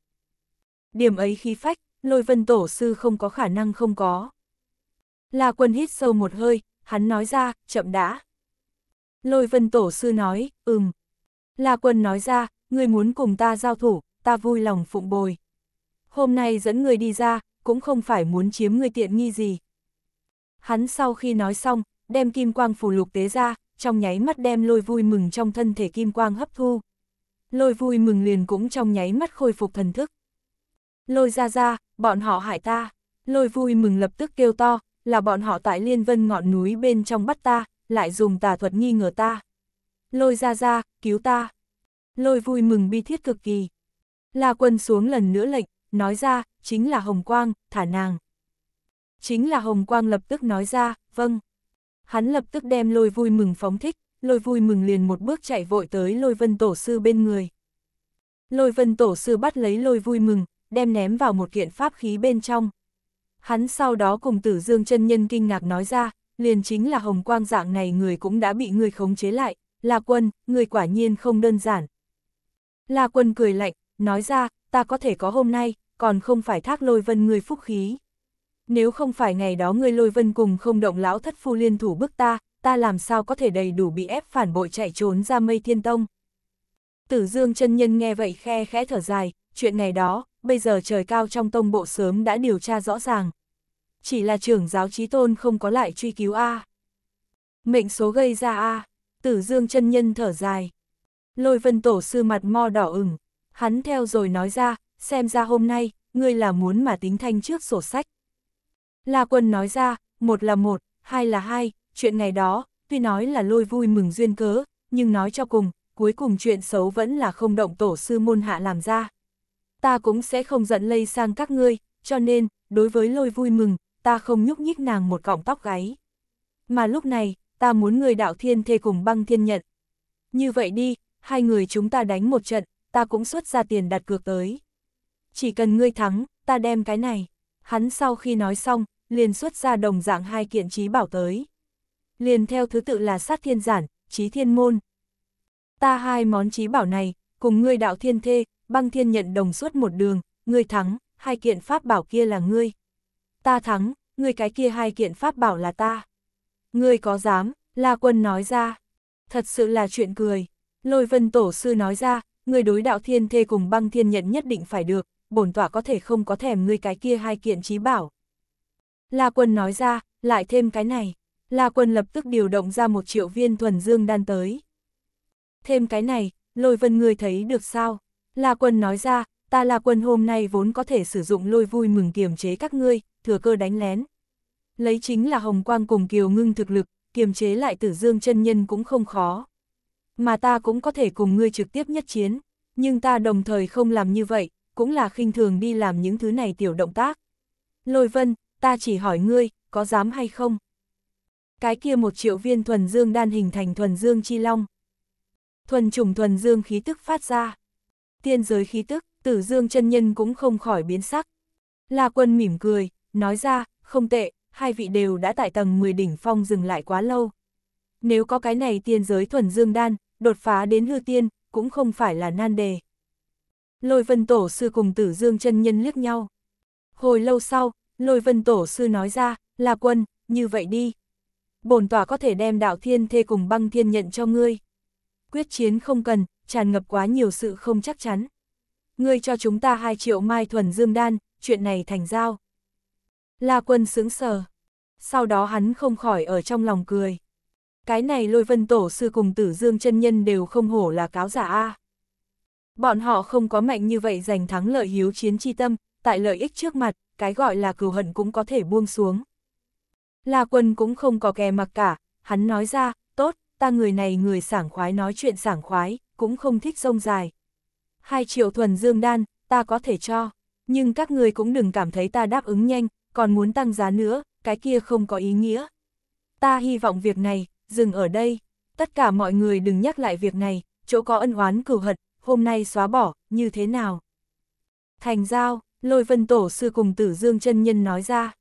S1: Điểm ấy khí phách, lôi vân tổ sư không có khả năng không có. La quân hít sâu một hơi, hắn nói ra, chậm đã. Lôi vân tổ sư nói, ừm. La quân nói ra, người muốn cùng ta giao thủ, ta vui lòng phụng bồi. Hôm nay dẫn người đi ra, cũng không phải muốn chiếm người tiện nghi gì. Hắn sau khi nói xong, đem kim quang phù lục tế ra, trong nháy mắt đem lôi vui mừng trong thân thể kim quang hấp thu. Lôi vui mừng liền cũng trong nháy mắt khôi phục thần thức. Lôi ra ra, bọn họ hại ta. Lôi vui mừng lập tức kêu to, là bọn họ tại liên vân ngọn núi bên trong bắt ta, lại dùng tà thuật nghi ngờ ta. Lôi ra ra, cứu ta. Lôi vui mừng bi thiết cực kỳ. La quân xuống lần nữa lệnh, nói ra, chính là Hồng Quang, thả nàng. Chính là Hồng Quang lập tức nói ra, vâng. Hắn lập tức đem lôi vui mừng phóng thích, lôi vui mừng liền một bước chạy vội tới lôi vân tổ sư bên người. Lôi vân tổ sư bắt lấy lôi vui mừng, đem ném vào một kiện pháp khí bên trong. Hắn sau đó cùng tử dương chân nhân kinh ngạc nói ra, liền chính là hồng quang dạng này người cũng đã bị người khống chế lại, La quân, người quả nhiên không đơn giản. La quân cười lạnh, nói ra, ta có thể có hôm nay, còn không phải thác lôi vân người phúc khí. Nếu không phải ngày đó người lôi vân cùng không động lão thất phu liên thủ bức ta, ta làm sao có thể đầy đủ bị ép phản bội chạy trốn ra mây thiên tông. Tử dương chân nhân nghe vậy khe khẽ thở dài, chuyện ngày đó, bây giờ trời cao trong tông bộ sớm đã điều tra rõ ràng chỉ là trưởng giáo trí tôn không có lại truy cứu A. Mệnh số gây ra A, tử dương chân nhân thở dài. Lôi vân tổ sư mặt mo đỏ ửng, hắn theo rồi nói ra, xem ra hôm nay, ngươi là muốn mà tính thanh trước sổ sách. La quân nói ra, một là một, hai là hai, chuyện ngày đó, tuy nói là lôi vui mừng duyên cớ, nhưng nói cho cùng, cuối cùng chuyện xấu vẫn là không động tổ sư môn hạ làm ra. Ta cũng sẽ không giận lây sang các ngươi, cho nên, đối với lôi vui mừng, ta không nhúc nhích nàng một cọng tóc gáy. Mà lúc này, ta muốn người đạo thiên thê cùng băng thiên nhận. Như vậy đi, hai người chúng ta đánh một trận, ta cũng xuất ra tiền đặt cược tới. Chỉ cần ngươi thắng, ta đem cái này. Hắn sau khi nói xong, liền xuất ra đồng dạng hai kiện trí bảo tới. Liền theo thứ tự là sát thiên giản, trí thiên môn. Ta hai món trí bảo này, cùng ngươi đạo thiên thê, băng thiên nhận đồng suốt một đường, ngươi thắng, hai kiện pháp bảo kia là ngươi ta thắng, người cái kia hai kiện pháp bảo là ta. Người có dám, La Quân nói ra. Thật sự là chuyện cười. Lôi vân tổ sư nói ra, người đối đạo thiên thê cùng băng thiên nhận nhất định phải được, bổn tọa có thể không có thèm ngươi cái kia hai kiện trí bảo. La Quân nói ra, lại thêm cái này. La Quân lập tức điều động ra một triệu viên thuần dương đan tới. Thêm cái này, lôi vân người thấy được sao? La Quân nói ra, ta La Quân hôm nay vốn có thể sử dụng lôi vui mừng kiềm chế các ngươi, thừa cơ đánh lén. Lấy chính là Hồng Quang cùng Kiều Ngưng thực lực, kiềm chế lại Tử Dương chân nhân cũng không khó. Mà ta cũng có thể cùng ngươi trực tiếp nhất chiến, nhưng ta đồng thời không làm như vậy, cũng là khinh thường đi làm những thứ này tiểu động tác. Lôi Vân, ta chỉ hỏi ngươi, có dám hay không? Cái kia một triệu viên thuần dương đan hình thành thuần dương chi long. Thuần trùng thuần dương khí tức phát ra. Tiên giới khí tức, tử dương chân nhân cũng không khỏi biến sắc. La quân mỉm cười, nói ra, không tệ, hai vị đều đã tại tầng 10 đỉnh phong dừng lại quá lâu. Nếu có cái này tiên giới thuần dương đan, đột phá đến hư tiên, cũng không phải là nan đề. Lôi vân tổ sư cùng tử dương chân nhân liếc nhau. Hồi lâu sau, lôi vân tổ sư nói ra, là quân, như vậy đi. Bổn tỏa có thể đem đạo thiên thê cùng băng thiên nhận cho ngươi. Quyết chiến không cần, tràn ngập quá nhiều sự không chắc chắn. Ngươi cho chúng ta hai triệu mai thuần dương đan, chuyện này thành giao. La quân sướng sờ. Sau đó hắn không khỏi ở trong lòng cười. Cái này lôi vân tổ sư cùng tử dương chân nhân đều không hổ là cáo giả A. Bọn họ không có mạnh như vậy giành thắng lợi hiếu chiến chi tâm, tại lợi ích trước mặt, cái gọi là cừu hận cũng có thể buông xuống. La quân cũng không có kè mặc cả, hắn nói ra, tốt, ta người này người sảng khoái nói chuyện sảng khoái, cũng không thích rông dài. Hai triệu thuần dương đan, ta có thể cho, nhưng các người cũng đừng cảm thấy ta đáp ứng nhanh, còn muốn tăng giá nữa, cái kia không có ý nghĩa. Ta hy vọng việc này, dừng ở đây, tất cả mọi người đừng nhắc lại việc này, chỗ có ân oán cửu hật, hôm nay xóa bỏ, như thế nào. Thành giao, lôi vân tổ sư cùng tử dương chân nhân nói ra.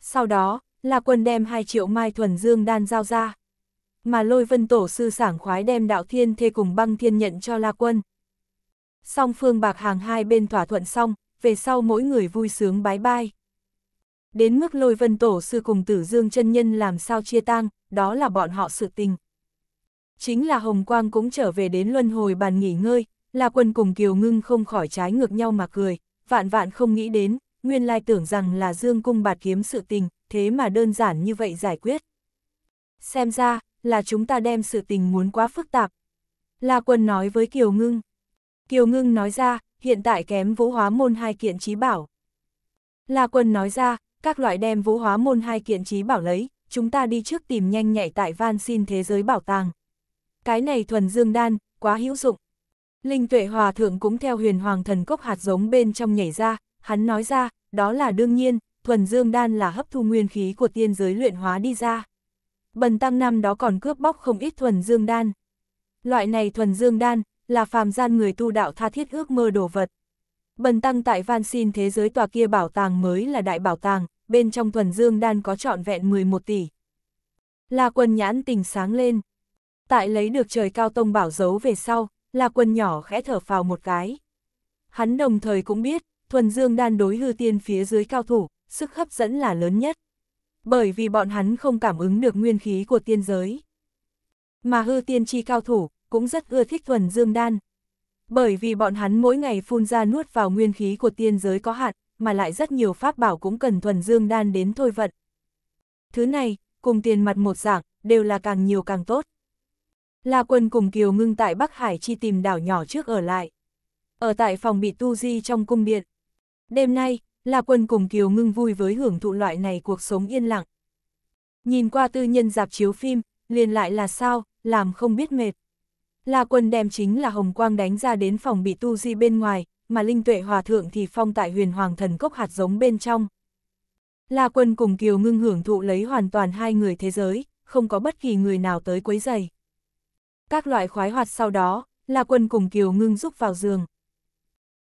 S1: Sau đó, là quân đem 2 triệu mai thuần dương đan giao ra. Mà lôi vân tổ sư sảng khoái đem đạo thiên thê cùng băng thiên nhận cho la quân. Song phương bạc hàng hai bên thỏa thuận xong, về sau mỗi người vui sướng bái bai. Đến mức lôi vân tổ sư cùng tử dương chân nhân làm sao chia tang, đó là bọn họ sự tình. Chính là Hồng Quang cũng trở về đến luân hồi bàn nghỉ ngơi, là quân cùng Kiều Ngưng không khỏi trái ngược nhau mà cười, vạn vạn không nghĩ đến, nguyên lai tưởng rằng là dương cung bạt kiếm sự tình, thế mà đơn giản như vậy giải quyết. Xem ra, là chúng ta đem sự tình muốn quá phức tạp. là quân nói với Kiều Ngưng. Kiều Ngưng nói ra, hiện tại kém vũ hóa môn hai kiện trí bảo. là quân nói ra, các loại đem vũ hóa môn hai kiện trí bảo lấy, chúng ta đi trước tìm nhanh nhạy tại van xin thế giới bảo tàng. Cái này thuần dương đan, quá hữu dụng. Linh tuệ hòa thượng cũng theo huyền hoàng thần cốc hạt giống bên trong nhảy ra, hắn nói ra, đó là đương nhiên, thuần dương đan là hấp thu nguyên khí của tiên giới luyện hóa đi ra. Bần tăng năm đó còn cướp bóc không ít thuần dương đan. Loại này thuần dương đan, là phàm gian người tu đạo tha thiết ước mơ đồ vật. Bần tăng tại van xin thế giới tòa kia bảo tàng mới là đại bảo tàng, bên trong thuần dương đan có trọn vẹn 11 tỷ. La quân nhãn tình sáng lên. Tại lấy được trời cao tông bảo giấu về sau, La quân nhỏ khẽ thở phào một cái. Hắn đồng thời cũng biết, thuần dương đan đối hư tiên phía dưới cao thủ, sức hấp dẫn là lớn nhất. Bởi vì bọn hắn không cảm ứng được nguyên khí của tiên giới. Mà hư tiên chi cao thủ, cũng rất ưa thích thuần dương đan, bởi vì bọn hắn mỗi ngày phun ra nuốt vào nguyên khí của tiên giới có hạn, mà lại rất nhiều pháp bảo cũng cần thuần dương đan đến thôi vận. Thứ này, cùng tiền mặt một dạng, đều là càng nhiều càng tốt. La quân cùng Kiều ngưng tại Bắc Hải chi tìm đảo nhỏ trước ở lại. Ở tại phòng bị tu di trong cung điện. Đêm nay, La quân cùng Kiều ngưng vui với hưởng thụ loại này cuộc sống yên lặng. Nhìn qua tư nhân dạp chiếu phim, liền lại là sao, làm không biết mệt. La Quân đem chính là hồng quang đánh ra đến phòng bị tu di bên ngoài, mà Linh Tuệ Hòa Thượng thì phong tại huyền hoàng thần cốc hạt giống bên trong. La Quân cùng Kiều ngưng hưởng thụ lấy hoàn toàn hai người thế giới, không có bất kỳ người nào tới quấy giày. Các loại khoái hoạt sau đó, La Quân cùng Kiều ngưng rúc vào giường.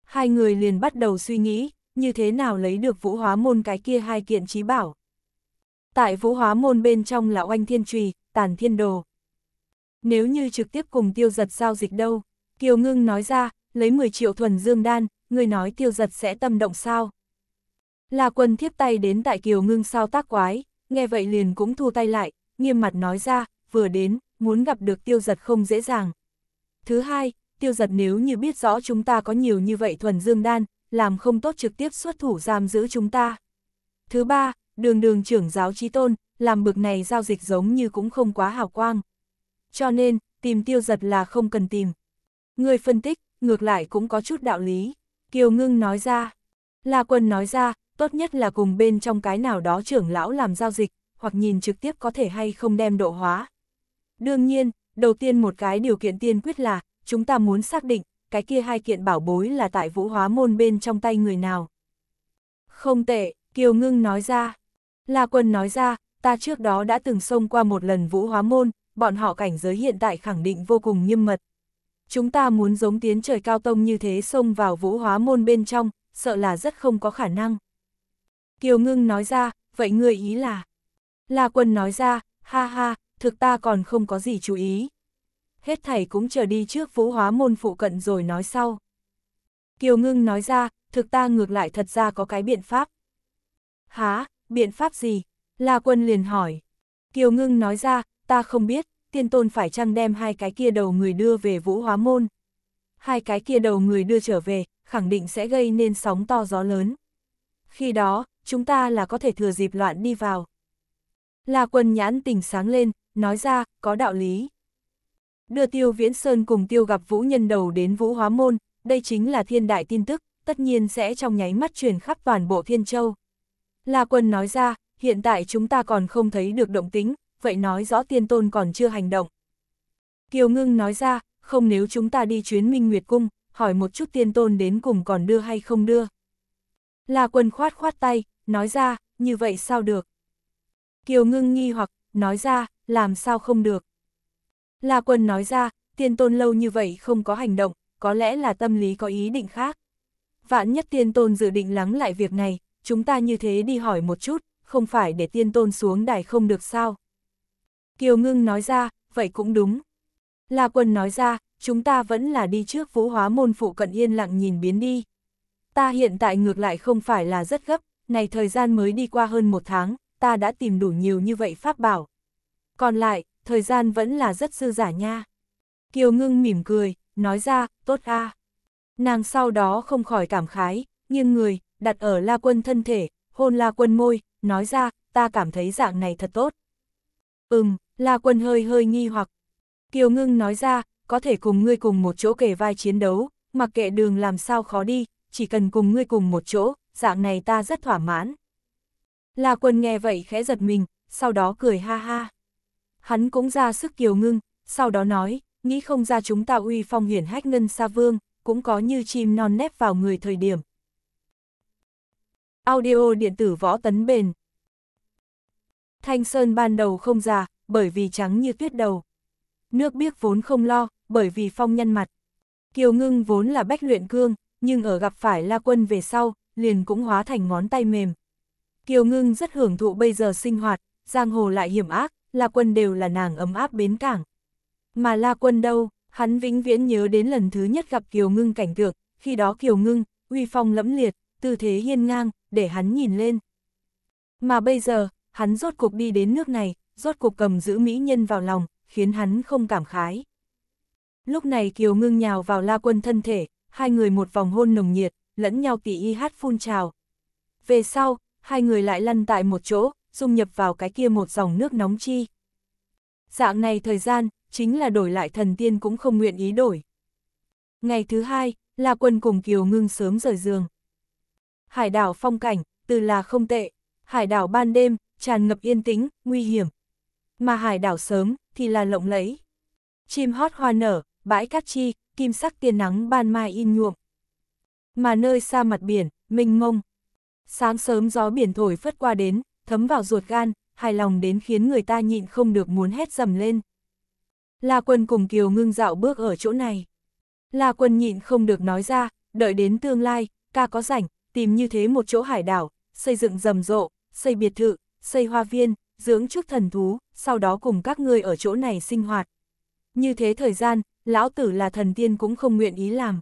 S1: Hai người liền bắt đầu suy nghĩ, như thế nào lấy được vũ hóa môn cái kia hai kiện trí bảo. Tại vũ hóa môn bên trong là oanh thiên trùy, tàn thiên đồ. Nếu như trực tiếp cùng tiêu giật giao dịch đâu, Kiều Ngưng nói ra, lấy 10 triệu thuần dương đan, người nói tiêu giật sẽ tâm động sao. Là quân thiếp tay đến tại Kiều Ngưng sao tác quái, nghe vậy liền cũng thu tay lại, nghiêm mặt nói ra, vừa đến, muốn gặp được tiêu giật không dễ dàng. Thứ hai, tiêu giật nếu như biết rõ chúng ta có nhiều như vậy thuần dương đan, làm không tốt trực tiếp xuất thủ giam giữ chúng ta. Thứ ba, đường đường trưởng giáo trí tôn, làm bực này giao dịch giống như cũng không quá hào quang cho nên, tìm tiêu giật là không cần tìm. Người phân tích, ngược lại cũng có chút đạo lý. Kiều Ngưng nói ra, La Quân nói ra, tốt nhất là cùng bên trong cái nào đó trưởng lão làm giao dịch, hoặc nhìn trực tiếp có thể hay không đem độ hóa. Đương nhiên, đầu tiên một cái điều kiện tiên quyết là, chúng ta muốn xác định, cái kia hai kiện bảo bối là tại vũ hóa môn bên trong tay người nào. Không tệ, Kiều Ngưng nói ra. La Quân nói ra, ta trước đó đã từng xông qua một lần vũ hóa môn, bọn họ cảnh giới hiện tại khẳng định vô cùng nghiêm mật. Chúng ta muốn giống tiến trời cao tông như thế xông vào vũ hóa môn bên trong, sợ là rất không có khả năng. Kiều ngưng nói ra, vậy người ý là... La quân nói ra, ha ha, thực ta còn không có gì chú ý. Hết thảy cũng chờ đi trước vũ hóa môn phụ cận rồi nói sau. Kiều ngưng nói ra, thực ta ngược lại thật ra có cái biện pháp. Há, biện pháp gì? La quân liền hỏi. Kiều ngưng nói ra, ta không biết, tiên tôn phải chăng đem hai cái kia đầu người đưa về vũ hóa môn. Hai cái kia đầu người đưa trở về, khẳng định sẽ gây nên sóng to gió lớn. Khi đó, chúng ta là có thể thừa dịp loạn đi vào. là quân nhãn tỉnh sáng lên, nói ra, có đạo lý. Đưa Tiêu Viễn Sơn cùng Tiêu gặp Vũ Nhân Đầu đến Vũ Hóa Môn, đây chính là thiên đại tin tức, tất nhiên sẽ trong nháy mắt truyền khắp toàn bộ Thiên Châu. là Quân nói ra, hiện tại chúng ta còn không thấy được động tính, vậy nói rõ tiên tôn còn chưa hành động. Kiều Ngưng nói ra, không nếu chúng ta đi chuyến Minh Nguyệt Cung, hỏi một chút tiên tôn đến cùng còn đưa hay không đưa. là quân khoát khoát tay, nói ra, như vậy sao được. Kiều Ngưng nghi hoặc, nói ra, làm sao không được. là quân nói ra, tiên tôn lâu như vậy không có hành động, có lẽ là tâm lý có ý định khác. Vạn nhất tiên tôn dự định lắng lại việc này, chúng ta như thế đi hỏi một chút, không phải để tiên tôn xuống đài không được sao. Kiều Ngưng nói ra, vậy cũng đúng. La Quân nói ra, chúng ta vẫn là đi trước vũ hóa môn phụ cận yên lặng nhìn biến đi. Ta hiện tại ngược lại không phải là rất gấp, này thời gian mới đi qua hơn một tháng, ta đã tìm đủ nhiều như vậy pháp bảo. Còn lại, thời gian vẫn là rất dư giả nha. Kiều Ngưng mỉm cười, nói ra, tốt a. Nàng sau đó không khỏi cảm khái, nhưng người, đặt ở La Quân thân thể, hôn La Quân môi, nói ra, ta cảm thấy dạng này thật tốt. Ừm, La Quân hơi hơi nghi hoặc. Kiều Ngưng nói ra, có thể cùng ngươi cùng một chỗ kể vai chiến đấu, mặc kệ đường làm sao khó đi, chỉ cần cùng ngươi cùng một chỗ, dạng này ta rất thỏa mãn. La Quân nghe vậy khẽ giật mình, sau đó cười ha ha. Hắn cũng ra sức Kiều Ngưng, sau đó nói, nghĩ không ra chúng ta uy phong hiển hách ngân xa vương, cũng có như chim non nép vào người thời điểm. Audio điện tử võ tấn bền. Thanh Sơn ban đầu không già, bởi vì trắng như tuyết đầu. Nước biếc vốn không lo, bởi vì phong nhân mặt. Kiều ngưng vốn là bách luyện cương, nhưng ở gặp phải la quân về sau, liền cũng hóa thành ngón tay mềm. Kiều ngưng rất hưởng thụ bây giờ sinh hoạt, giang hồ lại hiểm ác, la quân đều là nàng ấm áp bến cảng. Mà la quân đâu, hắn vĩnh viễn nhớ đến lần thứ nhất gặp Kiều ngưng cảnh tượng, khi đó Kiều ngưng, uy phong lẫm liệt, tư thế hiên ngang, để hắn nhìn lên. Mà bây giờ, hắn rốt cuộc đi đến nước này, rốt cuộc cầm giữ mỹ nhân vào lòng, khiến hắn không cảm khái. Lúc này Kiều ngưng nhào vào la quân thân thể, hai người một vòng hôn nồng nhiệt, lẫn nhau tỉ y hát phun trào. Về sau, hai người lại lăn tại một chỗ, dung nhập vào cái kia một dòng nước nóng chi. Dạng này thời gian, chính là đổi lại thần tiên cũng không nguyện ý đổi. Ngày thứ hai, La Quân cùng Kiều Ngưng sớm rời giường. Hải đảo phong cảnh, từ là không tệ. Hải đảo ban đêm, tràn ngập yên tĩnh, nguy hiểm, mà hải đảo sớm thì là lộng lẫy. Chim hót hoa nở, bãi cát chi, kim sắc tiên nắng ban mai in nhuộm. Mà nơi xa mặt biển, mênh mông. Sáng sớm gió biển thổi phất qua đến, thấm vào ruột gan, hài lòng đến khiến người ta nhịn không được muốn hét dầm lên. La quân cùng Kiều ngưng dạo bước ở chỗ này. La quân nhịn không được nói ra, đợi đến tương lai, ca có rảnh, tìm như thế một chỗ hải đảo, xây dựng rầm rộ, xây biệt thự, xây hoa viên, dưỡng chút thần thú, sau đó cùng các ngươi ở chỗ này sinh hoạt. Như thế thời gian, lão tử là thần tiên cũng không nguyện ý làm.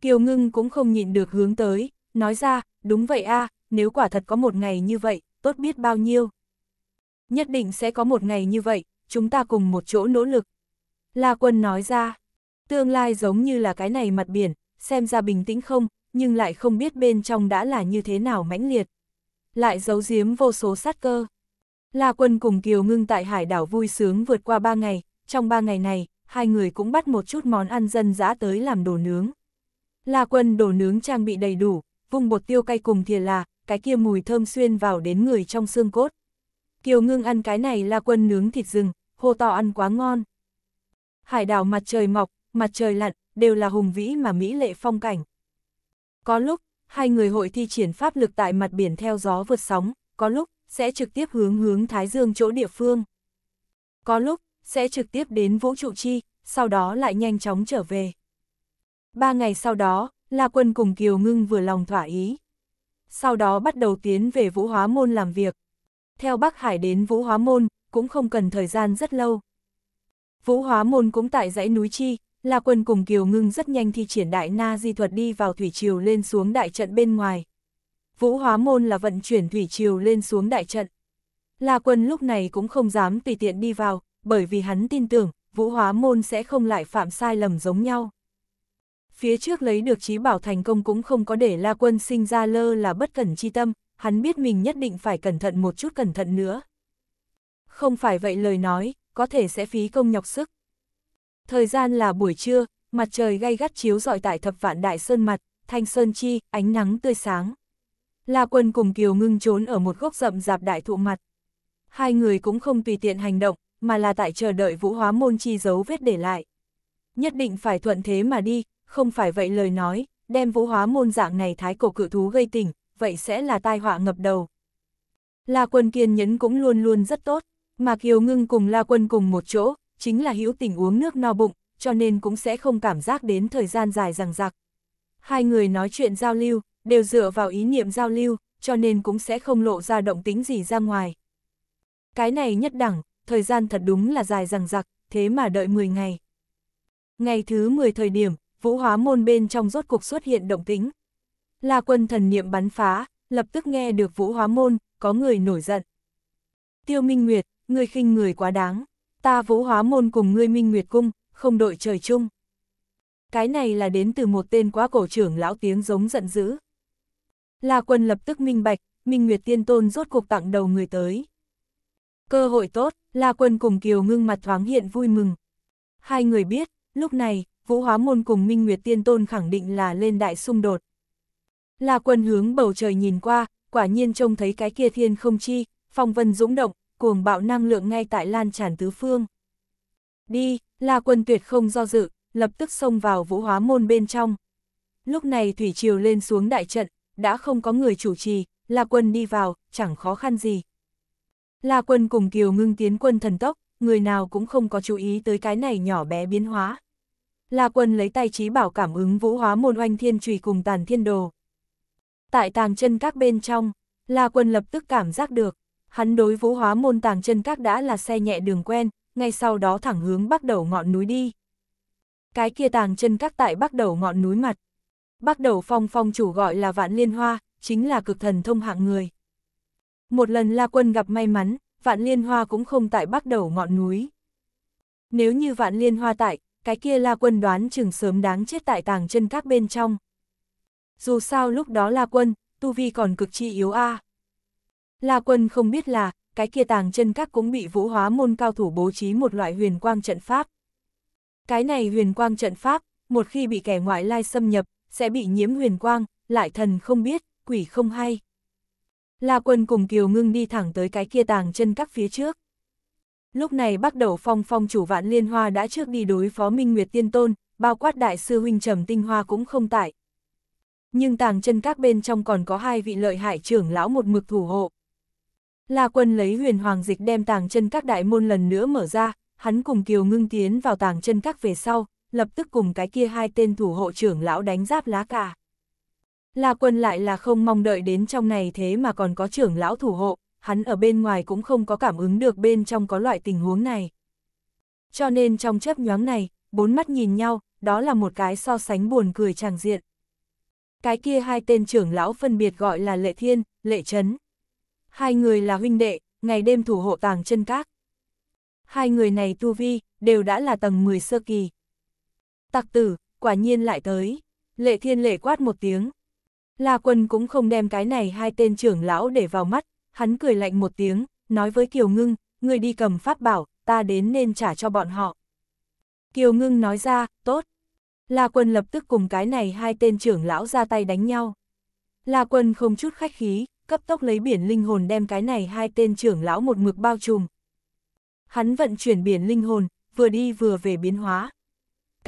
S1: Kiều ngưng cũng không nhịn được hướng tới, nói ra, đúng vậy a nếu quả thật có một ngày như vậy, tốt biết bao nhiêu. Nhất định sẽ có một ngày như vậy, chúng ta cùng một chỗ nỗ lực. La quân nói ra, tương lai giống như là cái này mặt biển, xem ra bình tĩnh không, nhưng lại không biết bên trong đã là như thế nào mãnh liệt. Lại giấu giếm vô số sát cơ. La Quân cùng Kiều Ngưng tại hải đảo vui sướng vượt qua ba ngày, trong ba ngày này, hai người cũng bắt một chút món ăn dân dã tới làm đồ nướng. La Quân đồ nướng trang bị đầy đủ, vùng bột tiêu cay cùng thìa là, cái kia mùi thơm xuyên vào đến người trong xương cốt. Kiều Ngưng ăn cái này La Quân nướng thịt rừng, hô to ăn quá ngon. Hải đảo mặt trời mọc, mặt trời lặn, đều là hùng vĩ mà mỹ lệ phong cảnh. Có lúc, hai người hội thi triển pháp lực tại mặt biển theo gió vượt sóng, có lúc sẽ trực tiếp hướng hướng Thái Dương chỗ địa phương. Có lúc, sẽ trực tiếp đến vũ trụ chi, sau đó lại nhanh chóng trở về. Ba ngày sau đó, La Quân cùng Kiều Ngưng vừa lòng thỏa ý. Sau đó bắt đầu tiến về Vũ Hóa Môn làm việc. Theo Bắc Hải đến Vũ Hóa Môn, cũng không cần thời gian rất lâu. Vũ Hóa Môn cũng tại dãy núi Chi, La Quân cùng Kiều Ngưng rất nhanh thi triển đại na di thuật đi vào thủy triều lên xuống đại trận bên ngoài, vũ hóa môn là vận chuyển thủy triều lên xuống đại trận. La quân lúc này cũng không dám tùy tiện đi vào, bởi vì hắn tin tưởng, vũ hóa môn sẽ không lại phạm sai lầm giống nhau. Phía trước lấy được trí bảo thành công cũng không có để La quân sinh ra lơ là bất cẩn chi tâm, hắn biết mình nhất định phải cẩn thận một chút cẩn thận nữa. Không phải vậy lời nói, có thể sẽ phí công nhọc sức. Thời gian là buổi trưa, mặt trời gay gắt chiếu rọi tại thập vạn đại sơn mặt, thanh sơn chi, ánh nắng tươi sáng. La Quân cùng Kiều Ngưng trốn ở một gốc rậm rạp đại thụ mặt. Hai người cũng không tùy tiện hành động, mà là tại chờ đợi vũ hóa môn chi dấu vết để lại. Nhất định phải thuận thế mà đi, không phải vậy lời nói, đem vũ hóa môn dạng này thái cổ cự thú gây tình, vậy sẽ là tai họa ngập đầu. La Quân kiên nhẫn cũng luôn luôn rất tốt, mà Kiều Ngưng cùng La Quân cùng một chỗ, chính là hữu tình uống nước no bụng, cho nên cũng sẽ không cảm giác đến thời gian dài rằng rạc. Hai người nói chuyện giao lưu, đều dựa vào ý niệm giao lưu, cho nên cũng sẽ không lộ ra động tính gì ra ngoài. Cái này nhất đẳng, thời gian thật đúng là dài rằng giặc, thế mà đợi 10 ngày. Ngày thứ 10 thời điểm, vũ hóa môn bên trong rốt cục xuất hiện động tính. là quân thần niệm bắn phá, lập tức nghe được vũ hóa môn, có người nổi giận. Tiêu Minh Nguyệt, ngươi khinh người quá đáng, ta vũ hóa môn cùng ngươi Minh Nguyệt cung, không đội trời chung. Cái này là đến từ một tên quá cổ trưởng lão tiếng giống giận dữ. La Quân lập tức minh bạch, Minh Nguyệt Tiên Tôn rốt cuộc tặng đầu người tới. Cơ hội tốt, La Quân cùng Kiều ngưng mặt thoáng hiện vui mừng. Hai người biết, lúc này, Vũ Hóa Môn cùng Minh Nguyệt Tiên Tôn khẳng định là lên đại xung đột. La Quân hướng bầu trời nhìn qua, quả nhiên trông thấy cái kia thiên không chi, phong vân dũng động, cuồng bạo năng lượng ngay tại lan tràn tứ phương. Đi, La Quân tuyệt không do dự, lập tức xông vào Vũ Hóa Môn bên trong. Lúc này thủy triều lên xuống đại trận, đã không có người chủ trì, La quân đi vào, chẳng khó khăn gì. La quân cùng Kiều ngưng tiến quân thần tốc, người nào cũng không có chú ý tới cái này nhỏ bé biến hóa. La quân lấy tay trí bảo cảm ứng vũ hóa môn oanh thiên trùy cùng tàn thiên đồ. Tại tàng chân các bên trong, La quân lập tức cảm giác được, hắn đối vũ hóa môn tàng chân các đã là xe nhẹ đường quen, ngay sau đó thẳng hướng bắc đầu ngọn núi đi. Cái kia tàng chân các tại bắc đầu ngọn núi mặt, bắt đầu phong phong chủ gọi là vạn liên hoa, chính là cực thần thông hạng người. Một lần La Quân gặp may mắn, vạn liên hoa cũng không tại bắt đầu ngọn núi. Nếu như vạn liên hoa tại, cái kia La Quân đoán chừng sớm đáng chết tại tàng chân các bên trong. Dù sao lúc đó La Quân, tu vi còn cực chi yếu a. À. La Quân không biết là, cái kia tàng chân các cũng bị vũ hóa môn cao thủ bố trí một loại huyền quang trận pháp. Cái này huyền quang trận pháp, một khi bị kẻ ngoại lai xâm nhập, sẽ bị nhiễm huyền quang, lại thần không biết, quỷ không hay. La quân cùng Kiều ngưng đi thẳng tới cái kia tàng chân các phía trước. Lúc này bắt đầu phong phong chủ vạn liên hoa đã trước đi đối phó Minh Nguyệt Tiên Tôn, bao quát đại sư huynh trầm tinh hoa cũng không tại. Nhưng tàng chân các bên trong còn có hai vị lợi hại trưởng lão một mực thủ hộ. La quân lấy huyền hoàng dịch đem tàng chân các đại môn lần nữa mở ra, hắn cùng Kiều ngưng tiến vào tàng chân các về sau, lập tức cùng cái kia hai tên thủ hộ trưởng lão đánh giáp lá cả. La quân lại là không mong đợi đến trong này thế mà còn có trưởng lão thủ hộ, hắn ở bên ngoài cũng không có cảm ứng được bên trong có loại tình huống này. Cho nên trong chớp nhoáng này, bốn mắt nhìn nhau, đó là một cái so sánh buồn cười tràng diện. Cái kia hai tên trưởng lão phân biệt gọi là Lệ Thiên, Lệ Trấn. Hai người là huynh đệ, ngày đêm thủ hộ tàng chân các. Hai người này tu vi, đều đã là tầng 10 sơ kỳ. Tặc tử, quả nhiên lại tới. Lệ thiên lệ quát một tiếng. La quân cũng không đem cái này hai tên trưởng lão để vào mắt, hắn cười lạnh một tiếng, nói với Kiều Ngưng, người đi cầm pháp bảo, ta đến nên trả cho bọn họ. Kiều Ngưng nói ra, tốt. La quân lập tức cùng cái này hai tên trưởng lão ra tay đánh nhau. La quân không chút khách khí, cấp tốc lấy biển linh hồn đem cái này hai tên trưởng lão một mực bao trùm. Hắn vận chuyển biển linh hồn, vừa đi vừa về biến hóa.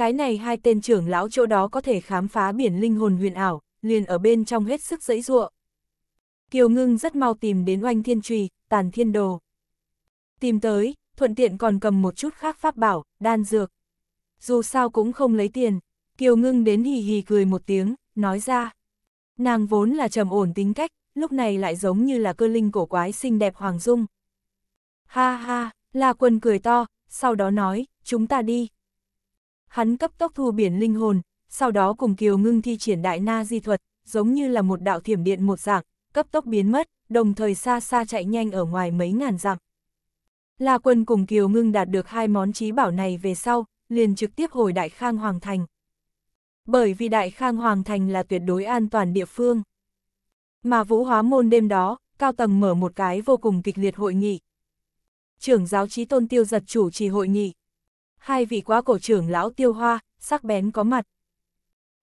S1: Cái này hai tên trưởng lão chỗ đó có thể khám phá biển linh hồn huyền ảo, liền ở bên trong hết sức dẫy ruộng. Kiều Ngưng rất mau tìm đến oanh thiên trùy, tàn thiên đồ. Tìm tới, thuận tiện còn cầm một chút khác pháp bảo, đan dược. Dù sao cũng không lấy tiền, Kiều Ngưng đến hì hì cười một tiếng, nói ra. Nàng vốn là trầm ổn tính cách, lúc này lại giống như là cơ linh cổ quái xinh đẹp Hoàng Dung. Ha ha, La Quân cười to, sau đó nói, chúng ta đi, hắn cấp tốc thu biển linh hồn, sau đó cùng Kiều Ngưng thi triển đại na di thuật, giống như là một đạo thiểm điện một dạng, cấp tốc biến mất, đồng thời xa xa chạy nhanh ở ngoài mấy ngàn dặm. La Quân cùng Kiều Ngưng đạt được hai món trí bảo này về sau, liền trực tiếp hồi Đại Khang Hoàng Thành. Bởi vì Đại Khang Hoàng Thành là tuyệt đối an toàn địa phương. Mà Vũ Hóa Môn đêm đó, cao tầng mở một cái vô cùng kịch liệt hội nghị. Trưởng giáo trí tôn tiêu giật chủ trì hội nghị hai vị quá cổ trưởng lão tiêu hoa, sắc bén có mặt.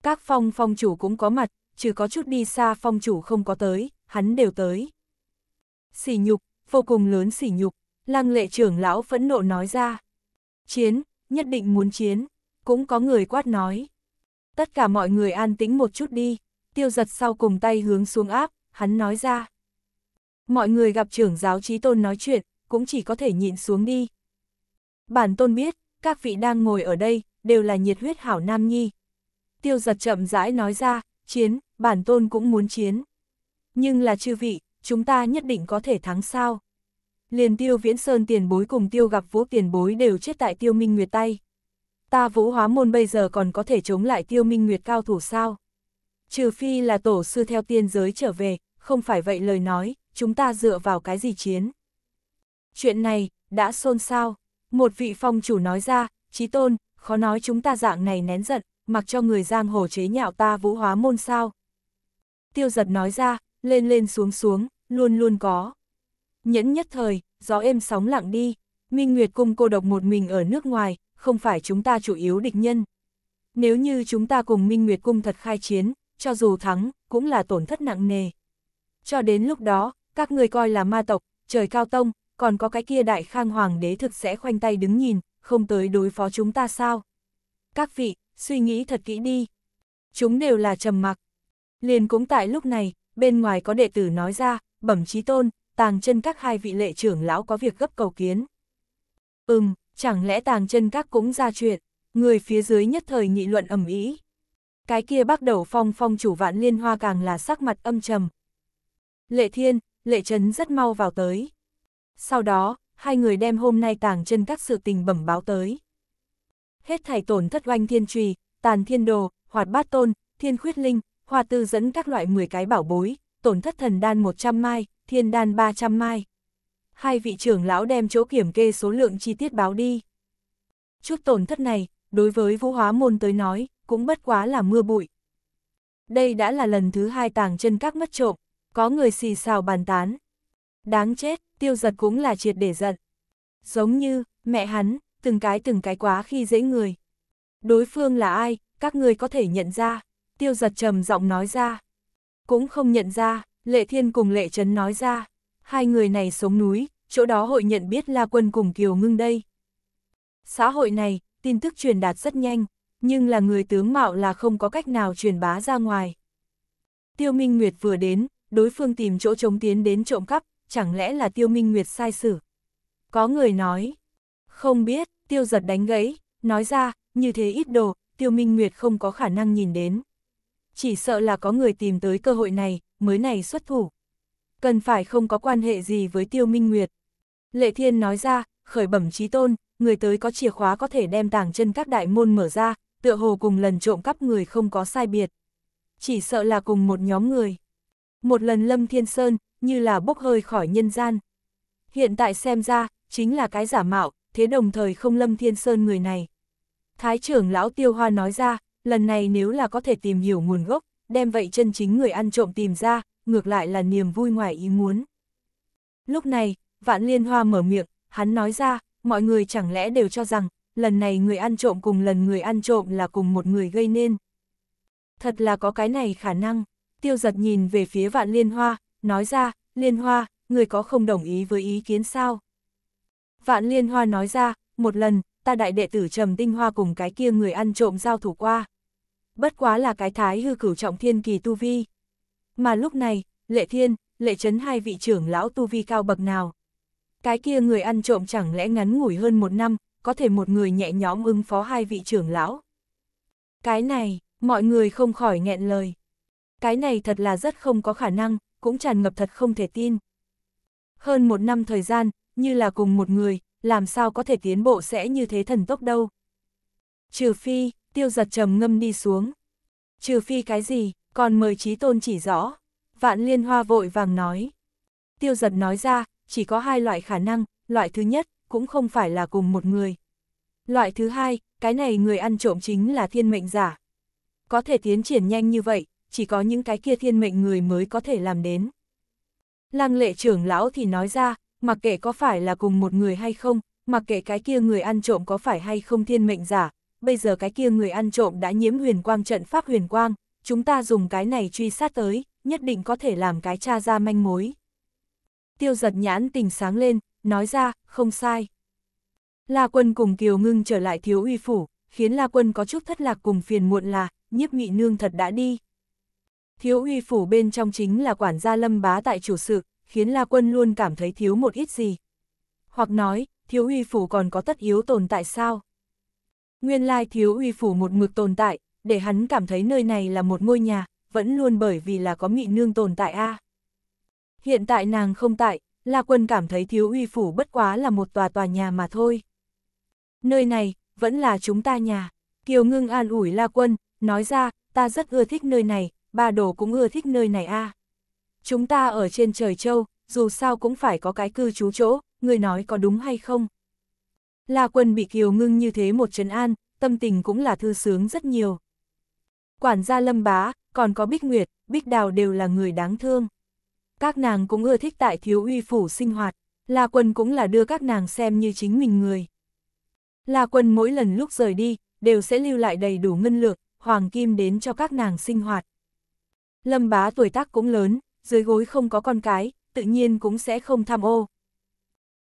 S1: Các phong phong chủ cũng có mặt, chứ có chút đi xa phong chủ không có tới, hắn đều tới. Sỉ nhục, vô cùng lớn sỉ nhục, lăng lệ trưởng lão phẫn nộ nói ra. Chiến, nhất định muốn chiến, cũng có người quát nói. Tất cả mọi người an tĩnh một chút đi, tiêu giật sau cùng tay hướng xuống áp, hắn nói ra. Mọi người gặp trưởng giáo trí tôn nói chuyện, cũng chỉ có thể nhịn xuống đi. Bản tôn biết, các vị đang ngồi ở đây, đều là nhiệt huyết hảo nam nhi. Tiêu giật chậm rãi nói ra, chiến, bản tôn cũng muốn chiến. Nhưng là chư vị, chúng ta nhất định có thể thắng sao. Liền tiêu viễn sơn tiền bối cùng tiêu gặp vũ tiền bối đều chết tại tiêu minh nguyệt tay. Ta vũ hóa môn bây giờ còn có thể chống lại tiêu minh nguyệt cao thủ sao. Trừ phi là tổ sư theo tiên giới trở về, không phải vậy lời nói, chúng ta dựa vào cái gì chiến. Chuyện này, đã xôn xao. Một vị phong chủ nói ra, trí tôn, khó nói chúng ta dạng này nén giận, mặc cho người giang hồ chế nhạo ta vũ hóa môn sao. Tiêu giật nói ra, lên lên xuống xuống, luôn luôn có. Nhẫn nhất thời, gió êm sóng lặng đi, Minh Nguyệt cung cô độc một mình ở nước ngoài, không phải chúng ta chủ yếu địch nhân. Nếu như chúng ta cùng Minh Nguyệt cung thật khai chiến, cho dù thắng, cũng là tổn thất nặng nề. Cho đến lúc đó, các người coi là ma tộc, trời cao tông, còn có cái kia đại khang hoàng đế thực sẽ khoanh tay đứng nhìn, không tới đối phó chúng ta sao? Các vị, suy nghĩ thật kỹ đi. Chúng đều là trầm mặc. Liền cũng tại lúc này, bên ngoài có đệ tử nói ra, bẩm trí tôn, tàng chân các hai vị lệ trưởng lão có việc gấp cầu kiến. Ừm, chẳng lẽ tàng chân các cũng ra chuyện, người phía dưới nhất thời nghị luận ầm ý. Cái kia bắt đầu phong phong chủ vạn liên hoa càng là sắc mặt âm trầm. Lệ thiên, lệ trấn rất mau vào tới. Sau đó, hai người đem hôm nay tàng chân các sự tình bẩm báo tới. Hết thảy tổn thất oanh thiên trùy, tàn thiên đồ, hoạt bát tôn, thiên khuyết linh, hoa tư dẫn các loại 10 cái bảo bối, tổn thất thần đan 100 mai, thiên đan 300 mai. Hai vị trưởng lão đem chỗ kiểm kê số lượng chi tiết báo đi. Chút tổn thất này, đối với vũ hóa môn tới nói, cũng bất quá là mưa bụi. Đây đã là lần thứ hai tàng chân các mất trộm, có người xì xào bàn tán. Đáng chết, tiêu giật cũng là triệt để giận. Giống như, mẹ hắn, từng cái từng cái quá khi dễ người. Đối phương là ai, các người có thể nhận ra, tiêu giật trầm giọng nói ra. Cũng không nhận ra, lệ thiên cùng lệ trấn nói ra, hai người này sống núi, chỗ đó hội nhận biết là quân cùng kiều ngưng đây. Xã hội này, tin tức truyền đạt rất nhanh, nhưng là người tướng mạo là không có cách nào truyền bá ra ngoài. Tiêu Minh Nguyệt vừa đến, đối phương tìm chỗ chống tiến đến trộm cắp, chẳng lẽ là tiêu minh nguyệt sai sử? Có người nói, không biết, tiêu giật đánh gãy, nói ra, như thế ít đồ, tiêu minh nguyệt không có khả năng nhìn đến. Chỉ sợ là có người tìm tới cơ hội này, mới này xuất thủ. Cần phải không có quan hệ gì với tiêu minh nguyệt. Lệ thiên nói ra, khởi bẩm trí tôn, người tới có chìa khóa có thể đem tảng chân các đại môn mở ra, tựa hồ cùng lần trộm cắp người không có sai biệt. Chỉ sợ là cùng một nhóm người. Một lần Lâm Thiên Sơn, như là bốc hơi khỏi nhân gian. Hiện tại xem ra, chính là cái giả mạo, thế đồng thời không lâm thiên sơn người này. Thái trưởng lão tiêu hoa nói ra, lần này nếu là có thể tìm hiểu nguồn gốc, đem vậy chân chính người ăn trộm tìm ra, ngược lại là niềm vui ngoài ý muốn. Lúc này, vạn liên hoa mở miệng, hắn nói ra, mọi người chẳng lẽ đều cho rằng, lần này người ăn trộm cùng lần người ăn trộm là cùng một người gây nên. Thật là có cái này khả năng, tiêu giật nhìn về phía vạn liên hoa, nói ra, Liên Hoa, người có không đồng ý với ý kiến sao? Vạn Liên Hoa nói ra, một lần, ta đại đệ tử Trầm Tinh Hoa cùng cái kia người ăn trộm giao thủ qua. Bất quá là cái thái hư cửu trọng thiên kỳ tu vi. Mà lúc này, Lệ Thiên, Lệ Trấn hai vị trưởng lão tu vi cao bậc nào? Cái kia người ăn trộm chẳng lẽ ngắn ngủi hơn một năm, có thể một người nhẹ nhõm ứng phó hai vị trưởng lão. Cái này, mọi người không khỏi nghẹn lời. Cái này thật là rất không có khả năng, cũng tràn ngập thật không thể tin. Hơn một năm thời gian, như là cùng một người, làm sao có thể tiến bộ sẽ như thế thần tốc đâu. Trừ phi, tiêu giật trầm ngâm đi xuống. Trừ phi cái gì, còn mời trí tôn chỉ rõ. Vạn liên hoa vội vàng nói. Tiêu giật nói ra, chỉ có hai loại khả năng, loại thứ nhất, cũng không phải là cùng một người. Loại thứ hai, cái này người ăn trộm chính là thiên mệnh giả. Có thể tiến triển nhanh như vậy, chỉ có những cái kia thiên mệnh người mới có thể làm đến. Lang lệ trưởng lão thì nói ra, mặc kệ có phải là cùng một người hay không, mặc kệ cái kia người ăn trộm có phải hay không thiên mệnh giả, bây giờ cái kia người ăn trộm đã nhiễm huyền quang trận pháp huyền quang, chúng ta dùng cái này truy sát tới, nhất định có thể làm cái cha ra manh mối. Tiêu giật nhãn tình sáng lên, nói ra, không sai. La quân cùng Kiều Ngưng trở lại thiếu uy phủ, khiến La quân có chút thất lạc cùng phiền muộn là, nhiếp nghị nương thật đã đi. Thiếu uy phủ bên trong chính là quản gia lâm bá tại chủ sự, khiến La Quân luôn cảm thấy thiếu một ít gì. Hoặc nói, thiếu uy phủ còn có tất yếu tồn tại sao? Nguyên lai thiếu uy phủ một mực tồn tại, để hắn cảm thấy nơi này là một ngôi nhà, vẫn luôn bởi vì là có mị nương tồn tại a. Hiện tại nàng không tại, La Quân cảm thấy thiếu uy phủ bất quá là một tòa tòa nhà mà thôi. Nơi này, vẫn là chúng ta nhà. Kiều ngưng an ủi La Quân, nói ra, ta rất ưa thích nơi này, ba đồ cũng ưa thích nơi này a. À. Chúng ta ở trên trời châu, dù sao cũng phải có cái cư trú chỗ, người nói có đúng hay không? La quân bị kiều ngưng như thế một trấn an, tâm tình cũng là thư sướng rất nhiều. Quản gia lâm bá, còn có bích nguyệt, bích đào đều là người đáng thương. Các nàng cũng ưa thích tại thiếu uy phủ sinh hoạt, La quân cũng là đưa các nàng xem như chính mình người. La quân mỗi lần lúc rời đi, đều sẽ lưu lại đầy đủ ngân lược, hoàng kim đến cho các nàng sinh hoạt. Lâm bá tuổi tác cũng lớn, dưới gối không có con cái, tự nhiên cũng sẽ không tham ô.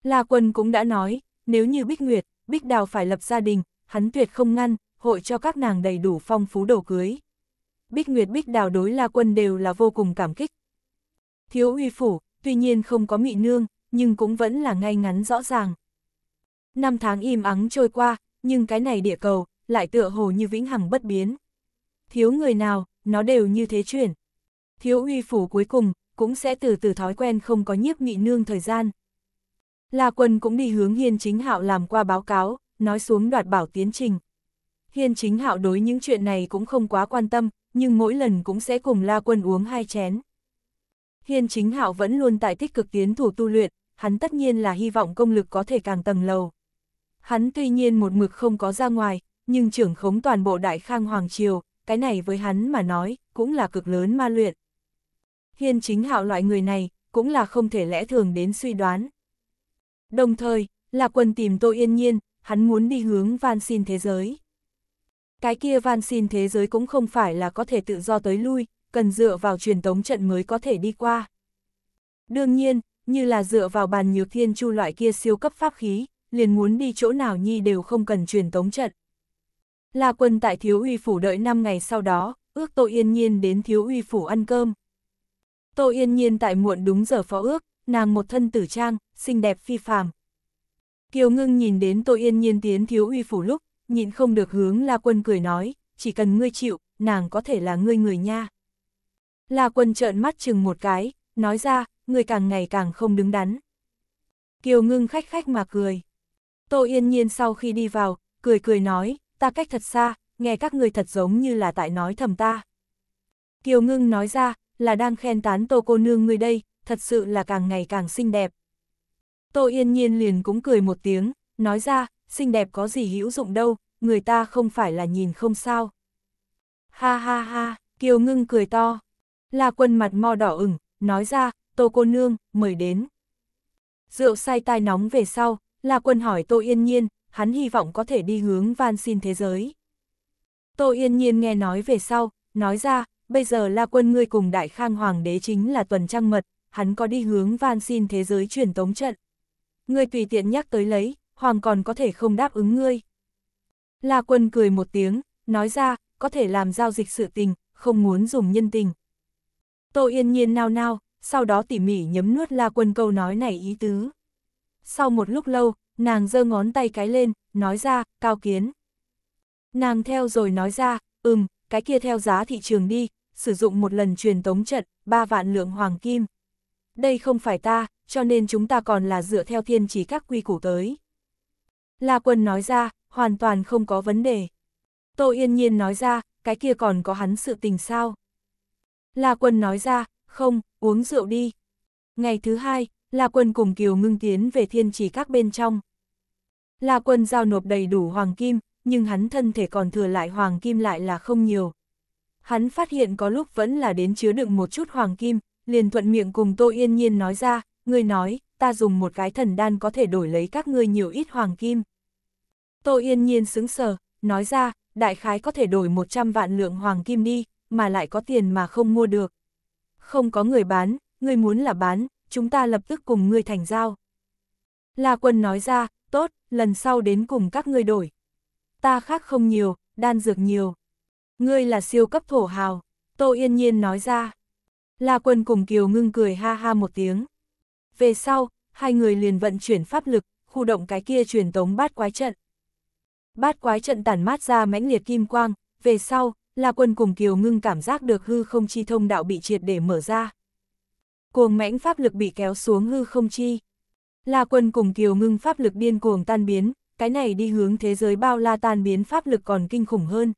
S1: La Quân cũng đã nói, nếu như Bích Nguyệt, Bích Đào phải lập gia đình, hắn tuyệt không ngăn, hội cho các nàng đầy đủ phong phú đồ cưới. Bích Nguyệt Bích Đào đối La Quân đều là vô cùng cảm kích. Thiếu uy phủ, tuy nhiên không có mị nương, nhưng cũng vẫn là ngay ngắn rõ ràng. Năm tháng im ắng trôi qua, nhưng cái này địa cầu, lại tựa hồ như vĩnh hằng bất biến. Thiếu người nào, nó đều như thế chuyển, thiếu uy phủ cuối cùng, cũng sẽ từ từ thói quen không có nhiếp nghị nương thời gian. La quân cũng đi hướng hiên chính hạo làm qua báo cáo, nói xuống đoạt bảo tiến trình. Hiên chính hạo đối những chuyện này cũng không quá quan tâm, nhưng mỗi lần cũng sẽ cùng La quân uống hai chén. Hiên chính hạo vẫn luôn tại tích cực tiến thủ tu luyện, hắn tất nhiên là hy vọng công lực có thể càng tầng lầu. Hắn tuy nhiên một mực không có ra ngoài, nhưng trưởng khống toàn bộ đại khang hoàng triều, cái này với hắn mà nói, cũng là cực lớn ma luyện hiên chính hạo loại người này, cũng là không thể lẽ thường đến suy đoán. Đồng thời, là Quân tìm Tô Yên Nhiên, hắn muốn đi hướng van xin thế giới. Cái kia van xin thế giới cũng không phải là có thể tự do tới lui, cần dựa vào truyền tống trận mới có thể đi qua. Đương nhiên, như là dựa vào bàn nhược thiên chu loại kia siêu cấp pháp khí, liền muốn đi chỗ nào nhi đều không cần truyền tống trận. Là quân tại thiếu uy phủ đợi 5 ngày sau đó, ước tô yên nhiên đến thiếu uy phủ ăn cơm. Tô Yên Nhiên tại muộn đúng giờ phó ước, nàng một thân tử trang, xinh đẹp phi phàm. Kiều Ngưng nhìn đến Tô Yên Nhiên tiến thiếu uy phủ lúc, nhịn không được hướng La Quân cười nói, chỉ cần ngươi chịu, nàng có thể là ngươi người nha. La Quân trợn mắt chừng một cái, nói ra, ngươi càng ngày càng không đứng đắn. Kiều Ngưng khách khách mà cười. Tô Yên Nhiên sau khi đi vào, cười cười nói, ta cách thật xa, nghe các người thật giống như là tại nói thầm ta. Kiều Ngưng nói ra, là đang khen tán tô cô nương người đây, thật sự là càng ngày càng xinh đẹp. Tô yên nhiên liền cũng cười một tiếng, nói ra, xinh đẹp có gì hữu dụng đâu, người ta không phải là nhìn không sao. Ha ha ha, Kiều Ngưng cười to. là quân mặt mo đỏ ửng, nói ra, tô cô nương, mời đến. Rượu say tai nóng về sau, là quân hỏi tô yên nhiên, hắn hy vọng có thể đi hướng van xin thế giới. Tô yên nhiên nghe nói về sau, nói ra, bây giờ La Quân ngươi cùng Đại Khang Hoàng đế chính là tuần trăng mật, hắn có đi hướng van xin thế giới truyền tống trận. Ngươi tùy tiện nhắc tới lấy, Hoàng còn có thể không đáp ứng ngươi. La Quân cười một tiếng, nói ra, có thể làm giao dịch sự tình, không muốn dùng nhân tình. Tô Yên Nhiên nao nao, sau đó tỉ mỉ nhấm nuốt La Quân câu nói này ý tứ. Sau một lúc lâu, nàng giơ ngón tay cái lên, nói ra, cao kiến. Nàng theo rồi nói ra, ừm, cái kia theo giá thị trường đi, sử dụng một lần truyền tống trận, 3 vạn lượng hoàng kim. Đây không phải ta, cho nên chúng ta còn là dựa theo thiên chỉ các quy củ tới. La quân nói ra, hoàn toàn không có vấn đề. Tô Yên Nhiên nói ra, cái kia còn có hắn sự tình sao? La Quân nói ra, không, uống rượu đi. Ngày thứ hai, La Quân cùng Kiều Ngưng tiến về thiên Chỉ các bên trong. La Quân giao nộp đầy đủ hoàng kim, nhưng hắn thân thể còn thừa lại hoàng kim lại là không nhiều. Hắn phát hiện có lúc vẫn là đến chứa đựng một chút hoàng kim, liền thuận miệng cùng Tô Yên Nhiên nói ra, người nói, ta dùng một cái thần đan có thể đổi lấy các ngươi nhiều ít hoàng kim. Tô Yên Nhiên xứng sờ, nói ra, đại khái có thể đổi 100 vạn lượng hoàng kim đi, mà lại có tiền mà không mua được. Không có người bán, người muốn là bán, chúng ta lập tức cùng ngươi thành giao. La Quân nói ra, tốt, lần sau đến cùng các ngươi đổi ta khác không nhiều, đan dược nhiều. Ngươi là siêu cấp thổ hào, Tô Yên Nhiên nói ra. La Quân cùng Kiều ngưng cười ha ha một tiếng. Về sau, hai người liền vận chuyển pháp lực, khu động cái kia truyền tống bát quái trận. Bát quái trận tản mát ra mãnh liệt kim quang, về sau, La Quân cùng Kiều ngưng cảm giác được hư không chi thông đạo bị triệt để mở ra. Cuồng mãnh pháp lực bị kéo xuống hư không chi. La Quân cùng Kiều ngưng pháp lực điên cuồng tan biến, cái này đi hướng thế giới bao la tan biến pháp lực còn kinh khủng hơn.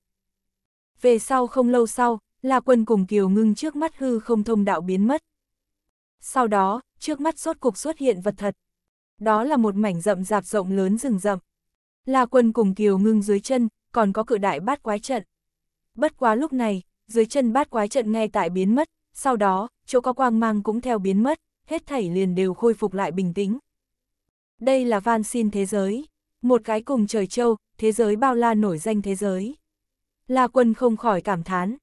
S1: Về sau không lâu sau, La Quân cùng Kiều Ngưng trước mắt hư không thông đạo biến mất. Sau đó, trước mắt rốt cục xuất hiện vật thật. Đó là một mảnh rậm rạp rộng lớn rừng rậm. La Quân cùng Kiều Ngưng dưới chân, còn có cự đại bát quái trận. Bất quá lúc này, dưới chân bát quái trận ngay tại biến mất, sau đó, chỗ có quang mang cũng theo biến mất, hết thảy liền đều khôi phục lại bình tĩnh. Đây là van xin thế giới. Một cái cùng trời châu, thế giới bao la nổi danh thế giới. La quân không khỏi cảm thán.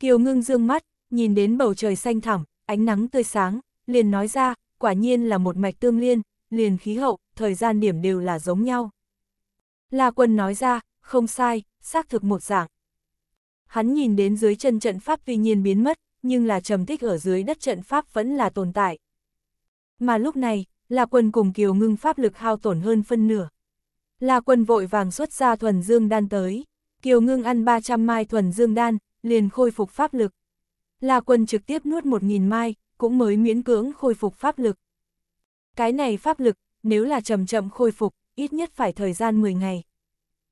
S1: Kiều ngưng dương mắt, nhìn đến bầu trời xanh thẳm, ánh nắng tươi sáng, liền nói ra, quả nhiên là một mạch tương liên, liền khí hậu, thời gian điểm đều là giống nhau. La quân nói ra, không sai, xác thực một dạng. Hắn nhìn đến dưới chân trận pháp tuy nhiên biến mất, nhưng là trầm tích ở dưới đất trận pháp vẫn là tồn tại. Mà lúc này, La quân cùng Kiều ngưng pháp lực hao tổn hơn phân nửa, La quân vội vàng xuất ra thuần dương đan tới, Kiều Ngưng ăn 300 mai thuần dương đan, liền khôi phục pháp lực. La quân trực tiếp nuốt 1.000 mai, cũng mới miễn cưỡng khôi phục pháp lực. Cái này pháp lực, nếu là chậm chậm khôi phục, ít nhất phải thời gian 10 ngày.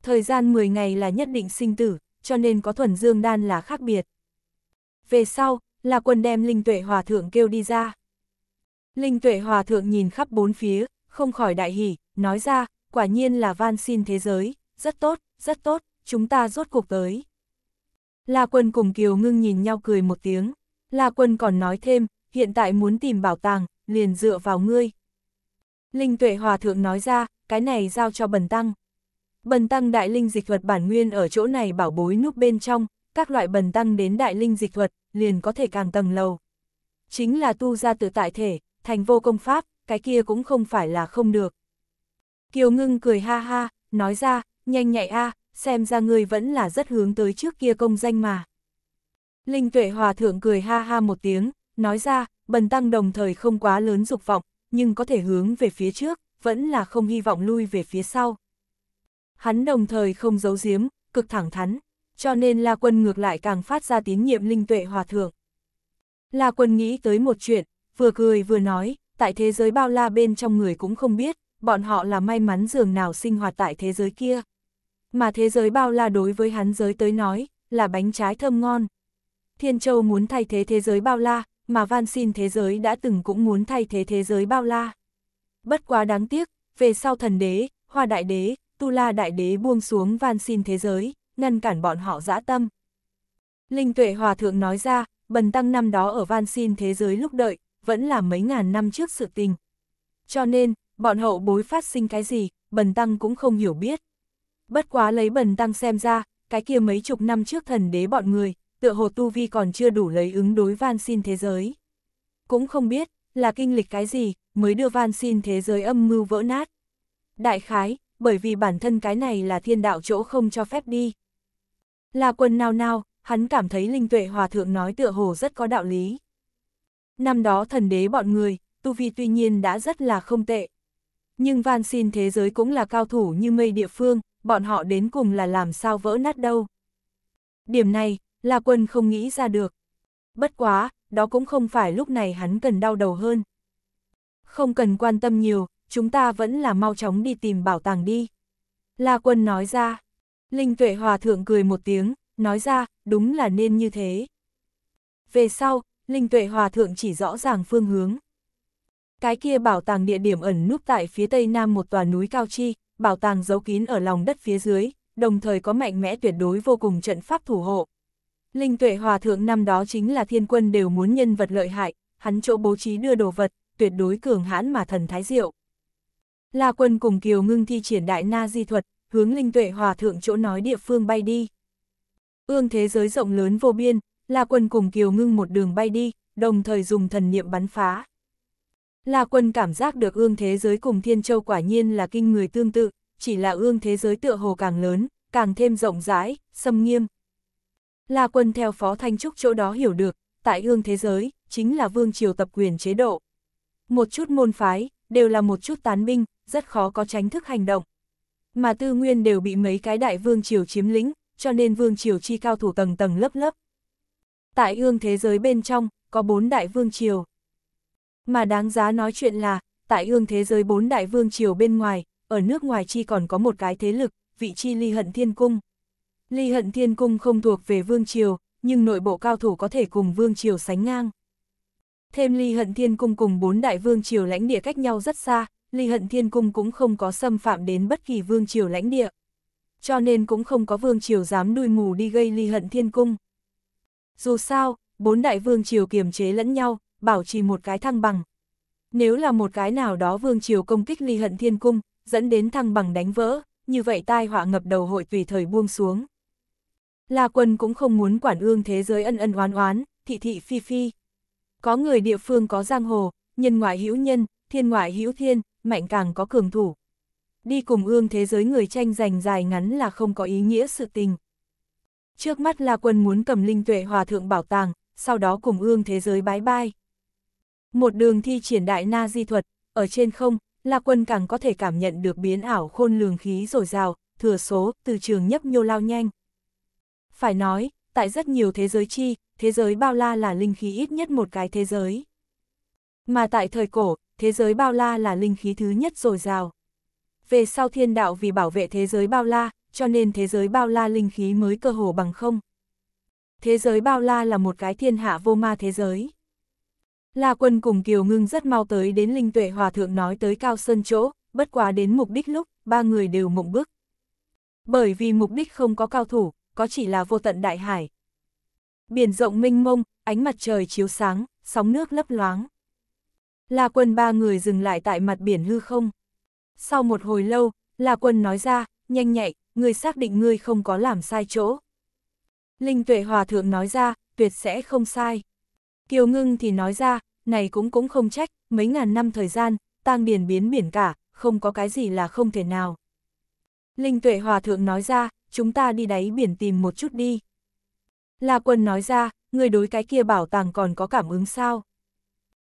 S1: Thời gian 10 ngày là nhất định sinh tử, cho nên có thuần dương đan là khác biệt. Về sau, là quân đem Linh Tuệ Hòa Thượng kêu đi ra. Linh Tuệ Hòa Thượng nhìn khắp bốn phía, không khỏi đại hỉ, nói ra, quả nhiên là van xin thế giới, rất tốt, rất tốt, chúng ta rốt cuộc tới. La Quân cùng Kiều Ngưng nhìn nhau cười một tiếng, La Quân còn nói thêm, hiện tại muốn tìm bảo tàng, liền dựa vào ngươi. Linh Tuệ Hòa Thượng nói ra, cái này giao cho Bần Tăng. Bần Tăng Đại Linh Dịch Thuật bản nguyên ở chỗ này bảo bối núp bên trong, các loại Bần Tăng đến Đại Linh Dịch Thuật, liền có thể càng tầng lầu. Chính là tu ra tự tại thể, thành vô công pháp, cái kia cũng không phải là không được. Kiều ngưng cười ha ha, nói ra, nhanh nhạy a xem ra ngươi vẫn là rất hướng tới trước kia công danh mà. Linh tuệ hòa thượng cười ha ha một tiếng, nói ra, bần tăng đồng thời không quá lớn dục vọng, nhưng có thể hướng về phía trước, vẫn là không hy vọng lui về phía sau. Hắn đồng thời không giấu giếm, cực thẳng thắn, cho nên La Quân ngược lại càng phát ra tín nhiệm linh tuệ hòa thượng. La Quân nghĩ tới một chuyện, vừa cười vừa nói, tại thế giới bao la bên trong người cũng không biết, bọn họ là may mắn dường nào sinh hoạt tại thế giới kia. Mà thế giới bao la đối với hắn giới tới nói, là bánh trái thơm ngon. Thiên Châu muốn thay thế thế giới bao la, mà van xin thế giới đã từng cũng muốn thay thế thế giới bao la. Bất quá đáng tiếc, về sau thần đế, hoa đại đế, tu la đại đế buông xuống van xin thế giới, ngăn cản bọn họ dã tâm. Linh tuệ hòa thượng nói ra, bần tăng năm đó ở van xin thế giới lúc đợi, vẫn là mấy ngàn năm trước sự tình. Cho nên, Bọn hậu bối phát sinh cái gì, bần tăng cũng không hiểu biết. Bất quá lấy bần tăng xem ra, cái kia mấy chục năm trước thần đế bọn người, tựa hồ tu vi còn chưa đủ lấy ứng đối van xin thế giới. Cũng không biết, là kinh lịch cái gì, mới đưa van xin thế giới âm mưu vỡ nát. Đại khái, bởi vì bản thân cái này là thiên đạo chỗ không cho phép đi. Là quần nào nào, hắn cảm thấy linh tuệ hòa thượng nói tựa hồ rất có đạo lý. Năm đó thần đế bọn người, tu vi tuy nhiên đã rất là không tệ, nhưng van xin thế giới cũng là cao thủ như mây địa phương, bọn họ đến cùng là làm sao vỡ nát đâu. Điểm này, La quân không nghĩ ra được. Bất quá, đó cũng không phải lúc này hắn cần đau đầu hơn. Không cần quan tâm nhiều, chúng ta vẫn là mau chóng đi tìm bảo tàng đi. La quân nói ra. Linh tuệ hòa thượng cười một tiếng, nói ra, đúng là nên như thế. Về sau, Linh tuệ hòa thượng chỉ rõ ràng phương hướng. Cái kia bảo tàng địa điểm ẩn núp tại phía tây nam một tòa núi cao chi, bảo tàng giấu kín ở lòng đất phía dưới, đồng thời có mạnh mẽ tuyệt đối vô cùng trận pháp thủ hộ. Linh tuệ hòa thượng năm đó chính là thiên quân đều muốn nhân vật lợi hại, hắn chỗ bố trí đưa đồ vật, tuyệt đối cường hãn mà thần thái diệu. La quân cùng Kiều ngưng thi triển đại na di thuật, hướng linh tuệ hòa thượng chỗ nói địa phương bay đi. Ương thế giới rộng lớn vô biên, La quân cùng Kiều ngưng một đường bay đi, đồng thời dùng thần niệm bắn phá. La quân cảm giác được ương thế giới cùng thiên châu quả nhiên là kinh người tương tự, chỉ là ương thế giới tựa hồ càng lớn, càng thêm rộng rãi, xâm nghiêm. La quân theo Phó Thanh Trúc chỗ đó hiểu được, tại ương thế giới, chính là vương triều tập quyền chế độ. Một chút môn phái, đều là một chút tán binh, rất khó có tránh thức hành động. Mà tư nguyên đều bị mấy cái đại vương triều chiếm lĩnh, cho nên vương triều chi cao thủ tầng tầng lớp lớp. Tại ương thế giới bên trong, có bốn đại vương triều. Mà đáng giá nói chuyện là, tại ương thế giới bốn đại vương triều bên ngoài, ở nước ngoài chi còn có một cái thế lực, vị chi ly hận thiên cung. Ly hận thiên cung không thuộc về vương triều, nhưng nội bộ cao thủ có thể cùng vương triều sánh ngang. Thêm ly hận thiên cung cùng bốn đại vương triều lãnh địa cách nhau rất xa, ly hận thiên cung cũng không có xâm phạm đến bất kỳ vương triều lãnh địa. Cho nên cũng không có vương triều dám đuôi mù đi gây ly hận thiên cung. Dù sao, bốn đại vương triều kiềm chế lẫn nhau, bảo trì một cái thăng bằng. Nếu là một cái nào đó vương triều công kích ly hận thiên cung, dẫn đến thăng bằng đánh vỡ, như vậy tai họa ngập đầu hội tùy thời buông xuống. La quân cũng không muốn quản ương thế giới ân ân oán oán, thị thị phi phi. Có người địa phương có giang hồ, nhân ngoại hữu nhân, thiên ngoại hữu thiên, mạnh càng có cường thủ. Đi cùng ương thế giới người tranh giành dài ngắn là không có ý nghĩa sự tình. Trước mắt La Quân muốn cầm linh tuệ hòa thượng bảo tàng, sau đó cùng ương thế giới bái bai. Một đường thi triển đại na di thuật, ở trên không, La Quân càng có thể cảm nhận được biến ảo khôn lường khí dồi rào thừa số, từ trường nhấp nhô lao nhanh. Phải nói, tại rất nhiều thế giới chi, thế giới bao la là linh khí ít nhất một cái thế giới. Mà tại thời cổ, thế giới bao la là linh khí thứ nhất dồi rào Về sau thiên đạo vì bảo vệ thế giới bao la, cho nên thế giới bao la linh khí mới cơ hồ bằng không. Thế giới bao la là một cái thiên hạ vô ma thế giới. La Quân cùng Kiều Ngưng rất mau tới đến Linh Tuệ Hòa Thượng nói tới Cao Sơn chỗ, bất quá đến mục đích lúc, ba người đều mộng bước. Bởi vì mục đích không có cao thủ, có chỉ là vô tận đại hải. Biển rộng minh mông, ánh mặt trời chiếu sáng, sóng nước lấp loáng. La Quân ba người dừng lại tại mặt biển hư không. Sau một hồi lâu, La Quân nói ra, nhanh nhạy, người xác định ngươi không có làm sai chỗ. Linh Tuệ Hòa Thượng nói ra, tuyệt sẽ không sai. Kiều Ngưng thì nói ra, này cũng cũng không trách, mấy ngàn năm thời gian, tang biển biến biển cả, không có cái gì là không thể nào. Linh Tuệ Hòa Thượng nói ra, chúng ta đi đáy biển tìm một chút đi. La Quân nói ra, người đối cái kia bảo tàng còn có cảm ứng sao.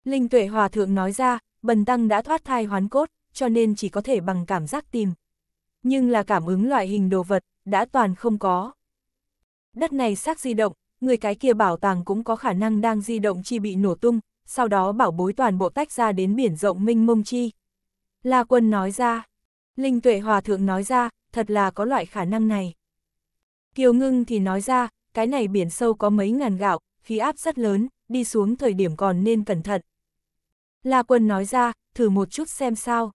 S1: Linh Tuệ Hòa Thượng nói ra, Bần Tăng đã thoát thai hoán cốt, cho nên chỉ có thể bằng cảm giác tìm. Nhưng là cảm ứng loại hình đồ vật, đã toàn không có. Đất này xác di động, người cái kia bảo tàng cũng có khả năng đang di động chi bị nổ tung, sau đó bảo bối toàn bộ tách ra đến biển rộng minh mông chi. La Quân nói ra, Linh Tuệ Hòa Thượng nói ra, thật là có loại khả năng này. Kiều Ngưng thì nói ra, cái này biển sâu có mấy ngàn gạo, khí áp rất lớn, đi xuống thời điểm còn nên cẩn thận. La Quân nói ra, thử một chút xem sao.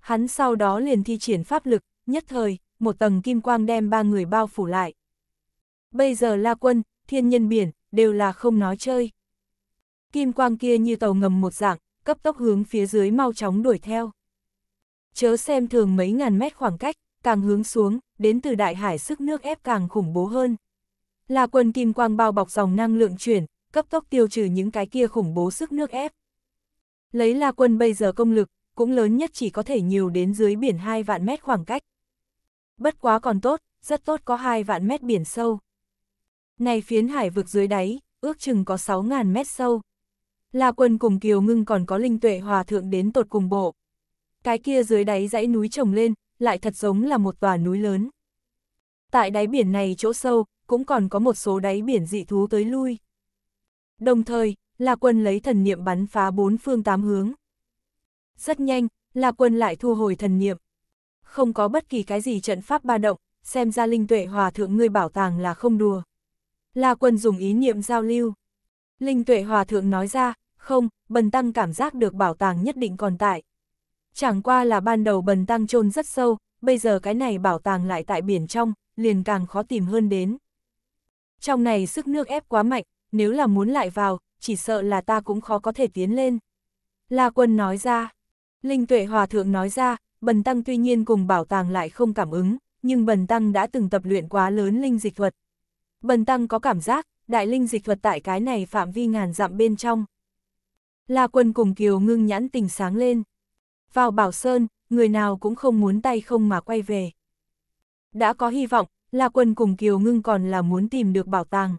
S1: Hắn sau đó liền thi triển pháp lực, nhất thời, một tầng kim quang đem ba người bao phủ lại. Bây giờ La Quân, thiên nhân biển, đều là không nói chơi. Kim quang kia như tàu ngầm một dạng, cấp tốc hướng phía dưới mau chóng đuổi theo. Chớ xem thường mấy ngàn mét khoảng cách, càng hướng xuống, đến từ đại hải sức nước ép càng khủng bố hơn. Là quần kim quang bao bọc dòng năng lượng chuyển, cấp tốc tiêu trừ những cái kia khủng bố sức nước ép. Lấy là quân bây giờ công lực, cũng lớn nhất chỉ có thể nhiều đến dưới biển 2 vạn mét khoảng cách. Bất quá còn tốt, rất tốt có 2 vạn mét biển sâu. Này phiến hải vực dưới đáy, ước chừng có 6.000 mét sâu. Là quân cùng Kiều Ngưng còn có linh tuệ hòa thượng đến tột cùng bộ. Cái kia dưới đáy dãy núi trồng lên, lại thật giống là một tòa núi lớn. Tại đáy biển này chỗ sâu, cũng còn có một số đáy biển dị thú tới lui. Đồng thời, là quân lấy thần niệm bắn phá bốn phương tám hướng. Rất nhanh, là quân lại thu hồi thần niệm. Không có bất kỳ cái gì trận pháp ba động, xem ra linh tuệ hòa thượng ngươi bảo tàng là không đùa. La Quân dùng ý niệm giao lưu. Linh Tuệ Hòa Thượng nói ra, không, Bần Tăng cảm giác được bảo tàng nhất định còn tại. Chẳng qua là ban đầu Bần Tăng chôn rất sâu, bây giờ cái này bảo tàng lại tại biển trong, liền càng khó tìm hơn đến. Trong này sức nước ép quá mạnh, nếu là muốn lại vào, chỉ sợ là ta cũng khó có thể tiến lên. La Quân nói ra, Linh Tuệ Hòa Thượng nói ra, Bần Tăng tuy nhiên cùng bảo tàng lại không cảm ứng, nhưng Bần Tăng đã từng tập luyện quá lớn linh dịch thuật, Bần tăng có cảm giác, đại linh dịch vật tại cái này phạm vi ngàn dặm bên trong. La quân cùng kiều ngưng nhãn tình sáng lên. Vào Bảo Sơn, người nào cũng không muốn tay không mà quay về. Đã có hy vọng, La quân cùng kiều ngưng còn là muốn tìm được bảo tàng.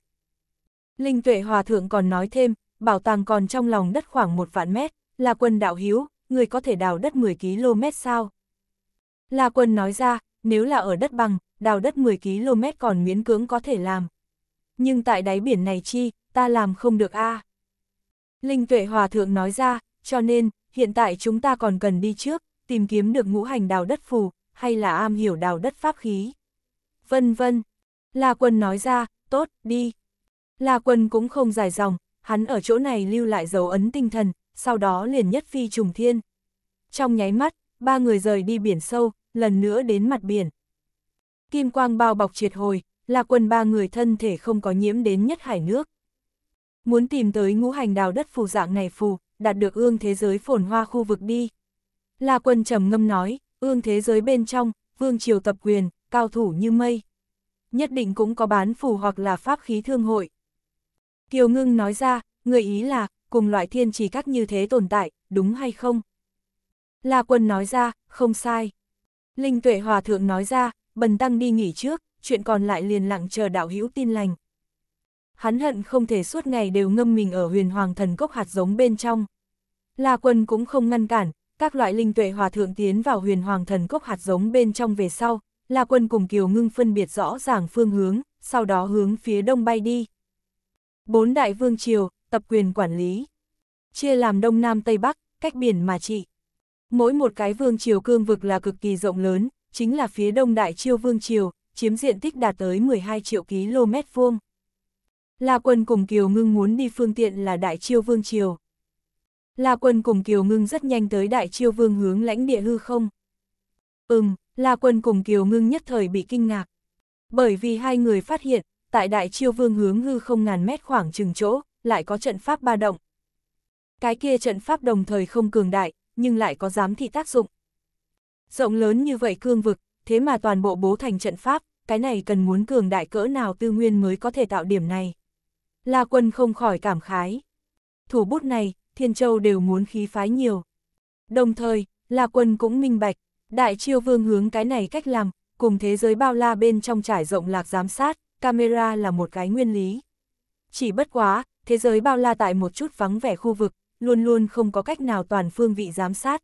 S1: Linh tuệ hòa thượng còn nói thêm, bảo tàng còn trong lòng đất khoảng một vạn mét, La quân đạo hiếu, người có thể đào đất 10 km sao? La quân nói ra, nếu là ở đất bằng, đào đất 10 km còn miễn cưỡng có thể làm nhưng tại đáy biển này chi, ta làm không được a. À. Linh tuệ hòa thượng nói ra, cho nên, hiện tại chúng ta còn cần đi trước, tìm kiếm được ngũ hành đào đất phù, hay là am hiểu đào đất pháp khí. Vân vân. La quân nói ra, tốt, đi. La quân cũng không dài dòng, hắn ở chỗ này lưu lại dấu ấn tinh thần, sau đó liền nhất phi trùng thiên. Trong nháy mắt, ba người rời đi biển sâu, lần nữa đến mặt biển. Kim quang bao bọc triệt hồi, là quần ba người thân thể không có nhiễm đến nhất hải nước. Muốn tìm tới ngũ hành đào đất phù dạng này phù, đạt được ương thế giới phồn hoa khu vực đi. Là quần trầm ngâm nói, ương thế giới bên trong, vương triều tập quyền, cao thủ như mây. Nhất định cũng có bán phù hoặc là pháp khí thương hội. Kiều ngưng nói ra, người ý là, cùng loại thiên trì các như thế tồn tại, đúng hay không? là quần nói ra, không sai. Linh tuệ hòa thượng nói ra, bần tăng đi nghỉ trước, chuyện còn lại liền lặng chờ đạo hữu tin lành. Hắn hận không thể suốt ngày đều ngâm mình ở huyền hoàng thần cốc hạt giống bên trong. La quân cũng không ngăn cản, các loại linh tuệ hòa thượng tiến vào huyền hoàng thần cốc hạt giống bên trong về sau, La quân cùng Kiều Ngưng phân biệt rõ ràng phương hướng, sau đó hướng phía đông bay đi. Bốn đại vương triều, tập quyền quản lý. Chia làm đông nam tây bắc, cách biển mà trị. Mỗi một cái vương triều cương vực là cực kỳ rộng lớn, chính là phía đông đại chiêu vương triều, chiếm diện tích đạt tới 12 triệu km vuông. La Quân cùng Kiều Ngưng muốn đi phương tiện là Đại Chiêu Vương Triều. La Quân cùng Kiều Ngưng rất nhanh tới Đại Chiêu Vương hướng lãnh địa hư không. Ừm, La Quân cùng Kiều Ngưng nhất thời bị kinh ngạc. Bởi vì hai người phát hiện, tại Đại Chiêu Vương hướng hư không ngàn mét khoảng chừng chỗ, lại có trận pháp ba động. Cái kia trận pháp đồng thời không cường đại, nhưng lại có giám thị tác dụng. Rộng lớn như vậy cương vực, thế mà toàn bộ bố thành trận pháp, cái này cần muốn cường đại cỡ nào tư nguyên mới có thể tạo điểm này. La quân không khỏi cảm khái. Thủ bút này, Thiên Châu đều muốn khí phái nhiều. Đồng thời, La quân cũng minh bạch, đại chiêu vương hướng cái này cách làm, cùng thế giới bao la bên trong trải rộng lạc giám sát, camera là một cái nguyên lý. Chỉ bất quá, thế giới bao la tại một chút vắng vẻ khu vực, luôn luôn không có cách nào toàn phương vị giám sát.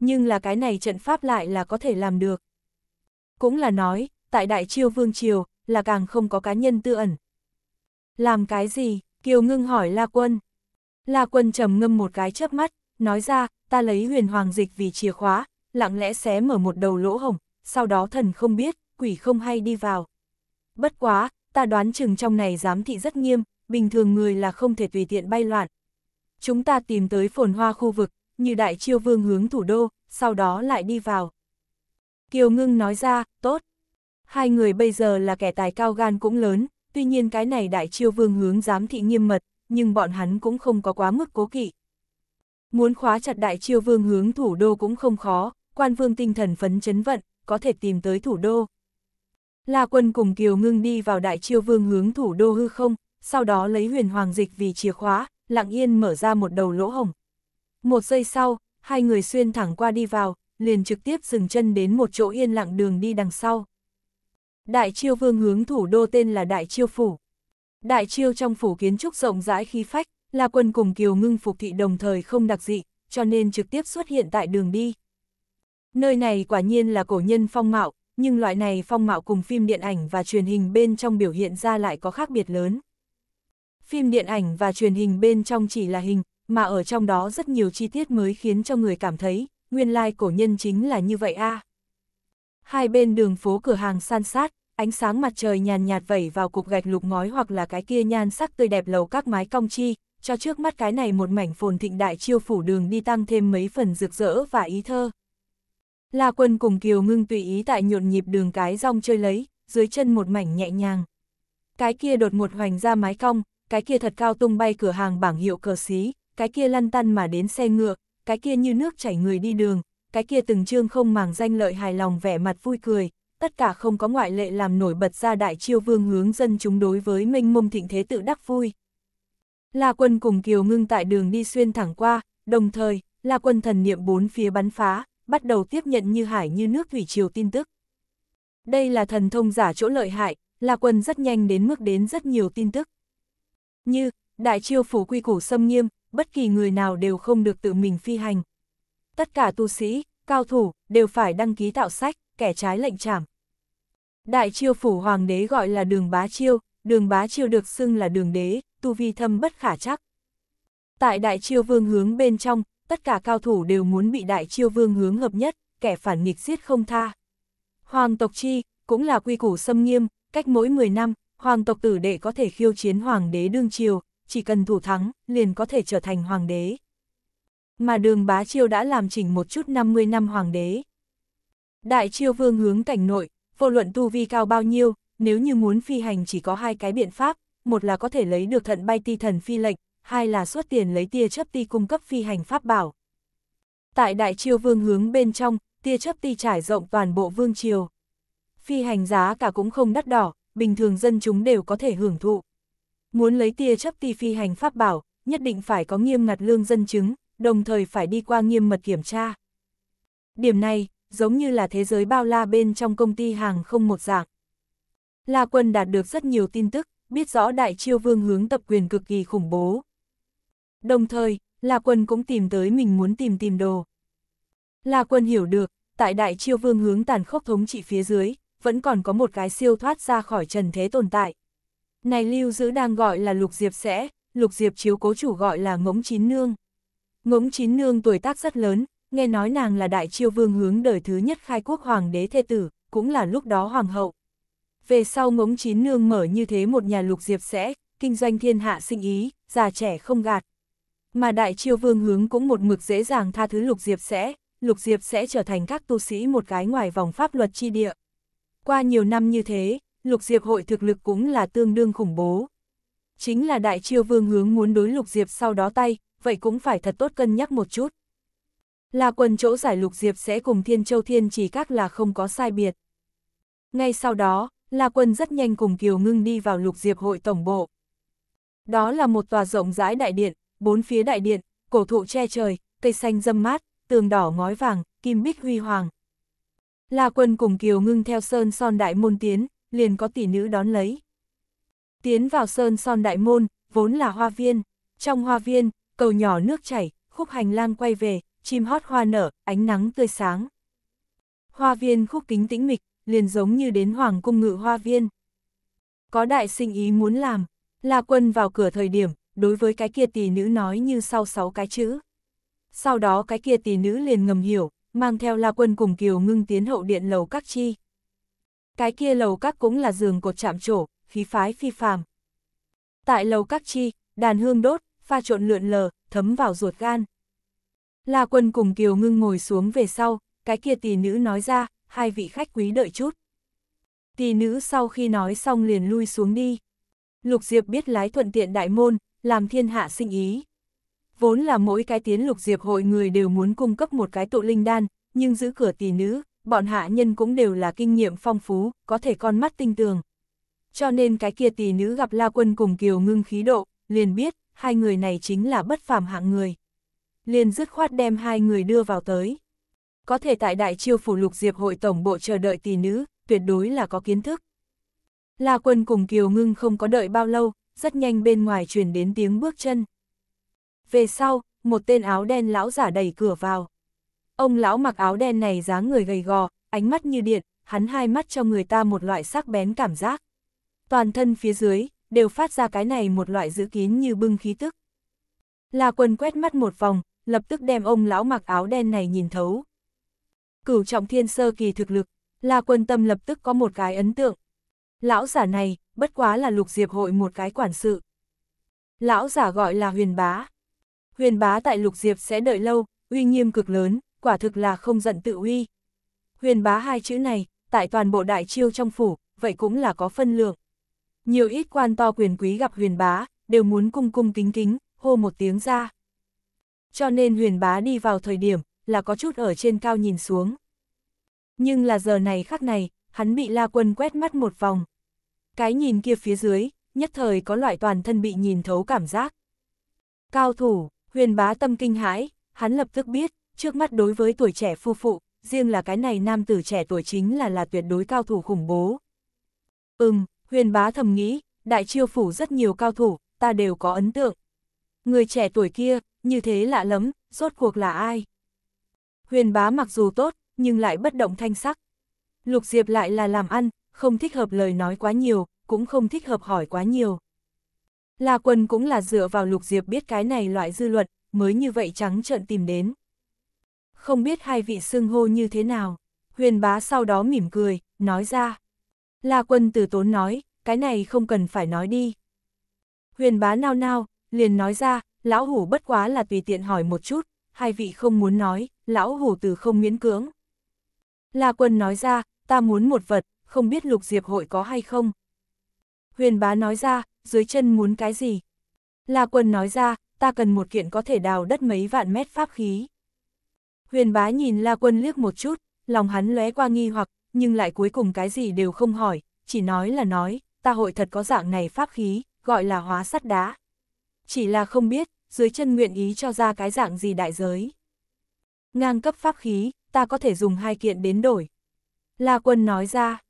S1: Nhưng là cái này trận pháp lại là có thể làm được. Cũng là nói, tại Đại Chiêu Vương Triều, là càng không có cá nhân tư ẩn. Làm cái gì? Kiều ngưng hỏi La Quân. La Quân trầm ngâm một cái chớp mắt, nói ra, ta lấy huyền hoàng dịch vì chìa khóa, lặng lẽ xé mở một đầu lỗ hồng, sau đó thần không biết, quỷ không hay đi vào. Bất quá, ta đoán chừng trong này giám thị rất nghiêm, bình thường người là không thể tùy tiện bay loạn. Chúng ta tìm tới phồn hoa khu vực, như đại chiêu vương hướng thủ đô, sau đó lại đi vào. Kiều Ngưng nói ra, tốt. Hai người bây giờ là kẻ tài cao gan cũng lớn, tuy nhiên cái này đại chiêu vương hướng giám thị nghiêm mật, nhưng bọn hắn cũng không có quá mức cố kỵ. Muốn khóa chặt đại chiêu vương hướng thủ đô cũng không khó, quan vương tinh thần phấn chấn vận, có thể tìm tới thủ đô. La quân cùng Kiều Ngưng đi vào đại chiêu vương hướng thủ đô hư không, sau đó lấy huyền hoàng dịch vì chìa khóa, lặng yên mở ra một đầu lỗ hồng. Một giây sau, hai người xuyên thẳng qua đi vào, liền trực tiếp dừng chân đến một chỗ yên lặng đường đi đằng sau. Đại chiêu vương hướng thủ đô tên là Đại chiêu phủ. Đại chiêu trong phủ kiến trúc rộng rãi khí phách, là quân cùng kiều ngưng phục thị đồng thời không đặc dị, cho nên trực tiếp xuất hiện tại đường đi. Nơi này quả nhiên là cổ nhân phong mạo, nhưng loại này phong mạo cùng phim điện ảnh và truyền hình bên trong biểu hiện ra lại có khác biệt lớn. Phim điện ảnh và truyền hình bên trong chỉ là hình, mà ở trong đó rất nhiều chi tiết mới khiến cho người cảm thấy nguyên lai like cổ nhân chính là như vậy a. À. Hai bên đường phố cửa hàng san sát, ánh sáng mặt trời nhàn nhạt vẩy vào cục gạch lục ngói hoặc là cái kia nhan sắc tươi đẹp lầu các mái cong chi, cho trước mắt cái này một mảnh phồn thịnh đại chiêu phủ đường đi tăng thêm mấy phần rực rỡ và ý thơ. La quân cùng Kiều ngưng tùy ý tại nhộn nhịp đường cái rong chơi lấy, dưới chân một mảnh nhẹ nhàng. Cái kia đột một hoành ra mái cong, cái kia thật cao tung bay cửa hàng bảng hiệu cờ xí, cái kia lăn tăn mà đến xe ngựa, cái kia như nước chảy người đi đường, cái kia từng trương không màng danh lợi hài lòng vẻ mặt vui cười, tất cả không có ngoại lệ làm nổi bật ra đại chiêu vương hướng dân chúng đối với minh mông thịnh thế tự đắc vui. La quân cùng Kiều ngưng tại đường đi xuyên thẳng qua, đồng thời, La quân thần niệm bốn phía bắn phá, bắt đầu tiếp nhận như hải như nước thủy triều tin tức. Đây là thần thông giả chỗ lợi hại, La quân rất nhanh đến mức đến rất nhiều tin tức. Như, đại chiêu phủ quy củ xâm nghiêm, bất kỳ người nào đều không được tự mình phi hành. Tất cả tu sĩ, cao thủ, đều phải đăng ký tạo sách, kẻ trái lệnh trảm. Đại chiêu phủ hoàng đế gọi là đường bá chiêu, đường bá chiêu được xưng là đường đế, tu vi thâm bất khả chắc. Tại đại chiêu vương hướng bên trong, tất cả cao thủ đều muốn bị đại chiêu vương hướng hợp nhất, kẻ phản nghịch giết không tha. Hoàng tộc chi, cũng là quy củ xâm nghiêm, cách mỗi 10 năm, hoàng tộc tử đệ có thể khiêu chiến hoàng đế đương triều, chỉ cần thủ thắng, liền có thể trở thành hoàng đế. Mà đường bá chiêu đã làm chỉnh một chút 50 năm hoàng đế. Đại chiêu vương hướng cảnh nội, vô luận tu vi cao bao nhiêu, nếu như muốn phi hành chỉ có hai cái biện pháp, một là có thể lấy được thận bay ti thần phi lệnh, hai là xuất tiền lấy tia chấp ti cung cấp phi hành pháp bảo. Tại đại chiêu vương hướng bên trong, tia chấp ti trải rộng toàn bộ vương triều. Phi hành giá cả cũng không đắt đỏ, bình thường dân chúng đều có thể hưởng thụ. Muốn lấy tia chấp ti phi hành pháp bảo, nhất định phải có nghiêm ngặt lương dân chứng, đồng thời phải đi qua nghiêm mật kiểm tra. Điểm này, giống như là thế giới bao la bên trong công ty hàng không một dạng. La Quân đạt được rất nhiều tin tức, biết rõ đại chiêu vương hướng tập quyền cực kỳ khủng bố. Đồng thời, La Quân cũng tìm tới mình muốn tìm tìm đồ. La Quân hiểu được, tại đại chiêu vương hướng tàn khốc thống trị phía dưới, vẫn còn có một cái siêu thoát ra khỏi trần thế tồn tại. Này lưu giữ đang gọi là lục diệp sẽ, lục diệp chiếu cố chủ gọi là ngỗng chín nương. Ngỗng chín nương tuổi tác rất lớn, nghe nói nàng là đại chiêu vương hướng đời thứ nhất khai quốc hoàng đế thê tử, cũng là lúc đó hoàng hậu. Về sau ngỗng chín nương mở như thế một nhà lục diệp sẽ, kinh doanh thiên hạ sinh ý, già trẻ không gạt. Mà đại chiêu vương hướng cũng một mực dễ dàng tha thứ lục diệp sẽ, lục diệp sẽ trở thành các tu sĩ một cái ngoài vòng pháp luật chi địa. Qua nhiều năm như thế, lục diệp hội thực lực cũng là tương đương khủng bố. Chính là đại chiêu vương hướng muốn đối lục diệp sau đó tay, vậy cũng phải thật tốt cân nhắc một chút. Là quần chỗ giải lục diệp sẽ cùng thiên châu thiên chỉ các là không có sai biệt. Ngay sau đó, La Quân rất nhanh cùng Kiều Ngưng đi vào lục diệp hội tổng bộ. Đó là một tòa rộng rãi đại điện, bốn phía đại điện, cổ thụ che trời, cây xanh râm mát, tường đỏ ngói vàng, kim bích huy hoàng. La Quân cùng Kiều Ngưng theo sơn son đại môn tiến, liền có tỷ nữ đón lấy. Tiến vào sơn son đại môn, vốn là hoa viên. Trong hoa viên, cầu nhỏ nước chảy, khúc hành lang quay về, chim hót hoa nở, ánh nắng tươi sáng. Hoa viên khúc kính tĩnh mịch, liền giống như đến hoàng cung ngự hoa viên. Có đại sinh ý muốn làm, là quân vào cửa thời điểm, đối với cái kia tỷ nữ nói như sau sáu cái chữ. Sau đó cái kia tỷ nữ liền ngầm hiểu, mang theo La Quân cùng Kiều Ngưng tiến hậu điện lầu các chi cái kia lầu các cũng là giường cột chạm trổ, khí phái phi phàm. Tại lầu các chi, đàn hương đốt, pha trộn lượn lờ, thấm vào ruột gan. La quân cùng Kiều ngưng ngồi xuống về sau, cái kia tỷ nữ nói ra, hai vị khách quý đợi chút. Tỷ nữ sau khi nói xong liền lui xuống đi. Lục Diệp biết lái thuận tiện đại môn, làm thiên hạ sinh ý. Vốn là mỗi cái tiến lục diệp hội người đều muốn cung cấp một cái tụ linh đan, nhưng giữ cửa tỷ nữ, bọn hạ nhân cũng đều là kinh nghiệm phong phú, có thể con mắt tinh tường. Cho nên cái kia tỷ nữ gặp La Quân cùng Kiều ngưng khí độ, liền biết, hai người này chính là bất phàm hạng người. Liền dứt khoát đem hai người đưa vào tới. Có thể tại đại chiêu phủ lục diệp hội tổng bộ chờ đợi tỷ nữ, tuyệt đối là có kiến thức. La Quân cùng Kiều ngưng không có đợi bao lâu, rất nhanh bên ngoài truyền đến tiếng bước chân. Về sau, một tên áo đen lão giả đẩy cửa vào. Ông lão mặc áo đen này dáng người gầy gò, ánh mắt như điện, hắn hai mắt cho người ta một loại sắc bén cảm giác. Toàn thân phía dưới, đều phát ra cái này một loại giữ kín như bưng khí tức. Là quần quét mắt một vòng, lập tức đem ông lão mặc áo đen này nhìn thấu. Cửu trọng thiên sơ kỳ thực lực, là quần tâm lập tức có một cái ấn tượng. Lão giả này, bất quá là lục diệp hội một cái quản sự. Lão giả gọi là huyền bá. Huyền bá tại lục diệp sẽ đợi lâu, uy nghiêm cực lớn, quả thực là không giận tự uy. Huyền bá hai chữ này, tại toàn bộ đại chiêu trong phủ, vậy cũng là có phân lượng. Nhiều ít quan to quyền quý gặp huyền bá, đều muốn cung cung kính kính, hô một tiếng ra. Cho nên huyền bá đi vào thời điểm, là có chút ở trên cao nhìn xuống. Nhưng là giờ này khắc này, hắn bị la quân quét mắt một vòng. Cái nhìn kia phía dưới, nhất thời có loại toàn thân bị nhìn thấu cảm giác. Cao thủ, huyền bá tâm kinh hãi, hắn lập tức biết, trước mắt đối với tuổi trẻ phu phụ, riêng là cái này nam tử trẻ tuổi chính là là tuyệt đối cao thủ khủng bố. Ừm, huyền bá thầm nghĩ, đại chiêu phủ rất nhiều cao thủ, ta đều có ấn tượng. Người trẻ tuổi kia, như thế lạ lắm, rốt cuộc là ai? Huyền bá mặc dù tốt, nhưng lại bất động thanh sắc. Lục Diệp lại là làm ăn, không thích hợp lời nói quá nhiều, cũng không thích hợp hỏi quá nhiều. là Quân cũng là dựa vào Lục Diệp biết cái này loại dư luận, mới như vậy trắng trợn tìm đến không biết hai vị xưng hô như thế nào. Huyền bá sau đó mỉm cười, nói ra. La quân tử tốn nói, cái này không cần phải nói đi. Huyền bá nao nao, liền nói ra, lão hủ bất quá là tùy tiện hỏi một chút, hai vị không muốn nói, lão hủ từ không miễn cưỡng. La quân nói ra, ta muốn một vật, không biết lục diệp hội có hay không. Huyền bá nói ra, dưới chân muốn cái gì? La quân nói ra, ta cần một kiện có thể đào đất mấy vạn mét pháp khí. Huyền bá nhìn La Quân liếc một chút, lòng hắn lóe qua nghi hoặc, nhưng lại cuối cùng cái gì đều không hỏi, chỉ nói là nói, ta hội thật có dạng này pháp khí, gọi là hóa sắt đá. Chỉ là không biết, dưới chân nguyện ý cho ra cái dạng gì đại giới. Ngang cấp pháp khí, ta có thể dùng hai kiện đến đổi. La Quân nói ra,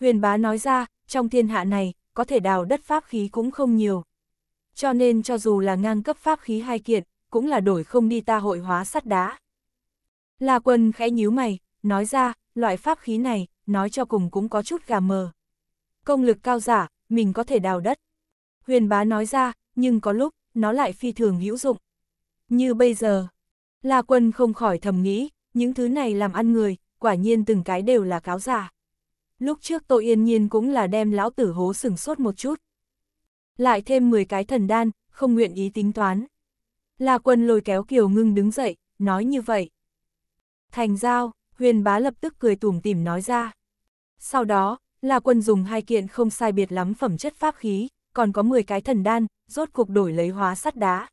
S1: huyền bá nói ra, trong thiên hạ này, có thể đào đất pháp khí cũng không nhiều. Cho nên cho dù là ngang cấp pháp khí hai kiện, cũng là đổi không đi ta hội hóa sắt đá. La Quân khẽ nhíu mày, nói ra, loại pháp khí này, nói cho cùng cũng có chút gà mờ. Công lực cao giả, mình có thể đào đất. Huyền bá nói ra, nhưng có lúc, nó lại phi thường hữu dụng. Như bây giờ, La Quân không khỏi thầm nghĩ, những thứ này làm ăn người, quả nhiên từng cái đều là cáo giả. Lúc trước tôi yên nhiên cũng là đem lão tử hố sừng sốt một chút. Lại thêm 10 cái thần đan, không nguyện ý tính toán. La Quân lôi kéo Kiều Ngưng đứng dậy, nói như vậy. Thành giao, huyền bá lập tức cười tủm tỉm nói ra. Sau đó, là quân dùng hai kiện không sai biệt lắm phẩm chất pháp khí, còn có 10 cái thần đan, rốt cuộc đổi lấy hóa sắt đá.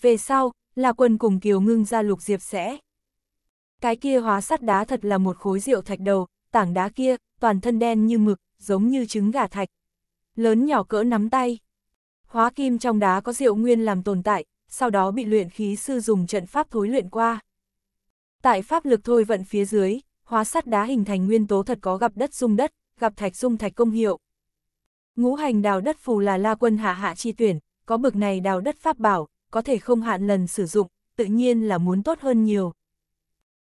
S1: Về sau, là quân cùng kiều ngưng ra lục diệp sẽ. Cái kia hóa sắt đá thật là một khối rượu thạch đầu, tảng đá kia, toàn thân đen như mực, giống như trứng gà thạch. Lớn nhỏ cỡ nắm tay. Hóa kim trong đá có rượu nguyên làm tồn tại, sau đó bị luyện khí sư dùng trận pháp thối luyện qua. Tại pháp lực thôi vận phía dưới, hóa sắt đá hình thành nguyên tố thật có gặp đất dung đất, gặp thạch dung thạch công hiệu. Ngũ hành đào đất phù là la quân hạ hạ chi tuyển, có bực này đào đất pháp bảo, có thể không hạn lần sử dụng, tự nhiên là muốn tốt hơn nhiều.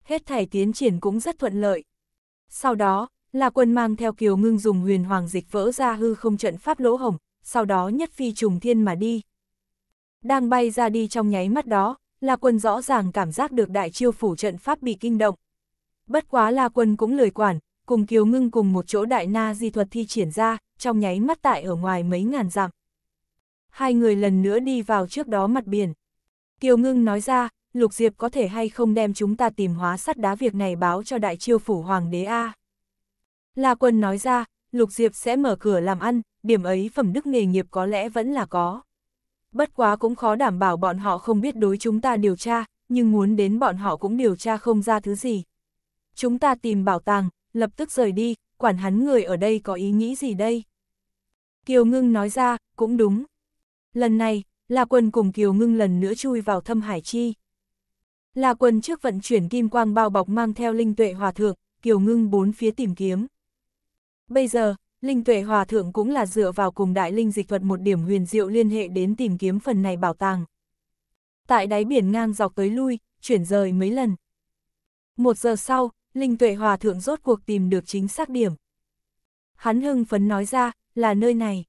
S1: Hết thảy tiến triển cũng rất thuận lợi. Sau đó, La Quân mang theo Kiều Ngưng dùng huyền hoàng dịch vỡ ra hư không trận pháp lỗ hồng, sau đó nhất phi trùng thiên mà đi. Đang bay ra đi trong nháy mắt đó, La Quân rõ ràng cảm giác được đại chiêu phủ trận pháp bị kinh động. Bất quá La Quân cũng lười quản, cùng Kiều Ngưng cùng một chỗ đại na di thuật thi triển ra, trong nháy mắt tại ở ngoài mấy ngàn dặm. Hai người lần nữa đi vào trước đó mặt biển. Kiều Ngưng nói ra, Lục Diệp có thể hay không đem chúng ta tìm hóa sắt đá việc này báo cho đại chiêu phủ hoàng đế A. La Quân nói ra, Lục Diệp sẽ mở cửa làm ăn, điểm ấy phẩm đức nghề nghiệp có lẽ vẫn là có bất quá cũng khó đảm bảo bọn họ không biết đối chúng ta điều tra, nhưng muốn đến bọn họ cũng điều tra không ra thứ gì. Chúng ta tìm bảo tàng, lập tức rời đi, quản hắn người ở đây có ý nghĩ gì đây? Kiều Ngưng nói ra, cũng đúng. Lần này, La Quân cùng Kiều Ngưng lần nữa chui vào thâm hải chi. La Quân trước vận chuyển kim quang bao bọc mang theo linh tuệ hòa thượng, Kiều Ngưng bốn phía tìm kiếm. Bây giờ, Linh tuệ hòa thượng cũng là dựa vào cùng đại linh dịch thuật một điểm huyền diệu liên hệ đến tìm kiếm phần này bảo tàng. Tại đáy biển ngang dọc tới lui, chuyển rời mấy lần. Một giờ sau, Linh tuệ hòa thượng rốt cuộc tìm được chính xác điểm. Hắn hưng phấn nói ra, là nơi này.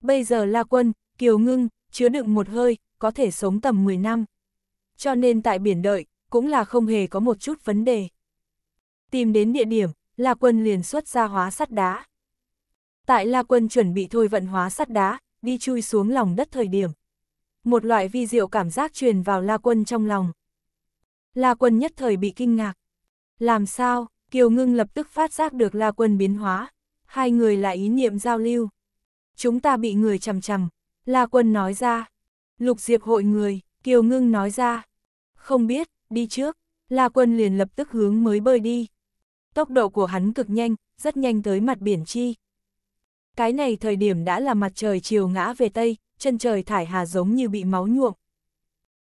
S1: Bây giờ La Quân, Kiều Ngưng, chứa đựng một hơi, có thể sống tầm 10 năm. Cho nên tại biển đợi, cũng là không hề có một chút vấn đề. Tìm đến địa điểm, La Quân liền xuất ra hóa sắt đá. Tại La Quân chuẩn bị thôi vận hóa sắt đá, đi chui xuống lòng đất thời điểm. Một loại vi diệu cảm giác truyền vào La Quân trong lòng. La Quân nhất thời bị kinh ngạc. Làm sao, Kiều Ngưng lập tức phát giác được La Quân biến hóa. Hai người lại ý niệm giao lưu. Chúng ta bị người chầm chầm. La Quân nói ra. Lục Diệp hội người, Kiều Ngưng nói ra. Không biết, đi trước. La Quân liền lập tức hướng mới bơi đi. Tốc độ của hắn cực nhanh, rất nhanh tới mặt biển chi. Cái này thời điểm đã là mặt trời chiều ngã về Tây, chân trời thải hà giống như bị máu nhuộm.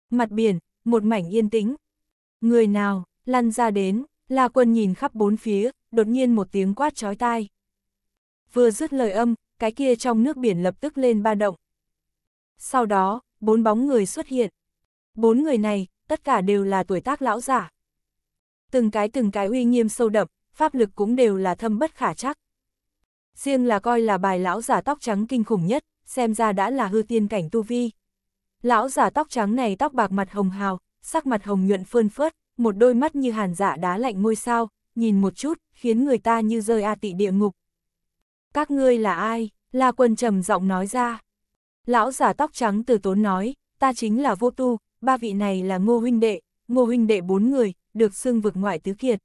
S1: Mặt biển, một mảnh yên tĩnh. Người nào, lăn ra đến, La Quân nhìn khắp bốn phía, đột nhiên một tiếng quát chói tai. Vừa dứt lời âm, cái kia trong nước biển lập tức lên ba động. Sau đó, bốn bóng người xuất hiện. Bốn người này, tất cả đều là tuổi tác lão giả. Từng cái từng cái uy nghiêm sâu đậm, pháp lực cũng đều là thâm bất khả chắc riêng là coi là bài lão giả tóc trắng kinh khủng nhất, xem ra đã là hư tiên cảnh tu vi. Lão giả tóc trắng này tóc bạc mặt hồng hào, sắc mặt hồng nhuận phơn phớt, một đôi mắt như hàn giả dạ đá lạnh ngôi sao, nhìn một chút, khiến người ta như rơi a à tị địa ngục. Các ngươi là ai? La quân trầm giọng nói ra. Lão giả tóc trắng từ tốn nói, ta chính là vô tu, ba vị này là ngô huynh đệ, ngô huynh đệ bốn người, được xưng vực ngoại tứ kiệt.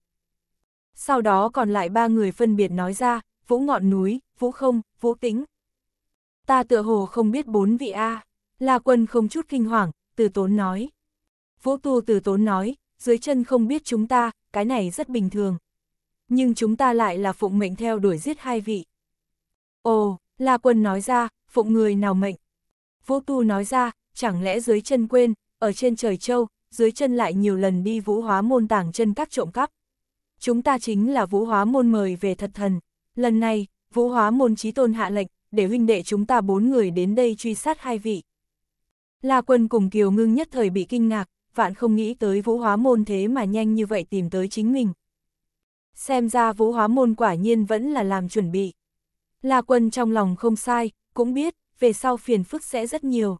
S1: Sau đó còn lại ba người phân biệt nói ra, vũ ngọn núi, vũ không, vũ tính. Ta tựa hồ không biết bốn vị A, à. La Quân không chút kinh hoàng, từ tốn nói. Vũ tu từ tốn nói, dưới chân không biết chúng ta, cái này rất bình thường. Nhưng chúng ta lại là phụng mệnh theo đuổi giết hai vị. Ồ, La Quân nói ra, phụng người nào mệnh. Vũ tu nói ra, chẳng lẽ dưới chân quên, ở trên trời châu, dưới chân lại nhiều lần đi vũ hóa môn tàng chân các trộm cắp. Chúng ta chính là vũ hóa môn mời về thật thần, Lần này, vũ hóa môn trí tôn hạ lệnh, để huynh đệ chúng ta bốn người đến đây truy sát hai vị. La quân cùng Kiều Ngưng nhất thời bị kinh ngạc, vạn không nghĩ tới vũ hóa môn thế mà nhanh như vậy tìm tới chính mình. Xem ra vũ hóa môn quả nhiên vẫn là làm chuẩn bị. La quân trong lòng không sai, cũng biết, về sau phiền phức sẽ rất nhiều.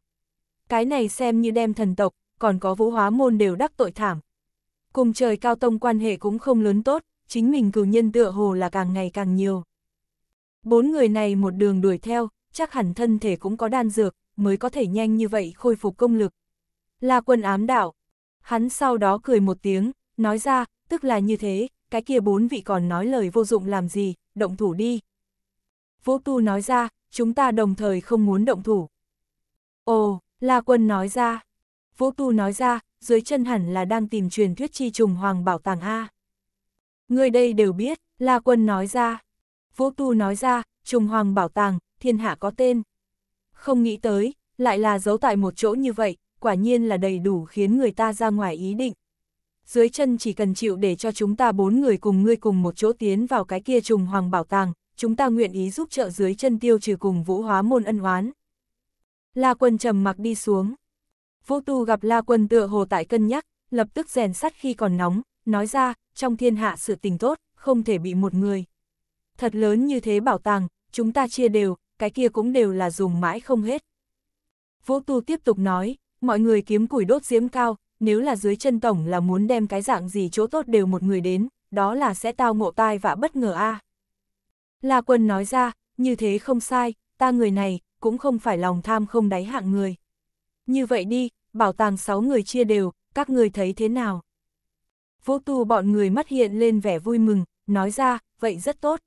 S1: Cái này xem như đem thần tộc, còn có vũ hóa môn đều đắc tội thảm. Cùng trời cao tông quan hệ cũng không lớn tốt, chính mình cử nhân tựa hồ là càng ngày càng nhiều. Bốn người này một đường đuổi theo, chắc hẳn thân thể cũng có đan dược, mới có thể nhanh như vậy khôi phục công lực. La quân ám đạo. Hắn sau đó cười một tiếng, nói ra, tức là như thế, cái kia bốn vị còn nói lời vô dụng làm gì, động thủ đi. Vũ Tu nói ra, chúng ta đồng thời không muốn động thủ. Ồ, La Quân nói ra. Vũ Tu nói ra, dưới chân hẳn là đang tìm truyền thuyết chi trùng hoàng bảo tàng A. Người đây đều biết, La Quân nói ra. Vũ Tu nói ra, trùng hoàng bảo tàng, thiên hạ có tên. Không nghĩ tới, lại là giấu tại một chỗ như vậy, quả nhiên là đầy đủ khiến người ta ra ngoài ý định. Dưới chân chỉ cần chịu để cho chúng ta bốn người cùng ngươi cùng một chỗ tiến vào cái kia trùng hoàng bảo tàng, chúng ta nguyện ý giúp trợ dưới chân tiêu trừ cùng vũ hóa môn ân oán. La quân trầm mặc đi xuống. Vũ Tu gặp La quân tựa hồ tại cân nhắc, lập tức rèn sắt khi còn nóng, nói ra, trong thiên hạ sự tình tốt, không thể bị một người, thật lớn như thế bảo tàng, chúng ta chia đều, cái kia cũng đều là dùng mãi không hết. Vũ Tu tiếp tục nói, mọi người kiếm củi đốt diễm cao, nếu là dưới chân tổng là muốn đem cái dạng gì chỗ tốt đều một người đến, đó là sẽ tao ngộ tai và bất ngờ a. La quân nói ra, như thế không sai, ta người này, cũng không phải lòng tham không đáy hạng người. Như vậy đi, bảo tàng 6 người chia đều, các người thấy thế nào? vũ tu bọn người mắt hiện lên vẻ vui mừng, nói ra, vậy rất tốt.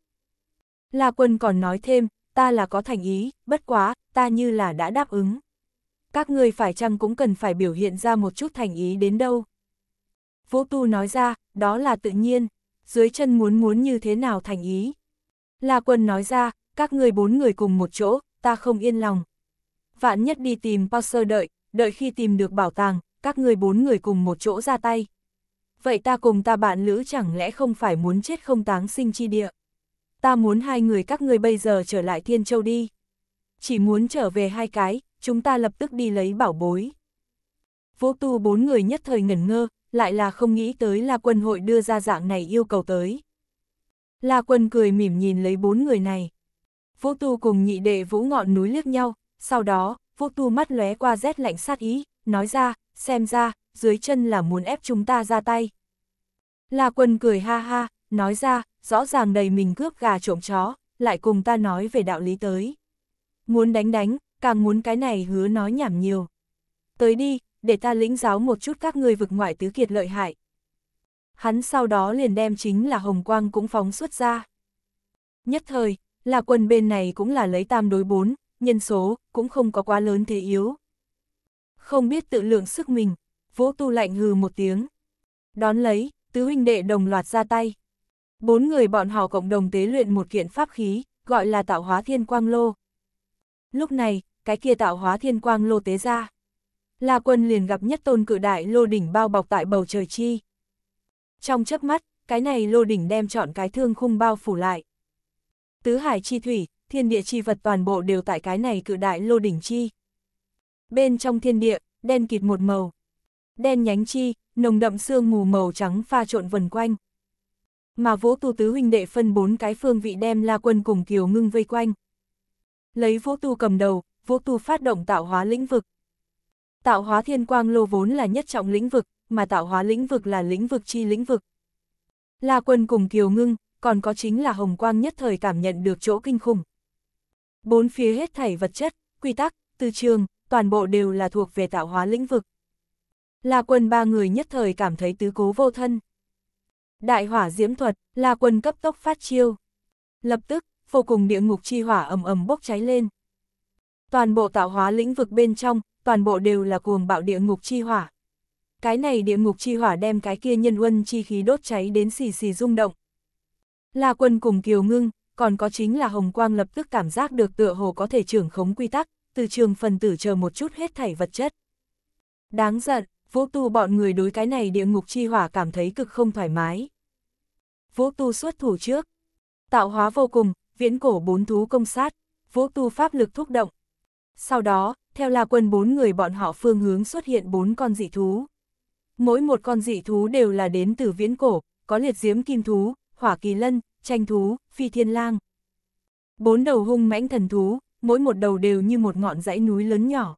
S1: La Quân còn nói thêm, ta là có thành ý, bất quá, ta như là đã đáp ứng. Các người phải chăng cũng cần phải biểu hiện ra một chút thành ý đến đâu. Vũ Tu nói ra, đó là tự nhiên, dưới chân muốn muốn như thế nào thành ý. La Quân nói ra, các người bốn người cùng một chỗ, ta không yên lòng. Vạn nhất đi tìm Pauser đợi, đợi khi tìm được bảo tàng, các người bốn người cùng một chỗ ra tay. Vậy ta cùng ta bạn Lữ chẳng lẽ không phải muốn chết không táng sinh chi địa ta muốn hai người các ngươi bây giờ trở lại Thiên Châu đi. Chỉ muốn trở về hai cái, chúng ta lập tức đi lấy bảo bối. Vô tu bốn người nhất thời ngẩn ngơ, lại là không nghĩ tới là quân hội đưa ra dạng này yêu cầu tới. La quân cười mỉm nhìn lấy bốn người này. Vô tu cùng nhị đệ vũ ngọn núi liếc nhau, sau đó, vô tu mắt lóe qua rét lạnh sát ý, nói ra, xem ra, dưới chân là muốn ép chúng ta ra tay. La quân cười ha ha, nói ra, rõ ràng đầy mình cướp gà trộm chó, lại cùng ta nói về đạo lý tới. Muốn đánh đánh, càng muốn cái này hứa nói nhảm nhiều. Tới đi, để ta lĩnh giáo một chút các ngươi vực ngoại tứ kiệt lợi hại. Hắn sau đó liền đem chính là Hồng Quang cũng phóng xuất ra. Nhất thời, là quân bên này cũng là lấy tam đối bốn, nhân số, cũng không có quá lớn thế yếu. Không biết tự lượng sức mình, vũ tu lạnh hừ một tiếng. Đón lấy, tứ huynh đệ đồng loạt ra tay. Bốn người bọn họ cộng đồng tế luyện một kiện pháp khí, gọi là tạo hóa thiên quang lô. Lúc này, cái kia tạo hóa thiên quang lô tế ra. La quân liền gặp nhất tôn cự đại lô đỉnh bao bọc tại bầu trời chi. Trong chớp mắt, cái này lô đỉnh đem chọn cái thương khung bao phủ lại. Tứ hải chi thủy, thiên địa chi vật toàn bộ đều tại cái này cự đại lô đỉnh chi. Bên trong thiên địa, đen kịt một màu. Đen nhánh chi, nồng đậm sương mù màu trắng pha trộn vần quanh. Mà Vũ Tu tứ huynh đệ phân bốn cái phương vị đem La Quân cùng Kiều Ngưng vây quanh. Lấy Vũ Tu cầm đầu, Vũ Tu phát động tạo hóa lĩnh vực. Tạo hóa thiên quang lô vốn là nhất trọng lĩnh vực, mà tạo hóa lĩnh vực là lĩnh vực chi lĩnh vực. La Quân cùng Kiều Ngưng, còn có chính là Hồng Quang nhất thời cảm nhận được chỗ kinh khủng. Bốn phía hết thảy vật chất, quy tắc, tư trường, toàn bộ đều là thuộc về tạo hóa lĩnh vực. La Quân ba người nhất thời cảm thấy tứ cố vô thân. Đại hỏa diễm thuật, La Quân cấp tốc phát chiêu. Lập tức, vô cùng địa ngục chi hỏa ầm ầm bốc cháy lên. Toàn bộ tạo hóa lĩnh vực bên trong, toàn bộ đều là cuồng bạo địa ngục chi hỏa. Cái này địa ngục chi hỏa đem cái kia nhân quân chi khí đốt cháy đến xì xì rung động. La Quân cùng Kiều Ngưng, còn có chính là Hồng Quang lập tức cảm giác được tựa hồ có thể trưởng khống quy tắc, từ trường phần tử chờ một chút hết thảy vật chất. Đáng giận, vũ tu bọn người đối cái này địa ngục chi hỏa cảm thấy cực không thoải mái. Vũ Tu xuất thủ trước. Tạo hóa vô cùng, viễn cổ bốn thú công sát, Vũ Tu pháp lực thúc động. Sau đó, theo là quân bốn người bọn họ phương hướng xuất hiện bốn con dị thú. Mỗi một con dị thú đều là đến từ viễn cổ, có liệt diếm kim thú, hỏa kỳ lân, tranh thú, phi thiên lang. Bốn đầu hung mãnh thần thú, mỗi một đầu đều như một ngọn dãy núi lớn nhỏ.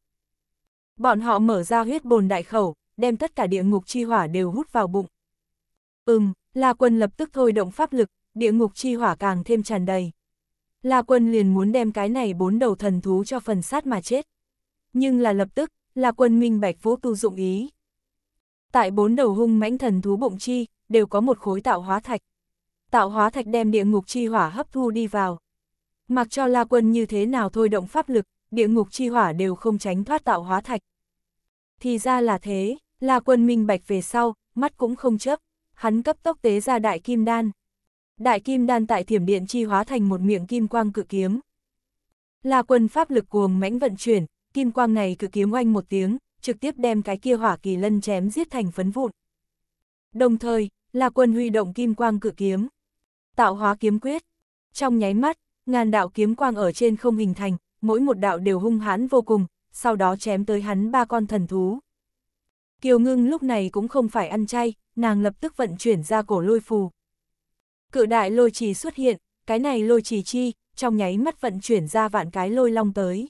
S1: Bọn họ mở ra huyết bồn đại khẩu, đem tất cả địa ngục chi hỏa đều hút vào bụng. Ừm, La Quân lập tức thôi động pháp lực, địa ngục chi hỏa càng thêm tràn đầy. La Quân liền muốn đem cái này bốn đầu thần thú cho phần sát mà chết. Nhưng là lập tức, La Quân minh bạch vũ tu dụng ý. Tại bốn đầu hung mãnh thần thú bụng chi, đều có một khối tạo hóa thạch. Tạo hóa thạch đem địa ngục chi hỏa hấp thu đi vào. Mặc cho La Quân như thế nào thôi động pháp lực, địa ngục chi hỏa đều không tránh thoát tạo hóa thạch. Thì ra là thế, La Quân minh bạch về sau, mắt cũng không chấp hắn cấp tốc tế ra đại kim đan. Đại kim đan tại thiểm điện chi hóa thành một miệng kim quang cự kiếm. Là quân pháp lực cuồng mãnh vận chuyển, kim quang này cự kiếm oanh một tiếng, trực tiếp đem cái kia hỏa kỳ lân chém giết thành phấn vụn. Đồng thời, là quân huy động kim quang cự kiếm. Tạo hóa kiếm quyết. Trong nháy mắt, ngàn đạo kiếm quang ở trên không hình thành, mỗi một đạo đều hung hãn vô cùng, sau đó chém tới hắn ba con thần thú. Kiều ngưng lúc này cũng không phải ăn chay, nàng lập tức vận chuyển ra cổ lôi phù. Cự đại lôi trì xuất hiện, cái này lôi trì chi, trong nháy mắt vận chuyển ra vạn cái lôi long tới.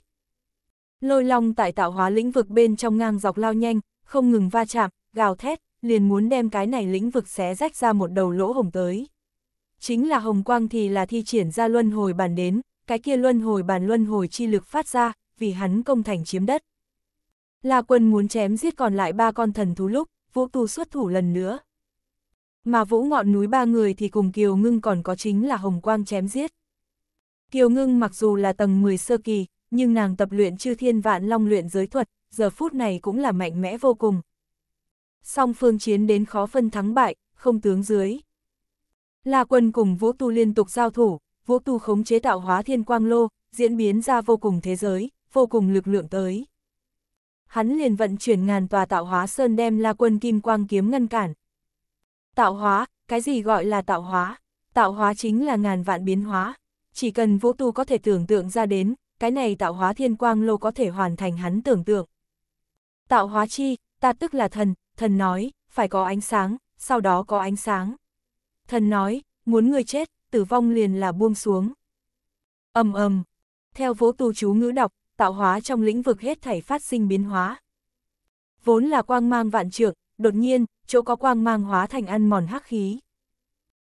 S1: Lôi long tại tạo hóa lĩnh vực bên trong ngang dọc lao nhanh, không ngừng va chạm, gào thét, liền muốn đem cái này lĩnh vực xé rách ra một đầu lỗ hồng tới. Chính là hồng quang thì là thi triển ra luân hồi bàn đến, cái kia luân hồi bàn luân hồi chi lực phát ra, vì hắn công thành chiếm đất. là quân muốn chém giết còn lại ba con thần thú lúc, Vũ Tu xuất thủ lần nữa. Mà Vũ ngọn núi ba người thì cùng Kiều Ngưng còn có chính là Hồng Quang chém giết. Kiều Ngưng mặc dù là tầng 10 sơ kỳ, nhưng nàng tập luyện chư thiên vạn long luyện giới thuật, giờ phút này cũng là mạnh mẽ vô cùng. Song phương chiến đến khó phân thắng bại, không tướng dưới. La quân cùng Vũ Tu liên tục giao thủ, Vũ Tu khống chế tạo hóa thiên quang lô, diễn biến ra vô cùng thế giới, vô cùng lực lượng tới hắn liền vận chuyển ngàn tòa tạo hóa sơn đem la quân kim quang kiếm ngăn cản. Tạo hóa, cái gì gọi là tạo hóa? Tạo hóa chính là ngàn vạn biến hóa. Chỉ cần vũ tu có thể tưởng tượng ra đến, cái này tạo hóa thiên quang lô có thể hoàn thành hắn tưởng tượng. Tạo hóa chi, ta tức là thần, thần nói, phải có ánh sáng, sau đó có ánh sáng. Thần nói, muốn người chết, tử vong liền là buông xuống. ầm ầm theo vũ tu chú ngữ đọc, tạo hóa trong lĩnh vực hết thảy phát sinh biến hóa. Vốn là quang mang vạn trượng, đột nhiên, chỗ có quang mang hóa thành ăn mòn hắc khí.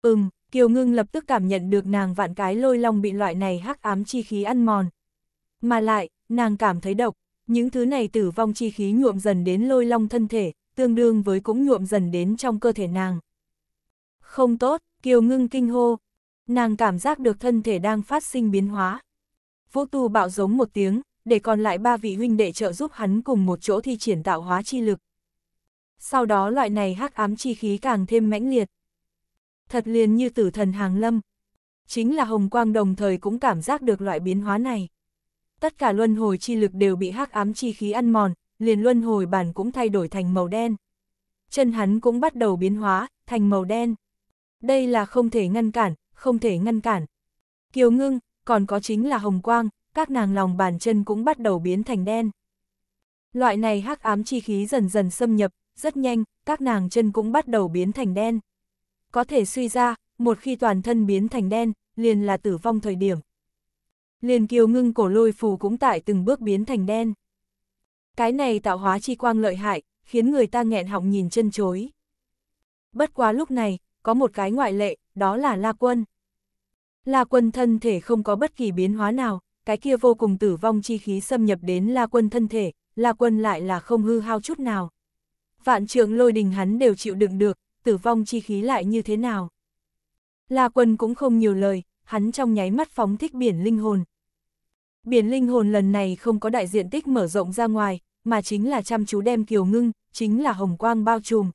S1: Ừm, Kiều Ngưng lập tức cảm nhận được nàng vạn cái lôi long bị loại này hắc ám chi khí ăn mòn. Mà lại, nàng cảm thấy độc, những thứ này tử vong chi khí nhuộm dần đến lôi long thân thể, tương đương với cũng nhuộm dần đến trong cơ thể nàng. Không tốt, Kiều Ngưng kinh hô. Nàng cảm giác được thân thể đang phát sinh biến hóa. Vũ Tu bạo giống một tiếng, để còn lại ba vị huynh đệ trợ giúp hắn cùng một chỗ thi triển tạo hóa chi lực. Sau đó loại này hắc ám chi khí càng thêm mãnh liệt. Thật liền như tử thần hàng lâm. Chính là hồng quang đồng thời cũng cảm giác được loại biến hóa này. Tất cả luân hồi chi lực đều bị hắc ám chi khí ăn mòn, liền luân hồi bản cũng thay đổi thành màu đen. Chân hắn cũng bắt đầu biến hóa, thành màu đen. Đây là không thể ngăn cản, không thể ngăn cản. Kiều ngưng, còn có chính là hồng quang, các nàng lòng bàn chân cũng bắt đầu biến thành đen. Loại này hắc ám chi khí dần dần xâm nhập, rất nhanh, các nàng chân cũng bắt đầu biến thành đen. Có thể suy ra, một khi toàn thân biến thành đen, liền là tử vong thời điểm. Liền kiều ngưng cổ lôi phù cũng tại từng bước biến thành đen. Cái này tạo hóa chi quang lợi hại, khiến người ta nghẹn họng nhìn chân chối. Bất quá lúc này, có một cái ngoại lệ, đó là La Quân. La Quân thân thể không có bất kỳ biến hóa nào, cái kia vô cùng tử vong chi khí xâm nhập đến La Quân thân thể, La Quân lại là không hư hao chút nào. Vạn trường lôi đình hắn đều chịu đựng được, tử vong chi khí lại như thế nào. La Quân cũng không nhiều lời, hắn trong nháy mắt phóng thích biển linh hồn. Biển linh hồn lần này không có đại diện tích mở rộng ra ngoài, mà chính là chăm chú đem kiều ngưng, chính là hồng quang bao trùm.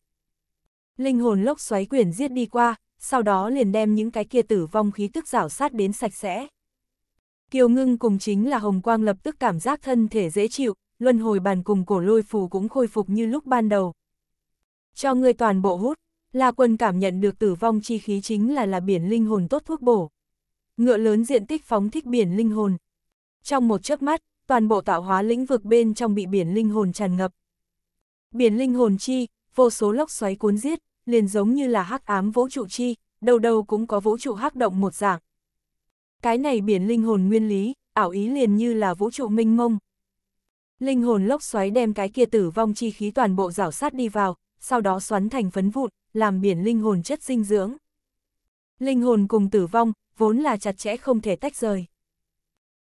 S1: Linh hồn lốc xoáy quyển giết đi qua, sau đó liền đem những cái kia tử vong khí tức rảo sát đến sạch sẽ. Kiều ngưng cùng chính là hồng quang lập tức cảm giác thân thể dễ chịu, luân hồi bàn cùng cổ lôi phù cũng khôi phục như lúc ban đầu. Cho người toàn bộ hút, là Quân cảm nhận được tử vong chi khí chính là là biển linh hồn tốt thuốc bổ. Ngựa lớn diện tích phóng thích biển linh hồn. Trong một chớp mắt, toàn bộ tạo hóa lĩnh vực bên trong bị biển linh hồn tràn ngập. Biển linh hồn chi, vô số lốc xoáy cuốn giết, liền giống như là hắc ám vũ trụ chi, đầu đầu cũng có vũ trụ hắc động một dạng, cái này biển linh hồn nguyên lý, ảo ý liền như là vũ trụ minh mông. Linh hồn lốc xoáy đem cái kia tử vong chi khí toàn bộ rảo sát đi vào, sau đó xoắn thành phấn vụn, làm biển linh hồn chất dinh dưỡng. Linh hồn cùng tử vong, vốn là chặt chẽ không thể tách rời.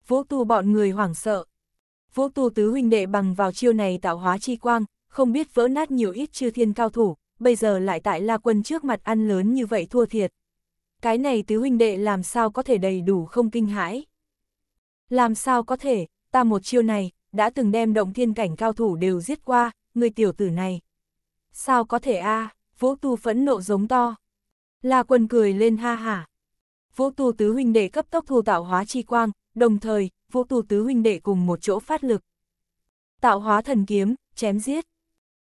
S1: Vũ tu bọn người hoảng sợ. Vũ tu tứ huynh đệ bằng vào chiêu này tạo hóa chi quang, không biết vỡ nát nhiều ít chư thiên cao thủ, bây giờ lại tại la quân trước mặt ăn lớn như vậy thua thiệt cái này tứ huynh đệ làm sao có thể đầy đủ không kinh hãi. Làm sao có thể, ta một chiêu này, đã từng đem động thiên cảnh cao thủ đều giết qua, người tiểu tử này. Sao có thể a vũ tu phẫn nộ giống to. La quân cười lên ha hả. Vũ tu tứ huynh đệ cấp tốc thu tạo hóa chi quang, đồng thời, vũ tu tứ huynh đệ cùng một chỗ phát lực. Tạo hóa thần kiếm, chém giết.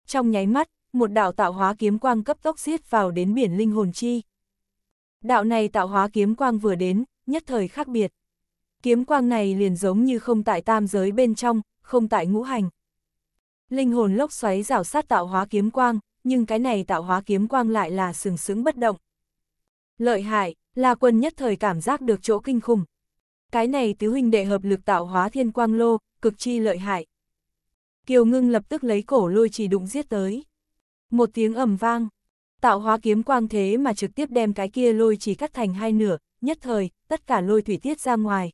S1: Trong nháy mắt, một đạo tạo hóa kiếm quang cấp tốc giết vào đến biển linh hồn chi, Đạo này tạo hóa kiếm quang vừa đến, nhất thời khác biệt. Kiếm quang này liền giống như không tại tam giới bên trong, không tại ngũ hành. Linh hồn lốc xoáy rảo sát tạo hóa kiếm quang, nhưng cái này tạo hóa kiếm quang lại là sừng sững bất động. Lợi hại, là Quân nhất thời cảm giác được chỗ kinh khủng. Cái này tứ huynh đệ hợp lực tạo hóa thiên quang lô, cực chi lợi hại. Kiều Ngưng lập tức lấy cổ lôi chỉ đụng giết tới. Một tiếng ầm vang, Tạo hóa kiếm quang thế mà trực tiếp đem cái kia lôi chỉ cắt thành hai nửa, nhất thời, tất cả lôi thủy tiết ra ngoài.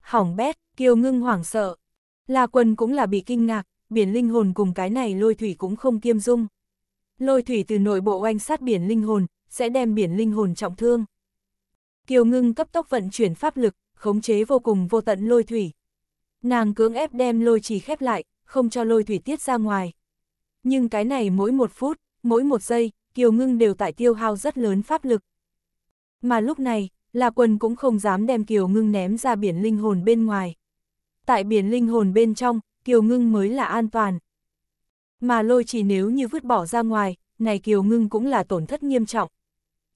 S1: Hỏng bét, kiều ngưng hoảng sợ. La quân cũng là bị kinh ngạc, biển linh hồn cùng cái này lôi thủy cũng không kiêm dung. Lôi thủy từ nội bộ oanh sát biển linh hồn, sẽ đem biển linh hồn trọng thương. Kiều ngưng cấp tốc vận chuyển pháp lực, khống chế vô cùng vô tận lôi thủy. Nàng cưỡng ép đem lôi chỉ khép lại, không cho lôi thủy tiết ra ngoài. Nhưng cái này mỗi một phút, mỗi một giây, Kiều Ngưng đều tại tiêu hao rất lớn pháp lực. Mà lúc này, La Quân cũng không dám đem Kiều Ngưng ném ra biển linh hồn bên ngoài. Tại biển linh hồn bên trong, Kiều Ngưng mới là an toàn. Mà lôi chỉ nếu như vứt bỏ ra ngoài, này Kiều Ngưng cũng là tổn thất nghiêm trọng.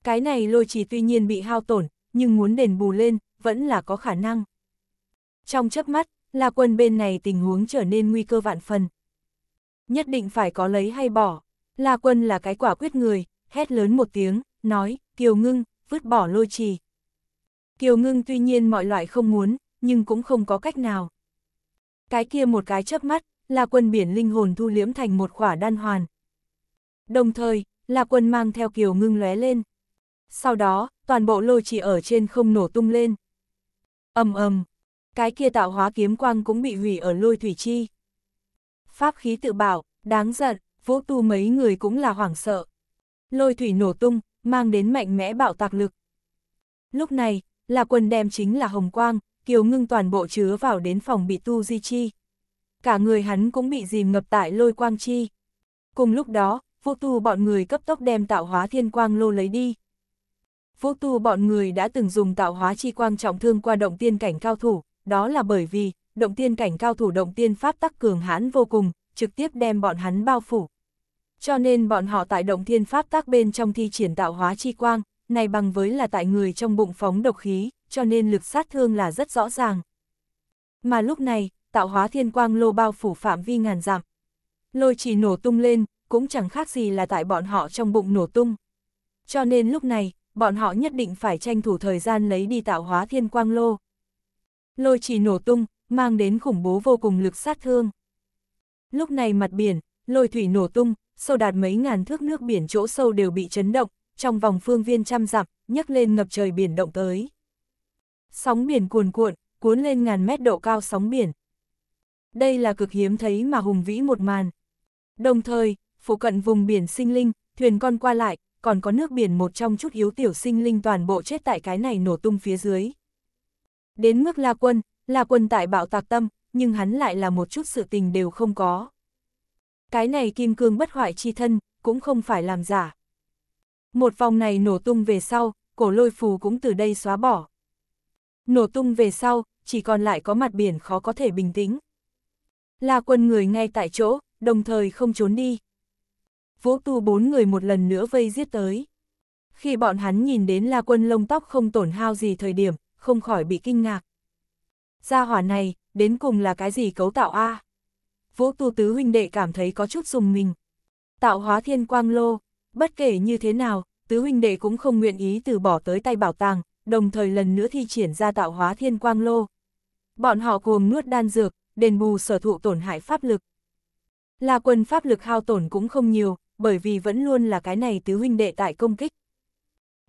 S1: Cái này lôi chỉ tuy nhiên bị hao tổn, nhưng muốn đền bù lên, vẫn là có khả năng. Trong chớp mắt, La quân bên này tình huống trở nên nguy cơ vạn phần. Nhất định phải có lấy hay bỏ. La Quân là cái quả quyết người, hét lớn một tiếng, nói, Kiều Ngưng, vứt bỏ lôi trì. Kiều Ngưng tuy nhiên mọi loại không muốn, nhưng cũng không có cách nào. Cái kia một cái chớp mắt, La Quân biển linh hồn thu liễm thành một khỏa đan hoàn. Đồng thời, La Quân mang theo Kiều Ngưng lóe lên. Sau đó, toàn bộ lôi trì ở trên không nổ tung lên. ầm ầm, cái kia tạo hóa kiếm quang cũng bị hủy ở lôi thủy chi. Pháp khí tự bảo, đáng giận. Vũ Tu mấy người cũng là hoảng sợ. Lôi thủy nổ tung, mang đến mạnh mẽ bạo tạc lực. Lúc này, là quần đem chính là hồng quang, kiều ngưng toàn bộ chứa vào đến phòng bị Tu Di Chi. Cả người hắn cũng bị dìm ngập tại lôi quang chi. Cùng lúc đó, Vũ Tu bọn người cấp tốc đem tạo hóa thiên quang lô lấy đi. Vũ Tu bọn người đã từng dùng tạo hóa chi quang trọng thương qua động tiên cảnh cao thủ, đó là bởi vì, động tiên cảnh cao thủ động tiên pháp tắc cường hãn vô cùng, trực tiếp đem bọn hắn bao phủ. Cho nên bọn họ tại động thiên pháp tác bên trong thi triển tạo hóa chi quang, này bằng với là tại người trong bụng phóng độc khí, cho nên lực sát thương là rất rõ ràng. Mà lúc này, tạo hóa thiên quang lô bao phủ phạm vi ngàn dặm. Lôi chỉ nổ tung lên, cũng chẳng khác gì là tại bọn họ trong bụng nổ tung. Cho nên lúc này, bọn họ nhất định phải tranh thủ thời gian lấy đi tạo hóa thiên quang lô. Lôi chỉ nổ tung, mang đến khủng bố vô cùng lực sát thương. Lúc này mặt biển, lôi thủy nổ tung, sâu đạt mấy ngàn thước nước biển chỗ sâu đều bị chấn động, trong vòng phương viên trăm dặm, nhấc lên ngập trời biển động tới. Sóng biển cuồn cuộn, cuốn lên ngàn mét độ cao sóng biển. Đây là cực hiếm thấy mà hùng vĩ một màn. Đồng thời, phụ cận vùng biển sinh linh, thuyền con qua lại, còn có nước biển một trong chút yếu tiểu sinh linh toàn bộ chết tại cái này nổ tung phía dưới. Đến mức La Quân, La Quân tại bạo tạc tâm, nhưng hắn lại là một chút sự tình đều không có. Cái này kim cương bất hoại chi thân, cũng không phải làm giả. Một vòng này nổ tung về sau, cổ lôi phù cũng từ đây xóa bỏ. Nổ tung về sau, chỉ còn lại có mặt biển khó có thể bình tĩnh. La quân người ngay tại chỗ, đồng thời không trốn đi. Vũ tu bốn người một lần nữa vây giết tới. Khi bọn hắn nhìn đến La quân lông tóc không tổn hao gì thời điểm, không khỏi bị kinh ngạc. Gia hỏa này, đến cùng là cái gì cấu tạo a à? Vũ Tu Tứ huynh đệ cảm thấy có chút dùng mình. Tạo hóa thiên quang lô, bất kể như thế nào, Tứ huynh đệ cũng không nguyện ý từ bỏ tới tay bảo tàng, đồng thời lần nữa thi triển ra tạo hóa thiên quang lô. Bọn họ cuồng nuốt đan dược, đền bù sở thụ tổn hại pháp lực. là quân pháp lực hao tổn cũng không nhiều, bởi vì vẫn luôn là cái này tứ huynh đệ tại công kích.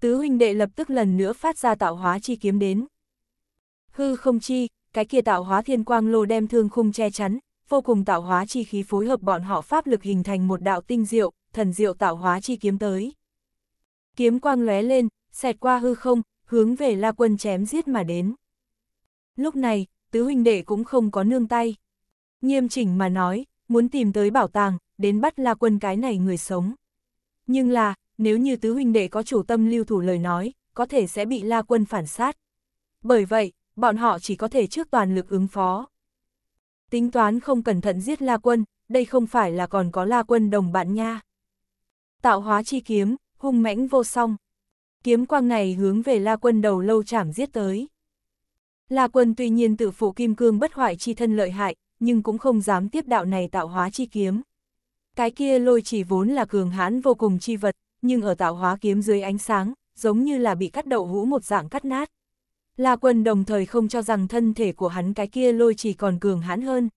S1: Tứ huynh đệ lập tức lần nữa phát ra tạo hóa chi kiếm đến. Hư không chi, cái kia tạo hóa thiên quang lô đem thương khung che chắn, vô cùng tạo hóa chi khí phối hợp bọn họ pháp lực hình thành một đạo tinh diệu, thần diệu tạo hóa chi kiếm tới. Kiếm quang lóe lên, xẹt qua hư không, hướng về La Quân chém giết mà đến. Lúc này, tứ huynh đệ cũng không có nương tay. Nghiêm chỉnh mà nói, muốn tìm tới bảo tàng, đến bắt La Quân cái này người sống. Nhưng là, nếu như tứ huynh đệ có chủ tâm lưu thủ lời nói, có thể sẽ bị La Quân phản sát. Bởi vậy, bọn họ chỉ có thể trước toàn lực ứng phó tính toán không cẩn thận giết La Quân, đây không phải là còn có La Quân đồng bạn nha. Tạo hóa chi kiếm, hung mãnh vô song. Kiếm quang này hướng về La Quân đầu lâu chảm giết tới. La Quân tuy nhiên tự phụ kim cương bất hoại chi thân lợi hại, nhưng cũng không dám tiếp đạo này tạo hóa chi kiếm. Cái kia lôi chỉ vốn là cường hãn vô cùng chi vật, nhưng ở tạo hóa kiếm dưới ánh sáng, giống như là bị cắt đậu hũ một dạng cắt nát. La Quân đồng thời không cho rằng thân thể của hắn cái kia lôi chỉ còn cường hãn hơn.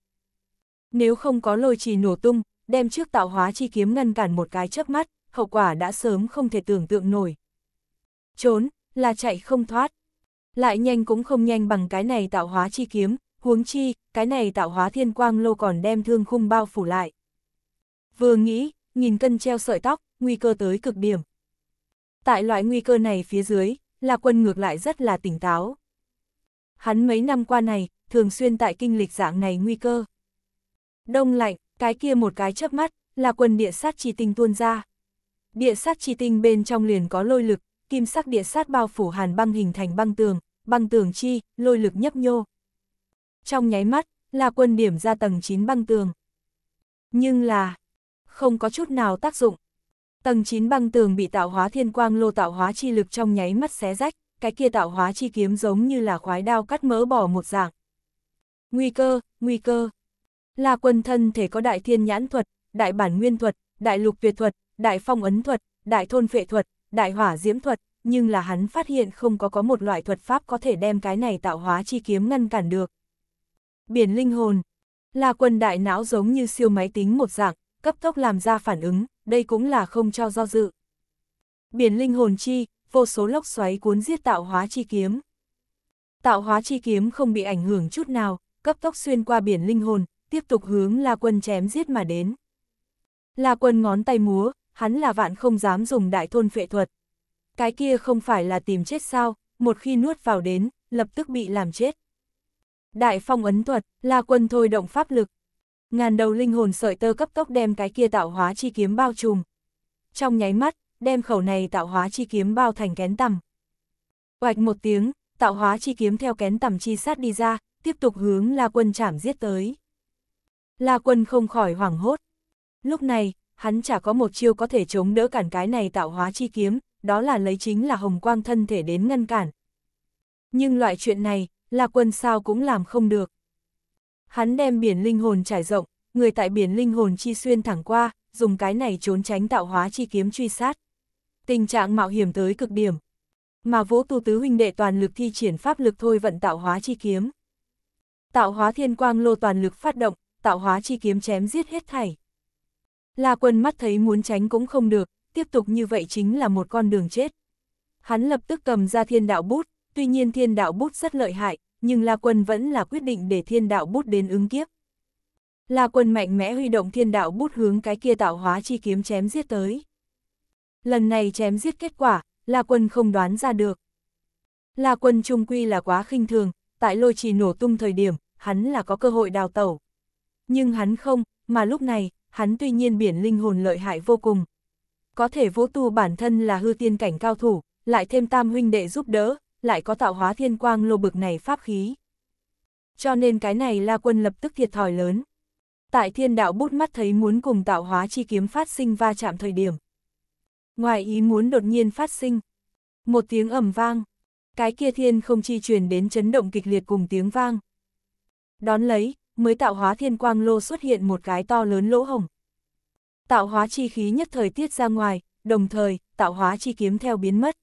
S1: Nếu không có lôi chỉ nổ tung, đem trước tạo hóa chi kiếm ngăn cản một cái chớp mắt, hậu quả đã sớm không thể tưởng tượng nổi. Trốn, là chạy không thoát. Lại nhanh cũng không nhanh bằng cái này tạo hóa chi kiếm, huống chi, cái này tạo hóa thiên quang lô còn đem thương khung bao phủ lại. Vừa nghĩ, nhìn cân treo sợi tóc, nguy cơ tới cực điểm. Tại loại nguy cơ này phía dưới, La Quân ngược lại rất là tỉnh táo. Hắn mấy năm qua này, thường xuyên tại kinh lịch dạng này nguy cơ. Đông lạnh, cái kia một cái chớp mắt, là quân địa sát chi tinh tuôn ra. Địa sát chi tinh bên trong liền có lôi lực, kim sắc địa sát bao phủ hàn băng hình thành băng tường, băng tường chi, lôi lực nhấp nhô. Trong nháy mắt, là quân điểm ra tầng 9 băng tường. Nhưng là, không có chút nào tác dụng. Tầng 9 băng tường bị tạo hóa thiên quang lô tạo hóa chi lực trong nháy mắt xé rách, cái kia tạo hóa chi kiếm giống như là khoái đao cắt mỡ bỏ một dạng. Nguy cơ, nguy cơ. Là quân thân thể có đại thiên nhãn thuật, đại bản nguyên thuật, đại lục việt thuật, đại phong ấn thuật, đại thôn phệ thuật, đại hỏa diễm thuật, nhưng là hắn phát hiện không có có một loại thuật pháp có thể đem cái này tạo hóa chi kiếm ngăn cản được. Biển linh hồn. Là quân đại não giống như siêu máy tính một dạng, cấp tốc làm ra phản ứng, đây cũng là không cho do dự. Biển linh hồn chi, vô số lốc xoáy cuốn giết tạo hóa chi kiếm. Tạo hóa chi kiếm không bị ảnh hưởng chút nào, cấp tốc xuyên qua biển linh hồn, tiếp tục hướng La Quân chém giết mà đến. La Quân ngón tay múa, hắn là vạn không dám dùng đại thôn phệ thuật. Cái kia không phải là tìm chết sao, một khi nuốt vào đến, lập tức bị làm chết. Đại phong ấn thuật, La Quân thôi động pháp lực, ngàn đầu linh hồn sợi tơ cấp tốc đem cái kia tạo hóa chi kiếm bao trùm. Trong nháy mắt, đem khẩu này tạo hóa chi kiếm bao thành kén tầm. Oạch một tiếng, tạo hóa chi kiếm theo kén tầm chi sát đi ra, tiếp tục hướng La Quân chảm giết tới. La Quân không khỏi hoảng hốt. Lúc này, hắn chả có một chiêu có thể chống đỡ cản cái này tạo hóa chi kiếm, đó là lấy chính là hồng quang thân thể đến ngăn cản. Nhưng loại chuyện này, La Quân sao cũng làm không được hắn đem biển linh hồn trải rộng, người tại biển linh hồn chi xuyên thẳng qua, dùng cái này trốn tránh tạo hóa chi kiếm truy sát. Tình trạng mạo hiểm tới cực điểm. Mà Vũ Tu Tứ huynh đệ toàn lực thi triển pháp lực thôi vận tạo hóa chi kiếm. Tạo hóa thiên quang lô toàn lực phát động, tạo hóa chi kiếm chém giết hết thảy. La Quân mắt thấy muốn tránh cũng không được, tiếp tục như vậy chính là một con đường chết. Hắn lập tức cầm ra thiên đạo bút, tuy nhiên thiên đạo bút rất lợi hại, nhưng La Quân vẫn là quyết định để thiên đạo bút đến ứng kiếp. La Quân mạnh mẽ huy động thiên đạo bút hướng cái kia tạo hóa chi kiếm chém giết tới. Lần này chém giết kết quả, La Quân không đoán ra được. La Quân trung quy là quá khinh thường, tại lôi trì nổ tung thời điểm, hắn là có cơ hội đào tẩu. Nhưng hắn không, mà lúc này, hắn tuy nhiên biển linh hồn lợi hại vô cùng. Có thể vô tu bản thân là hư tiên cảnh cao thủ, lại thêm tam huynh đệ giúp đỡ, lại có tạo hóa thiên quang lô bực này pháp khí. Cho nên cái này La Quân lập tức thiệt thòi lớn. Tại thiên đạo bút mắt thấy muốn cùng tạo hóa chi kiếm phát sinh va chạm thời điểm. Ngoài ý muốn đột nhiên phát sinh. Một tiếng ẩm vang. Cái kia thiên không chi truyền đến chấn động kịch liệt cùng tiếng vang. Đón lấy, mới tạo hóa thiên quang lô xuất hiện một cái to lớn lỗ hồng. Tạo hóa chi khí nhất thời tiết ra ngoài, đồng thời, tạo hóa chi kiếm theo biến mất.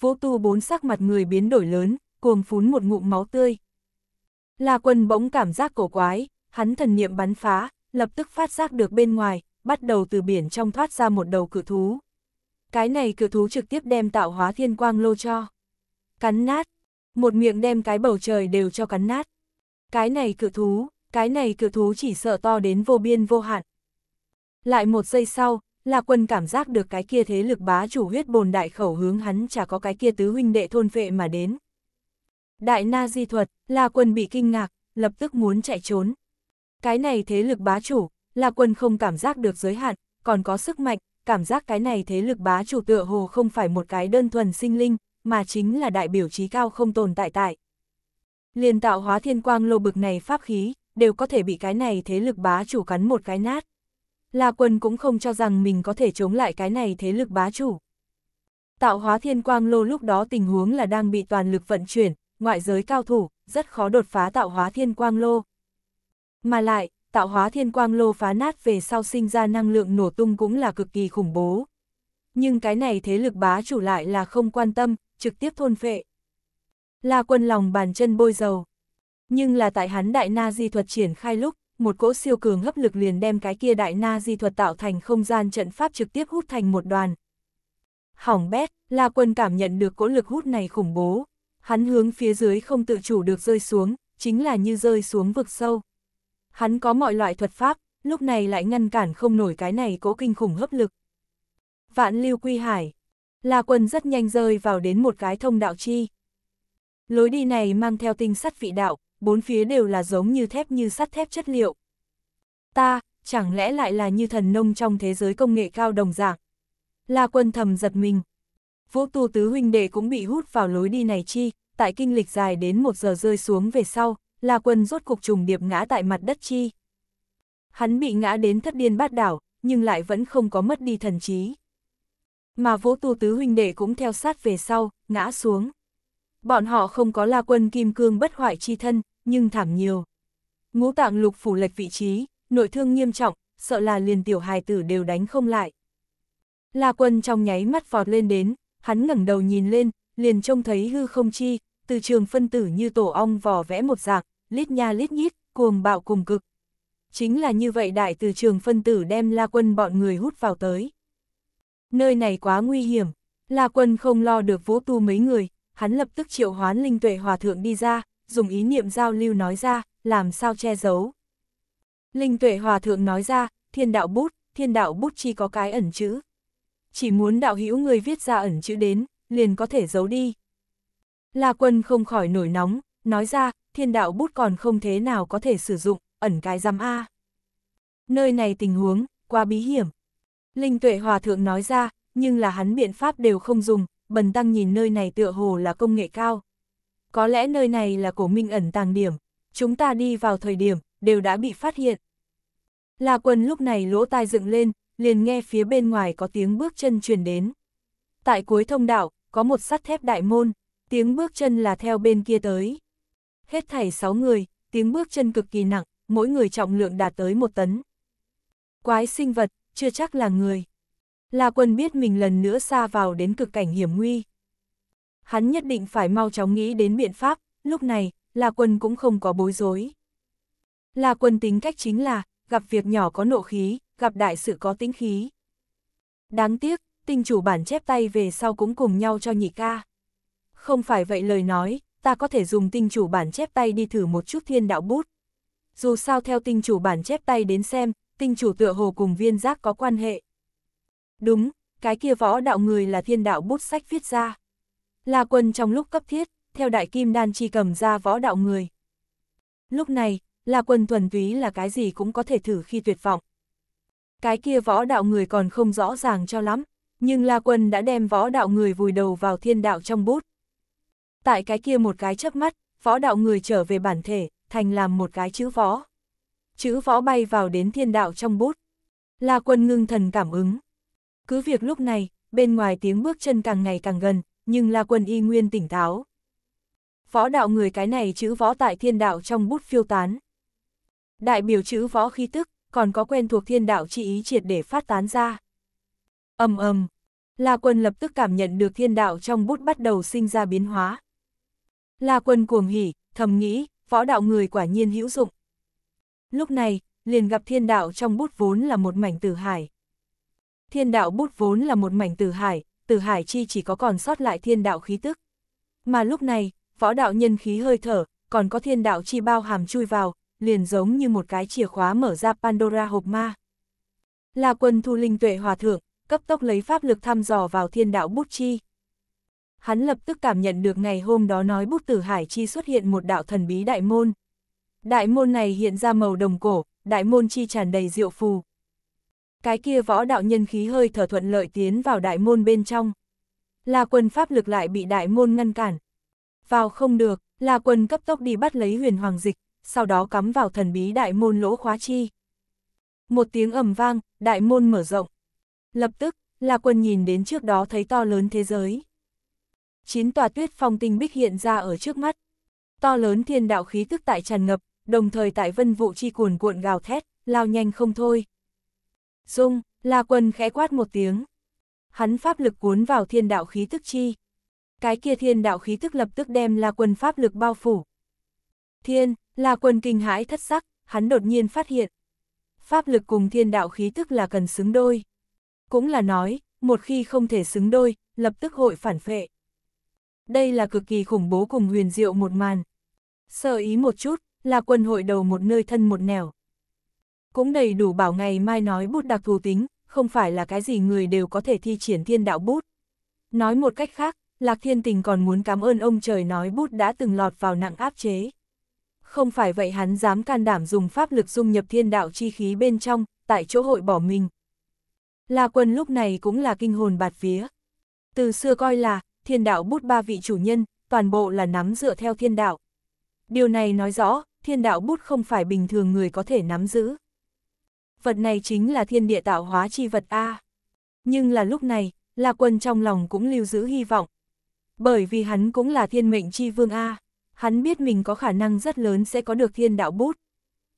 S1: Vô tu bốn sắc mặt người biến đổi lớn, cuồng phún một ngụm máu tươi. La quân bỗng cảm giác cổ quái, hắn thần niệm bắn phá, lập tức phát giác được bên ngoài, bắt đầu từ biển trong thoát ra một đầu cự thú. Cái này cự thú trực tiếp đem tạo hóa thiên quang lô cho. Cắn nát, một miệng đem cái bầu trời đều cho cắn nát. Cái này cự thú, cái này cự thú chỉ sợ to đến vô biên vô hạn. Lại một giây sau, là quân cảm giác được cái kia thế lực bá chủ huyết bồn đại khẩu hướng hắn chả có cái kia tứ huynh đệ thôn vệ mà đến. Đại na di thuật, là quân bị kinh ngạc, lập tức muốn chạy trốn. Cái này thế lực bá chủ, là quân không cảm giác được giới hạn, còn có sức mạnh, cảm giác cái này thế lực bá chủ tựa hồ không phải một cái đơn thuần sinh linh, mà chính là đại biểu trí cao không tồn tại tại. Liền tạo hóa thiên quang lô bực này pháp khí, đều có thể bị cái này thế lực bá chủ cắn một cái nát. La Quân cũng không cho rằng mình có thể chống lại cái này thế lực bá chủ. Tạo hóa thiên quang lô lúc đó tình huống là đang bị toàn lực vận chuyển, ngoại giới cao thủ, rất khó đột phá tạo hóa thiên quang lô. Mà lại, tạo hóa thiên quang lô phá nát về sau sinh ra năng lượng nổ tung cũng là cực kỳ khủng bố. Nhưng cái này thế lực bá chủ lại là không quan tâm, trực tiếp thôn phệ. La quân lòng bàn chân bôi dầu. Nhưng là tại hắn đại na di thuật triển khai lúc, một cỗ siêu cường hấp lực liền đem cái kia đại na di thuật tạo thành không gian trận pháp trực tiếp hút thành một đoàn. Hỏng bét, La Quân cảm nhận được cỗ lực hút này khủng bố, hắn hướng phía dưới không tự chủ được rơi xuống, chính là như rơi xuống vực sâu. Hắn có mọi loại thuật pháp, lúc này lại ngăn cản không nổi cái này cỗ kinh khủng hấp lực. Vạn lưu quy hải, La Quân rất nhanh rơi vào đến một cái thông đạo chi. Lối đi này mang theo tinh sắt vị đạo, bốn phía đều là giống như thép như sắt thép chất liệu. Ta, chẳng lẽ lại là như thần nông trong thế giới công nghệ cao đồng dạng? La quân thầm giật mình. Vũ tu tứ huynh đệ cũng bị hút vào lối đi này chi, tại kinh lịch dài đến một giờ rơi xuống về sau, La quân rốt cục trùng điệp ngã tại mặt đất chi. Hắn bị ngã đến thất điên bát đảo, nhưng lại vẫn không có mất đi thần trí. Mà vũ tu tứ huynh đệ cũng theo sát về sau, ngã xuống. Bọn họ không có la quân kim cương bất hoại chi thân, nhưng thảm nhiều. Ngũ tạng lục phủ lệch vị trí, nội thương nghiêm trọng, sợ là liền tiểu hài tử đều đánh không lại. La quân trong nháy mắt vọt lên đến, hắn ngẩng đầu nhìn lên, liền trông thấy hư không chi, từ trường phân tử như tổ ong vò vẽ một dạng, lít nha lít nhít, cuồng bạo cùng cực. Chính là như vậy đại từ trường phân tử đem La Quân bọn người hút vào tới. Nơi này quá nguy hiểm, La Quân không lo được vũ tu mấy người, hắn lập tức triệu hoán linh tuệ hòa thượng đi ra, dùng ý niệm giao lưu nói ra, làm sao che giấu. Linh tuệ hòa thượng nói ra, thiên đạo bút, thiên đạo bút chi có cái ẩn chữ. Chỉ muốn đạo hữu người viết ra ẩn chữ đến, liền có thể giấu đi. La quân không khỏi nổi nóng, nói ra, thiên đạo bút còn không thế nào có thể sử dụng, ẩn cái giam A. Nơi này tình huống, quá bí hiểm. Linh tuệ hòa thượng nói ra, nhưng là hắn biện pháp đều không dùng, bần tăng nhìn nơi này tựa hồ là công nghệ cao. Có lẽ nơi này là cổ minh ẩn tàng điểm, chúng ta đi vào thời điểm, đều đã bị phát hiện. La quân lúc này lỗ tai dựng lên, liền nghe phía bên ngoài có tiếng bước chân truyền đến. Tại cuối thông đạo, có một sắt thép đại môn, tiếng bước chân là theo bên kia tới. Hết thảy 6 người, tiếng bước chân cực kỳ nặng, mỗi người trọng lượng đạt tới một tấn. Quái sinh vật, chưa chắc là người. La Quân biết mình lần nữa xa vào đến cực cảnh hiểm nguy. Hắn nhất định phải mau chóng nghĩ đến biện pháp, lúc này, La Quân cũng không có bối rối. La Quân tính cách chính là, gặp việc nhỏ có nộ khí, gặp đại sự có tính khí. Đáng tiếc, tinh chủ bản chép tay về sau cũng cùng nhau cho nhị ca. Không phải vậy lời nói, ta có thể dùng tinh chủ bản chép tay đi thử một chút thiên đạo bút. Dù sao theo tinh chủ bản chép tay đến xem, tinh chủ tựa hồ cùng viên giác có quan hệ. Đúng, cái kia võ đạo người là thiên đạo bút sách viết ra. La quân trong lúc cấp thiết, theo đại kim đan chi cầm ra võ đạo người. Lúc này, La quân thuần túy là cái gì cũng có thể thử khi tuyệt vọng. Cái kia võ đạo người còn không rõ ràng cho lắm, nhưng La quân đã đem võ đạo người vùi đầu vào thiên đạo trong bút. Tại cái kia một cái chớp mắt, võ đạo người trở về bản thể, thành làm một cái chữ võ. Chữ võ bay vào đến thiên đạo trong bút. La quân ngưng thần cảm ứng, cứ việc lúc này, bên ngoài tiếng bước chân càng ngày càng gần, nhưng La Quân y nguyên tỉnh táo. Võ đạo người cái này chữ võ tại thiên đạo trong bút phiêu tán. Đại biểu chữ võ khí tức, còn có quen thuộc thiên đạo chi ý triệt để phát tán ra. ầm ầm, La Quân lập tức cảm nhận được thiên đạo trong bút bắt đầu sinh ra biến hóa. La Quân cuồng hỉ, thầm nghĩ, võ đạo người quả nhiên hữu dụng. Lúc này, liền gặp thiên đạo trong bút vốn là một mảnh tử hải. Thiên đạo bút vốn là một mảnh tử hải, tử hải chi chỉ có còn sót lại thiên đạo khí tức. Mà lúc này, võ đạo nhân khí hơi thở, còn có thiên đạo chi bao hàm chui vào, liền giống như một cái chìa khóa mở ra Pandora hộp ma. Là quân thu linh tuệ hòa thượng, cấp tốc lấy pháp lực thăm dò vào thiên đạo bút chi. Hắn lập tức cảm nhận được ngày hôm đó nói bút tử hải chi xuất hiện một đạo thần bí đại môn. Đại môn này hiện ra màu đồng cổ, đại môn chi tràn đầy diệu phù, cái kia võ đạo nhân khí hơi thở thuận lợi tiến vào đại môn bên trong. La quân pháp lực lại bị đại môn ngăn cản. Vào không được, La quân cấp tốc đi bắt lấy huyền hoàng dịch, sau đó cắm vào thần bí đại môn lỗ khóa chi. Một tiếng ầm vang, đại môn mở rộng. Lập tức, La Quân nhìn đến trước đó thấy to lớn thế giới. Chín tòa tuyết phong tinh bích hiện ra ở trước mắt. To lớn thiên đạo khí tức tại tràn ngập, đồng thời tại vân vụ chi cuồn cuộn gào thét, lao nhanh không thôi. Dung, La Quân khẽ quát một tiếng. Hắn pháp lực cuốn vào thiên đạo khí tức chi. Cái kia thiên đạo khí tức lập tức đem La Quân pháp lực bao phủ. Thiên, La Quân kinh hãi thất sắc, hắn đột nhiên phát hiện. Pháp lực cùng thiên đạo khí tức là cần xứng đôi. Cũng là nói, một khi không thể xứng đôi, lập tức hội phản phệ. Đây là cực kỳ khủng bố cùng huyền diệu một màn. Sợ ý một chút, là quân hội đầu một nơi thân một nẻo cũng đầy đủ bảo ngày mai nói bút đặc thù tính, không phải là cái gì người đều có thể thi triển thiên đạo bút. Nói một cách khác, Lạc Thiên Tình còn muốn cảm ơn ông trời nói bút đã từng lọt vào nặng áp chế. Không phải vậy hắn dám can đảm dùng pháp lực dung nhập thiên đạo chi khí bên trong, tại chỗ hội bỏ mình. La quân lúc này cũng là kinh hồn bạt vía. Từ xưa coi là, thiên đạo bút ba vị chủ nhân, toàn bộ là nắm dựa theo thiên đạo. Điều này nói rõ, thiên đạo bút không phải bình thường người có thể nắm giữ vật này chính là thiên địa tạo hóa chi vật A. Nhưng là lúc này, La Quân trong lòng cũng lưu giữ hy vọng. Bởi vì hắn cũng là thiên mệnh chi vương A, hắn biết mình có khả năng rất lớn sẽ có được thiên đạo bút,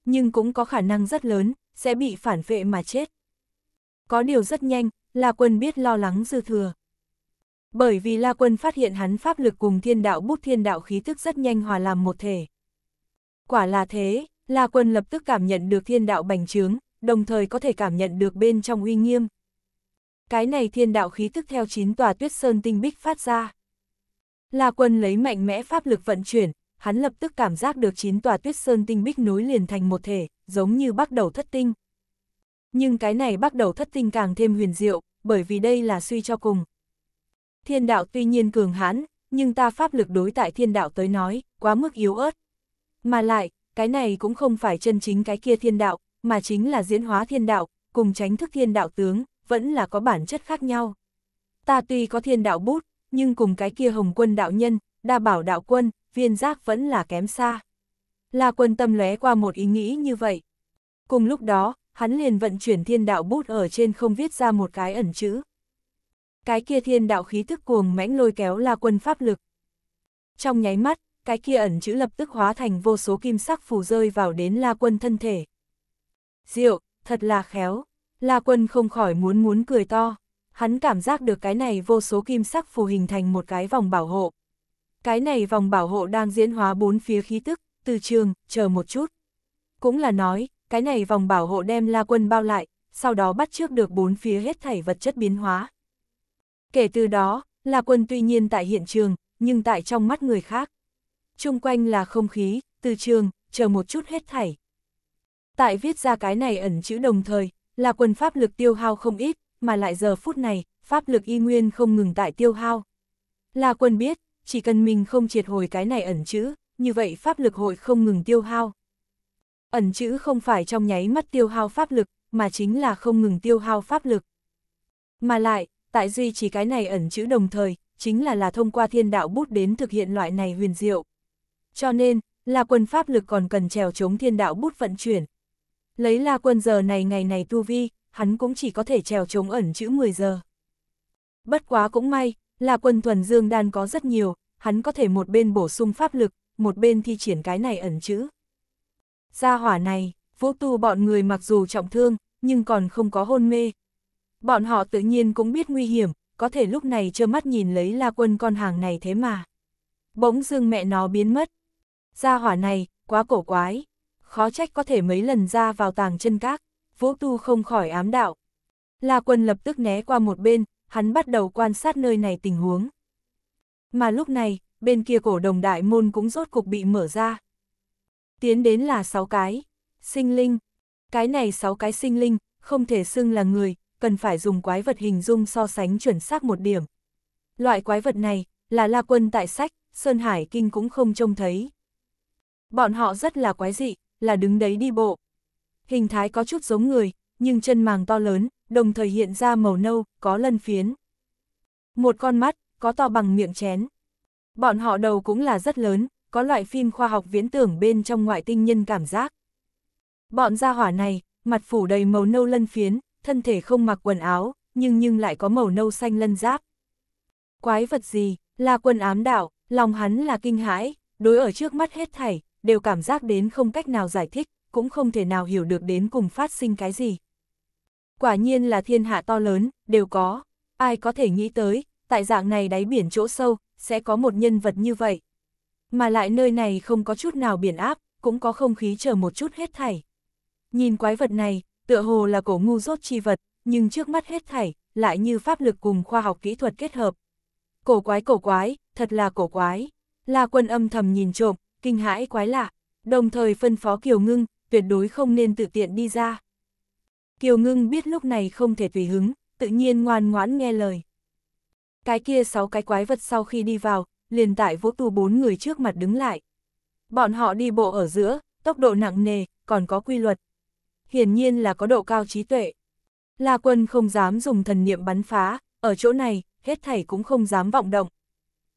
S1: nhưng cũng có khả năng rất lớn sẽ bị phản vệ mà chết. Có điều rất nhanh, La Quân biết lo lắng dư thừa. Bởi vì La Quân phát hiện hắn pháp lực cùng thiên đạo bút thiên đạo khí thức rất nhanh hòa làm một thể. Quả là thế, La Quân lập tức cảm nhận được thiên đạo bành trướng, đồng thời có thể cảm nhận được bên trong uy nghiêm. Cái này thiên đạo khí thức theo chín tòa tuyết sơn tinh bích phát ra. La quân lấy mạnh mẽ pháp lực vận chuyển, hắn lập tức cảm giác được chín tòa tuyết sơn tinh bích nối liền thành một thể, giống như bắt đầu thất tinh. Nhưng cái này bắt đầu thất tinh càng thêm huyền diệu, bởi vì đây là suy cho cùng. Thiên đạo tuy nhiên cường hãn, nhưng ta pháp lực đối tại thiên đạo tới nói, quá mức yếu ớt. Mà lại, cái này cũng không phải chân chính cái kia thiên đạo, mà chính là diễn hóa thiên đạo, cùng tránh thức thiên đạo tướng, vẫn là có bản chất khác nhau. Ta tuy có thiên đạo bút, nhưng cùng cái kia hồng quân đạo nhân, đa bảo đạo quân, viên giác vẫn là kém xa. La quân tâm lé qua một ý nghĩ như vậy. Cùng lúc đó, hắn liền vận chuyển thiên đạo bút ở trên không viết ra một cái ẩn chữ. Cái kia thiên đạo khí thức cuồng mãnh lôi kéo la quân pháp lực. Trong nháy mắt, cái kia ẩn chữ lập tức hóa thành vô số kim sắc phù rơi vào đến la quân thân thể. Diệu, thật là khéo. La Quân không khỏi muốn muốn cười to. Hắn cảm giác được cái này vô số kim sắc phù hình thành một cái vòng bảo hộ. Cái này vòng bảo hộ đang diễn hóa bốn phía khí tức, từ trường, chờ một chút. Cũng là nói, cái này vòng bảo hộ đem La Quân bao lại, sau đó bắt trước được bốn phía hết thảy vật chất biến hóa. Kể từ đó, La Quân tuy nhiên tại hiện trường, nhưng tại trong mắt người khác. Trung quanh là không khí, từ trường, chờ một chút hết thảy, Tại viết ra cái này ẩn chữ đồng thời, là quần pháp lực tiêu hao không ít, mà lại giờ phút này, pháp lực y nguyên không ngừng tại tiêu hao. Là quần biết, chỉ cần mình không triệt hồi cái này ẩn chữ, như vậy pháp lực hội không ngừng tiêu hao. Ẩn chữ không phải trong nháy mắt tiêu hao pháp lực, mà chính là không ngừng tiêu hao pháp lực. Mà lại, tại duy chỉ cái này ẩn chữ đồng thời, chính là là thông qua thiên đạo bút đến thực hiện loại này huyền diệu. Cho nên, là quần pháp lực còn cần trèo chống thiên đạo bút vận chuyển, Lấy la quân giờ này ngày này tu vi, hắn cũng chỉ có thể trèo chống ẩn chữ 10 giờ. Bất quá cũng may, là quân thuần dương đan có rất nhiều, hắn có thể một bên bổ sung pháp lực, một bên thi triển cái này ẩn chữ. Gia hỏa này, vũ tu bọn người mặc dù trọng thương, nhưng còn không có hôn mê. Bọn họ tự nhiên cũng biết nguy hiểm, có thể lúc này trơ mắt nhìn lấy la quân con hàng này thế mà. Bỗng dưng mẹ nó biến mất. Gia hỏa này, quá cổ quái khó trách có thể mấy lần ra vào tàng chân các, vũ tu không khỏi ám đạo. La quân lập tức né qua một bên, hắn bắt đầu quan sát nơi này tình huống. Mà lúc này, bên kia cổ đồng đại môn cũng rốt cục bị mở ra. Tiến đến là 6 cái, sinh linh. Cái này 6 cái sinh linh, không thể xưng là người, cần phải dùng quái vật hình dung so sánh chuẩn xác một điểm. Loại quái vật này, là La Quân tại sách, Sơn Hải Kinh cũng không trông thấy. Bọn họ rất là quái dị, là đứng đấy đi bộ. Hình thái có chút giống người, nhưng chân màng to lớn, đồng thời hiện ra màu nâu, có lân phiến. Một con mắt, có to bằng miệng chén. Bọn họ đầu cũng là rất lớn, có loại phim khoa học viễn tưởng bên trong ngoại tinh nhân cảm giác. Bọn gia hỏa này, mặt phủ đầy màu nâu lân phiến, thân thể không mặc quần áo, nhưng nhưng lại có màu nâu xanh lân giáp. Quái vật gì, là quần ám đạo, lòng hắn là kinh hãi, đối ở trước mắt hết thảy, đều cảm giác đến không cách nào giải thích, cũng không thể nào hiểu được đến cùng phát sinh cái gì. Quả nhiên là thiên hạ to lớn, đều có, ai có thể nghĩ tới, tại dạng này đáy biển chỗ sâu, sẽ có một nhân vật như vậy. Mà lại nơi này không có chút nào biển áp, cũng có không khí chờ một chút hết thảy. Nhìn quái vật này, tựa hồ là cổ ngu rốt chi vật, nhưng trước mắt hết thảy, lại như pháp lực cùng khoa học kỹ thuật kết hợp. Cổ quái cổ quái, thật là cổ quái. La quân âm thầm nhìn trộm, kinh hãi quái lạ, đồng thời phân phó Kiều Ngưng, tuyệt đối không nên tự tiện đi ra. Kiều Ngưng biết lúc này không thể tùy hứng, tự nhiên ngoan ngoãn nghe lời. Cái kia sáu cái quái vật sau khi đi vào, liền tại vỗ tù bốn người trước mặt đứng lại. Bọn họ đi bộ ở giữa, tốc độ nặng nề, còn có quy luật. Hiển nhiên là có độ cao trí tuệ. La quân không dám dùng thần niệm bắn phá, ở chỗ này, hết thảy cũng không dám vọng động.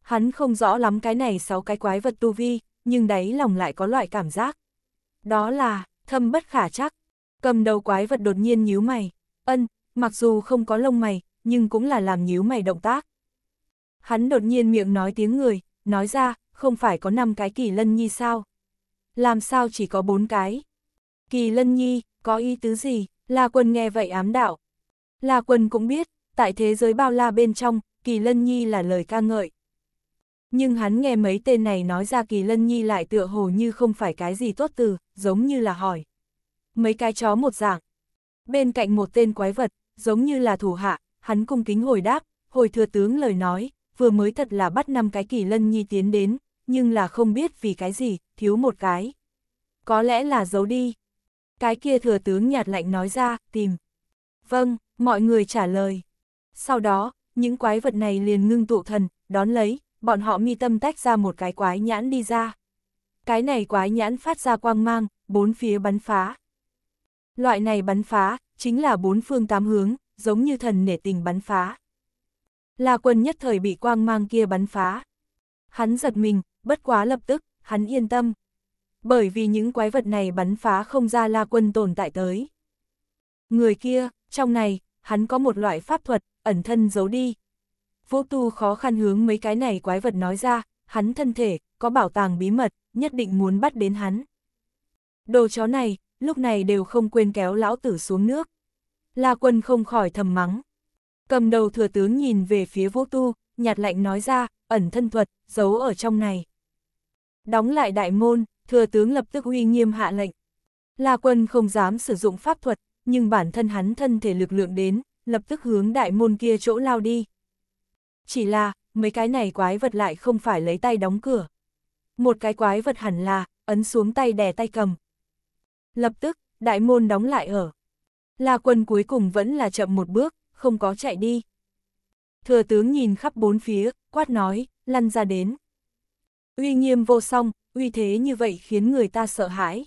S1: Hắn không rõ lắm cái này sáu cái quái vật tu vi, nhưng đáy lòng lại có loại cảm giác. Đó là, thâm bất khả chắc. Cầm đầu quái vật đột nhiên nhíu mày. Ân, mặc dù không có lông mày, nhưng cũng là làm nhíu mày động tác. Hắn đột nhiên miệng nói tiếng người, nói ra, không phải có 5 cái kỳ lân nhi sao? Làm sao chỉ có 4 cái? Kỳ lân nhi, có ý tứ gì? La quân nghe vậy ám đạo. La quân cũng biết, tại thế giới bao la bên trong, kỳ lân nhi là lời ca ngợi. Nhưng hắn nghe mấy tên này nói ra kỳ lân nhi lại tựa hồ như không phải cái gì tốt từ, giống như là hỏi. Mấy cái chó một dạng. Bên cạnh một tên quái vật, giống như là thủ hạ, hắn cung kính hồi đáp, hồi thừa tướng lời nói, vừa mới thật là bắt năm cái kỳ lân nhi tiến đến, nhưng là không biết vì cái gì, thiếu một cái. Có lẽ là giấu đi. Cái kia thừa tướng nhạt lạnh nói ra, tìm. Vâng, mọi người trả lời. Sau đó, những quái vật này liền ngưng tụ thần, đón lấy, bọn họ mi tâm tách ra một cái quái nhãn đi ra. Cái này quái nhãn phát ra quang mang, bốn phía bắn phá. Loại này bắn phá, chính là bốn phương tám hướng, giống như thần nể tình bắn phá. La quân nhất thời bị quang mang kia bắn phá. Hắn giật mình, bất quá lập tức, hắn yên tâm. Bởi vì những quái vật này bắn phá không ra la quân tồn tại tới. Người kia, trong này, hắn có một loại pháp thuật, ẩn thân giấu đi, Vô tu khó khăn hướng mấy cái này quái vật nói ra, hắn thân thể, có bảo tàng bí mật, nhất định muốn bắt đến hắn. Đồ chó này, lúc này đều không quên kéo lão tử xuống nước. La quân không khỏi thầm mắng. Cầm đầu thừa tướng nhìn về phía vô tu, nhạt lạnh nói ra, ẩn thân thuật, giấu ở trong này. Đóng lại đại môn, thừa tướng lập tức uy nghiêm hạ lệnh. La quân không dám sử dụng pháp thuật, nhưng bản thân hắn thân thể lực lượng đến, lập tức hướng đại môn kia chỗ lao đi. Chỉ là, mấy cái này quái vật lại không phải lấy tay đóng cửa. Một cái quái vật hẳn là, ấn xuống tay đè tay cầm. Lập tức, đại môn đóng lại ở. La quân cuối cùng vẫn là chậm một bước, không có chạy đi. Thừa tướng nhìn khắp bốn phía, quát nói, lăn ra đến. Uy nghiêm vô song, uy thế như vậy khiến người ta sợ hãi.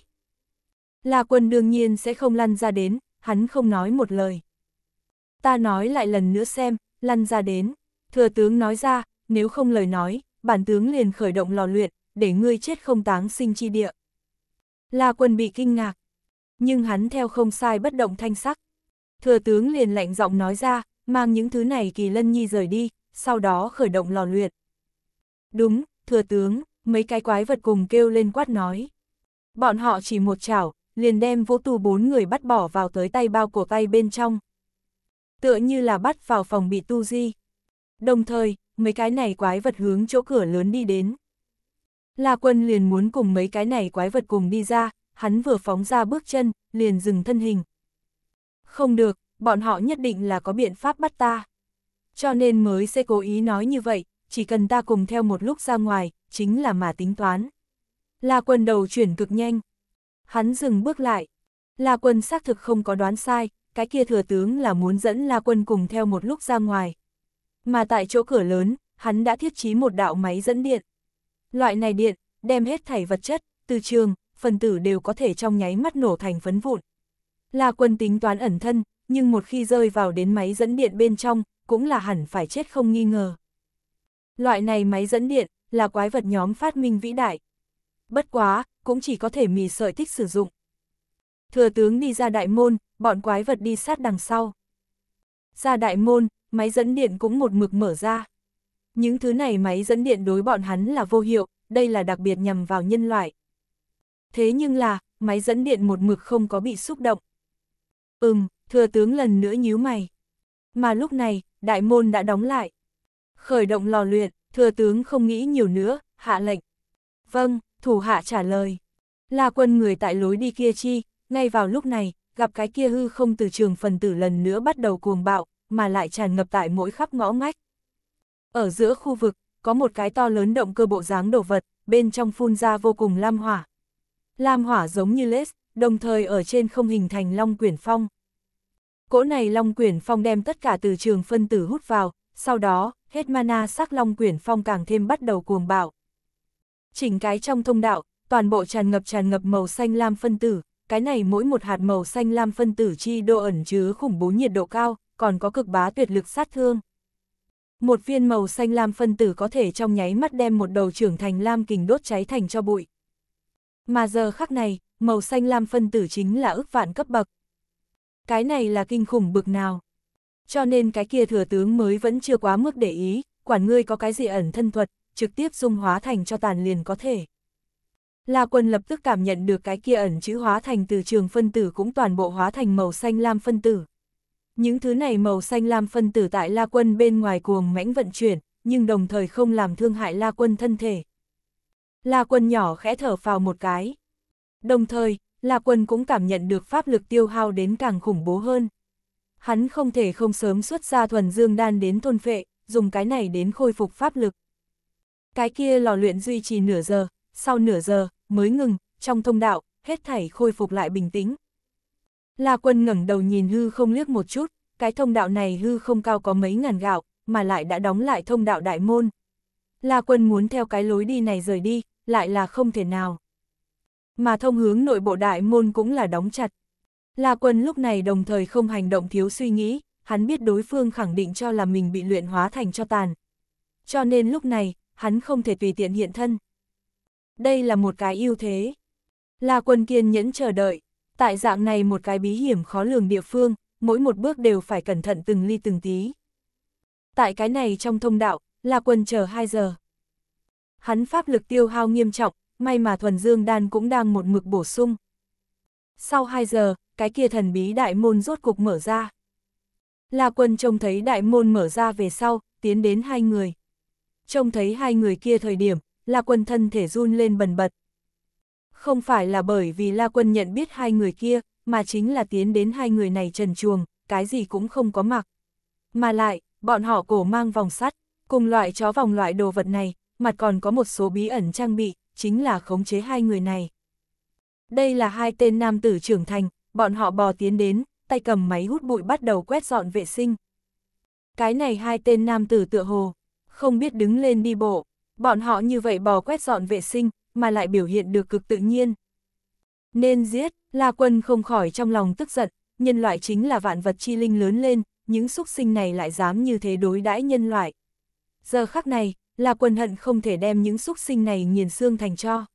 S1: La quân đương nhiên sẽ không lăn ra đến, hắn không nói một lời. Ta nói lại lần nữa xem, lăn ra đến. Thừa tướng nói ra, nếu không lời nói, bản tướng liền khởi động lò luyện, để ngươi chết không táng sinh chi địa. La quân bị kinh ngạc, nhưng hắn theo không sai bất động thanh sắc. Thừa tướng liền lạnh giọng nói ra, mang những thứ này kỳ lân nhi rời đi, sau đó khởi động lò luyện. Đúng, thừa tướng, mấy cái quái vật cùng kêu lên quát nói. Bọn họ chỉ một chảo, liền đem vô tù bốn người bắt bỏ vào tới tay bao cổ tay bên trong. Tựa như là bắt vào phòng bị tu di. Đồng thời, mấy cái này quái vật hướng chỗ cửa lớn đi đến. La quân liền muốn cùng mấy cái này quái vật cùng đi ra, hắn vừa phóng ra bước chân, liền dừng thân hình. Không được, bọn họ nhất định là có biện pháp bắt ta. Cho nên mới sẽ cố ý nói như vậy, chỉ cần ta cùng theo một lúc ra ngoài, chính là mà tính toán. La quân đầu chuyển cực nhanh. Hắn dừng bước lại. La quân xác thực không có đoán sai, cái kia thừa tướng là muốn dẫn La quân cùng theo một lúc ra ngoài mà tại chỗ cửa lớn, hắn đã thiết trí một đạo máy dẫn điện. Loại này điện, đem hết thảy vật chất, từ trường, phần tử đều có thể trong nháy mắt nổ thành phấn vụn. Là quân tính toán ẩn thân, nhưng một khi rơi vào đến máy dẫn điện bên trong, cũng là hẳn phải chết không nghi ngờ. Loại này máy dẫn điện, là quái vật nhóm phát minh vĩ đại. Bất quá, cũng chỉ có thể mì sợi thích sử dụng. Thừa tướng đi ra đại môn, bọn quái vật đi sát đằng sau. Ra đại môn, máy dẫn điện cũng một mực mở ra. Những thứ này máy dẫn điện đối bọn hắn là vô hiệu, đây là đặc biệt nhằm vào nhân loại. Thế nhưng là, máy dẫn điện một mực không có bị xúc động. Ừm, thừa tướng lần nữa nhíu mày. Mà lúc này, đại môn đã đóng lại. Khởi động lò luyện, thừa tướng không nghĩ nhiều nữa, hạ lệnh. Vâng, thủ hạ trả lời. Là quân người tại lối đi kia chi, ngay vào lúc này, gặp cái kia hư không từ trường phần tử lần nữa bắt đầu cuồng bạo, mà lại tràn ngập tại mỗi khắp ngõ ngách. Ở giữa khu vực, có một cái to lớn động cơ bộ dáng đồ vật, bên trong phun ra vô cùng lam hỏa. Lam hỏa giống như lết, đồng thời ở trên không hình thành long quyển phong. Cỗ này long quyển phong đem tất cả từ trường phân tử hút vào, sau đó, hết mana sắc long quyển phong càng thêm bắt đầu cuồng bạo. Chỉnh cái trong thông đạo, toàn bộ tràn ngập tràn ngập màu xanh lam phân tử, cái này mỗi một hạt màu xanh lam phân tử chi độ ẩn chứa khủng bố nhiệt độ cao, còn có cực bá tuyệt lực sát thương. Một viên màu xanh lam phân tử có thể trong nháy mắt đem một đầu trưởng thành lam kình đốt cháy thành cho bụi. Mà giờ khắc này, màu xanh lam phân tử chính là ước vạn cấp bậc. Cái này là kinh khủng bực nào. Cho nên cái kia thừa tướng mới vẫn chưa quá mức để ý, quản ngươi có cái gì ẩn thân thuật, trực tiếp dung hóa thành cho tàn liền có thể. La quân lập tức cảm nhận được cái kia ẩn chữ hóa thành từ trường phân tử cũng toàn bộ hóa thành màu xanh lam phân tử. Những thứ này màu xanh lam phân tử tại La Quân bên ngoài cuồng mãnh vận chuyển, nhưng đồng thời không làm thương hại La Quân thân thể. La Quân nhỏ khẽ thở phào một cái. Đồng thời, La Quân cũng cảm nhận được pháp lực tiêu hao đến càng khủng bố hơn. Hắn không thể không sớm xuất ra thuần dương đan đến thôn phệ, dùng cái này đến khôi phục pháp lực. Cái kia lò luyện duy trì nửa giờ, sau nửa giờ, mới ngừng, trong thông đạo, hết thảy khôi phục lại bình tĩnh. La quân ngẩng đầu nhìn hư không liếc một chút, cái thông đạo này hư không cao có mấy ngàn gạo, mà lại đã đóng lại thông đạo đại môn. La quân muốn theo cái lối đi này rời đi, lại là không thể nào. Mà thông hướng nội bộ đại môn cũng là đóng chặt. La quân lúc này đồng thời không hành động thiếu suy nghĩ, hắn biết đối phương khẳng định cho là mình bị luyện hóa thành cho tàn. Cho nên lúc này, hắn không thể tùy tiện hiện thân. Đây là một cái ưu thế. La quân kiên nhẫn chờ đợi, Tại dạng này một cái bí hiểm khó lường địa phương, mỗi một bước đều phải cẩn thận từng ly từng tí. Tại cái này trong thông đạo, là quần chờ 2 giờ. Hắn pháp lực tiêu hao nghiêm trọng, may mà thuần dương đan cũng đang một mực bổ sung. Sau 2 giờ, cái kia thần bí đại môn rốt cục mở ra. La quân trông thấy đại môn mở ra về sau, tiến đến hai người. Trông thấy hai người kia thời điểm, La quân thân thể run lên bần bật, không phải là bởi vì La Quân nhận biết hai người kia, mà chính là tiến đến hai người này trần chuồng, cái gì cũng không có mặc. Mà lại, bọn họ cổ mang vòng sắt, cùng loại chó vòng loại đồ vật này, mặt còn có một số bí ẩn trang bị, chính là khống chế hai người này. Đây là hai tên nam tử trưởng thành, bọn họ bò tiến đến, tay cầm máy hút bụi bắt đầu quét dọn vệ sinh. Cái này hai tên nam tử tựa hồ, không biết đứng lên đi bộ, bọn họ như vậy bò quét dọn vệ sinh, mà lại biểu hiện được cực tự nhiên. Nên giết, La Quân không khỏi trong lòng tức giận, nhân loại chính là vạn vật chi linh lớn lên, những xúc sinh này lại dám như thế đối đãi nhân loại. Giờ khắc này, La Quân hận không thể đem những xúc sinh này nghiền xương thành cho.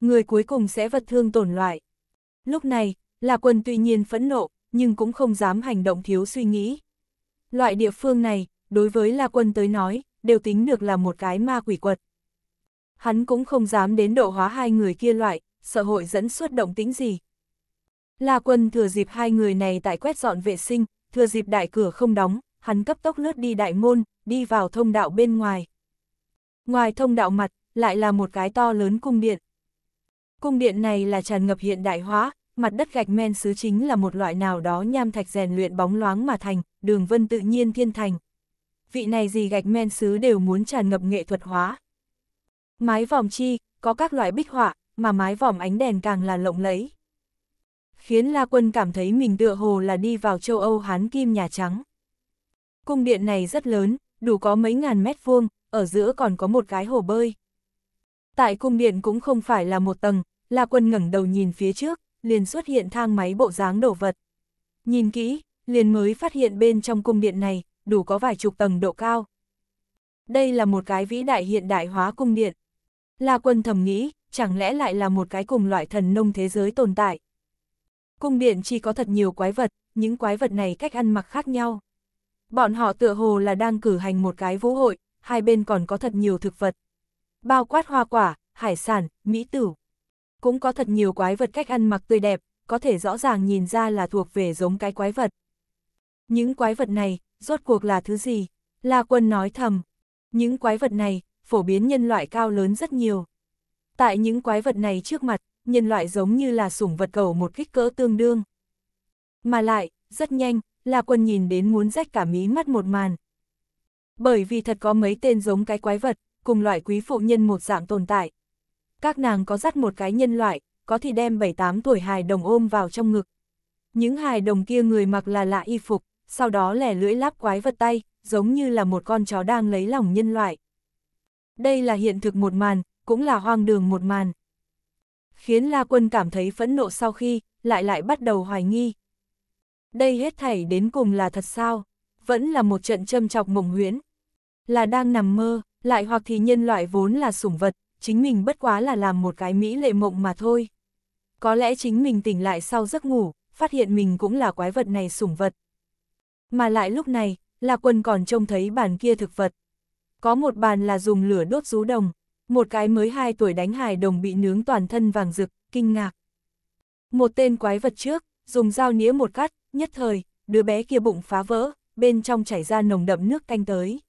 S1: Người cuối cùng sẽ vật thương tổn loại. Lúc này, La Quân tuy nhiên phẫn nộ, nhưng cũng không dám hành động thiếu suy nghĩ. Loại địa phương này, đối với La Quân tới nói, đều tính được là một cái ma quỷ quật hắn cũng không dám đến độ hóa hai người kia loại, sợ hội dẫn xuất động tĩnh gì. La quân thừa dịp hai người này tại quét dọn vệ sinh, thừa dịp đại cửa không đóng, hắn cấp tốc lướt đi đại môn, đi vào thông đạo bên ngoài. Ngoài thông đạo mặt, lại là một cái to lớn cung điện. Cung điện này là tràn ngập hiện đại hóa, mặt đất gạch men xứ chính là một loại nào đó nham thạch rèn luyện bóng loáng mà thành, đường vân tự nhiên thiên thành. Vị này gì gạch men xứ đều muốn tràn ngập nghệ thuật hóa, Mái vòm chi, có các loại bích họa, mà mái vòm ánh đèn càng là lộng lẫy. Khiến La Quân cảm thấy mình tựa hồ là đi vào châu Âu Hán Kim Nhà Trắng. Cung điện này rất lớn, đủ có mấy ngàn mét vuông, ở giữa còn có một cái hồ bơi. Tại cung điện cũng không phải là một tầng, La Quân ngẩng đầu nhìn phía trước, liền xuất hiện thang máy bộ dáng đổ vật. Nhìn kỹ, liền mới phát hiện bên trong cung điện này, đủ có vài chục tầng độ cao. Đây là một cái vĩ đại hiện đại hóa cung điện, La Quân thầm nghĩ, chẳng lẽ lại là một cái cùng loại thần nông thế giới tồn tại. Cung điện chỉ có thật nhiều quái vật, những quái vật này cách ăn mặc khác nhau. Bọn họ tựa hồ là đang cử hành một cái vũ hội, hai bên còn có thật nhiều thực vật. Bao quát hoa quả, hải sản, mỹ tử. Cũng có thật nhiều quái vật cách ăn mặc tươi đẹp, có thể rõ ràng nhìn ra là thuộc về giống cái quái vật. Những quái vật này, rốt cuộc là thứ gì? La Quân nói thầm. Những quái vật này, phổ biến nhân loại cao lớn rất nhiều. Tại những quái vật này trước mặt, nhân loại giống như là sủng vật cầu một kích cỡ tương đương. Mà lại, rất nhanh, là quân nhìn đến muốn rách cả mí mắt một màn. Bởi vì thật có mấy tên giống cái quái vật, cùng loại quý phụ nhân một dạng tồn tại. Các nàng có dắt một cái nhân loại, có thì đem 7-8 tuổi hài đồng ôm vào trong ngực. Những hài đồng kia người mặc là lạ y phục, sau đó lẻ lưỡi láp quái vật tay, giống như là một con chó đang lấy lòng nhân loại đây là hiện thực một màn, cũng là hoang đường một màn. Khiến La Quân cảm thấy phẫn nộ sau khi, lại lại bắt đầu hoài nghi. Đây hết thảy đến cùng là thật sao? Vẫn là một trận châm chọc mộng huyễn. Là đang nằm mơ, lại hoặc thì nhân loại vốn là sủng vật, chính mình bất quá là làm một cái mỹ lệ mộng mà thôi. Có lẽ chính mình tỉnh lại sau giấc ngủ, phát hiện mình cũng là quái vật này sủng vật. Mà lại lúc này, La quân còn trông thấy bản kia thực vật. Có một bàn là dùng lửa đốt rú đồng, một cái mới hai tuổi đánh hài đồng bị nướng toàn thân vàng rực, kinh ngạc. Một tên quái vật trước, dùng dao nĩa một cắt, nhất thời, đứa bé kia bụng phá vỡ, bên trong chảy ra nồng đậm nước canh tới.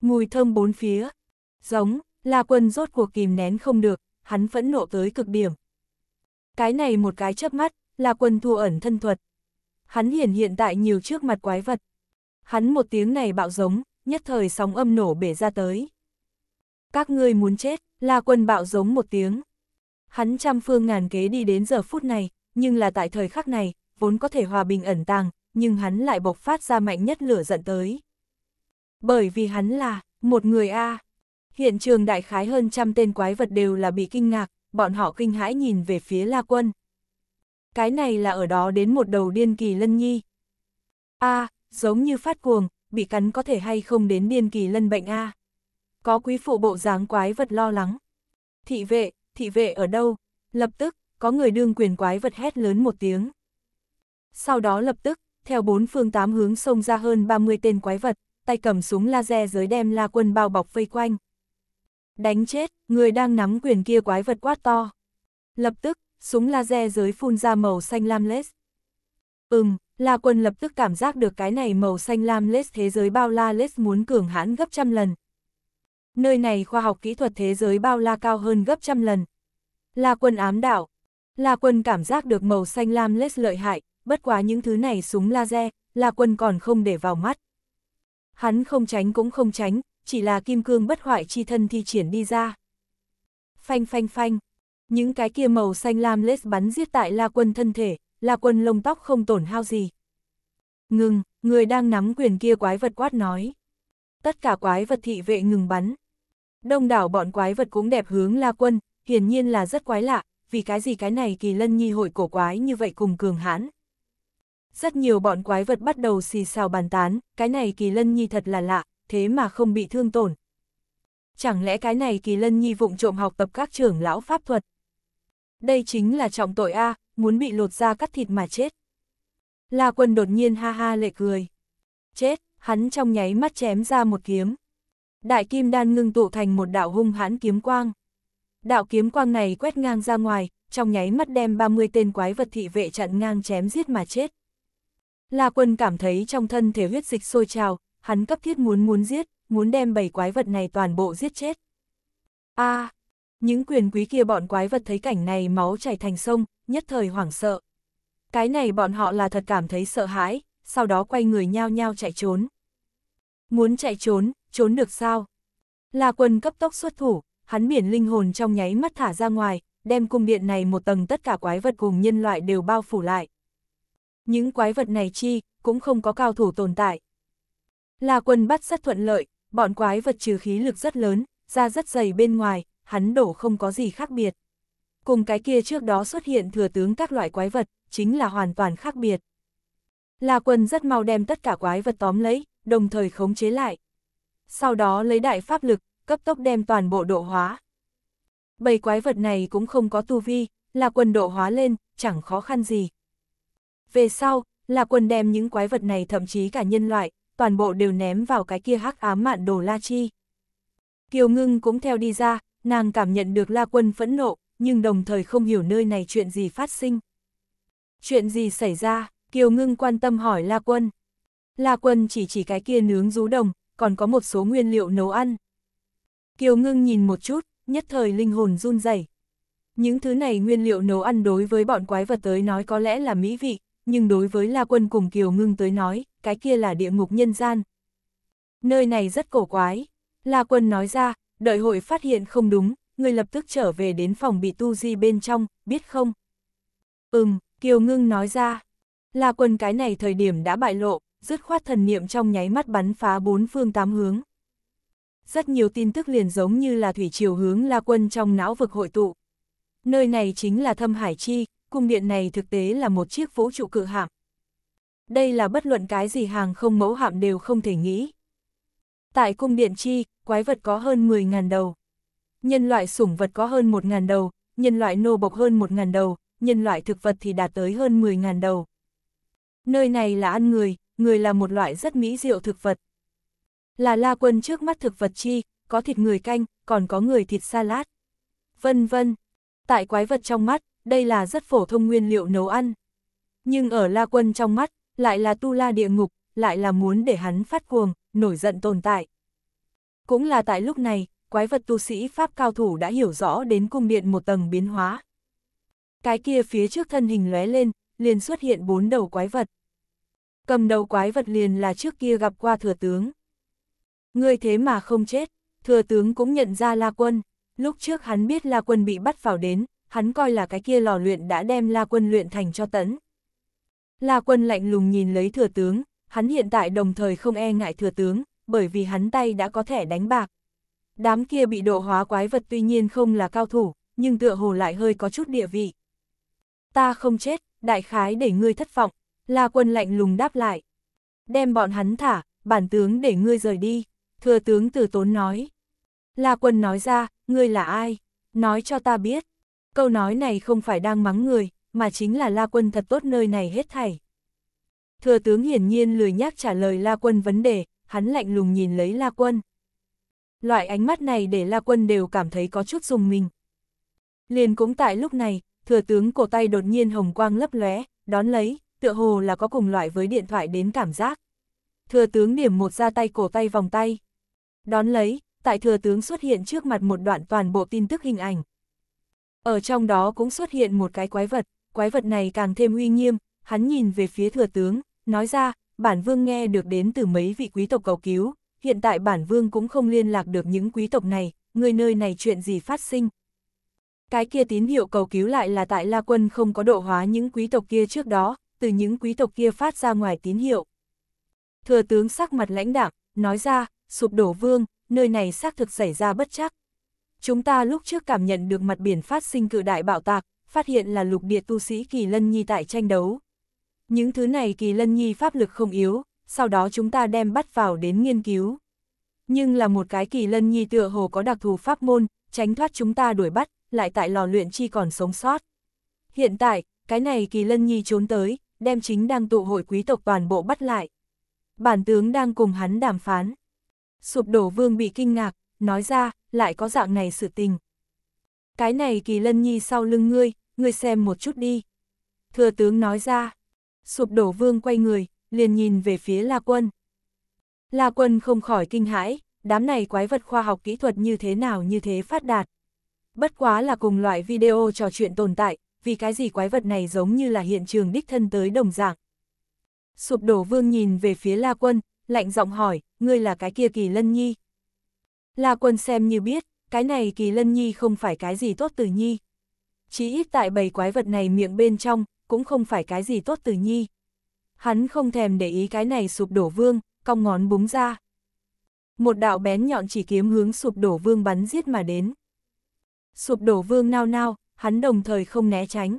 S1: Mùi thơm bốn phía, giống, là quân rốt cuộc kìm nén không được, hắn phẫn nộ tới cực điểm. Cái này một cái chớp mắt, là quân thua ẩn thân thuật. Hắn hiển hiện tại nhiều trước mặt quái vật. Hắn một tiếng này bạo giống, nhất thời sóng âm nổ bể ra tới. Các ngươi muốn chết, La Quân bạo giống một tiếng. Hắn trăm phương ngàn kế đi đến giờ phút này, nhưng là tại thời khắc này, vốn có thể hòa bình ẩn tàng, nhưng hắn lại bộc phát ra mạnh nhất lửa giận tới. Bởi vì hắn là, một người A. Hiện trường đại khái hơn trăm tên quái vật đều là bị kinh ngạc, bọn họ kinh hãi nhìn về phía La Quân. Cái này là ở đó đến một đầu điên kỳ lân nhi. A, giống như phát cuồng, bị cắn có thể hay không đến điên kỳ lân bệnh a. Có quý phụ bộ dáng quái vật lo lắng. Thị vệ, thị vệ ở đâu? Lập tức, có người đương quyền quái vật hét lớn một tiếng. Sau đó lập tức, theo bốn phương tám hướng xông ra hơn 30 tên quái vật, tay cầm súng laser dưới đem la quân bao bọc vây quanh. Đánh chết, người đang nắm quyền kia quái vật quát to. Lập tức, súng laser dưới phun ra màu xanh lam lết. Ừm, La Quân lập tức cảm giác được cái này màu xanh lam lết thế giới bao la lết muốn cường hãn gấp trăm lần. Nơi này khoa học kỹ thuật thế giới bao la cao hơn gấp trăm lần. La Quân ám đảo. La Quân cảm giác được màu xanh lam lết lợi hại, bất quá những thứ này súng laser, La Quân còn không để vào mắt. Hắn không tránh cũng không tránh, chỉ là kim cương bất hoại chi thân thi triển đi ra. Phanh phanh phanh, những cái kia màu xanh lam lết bắn giết tại La Quân thân thể, là quân lông tóc không tổn hao gì. Ngừng, người đang nắm quyền kia quái vật quát nói. Tất cả quái vật thị vệ ngừng bắn. Đông đảo bọn quái vật cũng đẹp hướng la quân, hiển nhiên là rất quái lạ, vì cái gì cái này kỳ lân nhi hội cổ quái như vậy cùng cường hãn. Rất nhiều bọn quái vật bắt đầu xì xào bàn tán, cái này kỳ lân nhi thật là lạ, thế mà không bị thương tổn. Chẳng lẽ cái này kỳ lân nhi vụng trộm học tập các trưởng lão pháp thuật, đây chính là trọng tội A, muốn bị lột ra cắt thịt mà chết. La quân đột nhiên ha ha lệ cười. Chết, hắn trong nháy mắt chém ra một kiếm. Đại kim đan ngưng tụ thành một đạo hung hãn kiếm quang. Đạo kiếm quang này quét ngang ra ngoài, trong nháy mắt đem 30 tên quái vật thị vệ chặn ngang chém giết mà chết. La quân cảm thấy trong thân thể huyết dịch sôi trào, hắn cấp thiết muốn muốn giết, muốn đem bảy quái vật này toàn bộ giết chết. A, à, những quyền quý kia bọn quái vật thấy cảnh này máu chảy thành sông, nhất thời hoảng sợ. Cái này bọn họ là thật cảm thấy sợ hãi, sau đó quay người nhao nhao chạy trốn. Muốn chạy trốn, trốn được sao? là quân cấp tốc xuất thủ, hắn biển linh hồn trong nháy mắt thả ra ngoài, đem cung điện này một tầng tất cả quái vật cùng nhân loại đều bao phủ lại. Những quái vật này chi, cũng không có cao thủ tồn tại. là quân bắt rất thuận lợi, bọn quái vật trừ khí lực rất lớn, ra rất dày bên ngoài, hắn đổ không có gì khác biệt. Cùng cái kia trước đó xuất hiện thừa tướng các loại quái vật, chính là hoàn toàn khác biệt. La quân rất mau đem tất cả quái vật tóm lấy, đồng thời khống chế lại. Sau đó lấy đại pháp lực, cấp tốc đem toàn bộ độ hóa. Bầy quái vật này cũng không có tu vi, là quân độ hóa lên, chẳng khó khăn gì. Về sau, là quân đem những quái vật này thậm chí cả nhân loại, toàn bộ đều ném vào cái kia hắc ám mạn đồ la chi. Kiều ngưng cũng theo đi ra, nàng cảm nhận được La Quân phẫn nộ, nhưng đồng thời không hiểu nơi này chuyện gì phát sinh. Chuyện gì xảy ra, Kiều Ngưng quan tâm hỏi La Quân. La Quân chỉ chỉ cái kia nướng rú đồng, còn có một số nguyên liệu nấu ăn. Kiều Ngưng nhìn một chút, nhất thời linh hồn run rẩy. Những thứ này nguyên liệu nấu ăn đối với bọn quái vật tới nói có lẽ là mỹ vị, nhưng đối với La Quân cùng Kiều Ngưng tới nói, cái kia là địa ngục nhân gian. Nơi này rất cổ quái. La Quân nói ra, đợi hội phát hiện không đúng, người lập tức trở về đến phòng bị tu di bên trong, biết không? Ừm, Kiều Ngưng nói ra. là quân cái này thời điểm đã bại lộ, dứt khoát thần niệm trong nháy mắt bắn phá bốn phương tám hướng. Rất nhiều tin tức liền giống như là thủy chiều hướng La quân trong não vực hội tụ. Nơi này chính là thâm hải chi, cung điện này thực tế là một chiếc vũ trụ cự hạm. Đây là bất luận cái gì hàng không mẫu hạm đều không thể nghĩ. Tại cung điện chi, quái vật có hơn 10.000 đầu. Nhân loại sủng vật có hơn 1.000 đầu, nhân loại nô bộc hơn 1.000 đầu, nhân loại thực vật thì đạt tới hơn 10.000 đầu. Nơi này là ăn người, người là một loại rất mỹ diệu thực vật. Là la quân trước mắt thực vật chi, có thịt người canh, còn có người thịt salad. Vân vân. Tại quái vật trong mắt, đây là rất phổ thông nguyên liệu nấu ăn. Nhưng ở la quân trong mắt, lại là tu la địa ngục, lại là muốn để hắn phát cuồng nổi giận tồn tại. Cũng là tại lúc này, quái vật tu sĩ Pháp cao thủ đã hiểu rõ đến cung điện một tầng biến hóa. Cái kia phía trước thân hình lóe lên, liền xuất hiện bốn đầu quái vật. Cầm đầu quái vật liền là trước kia gặp qua thừa tướng. Người thế mà không chết, thừa tướng cũng nhận ra La Quân. Lúc trước hắn biết La Quân bị bắt vào đến, hắn coi là cái kia lò luyện đã đem La Quân luyện thành cho tấn. La Quân lạnh lùng nhìn lấy thừa tướng, hắn hiện tại đồng thời không e ngại thừa tướng, bởi vì hắn tay đã có thể đánh bạc. Đám kia bị độ hóa quái vật tuy nhiên không là cao thủ, nhưng tựa hồ lại hơi có chút địa vị. Ta không chết, đại khái để ngươi thất vọng, La quân lạnh lùng đáp lại. Đem bọn hắn thả, bản tướng để ngươi rời đi, thừa tướng từ tốn nói. La quân nói ra, ngươi là ai? Nói cho ta biết. Câu nói này không phải đang mắng người, mà chính là La quân thật tốt nơi này hết thảy. Thừa tướng hiển nhiên lười nhác trả lời La Quân vấn đề, hắn lạnh lùng nhìn lấy La Quân. Loại ánh mắt này để La Quân đều cảm thấy có chút dùng mình. Liền cũng tại lúc này, thừa tướng cổ tay đột nhiên hồng quang lấp lóe, đón lấy, tựa hồ là có cùng loại với điện thoại đến cảm giác. Thừa tướng điểm một ra tay cổ tay vòng tay. Đón lấy, tại thừa tướng xuất hiện trước mặt một đoạn toàn bộ tin tức hình ảnh. Ở trong đó cũng xuất hiện một cái quái vật, quái vật này càng thêm uy nghiêm, hắn nhìn về phía thừa tướng, Nói ra, bản vương nghe được đến từ mấy vị quý tộc cầu cứu, hiện tại bản vương cũng không liên lạc được những quý tộc này, người nơi này chuyện gì phát sinh. Cái kia tín hiệu cầu cứu lại là tại La Quân không có độ hóa những quý tộc kia trước đó, từ những quý tộc kia phát ra ngoài tín hiệu. Thừa tướng sắc mặt lãnh đạm, nói ra, sụp đổ vương, nơi này xác thực xảy ra bất chắc. Chúng ta lúc trước cảm nhận được mặt biển phát sinh cự đại bạo tạc, phát hiện là lục địa tu sĩ Kỳ Lân Nhi tại tranh đấu. Những thứ này kỳ lân nhi pháp lực không yếu, sau đó chúng ta đem bắt vào đến nghiên cứu. Nhưng là một cái kỳ lân nhi tựa hồ có đặc thù pháp môn, tránh thoát chúng ta đuổi bắt, lại tại lò luyện chi còn sống sót. Hiện tại, cái này kỳ lân nhi trốn tới, đem chính đang tụ hội quý tộc toàn bộ bắt lại. Bản tướng đang cùng hắn đàm phán. Sụp đổ vương bị kinh ngạc, nói ra, lại có dạng này sự tình. Cái này kỳ lân nhi sau lưng ngươi, ngươi xem một chút đi. Thừa tướng nói ra, sụp đổ vương quay người, liền nhìn về phía La Quân. La Quân không khỏi kinh hãi, đám này quái vật khoa học kỹ thuật như thế nào như thế phát đạt. Bất quá là cùng loại video trò chuyện tồn tại, vì cái gì quái vật này giống như là hiện trường đích thân tới đồng dạng. Sụp đổ vương nhìn về phía La Quân, lạnh giọng hỏi, ngươi là cái kia kỳ lân nhi. La Quân xem như biết, cái này kỳ lân nhi không phải cái gì tốt từ nhi. Chỉ ít tại bầy quái vật này miệng bên trong, cũng không phải cái gì tốt từ nhi. Hắn không thèm để ý cái này sụp đổ vương, cong ngón búng ra. Một đạo bén nhọn chỉ kiếm hướng sụp đổ vương bắn giết mà đến. Sụp đổ vương nao nao, hắn đồng thời không né tránh.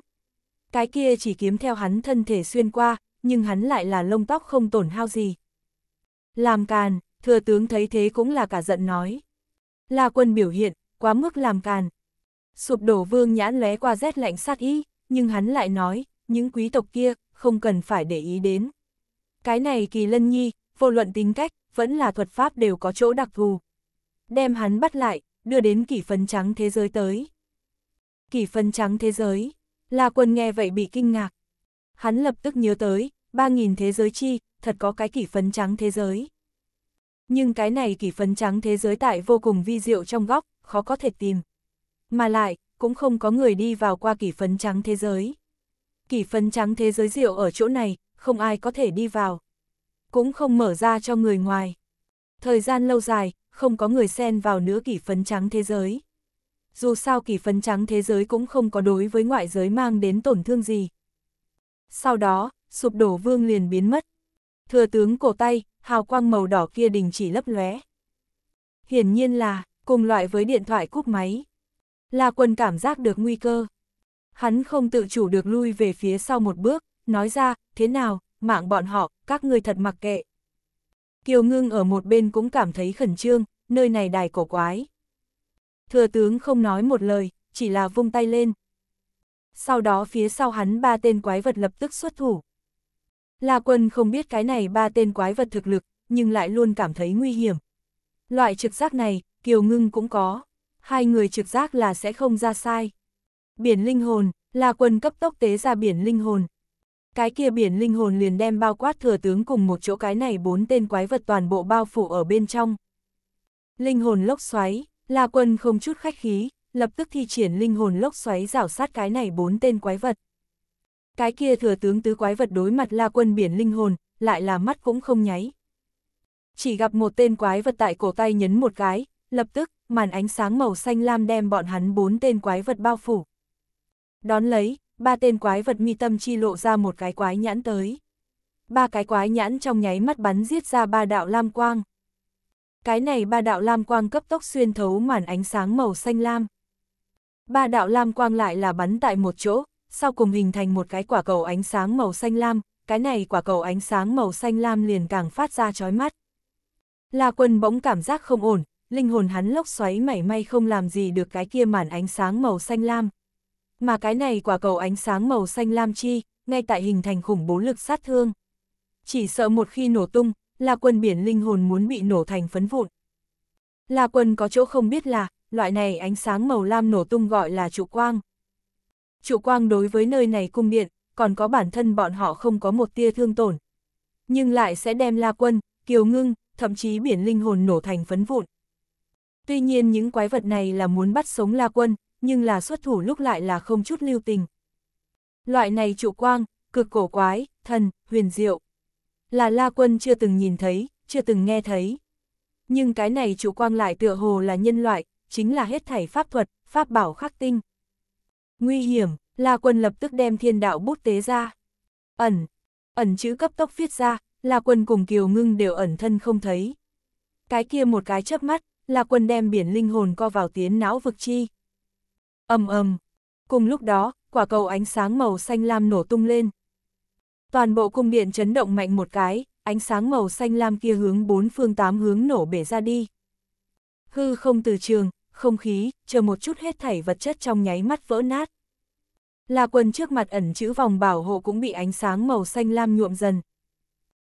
S1: Cái kia chỉ kiếm theo hắn thân thể xuyên qua, nhưng hắn lại là lông tóc không tổn hao gì. Làm càn, thừa tướng thấy thế cũng là cả giận nói. là quân biểu hiện, quá mức làm càn. Sụp đổ vương nhãn lóe qua rét lạnh sát ý, nhưng hắn lại nói, những quý tộc kia, không cần phải để ý đến. Cái này kỳ lân nhi, vô luận tính cách, vẫn là thuật pháp đều có chỗ đặc thù. Đem hắn bắt lại, đưa đến kỷ phấn trắng thế giới tới. Kỷ phấn trắng thế giới, là quân nghe vậy bị kinh ngạc. Hắn lập tức nhớ tới, ba nghìn thế giới chi, thật có cái kỷ phấn trắng thế giới. Nhưng cái này kỷ phấn trắng thế giới tại vô cùng vi diệu trong góc, khó có thể tìm. Mà lại, cũng không có người đi vào qua kỷ phấn trắng thế giới kỳ phấn trắng thế giới rượu ở chỗ này, không ai có thể đi vào. Cũng không mở ra cho người ngoài. Thời gian lâu dài, không có người xen vào nữa kỳ phấn trắng thế giới. Dù sao kỳ phấn trắng thế giới cũng không có đối với ngoại giới mang đến tổn thương gì. Sau đó, sụp đổ vương liền biến mất. Thừa tướng cổ tay, hào quang màu đỏ kia đình chỉ lấp lóe. Hiển nhiên là, cùng loại với điện thoại cúp máy. là quân cảm giác được nguy cơ. Hắn không tự chủ được lui về phía sau một bước, nói ra, thế nào, mạng bọn họ, các người thật mặc kệ. Kiều ngưng ở một bên cũng cảm thấy khẩn trương, nơi này đài cổ quái. Thừa tướng không nói một lời, chỉ là vung tay lên. Sau đó phía sau hắn ba tên quái vật lập tức xuất thủ. La quân không biết cái này ba tên quái vật thực lực, nhưng lại luôn cảm thấy nguy hiểm. Loại trực giác này, Kiều Ngưng cũng có. Hai người trực giác là sẽ không ra sai. Biển linh hồn, La Quân cấp tốc tế ra biển linh hồn. Cái kia biển linh hồn liền đem bao quát thừa tướng cùng một chỗ cái này bốn tên quái vật toàn bộ bao phủ ở bên trong. Linh hồn lốc xoáy, La Quân không chút khách khí, lập tức thi triển linh hồn lốc xoáy rảo sát cái này bốn tên quái vật. Cái kia thừa tướng tứ quái vật đối mặt La Quân biển linh hồn, lại là mắt cũng không nháy. Chỉ gặp một tên quái vật tại cổ tay nhấn một cái, lập tức, màn ánh sáng màu xanh lam đem bọn hắn bốn tên quái vật bao phủ. Đón lấy, ba tên quái vật mi tâm chi lộ ra một cái quái nhãn tới. Ba cái quái nhãn trong nháy mắt bắn giết ra ba đạo lam quang. Cái này ba đạo lam quang cấp tốc xuyên thấu màn ánh sáng màu xanh lam. Ba đạo lam quang lại là bắn tại một chỗ, sau cùng hình thành một cái quả cầu ánh sáng màu xanh lam, cái này quả cầu ánh sáng màu xanh lam liền càng phát ra chói mắt. La quân bỗng cảm giác không ổn, linh hồn hắn lốc xoáy mảy may không làm gì được cái kia màn ánh sáng màu xanh lam mà cái này quả cầu ánh sáng màu xanh lam chi, ngay tại hình thành khủng bố lực sát thương. Chỉ sợ một khi nổ tung, là quần biển linh hồn muốn bị nổ thành phấn vụn. Là quần có chỗ không biết là, loại này ánh sáng màu lam nổ tung gọi là trụ quang. Trụ quang đối với nơi này cung điện, còn có bản thân bọn họ không có một tia thương tổn. Nhưng lại sẽ đem la quân, kiều ngưng, thậm chí biển linh hồn nổ thành phấn vụn. Tuy nhiên những quái vật này là muốn bắt sống la quân, nhưng là xuất thủ lúc lại là không chút lưu tình. Loại này trụ quang, cực cổ quái, thần, huyền diệu. Là La Quân chưa từng nhìn thấy, chưa từng nghe thấy. Nhưng cái này trụ quang lại tựa hồ là nhân loại, chính là hết thảy pháp thuật, pháp bảo khắc tinh. Nguy hiểm, La Quân lập tức đem thiên đạo bút tế ra. Ẩn, ẩn chữ cấp tốc viết ra, La Quân cùng Kiều Ngưng đều ẩn thân không thấy. Cái kia một cái chớp mắt, La Quân đem biển linh hồn co vào tiến não vực chi ầm ầm. Cùng lúc đó, quả cầu ánh sáng màu xanh lam nổ tung lên. Toàn bộ cung điện chấn động mạnh một cái, ánh sáng màu xanh lam kia hướng bốn phương tám hướng nổ bể ra đi. Hư không từ trường, không khí, chờ một chút hết thảy vật chất trong nháy mắt vỡ nát. Là quần trước mặt ẩn chữ vòng bảo hộ cũng bị ánh sáng màu xanh lam nhuộm dần.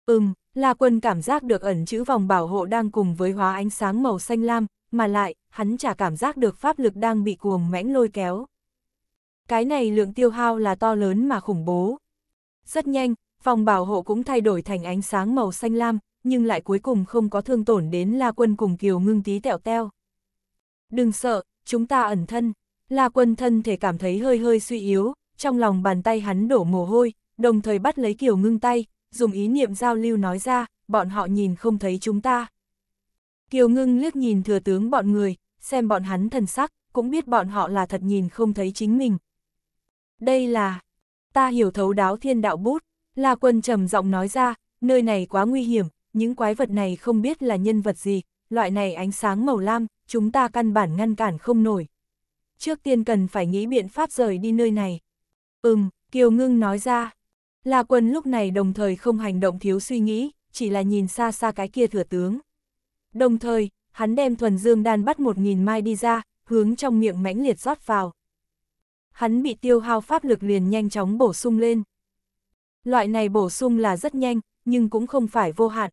S1: Ừm, là quần cảm giác được ẩn chữ vòng bảo hộ đang cùng với hóa ánh sáng màu xanh lam, mà lại, hắn chả cảm giác được pháp lực đang bị cuồng mãnh lôi kéo. Cái này lượng tiêu hao là to lớn mà khủng bố. Rất nhanh, phòng bảo hộ cũng thay đổi thành ánh sáng màu xanh lam, nhưng lại cuối cùng không có thương tổn đến La Quân cùng Kiều Ngưng tí tẹo teo. Đừng sợ, chúng ta ẩn thân. La Quân thân thể cảm thấy hơi hơi suy yếu, trong lòng bàn tay hắn đổ mồ hôi, đồng thời bắt lấy Kiều Ngưng tay, dùng ý niệm giao lưu nói ra, bọn họ nhìn không thấy chúng ta. Kiều Ngưng liếc nhìn thừa tướng bọn người, xem bọn hắn thần sắc, cũng biết bọn họ là thật nhìn không thấy chính mình. Đây là, ta hiểu thấu đáo thiên đạo bút, La Quân trầm giọng nói ra, nơi này quá nguy hiểm, những quái vật này không biết là nhân vật gì, loại này ánh sáng màu lam, chúng ta căn bản ngăn cản không nổi. Trước tiên cần phải nghĩ biện pháp rời đi nơi này. Ừm, Kiều Ngưng nói ra. La Quân lúc này đồng thời không hành động thiếu suy nghĩ, chỉ là nhìn xa xa cái kia thừa tướng. Đồng thời, hắn đem thuần dương đan bắt một nghìn mai đi ra, hướng trong miệng mãnh liệt rót vào. Hắn bị tiêu hao pháp lực liền nhanh chóng bổ sung lên. Loại này bổ sung là rất nhanh, nhưng cũng không phải vô hạn.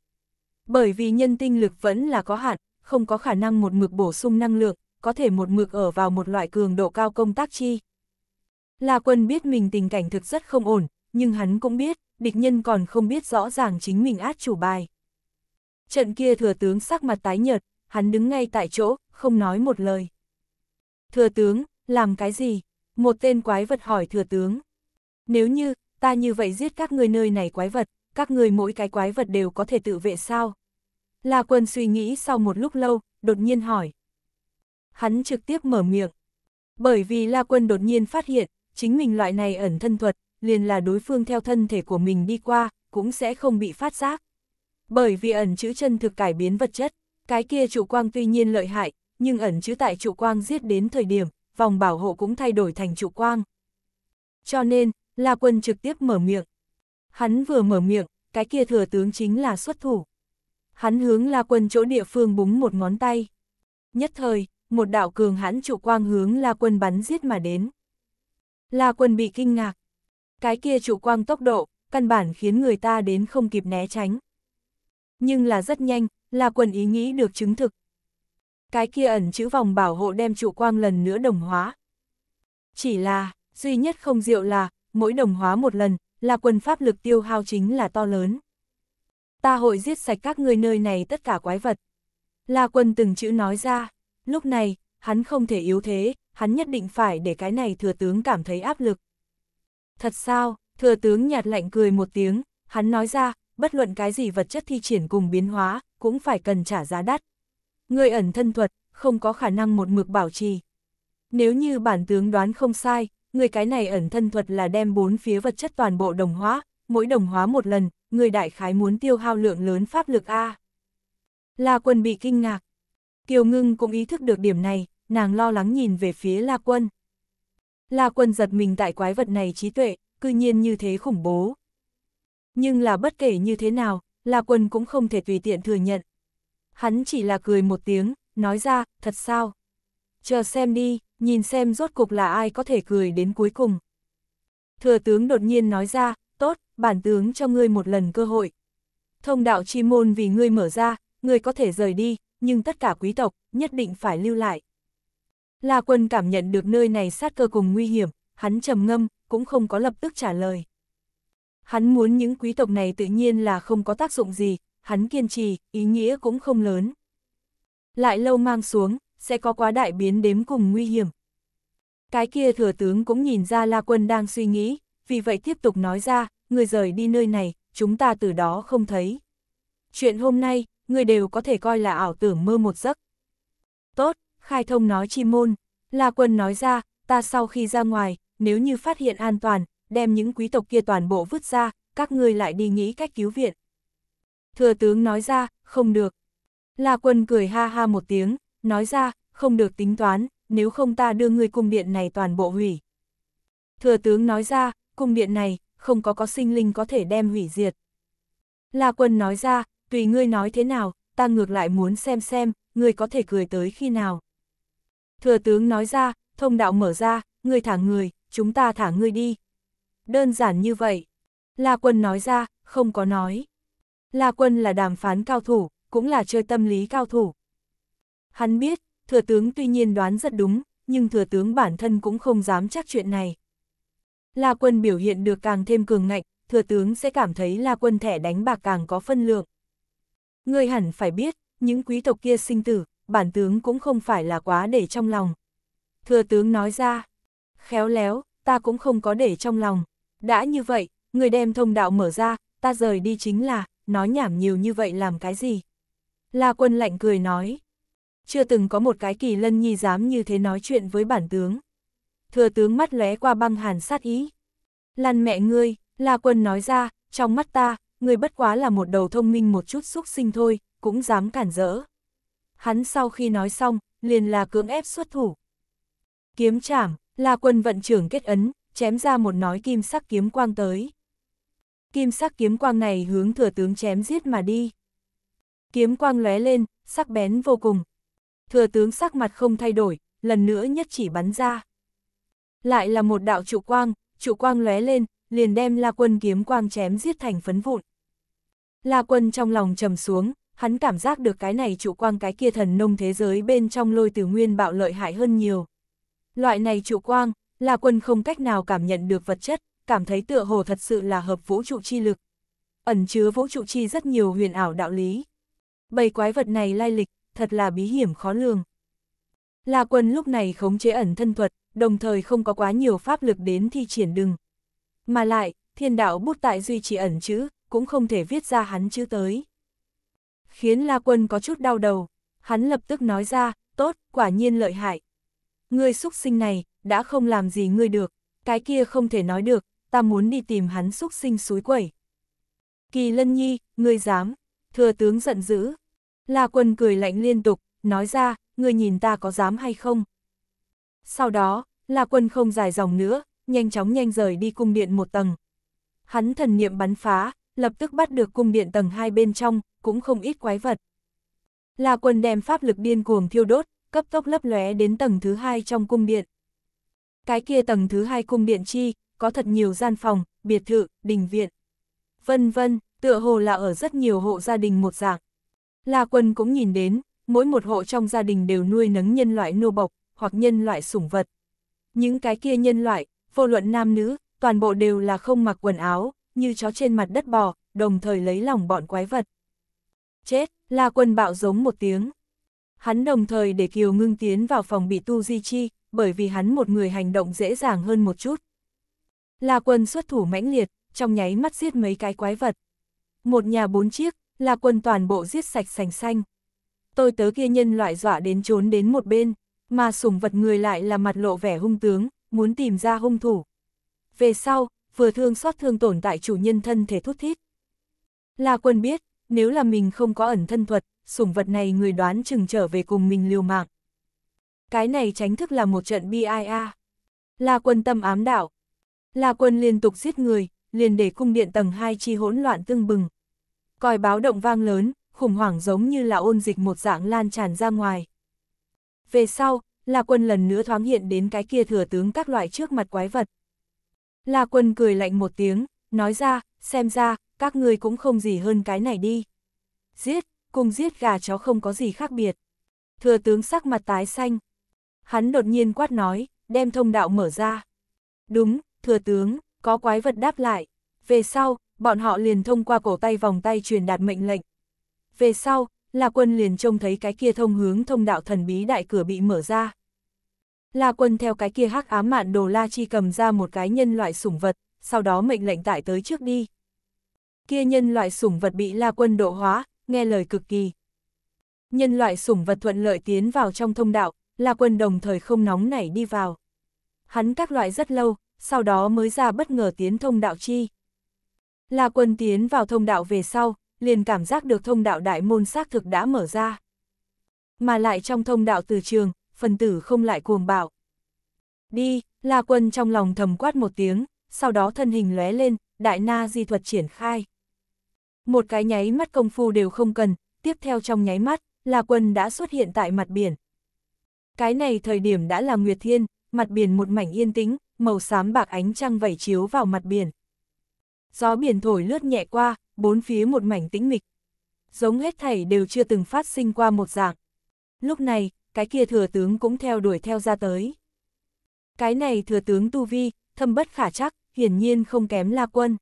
S1: Bởi vì nhân tinh lực vẫn là có hạn, không có khả năng một mực bổ sung năng lượng, có thể một mực ở vào một loại cường độ cao công tác chi. La quân biết mình tình cảnh thực rất không ổn, nhưng hắn cũng biết, địch nhân còn không biết rõ ràng chính mình át chủ bài. Trận kia thừa tướng sắc mặt tái nhợt, hắn đứng ngay tại chỗ, không nói một lời. Thừa tướng, làm cái gì? Một tên quái vật hỏi thừa tướng. Nếu như, ta như vậy giết các người nơi này quái vật, các người mỗi cái quái vật đều có thể tự vệ sao? La quân suy nghĩ sau một lúc lâu, đột nhiên hỏi. Hắn trực tiếp mở miệng. Bởi vì La quân đột nhiên phát hiện, chính mình loại này ẩn thân thuật, liền là đối phương theo thân thể của mình đi qua, cũng sẽ không bị phát giác. Bởi vì ẩn chữ chân thực cải biến vật chất. Cái kia trụ quang tuy nhiên lợi hại, nhưng ẩn chứa tại trụ quang giết đến thời điểm, vòng bảo hộ cũng thay đổi thành trụ quang. Cho nên, La Quân trực tiếp mở miệng. Hắn vừa mở miệng, cái kia thừa tướng chính là xuất thủ. Hắn hướng La Quân chỗ địa phương búng một ngón tay. Nhất thời, một đạo cường hãn trụ quang hướng La Quân bắn giết mà đến. La Quân bị kinh ngạc. Cái kia trụ quang tốc độ, căn bản khiến người ta đến không kịp né tránh. Nhưng là rất nhanh, là quần ý nghĩ được chứng thực. Cái kia ẩn chữ vòng bảo hộ đem trụ quang lần nữa đồng hóa. Chỉ là, duy nhất không diệu là, mỗi đồng hóa một lần, là quần pháp lực tiêu hao chính là to lớn. Ta hội giết sạch các ngươi nơi này tất cả quái vật. Là quân từng chữ nói ra, lúc này, hắn không thể yếu thế, hắn nhất định phải để cái này thừa tướng cảm thấy áp lực. Thật sao, thừa tướng nhạt lạnh cười một tiếng, hắn nói ra, bất luận cái gì vật chất thi triển cùng biến hóa, cũng phải cần trả giá đắt. Người ẩn thân thuật, không có khả năng một mực bảo trì. Nếu như bản tướng đoán không sai, người cái này ẩn thân thuật là đem bốn phía vật chất toàn bộ đồng hóa, mỗi đồng hóa một lần, người đại khái muốn tiêu hao lượng lớn pháp lực A. La quân bị kinh ngạc. Kiều ngưng cũng ý thức được điểm này, nàng lo lắng nhìn về phía La quân. La quân giật mình tại quái vật này trí tuệ, cư nhiên như thế khủng bố, nhưng là bất kể như thế nào, La Quân cũng không thể tùy tiện thừa nhận. Hắn chỉ là cười một tiếng, nói ra, thật sao? Chờ xem đi, nhìn xem rốt cục là ai có thể cười đến cuối cùng. Thừa tướng đột nhiên nói ra, tốt, bản tướng cho ngươi một lần cơ hội. Thông đạo chi môn vì ngươi mở ra, ngươi có thể rời đi, nhưng tất cả quý tộc nhất định phải lưu lại. La quân cảm nhận được nơi này sát cơ cùng nguy hiểm, hắn trầm ngâm, cũng không có lập tức trả lời. Hắn muốn những quý tộc này tự nhiên là không có tác dụng gì, hắn kiên trì, ý nghĩa cũng không lớn. Lại lâu mang xuống, sẽ có quá đại biến đếm cùng nguy hiểm. Cái kia thừa tướng cũng nhìn ra La Quân đang suy nghĩ, vì vậy tiếp tục nói ra, người rời đi nơi này, chúng ta từ đó không thấy. Chuyện hôm nay, người đều có thể coi là ảo tưởng mơ một giấc. Tốt, khai thông nói chi môn, La Quân nói ra, ta sau khi ra ngoài, nếu như phát hiện an toàn, đem những quý tộc kia toàn bộ vứt ra, các ngươi lại đi nghĩ cách cứu viện. Thừa tướng nói ra, không được. La quân cười ha ha một tiếng, nói ra, không được tính toán, nếu không ta đưa ngươi cung điện này toàn bộ hủy. Thừa tướng nói ra, cung điện này, không có có sinh linh có thể đem hủy diệt. La quân nói ra, tùy ngươi nói thế nào, ta ngược lại muốn xem xem, ngươi có thể cười tới khi nào. Thừa tướng nói ra, thông đạo mở ra, ngươi thả người, chúng ta thả ngươi đi đơn giản như vậy. La Quân nói ra, không có nói. La Quân là đàm phán cao thủ, cũng là chơi tâm lý cao thủ. Hắn biết, thừa tướng tuy nhiên đoán rất đúng, nhưng thừa tướng bản thân cũng không dám chắc chuyện này. La Quân biểu hiện được càng thêm cường ngạnh, thừa tướng sẽ cảm thấy La Quân thẻ đánh bạc càng có phân lượng. Người hẳn phải biết, những quý tộc kia sinh tử, bản tướng cũng không phải là quá để trong lòng. Thừa tướng nói ra, khéo léo, ta cũng không có để trong lòng. Đã như vậy, người đem thông đạo mở ra, ta rời đi chính là, nói nhảm nhiều như vậy làm cái gì? La quân lạnh cười nói. Chưa từng có một cái kỳ lân nhi dám như thế nói chuyện với bản tướng. Thừa tướng mắt lóe qua băng hàn sát ý. Lăn mẹ ngươi, La quân nói ra, trong mắt ta, ngươi bất quá là một đầu thông minh một chút xúc sinh thôi, cũng dám cản rỡ. Hắn sau khi nói xong, liền là cưỡng ép xuất thủ. Kiếm chảm, La quân vận trưởng kết ấn, chém ra một nói kim sắc kiếm quang tới. Kim sắc kiếm quang này hướng thừa tướng chém giết mà đi. Kiếm quang lóe lên, sắc bén vô cùng. Thừa tướng sắc mặt không thay đổi, lần nữa nhất chỉ bắn ra. Lại là một đạo trụ quang, trụ quang lóe lên, liền đem La Quân kiếm quang chém giết thành phấn vụn. La Quân trong lòng trầm xuống, hắn cảm giác được cái này trụ quang cái kia thần nông thế giới bên trong lôi tử nguyên bạo lợi hại hơn nhiều. Loại này trụ quang, La Quân không cách nào cảm nhận được vật chất, cảm thấy tựa hồ thật sự là hợp vũ trụ chi lực. Ẩn chứa vũ trụ chi rất nhiều huyền ảo đạo lý. Bầy quái vật này lai lịch, thật là bí hiểm khó lường. La Quân lúc này khống chế ẩn thân thuật, đồng thời không có quá nhiều pháp lực đến thi triển đừng. Mà lại, thiên đạo bút tại duy trì ẩn chữ, cũng không thể viết ra hắn chữ tới. Khiến La Quân có chút đau đầu, hắn lập tức nói ra, tốt, quả nhiên lợi hại. Ngươi xúc sinh này, đã không làm gì ngươi được, cái kia không thể nói được, ta muốn đi tìm hắn xúc sinh suối quẩy. Kỳ lân nhi, ngươi dám, thừa tướng giận dữ. La quân cười lạnh liên tục, nói ra, ngươi nhìn ta có dám hay không. Sau đó, La quân không dài dòng nữa, nhanh chóng nhanh rời đi cung điện một tầng. Hắn thần niệm bắn phá, lập tức bắt được cung điện tầng hai bên trong, cũng không ít quái vật. La quân đem pháp lực điên cuồng thiêu đốt, cấp tốc lấp lóe đến tầng thứ hai trong cung điện. Cái kia tầng thứ hai cung điện chi, có thật nhiều gian phòng, biệt thự, đình viện, vân vân, tựa hồ là ở rất nhiều hộ gia đình một dạng. La Quân cũng nhìn đến, mỗi một hộ trong gia đình đều nuôi nấng nhân loại nô bộc, hoặc nhân loại sủng vật. Những cái kia nhân loại, vô luận nam nữ, toàn bộ đều là không mặc quần áo, như chó trên mặt đất bò, đồng thời lấy lòng bọn quái vật. Chết, La Quân bạo giống một tiếng. Hắn đồng thời để Kiều Ngưng tiến vào phòng bị Tu Di Chi, bởi vì hắn một người hành động dễ dàng hơn một chút. La Quân xuất thủ mãnh liệt, trong nháy mắt giết mấy cái quái vật. Một nhà bốn chiếc, La Quân toàn bộ giết sạch sành xanh. Tôi tớ kia nhân loại dọa đến trốn đến một bên, mà sủng vật người lại là mặt lộ vẻ hung tướng, muốn tìm ra hung thủ. Về sau, vừa thương xót thương tổn tại chủ nhân thân thể thút thít. La Quân biết, nếu là mình không có ẩn thân thuật, sủng vật này người đoán chừng trở về cùng mình liều mạng. Cái này tránh thức là một trận BIA. Là quân tâm ám đạo. Là quân liên tục giết người, liền để cung điện tầng 2 chi hỗn loạn tương bừng. Còi báo động vang lớn, khủng hoảng giống như là ôn dịch một dạng lan tràn ra ngoài. Về sau, là quân lần nữa thoáng hiện đến cái kia thừa tướng các loại trước mặt quái vật. La quân cười lạnh một tiếng, nói ra, xem ra, các ngươi cũng không gì hơn cái này đi. Giết! cùng giết gà chó không có gì khác biệt. Thừa tướng sắc mặt tái xanh. Hắn đột nhiên quát nói, đem thông đạo mở ra. Đúng, thừa tướng, có quái vật đáp lại. Về sau, bọn họ liền thông qua cổ tay vòng tay truyền đạt mệnh lệnh. Về sau, La Quân liền trông thấy cái kia thông hướng thông đạo thần bí đại cửa bị mở ra. La Quân theo cái kia hắc ám mạn đồ La Chi cầm ra một cái nhân loại sủng vật, sau đó mệnh lệnh tại tới trước đi. Kia nhân loại sủng vật bị La Quân độ hóa, nghe lời cực kỳ. Nhân loại sủng vật thuận lợi tiến vào trong thông đạo, là quân đồng thời không nóng nảy đi vào. Hắn các loại rất lâu, sau đó mới ra bất ngờ tiến thông đạo chi. La quân tiến vào thông đạo về sau, liền cảm giác được thông đạo đại môn xác thực đã mở ra. Mà lại trong thông đạo từ trường, phần tử không lại cuồng bạo. Đi, La quân trong lòng thầm quát một tiếng, sau đó thân hình lóe lên, đại na di thuật triển khai. Một cái nháy mắt công phu đều không cần, tiếp theo trong nháy mắt, là quân đã xuất hiện tại mặt biển. Cái này thời điểm đã là Nguyệt Thiên, mặt biển một mảnh yên tĩnh, màu xám bạc ánh trăng vẩy chiếu vào mặt biển. Gió biển thổi lướt nhẹ qua, bốn phía một mảnh tĩnh mịch. Giống hết thảy đều chưa từng phát sinh qua một dạng. Lúc này, cái kia thừa tướng cũng theo đuổi theo ra tới. Cái này thừa tướng Tu Vi, thâm bất khả chắc, hiển nhiên không kém La Quân.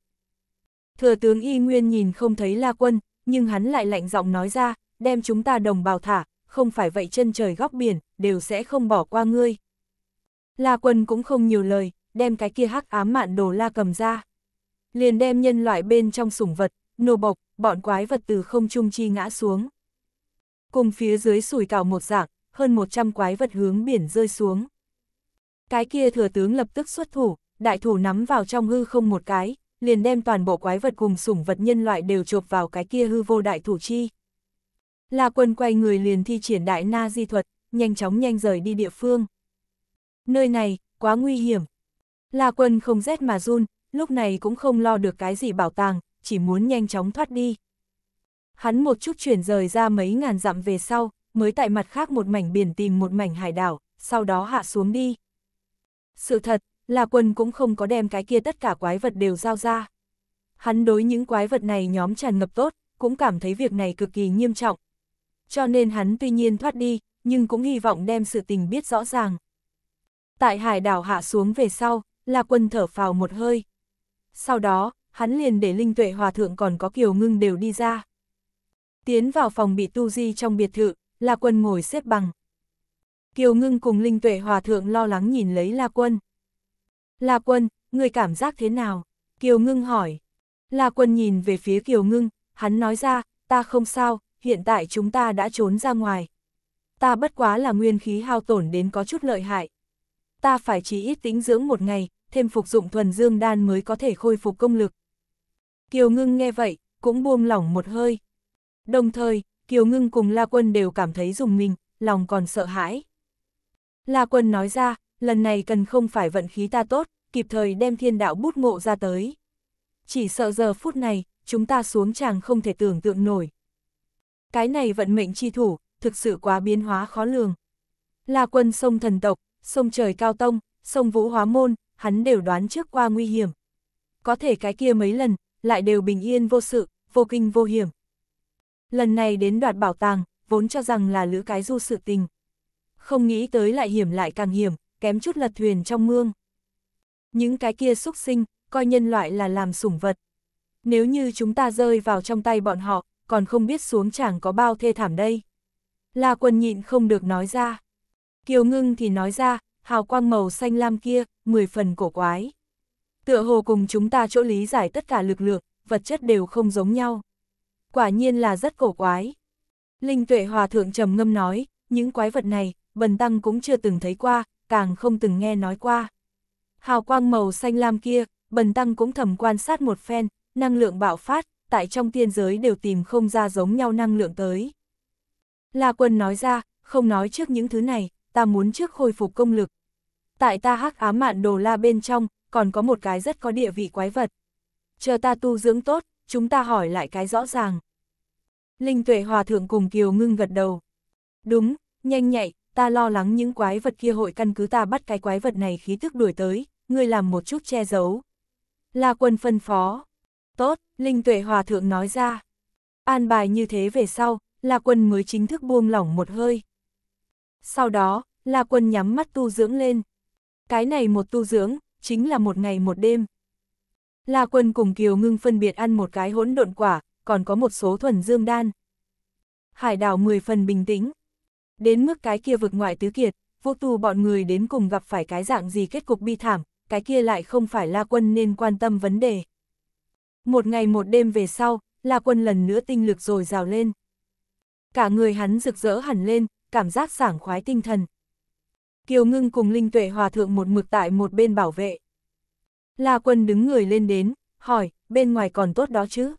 S1: Thừa tướng Y Nguyên nhìn không thấy La Quân, nhưng hắn lại lạnh giọng nói ra, đem chúng ta đồng bào thả, không phải vậy chân trời góc biển, đều sẽ không bỏ qua ngươi. La Quân cũng không nhiều lời, đem cái kia hắc ám mạn đồ la cầm ra. Liền đem nhân loại bên trong sủng vật, nô bộc, bọn quái vật từ không trung chi ngã xuống. Cùng phía dưới sủi cào một dạng, hơn 100 quái vật hướng biển rơi xuống. Cái kia thừa tướng lập tức xuất thủ, đại thủ nắm vào trong hư không một cái, liền đem toàn bộ quái vật cùng sủng vật nhân loại đều chộp vào cái kia hư vô đại thủ chi. La quân quay người liền thi triển đại na di thuật, nhanh chóng nhanh rời đi địa phương. Nơi này, quá nguy hiểm. La quân không rét mà run, lúc này cũng không lo được cái gì bảo tàng, chỉ muốn nhanh chóng thoát đi. Hắn một chút chuyển rời ra mấy ngàn dặm về sau, mới tại mặt khác một mảnh biển tìm một mảnh hải đảo, sau đó hạ xuống đi. Sự thật, là quân cũng không có đem cái kia tất cả quái vật đều giao ra. Hắn đối những quái vật này nhóm tràn ngập tốt, cũng cảm thấy việc này cực kỳ nghiêm trọng. Cho nên hắn tuy nhiên thoát đi, nhưng cũng hy vọng đem sự tình biết rõ ràng. Tại hải đảo hạ xuống về sau, là quân thở phào một hơi. Sau đó, hắn liền để Linh Tuệ Hòa Thượng còn có Kiều Ngưng đều đi ra. Tiến vào phòng bị tu di trong biệt thự, là quân ngồi xếp bằng. Kiều Ngưng cùng Linh Tuệ Hòa Thượng lo lắng nhìn lấy La Quân. La Quân, người cảm giác thế nào? Kiều Ngưng hỏi. La Quân nhìn về phía Kiều Ngưng, hắn nói ra, ta không sao, hiện tại chúng ta đã trốn ra ngoài. Ta bất quá là nguyên khí hao tổn đến có chút lợi hại. Ta phải chỉ ít tĩnh dưỡng một ngày, thêm phục dụng thuần dương đan mới có thể khôi phục công lực. Kiều Ngưng nghe vậy, cũng buông lỏng một hơi. Đồng thời, Kiều Ngưng cùng La Quân đều cảm thấy dùng mình, lòng còn sợ hãi. La Quân nói ra, lần này cần không phải vận khí ta tốt, kịp thời đem thiên đạo bút ngộ ra tới. Chỉ sợ giờ phút này, chúng ta xuống chàng không thể tưởng tượng nổi. Cái này vận mệnh chi thủ, thực sự quá biến hóa khó lường. Là quân sông thần tộc, sông trời cao tông, sông vũ hóa môn, hắn đều đoán trước qua nguy hiểm. Có thể cái kia mấy lần, lại đều bình yên vô sự, vô kinh vô hiểm. Lần này đến đoạt bảo tàng, vốn cho rằng là lữ cái du sự tình. Không nghĩ tới lại hiểm lại càng hiểm, kém chút lật thuyền trong mương. Những cái kia xúc sinh, coi nhân loại là làm sủng vật. Nếu như chúng ta rơi vào trong tay bọn họ, còn không biết xuống chẳng có bao thê thảm đây. La quân nhịn không được nói ra. Kiều ngưng thì nói ra, hào quang màu xanh lam kia, mười phần cổ quái. Tựa hồ cùng chúng ta chỗ lý giải tất cả lực lượng, vật chất đều không giống nhau. Quả nhiên là rất cổ quái. Linh tuệ hòa thượng trầm ngâm nói, những quái vật này, bần tăng cũng chưa từng thấy qua, càng không từng nghe nói qua. Hào quang màu xanh lam kia, bần tăng cũng thầm quan sát một phen, năng lượng bạo phát, tại trong tiên giới đều tìm không ra giống nhau năng lượng tới. La quân nói ra, không nói trước những thứ này, ta muốn trước khôi phục công lực. Tại ta hắc ám mạn đồ la bên trong, còn có một cái rất có địa vị quái vật. Chờ ta tu dưỡng tốt, chúng ta hỏi lại cái rõ ràng. Linh tuệ hòa thượng cùng Kiều ngưng gật đầu. Đúng, nhanh nhạy, ta lo lắng những quái vật kia hội căn cứ ta bắt cái quái vật này khí tức đuổi tới, ngươi làm một chút che giấu. La quân phân phó. Tốt, Linh Tuệ Hòa Thượng nói ra. An bài như thế về sau, La quân mới chính thức buông lỏng một hơi. Sau đó, La quân nhắm mắt tu dưỡng lên. Cái này một tu dưỡng, chính là một ngày một đêm. La quân cùng Kiều ngưng phân biệt ăn một cái hỗn độn quả, còn có một số thuần dương đan. Hải đảo 10 phần bình tĩnh, đến mức cái kia vực ngoại tứ kiệt, vô tù bọn người đến cùng gặp phải cái dạng gì kết cục bi thảm, cái kia lại không phải La Quân nên quan tâm vấn đề. Một ngày một đêm về sau, La Quân lần nữa tinh lực rồi rào lên. Cả người hắn rực rỡ hẳn lên, cảm giác sảng khoái tinh thần. Kiều Ngưng cùng Linh Tuệ Hòa Thượng một mực tại một bên bảo vệ. La Quân đứng người lên đến, hỏi, bên ngoài còn tốt đó chứ?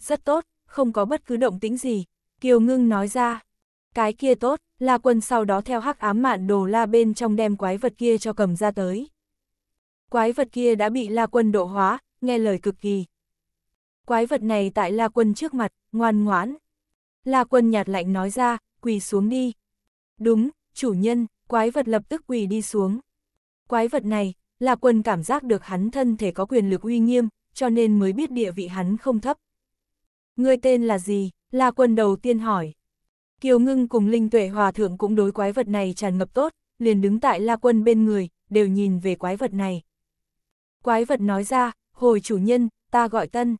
S1: Rất tốt, không có bất cứ động tĩnh gì, Kiều Ngưng nói ra. Cái kia tốt, La Quân sau đó theo hắc ám mạn đồ la bên trong đem quái vật kia cho cầm ra tới. Quái vật kia đã bị La Quân độ hóa, nghe lời cực kỳ. Quái vật này tại La Quân trước mặt, ngoan ngoãn. La Quân nhạt lạnh nói ra, quỳ xuống đi. Đúng, chủ nhân, quái vật lập tức quỳ đi xuống. Quái vật này, La Quân cảm giác được hắn thân thể có quyền lực uy nghiêm, cho nên mới biết địa vị hắn không thấp. Người tên là gì? La Quân đầu tiên hỏi. Kiều Ngưng cùng Linh Tuệ Hòa Thượng cũng đối quái vật này tràn ngập tốt, liền đứng tại La Quân bên người, đều nhìn về quái vật này. Quái vật nói ra, hồi chủ nhân, ta gọi Tân.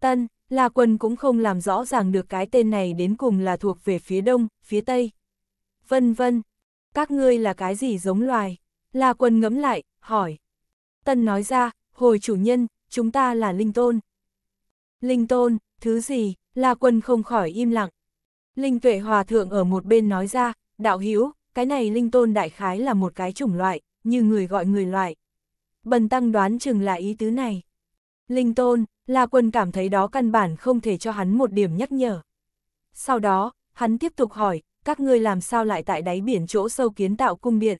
S1: Tân, La Quân cũng không làm rõ ràng được cái tên này đến cùng là thuộc về phía đông, phía tây. Vân vân, các ngươi là cái gì giống loài? La Quân ngẫm lại, hỏi. Tân nói ra, hồi chủ nhân, chúng ta là Linh Tôn. Linh Tôn, thứ gì? La Quân không khỏi im lặng, Linh tuệ hòa thượng ở một bên nói ra, đạo Hiếu, cái này linh tôn đại khái là một cái chủng loại, như người gọi người loại. Bần tăng đoán chừng là ý tứ này. Linh tôn, La Quân cảm thấy đó căn bản không thể cho hắn một điểm nhắc nhở. Sau đó, hắn tiếp tục hỏi, các ngươi làm sao lại tại đáy biển chỗ sâu kiến tạo cung điện.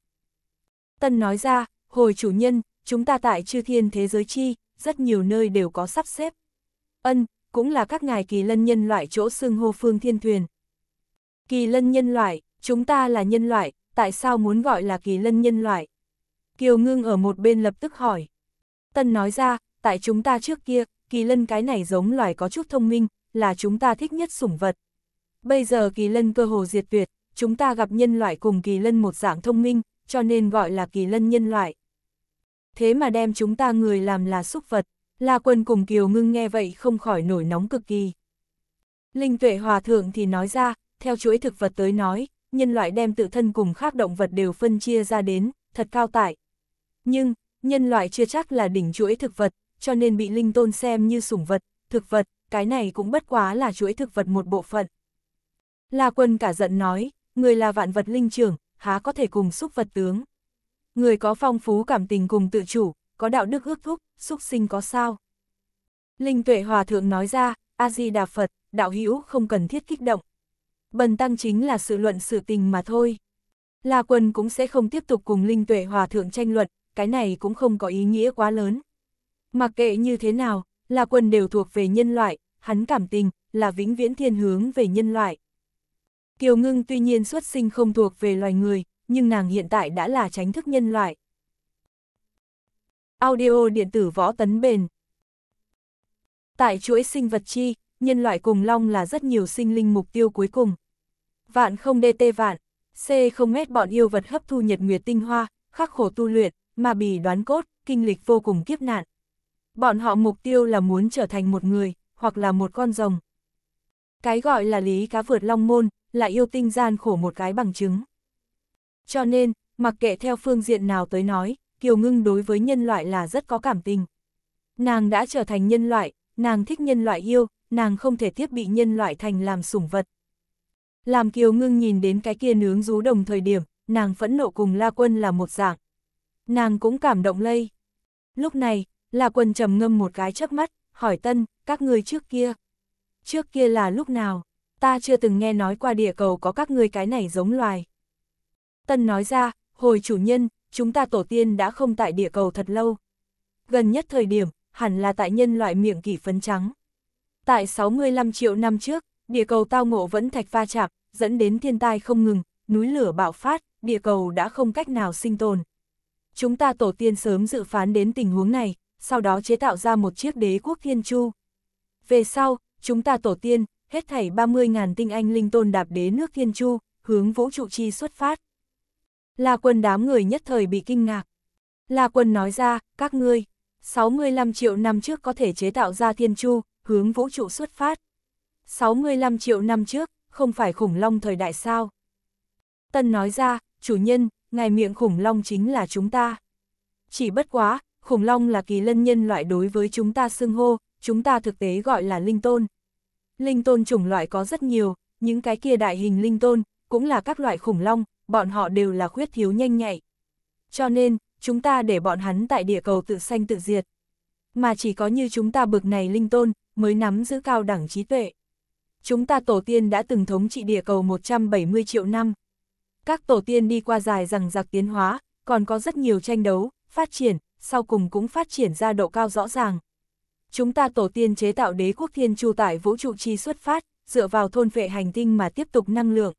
S1: Tân nói ra, hồi chủ nhân, chúng ta tại chư thiên thế giới chi, rất nhiều nơi đều có sắp xếp. Ân, cũng là các ngài kỳ lân nhân loại chỗ xương hô phương thiên thuyền, Kỳ lân nhân loại, chúng ta là nhân loại, tại sao muốn gọi là kỳ lân nhân loại? Kiều ngưng ở một bên lập tức hỏi. Tân nói ra, tại chúng ta trước kia, kỳ lân cái này giống loài có chút thông minh, là chúng ta thích nhất sủng vật. Bây giờ kỳ lân cơ hồ diệt tuyệt, chúng ta gặp nhân loại cùng kỳ lân một dạng thông minh, cho nên gọi là kỳ lân nhân loại. Thế mà đem chúng ta người làm là súc vật, là Quân cùng Kiều Ngưng nghe vậy không khỏi nổi nóng cực kỳ. Linh Tuệ Hòa Thượng thì nói ra, theo chuỗi thực vật tới nói, nhân loại đem tự thân cùng khác động vật đều phân chia ra đến, thật cao tải. Nhưng, nhân loại chưa chắc là đỉnh chuỗi thực vật, cho nên bị linh tôn xem như sủng vật, thực vật, cái này cũng bất quá là chuỗi thực vật một bộ phận. La quân cả giận nói, người là vạn vật linh trưởng, há có thể cùng xúc vật tướng. Người có phong phú cảm tình cùng tự chủ, có đạo đức ước thúc, xúc sinh có sao. Linh tuệ hòa thượng nói ra, A-di-đà Phật, đạo hữu không cần thiết kích động, bần tăng chính là sự luận sự tình mà thôi. La Quân cũng sẽ không tiếp tục cùng Linh Tuệ Hòa Thượng tranh luận, cái này cũng không có ý nghĩa quá lớn. Mặc kệ như thế nào, La Quân đều thuộc về nhân loại, hắn cảm tình là vĩnh viễn thiên hướng về nhân loại. Kiều Ngưng tuy nhiên xuất sinh không thuộc về loài người, nhưng nàng hiện tại đã là tránh thức nhân loại. Audio điện tử võ tấn bền Tại chuỗi sinh vật chi, nhân loại cùng long là rất nhiều sinh linh mục tiêu cuối cùng vạn không đê tê vạn, C không mét bọn yêu vật hấp thu nhật nguyệt tinh hoa, khắc khổ tu luyện, mà bì đoán cốt, kinh lịch vô cùng kiếp nạn. Bọn họ mục tiêu là muốn trở thành một người, hoặc là một con rồng. Cái gọi là lý cá vượt long môn, là yêu tinh gian khổ một cái bằng chứng. Cho nên, mặc kệ theo phương diện nào tới nói, Kiều Ngưng đối với nhân loại là rất có cảm tình. Nàng đã trở thành nhân loại, nàng thích nhân loại yêu, nàng không thể tiếp bị nhân loại thành làm sủng vật. Làm Kiều Ngưng nhìn đến cái kia nướng rú đồng thời điểm, nàng phẫn nộ cùng La Quân là một dạng. Nàng cũng cảm động lây. Lúc này, La Quân trầm ngâm một cái chớp mắt, hỏi Tân, các người trước kia. Trước kia là lúc nào? Ta chưa từng nghe nói qua địa cầu có các ngươi cái này giống loài. Tân nói ra, hồi chủ nhân, chúng ta tổ tiên đã không tại địa cầu thật lâu. Gần nhất thời điểm, hẳn là tại nhân loại miệng kỷ phấn trắng. Tại 65 triệu năm trước, địa cầu tao ngộ vẫn thạch va chạm, dẫn đến thiên tai không ngừng, núi lửa bạo phát, địa cầu đã không cách nào sinh tồn. Chúng ta tổ tiên sớm dự phán đến tình huống này, sau đó chế tạo ra một chiếc đế quốc thiên chu. Về sau, chúng ta tổ tiên, hết thảy 30.000 tinh anh linh tôn đạp đế nước thiên chu, hướng vũ trụ chi xuất phát. là quân đám người nhất thời bị kinh ngạc. là quân nói ra, các ngươi, 65 triệu năm trước có thể chế tạo ra thiên chu, hướng vũ trụ xuất phát. 65 triệu năm trước, không phải khủng long thời đại sao? Tân nói ra, chủ nhân, ngài miệng khủng long chính là chúng ta. Chỉ bất quá, khủng long là kỳ lân nhân loại đối với chúng ta xưng hô, chúng ta thực tế gọi là linh tôn. Linh tôn chủng loại có rất nhiều, những cái kia đại hình linh tôn, cũng là các loại khủng long, bọn họ đều là khuyết thiếu nhanh nhạy. Cho nên, chúng ta để bọn hắn tại địa cầu tự sanh tự diệt. Mà chỉ có như chúng ta bực này linh tôn, mới nắm giữ cao đẳng trí tuệ chúng ta tổ tiên đã từng thống trị địa cầu 170 triệu năm. Các tổ tiên đi qua dài rằng giặc tiến hóa, còn có rất nhiều tranh đấu, phát triển, sau cùng cũng phát triển ra độ cao rõ ràng. Chúng ta tổ tiên chế tạo đế quốc thiên chu tại vũ trụ chi xuất phát, dựa vào thôn vệ hành tinh mà tiếp tục năng lượng.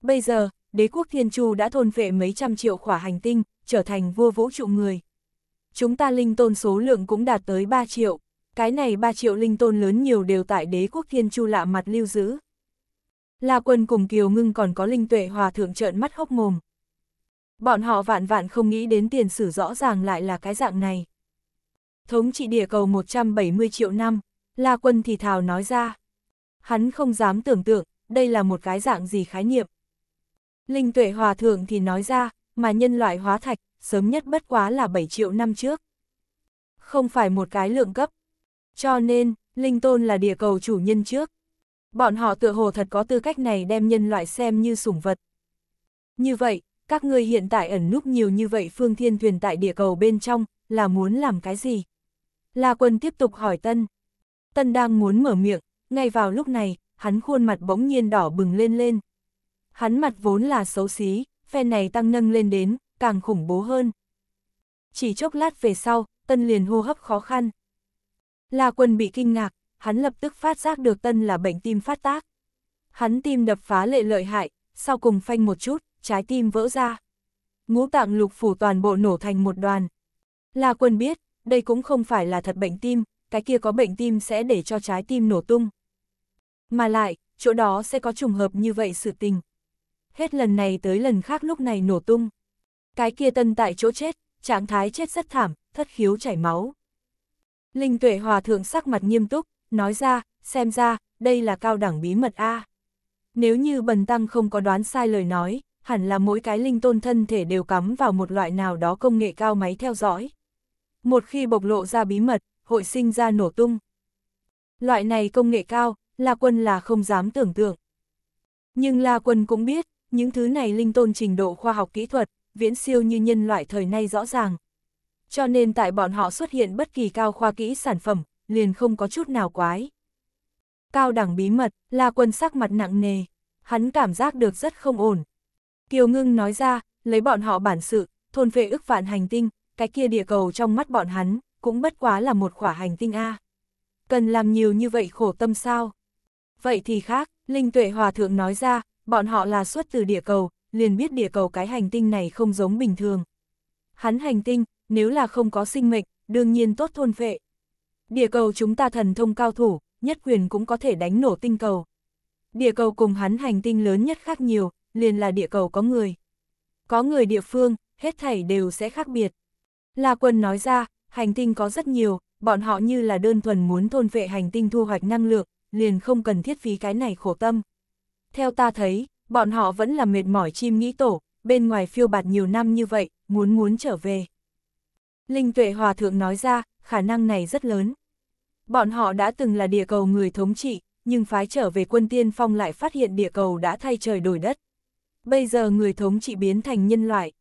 S1: Bây giờ, đế quốc thiên chu đã thôn vệ mấy trăm triệu khỏa hành tinh, trở thành vua vũ trụ người. Chúng ta linh tôn số lượng cũng đạt tới 3 triệu cái này 3 triệu linh tôn lớn nhiều đều tại đế quốc thiên chu lạ mặt lưu giữ. La quân cùng Kiều Ngưng còn có linh tuệ hòa thượng trợn mắt hốc mồm. Bọn họ vạn vạn không nghĩ đến tiền sử rõ ràng lại là cái dạng này. Thống trị địa cầu 170 triệu năm, La quân thì thào nói ra. Hắn không dám tưởng tượng, đây là một cái dạng gì khái niệm. Linh tuệ hòa thượng thì nói ra, mà nhân loại hóa thạch, sớm nhất bất quá là 7 triệu năm trước. Không phải một cái lượng cấp, cho nên, Linh Tôn là địa cầu chủ nhân trước. Bọn họ tựa hồ thật có tư cách này đem nhân loại xem như sủng vật. Như vậy, các ngươi hiện tại ẩn núp nhiều như vậy phương thiên thuyền tại địa cầu bên trong, là muốn làm cái gì? La Quân tiếp tục hỏi Tân. Tân đang muốn mở miệng, ngay vào lúc này, hắn khuôn mặt bỗng nhiên đỏ bừng lên lên. Hắn mặt vốn là xấu xí, phe này tăng nâng lên đến, càng khủng bố hơn. Chỉ chốc lát về sau, Tân liền hô hấp khó khăn. La Quân bị kinh ngạc, hắn lập tức phát giác được Tân là bệnh tim phát tác. Hắn tim đập phá lệ lợi hại, sau cùng phanh một chút, trái tim vỡ ra. Ngũ tạng lục phủ toàn bộ nổ thành một đoàn. La Quân biết, đây cũng không phải là thật bệnh tim, cái kia có bệnh tim sẽ để cho trái tim nổ tung. Mà lại, chỗ đó sẽ có trùng hợp như vậy sự tình. Hết lần này tới lần khác lúc này nổ tung. Cái kia tân tại chỗ chết, trạng thái chết rất thảm, thất khiếu chảy máu. Linh tuệ hòa thượng sắc mặt nghiêm túc, nói ra, xem ra, đây là cao đẳng bí mật A. Nếu như bần tăng không có đoán sai lời nói, hẳn là mỗi cái linh tôn thân thể đều cắm vào một loại nào đó công nghệ cao máy theo dõi. Một khi bộc lộ ra bí mật, hội sinh ra nổ tung. Loại này công nghệ cao, La Quân là không dám tưởng tượng. Nhưng La Quân cũng biết, những thứ này linh tôn trình độ khoa học kỹ thuật, viễn siêu như nhân loại thời nay rõ ràng, cho nên tại bọn họ xuất hiện bất kỳ cao khoa kỹ sản phẩm, liền không có chút nào quái. Cao đẳng bí mật, là quân sắc mặt nặng nề, hắn cảm giác được rất không ổn. Kiều ngưng nói ra, lấy bọn họ bản sự, thôn phệ ức vạn hành tinh, cái kia địa cầu trong mắt bọn hắn, cũng bất quá là một khỏa hành tinh A. Cần làm nhiều như vậy khổ tâm sao? Vậy thì khác, Linh Tuệ Hòa Thượng nói ra, bọn họ là xuất từ địa cầu, liền biết địa cầu cái hành tinh này không giống bình thường. Hắn hành tinh, nếu là không có sinh mệnh, đương nhiên tốt thôn vệ. Địa cầu chúng ta thần thông cao thủ, nhất quyền cũng có thể đánh nổ tinh cầu. Địa cầu cùng hắn hành tinh lớn nhất khác nhiều, liền là địa cầu có người. Có người địa phương, hết thảy đều sẽ khác biệt. La Quân nói ra, hành tinh có rất nhiều, bọn họ như là đơn thuần muốn thôn vệ hành tinh thu hoạch năng lượng, liền không cần thiết phí cái này khổ tâm. Theo ta thấy, bọn họ vẫn là mệt mỏi chim nghĩ tổ, bên ngoài phiêu bạt nhiều năm như vậy, muốn muốn trở về. Linh tuệ hòa thượng nói ra, khả năng này rất lớn. Bọn họ đã từng là địa cầu người thống trị, nhưng phái trở về quân tiên phong lại phát hiện địa cầu đã thay trời đổi đất. Bây giờ người thống trị biến thành nhân loại.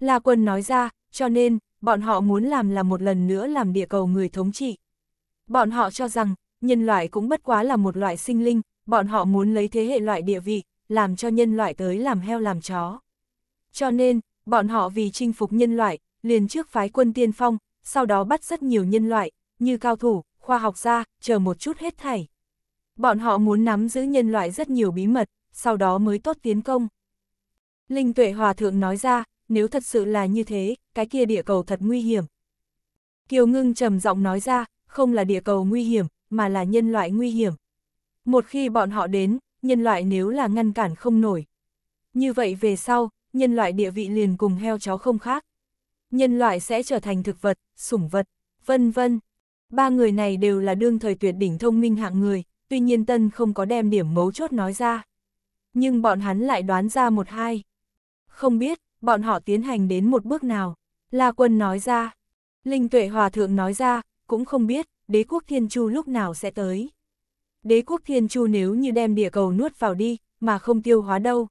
S1: La quân nói ra, cho nên, bọn họ muốn làm là một lần nữa làm địa cầu người thống trị. Bọn họ cho rằng, nhân loại cũng bất quá là một loại sinh linh, bọn họ muốn lấy thế hệ loại địa vị, làm cho nhân loại tới làm heo làm chó. Cho nên, bọn họ vì chinh phục nhân loại, liền trước phái quân tiên phong, sau đó bắt rất nhiều nhân loại, như cao thủ, khoa học gia, chờ một chút hết thảy. Bọn họ muốn nắm giữ nhân loại rất nhiều bí mật, sau đó mới tốt tiến công. Linh tuệ hòa thượng nói ra, nếu thật sự là như thế, cái kia địa cầu thật nguy hiểm. Kiều ngưng trầm giọng nói ra, không là địa cầu nguy hiểm, mà là nhân loại nguy hiểm. Một khi bọn họ đến, nhân loại nếu là ngăn cản không nổi. Như vậy về sau, nhân loại địa vị liền cùng heo chó không khác nhân loại sẽ trở thành thực vật, sủng vật, vân vân. Ba người này đều là đương thời tuyệt đỉnh thông minh hạng người, tuy nhiên Tân không có đem điểm mấu chốt nói ra. Nhưng bọn hắn lại đoán ra một hai. Không biết, bọn họ tiến hành đến một bước nào. La Quân nói ra. Linh Tuệ Hòa Thượng nói ra, cũng không biết, đế quốc Thiên Chu lúc nào sẽ tới. Đế quốc Thiên Chu nếu như đem địa cầu nuốt vào đi, mà không tiêu hóa đâu.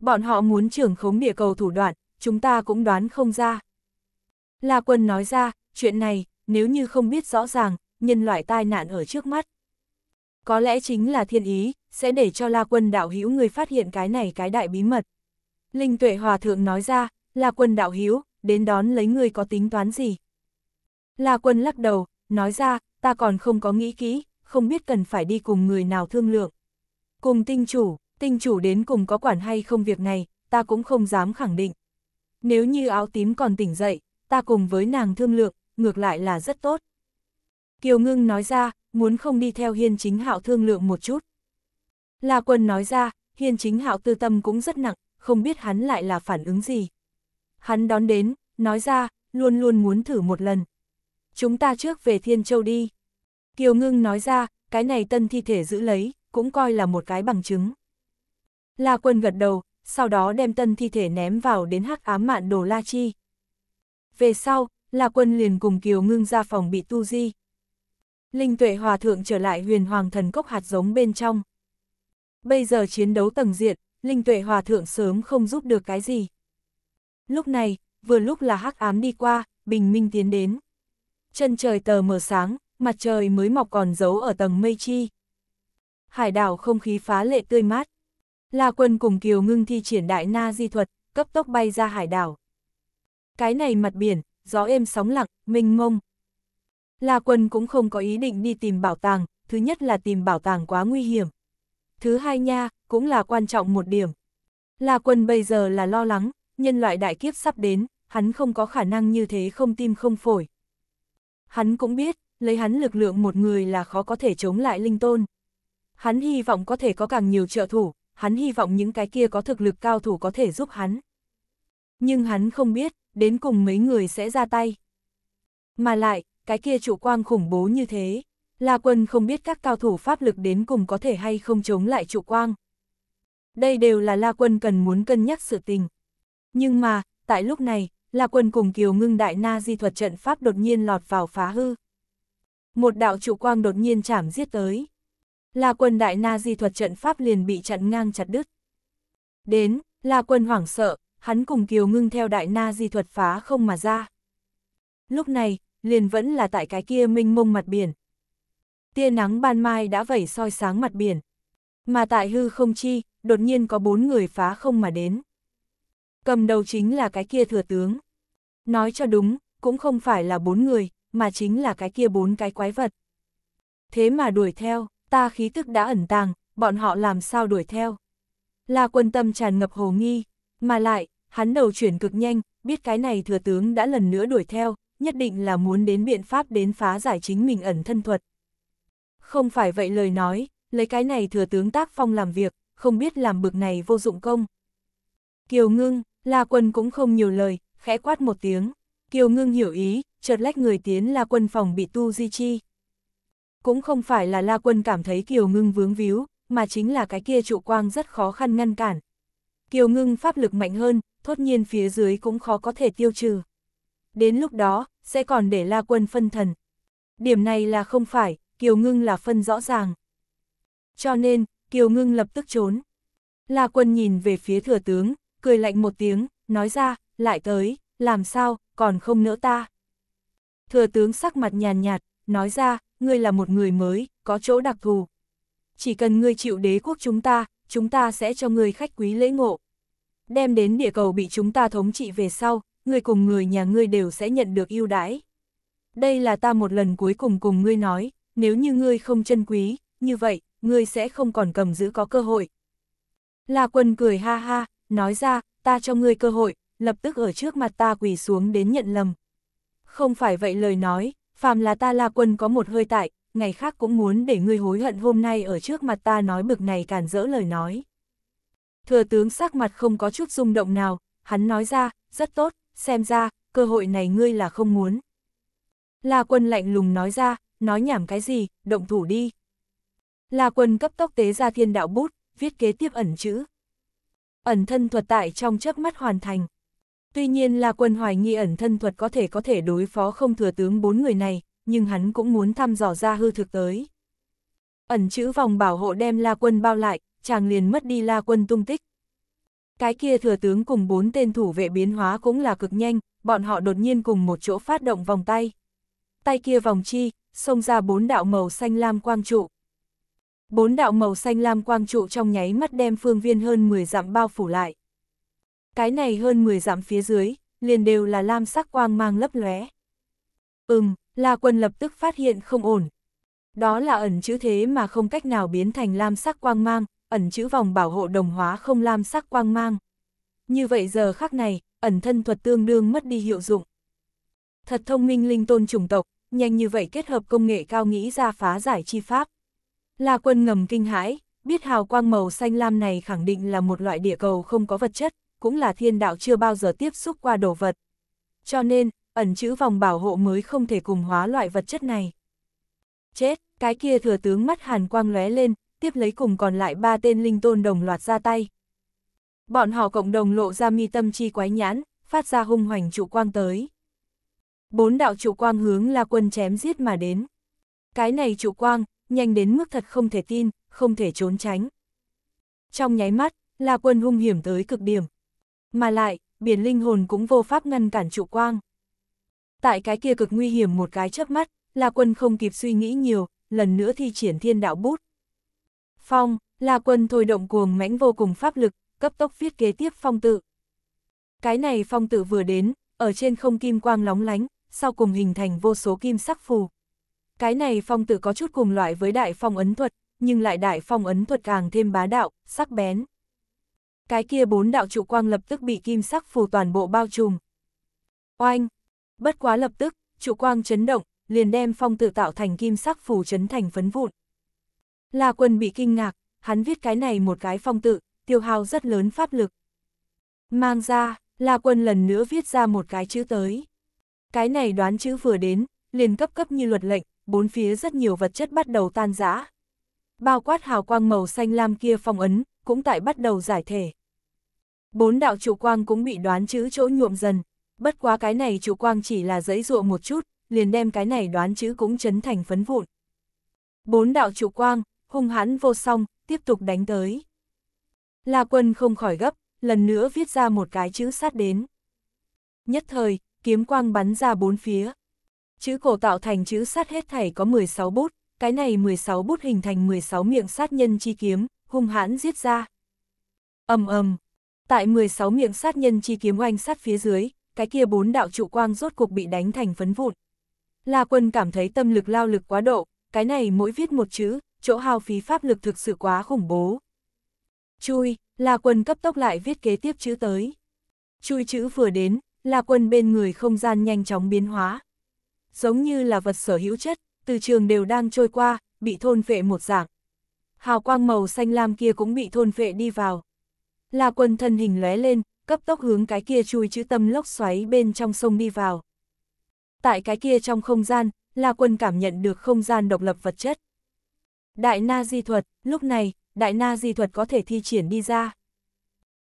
S1: Bọn họ muốn trưởng khống địa cầu thủ đoạn, chúng ta cũng đoán không ra, La Quân nói ra, chuyện này, nếu như không biết rõ ràng, nhân loại tai nạn ở trước mắt. Có lẽ chính là thiên ý, sẽ để cho La Quân đạo hữu người phát hiện cái này cái đại bí mật. Linh Tuệ Hòa Thượng nói ra, La Quân đạo hữu đến đón lấy người có tính toán gì. La Quân lắc đầu, nói ra, ta còn không có nghĩ kỹ, không biết cần phải đi cùng người nào thương lượng. Cùng tinh chủ, tinh chủ đến cùng có quản hay không việc này, ta cũng không dám khẳng định. Nếu như áo tím còn tỉnh dậy, ta cùng với nàng thương lượng, ngược lại là rất tốt. Kiều Ngưng nói ra, muốn không đi theo Hiên Chính Hạo thương lượng một chút. La Quân nói ra, Hiên Chính Hạo tư tâm cũng rất nặng, không biết hắn lại là phản ứng gì. Hắn đón đến, nói ra, luôn luôn muốn thử một lần. Chúng ta trước về Thiên Châu đi. Kiều Ngưng nói ra, cái này tân thi thể giữ lấy, cũng coi là một cái bằng chứng. La Quân gật đầu, sau đó đem tân thi thể ném vào đến hắc ám mạn đồ La Chi, về sau, là quân liền cùng Kiều Ngưng ra phòng bị tu di. Linh tuệ hòa thượng trở lại huyền hoàng thần cốc hạt giống bên trong. Bây giờ chiến đấu tầng diện, linh tuệ hòa thượng sớm không giúp được cái gì. Lúc này, vừa lúc là hắc ám đi qua, bình minh tiến đến. Chân trời tờ mờ sáng, mặt trời mới mọc còn giấu ở tầng mây chi. Hải đảo không khí phá lệ tươi mát. La quân cùng Kiều Ngưng thi triển đại na di thuật, cấp tốc bay ra hải đảo cái này mặt biển, gió êm sóng lặng, mênh mông. La Quân cũng không có ý định đi tìm bảo tàng, thứ nhất là tìm bảo tàng quá nguy hiểm. Thứ hai nha, cũng là quan trọng một điểm. La Quân bây giờ là lo lắng, nhân loại đại kiếp sắp đến, hắn không có khả năng như thế không tim không phổi. Hắn cũng biết, lấy hắn lực lượng một người là khó có thể chống lại linh tôn. Hắn hy vọng có thể có càng nhiều trợ thủ, hắn hy vọng những cái kia có thực lực cao thủ có thể giúp hắn. Nhưng hắn không biết, đến cùng mấy người sẽ ra tay. Mà lại, cái kia trụ quang khủng bố như thế, La Quân không biết các cao thủ pháp lực đến cùng có thể hay không chống lại trụ quang. Đây đều là La Quân cần muốn cân nhắc sự tình. Nhưng mà, tại lúc này, La Quân cùng Kiều Ngưng Đại Na di thuật trận pháp đột nhiên lọt vào phá hư. Một đạo trụ quang đột nhiên chảm giết tới. La Quân Đại Na di thuật trận pháp liền bị chặn ngang chặt đứt. Đến, La Quân hoảng sợ, hắn cùng Kiều Ngưng theo đại na di thuật phá không mà ra. Lúc này, liền vẫn là tại cái kia minh mông mặt biển. Tia nắng ban mai đã vẩy soi sáng mặt biển. Mà tại hư không chi, đột nhiên có bốn người phá không mà đến. Cầm đầu chính là cái kia thừa tướng. Nói cho đúng, cũng không phải là bốn người, mà chính là cái kia bốn cái quái vật. Thế mà đuổi theo, ta khí tức đã ẩn tàng, bọn họ làm sao đuổi theo. Là quân tâm tràn ngập hồ nghi, mà lại, Hắn đầu chuyển cực nhanh, biết cái này thừa tướng đã lần nữa đuổi theo, nhất định là muốn đến biện pháp đến phá giải chính mình ẩn thân thuật. Không phải vậy lời nói, lấy cái này thừa tướng tác phong làm việc, không biết làm bực này vô dụng công. Kiều ngưng, La Quân cũng không nhiều lời, khẽ quát một tiếng. Kiều ngưng hiểu ý, chợt lách người tiến La Quân phòng bị tu di chi. Cũng không phải là La Quân cảm thấy Kiều ngưng vướng víu, mà chính là cái kia trụ quang rất khó khăn ngăn cản, kiều ngưng pháp lực mạnh hơn, thốt nhiên phía dưới cũng khó có thể tiêu trừ. Đến lúc đó, sẽ còn để la quân phân thần. Điểm này là không phải, kiều ngưng là phân rõ ràng. Cho nên, kiều ngưng lập tức trốn. La quân nhìn về phía thừa tướng, cười lạnh một tiếng, nói ra, lại tới, làm sao, còn không nỡ ta. Thừa tướng sắc mặt nhàn nhạt, nói ra, ngươi là một người mới, có chỗ đặc thù. Chỉ cần ngươi chịu đế quốc chúng ta, chúng ta sẽ cho người khách quý lễ ngộ. Đem đến địa cầu bị chúng ta thống trị về sau, người cùng người nhà ngươi đều sẽ nhận được ưu đãi. Đây là ta một lần cuối cùng cùng ngươi nói, nếu như ngươi không chân quý, như vậy, ngươi sẽ không còn cầm giữ có cơ hội. La quân cười ha ha, nói ra, ta cho ngươi cơ hội, lập tức ở trước mặt ta quỳ xuống đến nhận lầm. Không phải vậy lời nói, phàm là ta La quân có một hơi tại, ngày khác cũng muốn để ngươi hối hận hôm nay ở trước mặt ta nói bực này cản rỡ lời nói. Thừa tướng sắc mặt không có chút rung động nào, hắn nói ra, rất tốt, xem ra, cơ hội này ngươi là không muốn. La quân lạnh lùng nói ra, nói nhảm cái gì, động thủ đi. La quân cấp tốc tế ra thiên đạo bút, viết kế tiếp ẩn chữ. Ẩn thân thuật tại trong chớp mắt hoàn thành. Tuy nhiên La quân hoài nghi ẩn thân thuật có thể có thể đối phó không thừa tướng bốn người này, nhưng hắn cũng muốn thăm dò ra hư thực tới. Ẩn chữ vòng bảo hộ đem La Quân bao lại, chàng liền mất đi La Quân tung tích. Cái kia thừa tướng cùng bốn tên thủ vệ biến hóa cũng là cực nhanh, bọn họ đột nhiên cùng một chỗ phát động vòng tay. Tay kia vòng chi, xông ra bốn đạo màu xanh lam quang trụ. Bốn đạo màu xanh lam quang trụ trong nháy mắt đem phương viên hơn 10 dặm bao phủ lại. Cái này hơn 10 dặm phía dưới, liền đều là lam sắc quang mang lấp lóe. Ừm, La Quân lập tức phát hiện không ổn. Đó là ẩn chữ thế mà không cách nào biến thành lam sắc quang mang, ẩn chữ vòng bảo hộ đồng hóa không lam sắc quang mang. Như vậy giờ khắc này, ẩn thân thuật tương đương mất đi hiệu dụng. Thật thông minh linh tôn chủng tộc, nhanh như vậy kết hợp công nghệ cao nghĩ ra phá giải chi pháp. La Quân ngầm kinh hãi, biết hào quang màu xanh lam này khẳng định là một loại địa cầu không có vật chất, cũng là thiên đạo chưa bao giờ tiếp xúc qua đồ vật. Cho nên, ẩn chữ vòng bảo hộ mới không thể cùng hóa loại vật chất này. Chết, cái kia thừa tướng mắt hàn quang lóe lên, tiếp lấy cùng còn lại ba tên linh tôn đồng loạt ra tay. Bọn họ cộng đồng lộ ra mi tâm chi quái nhãn, phát ra hung hoành trụ quang tới. Bốn đạo trụ quang hướng là quân chém giết mà đến. Cái này trụ quang, nhanh đến mức thật không thể tin, không thể trốn tránh. Trong nháy mắt, là quân hung hiểm tới cực điểm. Mà lại, biển linh hồn cũng vô pháp ngăn cản trụ quang. Tại cái kia cực nguy hiểm một cái chớp mắt, La Quân không kịp suy nghĩ nhiều, lần nữa thi triển thiên đạo bút. Phong, La Quân thôi động cuồng mãnh vô cùng pháp lực, cấp tốc viết kế tiếp phong tự. Cái này phong tự vừa đến, ở trên không kim quang lóng lánh, sau cùng hình thành vô số kim sắc phù. Cái này phong tự có chút cùng loại với đại phong ấn thuật, nhưng lại đại phong ấn thuật càng thêm bá đạo, sắc bén. Cái kia bốn đạo trụ quang lập tức bị kim sắc phù toàn bộ bao trùm. Oanh, Bất quá lập tức, trụ quang chấn động, liền đem phong tự tạo thành kim sắc phù chấn thành phấn vụn. La quân bị kinh ngạc, hắn viết cái này một cái phong tự, tiêu hao rất lớn pháp lực. Mang ra, La quân lần nữa viết ra một cái chữ tới. Cái này đoán chữ vừa đến, liền cấp cấp như luật lệnh, bốn phía rất nhiều vật chất bắt đầu tan rã. Bao quát hào quang màu xanh lam kia phong ấn, cũng tại bắt đầu giải thể. Bốn đạo trụ quang cũng bị đoán chữ chỗ nhuộm dần, bất quá cái này chủ quang chỉ là giấy dụa một chút, liền đem cái này đoán chữ cũng chấn thành phấn vụn. Bốn đạo chủ quang, hung hãn vô song, tiếp tục đánh tới. La quân không khỏi gấp, lần nữa viết ra một cái chữ sát đến. Nhất thời, kiếm quang bắn ra bốn phía. Chữ cổ tạo thành chữ sát hết thảy có 16 bút, cái này 16 bút hình thành 16 miệng sát nhân chi kiếm, hung hãn giết ra. ầm ầm, tại 16 miệng sát nhân chi kiếm oanh sát phía dưới, cái kia bốn đạo trụ quang rốt cuộc bị đánh thành phấn vụn. La quân cảm thấy tâm lực lao lực quá độ, cái này mỗi viết một chữ, chỗ hao phí pháp lực thực sự quá khủng bố. Chui, La quân cấp tốc lại viết kế tiếp chữ tới. Chui chữ vừa đến, La quân bên người không gian nhanh chóng biến hóa. Giống như là vật sở hữu chất, từ trường đều đang trôi qua, bị thôn phệ một dạng. Hào quang màu xanh lam kia cũng bị thôn phệ đi vào. La quân thân hình lóe lên, cấp tốc hướng cái kia chui chữ tâm lốc xoáy bên trong sông đi vào. Tại cái kia trong không gian, La Quân cảm nhận được không gian độc lập vật chất. Đại Na Di Thuật, lúc này, Đại Na Di Thuật có thể thi triển đi ra.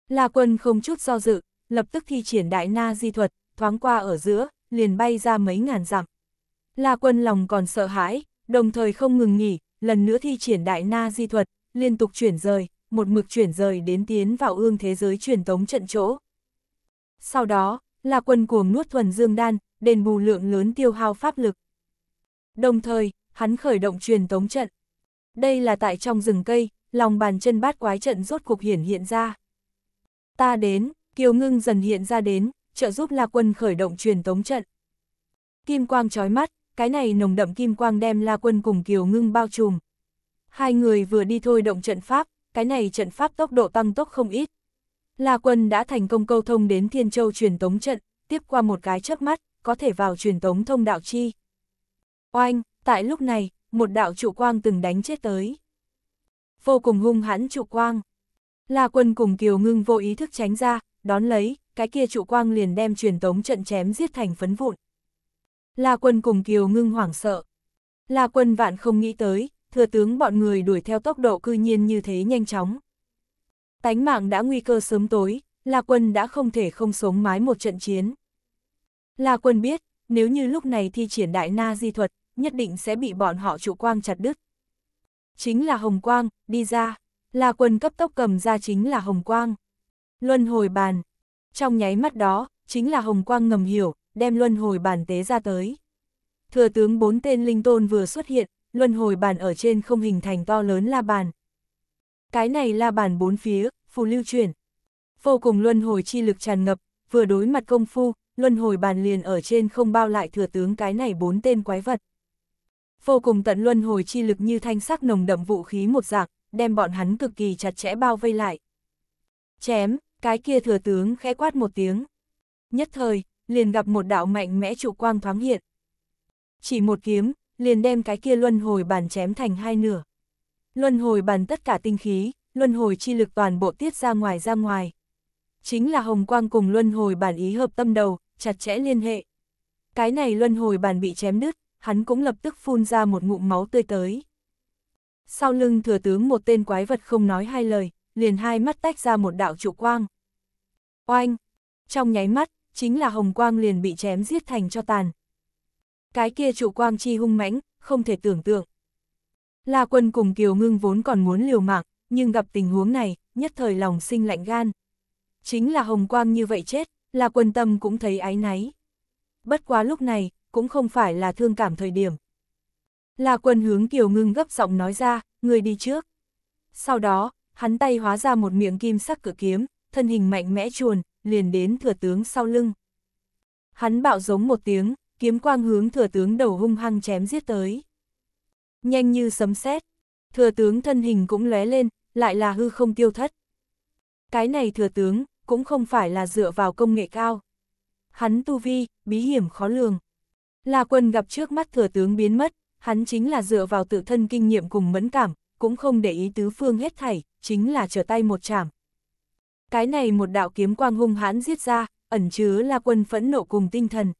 S1: La Quân không chút do dự, lập tức thi triển Đại Na Di Thuật, thoáng qua ở giữa, liền bay ra mấy ngàn dặm. La Quân lòng còn sợ hãi, đồng thời không ngừng nghỉ, lần nữa thi triển Đại Na Di Thuật, liên tục chuyển rời, một mực chuyển rời đến tiến vào ương thế giới truyền tống trận chỗ. Sau đó, là quân cuồng nuốt thuần dương đan, đền bù lượng lớn tiêu hao pháp lực. Đồng thời, hắn khởi động truyền tống trận. Đây là tại trong rừng cây, lòng bàn chân bát quái trận rốt cuộc hiển hiện ra. Ta đến, kiều ngưng dần hiện ra đến, trợ giúp La Quân khởi động truyền tống trận. Kim quang trói mắt, cái này nồng đậm kim quang đem La Quân cùng kiều ngưng bao trùm. Hai người vừa đi thôi động trận pháp, cái này trận pháp tốc độ tăng tốc không ít. La Quân đã thành công câu thông đến Thiên Châu truyền tống trận, tiếp qua một cái chớp mắt, có thể vào truyền tống thông đạo chi. Oanh, tại lúc này, một đạo trụ quang từng đánh chết tới. Vô cùng hung hãn trụ quang. La Quân cùng Kiều Ngưng vô ý thức tránh ra, đón lấy, cái kia trụ quang liền đem truyền tống trận chém giết thành phấn vụn. La Quân cùng Kiều Ngưng hoảng sợ. La Quân vạn không nghĩ tới, thừa tướng bọn người đuổi theo tốc độ cư nhiên như thế nhanh chóng. Tánh mạng đã nguy cơ sớm tối, La Quân đã không thể không sống mái một trận chiến. La Quân biết, nếu như lúc này thi triển đại na di thuật, nhất định sẽ bị bọn họ trụ quang chặt đứt. Chính là Hồng Quang, đi ra, La Quân cấp tốc cầm ra chính là Hồng Quang. Luân hồi bàn, trong nháy mắt đó, chính là Hồng Quang ngầm hiểu, đem luân hồi bàn tế ra tới. Thừa tướng bốn tên linh tôn vừa xuất hiện, luân hồi bàn ở trên không hình thành to lớn la bàn. Cái này la bàn bốn phía, phù lưu chuyển. Vô cùng luân hồi chi lực tràn ngập, vừa đối mặt công phu, luân hồi bàn liền ở trên không bao lại thừa tướng cái này bốn tên quái vật. Vô cùng tận luân hồi chi lực như thanh sắc nồng đậm vũ khí một dạng, đem bọn hắn cực kỳ chặt chẽ bao vây lại. Chém, cái kia thừa tướng khẽ quát một tiếng. Nhất thời, liền gặp một đạo mạnh mẽ trụ quang thoáng hiện. Chỉ một kiếm, liền đem cái kia luân hồi bàn chém thành hai nửa. Luân hồi bàn tất cả tinh khí, luân hồi chi lực toàn bộ tiết ra ngoài ra ngoài. Chính là hồng quang cùng luân hồi bàn ý hợp tâm đầu, chặt chẽ liên hệ. Cái này luân hồi bàn bị chém đứt, hắn cũng lập tức phun ra một ngụm máu tươi tới. Sau lưng thừa tướng một tên quái vật không nói hai lời, liền hai mắt tách ra một đạo trụ quang. Oanh! Trong nháy mắt, chính là hồng quang liền bị chém giết thành cho tàn cái kia chủ quang chi hung mãnh, không thể tưởng tượng. La quân cùng Kiều Ngưng vốn còn muốn liều mạng, nhưng gặp tình huống này, nhất thời lòng sinh lạnh gan. Chính là hồng quang như vậy chết, là quân tâm cũng thấy áy náy. Bất quá lúc này, cũng không phải là thương cảm thời điểm. Là quân hướng Kiều Ngưng gấp giọng nói ra, người đi trước. Sau đó, hắn tay hóa ra một miệng kim sắc cử kiếm, thân hình mạnh mẽ chuồn, liền đến thừa tướng sau lưng. Hắn bạo giống một tiếng, kiếm quang hướng thừa tướng đầu hung hăng chém giết tới. Nhanh như sấm sét, thừa tướng thân hình cũng lóe lên, lại là hư không tiêu thất. Cái này thừa tướng, cũng không phải là dựa vào công nghệ cao. Hắn tu vi, bí hiểm khó lường. Là quân gặp trước mắt thừa tướng biến mất, hắn chính là dựa vào tự thân kinh nghiệm cùng mẫn cảm, cũng không để ý tứ phương hết thảy, chính là trở tay một chạm. Cái này một đạo kiếm quang hung hãn giết ra, ẩn chứa là quân phẫn nộ cùng tinh thần.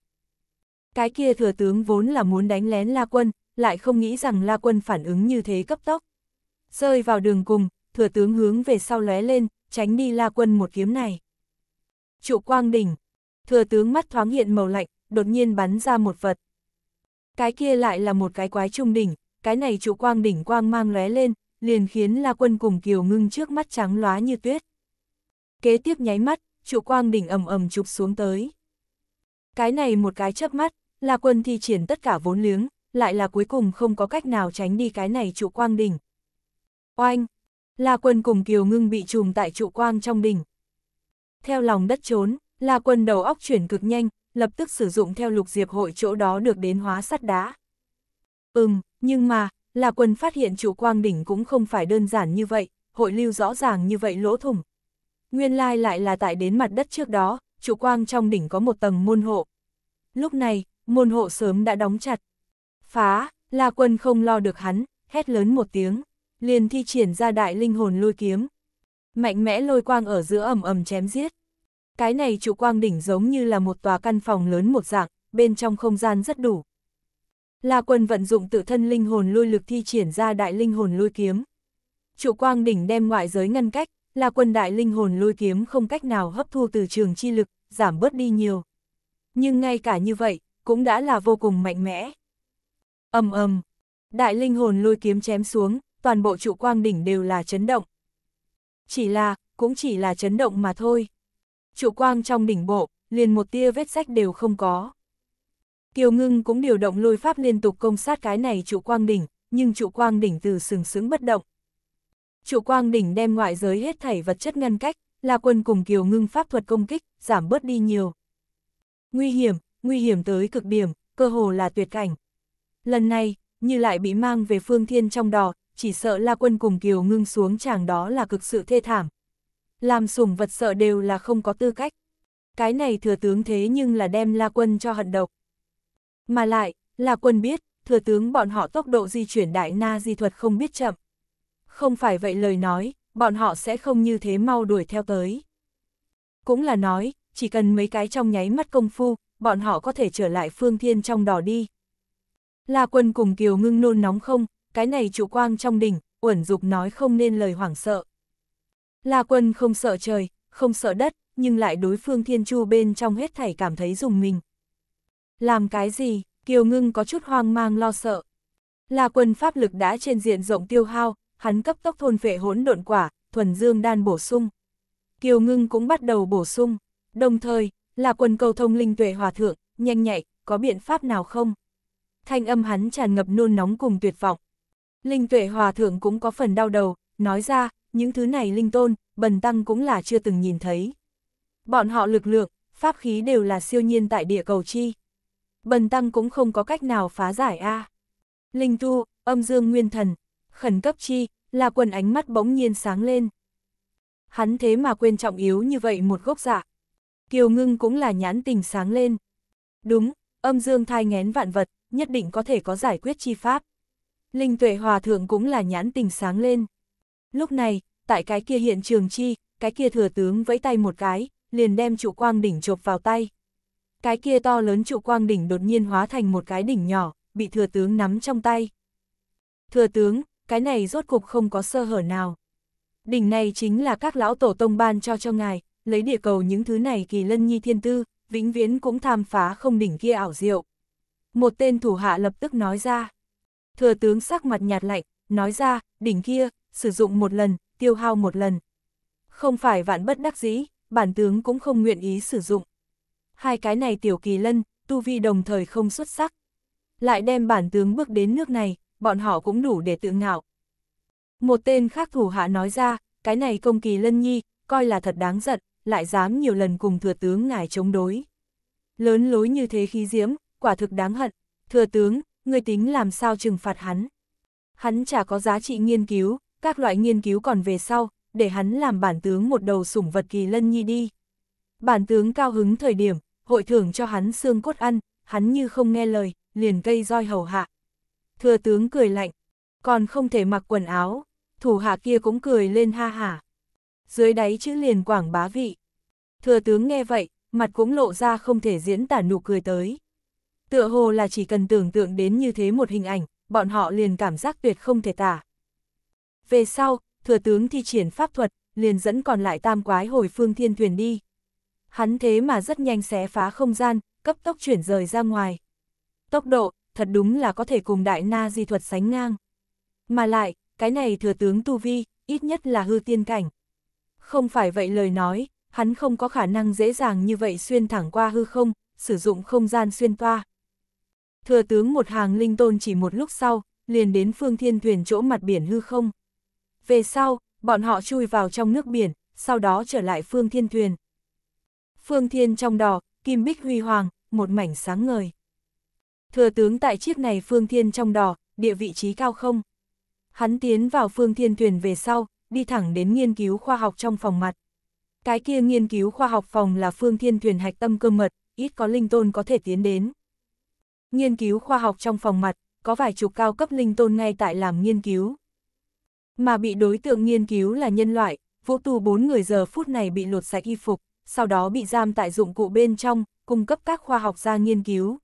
S1: Cái kia thừa tướng vốn là muốn đánh lén La Quân, lại không nghĩ rằng La Quân phản ứng như thế cấp tốc. Rơi vào đường cùng, thừa tướng hướng về sau lóe lên, tránh đi La Quân một kiếm này. Trụ quang đỉnh, thừa tướng mắt thoáng hiện màu lạnh, đột nhiên bắn ra một vật. Cái kia lại là một cái quái trung đỉnh, cái này trụ quang đỉnh quang mang lóe lên, liền khiến La Quân cùng Kiều Ngưng trước mắt trắng lóa như tuyết. Kế tiếp nháy mắt, trụ quang đỉnh ầm ầm chụp xuống tới. Cái này một cái chớp mắt, La Quân thi triển tất cả vốn liếng, lại là cuối cùng không có cách nào tránh đi cái này trụ quang đỉnh. Oanh! La Quân cùng Kiều Ngưng bị trùm tại trụ quang trong đỉnh. Theo lòng đất trốn, La Quân đầu óc chuyển cực nhanh, lập tức sử dụng theo lục diệp hội chỗ đó được đến hóa sắt đá. Ừm, nhưng mà, La Quân phát hiện trụ quang đỉnh cũng không phải đơn giản như vậy, hội lưu rõ ràng như vậy lỗ thủng. Nguyên lai lại là tại đến mặt đất trước đó, trụ quang trong đỉnh có một tầng môn hộ. Lúc này, môn hộ sớm đã đóng chặt. Phá, La Quân không lo được hắn, hét lớn một tiếng, liền thi triển ra đại linh hồn lôi kiếm. Mạnh mẽ lôi quang ở giữa ầm ầm chém giết. Cái này trụ quang đỉnh giống như là một tòa căn phòng lớn một dạng, bên trong không gian rất đủ. La Quân vận dụng tự thân linh hồn lôi lực thi triển ra đại linh hồn lôi kiếm. Trụ quang đỉnh đem ngoại giới ngăn cách, La Quân đại linh hồn lôi kiếm không cách nào hấp thu từ trường chi lực, giảm bớt đi nhiều. Nhưng ngay cả như vậy, cũng đã là vô cùng mạnh mẽ. ầm ầm, đại linh hồn lôi kiếm chém xuống, toàn bộ trụ quang đỉnh đều là chấn động. Chỉ là, cũng chỉ là chấn động mà thôi. Trụ quang trong đỉnh bộ, liền một tia vết sách đều không có. Kiều ngưng cũng điều động lôi pháp liên tục công sát cái này trụ quang đỉnh, nhưng trụ quang đỉnh từ sừng sững bất động. Trụ quang đỉnh đem ngoại giới hết thảy vật chất ngăn cách, là quân cùng kiều ngưng pháp thuật công kích, giảm bớt đi nhiều. Nguy hiểm, nguy hiểm tới cực điểm, cơ hồ là tuyệt cảnh. Lần này, như lại bị mang về phương thiên trong đò, chỉ sợ la quân cùng kiều ngưng xuống chàng đó là cực sự thê thảm. Làm sủng vật sợ đều là không có tư cách. Cái này thừa tướng thế nhưng là đem la quân cho hận độc. Mà lại, la quân biết, thừa tướng bọn họ tốc độ di chuyển đại na di thuật không biết chậm. Không phải vậy lời nói, bọn họ sẽ không như thế mau đuổi theo tới. Cũng là nói, chỉ cần mấy cái trong nháy mắt công phu, bọn họ có thể trở lại phương thiên trong đỏ đi. La quân cùng Kiều ngưng nôn nóng không, cái này trụ quang trong đỉnh, uẩn dục nói không nên lời hoảng sợ. La quân không sợ trời, không sợ đất, nhưng lại đối phương thiên chu bên trong hết thảy cảm thấy dùng mình. Làm cái gì, Kiều ngưng có chút hoang mang lo sợ. La quân pháp lực đã trên diện rộng tiêu hao, hắn cấp tốc thôn phệ hỗn độn quả, thuần dương đan bổ sung. Kiều ngưng cũng bắt đầu bổ sung, đồng thời, là quần cầu thông linh tuệ hòa thượng, nhanh nhạy, có biện pháp nào không? Thanh âm hắn tràn ngập nôn nóng cùng tuyệt vọng. Linh tuệ hòa thượng cũng có phần đau đầu, nói ra, những thứ này linh tôn, bần tăng cũng là chưa từng nhìn thấy. Bọn họ lực lượng, pháp khí đều là siêu nhiên tại địa cầu chi. Bần tăng cũng không có cách nào phá giải a. Linh tu, âm dương nguyên thần, khẩn cấp chi, là quần ánh mắt bỗng nhiên sáng lên. Hắn thế mà quên trọng yếu như vậy một gốc dạ, Kiều Ngưng cũng là nhãn tình sáng lên. Đúng, âm dương thai ngén vạn vật, nhất định có thể có giải quyết chi pháp. Linh tuệ hòa thượng cũng là nhãn tình sáng lên. Lúc này, tại cái kia hiện trường chi, cái kia thừa tướng vẫy tay một cái, liền đem trụ quang đỉnh chộp vào tay. Cái kia to lớn trụ quang đỉnh đột nhiên hóa thành một cái đỉnh nhỏ, bị thừa tướng nắm trong tay. Thừa tướng, cái này rốt cục không có sơ hở nào. Đỉnh này chính là các lão tổ tông ban cho cho ngài, lấy địa cầu những thứ này kỳ lân nhi thiên tư, vĩnh viễn cũng tham phá không đỉnh kia ảo diệu. Một tên thủ hạ lập tức nói ra. Thừa tướng sắc mặt nhạt lạnh, nói ra, đỉnh kia, sử dụng một lần, tiêu hao một lần. Không phải vạn bất đắc dĩ, bản tướng cũng không nguyện ý sử dụng. Hai cái này tiểu kỳ lân, tu vi đồng thời không xuất sắc. Lại đem bản tướng bước đến nước này, bọn họ cũng đủ để tự ngạo. Một tên khác thủ hạ nói ra, cái này công kỳ lân nhi, coi là thật đáng giận lại dám nhiều lần cùng thừa tướng ngài chống đối. Lớn lối như thế khí diễm, quả thực đáng hận, thừa tướng, người tính làm sao trừng phạt hắn. Hắn chả có giá trị nghiên cứu, các loại nghiên cứu còn về sau, để hắn làm bản tướng một đầu sủng vật kỳ lân nhi đi. Bản tướng cao hứng thời điểm, hội thưởng cho hắn xương cốt ăn, hắn như không nghe lời, liền cây roi hầu hạ. Thừa tướng cười lạnh, còn không thể mặc quần áo, thủ hạ kia cũng cười lên ha hả dưới đáy chữ liền quảng bá vị. Thừa tướng nghe vậy, mặt cũng lộ ra không thể diễn tả nụ cười tới. Tựa hồ là chỉ cần tưởng tượng đến như thế một hình ảnh, bọn họ liền cảm giác tuyệt không thể tả. Về sau, thừa tướng thi triển pháp thuật, liền dẫn còn lại tam quái hồi phương thiên thuyền đi. Hắn thế mà rất nhanh xé phá không gian, cấp tốc chuyển rời ra ngoài. Tốc độ, thật đúng là có thể cùng đại na di thuật sánh ngang. Mà lại, cái này thừa tướng Tu Vi, ít nhất là hư tiên cảnh. Không phải vậy lời nói, hắn không có khả năng dễ dàng như vậy xuyên thẳng qua hư không, sử dụng không gian xuyên toa. Thừa tướng một hàng linh tôn chỉ một lúc sau, liền đến phương thiên thuyền chỗ mặt biển hư không. Về sau, bọn họ chui vào trong nước biển, sau đó trở lại phương thiên thuyền. Phương thiên trong đỏ, kim bích huy hoàng, một mảnh sáng ngời. Thừa tướng tại chiếc này phương thiên trong đỏ, địa vị trí cao không. Hắn tiến vào phương thiên thuyền về sau, đi thẳng đến nghiên cứu khoa học trong phòng mặt. Cái kia nghiên cứu khoa học phòng là phương thiên thuyền hạch tâm cơ mật, ít có linh tôn có thể tiến đến. Nghiên cứu khoa học trong phòng mặt, có vài chục cao cấp linh tôn ngay tại làm nghiên cứu. Mà bị đối tượng nghiên cứu là nhân loại, vũ tù bốn người giờ phút này bị lột sạch y phục, sau đó bị giam tại dụng cụ bên trong, cung cấp các khoa học gia nghiên cứu.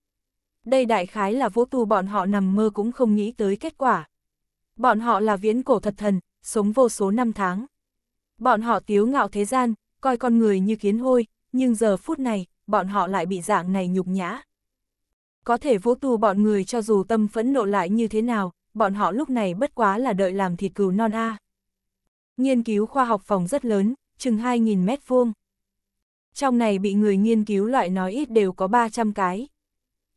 S1: Đây đại khái là vũ tù bọn họ nằm mơ cũng không nghĩ tới kết quả. Bọn họ là viễn cổ thật thần, sống vô số năm tháng. Bọn họ tiếu ngạo thế gian, coi con người như kiến hôi, nhưng giờ phút này, bọn họ lại bị dạng này nhục nhã. Có thể vũ tu bọn người cho dù tâm phẫn nộ lại như thế nào, bọn họ lúc này bất quá là đợi làm thịt cừu non a. Nghiên cứu khoa học phòng rất lớn, chừng 2.000 mét vuông. Trong này bị người nghiên cứu loại nói ít đều có 300 cái.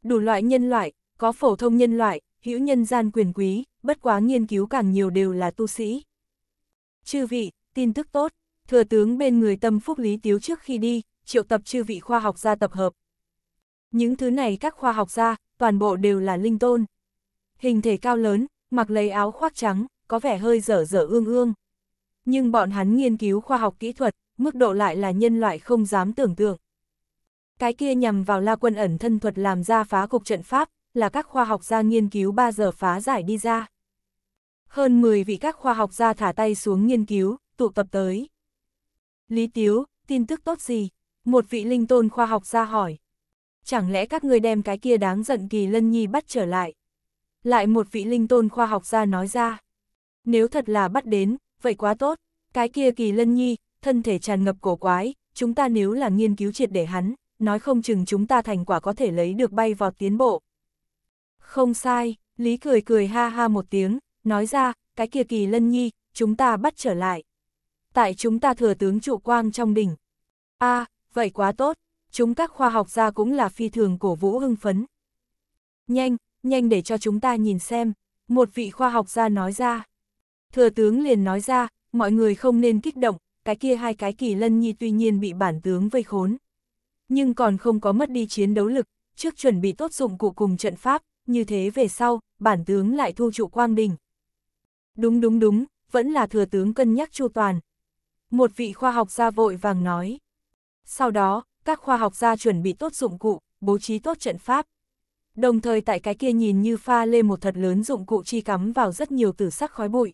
S1: Đủ loại nhân loại, có phổ thông nhân loại, hữu nhân gian quyền quý, bất quá nghiên cứu càng nhiều đều là tu sĩ. Chư vị, tin tức tốt, thừa tướng bên người tâm phúc Lý Tiếu trước khi đi, triệu tập chư vị khoa học gia tập hợp. Những thứ này các khoa học gia, toàn bộ đều là linh tôn. Hình thể cao lớn, mặc lấy áo khoác trắng, có vẻ hơi dở dở ương ương. Nhưng bọn hắn nghiên cứu khoa học kỹ thuật, mức độ lại là nhân loại không dám tưởng tượng. Cái kia nhằm vào la quân ẩn thân thuật làm ra phá cục trận pháp, là các khoa học gia nghiên cứu 3 giờ phá giải đi ra. Hơn 10 vị các khoa học gia thả tay xuống nghiên cứu, tụ tập tới. Lý Tiếu, tin tức tốt gì? Một vị linh tôn khoa học gia hỏi. Chẳng lẽ các người đem cái kia đáng giận kỳ lân nhi bắt trở lại? Lại một vị linh tôn khoa học gia nói ra. Nếu thật là bắt đến, vậy quá tốt. Cái kia kỳ lân nhi, thân thể tràn ngập cổ quái, chúng ta nếu là nghiên cứu triệt để hắn, nói không chừng chúng ta thành quả có thể lấy được bay vọt tiến bộ. Không sai, Lý cười cười ha ha một tiếng, nói ra, cái kia kỳ lân nhi, chúng ta bắt trở lại. Tại chúng ta thừa tướng trụ quang trong đỉnh. a à, vậy quá tốt, chúng các khoa học gia cũng là phi thường cổ vũ hưng phấn. Nhanh, nhanh để cho chúng ta nhìn xem, một vị khoa học gia nói ra. Thừa tướng liền nói ra, mọi người không nên kích động, cái kia hai cái kỳ lân nhi tuy nhiên bị bản tướng vây khốn. Nhưng còn không có mất đi chiến đấu lực, trước chuẩn bị tốt dụng cụ cùng trận pháp, như thế về sau, bản tướng lại thu trụ quang đình. Đúng đúng đúng, vẫn là thừa tướng cân nhắc chu toàn. Một vị khoa học gia vội vàng nói. Sau đó, các khoa học gia chuẩn bị tốt dụng cụ, bố trí tốt trận pháp. Đồng thời tại cái kia nhìn như pha lê một thật lớn dụng cụ chi cắm vào rất nhiều tử sắc khói bụi.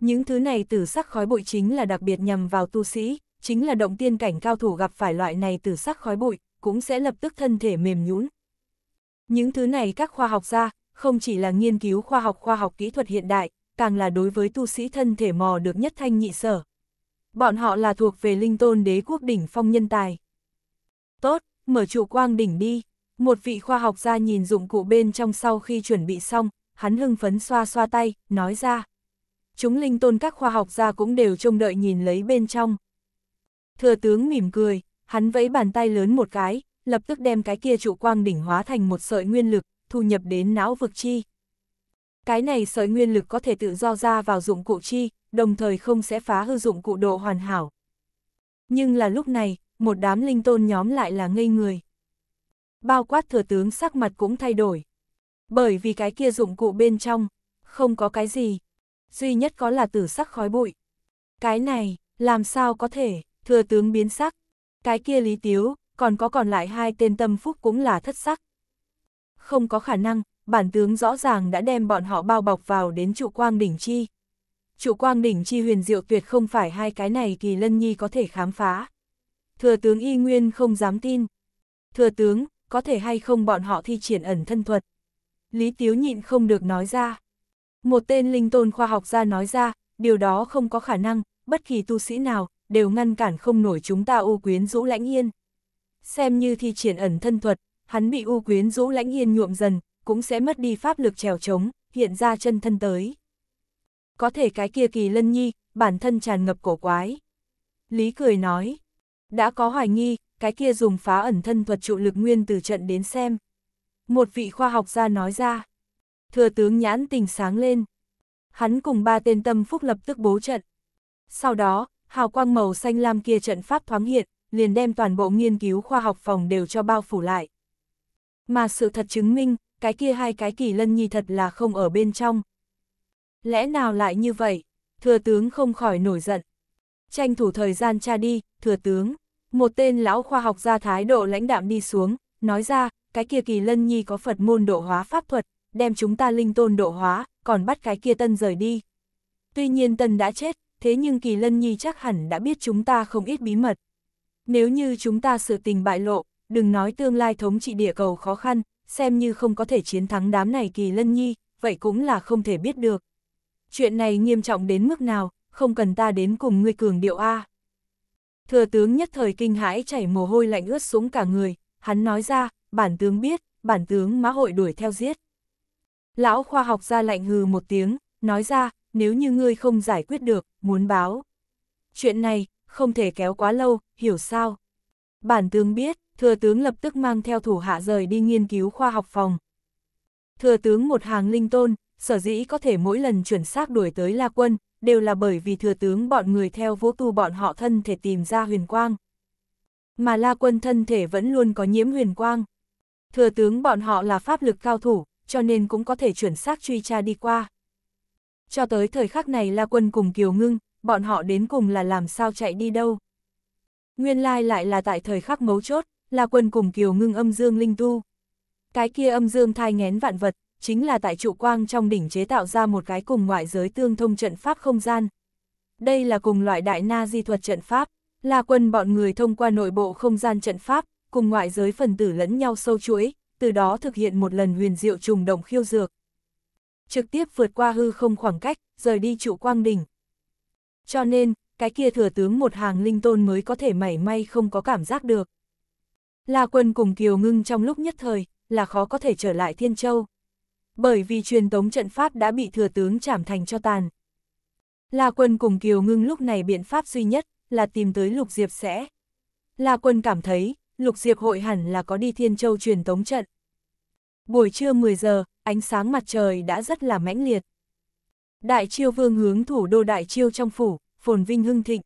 S1: Những thứ này tử sắc khói bụi chính là đặc biệt nhằm vào tu sĩ, chính là động tiên cảnh cao thủ gặp phải loại này tử sắc khói bụi, cũng sẽ lập tức thân thể mềm nhũn. Những thứ này các khoa học gia, không chỉ là nghiên cứu khoa học khoa học kỹ thuật hiện đại, càng là đối với tu sĩ thân thể mò được nhất thanh nhị sở. Bọn họ là thuộc về linh tôn đế quốc đỉnh phong nhân tài. Tốt, mở trụ quang đỉnh đi. Một vị khoa học gia nhìn dụng cụ bên trong sau khi chuẩn bị xong, hắn hưng phấn xoa xoa tay, nói ra. Chúng linh tôn các khoa học gia cũng đều trông đợi nhìn lấy bên trong. Thừa tướng mỉm cười, hắn vẫy bàn tay lớn một cái, lập tức đem cái kia trụ quang đỉnh hóa thành một sợi nguyên lực, thu nhập đến não vực chi. Cái này sợi nguyên lực có thể tự do ra vào dụng cụ chi, đồng thời không sẽ phá hư dụng cụ độ hoàn hảo. Nhưng là lúc này, một đám linh tôn nhóm lại là ngây người. Bao quát thừa tướng sắc mặt cũng thay đổi. Bởi vì cái kia dụng cụ bên trong, không có cái gì. Duy nhất có là tử sắc khói bụi. Cái này, làm sao có thể, thừa tướng biến sắc. Cái kia lý tiếu, còn có còn lại hai tên tâm phúc cũng là thất sắc. Không có khả năng, bản tướng rõ ràng đã đem bọn họ bao bọc vào đến trụ quang đỉnh chi. Trụ quang đỉnh chi huyền diệu tuyệt không phải hai cái này kỳ lân nhi có thể khám phá. Thừa tướng y nguyên không dám tin. Thừa tướng, có thể hay không bọn họ thi triển ẩn thân thuật. Lý Tiếu nhịn không được nói ra. Một tên linh tôn khoa học gia nói ra, điều đó không có khả năng, bất kỳ tu sĩ nào, đều ngăn cản không nổi chúng ta u quyến rũ lãnh yên. Xem như thi triển ẩn thân thuật, hắn bị u quyến rũ lãnh yên nhuộm dần, cũng sẽ mất đi pháp lực trèo trống, hiện ra chân thân tới. Có thể cái kia kỳ lân nhi, bản thân tràn ngập cổ quái. Lý cười nói, đã có hoài nghi, cái kia dùng phá ẩn thân thuật trụ lực nguyên từ trận đến xem. Một vị khoa học gia nói ra, thừa tướng nhãn tình sáng lên. Hắn cùng ba tên tâm phúc lập tức bố trận. Sau đó, hào quang màu xanh lam kia trận pháp thoáng hiện, liền đem toàn bộ nghiên cứu khoa học phòng đều cho bao phủ lại. Mà sự thật chứng minh, cái kia hai cái kỳ lân nhi thật là không ở bên trong. Lẽ nào lại như vậy? Thừa tướng không khỏi nổi giận. Tranh thủ thời gian tra đi, thừa tướng. Một tên lão khoa học gia thái độ lãnh đạm đi xuống, nói ra, cái kia kỳ lân nhi có Phật môn độ hóa pháp thuật, đem chúng ta linh tôn độ hóa, còn bắt cái kia tân rời đi. Tuy nhiên tân đã chết, thế nhưng kỳ lân nhi chắc hẳn đã biết chúng ta không ít bí mật. Nếu như chúng ta sự tình bại lộ, đừng nói tương lai thống trị địa cầu khó khăn, xem như không có thể chiến thắng đám này kỳ lân nhi, vậy cũng là không thể biết được. Chuyện này nghiêm trọng đến mức nào, không cần ta đến cùng ngươi cường điệu A. Thừa tướng nhất thời kinh hãi chảy mồ hôi lạnh ướt xuống cả người, hắn nói ra, bản tướng biết, bản tướng mã hội đuổi theo giết. Lão khoa học ra lạnh hừ một tiếng, nói ra, nếu như ngươi không giải quyết được, muốn báo. Chuyện này, không thể kéo quá lâu, hiểu sao? Bản tướng biết, thừa tướng lập tức mang theo thủ hạ rời đi nghiên cứu khoa học phòng. Thừa tướng một hàng linh tôn, sở dĩ có thể mỗi lần chuẩn xác đuổi tới La Quân, đều là bởi vì thừa tướng bọn người theo vũ tu bọn họ thân thể tìm ra huyền quang. Mà La Quân thân thể vẫn luôn có nhiễm huyền quang. Thừa tướng bọn họ là pháp lực cao thủ, cho nên cũng có thể chuẩn xác truy tra đi qua. Cho tới thời khắc này La Quân cùng Kiều Ngưng, bọn họ đến cùng là làm sao chạy đi đâu. Nguyên lai lại là tại thời khắc mấu chốt, La Quân cùng Kiều Ngưng âm dương linh tu. Cái kia âm dương thai ngén vạn vật, chính là tại trụ quang trong đỉnh chế tạo ra một cái cùng ngoại giới tương thông trận pháp không gian. Đây là cùng loại đại na di thuật trận pháp, La Quân bọn người thông qua nội bộ không gian trận pháp, cùng ngoại giới phần tử lẫn nhau sâu chuỗi, từ đó thực hiện một lần huyền diệu trùng động khiêu dược. Trực tiếp vượt qua hư không khoảng cách, rời đi trụ quang đỉnh. Cho nên, cái kia thừa tướng một hàng linh tôn mới có thể mảy may không có cảm giác được. La Quân cùng Kiều Ngưng trong lúc nhất thời, là khó có thể trở lại Thiên Châu. Bởi vì truyền tống trận pháp đã bị thừa tướng chảm thành cho tàn. La Quân cùng Kiều Ngưng lúc này biện pháp duy nhất, là tìm tới Lục Diệp sẽ. La Quân cảm thấy, Lục Diệp hội hẳn là có đi Thiên Châu truyền tống trận. Buổi trưa 10 giờ, ánh sáng mặt trời đã rất là mãnh liệt. Đại chiêu vương hướng thủ đô đại chiêu trong phủ, phồn vinh hưng thịnh.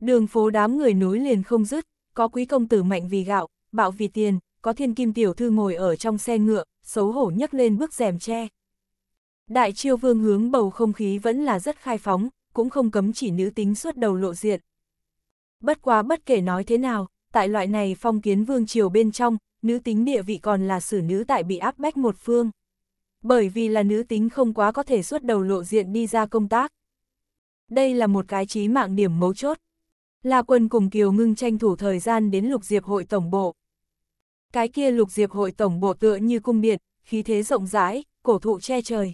S1: Đường phố đám người nối liền không dứt, có quý công tử mạnh vì gạo, bạo vì tiền, có thiên kim tiểu thư ngồi ở trong xe ngựa, xấu hổ nhấc lên bước rèm tre. Đại chiêu vương hướng bầu không khí vẫn là rất khai phóng, cũng không cấm chỉ nữ tính suốt đầu lộ diện. Bất quá bất kể nói thế nào, tại loại này phong kiến vương triều bên trong, nữ tính địa vị còn là xử nữ tại bị áp bách một phương. Bởi vì là nữ tính không quá có thể suốt đầu lộ diện đi ra công tác. Đây là một cái trí mạng điểm mấu chốt. La Quân cùng Kiều Ngưng tranh thủ thời gian đến lục diệp hội tổng bộ cái kia lục diệp hội tổng bộ tựa như cung điện, khí thế rộng rãi, cổ thụ che trời.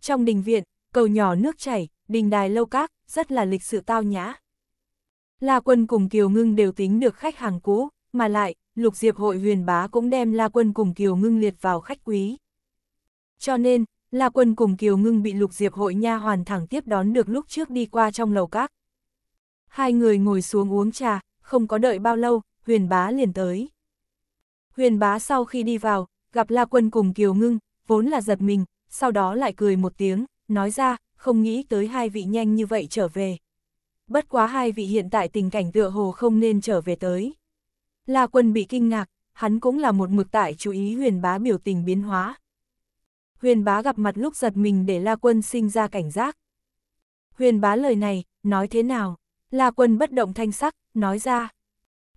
S1: Trong đình viện, cầu nhỏ nước chảy, đình đài lâu các, rất là lịch sự tao nhã. La Quân cùng Kiều Ngưng đều tính được khách hàng cũ, mà lại, Lục Diệp hội huyền bá cũng đem La Quân cùng Kiều Ngưng liệt vào khách quý. Cho nên, La Quân cùng Kiều Ngưng bị Lục Diệp hội nha hoàn thẳng tiếp đón được lúc trước đi qua trong lầu các. Hai người ngồi xuống uống trà, không có đợi bao lâu, huyền bá liền tới. Huyền bá sau khi đi vào, gặp La Quân cùng Kiều Ngưng, vốn là giật mình, sau đó lại cười một tiếng, nói ra, không nghĩ tới hai vị nhanh như vậy trở về. Bất quá hai vị hiện tại tình cảnh tựa hồ không nên trở về tới. La Quân bị kinh ngạc, hắn cũng là một mực tại chú ý huyền bá biểu tình biến hóa. Huyền bá gặp mặt lúc giật mình để La Quân sinh ra cảnh giác. Huyền bá lời này, nói thế nào? La Quân bất động thanh sắc, nói ra.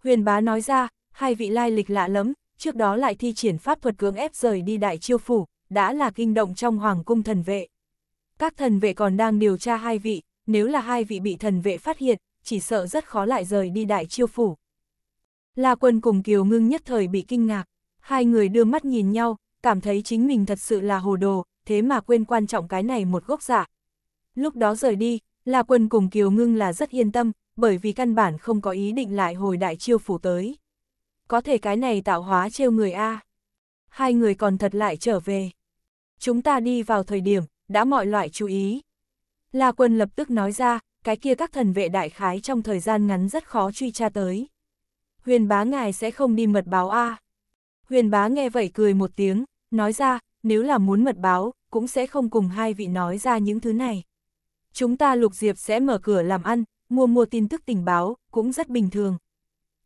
S1: Huyền bá nói ra, hai vị lai lịch lạ lắm, trước đó lại thi triển pháp thuật cưỡng ép rời đi đại chiêu phủ, đã là kinh động trong hoàng cung thần vệ. Các thần vệ còn đang điều tra hai vị, nếu là hai vị bị thần vệ phát hiện, chỉ sợ rất khó lại rời đi đại chiêu phủ. La quân cùng Kiều Ngưng nhất thời bị kinh ngạc, hai người đưa mắt nhìn nhau, cảm thấy chính mình thật sự là hồ đồ, thế mà quên quan trọng cái này một gốc giả. Dạ. Lúc đó rời đi, La quân cùng Kiều Ngưng là rất yên tâm, bởi vì căn bản không có ý định lại hồi đại chiêu phủ tới có thể cái này tạo hóa trêu người A. Hai người còn thật lại trở về. Chúng ta đi vào thời điểm, đã mọi loại chú ý. La quân lập tức nói ra, cái kia các thần vệ đại khái trong thời gian ngắn rất khó truy tra tới. Huyền bá ngài sẽ không đi mật báo A. Huyền bá nghe vậy cười một tiếng, nói ra, nếu là muốn mật báo, cũng sẽ không cùng hai vị nói ra những thứ này. Chúng ta lục diệp sẽ mở cửa làm ăn, mua mua tin tức tình báo, cũng rất bình thường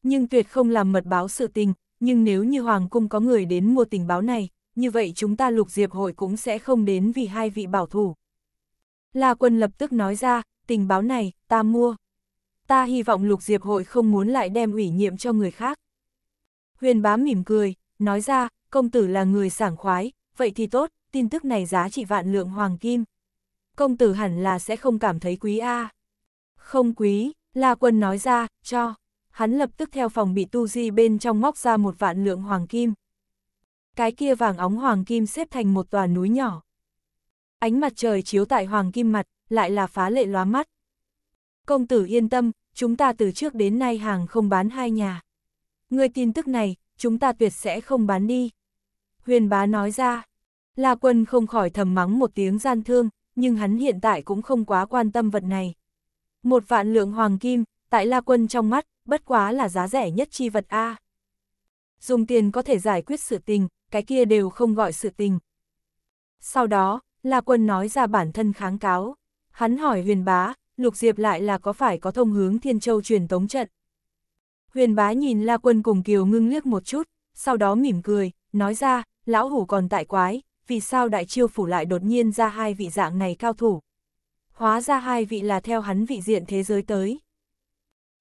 S1: nhưng tuyệt không làm mật báo sự tình, nhưng nếu như Hoàng Cung có người đến mua tình báo này, như vậy chúng ta lục diệp hội cũng sẽ không đến vì hai vị bảo thủ. La Quân lập tức nói ra, tình báo này, ta mua. Ta hy vọng lục diệp hội không muốn lại đem ủy nhiệm cho người khác. Huyền bá mỉm cười, nói ra, công tử là người sảng khoái, vậy thì tốt, tin tức này giá trị vạn lượng hoàng kim. Công tử hẳn là sẽ không cảm thấy quý a. À. Không quý, La Quân nói ra, cho hắn lập tức theo phòng bị tu di bên trong móc ra một vạn lượng hoàng kim. Cái kia vàng óng hoàng kim xếp thành một tòa núi nhỏ. Ánh mặt trời chiếu tại hoàng kim mặt, lại là phá lệ lóa mắt. Công tử yên tâm, chúng ta từ trước đến nay hàng không bán hai nhà. Người tin tức này, chúng ta tuyệt sẽ không bán đi. Huyền bá nói ra, La Quân không khỏi thầm mắng một tiếng gian thương, nhưng hắn hiện tại cũng không quá quan tâm vật này. Một vạn lượng hoàng kim, tại La Quân trong mắt, bất quá là giá rẻ nhất chi vật A. Dùng tiền có thể giải quyết sự tình, cái kia đều không gọi sự tình. Sau đó, La Quân nói ra bản thân kháng cáo. Hắn hỏi huyền bá, Lục Diệp lại là có phải có thông hướng Thiên Châu truyền tống trận. Huyền bá nhìn La Quân cùng Kiều ngưng liếc một chút, sau đó mỉm cười, nói ra, lão hủ còn tại quái, vì sao đại chiêu phủ lại đột nhiên ra hai vị dạng này cao thủ. Hóa ra hai vị là theo hắn vị diện thế giới tới.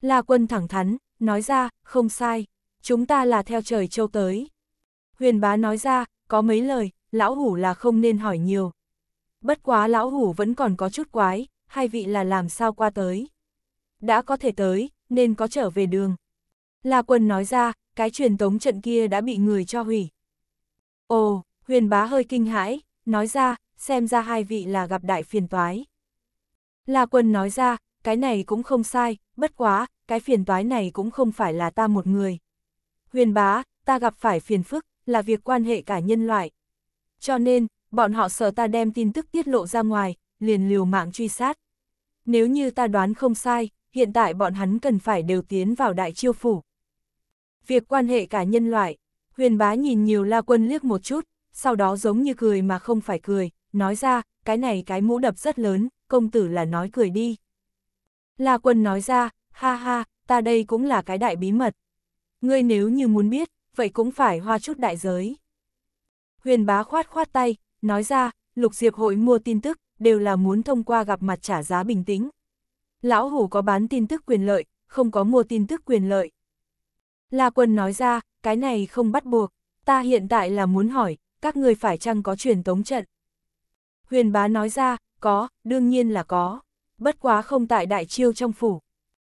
S1: La quân thẳng thắn, nói ra, không sai, chúng ta là theo trời châu tới. Huyền bá nói ra, có mấy lời, lão hủ là không nên hỏi nhiều. Bất quá lão hủ vẫn còn có chút quái, hai vị là làm sao qua tới. Đã có thể tới, nên có trở về đường. La quân nói ra, cái truyền tống trận kia đã bị người cho hủy. Ồ, huyền bá hơi kinh hãi, nói ra, xem ra hai vị là gặp đại phiền toái. La quân nói ra, cái này cũng không sai, bất quá, cái phiền toái này cũng không phải là ta một người. Huyền bá, ta gặp phải phiền phức, là việc quan hệ cả nhân loại. Cho nên, bọn họ sợ ta đem tin tức tiết lộ ra ngoài, liền liều mạng truy sát. Nếu như ta đoán không sai, hiện tại bọn hắn cần phải đều tiến vào đại chiêu phủ. Việc quan hệ cả nhân loại, huyền bá nhìn nhiều la quân liếc một chút, sau đó giống như cười mà không phải cười, nói ra, cái này cái mũ đập rất lớn, công tử là nói cười đi. La Quân nói ra, ha ha, ta đây cũng là cái đại bí mật. Ngươi nếu như muốn biết, vậy cũng phải hoa chút đại giới. Huyền bá khoát khoát tay, nói ra, lục diệp hội mua tin tức, đều là muốn thông qua gặp mặt trả giá bình tĩnh. Lão hủ có bán tin tức quyền lợi, không có mua tin tức quyền lợi. La Quân nói ra, cái này không bắt buộc, ta hiện tại là muốn hỏi, các người phải chăng có truyền tống trận? Huyền bá nói ra, có, đương nhiên là có bất quá không tại đại chiêu trong phủ.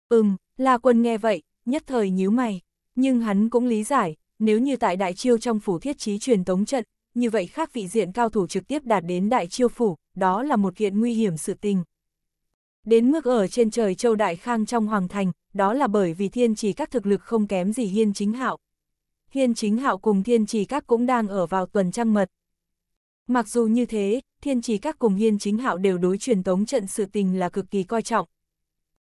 S1: Ừm, La Quân nghe vậy, nhất thời nhíu mày, nhưng hắn cũng lý giải, nếu như tại đại chiêu trong phủ thiết trí truyền tống trận, như vậy khác vị diện cao thủ trực tiếp đạt đến đại chiêu phủ, đó là một kiện nguy hiểm sự tình. Đến mức ở trên trời châu Đại Khang trong Hoàng Thành, đó là bởi vì thiên trì các thực lực không kém gì hiên chính hạo. Hiên chính hạo cùng thiên trì các cũng đang ở vào tuần trăng mật. Mặc dù như thế, thiên trì các cùng hiên chính hạo đều đối truyền tống trận sự tình là cực kỳ coi trọng.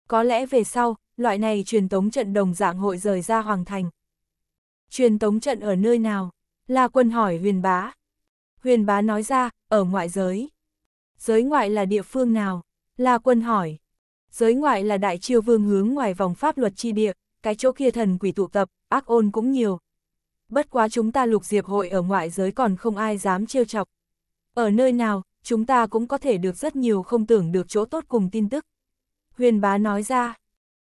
S1: Có lẽ về sau, loại này truyền tống trận đồng dạng hội rời ra hoàng thành. Truyền tống trận ở nơi nào? La quân hỏi huyền bá. Huyền bá nói ra, ở ngoại giới. Giới ngoại là địa phương nào? La quân hỏi. Giới ngoại là đại chiêu vương hướng ngoài vòng pháp luật chi địa, cái chỗ kia thần quỷ tụ tập, ác ôn cũng nhiều. Bất quá chúng ta lục diệp hội ở ngoại giới còn không ai dám trêu chọc, ở nơi nào, chúng ta cũng có thể được rất nhiều không tưởng được chỗ tốt cùng tin tức. Huyền bá nói ra.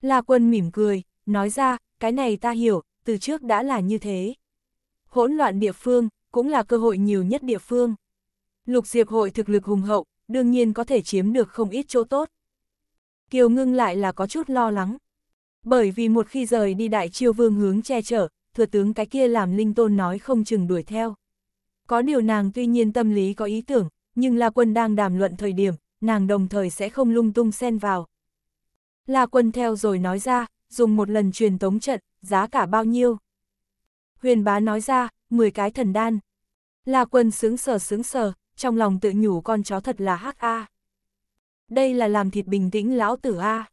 S1: La quân mỉm cười, nói ra, cái này ta hiểu, từ trước đã là như thế. Hỗn loạn địa phương, cũng là cơ hội nhiều nhất địa phương. Lục Diệp hội thực lực hùng hậu, đương nhiên có thể chiếm được không ít chỗ tốt. Kiều ngưng lại là có chút lo lắng. Bởi vì một khi rời đi đại chiêu vương hướng che chở, thừa tướng cái kia làm linh tôn nói không chừng đuổi theo. Có điều nàng tuy nhiên tâm lý có ý tưởng, nhưng La Quân đang đàm luận thời điểm, nàng đồng thời sẽ không lung tung xen vào. La Quân theo rồi nói ra, dùng một lần truyền tống trận, giá cả bao nhiêu. Huyền bá nói ra, 10 cái thần đan. La Quân sướng sờ sướng sờ, trong lòng tự nhủ con chó thật là hắc a. Đây là làm thịt bình tĩnh lão tử a.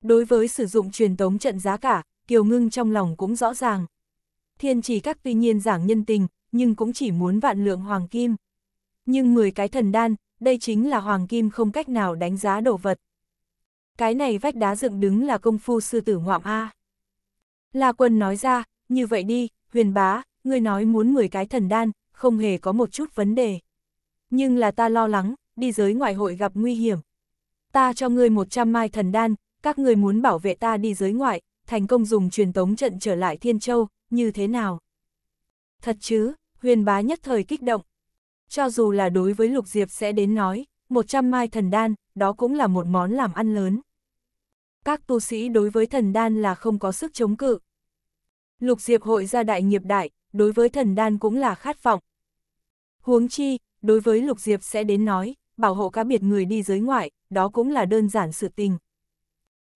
S1: Đối với sử dụng truyền tống trận giá cả, Kiều Ngưng trong lòng cũng rõ ràng. Thiên chỉ các tuy nhiên giảng nhân tình, nhưng cũng chỉ muốn vạn lượng hoàng kim. Nhưng 10 cái thần đan, đây chính là hoàng kim không cách nào đánh giá đồ vật. Cái này vách đá dựng đứng là công phu sư tử ngoạm A. La quân nói ra, như vậy đi, huyền bá, ngươi nói muốn 10 cái thần đan, không hề có một chút vấn đề. Nhưng là ta lo lắng, đi giới ngoại hội gặp nguy hiểm. Ta cho ngươi 100 mai thần đan, các ngươi muốn bảo vệ ta đi giới ngoại, thành công dùng truyền tống trận trở lại Thiên Châu, như thế nào? Thật chứ, huyền bá nhất thời kích động. Cho dù là đối với Lục Diệp sẽ đến nói, 100 mai thần đan, đó cũng là một món làm ăn lớn. Các tu sĩ đối với thần đan là không có sức chống cự. Lục Diệp hội gia đại nghiệp đại, đối với thần đan cũng là khát vọng. Huống chi, đối với Lục Diệp sẽ đến nói, bảo hộ cá biệt người đi giới ngoại, đó cũng là đơn giản sự tình.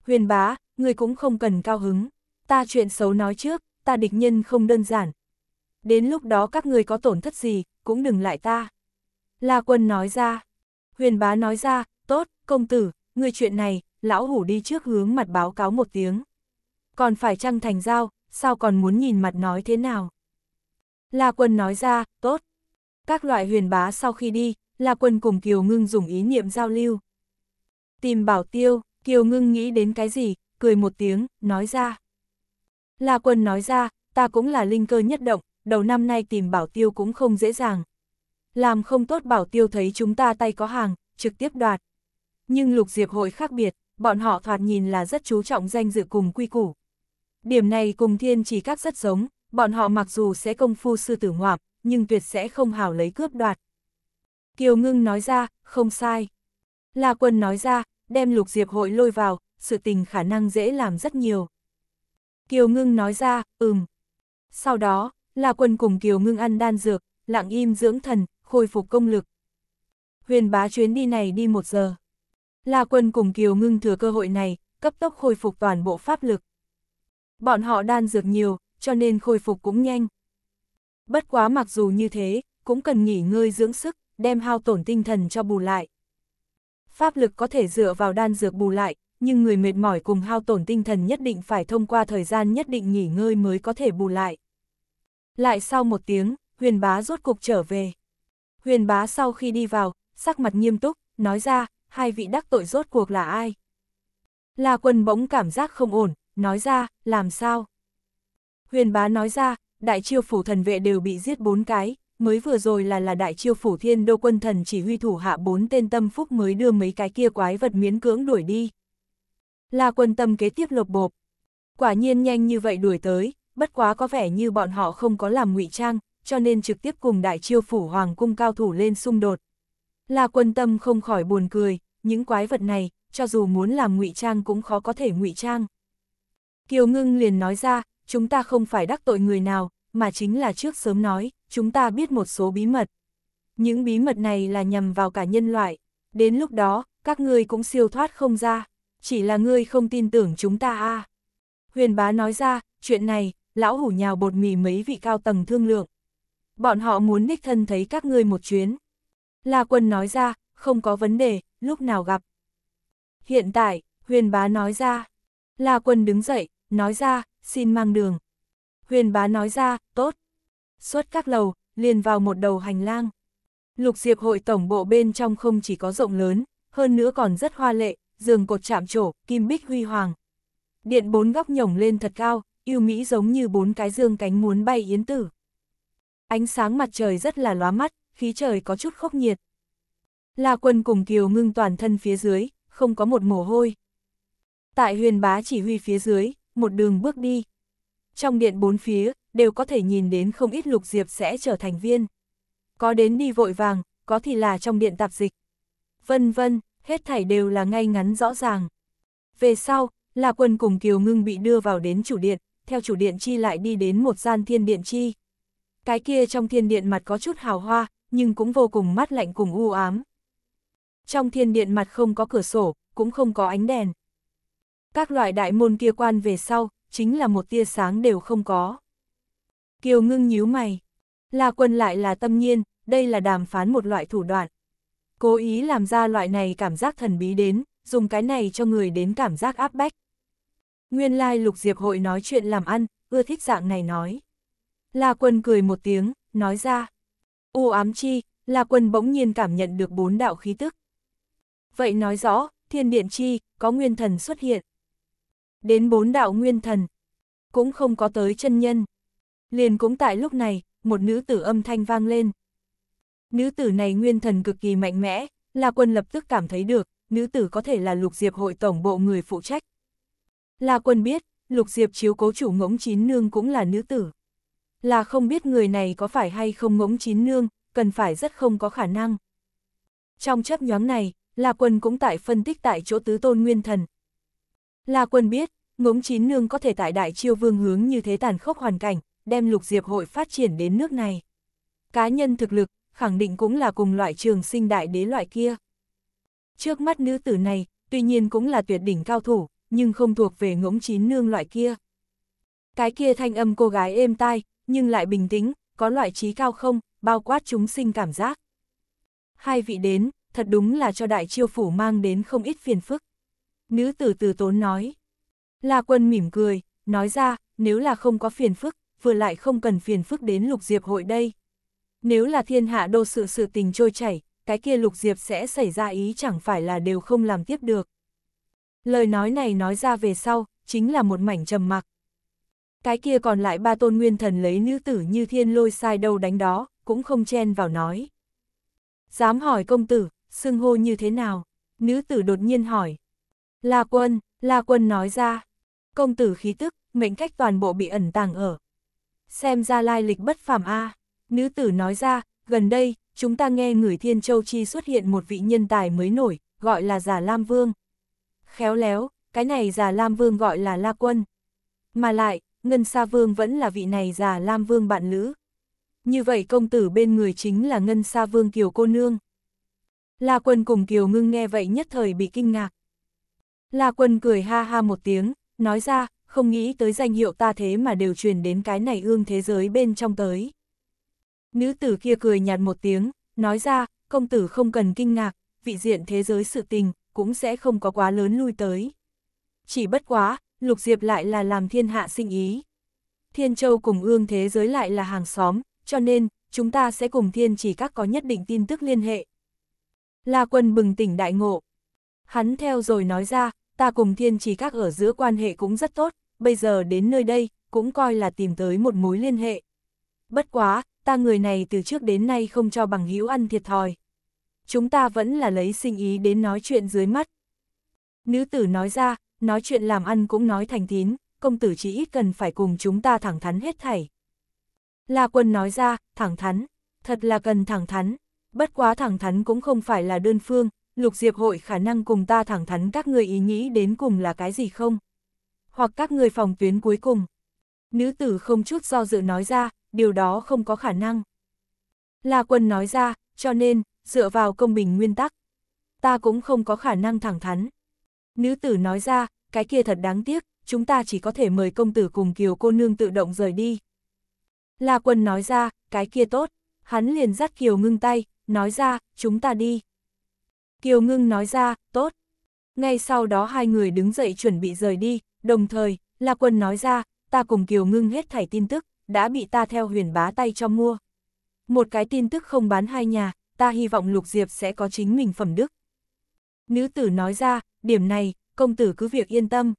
S1: Huyền bá, người cũng không cần cao hứng. Ta chuyện xấu nói trước, ta địch nhân không đơn giản, đến lúc đó các người có tổn thất gì, cũng đừng lại ta. La quân nói ra, huyền bá nói ra, tốt, công tử, người chuyện này, lão hủ đi trước hướng mặt báo cáo một tiếng. Còn phải trăng thành giao, sao còn muốn nhìn mặt nói thế nào? La quân nói ra, tốt. Các loại huyền bá sau khi đi, La quân cùng Kiều Ngưng dùng ý niệm giao lưu. Tìm bảo tiêu, Kiều Ngưng nghĩ đến cái gì, cười một tiếng, nói ra. La quân nói ra, ta cũng là linh cơ nhất động, đầu năm nay tìm bảo tiêu cũng không dễ dàng. Làm không tốt bảo tiêu thấy chúng ta tay có hàng, trực tiếp đoạt. Nhưng lục diệp hội khác biệt, bọn họ thoạt nhìn là rất chú trọng danh dự cùng quy củ. Điểm này cùng thiên chỉ các rất giống, bọn họ mặc dù sẽ công phu sư tử ngoạp, nhưng tuyệt sẽ không hào lấy cướp đoạt. Kiều ngưng nói ra, không sai. La quân nói ra, đem lục diệp hội lôi vào, sự tình khả năng dễ làm rất nhiều. Kiều ngưng nói ra, ừm. Sau đó, La Quân cùng Kiều Ngưng ăn đan dược, lặng im dưỡng thần, khôi phục công lực. Huyền bá chuyến đi này đi một giờ. La Quân cùng Kiều Ngưng thừa cơ hội này, cấp tốc khôi phục toàn bộ pháp lực. Bọn họ đan dược nhiều, cho nên khôi phục cũng nhanh. Bất quá mặc dù như thế, cũng cần nghỉ ngơi dưỡng sức, đem hao tổn tinh thần cho bù lại. Pháp lực có thể dựa vào đan dược bù lại, nhưng người mệt mỏi cùng hao tổn tinh thần nhất định phải thông qua thời gian nhất định nghỉ ngơi mới có thể bù lại. Lại sau một tiếng, huyền bá rốt cục trở về. Huyền bá sau khi đi vào, sắc mặt nghiêm túc, nói ra, hai vị đắc tội rốt cuộc là ai? Là quân bỗng cảm giác không ổn, nói ra, làm sao? Huyền bá nói ra, đại chiêu phủ thần vệ đều bị giết bốn cái, mới vừa rồi là là đại chiêu phủ thiên đô quân thần chỉ huy thủ hạ bốn tên tâm phúc mới đưa mấy cái kia quái vật miến cưỡng đuổi đi. Là quân tâm kế tiếp lột bộp. Quả nhiên nhanh như vậy đuổi tới, bất quá có vẻ như bọn họ không có làm ngụy trang, cho nên trực tiếp cùng đại chiêu phủ hoàng cung cao thủ lên xung đột. La quân tâm không khỏi buồn cười, những quái vật này, cho dù muốn làm ngụy trang cũng khó có thể ngụy trang. Kiều Ngưng liền nói ra, chúng ta không phải đắc tội người nào, mà chính là trước sớm nói, chúng ta biết một số bí mật. Những bí mật này là nhằm vào cả nhân loại, đến lúc đó, các ngươi cũng siêu thoát không ra, chỉ là ngươi không tin tưởng chúng ta a à. Huyền bá nói ra, chuyện này, lão hủ nhào bột mì mấy vị cao tầng thương lượng. Bọn họ muốn đích thân thấy các ngươi một chuyến. La quân nói ra, không có vấn đề, lúc nào gặp. Hiện tại, huyền bá nói ra. La quân đứng dậy, nói ra, xin mang đường. Huyền bá nói ra, tốt. Xuất các lầu, liền vào một đầu hành lang. Lục Diệp hội tổng bộ bên trong không chỉ có rộng lớn, hơn nữa còn rất hoa lệ, giường cột chạm trổ, kim bích huy hoàng. Điện bốn góc nhổng lên thật cao, yêu Mỹ giống như bốn cái dương cánh muốn bay yến tử. Ánh sáng mặt trời rất là lóa mắt, khí trời có chút khốc nhiệt. La quân cùng Kiều ngưng toàn thân phía dưới, không có một mồ hôi. Tại huyền bá chỉ huy phía dưới, một đường bước đi. Trong điện bốn phía, đều có thể nhìn đến không ít lục diệp sẽ trở thành viên. Có đến đi vội vàng, có thì là trong điện tạp dịch. Vân vân, hết thảy đều là ngay ngắn rõ ràng. Về sau, là quân cùng Kiều Ngưng bị đưa vào đến chủ điện, theo chủ điện chi lại đi đến một gian thiên điện chi. Cái kia trong thiên điện mặt có chút hào hoa, nhưng cũng vô cùng mát lạnh cùng u ám. Trong thiên điện mặt không có cửa sổ, cũng không có ánh đèn. Các loại đại môn kia quan về sau, chính là một tia sáng đều không có. Kiều ngưng nhíu mày. Là quân lại là tâm nhiên, đây là đàm phán một loại thủ đoạn. Cố ý làm ra loại này cảm giác thần bí đến, dùng cái này cho người đến cảm giác áp bách. Nguyên lai lục diệp hội nói chuyện làm ăn, ưa thích dạng này nói. La quân cười một tiếng, nói ra. U ám chi, La quân bỗng nhiên cảm nhận được bốn đạo khí tức. Vậy nói rõ, thiên điện chi, có nguyên thần xuất hiện. Đến bốn đạo nguyên thần, cũng không có tới chân nhân. Liền cũng tại lúc này, một nữ tử âm thanh vang lên. Nữ tử này nguyên thần cực kỳ mạnh mẽ, La Quân lập tức cảm thấy được, nữ tử có thể là lục diệp hội tổng bộ người phụ trách, La Quân biết, Lục Diệp chiếu cố chủ ngỗng chín nương cũng là nữ tử. Là không biết người này có phải hay không ngỗng chín nương, cần phải rất không có khả năng. Trong chấp nhóm này, La Quân cũng tại phân tích tại chỗ tứ tôn nguyên thần. La Quân biết, ngỗng chín nương có thể tại đại chiêu vương hướng như thế tàn khốc hoàn cảnh, đem Lục Diệp hội phát triển đến nước này. Cá nhân thực lực, khẳng định cũng là cùng loại trường sinh đại đế loại kia. Trước mắt nữ tử này, tuy nhiên cũng là tuyệt đỉnh cao thủ, nhưng không thuộc về ngỗng chín nương loại kia. Cái kia thanh âm cô gái êm tai, nhưng lại bình tĩnh, có loại trí cao không, bao quát chúng sinh cảm giác. Hai vị đến, thật đúng là cho đại chiêu phủ mang đến không ít phiền phức. Nữ tử từ tốn nói. La quân mỉm cười, nói ra, nếu là không có phiền phức, vừa lại không cần phiền phức đến lục diệp hội đây. Nếu là thiên hạ đô sự sự tình trôi chảy, cái kia lục diệp sẽ xảy ra ý chẳng phải là đều không làm tiếp được. Lời nói này nói ra về sau, chính là một mảnh trầm mặc. Cái kia còn lại ba tôn nguyên thần lấy nữ tử như thiên lôi sai đâu đánh đó, cũng không chen vào nói. Dám hỏi công tử, xưng hô như thế nào? Nữ tử đột nhiên hỏi. La quân, La quân nói ra. Công tử khí tức, mệnh cách toàn bộ bị ẩn tàng ở. Xem ra lai lịch bất phàm A. Nữ tử nói ra, gần đây, chúng ta nghe người Thiên Châu Chi xuất hiện một vị nhân tài mới nổi, gọi là Giả Lam Vương, Khéo léo, cái này già Lam Vương gọi là La Quân. Mà lại, Ngân Sa Vương vẫn là vị này già Lam Vương bạn lữ. Như vậy công tử bên người chính là Ngân Sa Vương Kiều Cô Nương. La Quân cùng Kiều Ngưng nghe vậy nhất thời bị kinh ngạc. La Quân cười ha ha một tiếng, nói ra, không nghĩ tới danh hiệu ta thế mà đều truyền đến cái này ương thế giới bên trong tới. Nữ tử kia cười nhạt một tiếng, nói ra, công tử không cần kinh ngạc, vị diện thế giới sự tình, cũng sẽ không có quá lớn lui tới. Chỉ bất quá, Lục Diệp lại là làm thiên hạ sinh ý. Thiên Châu cùng ương thế giới lại là hàng xóm, cho nên, chúng ta sẽ cùng thiên chỉ các có nhất định tin tức liên hệ. La quân bừng tỉnh đại ngộ. Hắn theo rồi nói ra, ta cùng thiên chỉ các ở giữa quan hệ cũng rất tốt, bây giờ đến nơi đây, cũng coi là tìm tới một mối liên hệ. Bất quá, ta người này từ trước đến nay không cho bằng hữu ăn thiệt thòi chúng ta vẫn là lấy sinh ý đến nói chuyện dưới mắt. Nữ tử nói ra, nói chuyện làm ăn cũng nói thành tín, công tử chỉ ít cần phải cùng chúng ta thẳng thắn hết thảy. La quân nói ra, thẳng thắn, thật là cần thẳng thắn, bất quá thẳng thắn cũng không phải là đơn phương, lục diệp hội khả năng cùng ta thẳng thắn các người ý nghĩ đến cùng là cái gì không? Hoặc các người phòng tuyến cuối cùng. Nữ tử không chút do dự nói ra, điều đó không có khả năng. La quân nói ra, cho nên, dựa vào công bình nguyên tắc. Ta cũng không có khả năng thẳng thắn. Nữ tử nói ra, cái kia thật đáng tiếc, chúng ta chỉ có thể mời công tử cùng kiều cô nương tự động rời đi. La quân nói ra, cái kia tốt, hắn liền dắt kiều ngưng tay, nói ra, chúng ta đi. Kiều ngưng nói ra, tốt. Ngay sau đó hai người đứng dậy chuẩn bị rời đi, đồng thời, La quân nói ra, ta cùng kiều ngưng hết thảy tin tức, đã bị ta theo huyền bá tay cho mua. Một cái tin tức không bán hai nhà, ta hy vọng Lục Diệp sẽ có chính mình phẩm đức. Nữ tử nói ra, điểm này, công tử cứ việc yên tâm.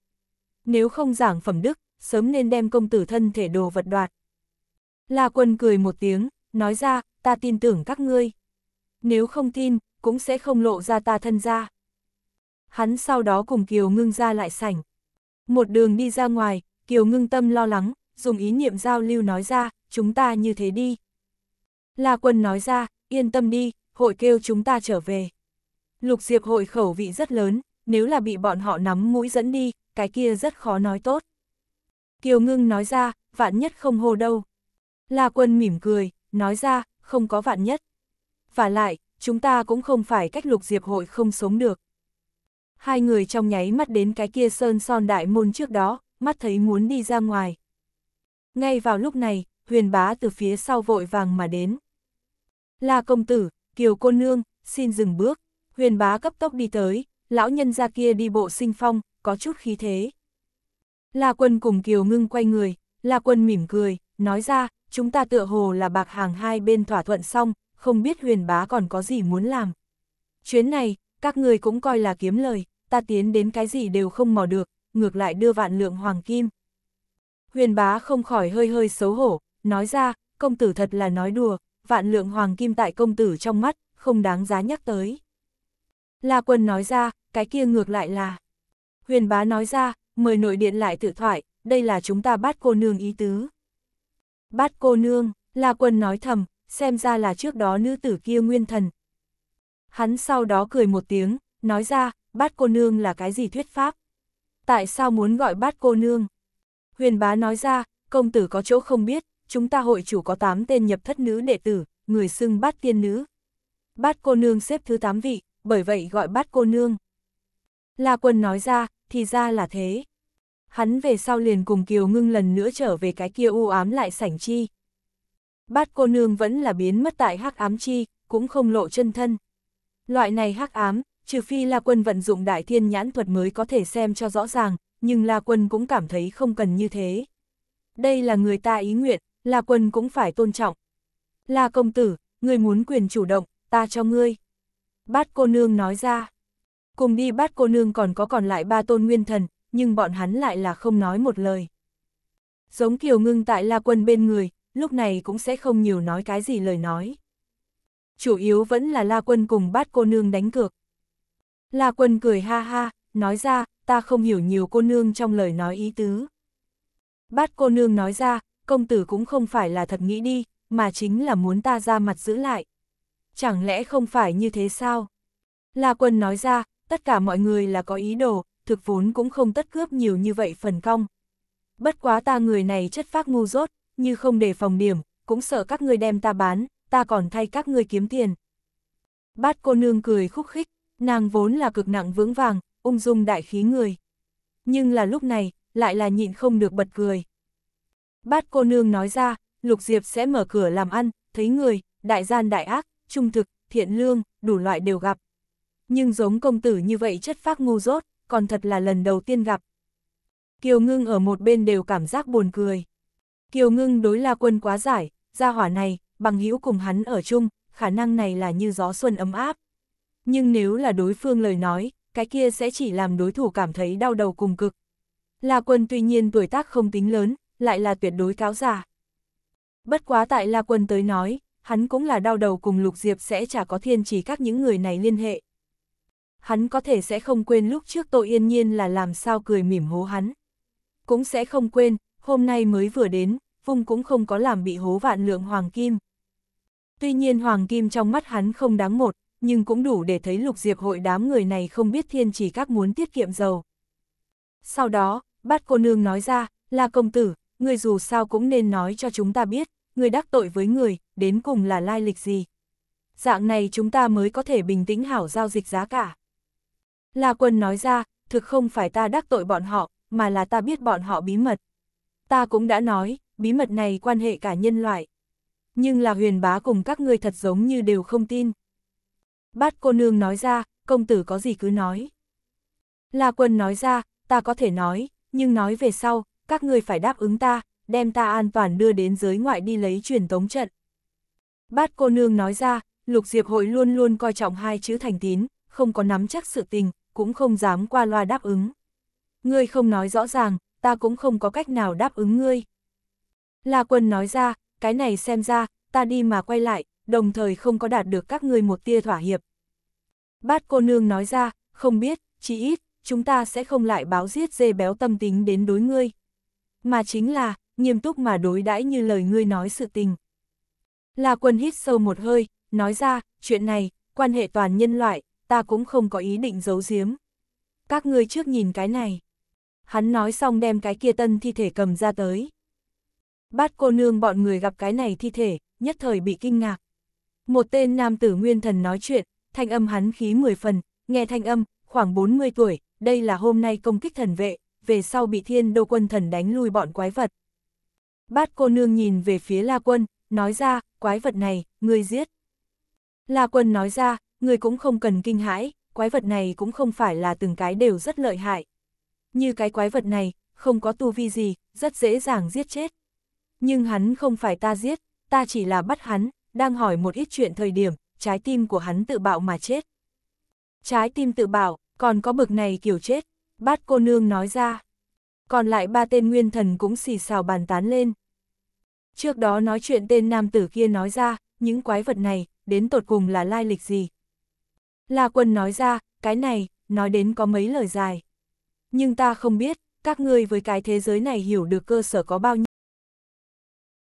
S1: Nếu không giảng phẩm đức, sớm nên đem công tử thân thể đồ vật đoạt. La quân cười một tiếng, nói ra, ta tin tưởng các ngươi. Nếu không tin, cũng sẽ không lộ ra ta thân ra. Hắn sau đó cùng Kiều Ngưng ra lại sảnh. Một đường đi ra ngoài, Kiều Ngưng tâm lo lắng, dùng ý niệm giao lưu nói ra, chúng ta như thế đi. La quân nói ra, yên tâm đi, hội kêu chúng ta trở về. Lục Diệp hội khẩu vị rất lớn, nếu là bị bọn họ nắm mũi dẫn đi, cái kia rất khó nói tốt. Kiều Ngưng nói ra, vạn nhất không hô đâu. La Quân mỉm cười, nói ra, không có vạn nhất. Và lại, chúng ta cũng không phải cách Lục Diệp hội không sống được. Hai người trong nháy mắt đến cái kia sơn son đại môn trước đó, mắt thấy muốn đi ra ngoài. Ngay vào lúc này, huyền bá từ phía sau vội vàng mà đến. Là công tử, kiều cô nương, xin dừng bước. Huyền bá cấp tốc đi tới, lão nhân ra kia đi bộ sinh phong, có chút khí thế. La quân cùng kiều ngưng quay người, La quân mỉm cười, nói ra, chúng ta tựa hồ là bạc hàng hai bên thỏa thuận xong, không biết huyền bá còn có gì muốn làm. Chuyến này, các người cũng coi là kiếm lời, ta tiến đến cái gì đều không mò được, ngược lại đưa vạn lượng hoàng kim. Huyền bá không khỏi hơi hơi xấu hổ, nói ra, công tử thật là nói đùa, vạn lượng hoàng kim tại công tử trong mắt, không đáng giá nhắc tới. La Quân nói ra, cái kia ngược lại là. Huyền bá nói ra, mời nội điện lại tự thoại, đây là chúng ta bắt cô nương ý tứ. Bắt cô nương, La Quân nói thầm, xem ra là trước đó nữ tử kia nguyên thần. Hắn sau đó cười một tiếng, nói ra, bắt cô nương là cái gì thuyết pháp? Tại sao muốn gọi bắt cô nương? Huyền bá nói ra, công tử có chỗ không biết, chúng ta hội chủ có 8 tên nhập thất nữ đệ tử, người xưng bát tiên nữ. Bát cô nương xếp thứ 8 vị, bởi vậy gọi bát cô nương. La quân nói ra, thì ra là thế. Hắn về sau liền cùng Kiều ngưng lần nữa trở về cái kia u ám lại sảnh chi. Bát cô nương vẫn là biến mất tại hắc ám chi, cũng không lộ chân thân. Loại này hắc ám, trừ phi La Quân vận dụng đại thiên nhãn thuật mới có thể xem cho rõ ràng, nhưng La Quân cũng cảm thấy không cần như thế. Đây là người ta ý nguyện, là quân cũng phải tôn trọng. Là công tử, người muốn quyền chủ động, ta cho ngươi. Bát cô nương nói ra. Cùng đi bát cô nương còn có còn lại ba tôn nguyên thần, nhưng bọn hắn lại là không nói một lời. Giống kiều ngưng tại la quân bên người, lúc này cũng sẽ không nhiều nói cái gì lời nói. Chủ yếu vẫn là la quân cùng bát cô nương đánh cược. La quân cười ha ha, nói ra, ta không hiểu nhiều cô nương trong lời nói ý tứ. Bát cô nương nói ra, công tử cũng không phải là thật nghĩ đi, mà chính là muốn ta ra mặt giữ lại. Chẳng lẽ không phải như thế sao? La quân nói ra, tất cả mọi người là có ý đồ, thực vốn cũng không tất cướp nhiều như vậy phần cong. Bất quá ta người này chất phác ngu dốt, như không để phòng điểm, cũng sợ các ngươi đem ta bán, ta còn thay các ngươi kiếm tiền. Bát cô nương cười khúc khích, nàng vốn là cực nặng vững vàng, ung dung đại khí người. Nhưng là lúc này, lại là nhịn không được bật cười. Bát cô nương nói ra, Lục Diệp sẽ mở cửa làm ăn, thấy người, đại gian đại ác, trung thực, thiện lương, đủ loại đều gặp. Nhưng giống công tử như vậy chất phác ngu dốt, còn thật là lần đầu tiên gặp. Kiều Ngưng ở một bên đều cảm giác buồn cười. Kiều Ngưng đối La Quân quá giải, gia hỏa này, bằng hữu cùng hắn ở chung, khả năng này là như gió xuân ấm áp. Nhưng nếu là đối phương lời nói, cái kia sẽ chỉ làm đối thủ cảm thấy đau đầu cùng cực. La Quân tuy nhiên tuổi tác không tính lớn, lại là tuyệt đối cáo giả. Bất quá tại La Quân tới nói, hắn cũng là đau đầu cùng Lục Diệp sẽ chả có thiên chỉ các những người này liên hệ. Hắn có thể sẽ không quên lúc trước tội yên nhiên là làm sao cười mỉm hố hắn. Cũng sẽ không quên, hôm nay mới vừa đến, vùng cũng không có làm bị hố vạn lượng Hoàng Kim. Tuy nhiên Hoàng Kim trong mắt hắn không đáng một, nhưng cũng đủ để thấy Lục Diệp hội đám người này không biết thiên chỉ các muốn tiết kiệm dầu. Sau đó, bát cô nương nói ra, là công tử, người dù sao cũng nên nói cho chúng ta biết, người đắc tội với người, đến cùng là lai lịch gì. Dạng này chúng ta mới có thể bình tĩnh hảo giao dịch giá cả. La quân nói ra, thực không phải ta đắc tội bọn họ, mà là ta biết bọn họ bí mật. Ta cũng đã nói, bí mật này quan hệ cả nhân loại. Nhưng là huyền bá cùng các người thật giống như đều không tin. Bát cô nương nói ra, công tử có gì cứ nói. La quân nói ra, ta có thể nói, nhưng nói về sau, các ngươi phải đáp ứng ta, đem ta an toàn đưa đến giới ngoại đi lấy truyền tống trận. Bát cô nương nói ra, lục diệp hội luôn luôn coi trọng hai chữ thành tín, không có nắm chắc sự tình, cũng không dám qua loa đáp ứng. Ngươi không nói rõ ràng, ta cũng không có cách nào đáp ứng ngươi. La quân nói ra, cái này xem ra, ta đi mà quay lại, đồng thời không có đạt được các ngươi một tia thỏa hiệp. Bát cô nương nói ra, không biết, chỉ ít, chúng ta sẽ không lại báo giết dê béo tâm tính đến đối ngươi, mà chính là, nghiêm túc mà đối đãi như lời ngươi nói sự tình. Là quân hít sâu một hơi, nói ra, chuyện này, quan hệ toàn nhân loại, ta cũng không có ý định giấu giếm. Các ngươi trước nhìn cái này. Hắn nói xong đem cái kia tân thi thể cầm ra tới. Bát cô nương bọn người gặp cái này thi thể, nhất thời bị kinh ngạc. Một tên nam tử nguyên thần nói chuyện, thanh âm hắn khí 10 phần, nghe thanh âm, khoảng 40 tuổi, đây là hôm nay công kích thần vệ, về sau bị thiên đô quân thần đánh lui bọn quái vật. Bát cô nương nhìn về phía La Quân, nói ra, quái vật này, ngươi giết. La Quân nói ra, ngươi cũng không cần kinh hãi, quái vật này cũng không phải là từng cái đều rất lợi hại. Như cái quái vật này, không có tu vi gì, rất dễ dàng giết chết. Nhưng hắn không phải ta giết, ta chỉ là bắt hắn, đang hỏi một ít chuyện thời điểm, trái tim của hắn tự bạo mà chết. Trái tim tự bạo, còn có bực này kiểu chết, Bát cô nương nói ra. Còn lại ba tên nguyên thần cũng xì xào bàn tán lên. Trước đó nói chuyện tên nam tử kia nói ra, những quái vật này, đến tột cùng là lai lịch gì. La quân nói ra, cái này, nói đến có mấy lời dài. Nhưng ta không biết, các ngươi với cái thế giới này hiểu được cơ sở có bao nhiêu.